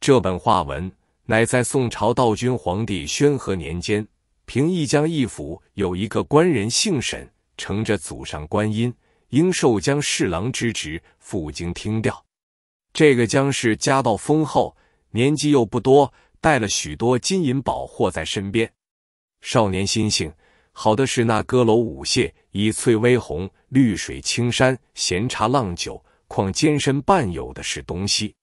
Speaker 1: 这本话文乃在宋朝道君皇帝宣和年间，平邑江一府有一个官人姓沈，承着祖上观音，应受江侍郎之职，赴京听调。这个江氏家道丰厚。年纪又不多，带了许多金银宝货在身边。少年心性，好的是那歌楼舞榭，以翠微红、绿水青山，闲茶浪酒。况艰身伴有的是东西，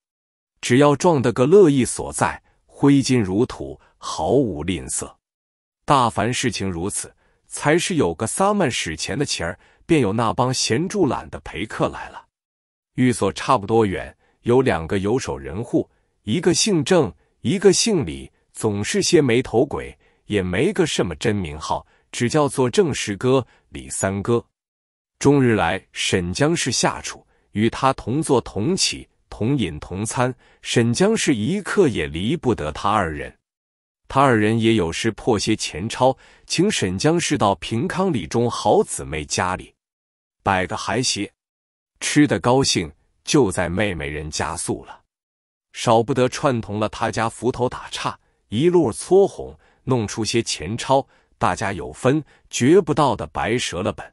Speaker 1: 只要撞得个乐意所在，挥金如土，毫无吝啬。大凡事情如此，才是有个撒漫使钱的钱儿，便有那帮闲住懒的陪客来了。寓所差不多远，有两个有手人户。一个姓郑，一个姓李，总是些没头鬼，也没个什么真名号，只叫做郑十哥、李三哥。终日来沈江氏下厨，与他同坐同起、同饮同餐。沈江氏一刻也离不得他二人，他二人也有时破些钱钞，请沈江氏到平康里中好姊妹家里摆个还席，吃的高兴，就在妹妹人家宿了。少不得串通了他家斧头打岔，一路搓哄，弄出些钱钞，大家有分，绝不到的白折了本。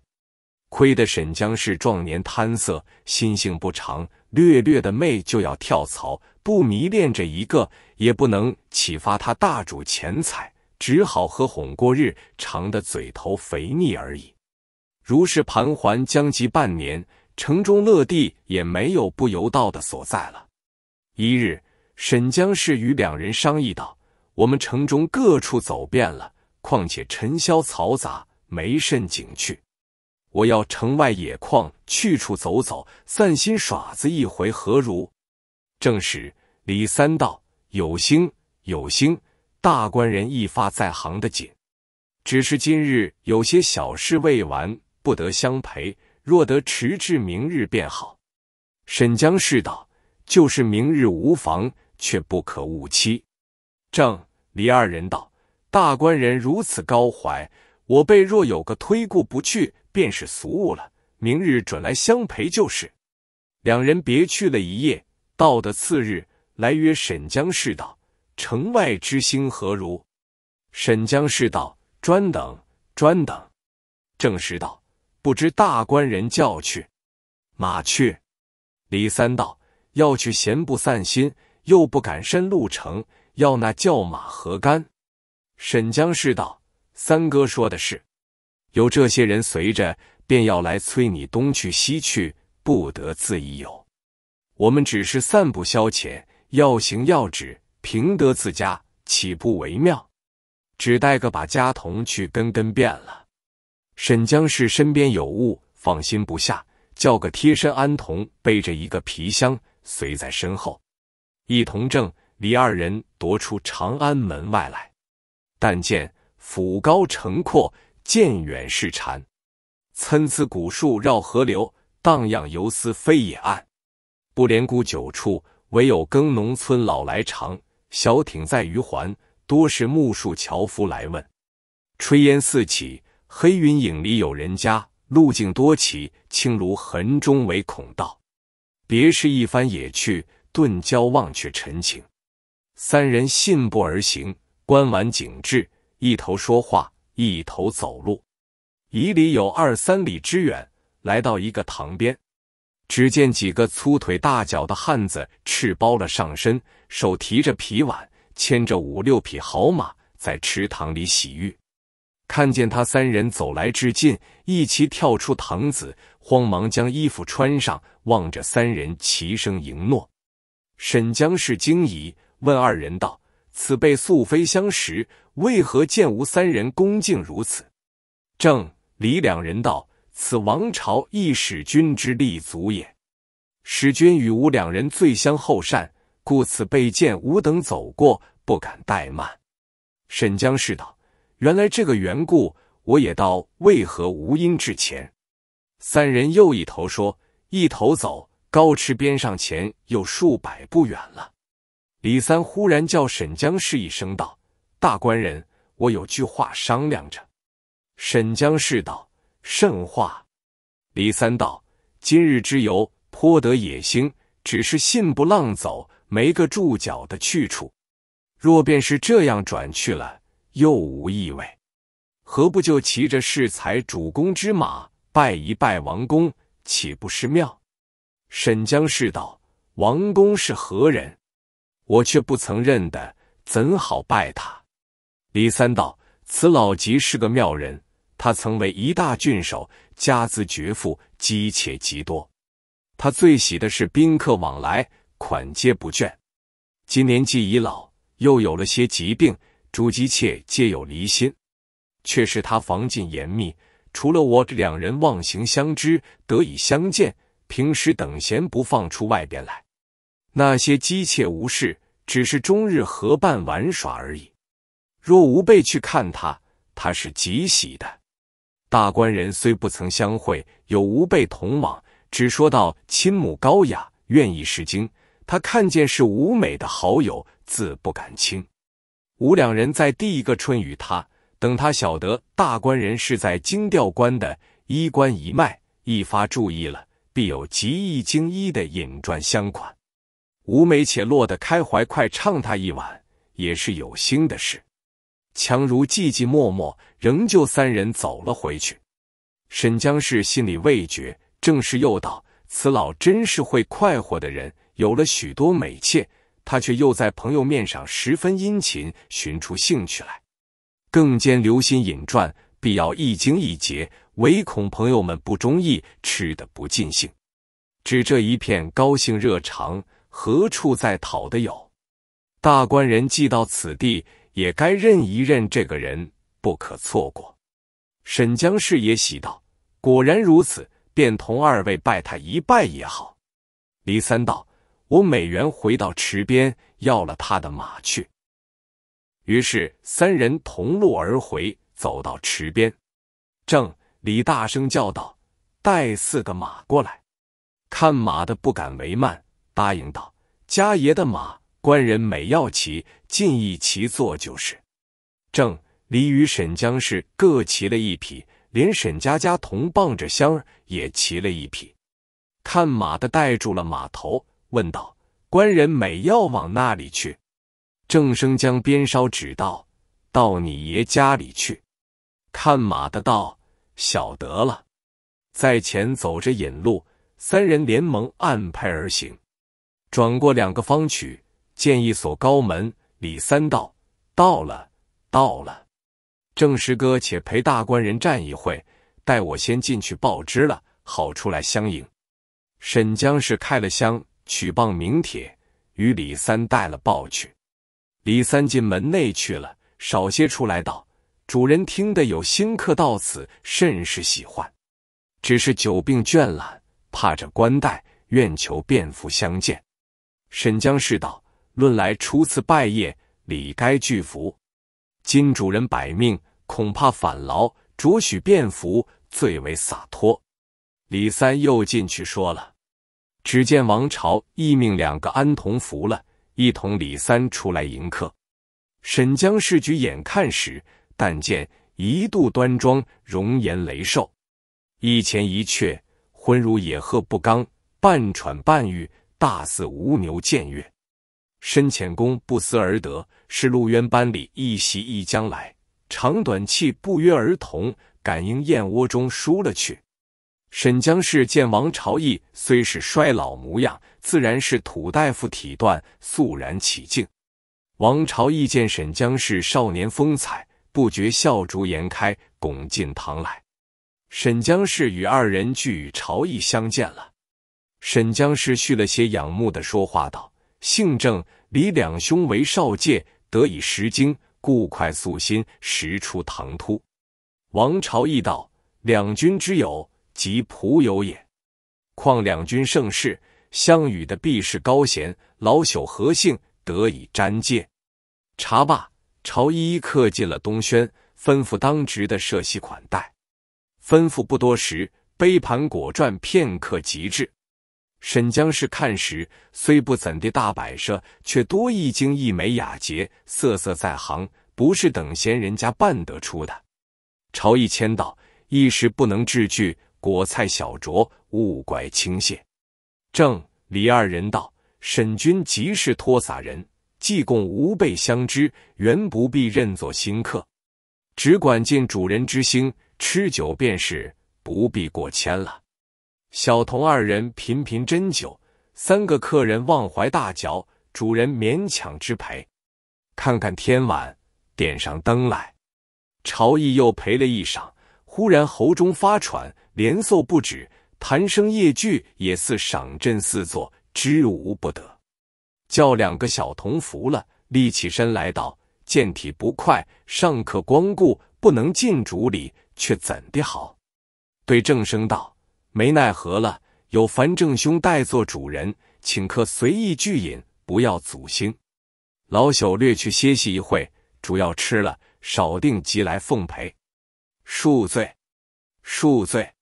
Speaker 1: 亏得沈江氏壮年贪色，心性不长，略略的媚就要跳槽，不迷恋着一个，也不能启发他大主钱财，只好和哄过日常的嘴头肥腻而已。如是盘桓将及半年，城中乐地也没有不游道的所在了。一日，沈江氏与两人商议道：“我们城中各处走遍了，况且尘嚣嘈杂，没甚景趣。我要城外野旷去处走走，散心耍子一回，何如？”正时，李三道：“有兴，有兴。大官人一发在行的紧。只是今日有些小事未完，不得相陪。若得迟至明日便好。”沈江氏道。就是明日无妨，却不可误期。正李二人道：“大官人如此高怀，我辈若有个推故不去，便是俗物了。明日准来相陪就是。”两人别去了，一夜到的次日，来约沈江氏道：“城外之星何如？”沈江氏道：“专等，专等。”正是道：“不知大官人叫去，马去。”李三道。要去闲步散心，又不敢深路程，要那叫马何干？沈江氏道：“三哥说的是，有这些人随着，便要来催你东去西去，不得自已有。我们只是散步消遣，要行要止，凭得自家，岂不为妙？只带个把家童去，根根便了。”沈江氏身边有物，放心不下，叫个贴身安童背着一个皮箱。随在身后，一同正李二人夺出长安门外来。但见府高城阔，渐远是潺，参差古树绕河流，荡漾游丝飞野岸。不连孤酒处，唯有耕农村老来长。小艇在鱼环，多是木树樵夫来问。炊烟四起，黑云影里有人家。路径多起，青庐横中为孔道。别是一番野趣，顿交忘却陈情。三人信步而行，观完景致，一头说话，一头走路。以里有二三里之远，来到一个塘边，只见几个粗腿大脚的汉子，赤包了上身，手提着皮碗，牵着五六匹好马，在池塘里洗浴。看见他三人走来至近，一齐跳出塘子。慌忙将衣服穿上，望着三人齐声迎诺。沈江氏惊疑问二人道：“此辈素非相识，为何见吾三人恭敬如此？”正、李两人道：“此王朝亦使君之立足也。使君与吾两人最相厚善，故此被见吾等走过，不敢怠慢。”沈江氏道：“原来这个缘故，我也道为何无因之前。”三人又一头说，一头走，高池边上前有数百步远了。李三忽然叫沈江氏一声道：“大官人，我有句话商量着。”沈江氏道：“甚话？”李三道：“今日之游颇得野兴，只是信不浪走，没个住脚的去处。若便是这样转去了，又无意味。何不就骑着适才主公之马？”拜一拜王公，岂不是妙？沈江氏道：“王公是何人？我却不曾认得，怎好拜他？”李三道：“此老吉是个妙人，他曾为一大郡守，家资绝富，妻妾极多。他最喜的是宾客往来，款皆不倦。今年既已老，又有了些疾病，诸姬妾皆有离心，却是他防禁严密。”除了我这两人忘形相知，得以相见。平时等闲不放出外边来，那些姬妾无事，只是终日合伴玩耍而已。若吾辈去看他，他是极喜的。大官人虽不曾相会，有吾辈同往，只说到亲母高雅，愿意受经。他看见是吾美的好友，自不敢轻。吾两人在第一个春与他。等他晓得大官人是在京调官的衣冠一脉，一发注意了，必有极易惊衣的引传相款。吴美且落得开怀，快唱他一晚，也是有心的事。强如寂寂默默，仍旧三人走了回去。沈江氏心里未觉，正是又道：“此老真是会快活的人，有了许多美妾，他却又在朋友面上十分殷勤，寻出兴趣来。”更兼留心引传，必要一惊一节，唯恐朋友们不中意，吃的不尽兴。只这一片高兴热肠，何处再讨的有？大官人既到此地，也该认一认这个人，不可错过。沈江氏也喜道：“果然如此，便同二位拜他一拜也好。”李三道：“我美元回到池边，要了他的马去。”于是三人同路而回，走到池边，正李大声叫道：“带四个马过来！”看马的不敢为慢，答应道：“家爷的马，官人每要骑，尽一骑坐就是。”正李与沈江氏各骑了一匹，连沈家家同傍着香儿也骑了一匹。看马的带住了马头，问道：“官人每要往那里去？”郑生将鞭梢指道：“到你爷家里去。”看马的道：“晓得了。”在前走着引路，三人联盟按派而行。转过两个方曲，见一所高门。李三道：“到了，到了。”郑师哥且陪大官人站一会，待我先进去报知了，好出来相迎。沈江氏开了香，取棒名帖，与李三带了报去。李三进门内去了，少些出来道：“主人听得有新客到此，甚是喜欢。只是久病倦懒，怕着官带，愿求便服相见。”沈江氏道：“论来初次拜谒，理该拒服。今主人摆命，恐怕反劳，着许便服最为洒脱。”李三又进去说了，只见王朝一命两个安童服了。一同李三出来迎客，沈江市举眼看时，但见一度端庄容颜羸瘦，一前一却浑如野鹤不刚，半喘半欲大似无牛见月，深浅功不思而得，是陆渊班里一袭一将来，长短气不约而同感应燕窝中输了去。沈江氏见王朝义虽是衰老模样。自然是土大夫体段，肃然起敬。王朝义见沈江氏少年风采，不觉笑逐颜开，拱进堂来。沈江氏与二人俱与朝议相见了。沈江氏续了些仰慕的说话道：“姓郑，李两兄为少界，得以识经，故快速心，实出唐突。”王朝义道：“两君之友，即仆友也，况两君盛世。”项羽的毕氏高贤，老朽何幸得以沾借。茶罢，朝一一刻进了东轩，吩咐当值的设席款待。吩咐不多时，杯盘果馔片刻即至。沈江氏看时，虽不怎地大摆设，却多一精一美雅洁，色色在行，不是等闲人家办得出的。朝一签道一时不能置具，果菜小酌，勿怪轻泻。正李二人道：“沈君即是托洒人，既共吾辈相知，原不必认作新客，只管尽主人之心，吃酒便是，不必过谦了。”小童二人频频斟酒，三个客人忘怀大嚼，主人勉强之陪。看看天晚，点上灯来，朝毅又陪了一晌，忽然喉中发喘，连嗽不止。谈声业聚也似赏阵似坐，知无不得，叫两个小童服了，立起身来道：见体不快，尚可光顾，不能进主里，却怎的好？对正生道：没奈何了，有樊正兄代做主人，请客随意聚饮，不要阻兴。老朽略去歇息一会，主要吃了，少定即来奉陪。恕罪，恕罪。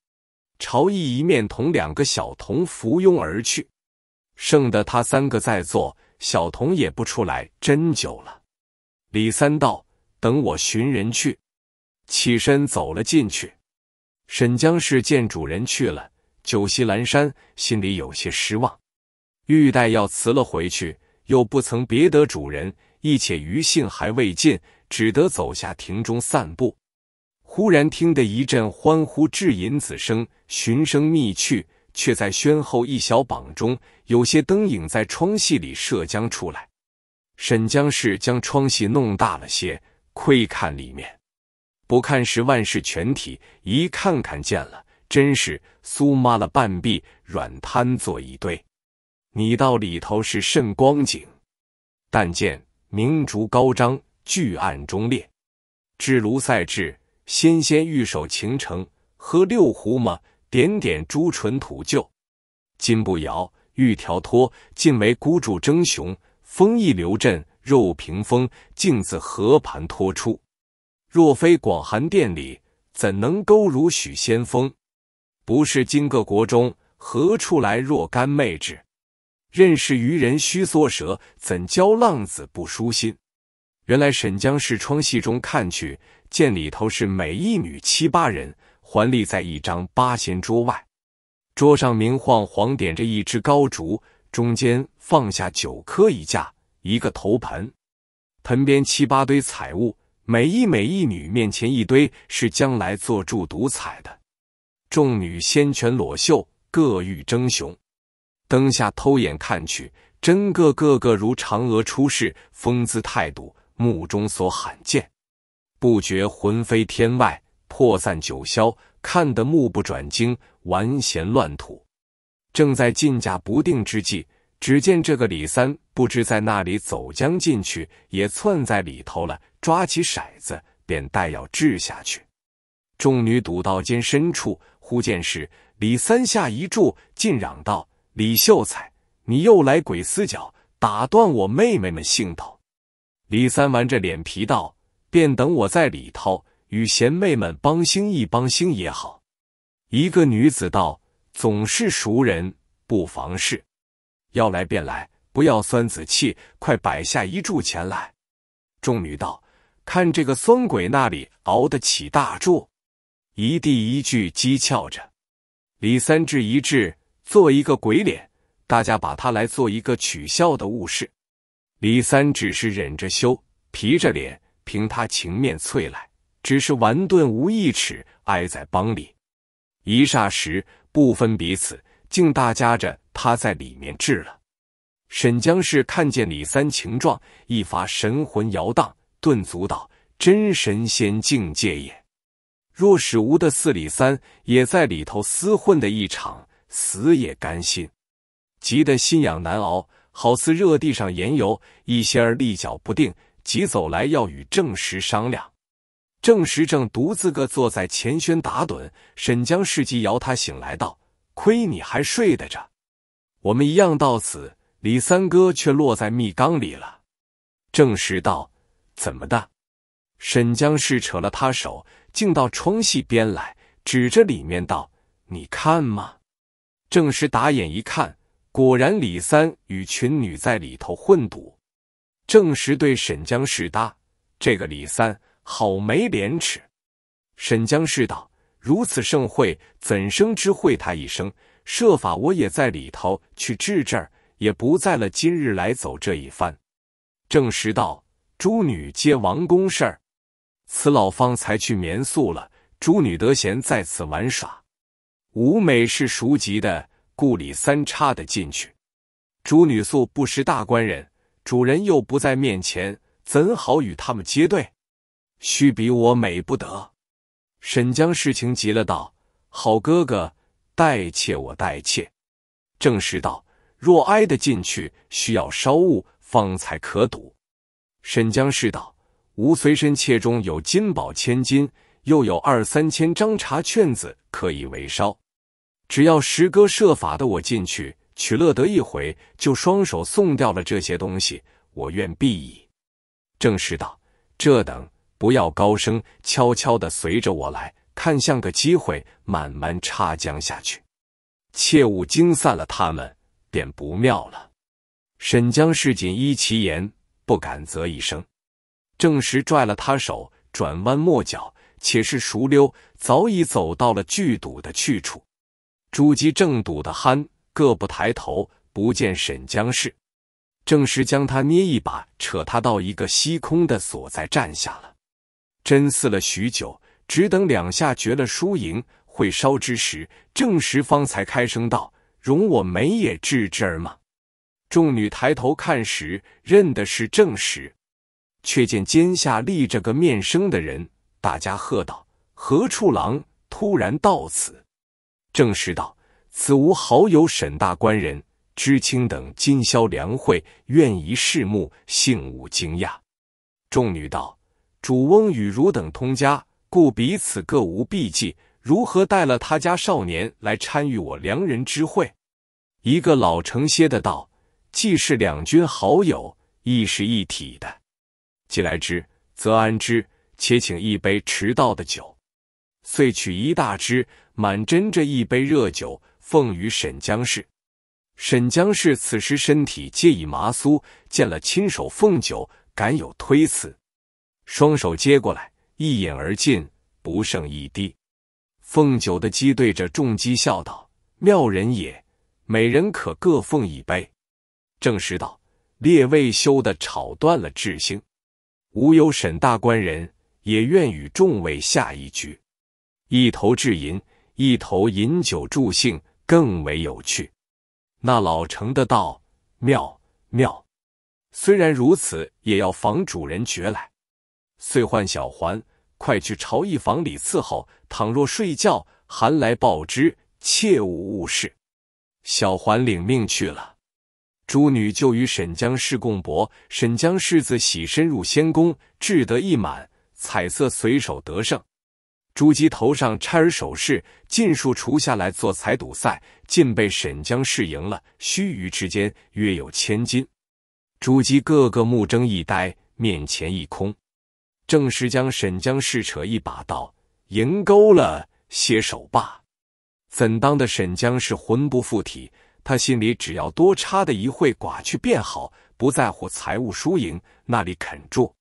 Speaker 1: 朝义一面同两个小童扶拥而去，剩的他三个在坐，小童也不出来斟酒了。李三道：“等我寻人去。”起身走了进去。沈江氏见主人去了，酒席阑珊，心里有些失望，欲待要辞了回去，又不曾别得主人，一且余兴还未尽，只得走下亭中散步。忽然听得一阵欢呼致引子声，寻声觅去，却在轩后一小榜中，有些灯影在窗隙里射将出来。沈江氏将窗隙弄大了些，窥看里面。不看时万事全体，一看看见了，真是苏麻了半壁软瘫坐一堆。你到里头是甚光景？但见明烛高张，巨案中列，至炉赛至。纤纤玉手擎成，喝六壶吗？点点朱唇吐旧。金步摇，玉条脱，尽为孤注争雄。风一留阵，肉屏风，镜子和盘托出。若非广寒殿里，怎能勾如许仙风？不是金各国中，何处来若干妹纸？任是愚人须缩舌，怎教浪子不舒心？原来沈江是窗戏中看去。见里头是每一女七八人，环立在一张八仙桌外，桌上明晃晃点着一支高烛，中间放下九颗一架，一个头盆，盆边七八堆彩物，每一每一女面前一堆，是将来做祝赌彩的。众女先全裸袖，各欲争雄。灯下偷眼看去，真个个个如嫦娥出世，风姿态度，目中所罕见。不觉魂飞天外，魄散九霄，看得目不转睛，玩弦乱吐。正在进架不定之际，只见这个李三不知在那里走将进去，也窜在里头了，抓起骰子便待要掷下去。众女堵到间深处，忽见是李三下一柱，竟嚷道：“李秀才，你又来鬼死角，打断我妹妹们兴头！”李三玩着脸皮道。便等我在里头，与贤妹们帮兴一帮兴也好。一个女子道：“总是熟人，不妨事。要来便来，不要酸子气。快摆下一柱前来。”众女道：“看这个酸鬼那里熬得起大柱？”一地一句讥诮着。李三志一致做一个鬼脸，大家把他来做一个取笑的物事。李三只是忍着羞，皮着脸。凭他情面翠来，只是顽钝无一尺，挨在帮里。一霎时不分彼此，竟大家着他在里面治了。沈江氏看见李三情状，一发神魂摇荡，顿足道：“真神仙境界也！若使无的四李三，也在里头厮混的一场，死也甘心。”急得心痒难熬，好似热地上盐油，一歇儿立脚不定。即走来要与郑石商量，郑时正独自个坐在前轩打盹。沈江氏即摇他醒来道：“亏你还睡得着，我们一样到此，李三哥却落在密缸里了。”郑石道：“怎么的？”沈江氏扯了他手，竟到窗隙边来，指着里面道：“你看嘛！”郑时打眼一看，果然李三与群女在里头混赌。正实对沈江氏搭。这个李三好没廉耻。”沈江氏道：“如此盛会，怎生知会他一声？设法我也在里头去治这儿，也不在了。今日来走这一番。”正实道：“诸女皆王公事儿，此老方才去眠宿了。诸女得闲在此玩耍，吾每是熟籍的，故李三插的进去。诸女素不识大官人。”主人又不在面前，怎好与他们接对？须比我美不得。沈江世情急了，道：“好哥哥，代妾我代妾。”正是道：“若挨得进去，需要烧物，方才可赌。”沈江世道：“吾随身妾中有金宝千金，又有二三千张茶券子可以为烧。只要十哥设法的我进去。”取乐得一回，就双手送掉了这些东西。我愿必矣。正是道这等，不要高声，悄悄的随着我来看，像个机会，慢慢插将下去，切勿惊散了他们，便不妙了。沈江氏锦依其言，不敢啧一声。正是拽了他手，转弯抹角，且是熟溜，早已走到了聚赌的去处。朱姬正赌的酣。各不抬头，不见沈江氏。正是将他捏一把，扯他到一个虚空的所在站下了。真似了许久，只等两下决了输赢。会烧之时，郑时方才开声道：“容我眉也至之儿吗？”众女抬头看时，认的是郑时，却见肩下立着个面生的人，大家喝道：“何处郎？突然到此？”郑时道。此无好友，沈大官人、知青等今宵良会，愿一视目，幸无惊讶。众女道：“主翁与汝等通家，故彼此各无避忌，如何带了他家少年来参与我良人之会？”一个老成些的道：“既是两军好友，亦是一体的。既来之，则安之，且请一杯迟到的酒。”遂取一大只，满斟着一杯热酒。奉于沈江氏，沈江氏此时身体皆已麻酥，见了亲手奉酒，敢有推辞，双手接过来，一饮而尽，不剩一滴。凤九的鸡对着众鸡笑道：“妙人也，每人可各奉一杯。”正时道：“列位休的吵断了志兴，吾有沈大官人，也愿与众位下一局，一头掷银，一头饮酒助兴。”更为有趣。那老成的道妙妙，虽然如此，也要防主人觉来。遂唤小环，快去朝一房里伺候。倘若睡觉，寒来报之，切勿误事。小环领命去了。诸女就与沈江氏共博。沈江氏子喜身入仙宫，志得意满，彩色随手得胜。朱姬头上钗儿首饰尽数除下来做彩赌赛，尽被沈江试赢了。须臾之间，约有千金。朱姬个个目睁一呆，面前一空。正是将沈江试扯一把道：“赢勾了，歇手罢。”怎当的沈江是魂不附体？他心里只要多插的一会寡去便好，不在乎财务输赢，那里肯住？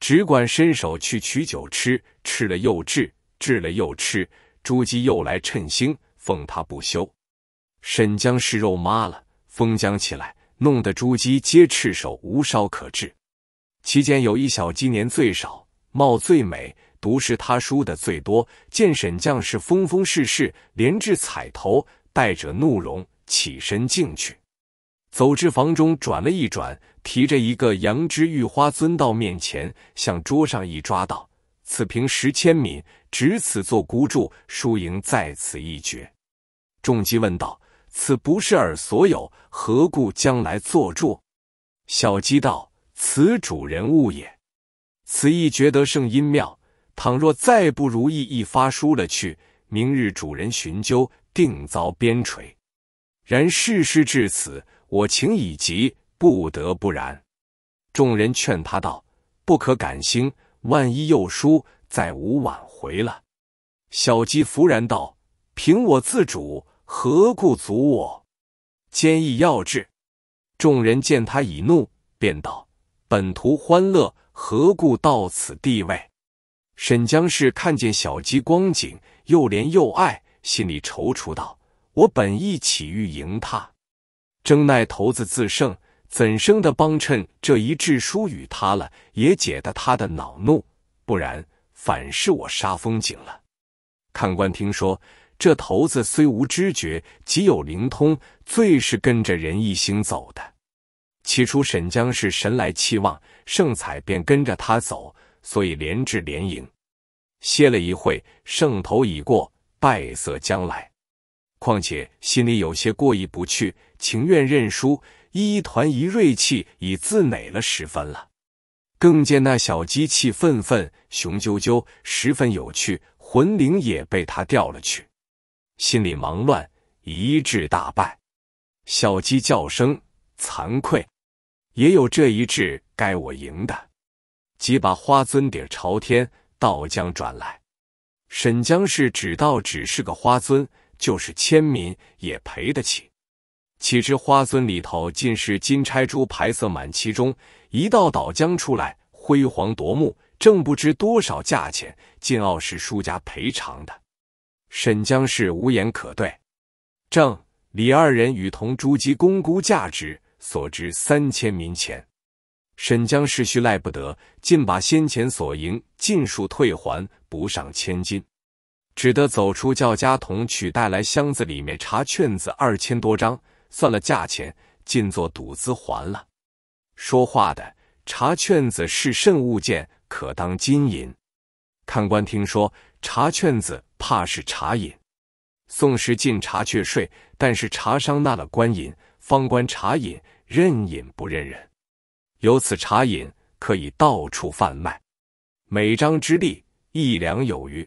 Speaker 1: 只管伸手去取酒吃，吃了又治，治了又吃，朱姬又来称兴，奉他不休。沈将是肉麻了，封疆起来，弄得朱姬皆赤手无烧可治。其间有一小鸡年最少，貌最美，读是他书的最多。见沈将是风风世世，连至彩头，带着怒容起身进去，走至房中转了一转，提着一个羊脂玉花尊到面前，向桌上一抓道。此平十千米，只此作孤注，输赢在此一决。众鸡问道：“此不是尔所有，何故将来作注？”小鸡道：“此主人物也。此一决得胜，因妙。倘若再不如意，一发输了去，明日主人寻究，定遭鞭锤。然事事至此，我情已急，不得不然。”众人劝他道：“不可感兴。”万一又输，再无挽回了。小鸡艴然道：“凭我自主，何故阻我？坚毅要志。”众人见他已怒，便道：“本图欢乐，何故到此地位？”沈江氏看见小鸡光景，又怜又爱，心里踌躇道：“我本意起欲迎他，争奈头子自胜。”怎生的帮衬这一致书与他了，也解得他的恼怒；不然，反是我杀风景了。看官听说，这头子虽无知觉，极有灵通，最是跟着人一行走的。起初，沈江是神来气旺，盛彩便跟着他走，所以连战连营。歇了一会，胜头已过，败色将来。况且心里有些过意不去，情愿认输。一团一锐气已自馁了十分了，更见那小鸡气愤愤、雄赳赳，十分有趣，魂灵也被他掉了去，心里忙乱，一致大败。小鸡叫声惭愧，也有这一掷该我赢的，即把花尊底朝天，倒将转来。沈江氏只道只是个花尊，就是千民也赔得起。岂知花樽里头尽是金钗珠排，色满其中。一道倒浆出来，辉煌夺目。正不知多少价钱，进傲是输家赔偿的。沈江氏无言可对。正李二人与同朱姬公估价值，所值三千民钱。沈江氏须赖不得，尽把先前所赢尽数退还，补上千金。只得走出，叫家童取带来箱子里面查卷子二千多张。算了，价钱尽做赌资还了。说话的查券子是甚物件，可当金银？看官听说，查券子怕是茶饮。宋时进茶却税，但是茶商纳了官银，方官查饮，认饮不认人。由此茶饮可以到处贩卖，每张之利一两有余。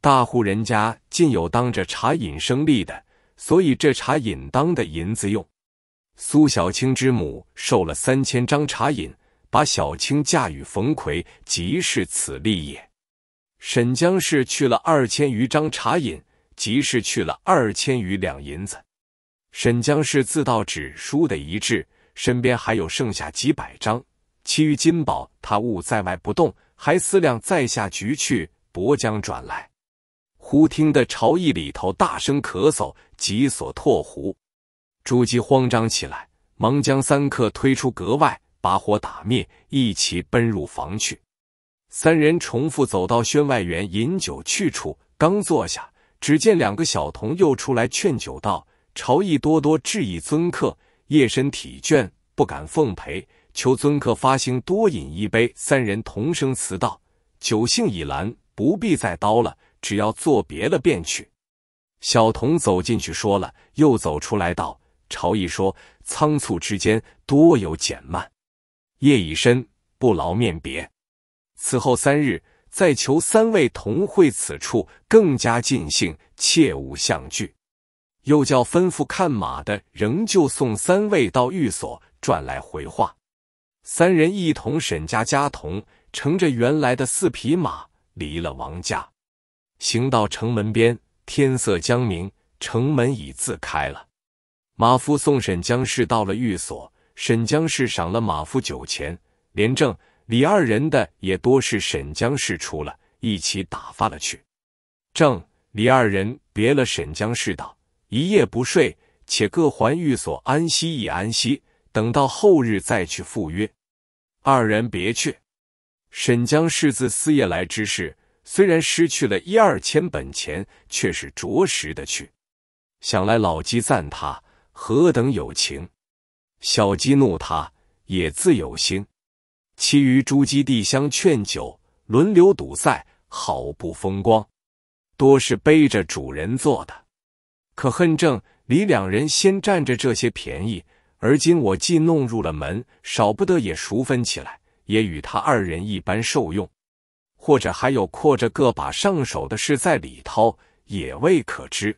Speaker 1: 大户人家尽有当着茶饮生利的。所以这茶饮当的银子用，苏小青之母受了三千张茶饮，把小青嫁与冯奎，即是此例也。沈江氏去了二千余张茶饮，即是去了二千余两银子。沈江氏自道纸输的一致，身边还有剩下几百张，其余金宝他误在外不动，还思量再下局去，薄将转来。忽听得朝毅里头大声咳嗽，急所唾壶，朱姬慌张起来，忙将三客推出格外，把火打灭，一齐奔入房去。三人重复走到轩外园饮酒去处，刚坐下，只见两个小童又出来劝酒道：“朝义多多致意尊客，夜身体倦，不敢奉陪，求尊客发心多饮一杯。”三人同声辞道：“酒兴已阑，不必再叨了。”只要作别了便去，小童走进去说了，又走出来道：“朝毅说，仓促之间多有减慢，夜已深，不劳面别。此后三日，再求三位同会此处，更加尽兴，切勿相聚。”又叫吩咐看马的，仍旧送三位到寓所转来回话。三人一同沈家家童，乘着原来的四匹马，离了王家。行到城门边，天色将明，城门已自开了。马夫送沈江氏到了寓所，沈江氏赏了马夫酒钱，连郑、李二人的也多是沈江氏出了，一起打发了去。郑、李二人别了沈江氏，道：“一夜不睡，且各还寓所安息一安息，等到后日再去赴约。”二人别去。沈江氏自四夜来之事。虽然失去了一二千本钱，却是着实的去。想来老鸡赞他何等有情，小鸡怒他也自有心。其余诸鸡弟相劝酒，轮流赌赛，好不风光。多是背着主人做的，可恨正李两人先占着这些便宜，而今我既弄入了门，少不得也熟分起来，也与他二人一般受用。或者还有阔着个把上手的事在里头，也未可知。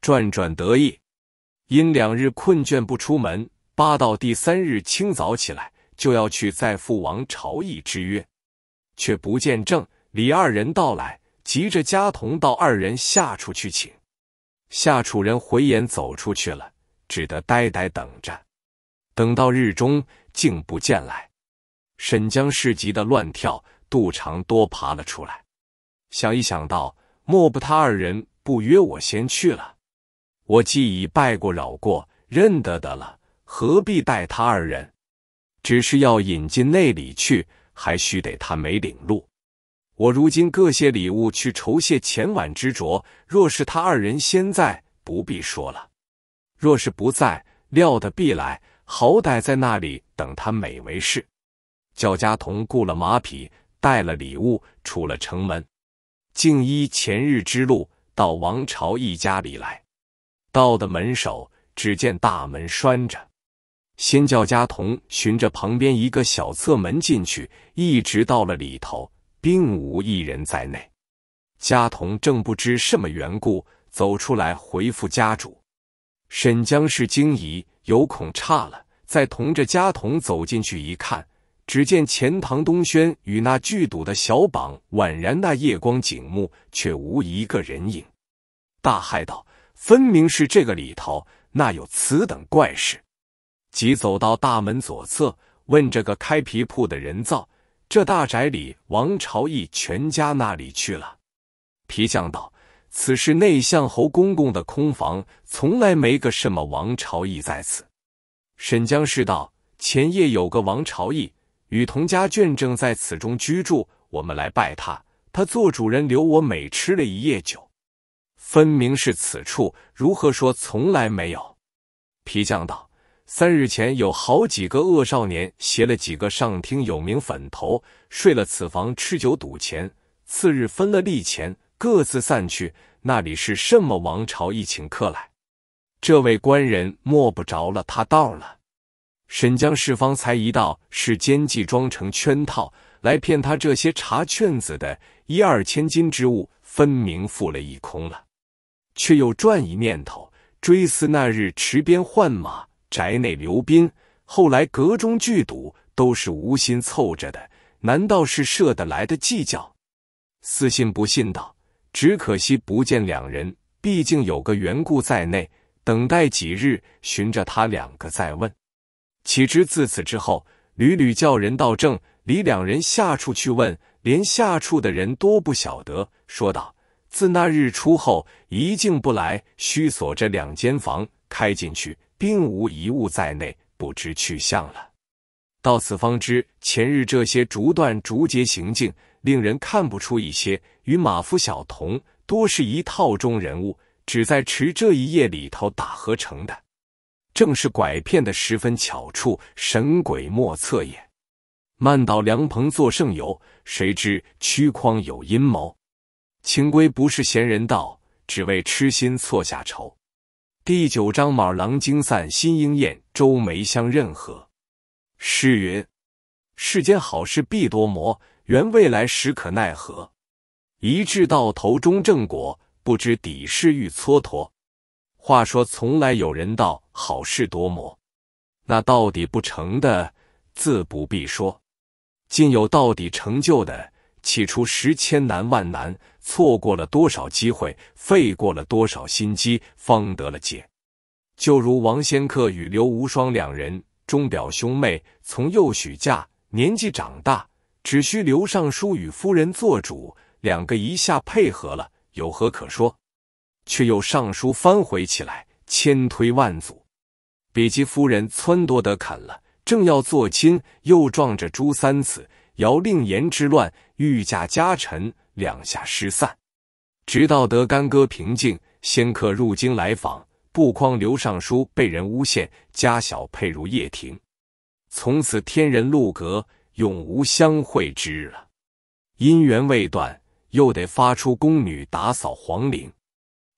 Speaker 1: 转转得意，因两日困倦不出门，八到第三日清早起来，就要去再赴王朝议之约，却不见郑、李二人到来，急着家童到二人下处去请，下处人回言走出去了，只得呆呆等着。等到日中，竟不见来，沈江氏急得乱跳。杜长多爬了出来，想一想到，莫不他二人不约我先去了？我既已拜过、扰过、认得的了，何必带他二人？只是要引进内里去，还需得他没领路。我如今各些礼物去酬谢前晚之着。若是他二人先在，不必说了；若是不在，料得必来，好歹在那里等他美为事。叫家童雇了马匹。带了礼物出了城门，竟依前日之路到王朝义家里来。到的门首，只见大门拴着，先叫家童寻着旁边一个小侧门进去，一直到了里头，并无一人在内。家童正不知什么缘故，走出来回复家主。沈江氏惊疑，有恐差了，再同着家童走进去一看。只见钱塘东轩与那剧赌的小榜，宛然那夜光景目，却无一个人影。大骇道：“分明是这个里头，那有此等怪事！”即走到大门左侧，问这个开皮铺的人造：“这大宅里，王朝义全家那里去了？”皮匠道：“此是内向侯公公的空房，从来没个什么王朝义在此。”沈江氏道：“前夜有个王朝义。”与同家眷正在此中居住，我们来拜他。他做主人留我每吃了一夜酒，分明是此处如何说从来没有？皮匠道：三日前有好几个恶少年携了几个上厅有名粉头，睡了此房吃酒赌钱。次日分了利钱，各自散去。那里是什么王朝一请客来？这位官人摸不着了他道了。沈将世方才疑道是奸计装成圈套来骗他，这些查圈子的一二千金之物，分明付了一空了。却又转一念头，追思那日池边换马，宅内刘宾，后来阁中聚赌，都是无心凑着的。难道是设得来的计较？私信不信道，只可惜不见两人，毕竟有个缘故在内，等待几日寻着他两个再问。岂知自此之后，屡屡叫人到正里两人下处去问，连下处的人多不晓得。说道：自那日出后一进不来，须锁着两间房，开进去并无一物在内，不知去向了。到此方知前日这些逐段逐节行径，令人看不出一些，与马夫小童多是一套中人物，只在持这一夜里头打合成的。正是拐骗的十分巧处，神鬼莫测也。漫到凉棚做圣友，谁知屈匡有阴谋。情归不是闲人道，只为痴心错下愁。第九章：马狼惊散，心应验，周梅香任何。诗云：世间好事必多磨，缘未来时可奈何？一至到头终正果，不知底事欲蹉跎。话说从来有人道好事多磨，那到底不成的自不必说。竟有到底成就的，起初时千难万难，错过了多少机会，费过了多少心机，方得了解。就如王仙客与刘无双两人，钟表兄妹，从幼许嫁，年纪长大，只需刘尚书与夫人做主，两个一下配合了，有何可说？却又上书翻回起来，千推万阻。比及夫人撺掇得肯了，正要做亲，又撞着朱三子姚令言之乱，欲嫁家臣，两下失散。直到得干戈平静，仙客入京来访，不匡刘尚书被人诬陷，家小配入掖庭，从此天人路隔，永无相会之日了。姻缘未断，又得发出宫女打扫皇陵。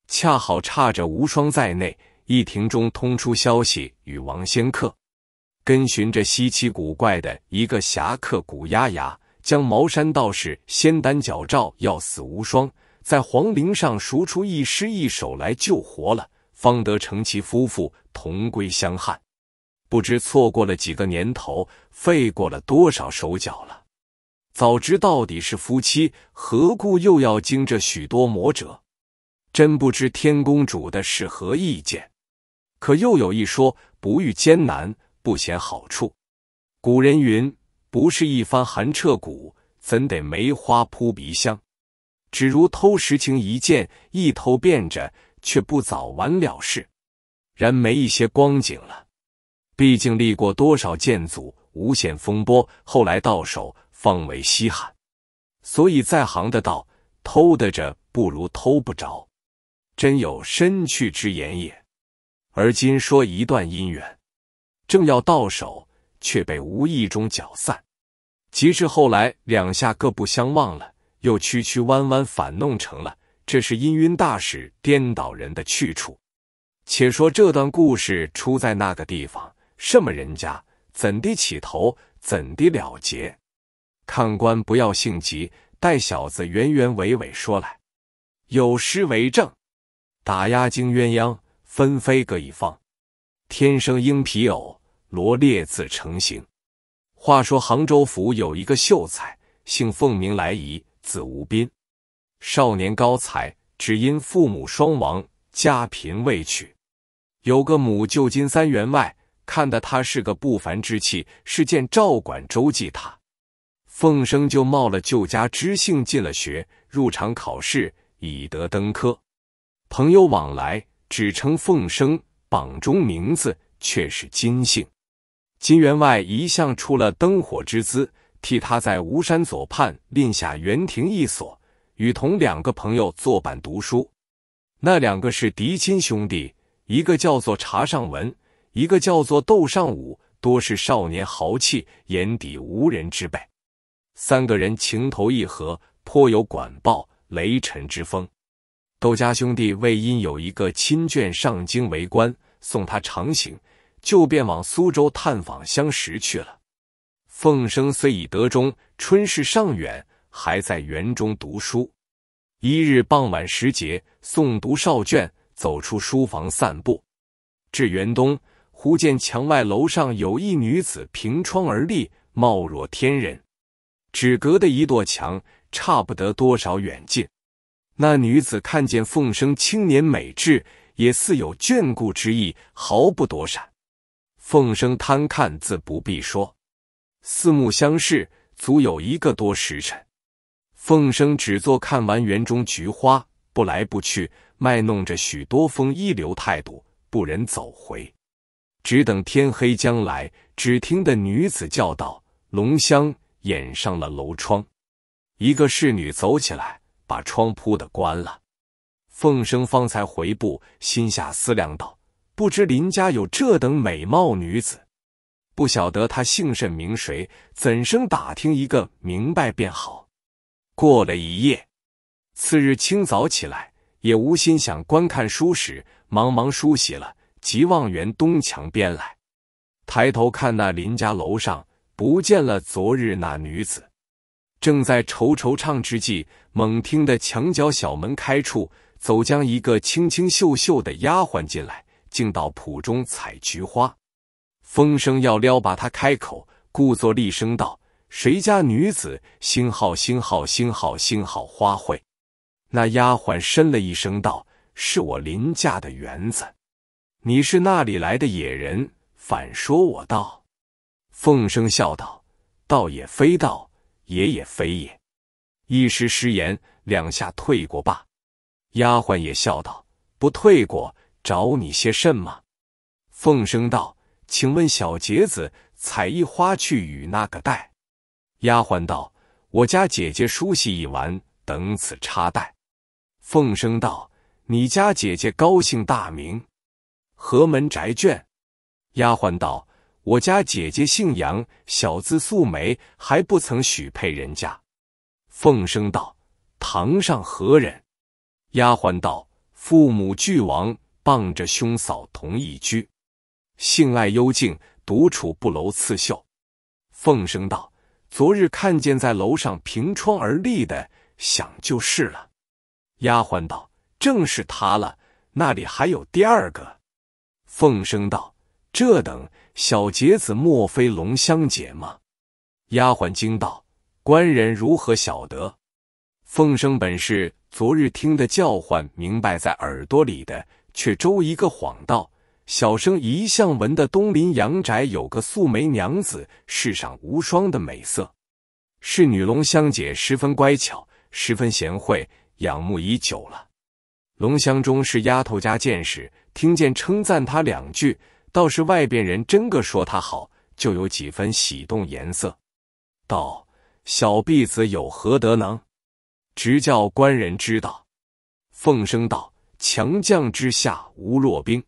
Speaker 1: 恰好差着无双在内，一亭中通出消息与王仙客，跟寻着稀奇古怪的一个侠客古丫丫，将茅山道士仙丹矫诏要死无双，在黄陵上赎出一尸一手来救活了，方得成其夫妇同归相汉。不知错过了几个年头，费过了多少手脚了。早知到底是夫妻，何故又要经这许多魔折？真不知天公主的是何意见，可又有一说：不遇艰难，不显好处。古人云：“不是一番寒彻骨，怎得梅花扑鼻香？”只如偷石情一件，一偷便着，却不早完了事，然没一些光景了。毕竟历过多少剑阻、无限风波，后来到手，方为稀罕。所以在行的道，偷得着不如偷不着。真有身去之言也，而今说一段姻缘，正要到手，却被无意中搅散；及至后来两下各不相望了，又曲曲弯弯反弄成了。这是阴云大使颠倒人的去处。且说这段故事出在那个地方，什么人家，怎的起头，怎的了结？看官不要性急，待小子原原委委说来，有诗为证。打压惊鸳鸯，分飞各一方。天生鹰皮偶，罗列自成形。话说杭州府有一个秀才，姓凤，名来仪，字无斌。少年高才，只因父母双亡，家贫未娶。有个母舅金三员外，看得他是个不凡之气，是见赵管周济他，凤生就冒了舅家之姓，进了学，入场考试，以得登科。朋友往来，只称凤生，榜中名字却是金姓。金员外一向出了灯火之资，替他在吴山左畔另下园亭一所，与同两个朋友作伴读书。那两个是嫡亲兄弟，一个叫做查尚文，一个叫做窦尚武，多是少年豪气，眼底无人之辈。三个人情投意合，颇有管鲍雷陈之风。窦家兄弟为因有一个亲眷上京为官，送他长行，就便往苏州探访相识去了。凤生虽已得中，春事尚远，还在园中读书。一日傍晚时节，诵读少卷，走出书房散步，至园东，忽见墙外楼上有一女子凭窗而立，貌若天人，只隔得一垛墙，差不得多少远近。那女子看见凤生青年美志，也似有眷顾之意，毫不躲闪。凤生贪看，自不必说，四目相视，足有一个多时辰。凤生只做看完园中菊花，不来不去，卖弄着许多风一流态度，不忍走回，只等天黑将来。只听得女子叫道：“龙香，掩上了楼窗。”一个侍女走起来。把窗铺的关了，凤生方才回步，心下思量道：“不知林家有这等美貌女子，不晓得她姓甚名谁，怎生打听一个明白便好。”过了一夜，次日清早起来，也无心想观看书时，忙忙梳洗了，即望园东墙边来，抬头看那林家楼上不见了昨日那女子，正在愁惆怅之际。猛听得墙角小门开处，走将一个清清秀秀的丫鬟进来，竟到圃中采菊花。风声要撩，把他开口，故作厉声道：“谁家女子？星号星号星号星号花卉？”那丫鬟呻了一声道：“是我林家的园子。”你是那里来的野人？反说我道。凤生笑道：“道也非道，也也非也。”一时失言，两下退过罢。丫鬟也笑道：“不退过，找你些甚吗？”凤生道：“请问小姐子，采一花去与那个戴？”丫鬟道：“我家姐姐梳洗已完，等此插带。”凤生道：“你家姐姐高姓大名？何门宅眷？”丫鬟道：“我家姐姐姓杨，小字素梅，还不曾许配人家。”凤生道：“堂上何人？”丫鬟道：“父母俱亡，傍着兄嫂同一居，性爱幽静，独处不楼刺绣。”凤生道：“昨日看见在楼上凭窗而立的，想就是了。”丫鬟道：“正是他了，那里还有第二个？”凤生道：“这等小节子，莫非龙香姐吗？”丫鬟惊道。官人如何晓得？凤生本是昨日听的叫唤，明白在耳朵里的，却周一个谎道：“小生一向闻的东林杨宅有个素梅娘子，世上无双的美色。是女龙香姐十分乖巧，十分贤惠，仰慕已久了。龙香中是丫头家见识，听见称赞她两句，倒是外边人真个说她好，就有几分喜动颜色，道。”小婢子有何德能，直教官人知道？凤生道：“强将之下无弱兵，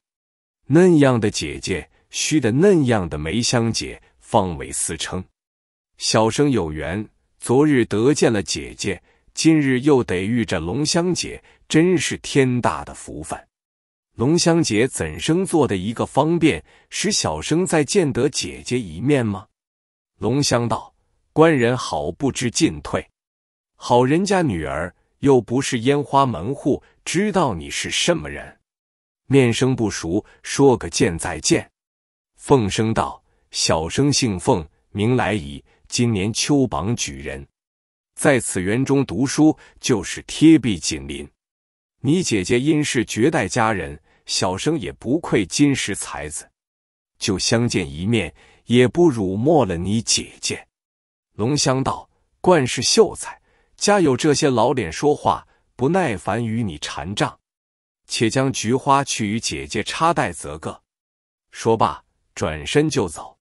Speaker 1: 嫩样的姐姐须得嫩样的梅香姐方为私称。小生有缘，昨日得见了姐姐，今日又得遇着龙香姐，真是天大的福分。龙香姐怎生做的一个方便，使小生再见得姐姐一面吗？”龙香道。官人好不知进退，好人家女儿又不是烟花门户，知道你是什么人？面生不熟，说个见再见。凤生道：“小生姓凤，名来矣，今年秋榜举人，在此园中读书，就是贴壁紧邻。你姐姐因是绝代佳人，小生也不愧金石才子，就相见一面，也不辱没了你姐姐。”龙香道：“冠是秀才，家有这些老脸说话，不耐烦与你缠帐。且将菊花去与姐姐插戴，则个。”说罢，转身就走。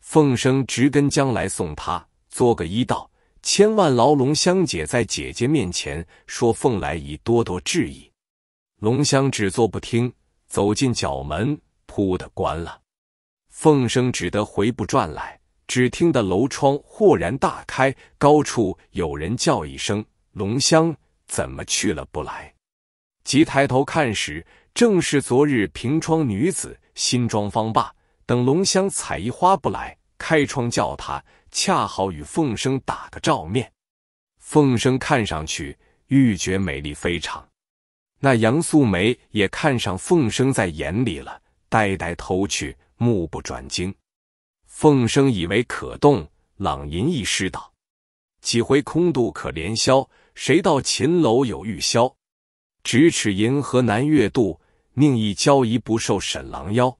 Speaker 1: 凤生直跟将来送他，作个揖道：“千万牢龙香姐在姐姐面前说，凤来已多多致意。”龙香只作不听，走进角门，扑的关了。凤生只得回不转来。只听得楼窗豁然大开，高处有人叫一声：“龙香，怎么去了不来？”即抬头看时，正是昨日平窗女子新妆方罢，等龙香采一花不来，开窗叫他，恰好与凤生打个照面。凤生看上去玉觉美丽非常，那杨素梅也看上凤生在眼里了，呆呆偷去，目不转睛。凤生以为可动，朗吟一诗道：“几回空度可怜宵，谁道秦楼有玉箫？咫尺银河难越渡，宁易交宜不受沈郎邀。”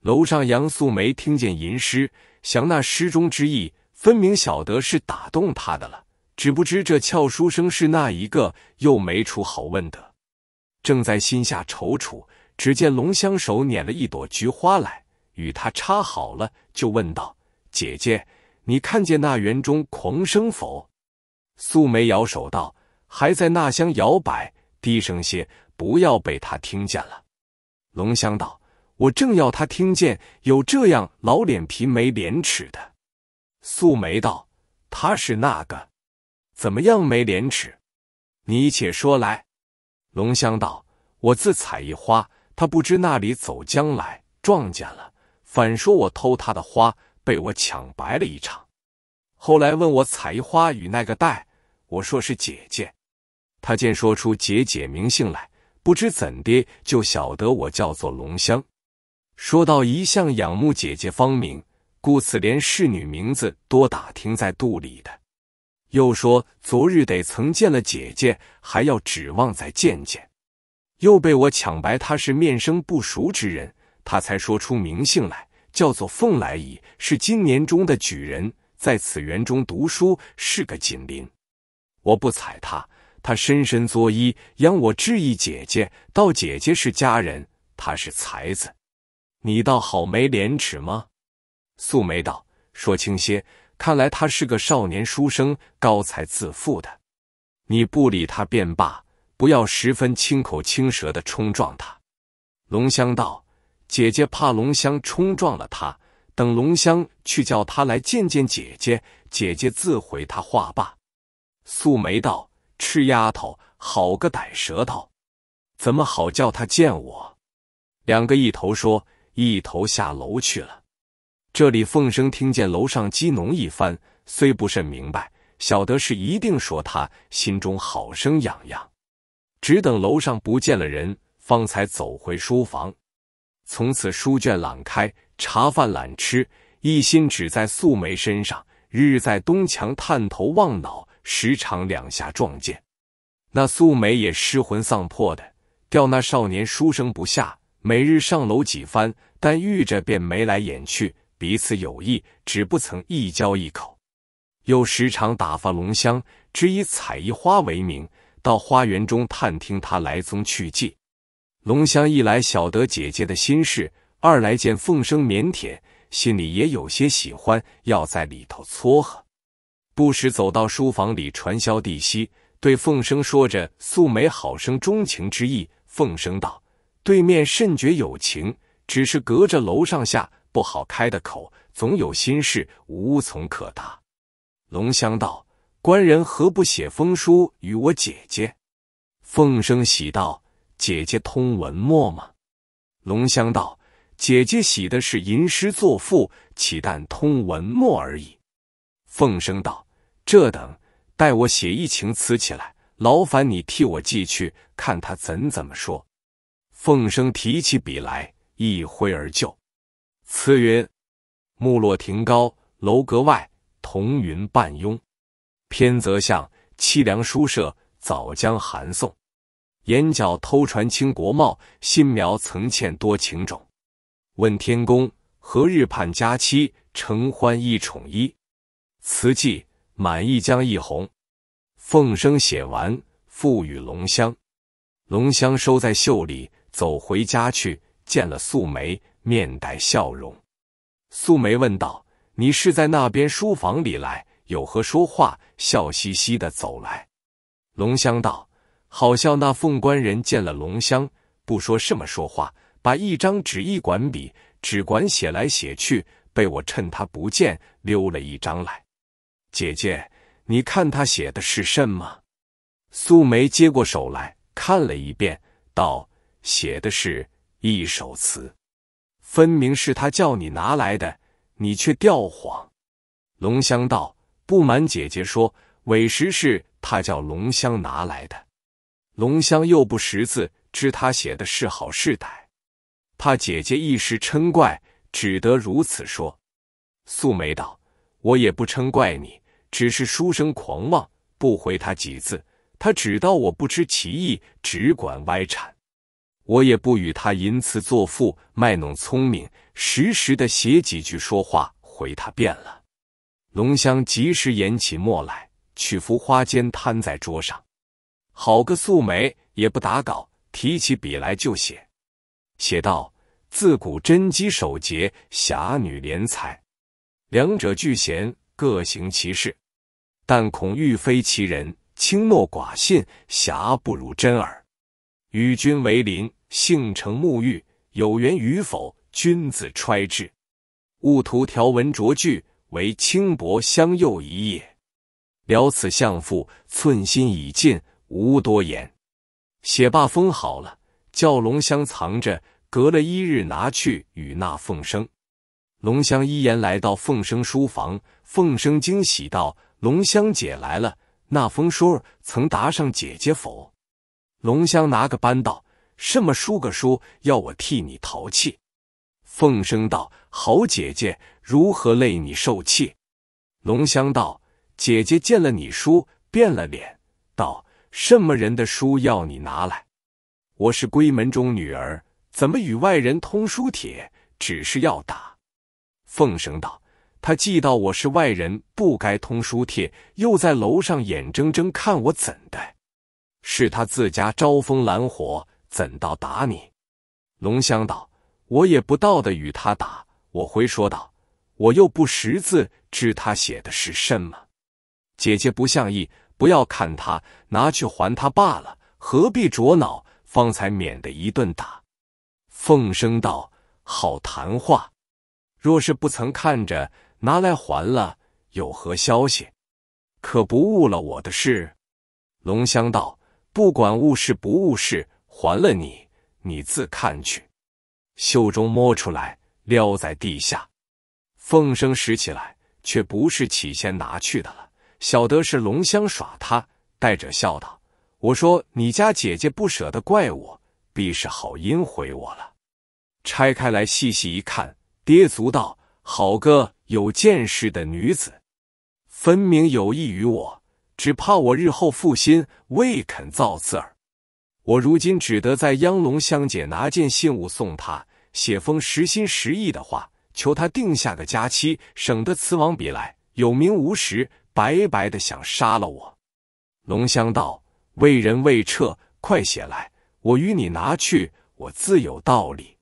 Speaker 1: 楼上杨素梅听见吟诗，想那诗中之意，分明晓得是打动他的了，只不知这俏书生是那一个，又没处好问的。正在心下踌躇，只见龙香手捻了一朵菊花来。与他插好了，就问道：“姐姐，你看见那园中狂生否？”素梅摇手道：“还在那厢摇摆，低声些，不要被他听见了。”龙香道：“我正要他听见，有这样老脸皮没廉耻的。”素梅道：“他是那个怎么样没廉耻？你且说来。”龙香道：“我自采一花，他不知那里走将来，撞见了。”反说我偷他的花，被我抢白了一场。后来问我采花与那个带，我说是姐姐。他见说出姐姐名姓来，不知怎的就晓得我叫做龙香。说到一向仰慕姐姐芳名，故此连侍女名字多打听在肚里的。又说昨日得曾见了姐姐，还要指望再见见，又被我抢白他是面生不熟之人。他才说出名姓来，叫做凤来仪，是今年中的举人，在此园中读书，是个锦鳞。我不睬他，他深深作揖，央我致意姐姐，道：“姐姐是佳人，他是才子，你倒好没廉耻吗？”素梅道：“说轻些，看来他是个少年书生，高才自负的。你不理他便罢，不要十分轻口轻舌的冲撞他。”龙香道。姐姐怕龙香冲撞了他，等龙香去叫他来见见姐姐。姐姐自回他话罢，素梅道：“赤丫头，好个歹舌头，怎么好叫他见我？”两个一头说，一头下楼去了。这里凤生听见楼上鸡农一番，虽不甚明白，晓得是一定说他，心中好生痒痒。只等楼上不见了人，方才走回书房。从此书卷懒开，茶饭懒吃，一心只在素梅身上。日在东墙探头望脑，时常两下撞见。那素梅也失魂丧魄的，吊那少年书生不下。每日上楼几番，但遇着便眉来眼去，彼此有意，只不曾一交一口。又时常打发龙香，只以采一花为名，到花园中探听他来踪去迹。龙香一来晓得姐姐的心事，二来见凤生腼腆，心里也有些喜欢，要在里头撮合，不时走到书房里传消息，对凤生说着素美好生钟情之意。凤生道：“对面甚觉有情，只是隔着楼上下不好开的口，总有心事无从可答。”龙香道：“官人何不写封书与我姐姐？”凤生喜道。姐姐通文墨吗？龙香道：“姐姐喜的是吟诗作赋，岂但通文墨而已。”凤生道：“这等，待我写一情词起来，劳烦你替我寄去，看他怎怎么说。”凤生提起笔来，一挥而就，词云：“木落亭高，楼阁外，彤云半拥；偏则向凄凉书舍，早将寒送。”眼角偷传倾国貌，新苗曾欠多情种。问天公何日盼佳期，承欢一宠一。词记满溢江一红。凤生写完，赋予龙香。龙香收在袖里，走回家去，见了素梅，面带笑容。素梅问道：“你是在那边书房里来，有何说话？”笑嘻嘻的走来。龙香道。好笑那凤冠人见了龙香，不说什么说话，把一张纸一管笔，只管写来写去。被我趁他不见，溜了一张来。姐姐，你看他写的是甚么？素梅接过手来看了一遍，道：“写的是一首词，分明是他叫你拿来的，你却调谎。”龙香道：“不瞒姐姐说，委实是他叫龙香拿来的。”龙香又不识字，知他写的是好是歹，怕姐姐一时嗔怪，只得如此说。素梅道：“我也不嗔怪你，只是书生狂妄，不回他几字，他只道我不知其意，只管歪缠。我也不与他吟词作赋，卖弄聪明，时时的写几句说话回他便了。”龙香及时掩起墨来，取幅花笺摊在桌上。好个素梅，也不打稿，提起笔来就写，写道：“自古贞姬守节，侠女廉才，两者俱贤，各行其事。但恐欲非其人，轻诺寡信，侠不如真耳。与君为邻，性诚沐浴，有缘与否，君子揣之。勿图条文拙句，为轻薄相诱一也。了此相负，寸心已尽。”无多言，写罢封好了，叫龙香藏着，隔了一日拿去与那凤生。龙香依言来到凤生书房，凤生惊喜道：“龙香姐来了，那封书曾达上姐姐否？”龙香拿个扳道：“什么书？个书要我替你淘气？”凤生道：“好姐姐，如何累你受气？”龙香道：“姐姐见了你叔变了脸，道。”什么人的书要你拿来？我是闺门中女儿，怎么与外人通书帖？只是要打。凤生道：“他既道我是外人，不该通书帖，又在楼上眼睁睁看我怎的？是他自家招风揽火，怎到打你？”龙香道：“我也不道的与他打。我回说道：我又不识字，知他写的是什么？姐姐不像意。”不要看他，拿去还他罢了，何必着恼？方才免得一顿打。凤生道：“好谈话。若是不曾看着，拿来还了，有何消息？可不误了我的事？”龙香道：“不管误事不误事，还了你，你自看去。袖中摸出来，撂在地下。凤生拾起来，却不是起先拿去的了。”晓得是龙香耍他，带着笑道：“我说你家姐姐不舍得怪我，必是好阴毁我了。”拆开来细细一看，跌足道：“好个有见识的女子，分明有意于我，只怕我日后负心，未肯造次儿。我如今只得在央龙香姐拿件信物送她，写封实心实意的话，求她定下个佳期，省得此往彼来，有名无实。”白白的想杀了我，龙香道：“为人未撤，快写来，我与你拿去，我自有道理。”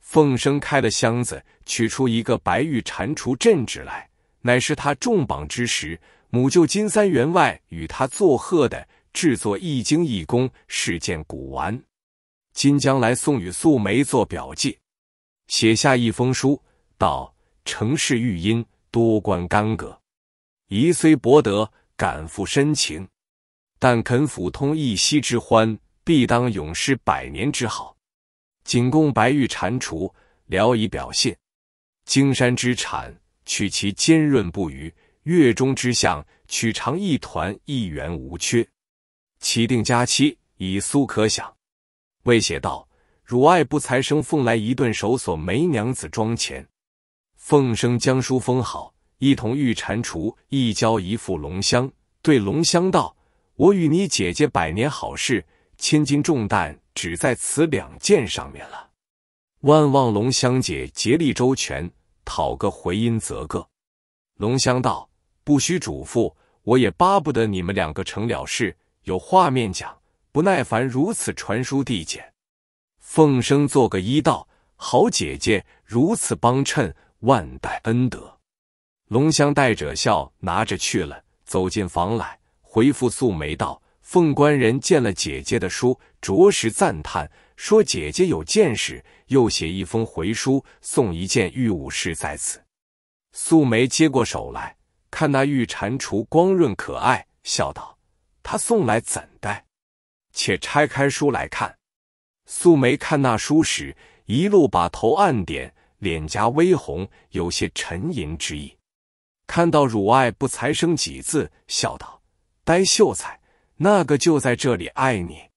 Speaker 1: 凤生开了箱子，取出一个白玉蟾蜍镇纸来，乃是他重榜之时，母舅金三员外与他作贺的，制作一经一功，是件古玩。金将来送与素梅做表记，写下一封书，道：“城市育音，多关干戈。”宜虽博德，感负深情；但肯俯通一夕之欢，必当永失百年之好。仅供白玉蟾蜍，聊以表现。荆山之产，取其坚润不渝；月中之象，取长一团一圆无缺。起定佳期，以苏可想。未写道，汝爱不才生凤来一顿手锁梅娘子妆前，凤生将书封好。一同御蟾蜍，一交一副龙香。对龙香道：“我与你姐姐百年好事，千斤重担只在此两件上面了。万望龙香姐竭力周全，讨个回音则个。”龙香道：“不需嘱咐，我也巴不得你们两个成了事。有话面讲，不耐烦如此传书递简。”凤生做个揖道：“好姐姐，如此帮衬，万代恩德。”龙香带着笑拿着去了，走进房来，回复素梅道：“凤官人见了姐姐的书，着实赞叹，说姐姐有见识。又写一封回书，送一件玉武士在此。”素梅接过手来看那玉蟾蜍光润可爱，笑道：“他送来怎的？且拆开书来看。”素梅看那书时，一路把头暗点，脸颊微红，有些沉吟之意。看到汝爱不才生几字，笑道：“呆秀才，那个就在这里爱你。”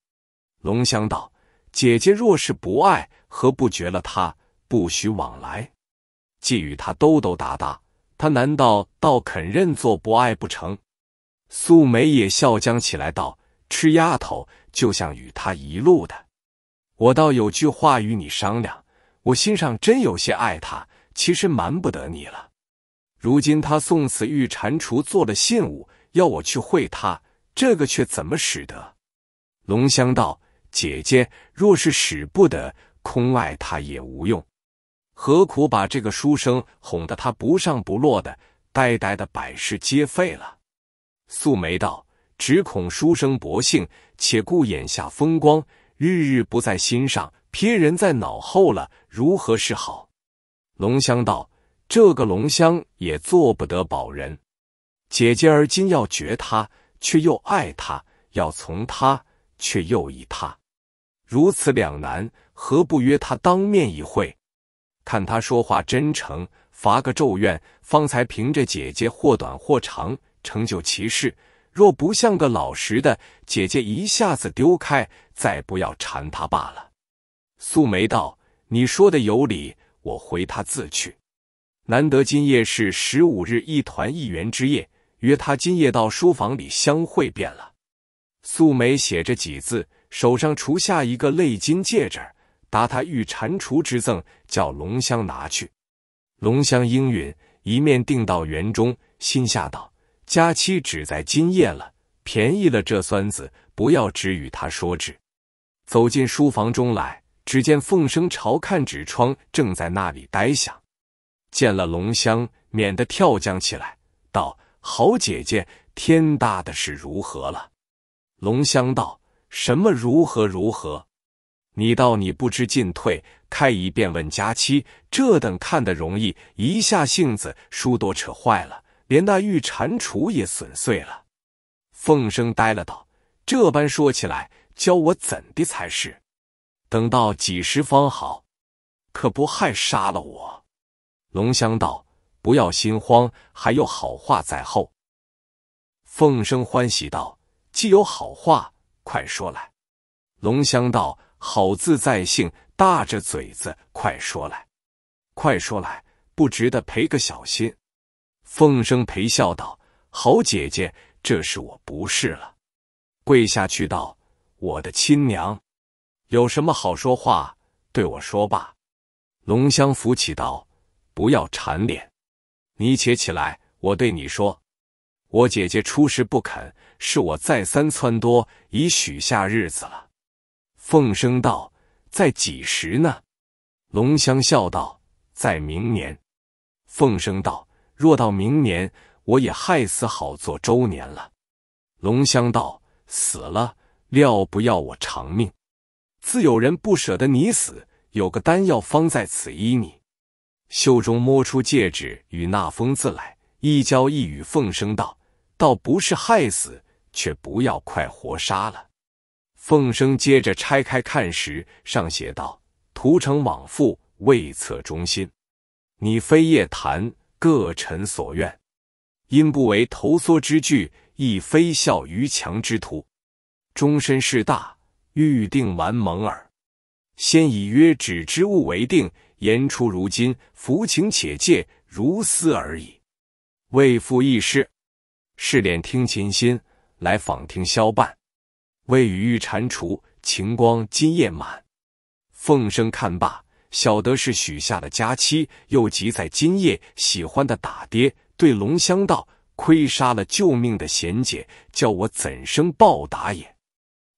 Speaker 1: 龙香道：“姐姐若是不爱，何不绝了他，不许往来？既与他兜兜达达，他难道倒肯认作不爱不成？”素梅也笑将起来道：“吃丫头，就像与他一路的。我倒有句话与你商量，我心上真有些爱他，其实瞒不得你了。”如今他送此玉蟾蜍做了信物，要我去会他，这个却怎么使得？龙香道：“姐姐若是使不得，空爱他也无用，何苦把这个书生哄得他不上不落的，呆呆的百事皆废了。”素梅道：“只恐书生薄幸，且顾眼下风光，日日不在心上，撇人在脑后了，如何是好？”龙香道。这个龙香也做不得保人，姐姐而今要绝他，却又爱他；要从他，却又疑他。如此两难，何不约他当面一会，看他说话真诚，罚个咒怨，方才凭着姐姐或短或长，成就其事。若不像个老实的，姐姐一下子丢开，再不要缠他罢了。素梅道：“你说的有理，我回他自去。”难得今夜是十五日一团一元之夜，约他今夜到书房里相会。便了，素梅写着几字，手上除下一个泪金戒指，答他玉蟾蜍之赠，叫龙香拿去。龙香应允，一面定到园中，心下道：佳期只在今夜了，便宜了这孙子，不要只与他说之。走进书房中来，只见凤生朝看纸窗，正在那里呆想。见了龙香，免得跳江起来。道：“好姐姐，天大的事如何了？”龙香道：“什么如何如何？你到你不知进退，开一便问佳期。这等看得容易，一下性子，书多扯坏了，连那玉蟾蜍也损碎了。”凤生呆了，道：“这般说起来，教我怎的才是？等到几时方好？可不害杀了我？”龙香道：“不要心慌，还有好话在后。”凤生欢喜道：“既有好话，快说来。”龙香道：“好自在性，大着嘴子，快说来，快说来，不值得赔个小心。”凤生陪笑道：“好姐姐，这是我不是了，跪下去道：‘我的亲娘，有什么好说话，对我说吧。’”龙香扶起道。不要缠脸，你且起来，我对你说。我姐姐出事不肯，是我再三撺掇，已许下日子了。凤生道：“在几时呢？”龙香笑道：“在明年。”凤生道：“若到明年，我也害死好做周年了。”龙香道：“死了，料不要我偿命。自有人不舍得你死，有个丹药方在此医你。”袖中摸出戒指与那封字来，一交一语奉生道：“倒不是害死，却不要快活杀了。”奉生接着拆开看时，上写道：“屠城往复，未测忠心。你非夜谈各臣所愿，因不为投缩之惧，亦非效于强之徒。终身事大，欲定完盟耳。先以约止之物为定。”言出如金，抚情且借，如斯而已。未复意事，试炼听琴心，来访听萧伴。未雨欲蟾蜍，晴光今夜满。凤生看罢，晓得是许下的佳期，又急在今夜喜欢的打跌，对龙香道：“亏杀了救命的贤姐，叫我怎生报答也？”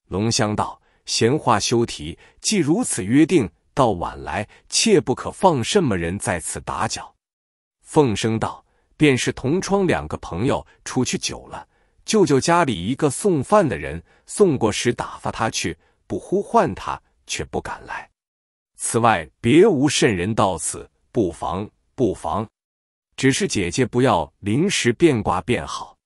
Speaker 1: 龙香道：“闲话休提，既如此约定。”到晚来，切不可放什么人在此打搅。凤生道：“便是同窗两个朋友出去久了，舅舅家里一个送饭的人，送过时打发他去，不呼唤他，却不敢来。此外别无甚人到此，不妨，不妨。只是姐姐不要临时变卦便好。”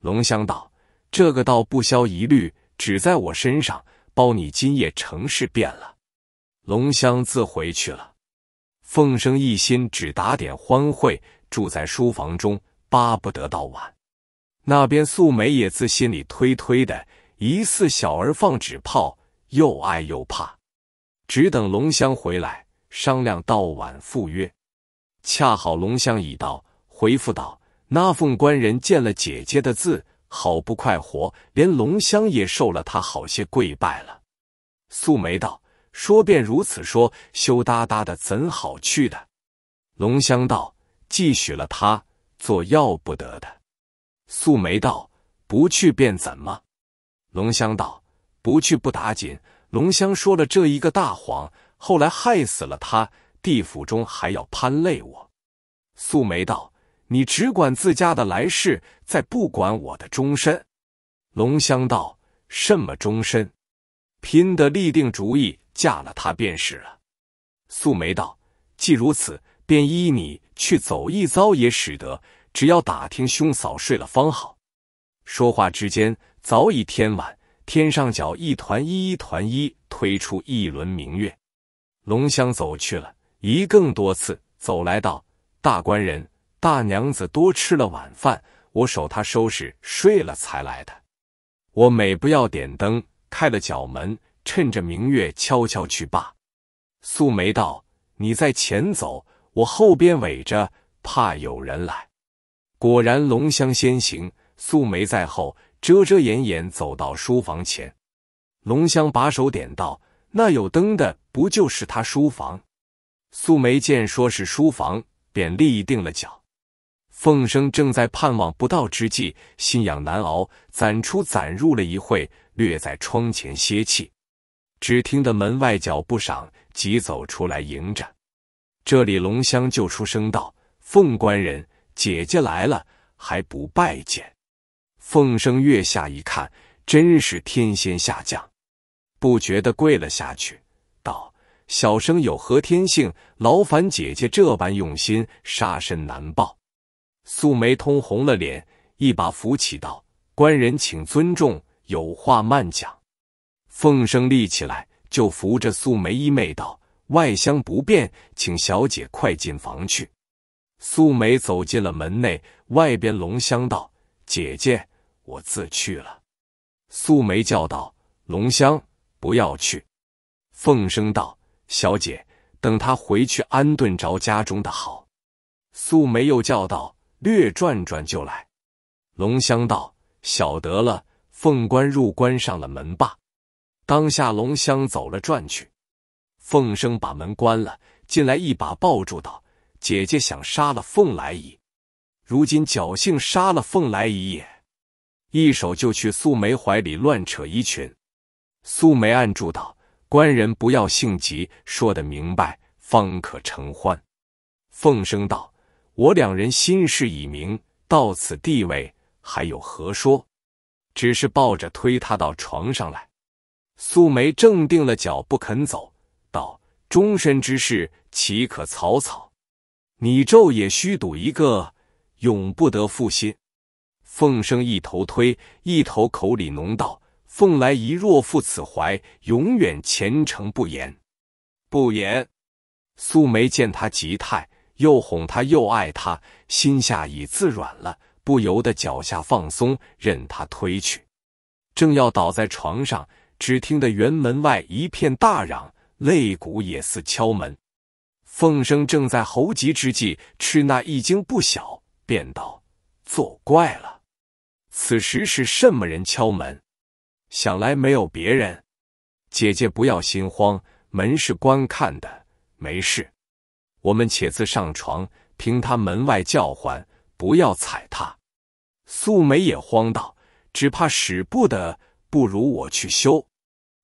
Speaker 1: 龙香道：“这个倒不消疑虑，只在我身上，包你今夜成事变了。”龙香自回去了，凤生一心只打点欢会，住在书房中，巴不得到晚。那边素梅也自心里推推的，疑似小儿放纸炮，又爱又怕，只等龙香回来商量到晚赴约。恰好龙香已到，回复道：“那凤官人见了姐姐的字，好不快活，连龙香也受了他好些跪拜了。”素梅道。说便如此说，羞答答的怎好去的？龙香道：“既许了他，做要不得的。”素梅道：“不去便怎么？”龙香道：“不去不打紧。”龙香说了这一个大谎，后来害死了他，地府中还要攀累我。素梅道：“你只管自家的来世，再不管我的终身。”龙香道：“什么终身？拼得立定主意。”嫁了他便是了。素梅道：“既如此，便依你去走一遭也使得。只要打听兄嫂睡了方好。”说话之间，早已天晚，天上角一团一一团一推出一轮明月。龙香走去了，一更多次走来道：“大官人，大娘子多吃了晚饭，我守她收拾睡了才来的。我每不要点灯，开了角门。”趁着明月，悄悄去罢。素梅道：“你在前走，我后边尾着，怕有人来。”果然，龙香先行，素梅在后遮遮掩掩走到书房前。龙香把手点道：“那有灯的，不就是他书房？”素梅见说是书房，便立定了脚。凤生正在盼望不到之际，心痒难熬，攒出攒入了一会，略在窗前歇气。只听得门外脚步响，急走出来迎着。这里龙香就出声道：“凤官人，姐姐来了，还不拜见？”凤生月下一看，真是天仙下降，不觉得跪了下去，道：“小生有何天性，劳烦姐姐这般用心，杀身难报。”素梅通红了脸，一把扶起道：“官人请尊重，有话慢讲。”凤生立起来，就扶着素梅一妹道：“外乡不便，请小姐快进房去。”素梅走进了门内，外边龙香道：“姐姐，我自去了。”素梅叫道：“龙香，不要去。”凤生道：“小姐，等他回去安顿着家中的好。”素梅又叫道：“略转转就来。”龙香道：“晓得了。”凤官入关上了门吧。”当下，龙香走了转去，凤生把门关了，进来一把抱住道：“姐姐想杀了凤来仪，如今侥幸杀了凤来仪也。”一手就去素梅怀里乱扯衣裙，素梅按住道：“官人不要性急，说得明白方可成欢。”凤生道：“我两人心事已明，到此地位还有何说？只是抱着推他到床上来。”素梅正定了脚，不肯走，道：“终身之事，岂可草草？你咒也须赌一个，永不得负心。”凤生一头推，一头口里浓道：“凤来仪若负此怀，永远前程不言不言。”素梅见他极态，又哄他，又爱他，心下已自软了，不由得脚下放松，任他推去，正要倒在床上。只听得园门外一片大嚷，擂鼓也似敲门。凤生正在猴急之际，吃那一惊不小，便道：“作怪了！此时是什么人敲门？想来没有别人。姐姐不要心慌，门是观看的，没事。我们且自上床，凭他门外叫唤，不要踩他。”素梅也慌道：“只怕使不得。”不如我去修。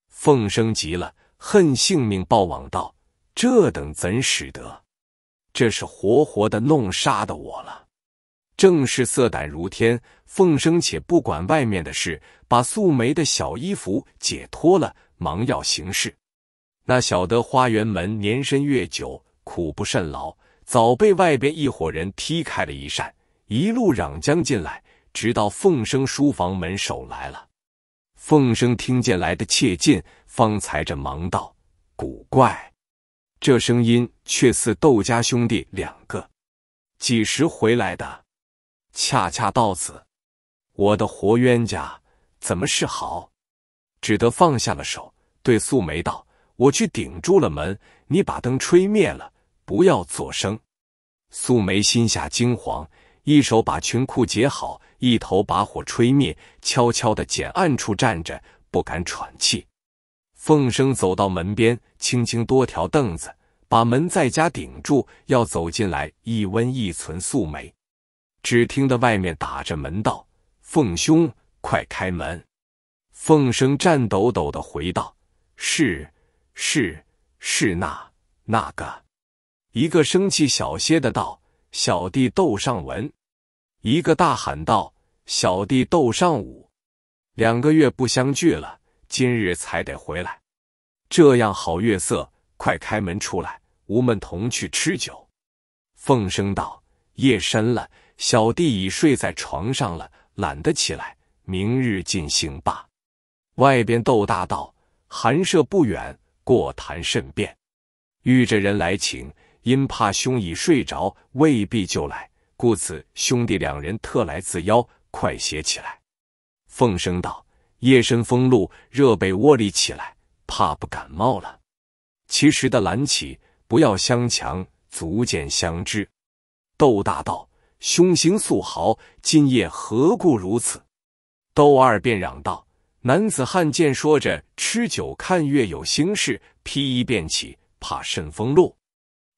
Speaker 1: 凤生急了，恨性命报网道：“这等怎使得？这是活活的弄杀的我了！”正是色胆如天。凤生且不管外面的事，把素梅的小衣服解脱了，忙要行事。那晓得花园门年深月久，苦不甚牢，早被外边一伙人踢开了一扇，一路嚷将进来，直到凤生书房门守来了。凤生听见来的切近，方才这忙道古怪，这声音却似窦家兄弟两个，几时回来的？恰恰到此，我的活冤家，怎么是好？只得放下了手，对素梅道：“我去顶住了门，你把灯吹灭了，不要作声。”素梅心下惊惶，一手把裙裤解好。一头把火吹灭，悄悄的捡暗处站着，不敢喘气。凤生走到门边，轻轻多条凳子，把门在家顶住，要走进来一温一存素梅。只听得外面打着门道：“凤兄，快开门！”凤生颤抖抖的回道：“是，是，是那那个。”一个生气小些的道：“小弟窦尚文。”一个大喊道：“小弟窦尚武，两个月不相聚了，今日才得回来。这样好月色，快开门出来，吾们同去吃酒。”凤生道：“夜深了，小弟已睡在床上了，懒得起来。明日进行罢。外边斗大道，寒舍不远，过谈甚便。遇着人来请，因怕兄已睡着，未必就来。”故此，兄弟两人特来自邀，快写起来。凤生道：“夜深风露，热被窝里起来，怕不感冒了。”其实的懒起，不要相强，足见相知。窦大道，胸襟素豪，今夜何故如此？窦二便嚷道：“男子汉见说着吃酒看月，有心事，披衣便起，怕甚风露？”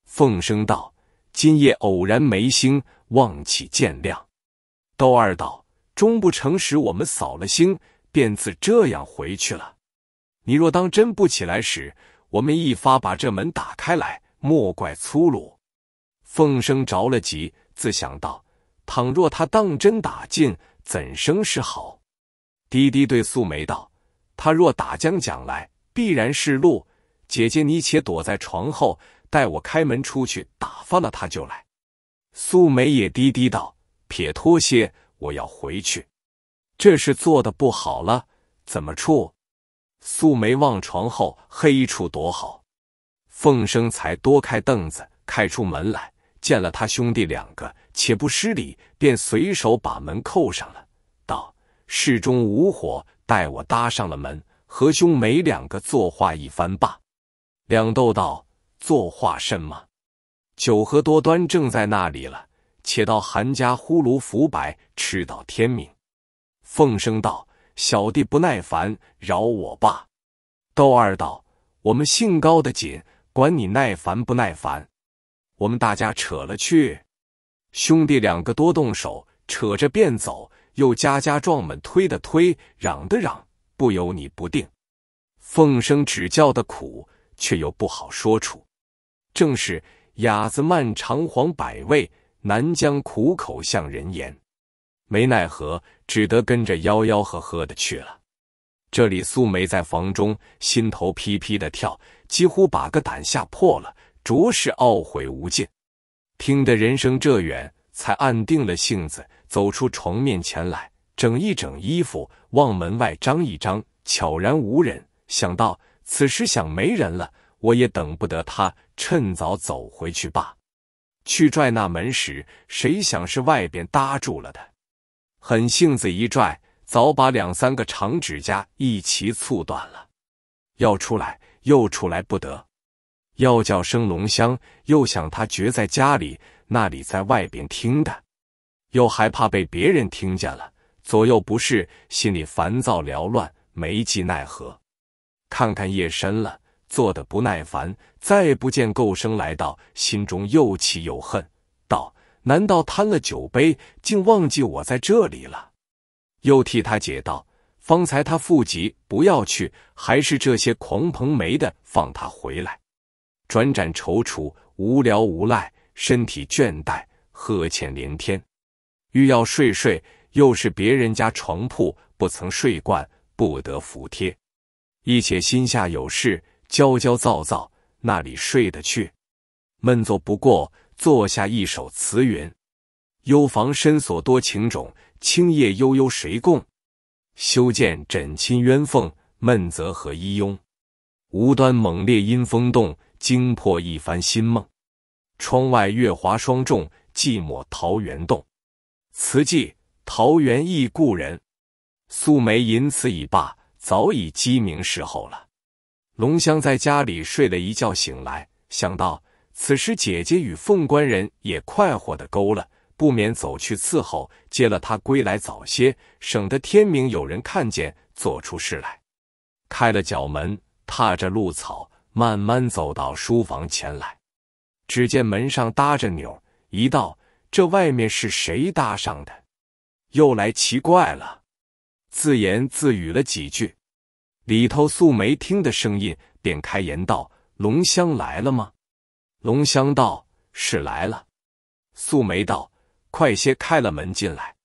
Speaker 1: 凤生道。今夜偶然没星，望起见谅。窦二道终不成时，我们扫了星，便自这样回去了。你若当真不起来时，我们一发把这门打开来，莫怪粗鲁。凤生着了急，自想道：倘若他当真打进，怎生是好？低低对素梅道：他若打将将来，必然是路。姐姐你且躲在床后。待我开门出去，打发了他就来。素梅也低低道：“撇脱些，我要回去。”这是做的不好了，怎么处？素梅望床后黑处躲好。凤生才多开凳子，开出门来，见了他兄弟两个，且不失礼，便随手把门扣上了，道：“室中无火，待我搭上了门，和兄妹两个作画一番罢。”两斗道。作画甚吗？酒喝多端，正在那里了。且到韩家呼噜浮白，吃到天明。凤生道：“小弟不耐烦，饶我罢。”窦二道：“我们兴高的紧，管你耐烦不耐烦。我们大家扯了去。兄弟两个多动手，扯着便走。又家家壮们推的推，嚷的嚷，不由你不定。凤生只叫的苦，却又不好说出。”正是哑子漫长黄百味，南疆苦口向人言。没奈何，只得跟着吆吆喝喝的去了。这里素梅在房中，心头噼噼的跳，几乎把个胆吓破了，着实懊悔无尽。听得人声这远，才暗定了性子，走出床面前来，整一整衣服，望门外张一张，悄然无人。想到此时想没人了，我也等不得他。趁早走回去罢。去拽那门时，谁想是外边搭住了的，狠性子一拽，早把两三个长指甲一齐促断了。要出来又出来不得，要叫声龙香，又想他绝在家里那里，在外边听的，又害怕被别人听见了。左右不是，心里烦躁缭乱，没计奈何。看看夜深了，坐的不耐烦。再不见垢生来到，心中又气又恨，道：“难道贪了酒杯，竟忘记我在这里了？”又替他解道：“方才他父急不要去，还是这些狂朋没的放他回来。”转辗踌躇，无聊无赖，身体倦怠，呵欠连天，欲要睡睡，又是别人家床铺，不曾睡惯，不得服帖，一且心下有事，焦焦躁躁。那里睡得去，闷坐不过，坐下一首词云：幽房深锁多情种，青叶悠悠谁共？修建枕衾鸳凤，闷则何一慵？无端猛烈阴风动，惊破一番新梦。窗外月华霜重，寂寞桃源洞。词记：桃源忆故人。素梅吟词已罢，早已鸡鸣时候了。龙香在家里睡了一觉，醒来想到此时姐姐与凤官人也快活的勾了，不免走去伺候，接了他归来早些，省得天明有人看见做出事来。开了角门，踏着露草，慢慢走到书房前来，只见门上搭着钮，一道：“这外面是谁搭上的？又来奇怪了，自言自语了几句。里头素梅听的声音，便开言道：“龙香来了吗？”龙香道：“是来了。”素梅道：“快些开了门进来。”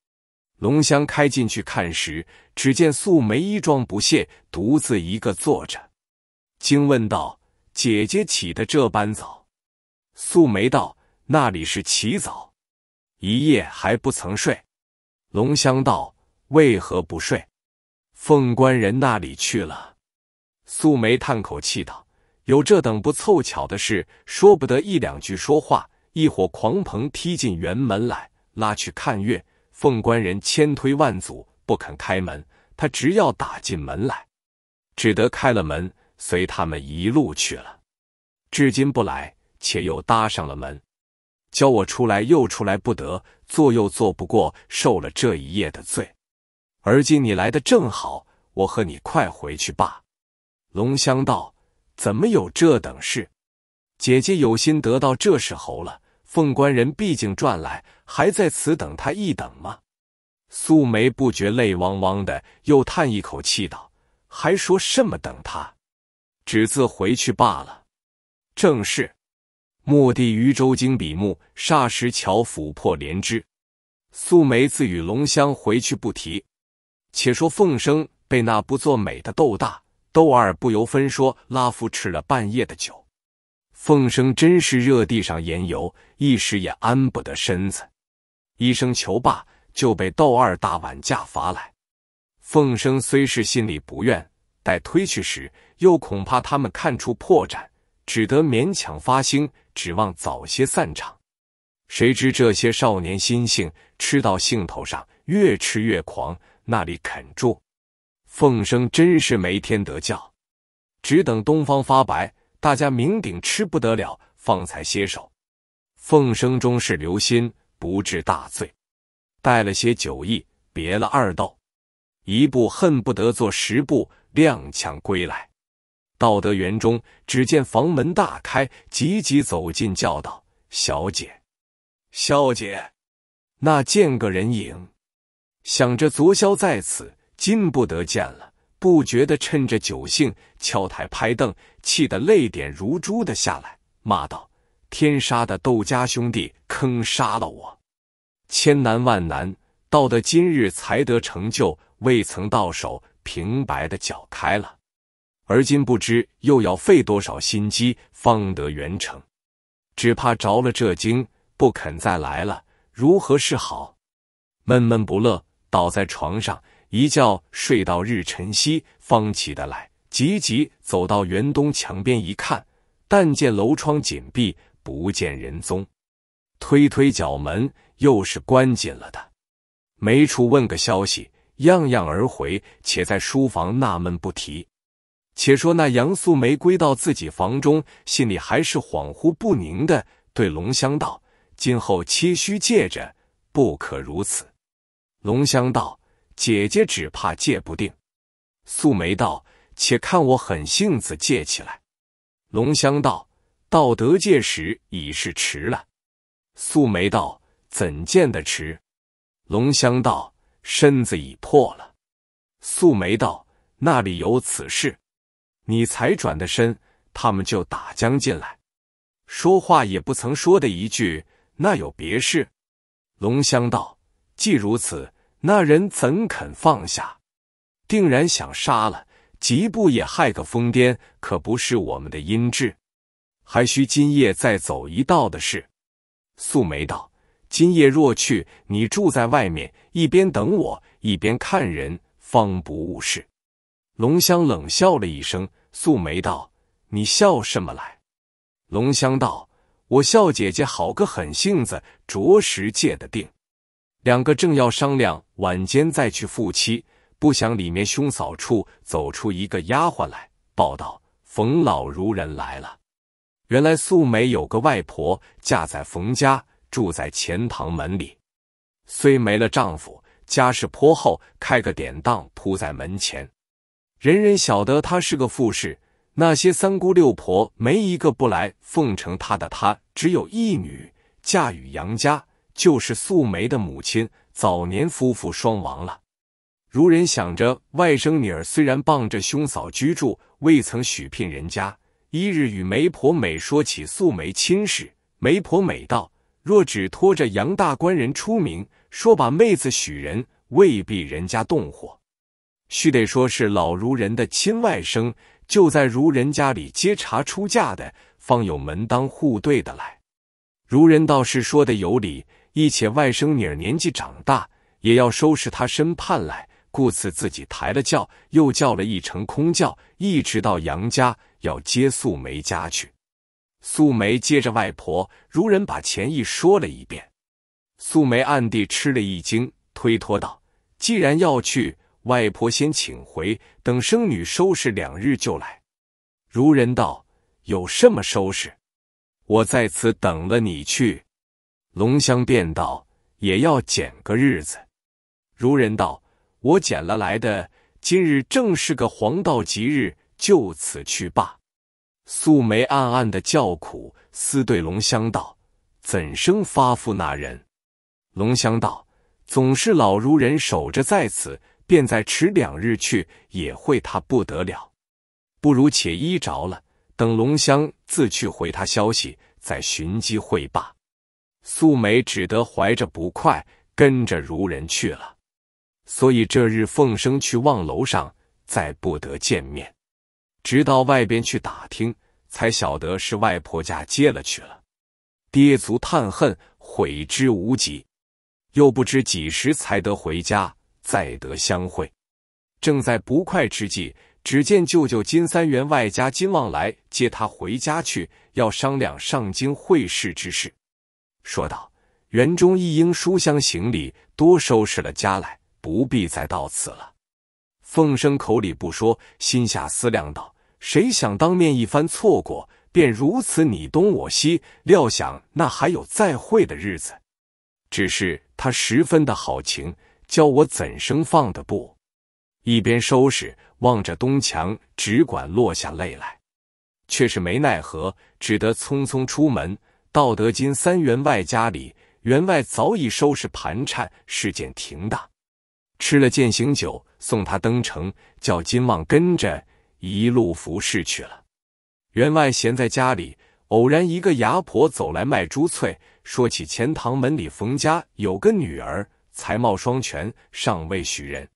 Speaker 1: 龙香开进去看时，只见素梅衣装不卸，独自一个坐着，惊问道：“姐姐起的这般早？”素梅道：“那里是起早？一夜还不曾睡。”龙香道：“为何不睡？”凤冠人那里去了？素梅叹口气道：“有这等不凑巧的事，说不得一两句说话，一伙狂鹏踢进园门来，拉去看月。凤冠人千推万阻，不肯开门。他直要打进门来，只得开了门，随他们一路去了。至今不来，且又搭上了门，叫我出来又出来不得，坐又坐不过，受了这一夜的罪。”而今你来的正好，我和你快回去罢。龙香道：“怎么有这等事？姐姐有心得到这时候了，凤官人毕竟转来，还在此等他一等吗？”素梅不觉泪汪汪的，又叹一口气道：“还说什么等他？只自回去罢了。”正是，蓦地渔舟惊笔目，霎时桥斧破莲枝。素梅自与龙香回去，不提。且说凤生被那不作美的豆大、豆二不由分说拉夫吃了半夜的酒，凤生真是热地上盐油，一时也安不得身子。一声求罢，就被窦二大碗架罚来。凤生虽是心里不愿，待推去时，又恐怕他们看出破绽，只得勉强发兴，指望早些散场。谁知这些少年心性，吃到兴头上，越吃越狂。那里肯住？凤生真是没天得教，只等东方发白，大家明顶吃不得了，方才歇手。凤生终是留心，不治大醉，带了些酒意，别了二斗，一步恨不得做十步，踉跄归来。到得园中，只见房门大开，急急走进，叫道：“小姐，小姐，那见个人影？”想着昨宵在此，今不得见了，不觉的趁着酒兴，敲台拍凳，气得泪点如珠的下来，骂道：“天杀的窦家兄弟，坑杀了我！千难万难，到得今日才得成就，未曾到手，平白的脚开了。而今不知又要费多少心机，方得圆成，只怕着了这惊，不肯再来了，如何是好？”闷闷不乐。倒在床上，一觉睡到日晨曦方起得来，急急走到园东墙边一看，但见楼窗紧闭，不见人踪。推推角门，又是关紧了的。没处问个消息，样样而回，且在书房纳闷不提。且说那杨素梅归到自己房中，心里还是恍惚不宁的，对龙香道：“今后切须戒着，不可如此。”龙香道：“姐姐只怕戒不定。”素梅道：“且看我狠性子戒起来。”龙香道：“到得戒时，已是迟了。”素梅道：“怎见得迟？”龙香道：“身子已破了。”素梅道：“那里有此事？你才转的身，他们就打将进来，说话也不曾说的一句，那有别事？”龙香道。既如此，那人怎肯放下？定然想杀了吉不也害个疯癫，可不是我们的阴质。还需今夜再走一道的事。素梅道：“今夜若去，你住在外面，一边等我，一边看人，方不误事。”龙香冷笑了一声。素梅道：“你笑什么来？”龙香道：“我笑姐姐好个狠性子，着实戒得定。”两个正要商量晚间再去赴妻，不想里面兄嫂处走出一个丫鬟来，报道：“冯老如人来了。”原来素梅有个外婆，嫁在冯家，住在钱塘门里。虽没了丈夫，家世颇厚，开个典当铺在门前，人人晓得她是个富士。那些三姑六婆没一个不来奉承她的。她只有一女，嫁与杨家。就是素梅的母亲，早年夫妇双亡了。如人想着外甥女儿虽然傍着兄嫂居住，未曾许聘人家。一日与媒婆美说起素梅亲事，媒婆美道：“若只托着杨大官人出名，说把妹子许人，未必人家动火。须得说是老如人的亲外甥，就在如人家里接茶出嫁的，方有门当户对的来。”如人倒是说的有理。一且外甥女儿年纪长大，也要收拾她身畔来，故此自己抬了轿，又叫了一程空轿，一直到杨家要接素梅家去。素梅接着外婆，如人把前意说了一遍。素梅暗地吃了一惊，推脱道：“既然要去，外婆先请回，等生女收拾两日就来。”如人道：“有什么收拾？我在此等了你去。”龙香便道，也要捡个日子。如人道，我捡了来的，今日正是个黄道吉日，就此去罢。素梅暗暗的叫苦，私对龙香道：“怎生发付那人？”龙香道：“总是老如人守着在此，便再迟两日去，也会他不得了。不如且依着了，等龙香自去回他消息，再寻机会罢。”素梅只得怀着不快，跟着如人去了。所以这日凤生去望楼上，再不得见面。直到外边去打听，才晓得是外婆家接了去了。跌足叹恨，悔之无及。又不知几时才得回家，再得相会。正在不快之际，只见舅舅金三元外加金旺来接他回家去，要商量上京会试之事。说道：“园中一应书香行礼，多收拾了家来，不必再到此了。”凤生口里不说，心下思量道：“谁想当面一番错过，便如此你东我西，料想那还有再会的日子。只是他十分的好情，教我怎生放的不？”一边收拾，望着东墙，只管落下泪来，却是没奈何，只得匆匆出门。道德金三员外家里，员外早已收拾盘缠，事件停当，吃了饯行酒，送他登城，叫金旺跟着一路服侍去了。员外闲在家里，偶然一个牙婆走来卖珠翠，说起钱塘门里冯家有个女儿，才貌双全，尚未许人。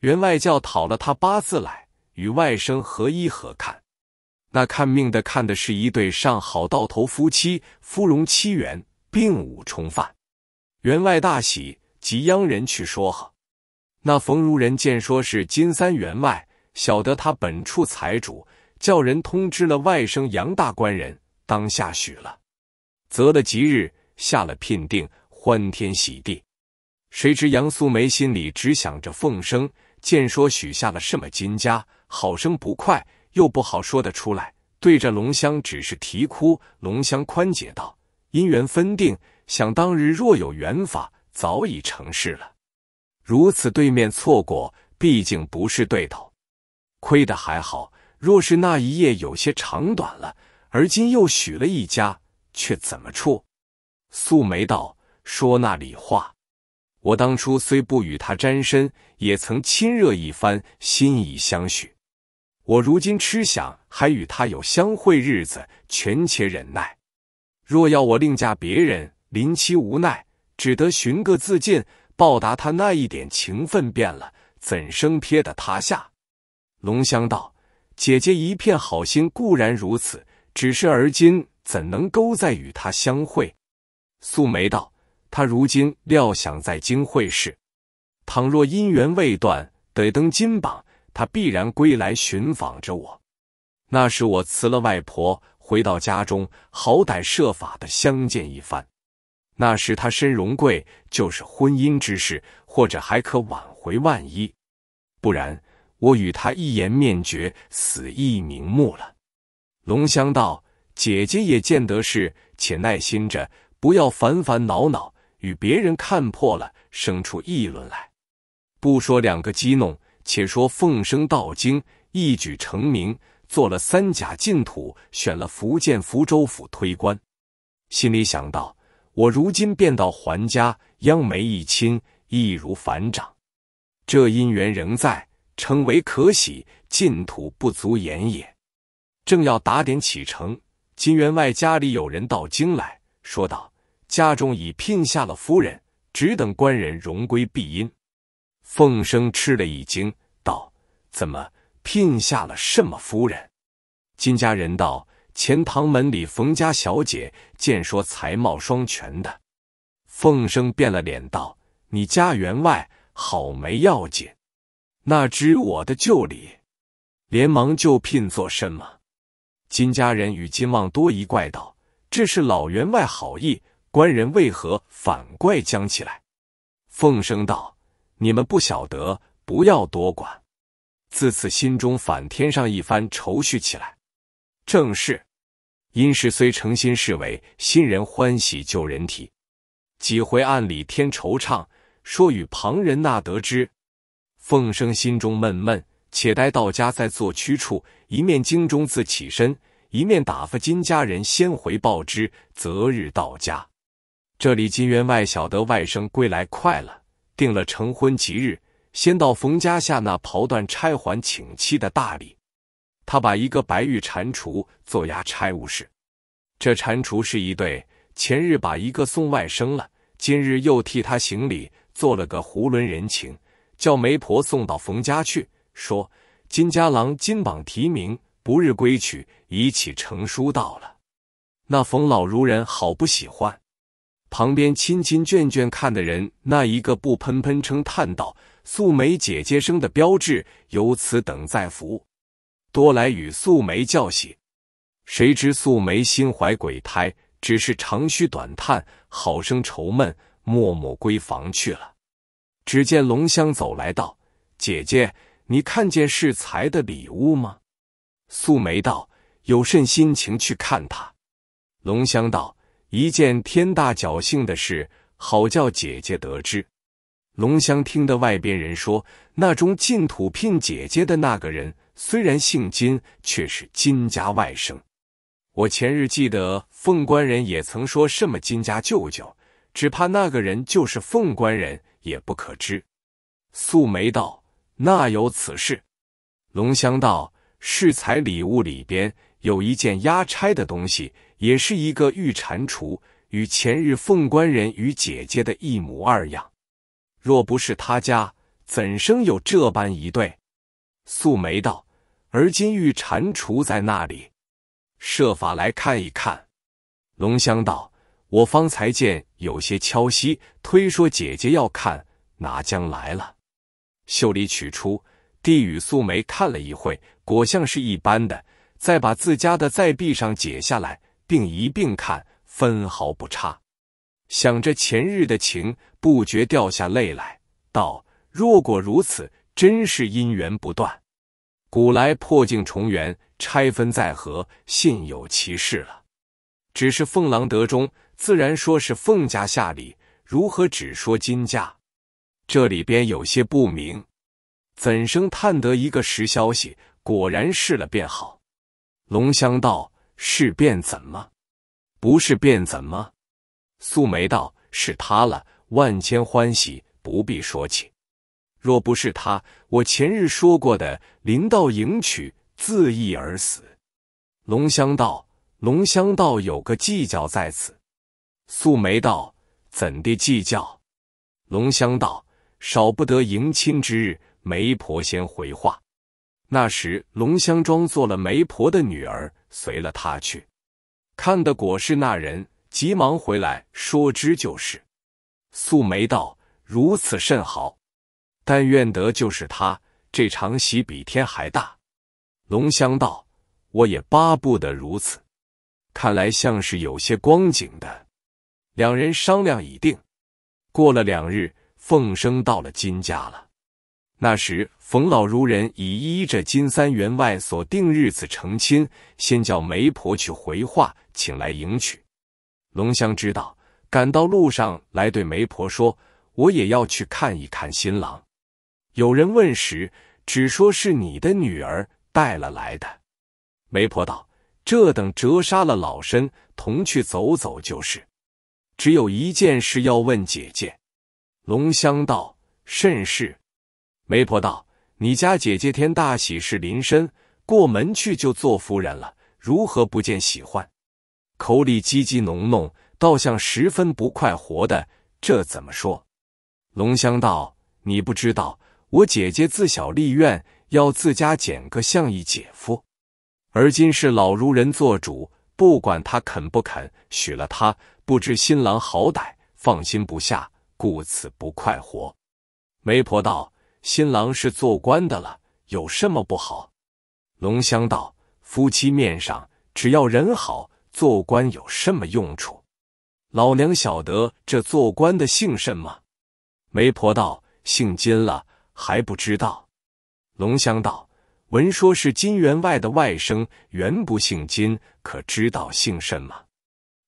Speaker 1: 员外叫讨了他八字来，与外甥合一合看。那看命的看的是一对上好到头夫妻，夫荣妻元，并无冲犯。员外大喜，即央人去说好。那冯如人见说是金三员外，晓得他本处财主，叫人通知了外甥杨大官人，当下许了，择了吉日，下了聘定，欢天喜地。谁知杨素梅心里只想着凤生，见说许下了什么金家，好生不快。又不好说得出来，对着龙香只是啼哭。龙香宽解道：“姻缘分定，想当日若有缘法，早已成事了。如此对面错过，毕竟不是对头。亏得还好，若是那一夜有些长短了，而今又许了一家，却怎么处？”素梅道：“说那里话？我当初虽不与他沾身，也曾亲热一番，心意相许。”我如今痴想，还与他有相会日子，权且忍耐。若要我另嫁别人，临期无奈，只得寻个自尽，报答他那一点情分。便了，怎生撇得他下？龙香道：“姐姐一片好心固然如此，只是而今怎能勾在与他相会？”素梅道：“他如今料想在京会试，倘若姻缘未断，得登金榜。”他必然归来寻访着我，那时我辞了外婆回到家中，好歹设法的相见一番。那时他身荣贵，就是婚姻之事，或者还可挽回万一；不然，我与他一言面决，死亦瞑目了。龙香道：“姐姐也见得是，且耐心着，不要烦烦恼恼，与别人看破了，生出议论来。不说两个激弄。”且说凤生道经，一举成名，做了三甲进土，选了福建福州府推官。心里想到：我如今便到还家，央媒一亲，易如反掌。这姻缘仍在，称为可喜，进土不足言也。正要打点启程，金员外家里有人到京来说道：家中已聘下了夫人，只等官人荣归，必因。”凤生吃了一惊，道：“怎么聘下了什么夫人？”金家人道：“钱塘门里冯家小姐，见说才貌双全的。”凤生变了脸，道：“你家员外好没要紧，那知我的旧礼，连忙就聘做甚么？”金家人与金旺多疑怪道：“这是老员外好意，官人为何反怪将起来？”凤生道。你们不晓得，不要多管。自此心中反添上一番愁绪起来。正是，因事虽诚心视为新人欢喜旧人体，几回暗里添惆怅，说与旁人那得知。凤生心中闷闷，且待到家再做驱处。一面金中自起身，一面打发金家人先回报之，择日到家。这里金员外晓得外甥归来快了。定了成婚吉日，先到冯家下那袍缎钗环请妻的大礼。他把一个白玉蟾蜍做压差物事。这蟾蜍是一对，前日把一个送外甥了，今日又替他行礼，做了个囫囵人情，叫媒婆送到冯家去，说金家郎金榜题名，不日归去，已起成书到了。那冯老孺人好不喜欢？旁边亲亲眷眷看的人，那一个不喷喷称叹道：“素梅姐姐生的标志，有此等在福，多来与素梅叫喜。”谁知素梅心怀鬼胎，只是长吁短叹，好生愁闷，默默归房去了。只见龙香走来道：“姐姐，你看见世才的礼物吗？”素梅道：“有甚心情去看他？”龙香道。一件天大侥幸的事，好叫姐姐得知。龙香听得外边人说，那中进土聘姐姐的那个人，虽然姓金，却是金家外甥。我前日记得凤官人也曾说什么金家舅舅，只怕那个人就是凤官人，也不可知。素梅道：“那有此事？”龙香道：“适才礼物里边有一件压差的东西。”也是一个玉蟾蜍，与前日凤冠人与姐姐的一模二样。若不是他家，怎生有这般一对？素梅道：“而今玉蟾蜍在那里？设法来看一看。”龙香道：“我方才见有些敲息，推说姐姐要看，拿将来了。”袖里取出，递与素梅看了一会，果像是一般的。再把自家的在壁上解下来。并一并看，分毫不差。想着前日的情，不觉掉下泪来，道：“若果如此，真是姻缘不断。古来破镜重圆，拆分在何？信有其事了。只是凤郎得中，自然说是凤家下礼，如何只说金家？这里边有些不明。怎生探得一个实消息？果然试了便好。”龙香道。是便怎么，不是便怎么？素梅道：“是他了，万千欢喜，不必说起。若不是他，我前日说过的，临到迎娶，自缢而死。”龙香道：“龙香道有个计较在此。”素梅道：“怎地计较？”龙香道：“少不得迎亲之日，媒婆先回话。”那时，龙香庄做了媒婆的女儿，随了他去。看得果是那人，急忙回来说之就是。素梅道：“如此甚好，但愿得就是他。这场喜比天还大。”龙香道：“我也巴不得如此。看来像是有些光景的。”两人商量已定。过了两日，凤生到了金家了。那时，冯老孺人已依着金三员外所定日子成亲，先叫媒婆去回话，请来迎娶。龙香知道，赶到路上来，对媒婆说：“我也要去看一看新郎。”有人问时，只说是你的女儿带了来的。媒婆道：“这等折杀了老身，同去走走就是。只有一件事要问姐姐。”龙香道：“甚是。”媒婆道：“你家姐姐天大喜事临身，过门去就做夫人了，如何不见喜欢？口里唧唧哝哝，倒像十分不快活的，这怎么说？”龙香道：“你不知道，我姐姐自小立愿，要自家拣个相一姐夫，而今是老孺人做主，不管他肯不肯许了他，不知新郎好歹，放心不下，故此不快活。”媒婆道。新郎是做官的了，有什么不好？龙香道：“夫妻面上，只要人好，做官有什么用处？”老娘晓得这做官的姓甚吗？媒婆道：“姓金了，还不知道。”龙香道：“闻说是金员外的外甥，原不姓金，可知道姓甚吗？”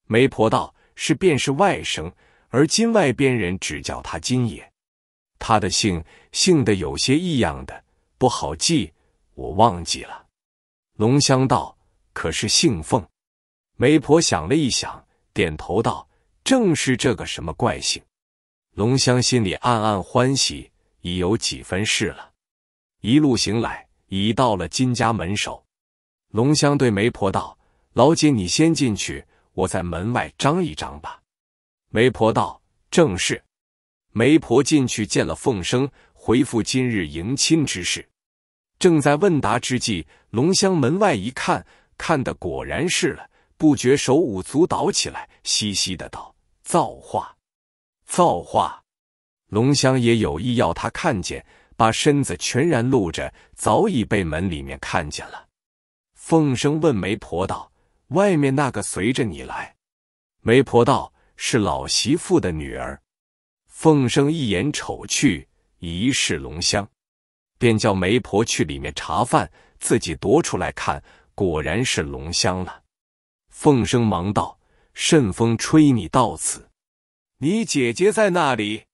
Speaker 1: 媒婆道：“是便是外甥，而金外边人只叫他金爷。”他的姓姓的有些异样的不好记，我忘记了。龙香道：“可是姓凤？”媒婆想了一想，点头道：“正是这个什么怪姓。”龙香心里暗暗欢喜，已有几分事了。一路行来，已到了金家门首。龙香对媒婆道：“老姐，你先进去，我在门外张一张吧。”媒婆道：“正是。”媒婆进去见了凤生，回复今日迎亲之事。正在问答之际，龙香门外一看，看的果然是了，不觉手舞足蹈起来，嘻嘻的道：“造化，造化！”龙香也有意要他看见，把身子全然露着，早已被门里面看见了。凤生问媒婆道：“外面那个随着你来？”媒婆道：“是老媳妇的女儿。”凤生一眼瞅去，疑是龙香，便叫媒婆去里面查饭，自己夺出来看，果然是龙香了。凤生忙道：“顺风吹你到此，你姐姐在那里？”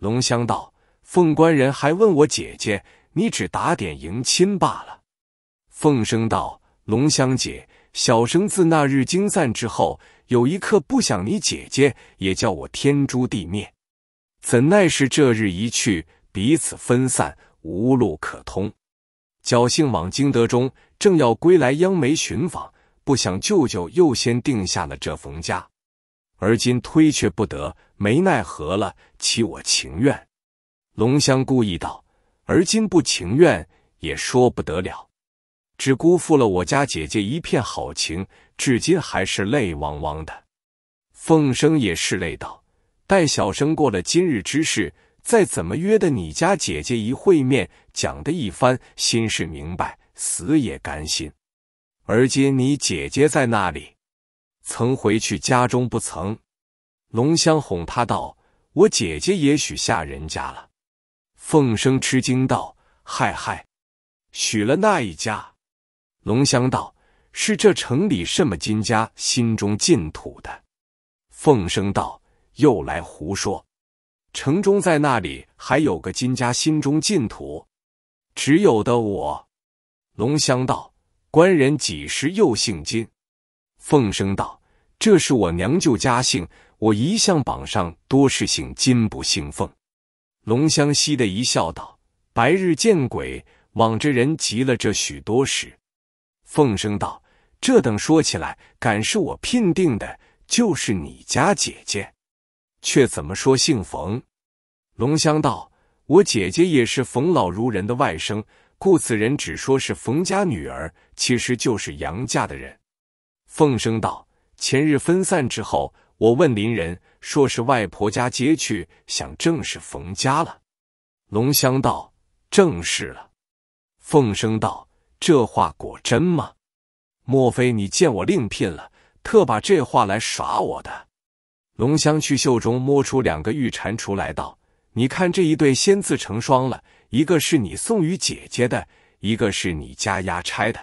Speaker 1: 龙香道：“凤官人还问我姐姐，你只打点迎亲罢了。”凤生道：“龙香姐，小生自那日经散之后，有一刻不想你姐姐，也叫我天诛地灭。”怎奈是这日一去，彼此分散，无路可通。侥幸往京德中，正要归来央媒寻访，不想舅舅又先定下了这冯家，而今推却不得，没奈何了。岂我情愿？龙香故意道：“而今不情愿，也说不得了，只辜负了我家姐姐一片好情，至今还是泪汪汪的。”凤生也是泪道。待小生过了今日之事，再怎么约的你家姐姐一会面，讲的一番心事明白，死也甘心。而今你姐姐在那里？曾回去家中不曾？龙香哄他道：“我姐姐也许吓人家了。”凤生吃惊道：“嗨嗨，许了那一家？”龙香道：“是这城里什么金家，心中尽土的。”凤生道。又来胡说！城中在那里还有个金家，心中净土，只有的我。龙香道：“官人几时又姓金？”凤生道：“这是我娘舅家姓，我一向榜上多是姓金，不姓凤。”龙香嘻的一笑道：“白日见鬼，枉这人急了这许多时。”凤生道：“这等说起来，敢是我聘定的，就是你家姐姐。”却怎么说姓冯？龙香道：“我姐姐也是冯老孺人的外甥，故此人只说是冯家女儿，其实就是杨家的人。”凤生道：“前日分散之后，我问邻人，说是外婆家接去，想正是冯家了。”龙香道：“正是了。”凤生道：“这话果真吗？莫非你见我另聘了，特把这话来耍我的？”龙香去袖中摸出两个玉蟾蜍来，道：“你看这一对仙字成双了，一个是你送与姐姐的，一个是你家押差的。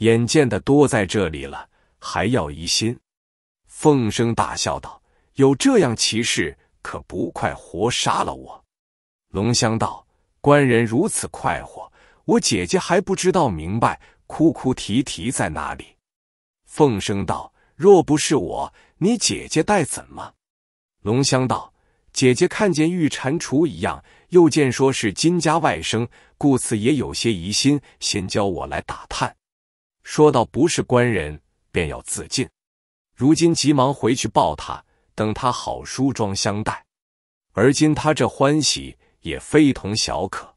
Speaker 1: 眼见的多在这里了，还要疑心？”凤生大笑道：“有这样奇事，可不快活杀了我！”龙香道：“官人如此快活，我姐姐还不知道明白，哭哭啼啼在哪里？”凤生道。若不是我，你姐姐待怎么？龙香道：“姐姐看见玉蟾蜍一样，又见说是金家外甥，故此也有些疑心，先教我来打探。说到不是官人，便要自尽。如今急忙回去报他，等他好梳妆相待。而今他这欢喜也非同小可。”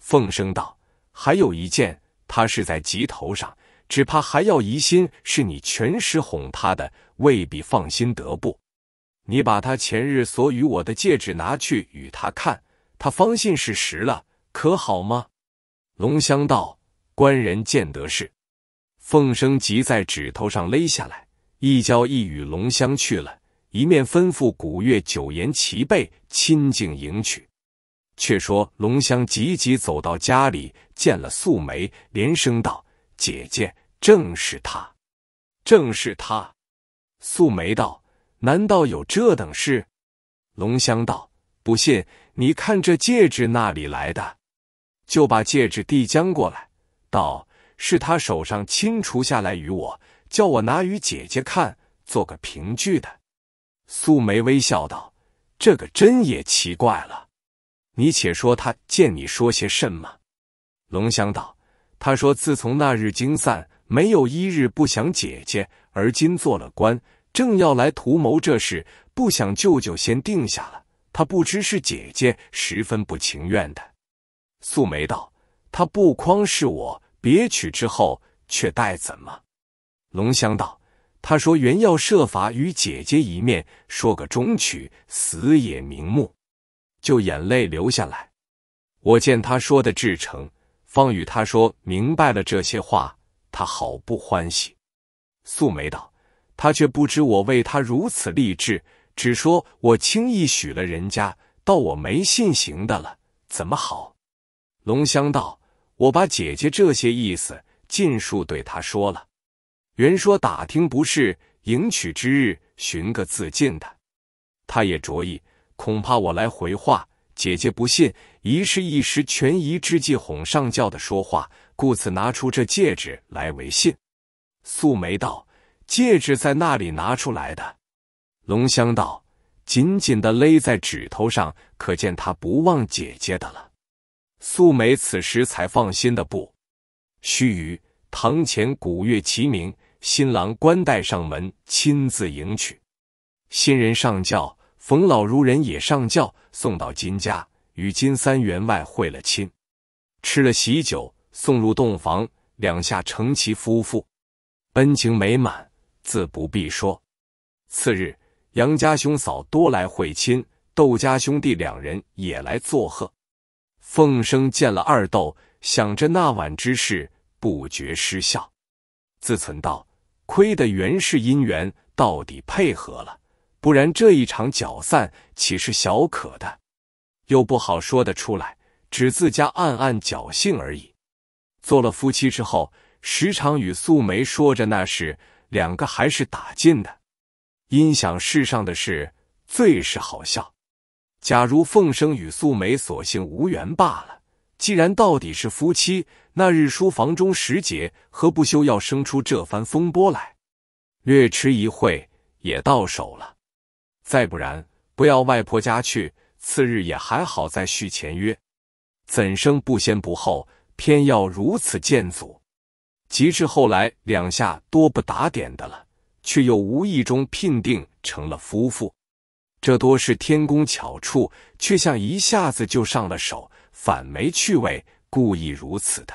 Speaker 1: 凤生道：“还有一件，他是在急头上。”只怕还要疑心是你全时哄他的，未必放心得不？你把他前日所与我的戒指拿去与他看，他方信是实了，可好吗？龙香道：“官人见得是。”凤生即在指头上勒下来，一交一与龙香去了，一面吩咐古月、九言齐备，亲近迎娶。却说龙香急急走到家里，见了素梅，连声道。姐姐正是他，正是他。素梅道：“难道有这等事？”龙香道：“不信，你看这戒指那里来的。”就把戒指递将过来，道：“是他手上亲除下来与我，叫我拿与姐姐看，做个凭据的。”素梅微笑道：“这个真也奇怪了。你且说他见你说些什么。”龙香道。他说：“自从那日惊散，没有一日不想姐姐。而今做了官，正要来图谋这事，不想舅舅先定下了。他不知是姐姐，十分不情愿的。”素梅道：“他不匡是我，别娶之后，却待怎么？”龙香道：“他说原要设法与姐姐一面，说个终娶，死也瞑目。”就眼泪流下来。我见他说的至诚。方与他说明白了这些话，他好不欢喜。素梅道：“他却不知我为他如此励志，只说我轻易许了人家，到我没信行的了，怎么好？”龙香道：“我把姐姐这些意思尽数对他说了，原说打听不是迎娶之日，寻个自尽的，他也着意，恐怕我来回话。”姐姐不信，疑是一时权宜之计哄上轿的说话，故此拿出这戒指来为信。素梅道：“戒指在那里拿出来的？”龙香道：“紧紧的勒在指头上，可见他不忘姐姐的了。”素梅此时才放心的不。须臾，堂前鼓乐齐鸣，新郎官带上门亲自迎娶，新人上轿。冯老孺人也上轿，送到金家，与金三员外会了亲，吃了喜酒，送入洞房，两下成其夫妇，恩情美满，自不必说。次日，杨家兄嫂多来会亲，窦家兄弟两人也来作贺。凤生见了二窦，想着那晚之事，不觉失笑，自存道：“亏得原氏姻缘，到底配合了。”不然这一场搅散岂是小可的？又不好说得出来，只自家暗暗侥幸而已。做了夫妻之后，时常与素梅说着那事，两个还是打尽的。因想世上的事最是好笑，假如凤生与素梅索性无缘罢了。既然到底是夫妻，那日书房中时节，何不休要生出这番风波来？略迟一会，也到手了。再不然，不要外婆家去。次日也还好，再续前约。怎生不先不后，偏要如此见阻？及至后来两下多不打点的了，却又无意中聘定成了夫妇。这多是天工巧处，却像一下子就上了手，反没趣味。故意如此的，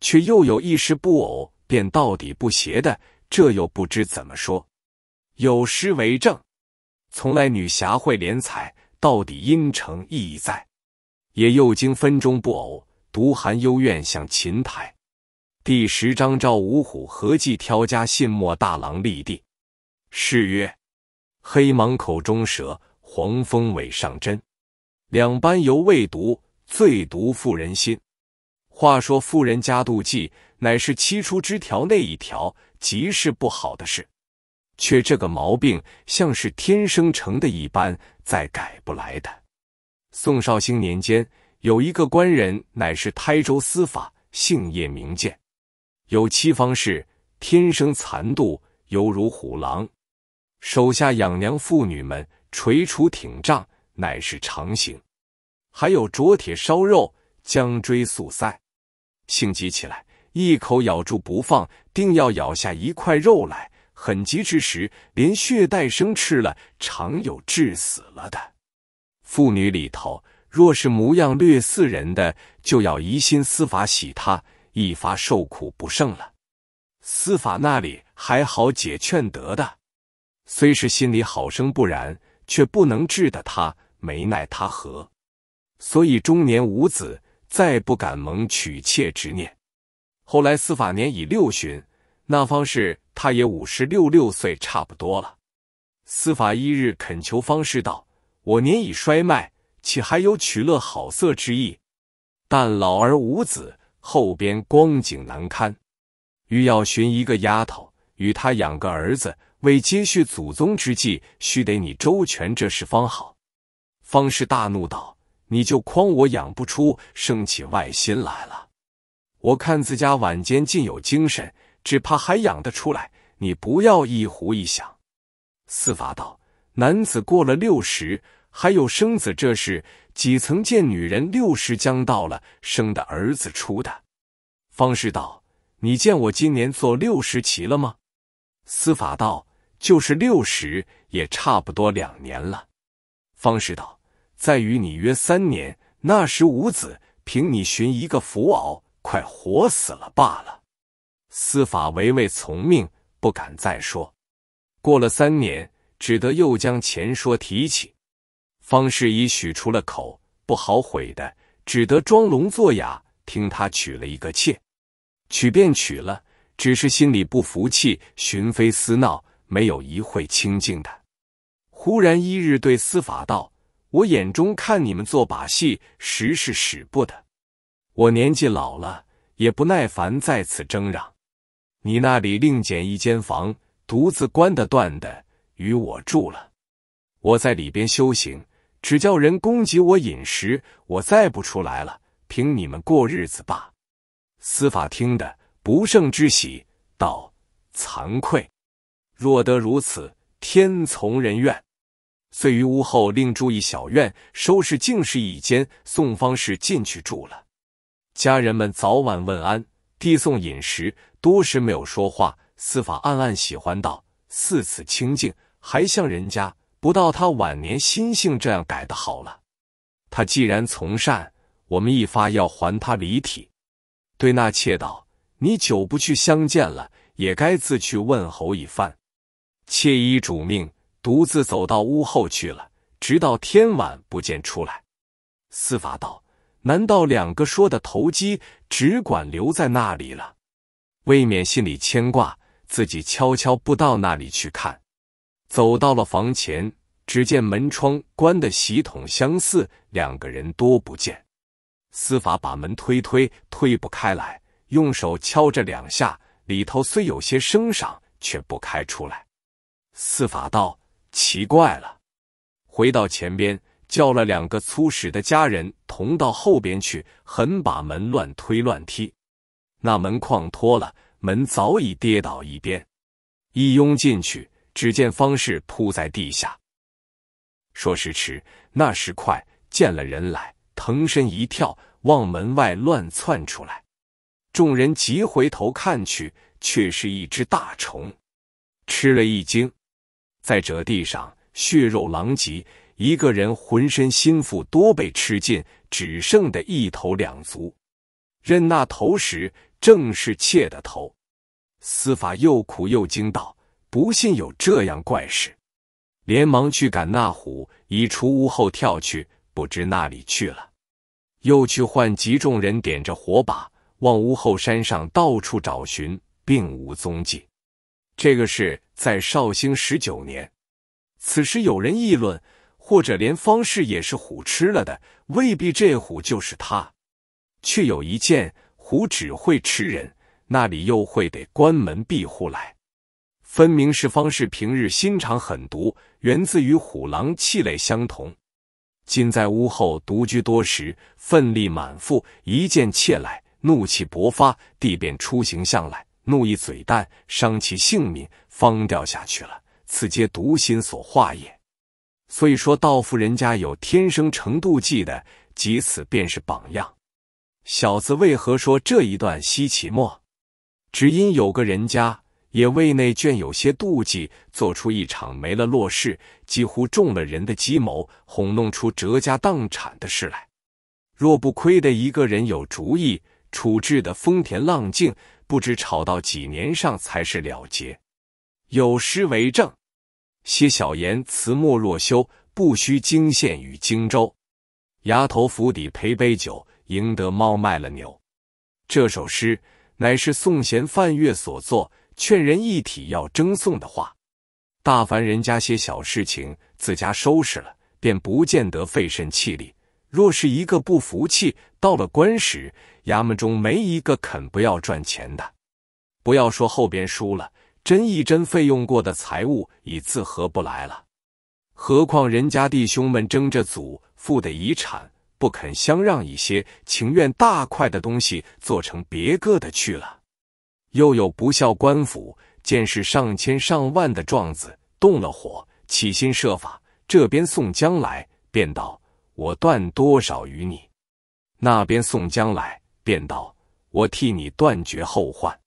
Speaker 1: 却又有一时不偶，便到底不协的，这又不知怎么说。有诗为证。从来女侠会怜才，到底阴城意在。也又经分钟不偶，独寒幽怨向秦台。第十章赵五虎合计挑家信莫大郎立地，誓曰：黑蟒口中蛇，黄蜂尾上针。两般犹未毒，最毒妇人心。话说妇人家妒忌，乃是七出之条那一条，极是不好的事。却这个毛病像是天生成的一般，再改不来的。宋绍兴年间，有一个官人，乃是台州司法，姓叶名建，有七方士，天生残度，犹如虎狼。手下养娘妇女们垂锄挺杖，乃是常行。还有灼铁烧肉，将锥速塞，性急起来，一口咬住不放，定要咬下一块肉来。很急之时，连血带生吃了，常有致死了的。妇女里头，若是模样略似人的，就要疑心司法洗他，一发受苦不胜了。司法那里还好解劝得的，虽是心里好生不然，却不能治的他，没奈他何。所以中年无子，再不敢萌娶妾之念。后来司法年已六旬，那方是。他也五十六六岁，差不多了。司法一日恳求方士道：“我年已衰迈，岂还有取乐好色之意？但老而无子，后边光景难堪，欲要寻一个丫头与他养个儿子，为接续祖宗之计，须得你周全这事方好。”方氏大怒道：“你就诓我养不出，生起外心来了！我看自家晚间尽有精神，只怕还养得出来。”你不要一胡一想。司法道，男子过了六十，还有生子这事，几曾见女人六十将到了生的儿子出的？方士道，你见我今年做六十齐了吗？司法道，就是六十，也差不多两年了。方士道，再与你约三年，那时无子，凭你寻一个福偶，快活死了罢了。司法唯唯从命。不敢再说。过了三年，只得又将前说提起。方士已许出了口，不好悔的，只得装聋作哑。听他娶了一个妾，娶便娶了，只是心里不服气，寻非私闹，没有一会清静的。忽然一日，对司法道：“我眼中看你们做把戏，实是使不得。我年纪老了，也不耐烦在此争嚷。”你那里另拣一间房，独自关的断的，与我住了。我在里边修行，只叫人供给我饮食，我再不出来了。凭你们过日子吧。司法听的不胜之喜，道惭愧。若得如此，天从人愿。遂于屋后另住一小院，收拾净室一间，送方士进去住了。家人们早晚问安，递送饮食。多时没有说话，司法暗暗喜欢道：“似此清净，还像人家不到他晚年心性这样改的好了。他既然从善，我们一发要还他离体。”对那妾道：“你久不去相见了，也该自去问候一番。”妾依主命，独自走到屋后去了，直到天晚不见出来。司法道：“难道两个说的投机，只管留在那里了？”未免心里牵挂，自己悄悄不到那里去看。走到了房前，只见门窗关的喜桶相似，两个人多不见。司法把门推推推不开来，用手敲着两下，里头虽有些声响，却不开出来。司法道：“奇怪了。”回到前边，叫了两个粗使的家人同到后边去，狠把门乱推乱踢。那门框脱了，门早已跌倒一边。一拥进去，只见方士扑在地下。说时迟，那时快，见了人来，腾身一跳，往门外乱窜出来。众人急回头看去，却是一只大虫。吃了一惊，在这地上血肉狼藉，一个人浑身心腹多被吃尽，只剩的一头两足。任那头时。正是妾的头，司法又苦又惊道：“不信有这样怪事！”连忙去赶那虎，已出屋后跳去，不知那里去了。又去唤集众人，点着火把，往屋后山上到处找寻，并无踪迹。这个事在绍兴十九年，此时有人议论，或者连方氏也是虎吃了的，未必这虎就是他。却有一件。虎只会吃人，那里又会得关门闭户来？分明是方氏平日心肠狠毒，源自于虎狼气类相同。今在屋后独居多时，奋力满腹，一剑切来，怒气勃发，地便出行向来，怒一嘴淡，伤其性命，方掉下去了。此皆毒心所化也。所以说，道夫人家有天生成妒忌的，即此便是榜样。小子为何说这一段稀奇末？只因有个人家，也胃内眷有些妒忌，做出一场没了落势，几乎中了人的计谋，哄弄出折家荡产的事来。若不亏的一个人有主意，处置的风平浪静，不知吵到几年上才是了结。有诗为证：谢小言辞莫若休，不须惊现与荆州。牙头府邸陪杯酒。赢得猫卖了牛，这首诗乃是宋贤范月所作，劝人一体要争讼的话。大凡人家些小事情，自家收拾了，便不见得费甚气力。若是一个不服气，到了官时，衙门中，没一个肯不要赚钱的。不要说后边输了，真一真费用过的财物，已自合不来了。何况人家弟兄们争着祖父的遗产。不肯相让一些，情愿大块的东西做成别个的去了。又有不孝官府，见是上千上万的状子，动了火，起心设法。这边宋江来，便道我断多少与你；那边宋江来，便道我替你断绝后患，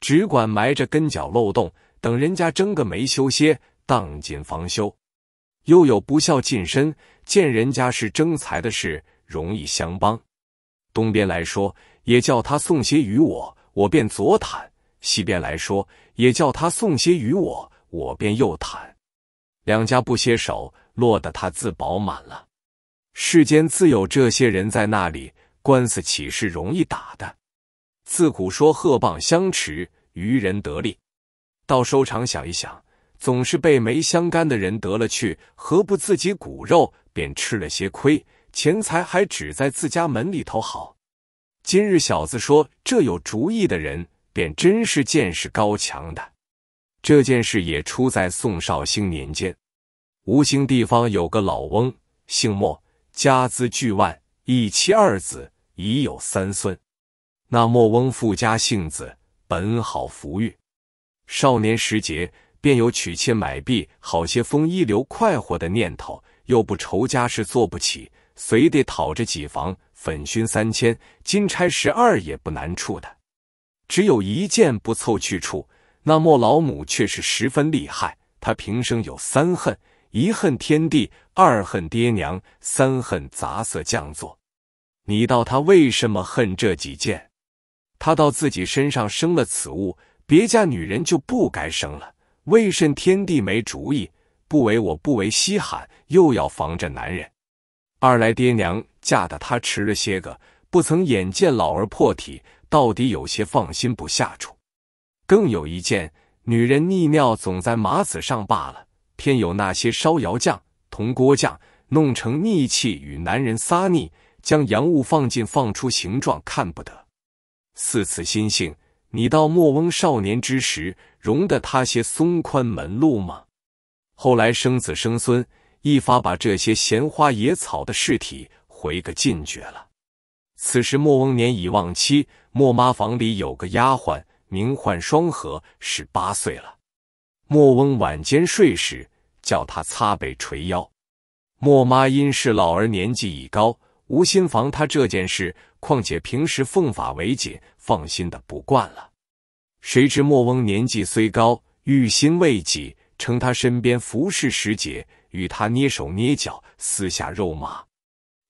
Speaker 1: 只管埋着根脚漏洞，等人家争个没休歇，荡尽房休。又有不孝近身。见人家是争财的事，容易相帮。东边来说，也叫他送些与我，我便左袒；西边来说，也叫他送些与我，我便右袒。两家不携手，落得他自饱满了。世间自有这些人在那里，官司岂是容易打的？自古说鹤蚌相持，渔人得利。到收场想一想，总是被没相干的人得了去，何不自己骨肉？便吃了些亏，钱财还只在自家门里头好。今日小子说，这有主意的人，便真是见识高强的。这件事也出在宋绍兴年间，吴兴地方有个老翁，姓莫，家资巨万，一妻二子，已有三孙。那莫翁富家性子本好浮欲，少年时节便有娶妾买婢、好些风一流快活的念头。又不愁家事做不起，随地讨着几房粉勋三千，金钗十二也不难处的。只有一件不凑去处，那莫老母却是十分厉害。她平生有三恨：一恨天地，二恨爹娘，三恨杂色降作。你道他为什么恨这几件？他到自己身上生了此物，别家女人就不该生了。为甚天地没主意？不为我不为稀罕，又要防着男人；二来爹娘嫁的他迟了些个，不曾眼见老儿破体，到底有些放心不下处。更有一件，女人溺尿总在马子上罢了，偏有那些烧窑匠、铜锅匠弄成逆气，与男人撒逆，将阳物放进放出形状，看不得。似此心性，你到莫翁少年之时，容得他些松宽门路吗？后来生子生孙，一发把这些闲花野草的尸体回个尽绝了。此时莫翁年已忘妻，莫妈房里有个丫鬟，名唤双荷，十八岁了。莫翁晚间睡时，叫他擦背捶腰。莫妈因是老儿年纪已高，无心防他这件事，况且平时奉法为谨，放心的不惯了。谁知莫翁年纪虽高，欲心未己。称他身边服侍时节，与他捏手捏脚，私下肉麻。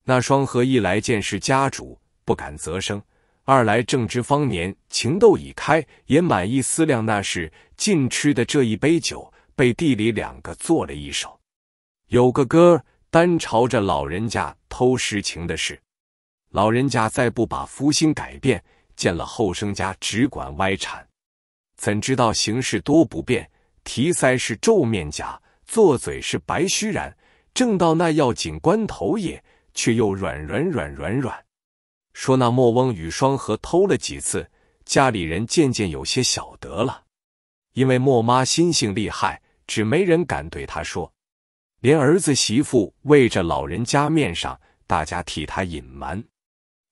Speaker 1: 那双河一来见是家主，不敢责声；二来正值方年情窦已开，也满意思量那事。尽吃的这一杯酒，被地里两个做了一首，有个歌，单朝着老人家偷实情的事。老人家再不把夫心改变，见了后生家只管歪缠，怎知道形势多不便？提腮是皱面颊，做嘴是白须髯。正到那要紧关头也，却又软软软软软。说那莫翁与双河偷了几次，家里人渐渐有些晓得了。因为莫妈心性厉害，只没人敢对他说，连儿子媳妇为着老人家面上，大家替他隐瞒。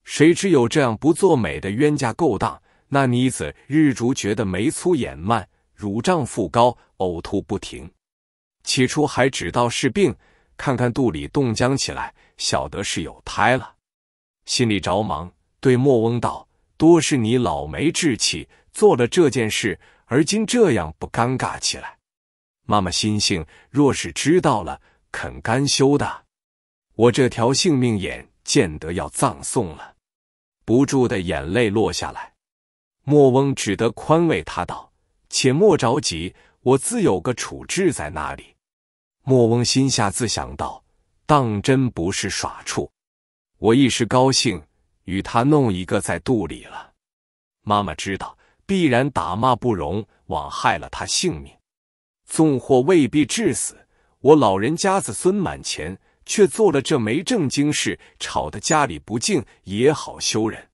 Speaker 1: 谁知有这样不作美的冤家勾当？那妮子日逐觉得眉粗眼慢。乳胀腹高，呕吐不停。起初还只道是病，看看肚里冻僵起来，晓得是有胎了，心里着忙，对莫翁道：“多是你老没志气，做了这件事，而今这样不尴尬起来。妈妈心性，若是知道了，肯甘休的，我这条性命眼见得要葬送了。”不住的眼泪落下来，莫翁只得宽慰他道。且莫着急，我自有个处置在那里。莫翁心下自想到，当真不是耍处。我一时高兴，与他弄一个在肚里了。妈妈知道，必然打骂不容，枉害了他性命。纵或未必致死，我老人家子孙满前，却做了这没正经事，吵得家里不敬，也好羞人。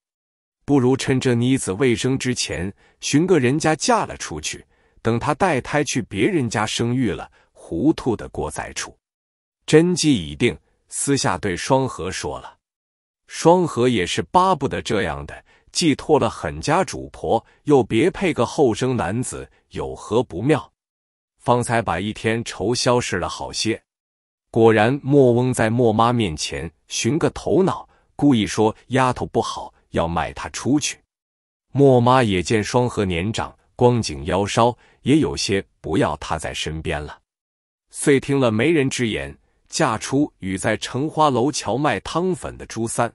Speaker 1: 不如趁这妮子未生之前，寻个人家嫁了出去。等她带胎去别人家生育了，糊涂的过在处。真计已定，私下对双河说了。双河也是巴不得这样的，既托了狠家主婆，又别配个后生男子，有何不妙？方才把一天愁消逝了好些。果然，莫翁在莫妈面前寻个头脑，故意说丫头不好。要卖他出去，莫妈也见双和年长，光景腰梢，也有些不要他在身边了，遂听了媒人之言，嫁出与在城花楼桥卖汤粉的朱三。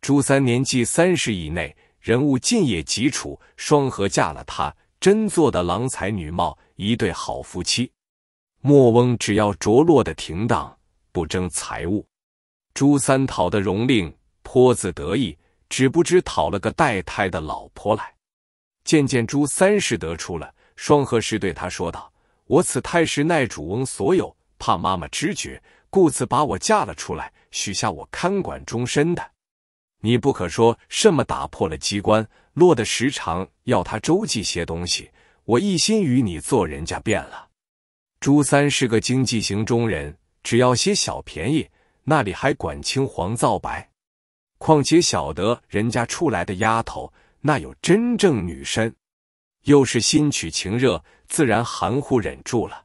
Speaker 1: 朱三年纪三十以内，人物尽也极楚，双荷嫁了他，真做的郎才女貌，一对好夫妻。莫翁只要着落的停当，不争财物。朱三讨的荣令颇自得意。只不知讨了个带胎的老婆来，见见朱三时，得出了双和氏对他说道：“我此胎是奈主翁所有，怕妈妈知觉，故此把我嫁了出来，许下我看管终身的。你不可说什么打破了机关，落得时常要他周济些东西。我一心与你做人家变了。朱三是个经济型中人，只要些小便宜，那里还管青黄皂白？”况且晓得人家出来的丫头，那有真正女身？又是新娶情热，自然含糊忍住了。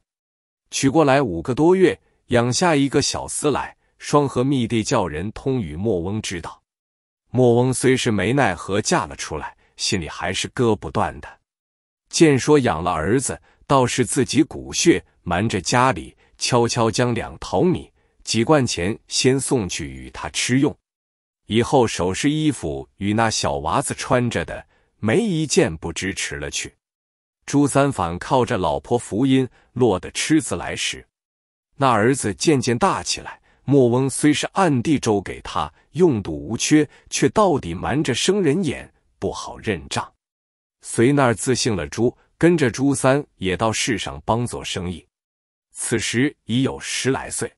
Speaker 1: 娶过来五个多月，养下一个小厮来，双和密地叫人通与莫翁知道。莫翁虽是没奈何嫁了出来，心里还是割不断的。见说养了儿子，倒是自己骨血，瞒着家里，悄悄将两淘米、几罐钱先送去与他吃用。以后首饰衣服与那小娃子穿着的，没一件不支持了去。朱三反靠着老婆福音，落得吃自来食。那儿子渐渐大起来，莫翁虽是暗地周给他用度无缺，却到底瞒着生人眼，不好认账。随那儿自姓了朱，跟着朱三也到世上帮做生意。此时已有十来岁，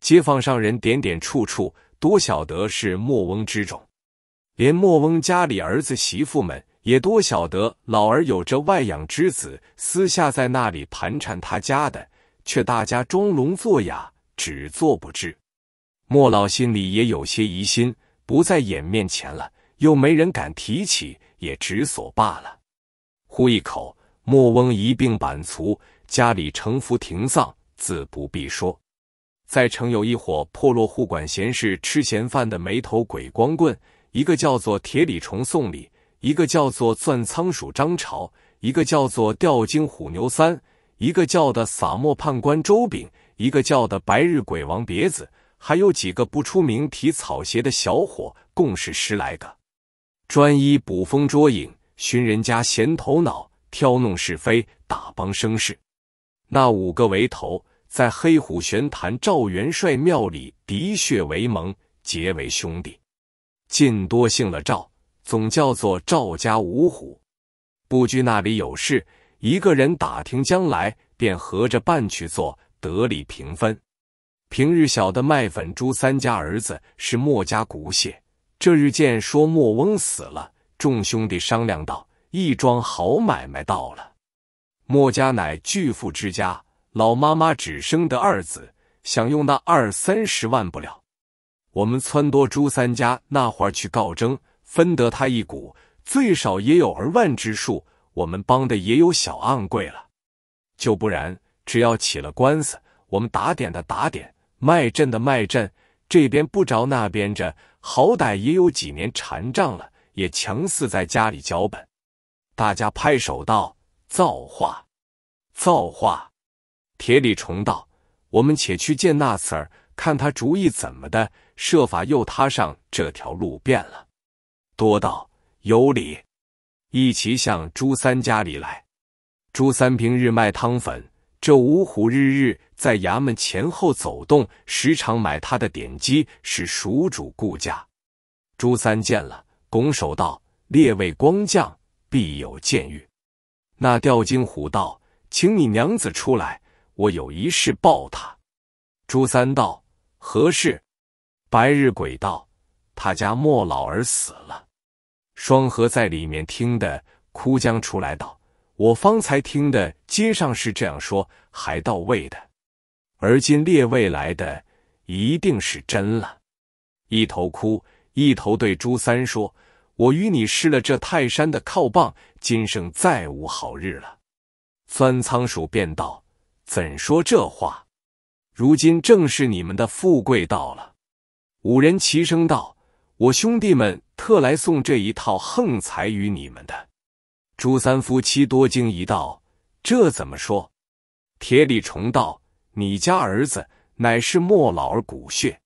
Speaker 1: 街坊上人点点处处。多晓得是莫翁之种，连莫翁家里儿子媳妇们也多晓得老儿有着外养之子，私下在那里盘缠他家的，却大家装聋作哑，只做不知。莫老心里也有些疑心，不在眼面前了，又没人敢提起，也只所罢了。呼一口，莫翁一病板卒，家里成服停丧，自不必说。在城有一伙破落户、管闲事、吃闲饭的没头鬼光棍，一个叫做铁里虫送礼，一个叫做钻仓鼠张朝，一个叫做吊睛虎牛三，一个叫的撒墨判官周炳，一个叫的白日鬼王别子，还有几个不出名提草鞋的小伙，共是十来个，专一捕风捉影，寻人家闲头脑，挑弄是非，打帮生事。那五个为头。在黑虎玄坛赵元帅庙里滴血为盟，结为兄弟，晋多姓了赵，总叫做赵家五虎。不居那里有事，一个人打听将来，便合着办去做，得理平分。平日小的卖粉朱三家儿子是莫家骨血，这日见说莫翁死了，众兄弟商量道：一桩好买卖到了。莫家乃巨富之家。老妈妈只生的二子，想用那二三十万不了。我们撺掇朱三家那会儿去告征，分得他一股，最少也有二万之数。我们帮的也有小暗贵了。就不然，只要起了官司，我们打点的打点，卖阵的卖阵，这边不着那边着，好歹也有几年缠账了，也强似在家里脚本。大家拍手道：“造化，造化！”铁里重道：“我们且去见那厮儿，看他主意怎么的，设法诱他上这条路便了。”多道有理，一齐向朱三家里来。朱三平日卖汤粉，这五虎日日在衙门前后走动，时常买他的点鸡，是蜀主顾家。朱三见了，拱手道：“列位光将，必有见遇。”那吊睛虎道：“请你娘子出来。”我有一事报他，朱三道何事？白日鬼道他家莫老儿死了。双荷在里面听的，哭将出来道：“我方才听的街上是这样说，还到位的。而今列位来的，一定是真了。”一头哭，一头对朱三说：“我与你失了这泰山的靠棒，今生再无好日了。”钻仓鼠便道。怎说这话？如今正是你们的富贵到了。五人齐声道：“我兄弟们特来送这一套横财与你们的。”朱三夫妻多惊疑道：“这怎么说？”铁里重道：“你家儿子乃是莫老儿骨血，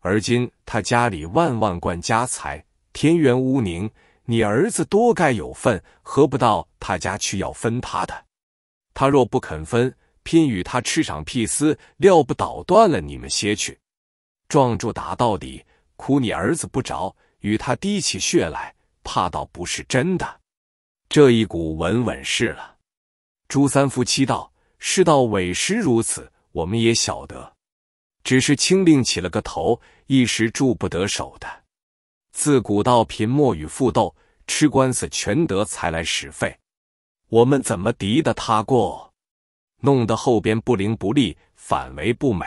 Speaker 1: 而今他家里万万贯家财，田元乌宁，你儿子多该有份，何不到他家去要分他的？他若不肯分。”拼与他吃场屁丝，料不倒断了你们些去。壮住打到底，苦你儿子不着，与他滴起血来，怕倒不是真的。这一股稳稳是了。朱三夫妻道：“事到委实如此，我们也晓得，只是清令起了个头，一时住不得手的。自古道贫莫与富斗，吃官司全得财来使费，我们怎么敌得他过？”弄得后边不灵不利，反为不美。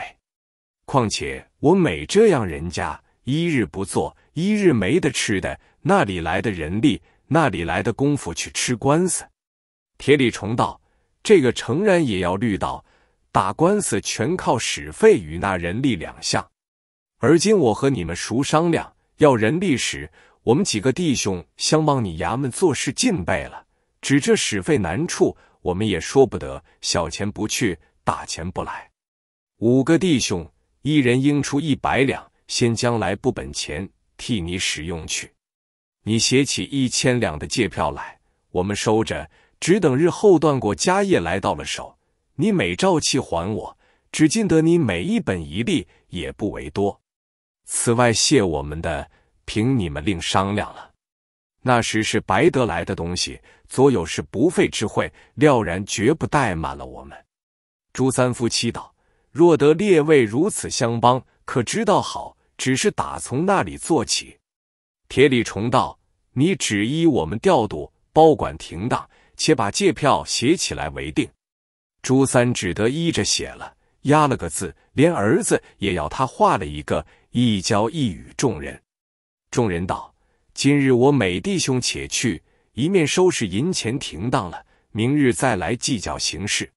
Speaker 1: 况且我每这样，人家一日不做，一日没得吃的，那里来的人力？那里来的功夫去吃官司？铁里重道，这个诚然也要虑到，打官司全靠使费与那人力两项。而今我和你们熟商量，要人力时，我们几个弟兄相望你衙门做事尽备了，只这使费难处。我们也说不得，小钱不去，大钱不来。五个弟兄，一人应出一百两，先将来不本钱替你使用去。你写起一千两的借票来，我们收着，只等日后断过家业，来到了手，你每照期还我，只尽得你每一本一利，也不为多。此外谢我们的，凭你们另商量了。那时是白得来的东西，左有是不费之会，料然绝不怠慢了我们。朱三夫妻道：“若得列位如此相帮，可知道好？只是打从那里做起。”铁里重道：“你只依我们调度，包管停当，且把借票写起来为定。”朱三只得依着写了，压了个字，连儿子也要他画了一个，一交一与众人。众人道。今日我美弟兄且去，一面收拾银钱停当了，明日再来计较行事。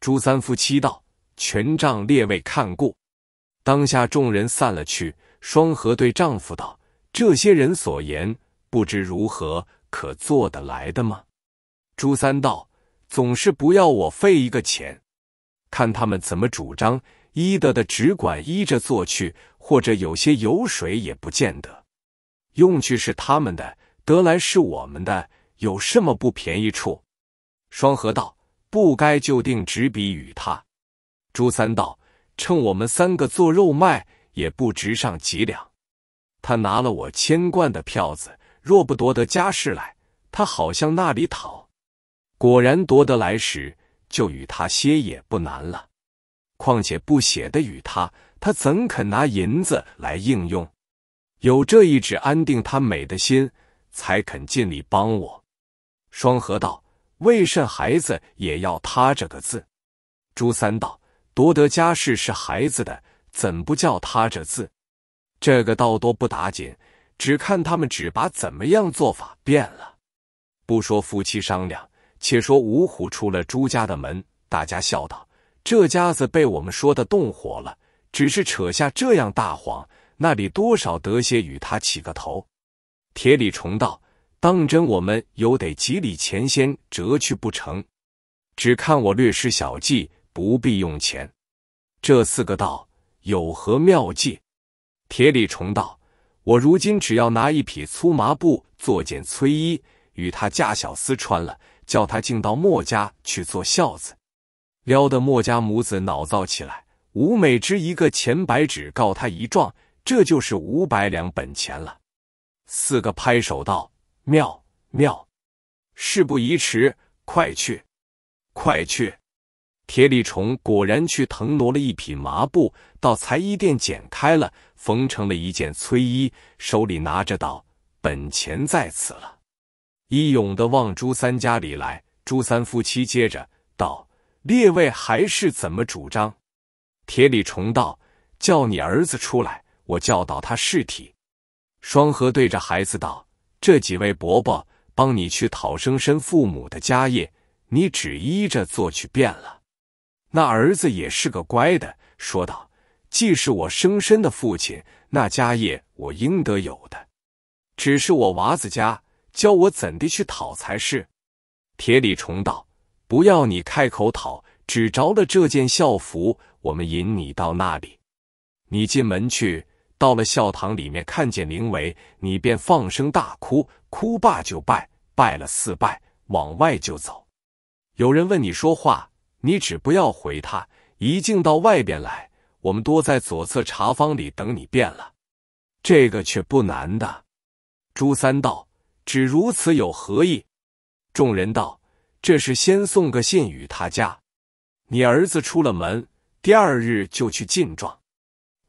Speaker 1: 朱三夫妻道：“权杖列位看顾。”当下众人散了去。双荷对丈夫道：“这些人所言，不知如何可做得来的吗？”朱三道：“总是不要我费一个钱，看他们怎么主张。依得的只管依着做去，或者有些油水也不见得。”用去是他们的，得来是我们的，有什么不便宜处？双河道不该就定执笔与他。朱三道：趁我们三个做肉卖，也不值上几两。他拿了我千贯的票子，若不夺得家事来，他好向那里讨？果然夺得来时，就与他歇也不难了。况且不写的与他，他怎肯拿银子来应用？有这一纸安定他美的心，才肯尽力帮我。双河道：“为甚孩子也要他这个字？”朱三道：“夺得家世是孩子的，怎不叫他这字？”这个道多不打紧，只看他们只把怎么样做法变了。不说夫妻商量，且说五虎出了朱家的门，大家笑道：“这家子被我们说的动火了，只是扯下这样大谎。”那里多少得些与他起个头？铁里重道，当真我们有得几里钱先折去不成？只看我略施小计，不必用钱。这四个道有何妙计？铁里重道，我如今只要拿一匹粗麻布做件崔衣，与他嫁小厮穿了，叫他进到墨家去做孝子，撩得墨家母子恼躁起来。吴美之一个钱白纸告他一状。这就是五百两本钱了。四个拍手道：“妙妙！”事不宜迟，快去，快去！铁里虫果然去腾挪了一匹麻布，到裁衣店剪开了，缝成了一件崔衣，手里拿着道：“本钱在此了。”一勇的往朱三家里来，朱三夫妻接着道：“列位还是怎么主张？”铁里虫道：“叫你儿子出来。”我教导他试题，双河对着孩子道：“这几位伯伯帮你去讨生身父母的家业，你只依着做去便了。”那儿子也是个乖的，说道：“既是我生身的父亲，那家业我应得有的，只是我娃子家教我怎地去讨才是？”铁里重道：“不要你开口讨，只着了这件孝服，我们引你到那里，你进门去。”到了校堂里面，看见灵帷，你便放声大哭，哭罢就拜，拜了四拜，往外就走。有人问你说话，你只不要回他。一进到外边来，我们多在左侧茶坊里等你。便了，这个却不难的。朱三道：只如此有何意？众人道：这是先送个信与他家，你儿子出了门，第二日就去进状。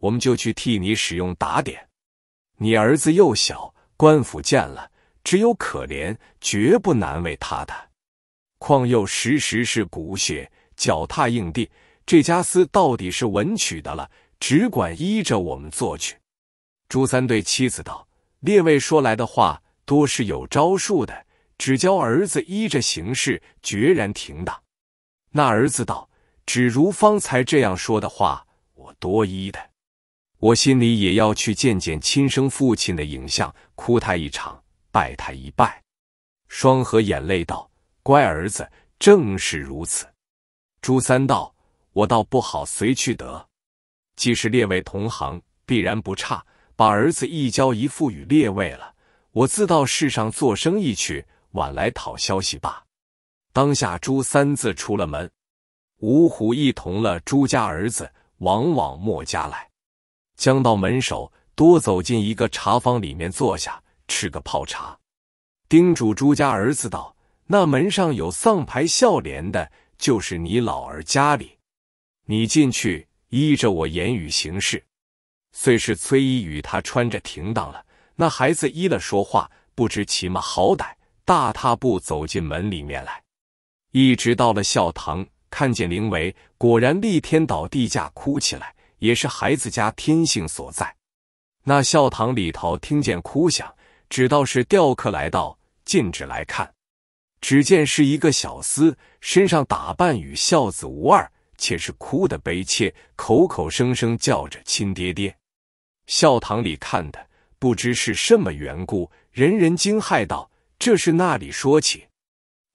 Speaker 1: 我们就去替你使用打点，你儿子幼小，官府见了只有可怜，绝不难为他的。况又时时是骨血，脚踏硬地，这家私到底是文曲的了，只管依着我们做去。朱三对妻子道：“列位说来的话，多是有招数的，只教儿子依着行事，决然停当。”那儿子道：“只如方才这样说的话，我多依的。”我心里也要去见见亲生父亲的影像，哭他一场，拜他一拜。双河眼泪道：“乖儿子，正是如此。”朱三道：“我倒不好随去得，既是列位同行，必然不差，把儿子一交一付与列位了，我自到世上做生意去，晚来讨消息罢。”当下朱三自出了门，五虎一同了朱家儿子，往往墨家来。将到门首，多走进一个茶坊里面坐下，吃个泡茶。叮嘱朱家儿子道：“那门上有丧牌笑脸的，就是你老儿家里。你进去依着我言语行事。虽是崔一与他穿着停当了，那孩子依了说话，不知其么好歹，大踏步走进门里面来，一直到了校堂，看见灵维果然立天倒地架哭起来。”也是孩子家天性所在。那校堂里头听见哭响，只道是吊客来到，禁止来看。只见是一个小厮，身上打扮与孝子无二，且是哭的悲切，口口声声叫着亲爹爹。校堂里看的不知是什么缘故，人人惊骇道：“这是那里说起？”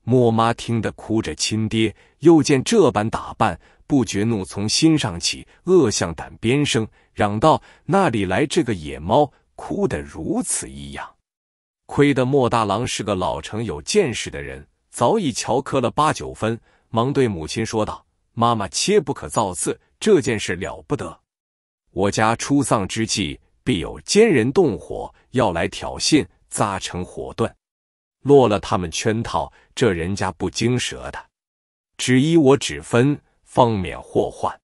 Speaker 1: 莫妈听得哭着亲爹，又见这般打扮。不觉怒从心上起，恶向胆边生，嚷道：“那里来这个野猫，哭得如此异样！”亏得莫大郎是个老成有见识的人，早已瞧磕了八九分，忙对母亲说道：“妈妈切不可造次，这件事了不得。我家出丧之际，必有奸人动火，要来挑衅，扎成火遁，落了他们圈套。这人家不惊蛇的，只依我只分。”方免祸患。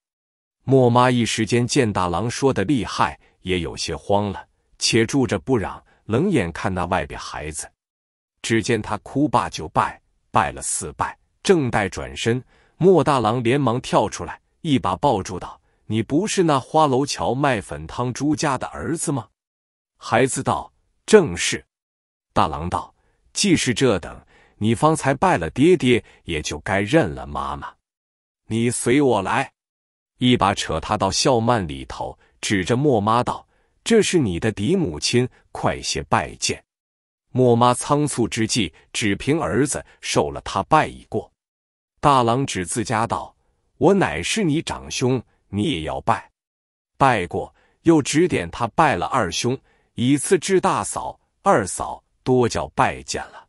Speaker 1: 莫妈一时间见大郎说的厉害，也有些慌了，且住着不嚷，冷眼看那外边孩子。只见他哭罢就拜，拜了四拜，正待转身，莫大郎连忙跳出来，一把抱住道：“你不是那花楼桥卖粉汤朱家的儿子吗？”孩子道：“正是。”大郎道：“既是这等，你方才拜了爹爹，也就该认了妈妈。”你随我来，一把扯他到笑幔里头，指着莫妈道：“这是你的嫡母亲，快些拜见。”莫妈仓促之际，只凭儿子受了他拜已过。大郎指自家道：“我乃是你长兄，你也要拜。”拜过，又指点他拜了二兄，以次至大嫂、二嫂，多叫拜见了。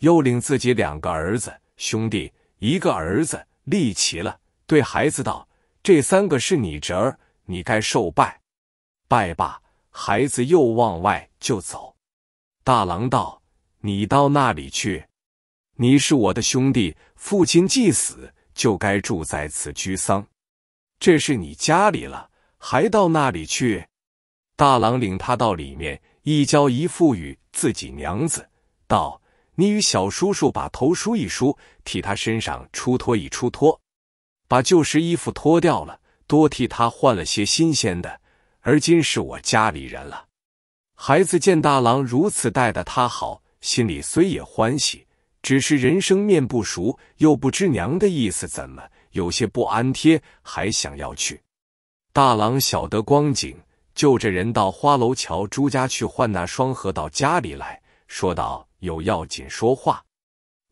Speaker 1: 又领自己两个儿子、兄弟一个儿子。立齐了，对孩子道：“这三个是你侄儿，你该受拜，拜罢。”孩子又往外就走。大郎道：“你到那里去？你是我的兄弟，父亲既死，就该住在此居丧。这是你家里了，还到那里去？”大郎领他到里面，一交一父与自己娘子道。你与小叔叔把头梳一梳，替他身上出脱一出脱，把旧时衣服脱掉了，多替他换了些新鲜的。而今是我家里人了。孩子见大郎如此待的他好，心里虽也欢喜，只是人生面不熟，又不知娘的意思，怎么有些不安贴，还想要去。大郎晓得光景，就着人到花楼桥朱家去换那双荷到家里来说道。有要紧说话，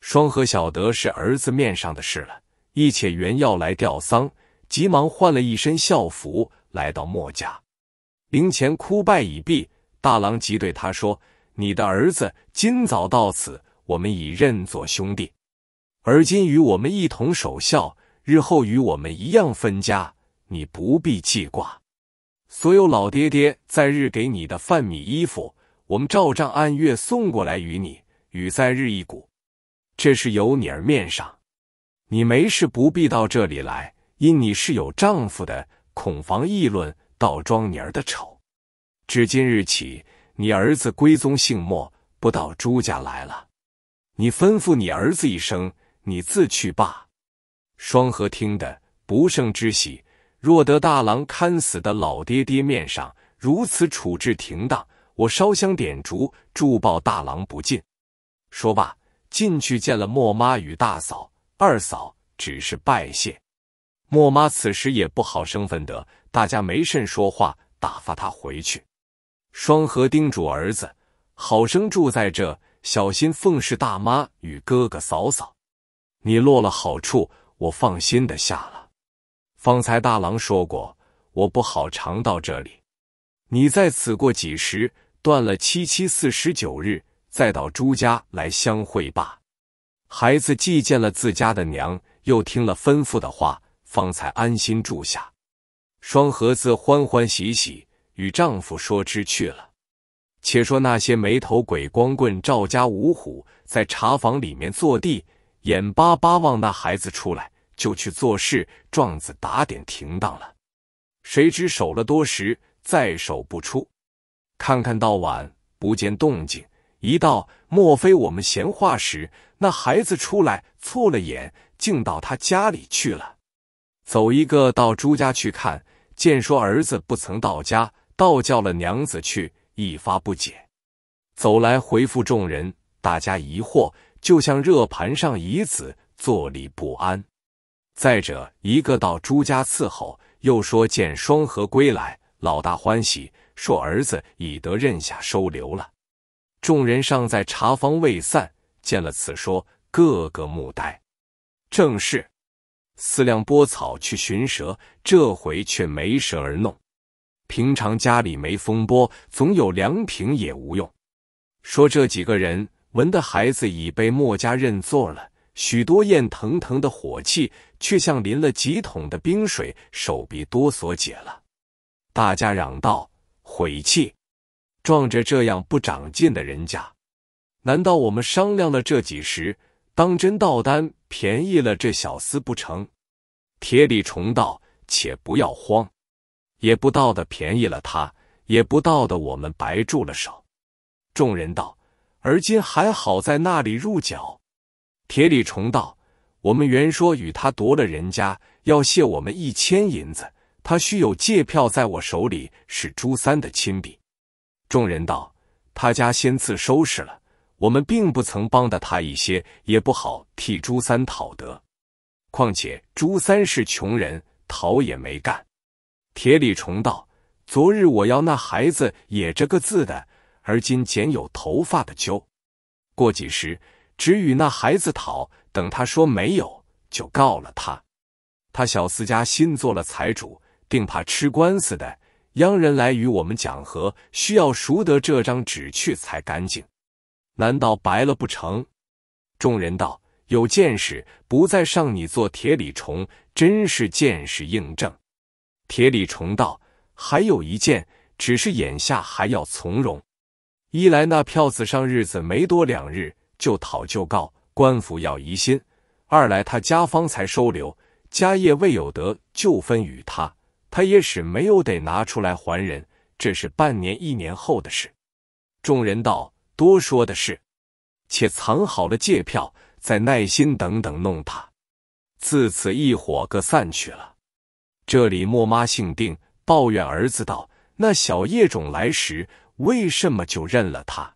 Speaker 1: 双河小德是儿子面上的事了，一且原要来吊丧，急忙换了一身孝服来到莫家，灵前哭拜已毕，大郎即对他说：“你的儿子今早到此，我们已认作兄弟，而今与我们一同守孝，日后与我们一样分家，你不必记挂。所有老爹爹在日给你的饭米衣服，我们照账按月送过来与你。”雨在日一谷，这是由你儿面上。你没事不必到这里来，因你是有丈夫的，恐防议论倒庄你儿的丑。至今日起，你儿子归宗姓莫，不到朱家来了。你吩咐你儿子一声，你自去罢。双河听得不胜之喜，若得大郎看死的老爹爹面上如此处置停当，我烧香点烛，祝报大郎不尽。说罢，进去见了莫妈与大嫂、二嫂，只是拜谢。莫妈此时也不好生分得，大家没甚说话，打发他回去。双河叮嘱儿子：好生住在这，小心奉侍大妈与哥哥嫂嫂。你落了好处，我放心的下了。方才大郎说过，我不好常到这里，你在此过几时，断了七七四十九日。再到朱家来相会罢。孩子既见了自家的娘，又听了吩咐的话，方才安心住下。双盒子欢欢喜喜与丈夫说之去了。且说那些没头鬼光棍赵家五虎在茶房里面坐地，眼巴巴望那孩子出来，就去做事。状子打点停当了，谁知守了多时，再守不出。看看到晚，不见动静。一道，莫非我们闲话时，那孩子出来错了眼，竟到他家里去了？走一个到朱家去，看见说儿子不曾到家，倒叫了娘子去，一发不解。走来回复众人，大家疑惑，就像热盘上蚁子，坐立不安。再者一个到朱家伺候，又说见双合归来，老大欢喜，说儿子已得任下收留了。众人尚在茶房未散，见了此说，个个目呆。正是四两拨草去寻蛇，这回却没蛇而弄。平常家里没风波，总有凉亭也无用。说这几个人，闻的孩子已被墨家认做了许多，咽腾腾的火气，却像淋了几桶的冰水，手臂哆嗦解了。大家嚷道：“晦气！”撞着这样不长进的人家，难道我们商量了这几十，当真倒单便宜了这小厮不成？铁里重道，且不要慌，也不道的便宜了他，也不道的我们白住了手。众人道：“而今还好在那里入脚。”铁里重道：“我们原说与他夺了人家，要谢我们一千银子，他须有借票在我手里，是朱三的亲笔。”众人道：“他家先自收拾了，我们并不曾帮的他一些，也不好替朱三讨得。况且朱三是穷人，讨也没干。”铁里重道：“昨日我要那孩子也这个字的，而今捡有头发的揪。过几时，只与那孩子讨，等他说没有，就告了他。他小厮家新做了财主，定怕吃官司的。”洋人来与我们讲和，需要赎得这张纸去才干净，难道白了不成？众人道：“有见识，不再上你做铁里虫，真是见识应证。”铁里虫道：“还有一件，只是眼下还要从容。一来那票子上日子没多两日，就讨就告，官府要疑心；二来他家方才收留，家业未有得，就分与他。”他也使没有得拿出来还人，这是半年一年后的事。众人道：“多说的是，且藏好了借票，再耐心等等弄他。”自此一伙各散去了。这里莫妈姓定，抱怨儿子道：“那小叶种来时，为什么就认了他？”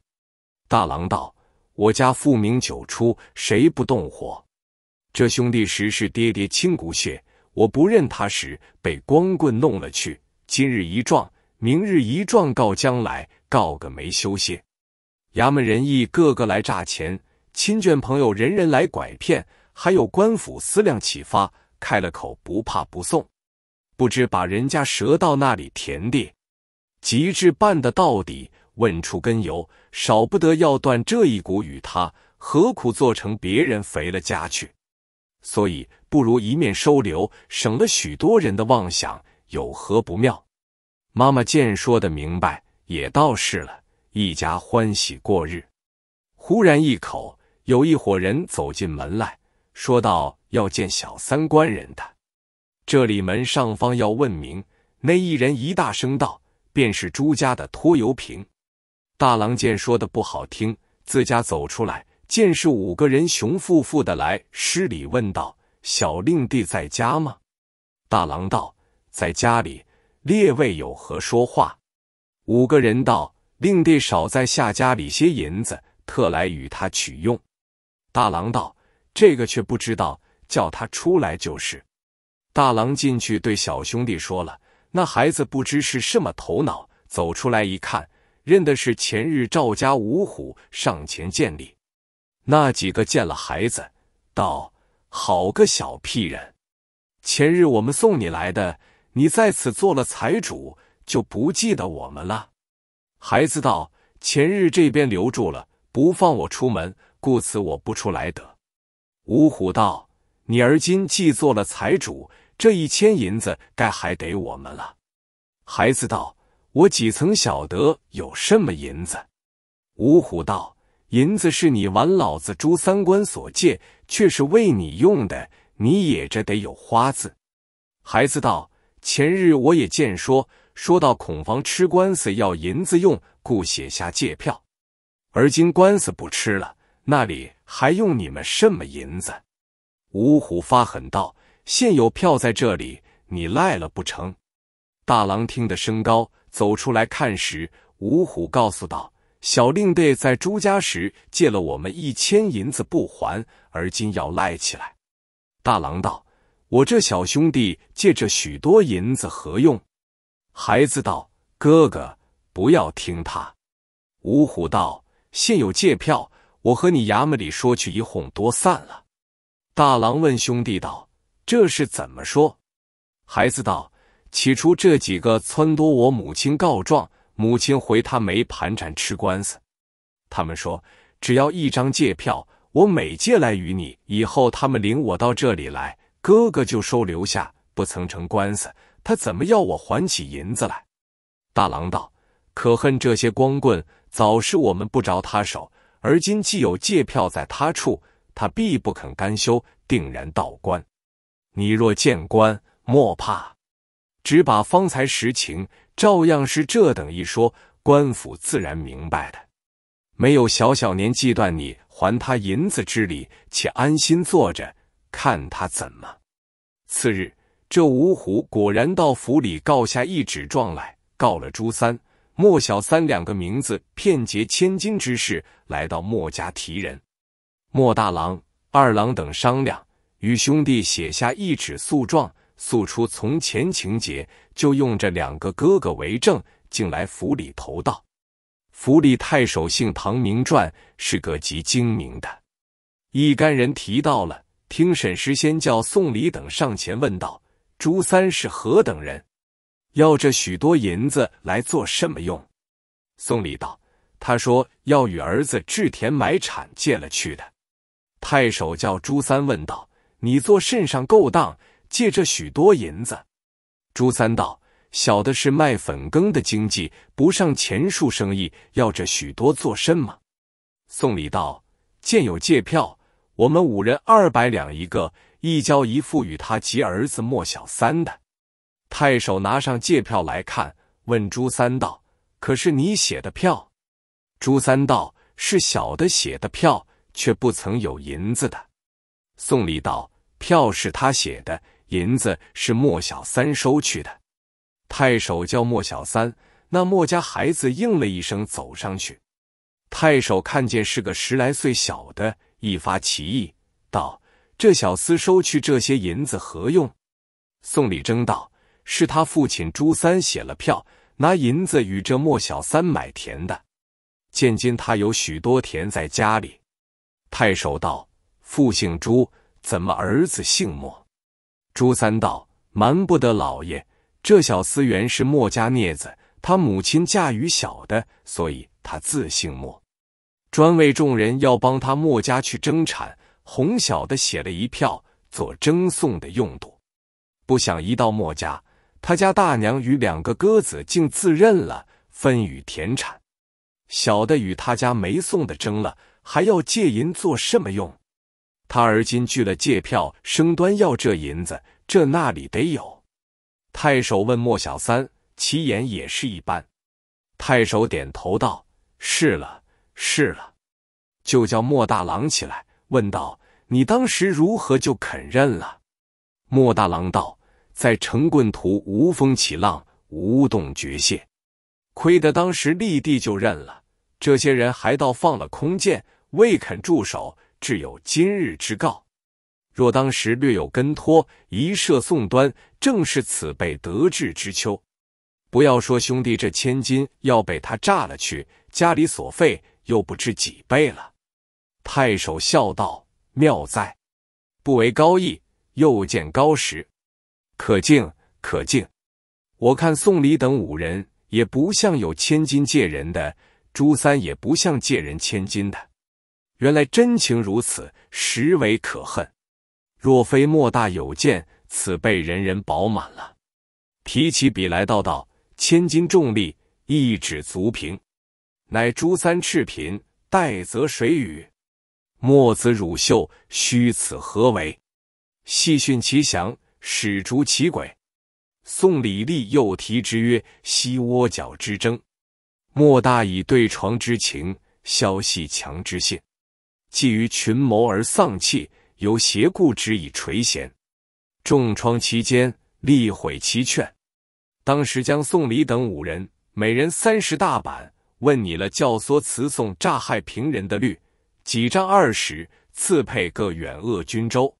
Speaker 1: 大郎道：“我家复名九出，谁不动火？这兄弟时是爹爹亲骨血。”我不认他时，被光棍弄了去。今日一撞，明日一撞，告将来，告个没休歇。衙门人一个个来诈钱，亲眷朋友人人来拐骗，还有官府思量启发，开了口不怕不送。不知把人家折到那里田地，极致办的到底，问出根由，少不得要断这一股与他，何苦做成别人肥了家去。所以不如一面收留，省了许多人的妄想，有何不妙？妈妈见说的明白，也倒是了，一家欢喜过日。忽然一口，有一伙人走进门来，说道要见小三官人的。这里门上方要问明，那一人一大声道：“便是朱家的拖油瓶。”大郎见说的不好听，自家走出来。见是五个人，雄富富的来施礼，问道：“小令弟在家吗？”大郎道：“在家里。”列位有何说话？五个人道：“令弟少在下家里些银子，特来与他取用。”大郎道：“这个却不知道，叫他出来就是。”大郎进去对小兄弟说了，那孩子不知是什么头脑，走出来一看，认的是前日赵家五虎，上前见礼。那几个见了孩子，道：“好个小屁人！前日我们送你来的，你在此做了财主，就不记得我们了？”孩子道：“前日这边留住了，不放我出门，故此我不出来的。”五虎道：“你而今既做了财主，这一千银子该还得我们了。”孩子道：“我几曾晓得有什么银子？”五虎道。银子是你玩老子朱三官所借，却是为你用的。你也这得有花字。孩子道：“前日我也见说，说到孔房吃官司要银子用，故写下借票。而今官司不吃了，那里还用你们什么银子？”五虎发狠道：“现有票在这里，你赖了不成？”大郎听得声高，走出来看时，五虎告诉道。小令弟在朱家时借了我们一千银子不还，而今要赖起来。大郎道：“我这小兄弟借着许多银子何用？”孩子道：“哥哥不要听他。”五虎道：“现有借票，我和你衙门里说去，一哄多散了。”大郎问兄弟道：“这是怎么说？”孩子道：“起初这几个撺掇我母亲告状。”母亲回他没盘缠吃官司，他们说只要一张借票，我每借来与你。以后他们领我到这里来，哥哥就收留下，不曾成官司，他怎么要我还起银子来？大郎道：“可恨这些光棍，早是我们不着他手，而今既有借票在他处，他必不肯甘休，定然道官。你若见官，莫怕。”只把方才实情，照样是这等一说，官府自然明白的。没有小小年纪断你还他银子之礼，且安心坐着，看他怎么。次日，这五虎果然到府里告下一纸状来，告了朱三、莫小三两个名字骗劫千金之事，来到莫家提人。莫大郎、二郎等商量，与兄弟写下一纸诉状。诉出从前情节，就用这两个哥哥为证，进来府里投道。府里太守姓唐名传，是个极精明的。一干人提到了，听审时先叫宋礼等上前问道：“朱三是何等人？要这许多银子来做什么用？”宋礼道：“他说要与儿子置田买产，借了去的。”太守叫朱三问道：“你做甚上勾当？”借着许多银子，朱三道：“小的是卖粉羹的经济，不上钱数生意，要这许多做甚吗？”宋礼道：“见有借票，我们五人二百两一个，一交一付与他及儿子莫小三的。”太守拿上借票来看，问朱三道：“可是你写的票？”朱三道：“是小的写的票，却不曾有银子的。”宋礼道：“票是他写的。”银子是莫小三收去的。太守叫莫小三，那莫家孩子应了一声，走上去。太守看见是个十来岁小的，一发奇异，道：“这小厮收去这些银子何用？”宋礼征道：“是他父亲朱三写了票，拿银子与这莫小三买田的。现今他有许多田在家里。”太守道：“父姓朱，怎么儿子姓莫？”朱三道瞒不得老爷，这小思源是墨家孽子，他母亲嫁与小的，所以他自姓墨，专为众人要帮他墨家去争产，哄小的写了一票做征送的用途。不想一到墨家，他家大娘与两个哥子竟自认了分与田产，小的与他家没送的争了，还要借银做什么用？他而今拒了借票，生端要这银子，这那里得有？太守问莫小三，其言也是一般。太守点头道：“是了，是了。”就叫莫大郎起来，问道：“你当时如何就肯认了？”莫大郎道：“在城棍图无风起浪，无动绝线，亏得当时立地就认了。这些人还倒放了空箭，未肯住手。”至有今日之告，若当时略有根托，一射宋端，正是此辈得志之秋。不要说兄弟这千金要被他诈了去，家里所费又不知几倍了。太守笑道：“妙哉！不为高义，又见高时，可敬可敬。我看宋礼等五人也不像有千金借人的，朱三也不像借人千金的。”原来真情如此，实为可恨。若非莫大有见，此辈人人饱满了。提起笔来道道，千斤重力，一指足平。乃诸三赤贫，待则谁与？墨子汝秀，虚此何为？细训其详，始逐其轨。宋李立又题之曰：西窝角之争，莫大以对床之情，消隙强之信。寄于群谋而丧气，由邪故之以垂涎，重创其间，力毁其劝。当时将宋礼等五人，每人三十大板。问你了教唆词讼、诈害平人的律，几张二十，赐配各远恶军州。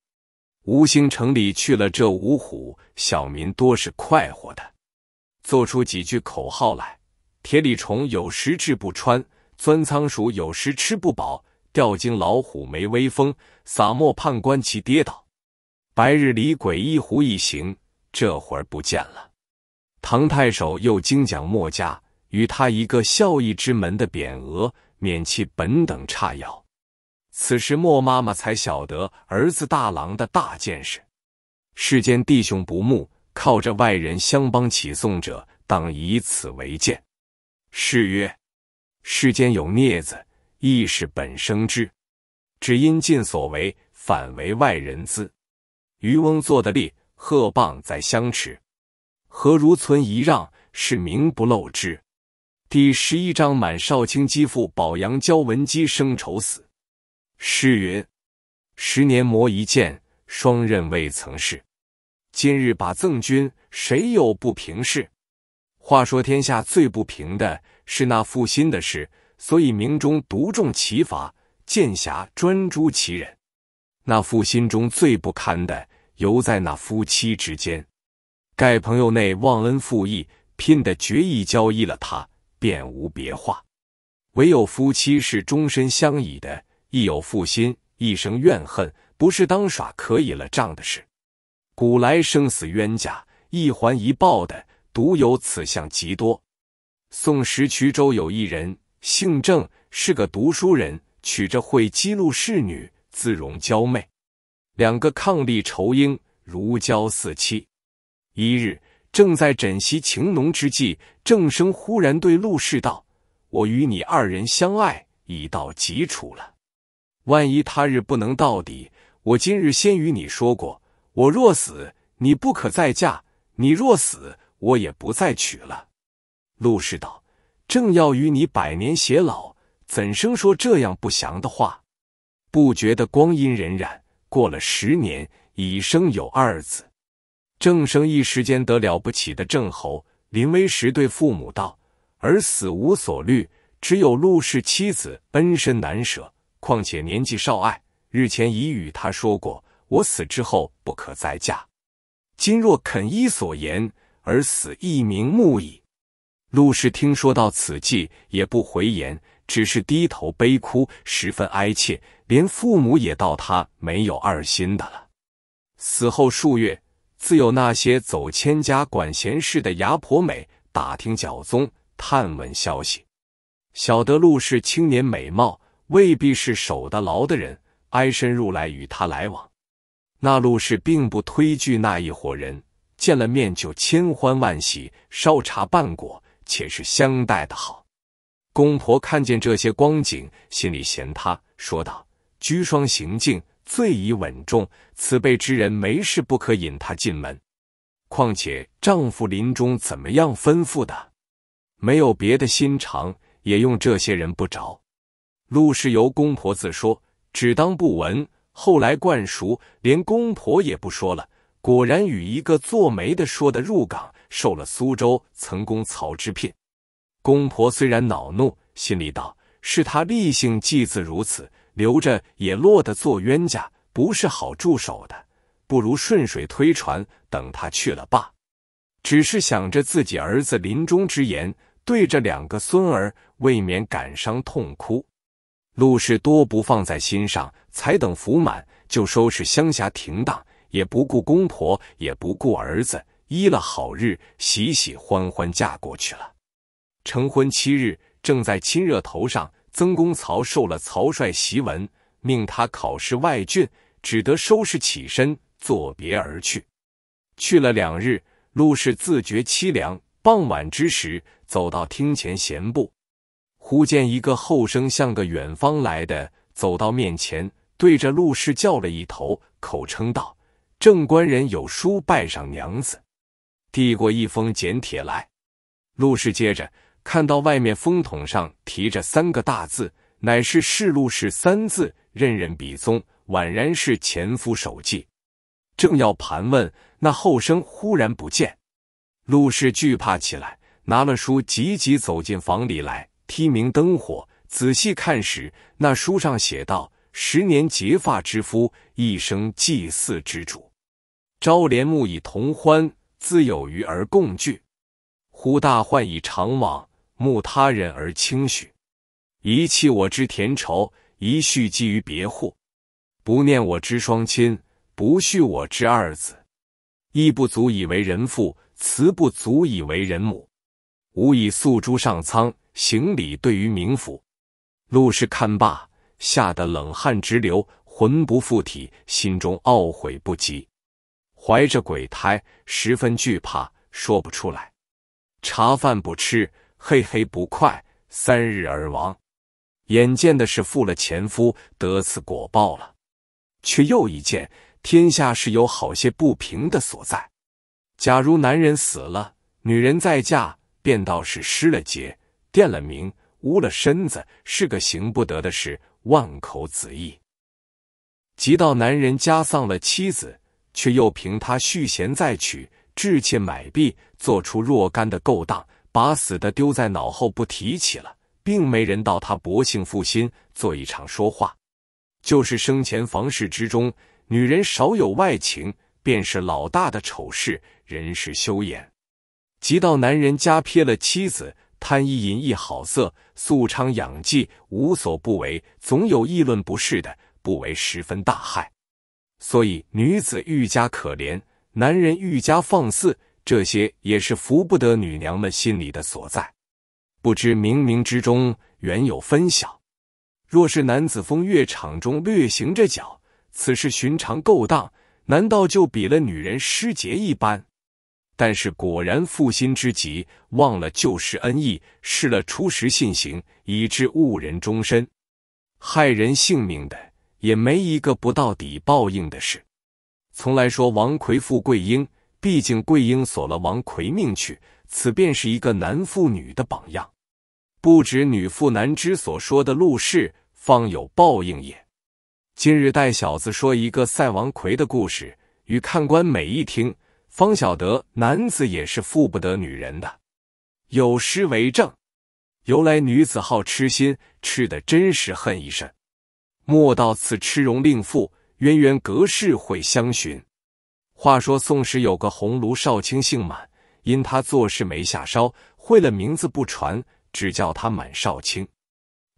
Speaker 1: 吴兴城里去了这五虎，小民多是快活的，做出几句口号来：铁里虫有时志不穿，钻仓鼠有时吃不饱。吊睛老虎没威风，撒墨判官其跌倒。白日里鬼一狐一行，这会儿不见了。唐太守又精讲墨家，与他一个孝义之门的匾额，免其本等差咬。此时墨妈妈才晓得儿子大郎的大见识。世间弟兄不睦，靠着外人相帮起送者，当以此为鉴。是曰：世间有孽子。亦是本生之，只因尽所为，反为外人资。渔翁坐的立，鹤蚌在相持。何如存一让，是名不露之。第十一章满少卿积父保阳焦文姬生愁死。诗云：十年磨一剑，双刃未曾试。今日把赠君，谁有不平事？话说天下最不平的是那负心的事。所以，明中独重其法，剑侠专诛其人。那负心中最不堪的，犹在那夫妻之间。盖朋友内忘恩负义，拼的决意交易了他，便无别话；唯有夫妻是终身相倚的，亦有负心一生怨恨，不是当耍可以了账的事。古来生死冤家，一还一报的，独有此项极多。宋时衢州有一人。姓郑，是个读书人，娶着会姬路侍女，姿容娇媚，两个伉俪仇英，如胶似漆。一日正在枕席情浓之际，郑生忽然对陆氏道：“我与你二人相爱，已到极处了。万一他日不能到底，我今日先与你说过，我若死，你不可再嫁；你若死，我也不再娶了。”陆氏道。正要与你百年偕老，怎生说这样不祥的话？不觉得光阴荏苒，过了十年，已生有二子。郑生一时间得了不起的郑侯，临危时对父母道：“儿死无所虑，只有陆氏妻子恩深难舍，况且年纪少艾，日前已与他说过，我死之后不可再嫁。今若肯依所言，儿死亦瞑目矣。”陆氏听说到此际，也不回言，只是低头悲哭，十分哀切，连父母也道他没有二心的了。死后数月，自有那些走千家、管闲事的牙婆美打听脚踪，探问消息，晓得陆氏青年美貌，未必是守得牢的人，挨身入来与他来往。那陆氏并不推拒那一伙人，见了面就千欢万喜，烧茶半果。且是相待的好，公婆看见这些光景，心里嫌他，说道：“居双行径，最宜稳重，此辈之人，没事不可引他进门。况且丈夫临终怎么样吩咐的？没有别的心肠，也用这些人不着。”陆氏由公婆自说，只当不闻。后来惯熟，连公婆也不说了。果然与一个做媒的说的入港。受了苏州曾公曹之聘，公婆虽然恼怒，心里道：是他立性祭祀如此，留着也落得做冤家，不是好助手的，不如顺水推船，等他去了罢。只是想着自己儿子临终之言，对着两个孙儿，未免感伤痛哭。陆氏多不放在心上，才等福满就收拾乡下停当，也不顾公婆，也不顾儿子。依了好日，喜喜欢欢嫁过去了。成婚七日，正在亲热头上，曾公曹受了曹帅檄文，命他考试外郡，只得收拾起身，作别而去。去了两日，陆氏自觉凄凉。傍晚之时，走到厅前闲步，忽见一个后生，像个远方来的，走到面前，对着陆氏叫了一头，口称道：“正官人有书拜上娘子。”递过一封简帖来，陆氏接着看到外面风筒上提着三个大字，乃是“世陆氏”三字，任人笔宗，宛然是前夫手迹。正要盘问，那后生忽然不见，陆氏惧怕起来，拿了书急急走进房里来，剔明灯火，仔细看时，那书上写道：“十年结发之夫，一生祭祀之主，朝帘暮以同欢。”自有余而共聚，忽大患以常往，慕他人而轻许。一弃我之田畴，一恤寄于别户。不念我之双亲，不恤我之二子。义不足以为人父，慈不足以为人母。吾以诉诸上苍，行礼对于冥府。陆氏看罢，吓得冷汗直流，魂不附体，心中懊悔不及。怀着鬼胎，十分惧怕，说不出来，茶饭不吃，嘿嘿不快，三日而亡。眼见的是负了前夫，得此果报了，却又一见天下是有好些不平的所在。假如男人死了，女人再嫁，便倒是失了节，垫了名，污了身子，是个行不得的事。万口子义，即到男人家丧了妻子。却又凭他续弦再娶，置妾买婢，做出若干的勾当，把死的丢在脑后不提起了，并没人道他薄幸负心，做一场说话。就是生前房事之中，女人少有外情，便是老大的丑事，人是休言。即到男人家撇了妻子，贪一淫一好色，素娼养妓，无所不为，总有议论不是的，不为十分大害。所以女子愈加可怜，男人愈加放肆，这些也是服不得女娘们心里的所在。不知冥冥之中，缘有分晓。若是男子风月场中略行着脚，此事寻常勾当，难道就比了女人失节一般？但是果然负心之极，忘了旧时恩义，失了初时信行，以致误人终身，害人性命的。也没一个不到底报应的事。从来说王奎富桂英，毕竟桂英锁了王奎命去，此便是一个男妇女的榜样。不止女妇男之所说的陆氏方有报应也。今日带小子说一个赛王奎的故事，与看官每一听，方晓得男子也是负不得女人的。有诗为证：由来女子好痴心，痴的真是恨一身。莫道此痴容令妇，渊源隔世会相寻。话说宋时有个鸿胪少卿姓满，因他做事没下梢，会了名字不传，只叫他满少卿。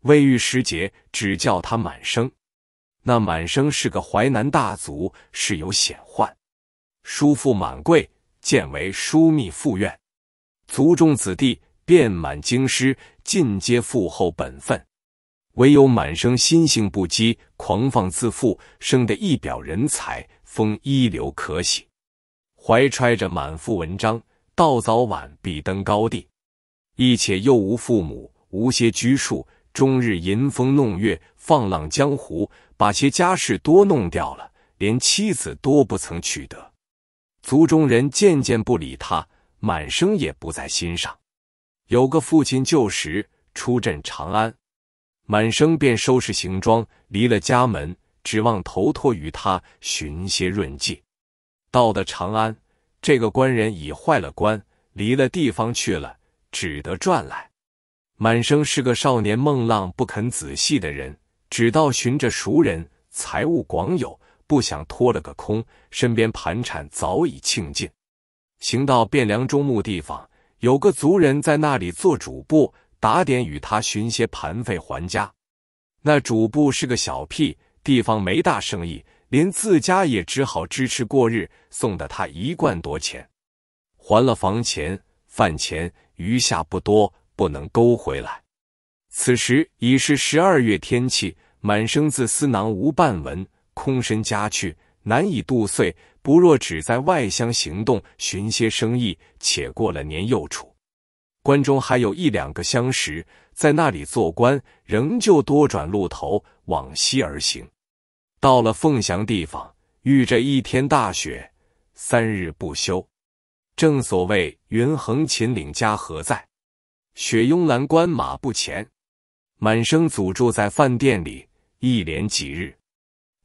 Speaker 1: 未遇时节，只叫他满生。那满生是个淮南大族，是有显宦。叔父满贵，建为枢密副院。族中子弟遍满京师，尽皆负厚本分。唯有满生心性不羁，狂放自负，生得一表人才，风一流可喜。怀揣着满腹文章，到早晚必登高地。亦且又无父母，无些拘束，终日吟风弄月，放浪江湖，把些家事多弄掉了，连妻子多不曾取得。族中人渐渐不理他，满生也不在心上。有个父亲旧时出镇长安。满生便收拾行装，离了家门，指望投托于他，寻些润计。到的长安，这个官人已坏了官，离了地方去了，只得转来。满生是个少年孟浪，不肯仔细的人，只道寻着熟人，财物广有，不想拖了个空，身边盘缠早已庆尽。行到汴梁中牧地方，有个族人在那里做主簿。打点与他寻些盘费还家。那主簿是个小屁地方，没大生意，连自家也只好支持过日，送的他一贯多钱，还了房钱、饭钱，余下不多，不能勾回来。此时已是十二月天气，满身自私囊无半文，空身家去，难以度岁。不若只在外乡行动，寻些生意，且过了年又处。关中还有一两个相识，在那里做官，仍旧多转路头，往西而行。到了凤翔地方，遇着一天大雪，三日不休。正所谓“云横秦岭家何在，雪拥蓝关马不前”。满生祖住在饭店里，一连几日，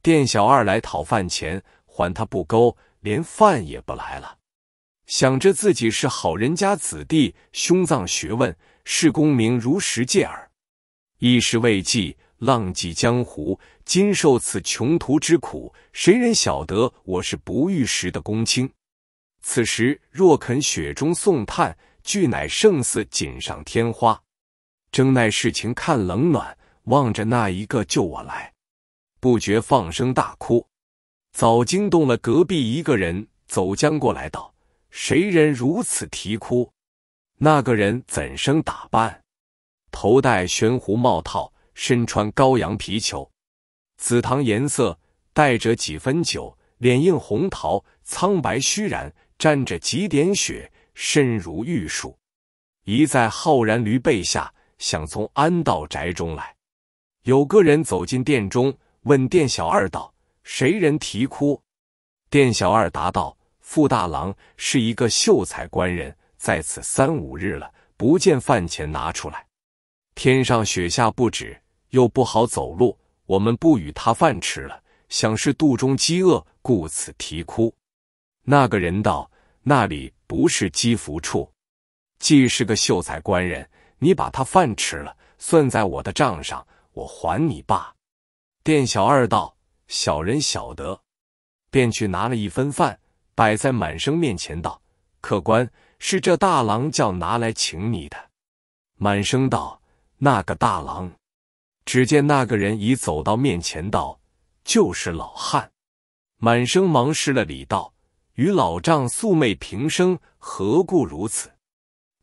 Speaker 1: 店小二来讨饭钱，还他不勾，连饭也不来了。想着自己是好人家子弟，胸藏学问，视功名如石戒耳。一时未济，浪迹江湖，今受此穷途之苦，谁人晓得我是不遇时的公卿？此时若肯雪中送炭，俱乃胜似锦上添花。争奈事情看冷暖，望着那一个救我来，不觉放声大哭，早惊动了隔壁一个人，走将过来道。谁人如此啼哭？那个人怎生打扮？头戴悬狐帽套，身穿羔羊皮裘，紫堂颜色，带着几分酒，脸映红桃，苍白虚然，沾着几点雪，身如玉树，一在浩然驴背下，想从安道宅中来。有个人走进殿中，问店小二道：“谁人啼哭？”店小二答道。傅大郎是一个秀才官人，在此三五日了，不见饭钱拿出来。天上雪下不止，又不好走路，我们不与他饭吃了。想是肚中饥饿，故此啼哭。那个人道：“那里不是积福处？既是个秀才官人，你把他饭吃了，算在我的账上，我还你罢。”店小二道：“小人晓得。”便去拿了一份饭。摆在满生面前道：“客官，是这大郎叫拿来请你的。”满生道：“那个大郎？”只见那个人已走到面前道：“就是老汉。”满生忙施了礼道：“与老丈素昧平生，何故如此？”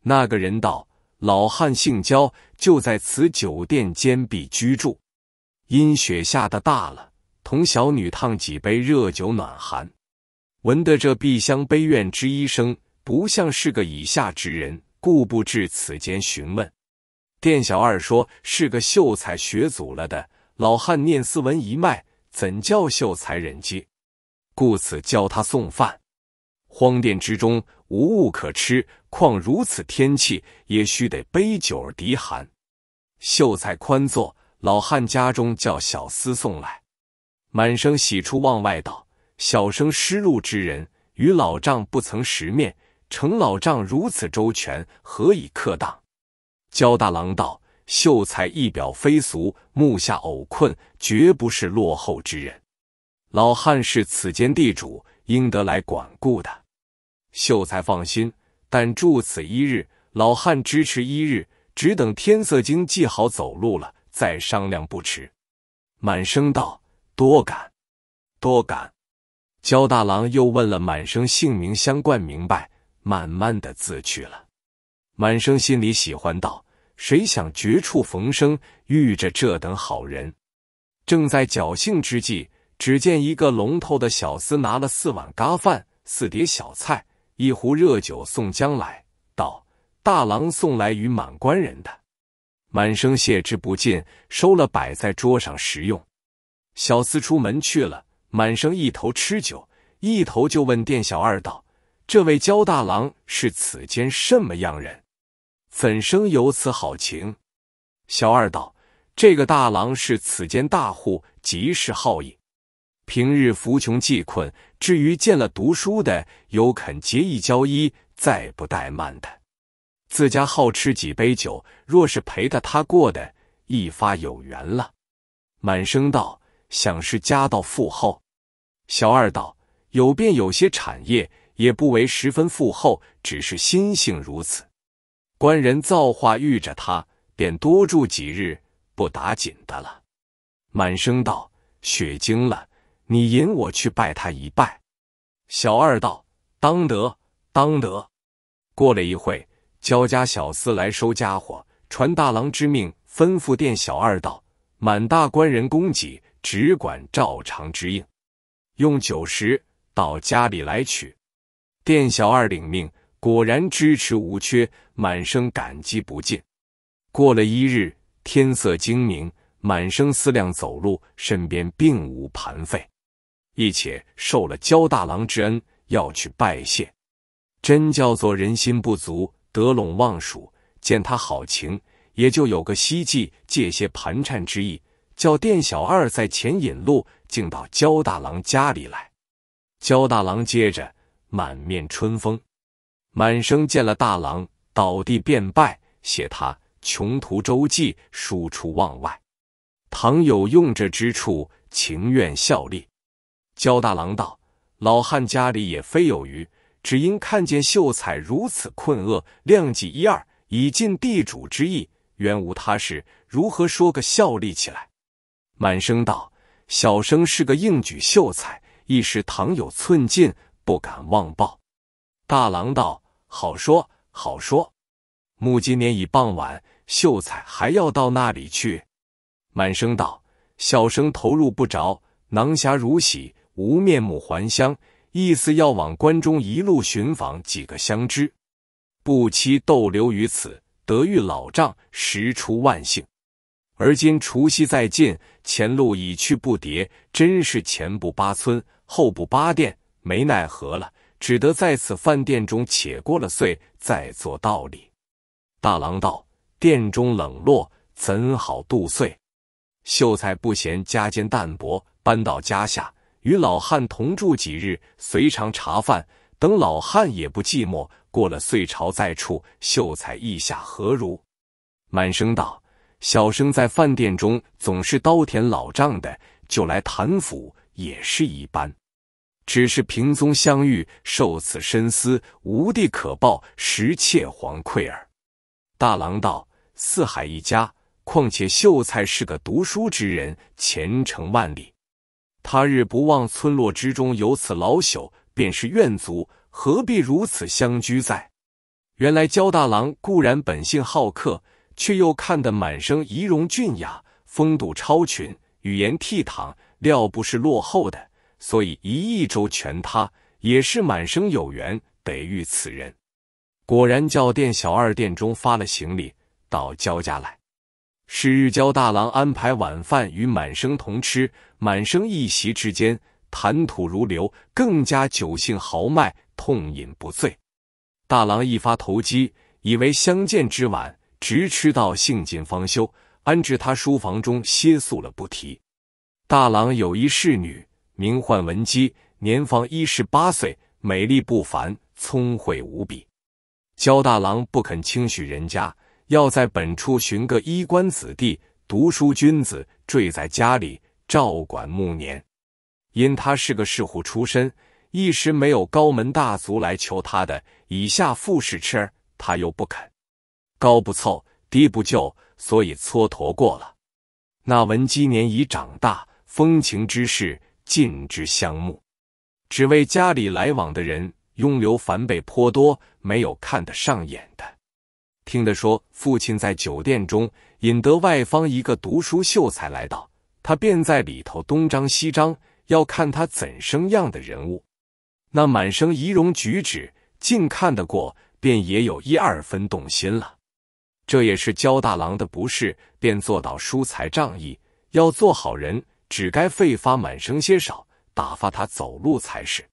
Speaker 1: 那个人道：“老汉姓焦，就在此酒店间壁居住。阴雪下的大了，同小女烫几杯热酒暖寒。”闻得这碧香悲怨之一声，不像是个以下之人，故不至此间询问。店小二说是个秀才学祖了的老汉念斯文一脉，怎叫秀才忍饥？故此教他送饭。荒店之中无物可吃，况如此天气，也须得杯酒敌寒。秀才宽坐，老汉家中叫小厮送来。满生喜出望外道。小生失路之人，与老丈不曾识面。承老丈如此周全，何以克当？焦大郎道：“秀才一表非俗，目下偶困，绝不是落后之人。老汉是此间地主，应得来管顾的。秀才放心，但住此一日，老汉支持一日，只等天色经济好走路了，再商量不迟。”满生道：“多感，多感。”焦大郎又问了满生姓名相贯，明白慢慢的自去了。满生心里喜欢道：“谁想绝处逢生，遇着这等好人！”正在侥幸之际，只见一个龙头的小厮拿了四碗咖饭、四碟小菜、一壶热酒送将来，道：“大郎送来与满官人的。”满生谢之不尽，收了摆在桌上食用。小厮出门去了。满生一头吃酒，一头就问店小二道：“这位焦大郎是此间什么样人？怎生有此好情？”小二道：“这个大郎是此间大户，极是好义。平日扶穷济困，至于见了读书的，有肯结义交衣，再不怠慢的。自家好吃几杯酒，若是陪的他过的，一发有缘了。”满生道：“想是家道富厚。”小二道：“有便有些产业，也不为十分富厚，只是心性如此。官人造化遇着他，便多住几日，不打紧的了。”满生道：“雪精了，你引我去拜他一拜。”小二道：“当得，当得。”过了一会，焦家小厮来收家伙，传大郎之命，吩咐店小二道：“满大官人供给，只管照常之应。”用酒食到家里来取，店小二领命，果然支持无缺，满生感激不尽。过了一日，天色精明，满生思量走路，身边并无盘费，一且受了焦大郎之恩，要去拜谢，真叫做人心不足，得陇望蜀。见他好情，也就有个希冀借些盘缠之意。叫店小二在前引路，竟到焦大郎家里来。焦大郎接着满面春风，满生见了大郎，倒地便拜，谢他穷途周济，输出望外。倘有用着之处，情愿效力。焦大郎道：“老汉家里也非有余，只因看见秀才如此困厄，量己一二，以尽地主之意，原无他事，如何说个效力起来？”满生道：“小生是个应举秀才，一时倘有寸进，不敢妄报。”大郎道：“好说好说。目今年已傍晚，秀才还要到那里去？”满生道：“小生投入不着，囊匣如洗，无面目还乡，意思要往关中一路寻访几个相知，不期逗留于此，得遇老丈，实出万幸。”而今除夕在近，前路已去不迭，真是前不八村，后不八店，没奈何了，只得在此饭店中且过了岁，再做道理。大郎道：“店中冷落，怎好度岁？”秀才不嫌家间淡薄，搬到家下，与老汉同住几日，随常茶饭，等老汉也不寂寞。过了岁朝再处，秀才意下何如？”满生道。小生在饭店中总是刀田老丈的，就来谭府也是一般。只是平宗相遇，受此深思，无地可报，实窃惶愧耳。大郎道：“四海一家，况且秀才是个读书之人，前程万里，他日不忘村落之中有此老朽，便是怨族，何必如此相居在？”原来焦大郎固然本性好客。却又看得满生仪容俊雅，风度超群，语言倜傥，料不是落后的，所以一亿州全他也是满生有缘得遇此人。果然叫店小二店中发了行李到焦家来，是日焦大郎安排晚饭与满生同吃，满生一席之间谈吐如流，更加酒性豪迈，痛饮不醉。大郎一发投机，以为相见之晚。直吃到兴尽方休，安置他书房中歇宿了不提。大郎有一侍女，名唤文姬，年方一十八岁，美丽不凡，聪慧无比。焦大郎不肯轻许人家，要在本处寻个衣冠子弟、读书君子，坠在家里照管暮年。因他是个世户出身，一时没有高门大族来求他的，以下富士吃儿他又不肯。高不凑，低不就，所以蹉跎过了。那文姬年已长大，风情之事尽之相慕，只为家里来往的人，拥留凡辈颇多，没有看得上眼的。听得说父亲在酒店中引得外方一个读书秀才来到，他便在里头东张西张，要看他怎生样的人物。那满生仪容举止竟看得过，便也有一二分动心了。这也是焦大郎的不是，便做到疏财仗义，要做好人，只该废发满生些少，打发他走路才是。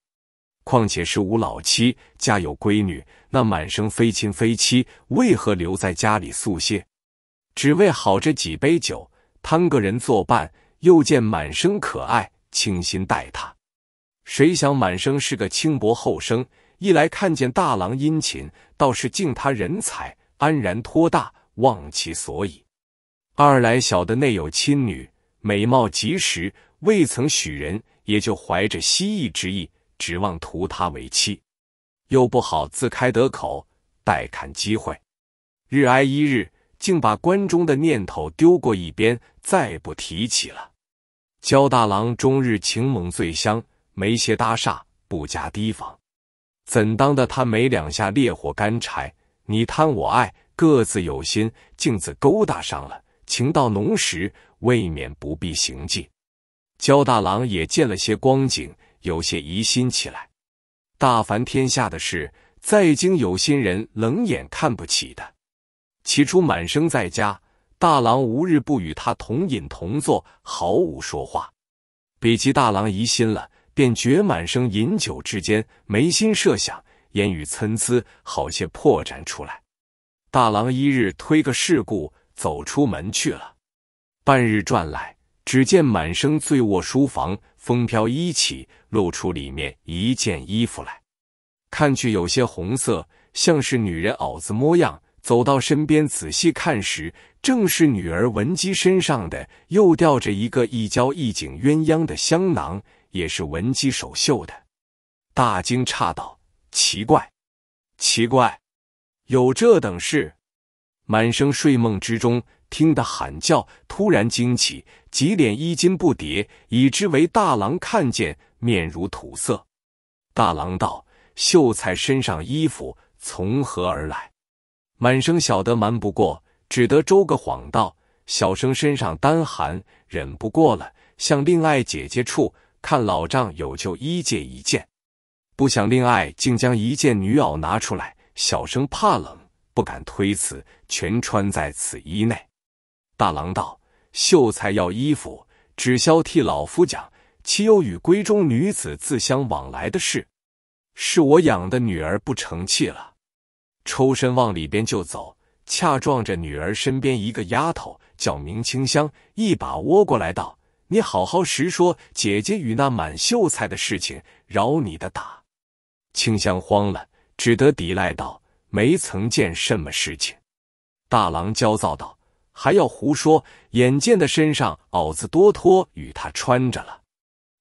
Speaker 1: 况且是吴老七家有闺女，那满生非亲非妻，为何留在家里宿歇？只为好这几杯酒，贪个人作伴，又见满生可爱，倾心待他。谁想满生是个轻薄后生，一来看见大郎殷勤，倒是敬他人才。安然托大，忘其所以；二来小的内有亲女，美貌及时，未曾许人，也就怀着希意之意，指望图他为妻，又不好自开得口，待看机会。日挨一日，竟把关中的念头丢过一边，再不提起了。焦大郎终日情猛醉香，没些搭煞，不加提防，怎当的他没两下烈火干柴？你贪我爱，各自有心，镜子勾搭上了，情到浓时，未免不必行迹。焦大郎也见了些光景，有些疑心起来。大凡天下的事，在京有心人冷眼看不起的。起初满生在家，大郎无日不与他同饮同坐，毫无说话。比及大郎疑心了，便觉满生饮酒之间，没心设想。言语参差，好些破绽出来。大郎一日推个事故，走出门去了。半日转来，只见满生醉卧书房，风飘衣起，露出里面一件衣服来。看去有些红色，像是女人袄子模样。走到身边仔细看时，正是女儿文姬身上的，又吊着一个一交一景鸳鸯的香囊，也是文姬手绣的。大惊诧道。奇怪，奇怪，有这等事！满生睡梦之中听得喊叫，突然惊起，几脸衣襟不迭，以之为大郎看见，面如土色。大郎道：“秀才身上衣服从何而来？”满生晓得瞒不过，只得周个谎道：“小生身上单寒，忍不过了，向令爱姐姐处看老丈有救衣借一件。”不想令爱竟将一件女袄拿出来，小生怕冷，不敢推辞，全穿在此衣内。大郎道：“秀才要衣服，只消替老夫讲，岂有与闺中女子自相往来的事？是我养的女儿不成器了。”抽身往里边就走，恰撞着女儿身边一个丫头，叫明清香，一把窝过来道：“你好好实说，姐姐与那满秀才的事情，饶你的打。”清香慌了，只得抵赖道：“没曾见什么事情。”大郎焦躁道：“还要胡说！”眼见的身上袄子多脱，与他穿着了。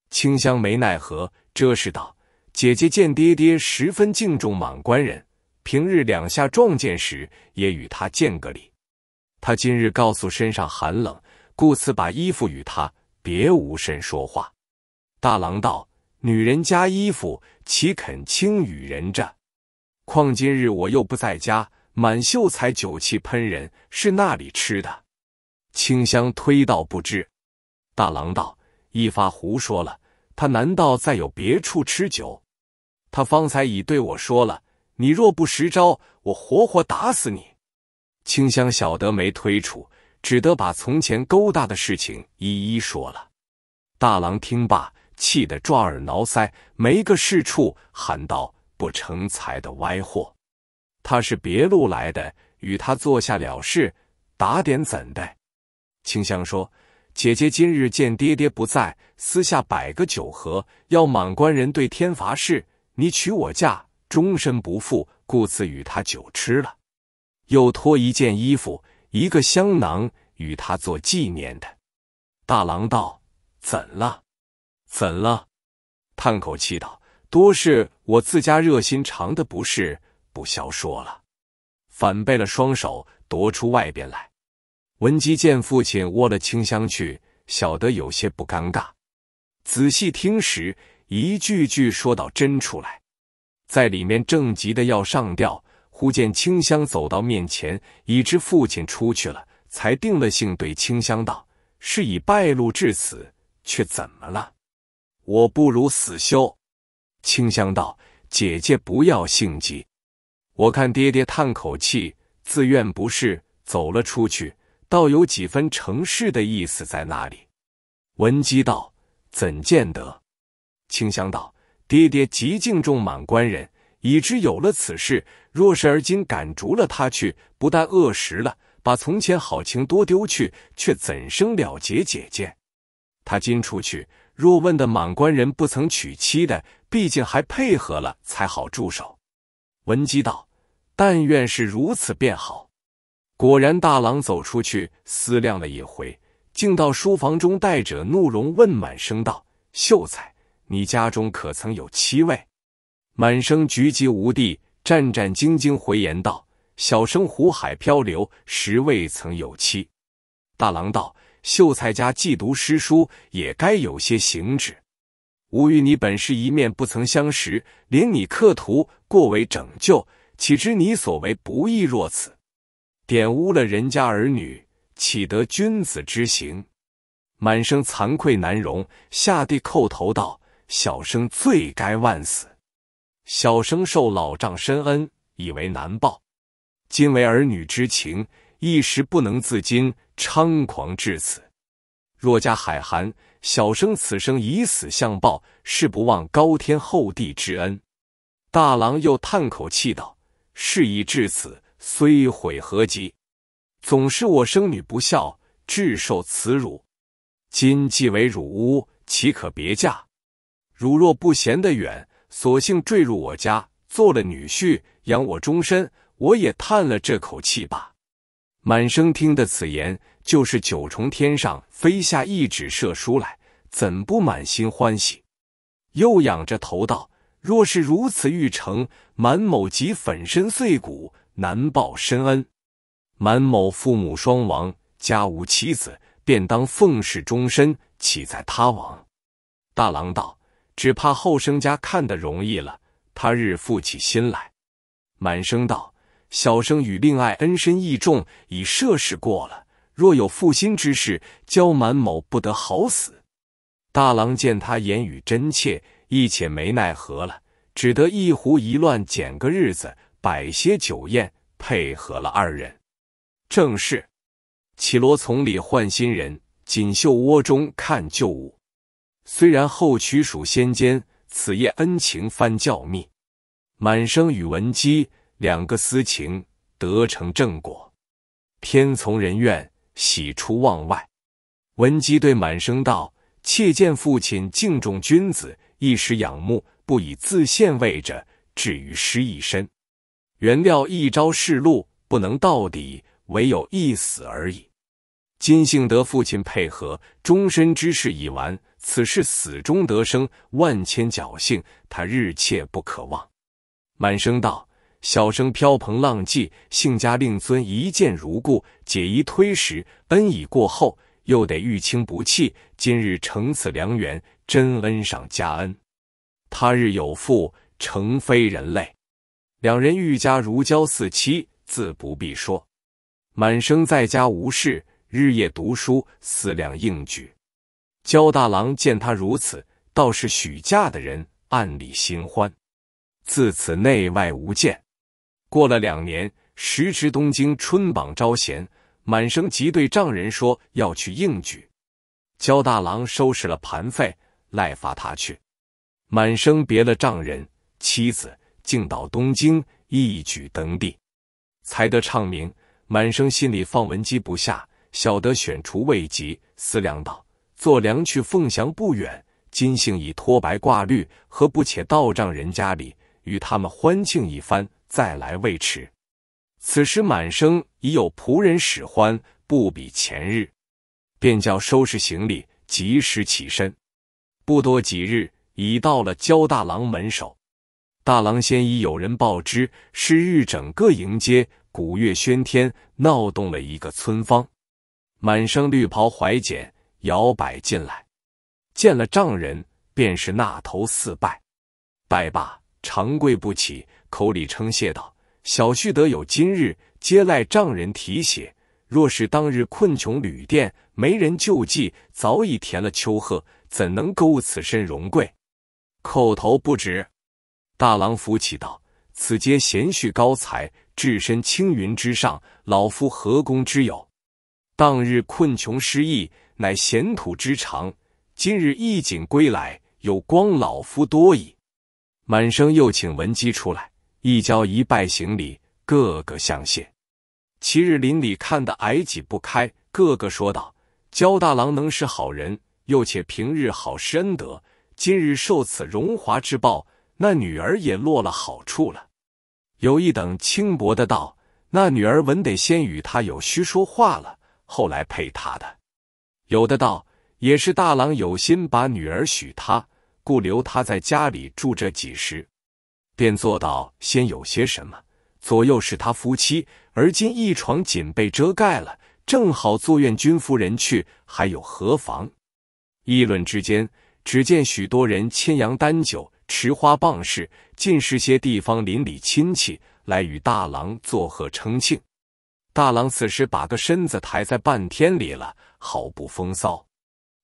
Speaker 1: 清香没奈何，遮是道：“姐姐见爹爹十分敬重满官人，平日两下撞见时，也与他见个礼。他今日告诉身上寒冷，故此把衣服与他，别无甚说话。”大郎道：“女人家衣服。”岂肯轻与人战？况今日我又不在家，满秀才酒气喷人，是那里吃的？清香推道不知。大郎道：“一发胡说了，他难道再有别处吃酒？他方才已对我说了，你若不实招，我活活打死你。”清香晓得没推出，只得把从前勾搭的事情一一说了。大郎听罢。气得抓耳挠腮，没个是处，喊道：“不成才的歪货！”他是别路来的，与他坐下了事，打点怎的？清香说：“姐姐今日见爹爹不在，私下摆个酒盒，要满官人对天罚誓，你娶我嫁，终身不负，故此与他酒吃了，又脱一件衣服，一个香囊与他做纪念的。”大郎道：“怎了？”怎了？叹口气道：“多是我自家热心肠的不是，不消说了。反背了双手，夺出外边来。”文姬见父亲握了清香去，晓得有些不尴尬。仔细听时，一句句说到真处来。在里面正急的要上吊，忽见清香走到面前，已知父亲出去了，才定了性，对清香道：“事已败露至此，却怎么了？”我不如死休。清香道：“姐姐不要性急。”我看爹爹叹口气，自愿不是，走了出去，倒有几分诚实的意思在那里。文姬道：“怎见得？”清香道：“爹爹极敬重满官人，已知有了此事。若是而今赶逐了他去，不但饿食了，把从前好情多丢去，却怎生了结姐姐？他今出去。”若问的满官人不曾娶妻的，毕竟还配合了才好住手。文姬道：“但愿是如此便好。”果然大郎走出去思量了一回，竟到书房中带着怒容问满生道：“秀才，你家中可曾有妻位？”满生局急无地，战战兢兢回言道：“小生湖海漂流，实未曾有妻。”大郎道。秀才家既读诗书，也该有些行止。吾与你本是一面不曾相识，怜你客图过为拯救，岂知你所为不义若此，玷污了人家儿女，岂得君子之行？满生惭愧难容，下地叩头道：“小生罪该万死，小生受老丈深恩，以为难报，今为儿女之情，一时不能自禁。”猖狂至此，若加海涵，小生此生以死相报，誓不忘高天厚地之恩。大郎又叹口气道：“事已至此，虽悔何及？总是我生女不孝，致受此辱。今既为汝屋，岂可别嫁？汝若不嫌得远，索性坠入我家，做了女婿，养我终身，我也叹了这口气吧。”满生听得此言，就是九重天上飞下一纸赦书来，怎不满心欢喜？又仰着头道：“若是如此欲成，满某即粉身碎骨，难报深恩。满某父母双亡，家无妻子，便当奉侍终身，岂在他亡？”大郎道：“只怕后生家看得容易了，他日负起心来。”满生道。小生与令爱恩深义重，已涉事过了。若有负心之事，交满某不得好死。大郎见他言语真切，亦且没奈何了，只得一胡一乱，拣个日子摆些酒宴，配合了二人。正是绮罗丛里换新人，锦绣窝中看旧物。虽然后娶属先间，此夜恩情翻较密。满生与文姬。两个私情得成正果，天从人愿，喜出望外。文姬对满生道：“妾见父亲敬重君子，一时仰慕，不以自献为者，至于失一身。原料一朝世禄不能到底，唯有一死而已。金性德父亲配合，终身之事已完。此事死中得生，万千侥幸，他日切不可忘。”满生道。小生飘蓬浪迹，幸家令尊一见如故，解衣推食，恩已过后，又得遇卿不弃，今日成此良缘，真恩赏加恩。他日有负，诚非人类。两人愈加如胶似漆，自不必说。满生在家无事，日夜读书，思量应举。焦大郎见他如此，倒是许嫁的人，暗里心欢。自此内外无间。过了两年，时值东京春榜招贤，满生即对丈人说要去应举。焦大郎收拾了盘费，赖发他去。满生别了丈人、妻子，竟到东京一举登第，才得畅名。满生心里放文姬不下，晓得选除未及，思量道：坐粮去凤翔不远，金姓已脱白挂绿，何不且到丈人家里，与他们欢庆一番。再来未迟。此时满生已有仆人使唤，不比前日，便叫收拾行李，及时起身。不多几日，已到了焦大郎门首。大郎先已有人报之，是日整个迎接，鼓乐喧天，闹动了一个村坊。满生绿袍怀简摇摆进来，见了丈人，便是那头四拜，拜罢长跪不起。口里称谢道：“小婿得有今日，皆赖丈人提携。若是当日困穷旅店，没人救济，早已填了丘壑，怎能勾此身荣贵？”叩头不止。大郎扶起道：“此皆贤婿高才，置身青云之上，老夫何功之有？当日困穷失意，乃闲土之长。今日衣锦归来，有光老夫多矣。”满生又请文姬出来。一交一拜行礼，个个相谢。齐日邻里看得挨挤不开，个个说道：“焦大郎能是好人，又且平日好施恩德，今日受此荣华之报，那女儿也落了好处了。”有一等轻薄的道：“那女儿文得先与他有虚说话了，后来配他的。”有的道：“也是大郎有心把女儿许他，故留他在家里住这几时。”便做到，先有些什么？左右是他夫妻，而今一床锦被遮盖了，正好坐愿君夫人去，还有何妨？议论之间，只见许多人牵羊担酒，持花棒饰，尽是些地方邻里亲戚来与大郎作贺称庆。大郎此时把个身子抬在半天里了，好不风骚！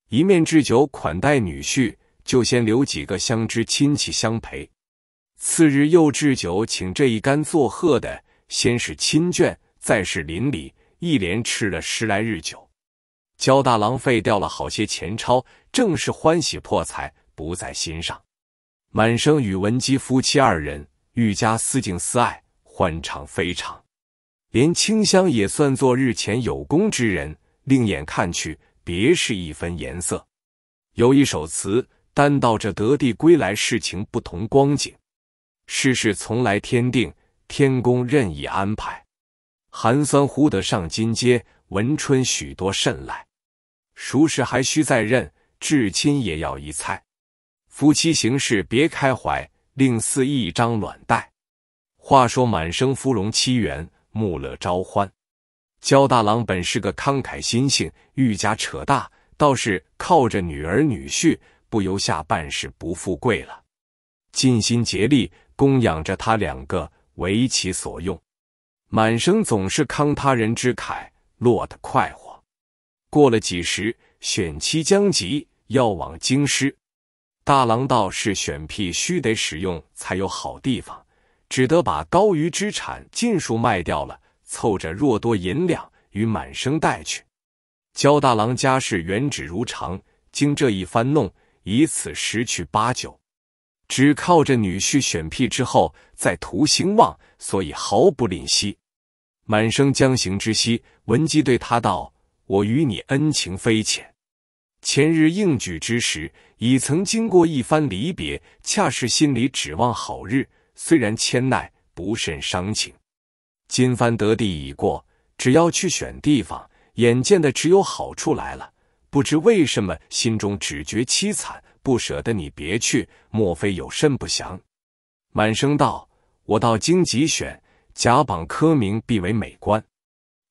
Speaker 1: 一面置酒款待女婿，就先留几个相知亲戚相陪。次日又置酒请这一干作贺的，先是亲眷，再是邻里，一连吃了十来日酒。焦大郎废掉了好些钱钞，正是欢喜破财，不在心上。满生与文姬夫妻二人愈加思敬思爱，欢畅非常。连清香也算作日前有功之人，另眼看去别是一分颜色。有一首词，单道这得地归来，事情不同光景。世事从来天定，天公任意安排。寒酸忽得上金阶，闻春许多甚来。熟识还需再认，至亲也要一猜。夫妻行事别开怀，另似一张暖带。话说满生芙蓉七元，穆乐朝欢。焦大郎本是个慷慨心性，愈加扯大，倒是靠着女儿女婿，不由下半世不富贵了，尽心竭力。供养着他两个，为其所用。满生总是慷他人之慨，落得快活。过了几时，选妻将及，要往京师。大郎道是选僻，须得使用，才有好地方。只得把高于之产尽数卖掉了，凑着若多银两，与满生带去。焦大郎家事原旨如常，经这一番弄，以此十去八九。只靠着女婿选聘之后再图兴旺，所以毫不吝惜。满生将行之息，文姬对他道：“我与你恩情非浅，前日应举之时，已曾经过一番离别，恰是心里指望好日，虽然千奈，不甚伤情。今番得地已过，只要去选地方，眼见的只有好处来了。不知为什么，心中只觉凄惨。”不舍得你别去，莫非有甚不祥？满生道：“我到京极选甲榜科名，必为美官。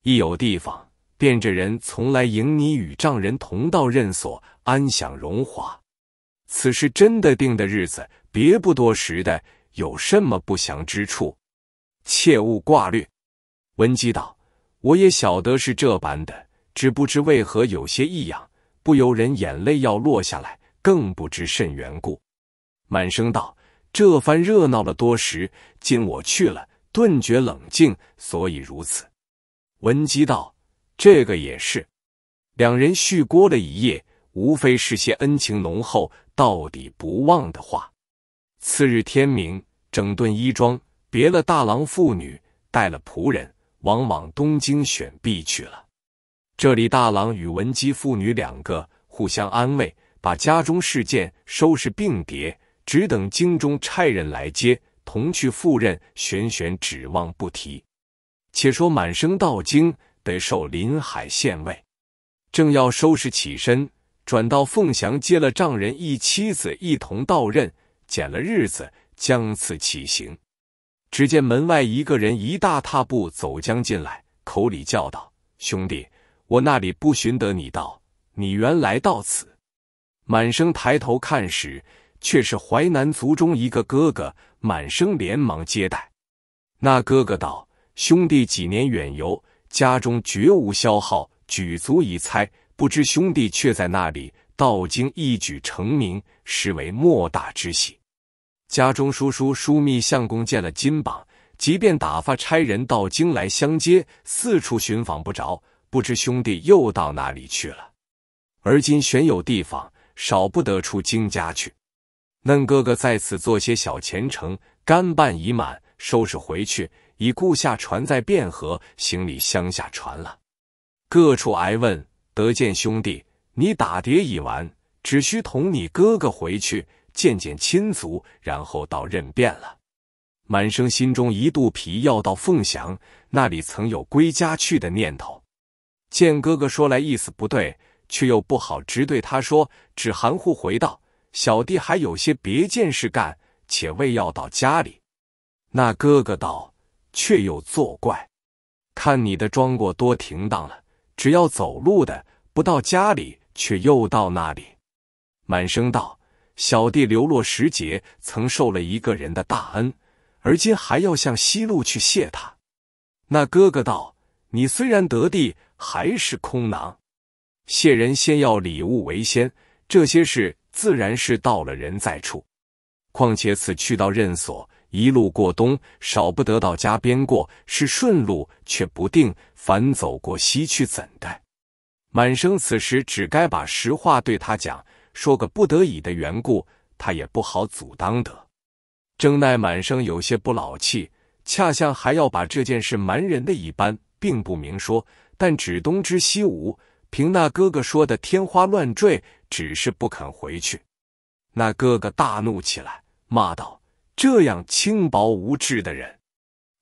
Speaker 1: 一有地方，便这人从来迎你与丈人同道任所，安享荣华。此事真的定的日子，别不多时的，有什么不祥之处？切勿挂虑。”文姬道：“我也晓得是这般的，只不知为何有些异样，不由人眼泪要落下来。”更不知甚缘故，满生道：“这番热闹了多时，今我去了，顿觉冷静，所以如此。”文姬道：“这个也是。”两人叙锅了一夜，无非是些恩情浓厚、到底不忘的话。次日天明，整顿衣装，别了大郎父女，带了仆人，往往东京选避去了。这里大郎与文姬父女两个互相安慰。把家中事件收拾并叠，只等京中差人来接，同去赴任。玄玄指望不提。且说满生到京，得受临海县尉，正要收拾起身，转到凤翔接了丈人一妻子，一同到任，拣了日子将此起行。只见门外一个人一大踏步走将进来，口里叫道：“兄弟，我那里不寻得你道，你原来到此。”满生抬头看时，却是淮南族中一个哥哥。满生连忙接待。那哥哥道：“兄弟几年远游，家中绝无消耗，举足一猜，不知兄弟却在那里？道经一举成名，实为莫大之喜。家中叔叔枢密相公见了金榜，即便打发差人到京来相接，四处寻访不着，不知兄弟又到哪里去了？而今选有地方。”少不得出京家去，嫩哥哥在此做些小前程，干办已满，收拾回去，已故下船在汴河行李箱下船了。各处挨问，得见兄弟，你打碟已完，只需同你哥哥回去见见亲族，然后到任便了。满生心中一肚皮要到凤翔，那里曾有归家去的念头，见哥哥说来意思不对。却又不好直对他说，只含糊回道：“小弟还有些别件事干，且未要到家里。”那哥哥道：“却又作怪，看你的装过多停当了，只要走路的，不到家里，却又到那里。”满声道：“小弟流落时节，曾受了一个人的大恩，而今还要向西路去谢他。”那哥哥道：“你虽然得地，还是空囊。”谢人先要礼物为先，这些事自然是到了人再处。况且此去到任所，一路过冬，少不得到家边过，是顺路却不定，反走过西去怎的？满生此时只该把实话对他讲，说个不得已的缘故，他也不好阻当得。正奈满生有些不老气，恰像还要把这件事瞒人的一般，并不明说，但只东知西无。凭那哥哥说的天花乱坠，只是不肯回去。那哥哥大怒起来，骂道：“这样轻薄无知的人，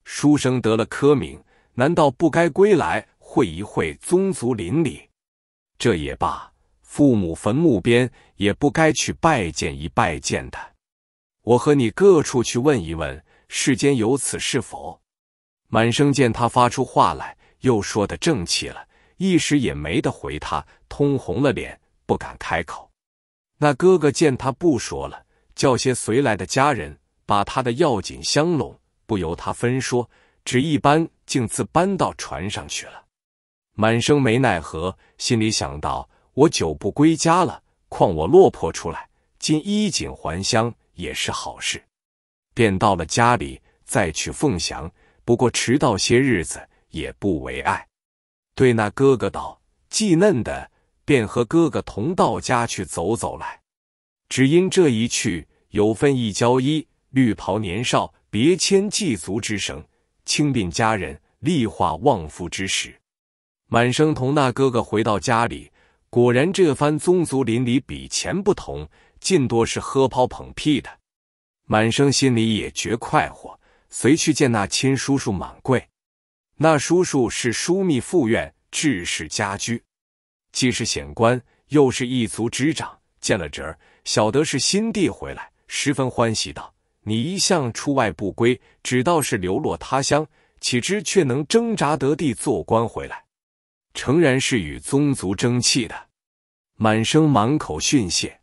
Speaker 1: 书生得了科名，难道不该归来会一会宗族邻里？这也罢，父母坟墓边也不该去拜见一拜见的。我和你各处去问一问，世间有此是否？”满生见他发出话来，又说的正气了。一时也没得回他，通红了脸，不敢开口。那哥哥见他不说了，叫些随来的家人把他的要紧相拢，不由他分说，只一般竟自搬到船上去了。满生没奈何，心里想到：我久不归家了，况我落魄出来，今衣锦还乡也是好事。便到了家里，再去凤翔，不过迟到些日子，也不为碍。对那哥哥道：“既嫩的，便和哥哥同到家去走走来。只因这一去，有份一交衣绿袍年少，别牵祭足之绳；轻鬓佳人，立化旺夫之时。满生同那哥哥回到家里，果然这番宗族邻里比前不同，尽多是喝抛捧屁的。满生心里也觉快活，随去见那亲叔叔满贵。”那叔叔是枢密副院致仕家居，既是显官，又是一族之长。见了侄儿，晓得是新弟回来，十分欢喜，道：“你一向出外不归，只道是流落他乡，岂知却能挣扎得地做官回来？诚然是与宗族争气的。”满生满口训谢。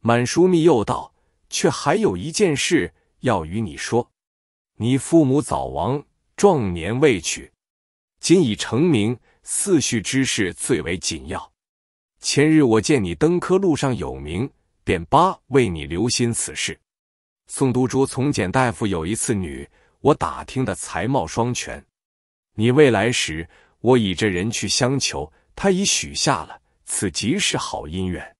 Speaker 1: 满枢密又道：“却还有一件事要与你说，你父母早亡。”壮年未娶，今已成名，四婿之事最为紧要。前日我见你登科路上有名，便八为你留心此事。宋都督从简大夫有一次女，我打听的才貌双全。你未来时，我以这人去相求，他已许下了，此即是好姻缘。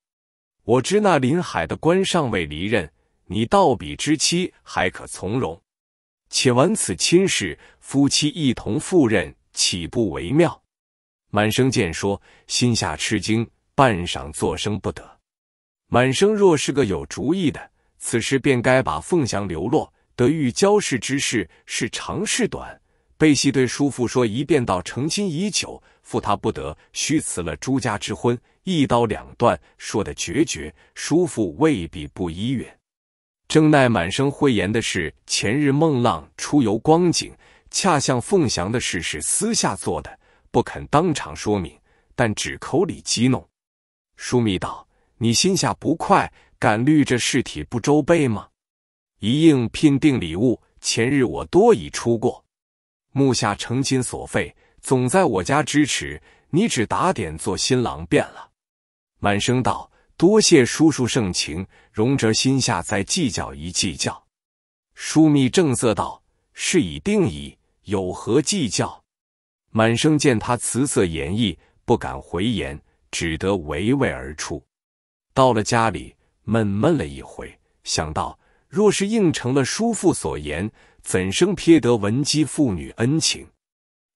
Speaker 1: 我知那临海的官尚未离任，你到彼之期还可从容。且完此亲事，夫妻一同赴任，岂不为妙？满生见说，心下吃惊，半晌作声不得。满生若是个有主意的，此时便该把凤翔流落得遇交氏之事，是长是短。贝熙对叔父说一遍，道成亲已久，负他不得，须辞了朱家之婚，一刀两断。说的决绝，叔父未必不依允。正奈满生讳言的是前日孟浪出游光景，恰像凤翔的事是私下做的，不肯当场说明，但只口里激弄。书密道：“你心下不快，敢虑这事体不周备吗？”一应聘定礼物，前日我多已出过，目下成亲所费，总在我家支持，你只打点做新郎便了。满生道。多谢叔叔盛情，荣哲心下再计较一计较。叔密正色道：“事已定矣，有何计较？”满生见他辞色言意，不敢回言，只得唯唯而出。到了家里，闷闷了一回，想到若是应承了叔父所言，怎生撇得文姬父女恩情？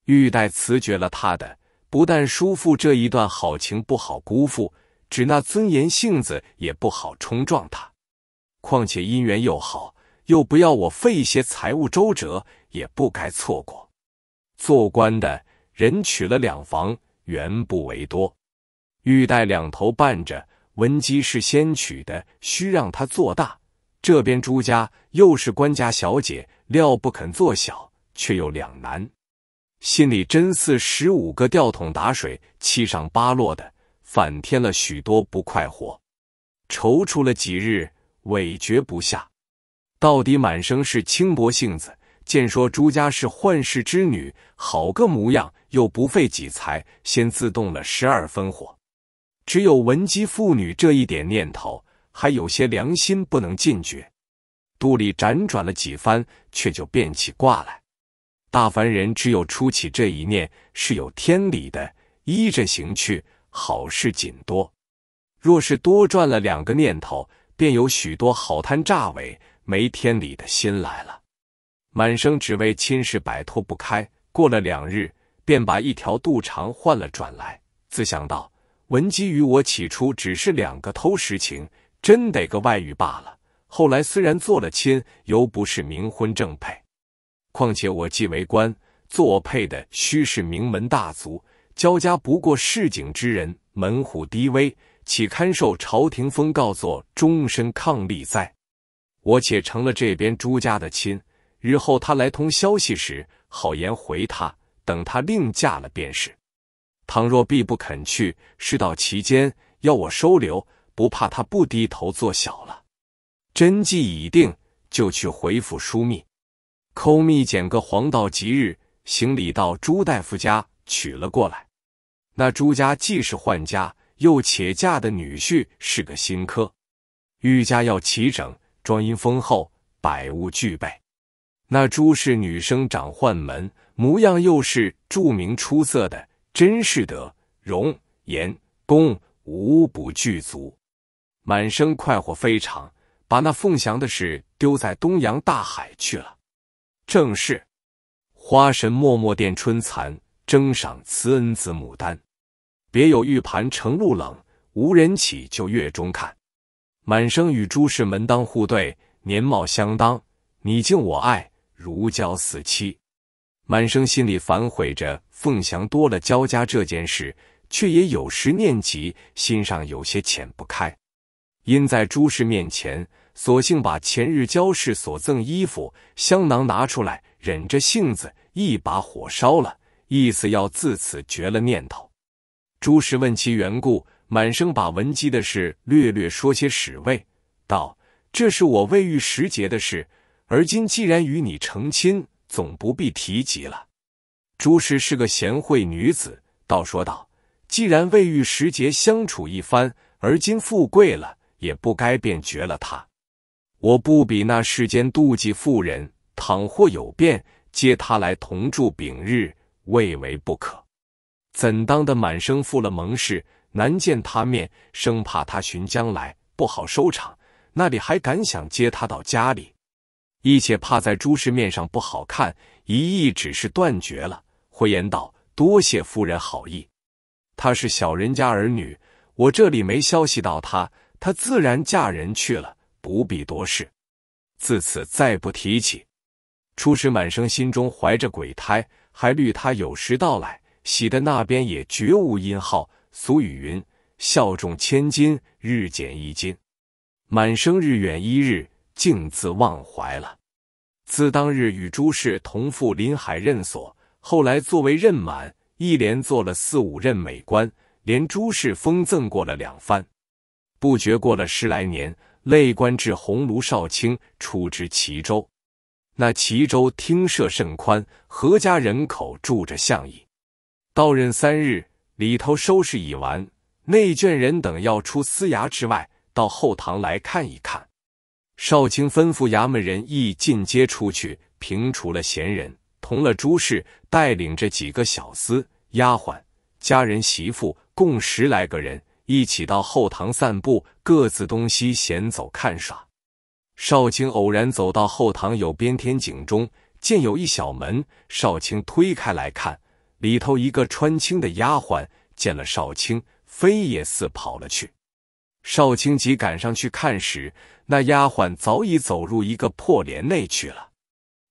Speaker 1: 玉带辞绝了他的，不但叔父这一段好情不好辜负。只那尊严性子也不好冲撞他，况且姻缘又好，又不要我费些财物周折，也不该错过。做官的人娶了两房，原不为多，玉带两头伴着，文姬是先娶的，需让他做大；这边朱家又是官家小姐，料不肯做小，却又两难，心里真似十五个吊桶打水，七上八落的。反添了许多不快活，踌躇了几日，委决不下。到底满生是轻薄性子，见说朱家是宦氏之女，好个模样，又不费己财，先自动了十二分火。只有文姬妇女这一点念头，还有些良心不能禁绝，肚里辗转了几番，却就变起卦来。大凡人只有出起这一念是有天理的，依着行去。好事紧多，若是多转了两个念头，便有许多好贪诈伪、没天理的心来了。满生只为亲事摆脱不开，过了两日，便把一条肚肠换了转来。自想到文姬与我起初只是两个偷实情，真得个外遇罢了。后来虽然做了亲，犹不是冥婚正配。况且我既为官，做配的须是名门大族。焦家不过市井之人，门户低微，岂堪受朝廷封告做终身伉俪哉？我且成了这边朱家的亲，日后他来通消息时，好言回他，等他另嫁了便是。倘若必不肯去，事到其间，要我收留，不怕他不低头做小了。真迹已定，就去回府疏密，抠密拣个黄道吉日，行礼到朱大夫家取了过来。那朱家既是宦家，又且嫁的女婿是个新科，玉家要齐整，庄音丰厚，百物俱备。那朱氏女生长换门模样，又是著名出色的，真是德、容、言、功无不具足，满身快活非常，把那凤翔的事丢在东洋大海去了。正是花神默默殿春蚕，争赏慈恩子牡丹。别有玉盘承露冷，无人起就月中看。满生与朱氏门当户对，年貌相当，你敬我爱，如胶似漆。满生心里反悔着凤翔多了焦家这件事，却也有时念及，心上有些浅不开。因在朱氏面前，索性把前日焦氏所赠衣服、香囊拿出来，忍着性子一把火烧了，意思要自此绝了念头。朱氏问其缘故，满生把文姬的事略略说些始末，道：“这是我未遇时节的事，而今既然与你成亲，总不必提及了。”朱氏是个贤惠女子，道说道：“既然未遇时节相处一番，而今富贵了，也不该便绝了她。我不比那世间妒忌妇人，倘或有变，接她来同住丙日，未为不可。”怎当的满生负了盟誓，难见他面，生怕他寻将来不好收场，那里还敢想接他到家里？一且怕在诸事面上不好看，一意只是断绝了。回言道：“多谢夫人好意，他是小人家儿女，我这里没消息到他，他自然嫁人去了，不必多事。自此再不提起。初时满生心中怀着鬼胎，还虑他有时到来。”喜的那边也绝无音耗。俗语云：“笑重千金，日减一金。”满生日远一日，竟自忘怀了。自当日与朱氏同赴临海任所，后来作为任满，一连做了四五任美官，连朱氏封赠过了两番。不觉过了十来年，累官至鸿胪少卿，出知齐州。那齐州厅舍甚宽，何家人口住着相倚。到任三日里头，收拾已完。内眷人等要出司衙之外，到后堂来看一看。少卿吩咐衙门人亦进阶出去，平除了闲人，同了朱氏，带领着几个小厮、丫鬟、家人、媳妇，共十来个人，一起到后堂散步，各自东西闲走看耍。少卿偶然走到后堂有边天井中，见有一小门，少卿推开来看。里头一个穿青的丫鬟见了少卿，飞也似跑了去。少卿急赶上去看时，那丫鬟早已走入一个破帘内去了。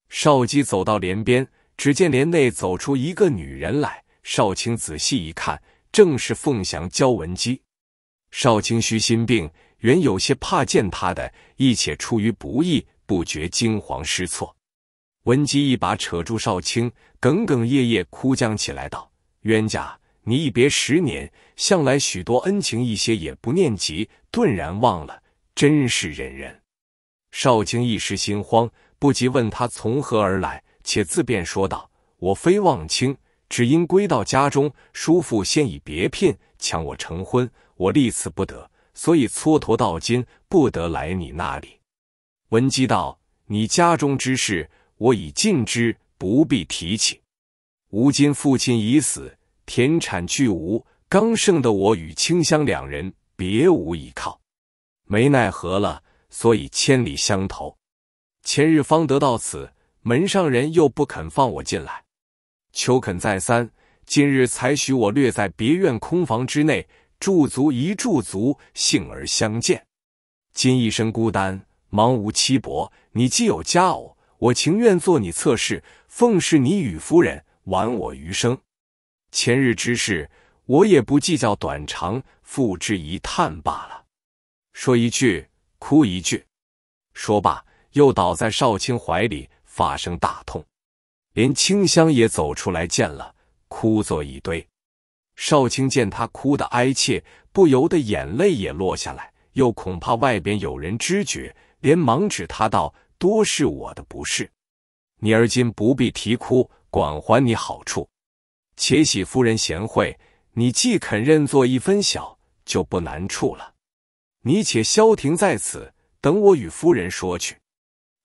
Speaker 1: 少姬走到帘边，只见帘内走出一个女人来。少卿仔细一看，正是凤翔焦文姬。少卿虚心病，原有些怕见他的，一且出于不意，不觉惊惶失措。文姬一把扯住少卿，哽哽咽咽哭将起来道：“冤家，你一别十年，向来许多恩情，一些也不念及，顿然忘了，真是忍人。”少卿一时心慌，不及问他从何而来，且自便说道：“我非忘卿，只因归到家中，叔父先已别聘，抢我成婚，我立此不得，所以蹉跎到今，不得来你那里。”文姬道：“你家中之事。”我已尽之，不必提起。吾今父亲已死，田产俱无，刚剩的我与清香两人，别无依靠，没奈何了，所以千里相投。前日方得到此门上人，又不肯放我进来，求肯再三，今日才许我略在别院空房之内驻足一驻足，幸而相见。今一身孤单，忙无妻薄，你既有家偶。我情愿做你侧室，奉侍你与夫人，完我余生。前日之事，我也不计较短长，付之一叹罢了。说一句，哭一句。说罢，又倒在少卿怀里，发生大痛，连清香也走出来见了，哭作一堆。少卿见他哭得哀切，不由得眼泪也落下来。又恐怕外边有人知觉，连忙指他道。多是我的不是，你而今不必啼哭，管还你好处。且喜夫人贤惠，你既肯认作一分小，就不难处了。你且消停在此，等我与夫人说去。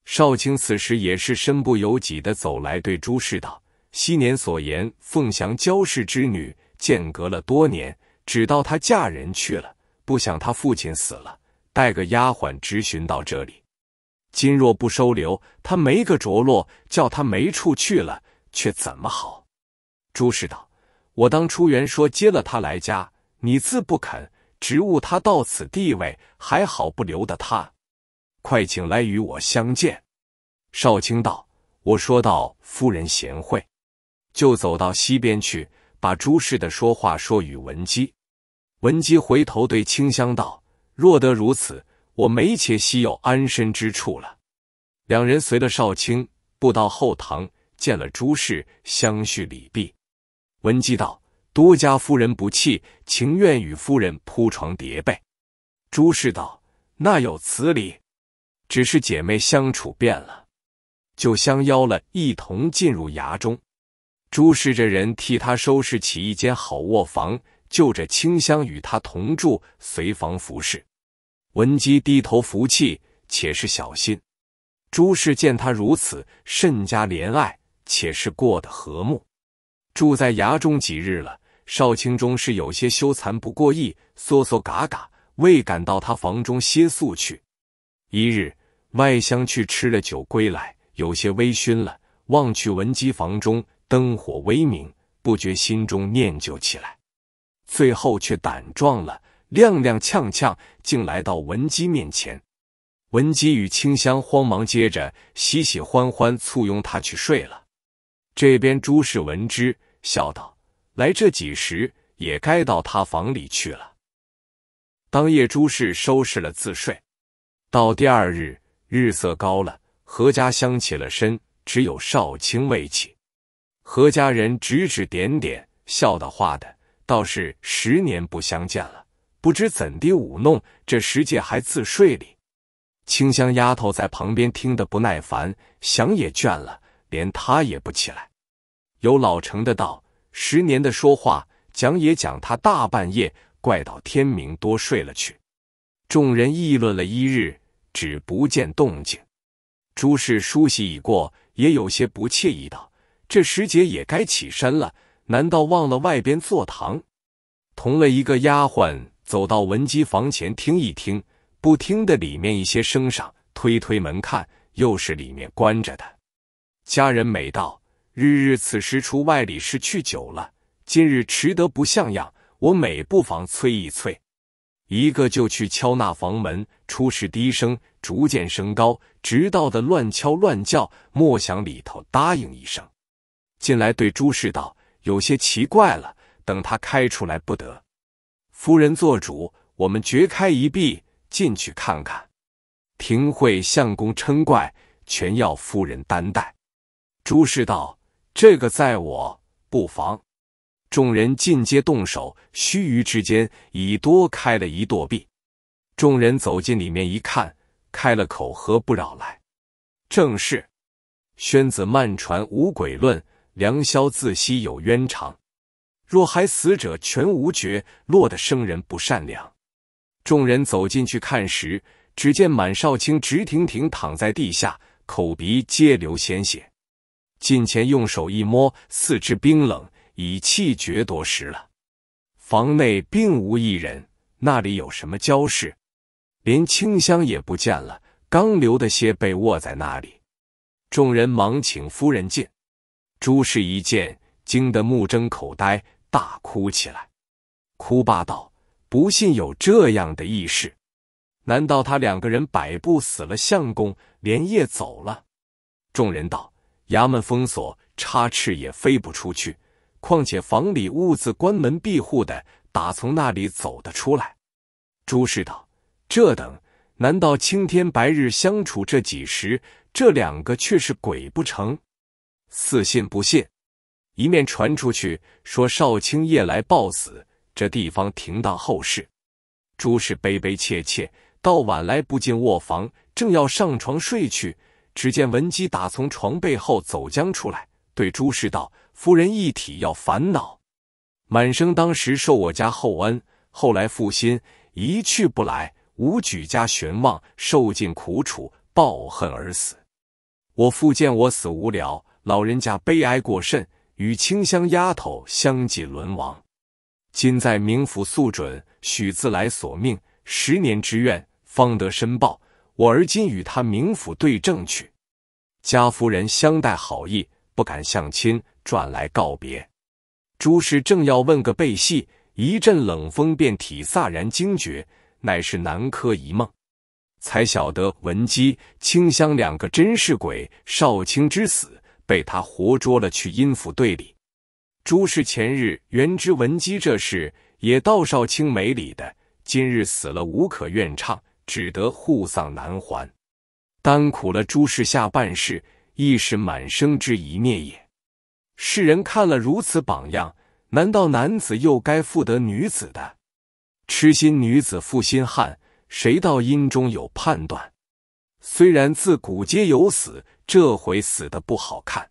Speaker 1: 少卿此时也是身不由己的走来，对朱氏道：“昔年所言凤翔焦氏之女，间隔了多年，只到她嫁人去了。不想她父亲死了，带个丫鬟直寻到这里。”今若不收留他，没个着落，叫他没处去了，却怎么好？朱氏道：“我当初原说接了他来家，你自不肯，直误他到此地位，还好不留的他。快请来与我相见。”少卿道：“我说道，夫人贤惠，就走到西边去，把朱氏的说话说与文姬。”文姬回头对清香道：“若得如此。”我没且稀有安身之处了。两人随了少卿，步到后堂，见了朱氏，相续礼毕。文姬道：“多家夫人不弃，情愿与夫人铺床叠被。”朱氏道：“那有此理，只是姐妹相处变了，就相邀了一同进入衙中。朱氏这人替他收拾起一间好卧房，就着清香与他同住，随房服侍。”文姬低头服气，且是小心。朱氏见他如此，甚加怜爱，且是过得和睦。住在衙中几日了，少卿中是有些羞惭不过意，缩缩嘎嘎，未赶到他房中歇宿去。一日，外乡去吃了酒归来，有些微醺了，望去文姬房中灯火微明，不觉心中念旧起来，最后却胆壮了。踉踉跄跄，竟来到文姬面前。文姬与清香慌忙接着，喜喜欢欢簇拥他去睡了。这边朱氏闻之，笑道：“来这几时，也该到他房里去了。”当夜朱氏收拾了自睡。到第二日，日色高了，何家乡起了身，只有少卿未起。何家人指指点点，笑的画的，倒是十年不相见了。不知怎地舞弄，这时节还自睡哩。清香丫头在旁边听得不耐烦，想也倦了，连他也不起来。有老成的道：“十年的说话讲也讲他大半夜，怪到天明多睡了去。”众人议论了一日，只不见动静。朱氏梳洗已过，也有些不惬意，道：“这时节也该起身了，难道忘了外边坐堂？同了一个丫鬟。”走到文姬房前听一听，不听的里面一些声上，推推门看，又是里面关着的。家人美道：“日日此时出外里是去久了，今日迟得不像样，我每不妨催一催。”一个就去敲那房门，初时低声，逐渐升高，直到的乱敲乱叫，莫想里头答应一声。进来对朱氏道：“有些奇怪了，等他开出来不得。”夫人做主，我们掘开一壁进去看看。廷会相公称怪，全要夫人担待。朱氏道：“这个在我不妨。”众人尽皆动手，须臾之间，已多开了一垛壁。众人走进里面一看，开了口，何不扰来？正是。宣子漫传无鬼论，良宵自惜有冤长。若还死者全无觉，落得生人不善良。众人走进去看时，只见满少卿直挺挺躺在地下，口鼻皆流鲜血。近前用手一摸，四肢冰冷，已气绝多时了。房内并无一人，那里有什么交事？连清香也不见了，刚留的些被卧在那里。众人忙请夫人进，诸事一见，惊得目睁口呆。大哭起来，哭罢道：“不信有这样的义士，难道他两个人摆布死了相公，连夜走了？”众人道：“衙门封锁，插翅也飞不出去。况且房里兀自关门闭户的，打从那里走得出来？”朱氏道：“这等，难道青天白日相处这几时，这两个却是鬼不成？似信不信？”一面传出去说少卿夜来暴死，这地方停当后事。朱氏悲悲切切，到晚来不进卧房，正要上床睡去，只见文姬打从床背后走将出来，对朱氏道：“夫人一体要烦恼。满生当时受我家厚恩，后来负心，一去不来，无举家悬望，受尽苦楚，抱恨而死。我父见我死无聊，老人家悲哀过甚。”与清香丫头相继沦亡，今在冥府宿准许自来索命，十年之愿方得申报。我而今与他冥府对证去。家夫人相待好意，不敢相亲，转来告别。朱氏正要问个背戏，一阵冷风便体飒然惊觉，乃是南柯一梦，才晓得文姬、清香两个真是鬼。少卿之死。被他活捉了，去阴府队里。朱氏前日原知文姬这事，也道少卿没理的。今日死了，无可怨唱，只得护丧难还。单苦了朱氏下半世，亦是满生之一孽也。世人看了如此榜样，难道男子又该负得女子的痴心女子负心汉？谁道阴中有判断？虽然自古皆有死。这回死的不好看。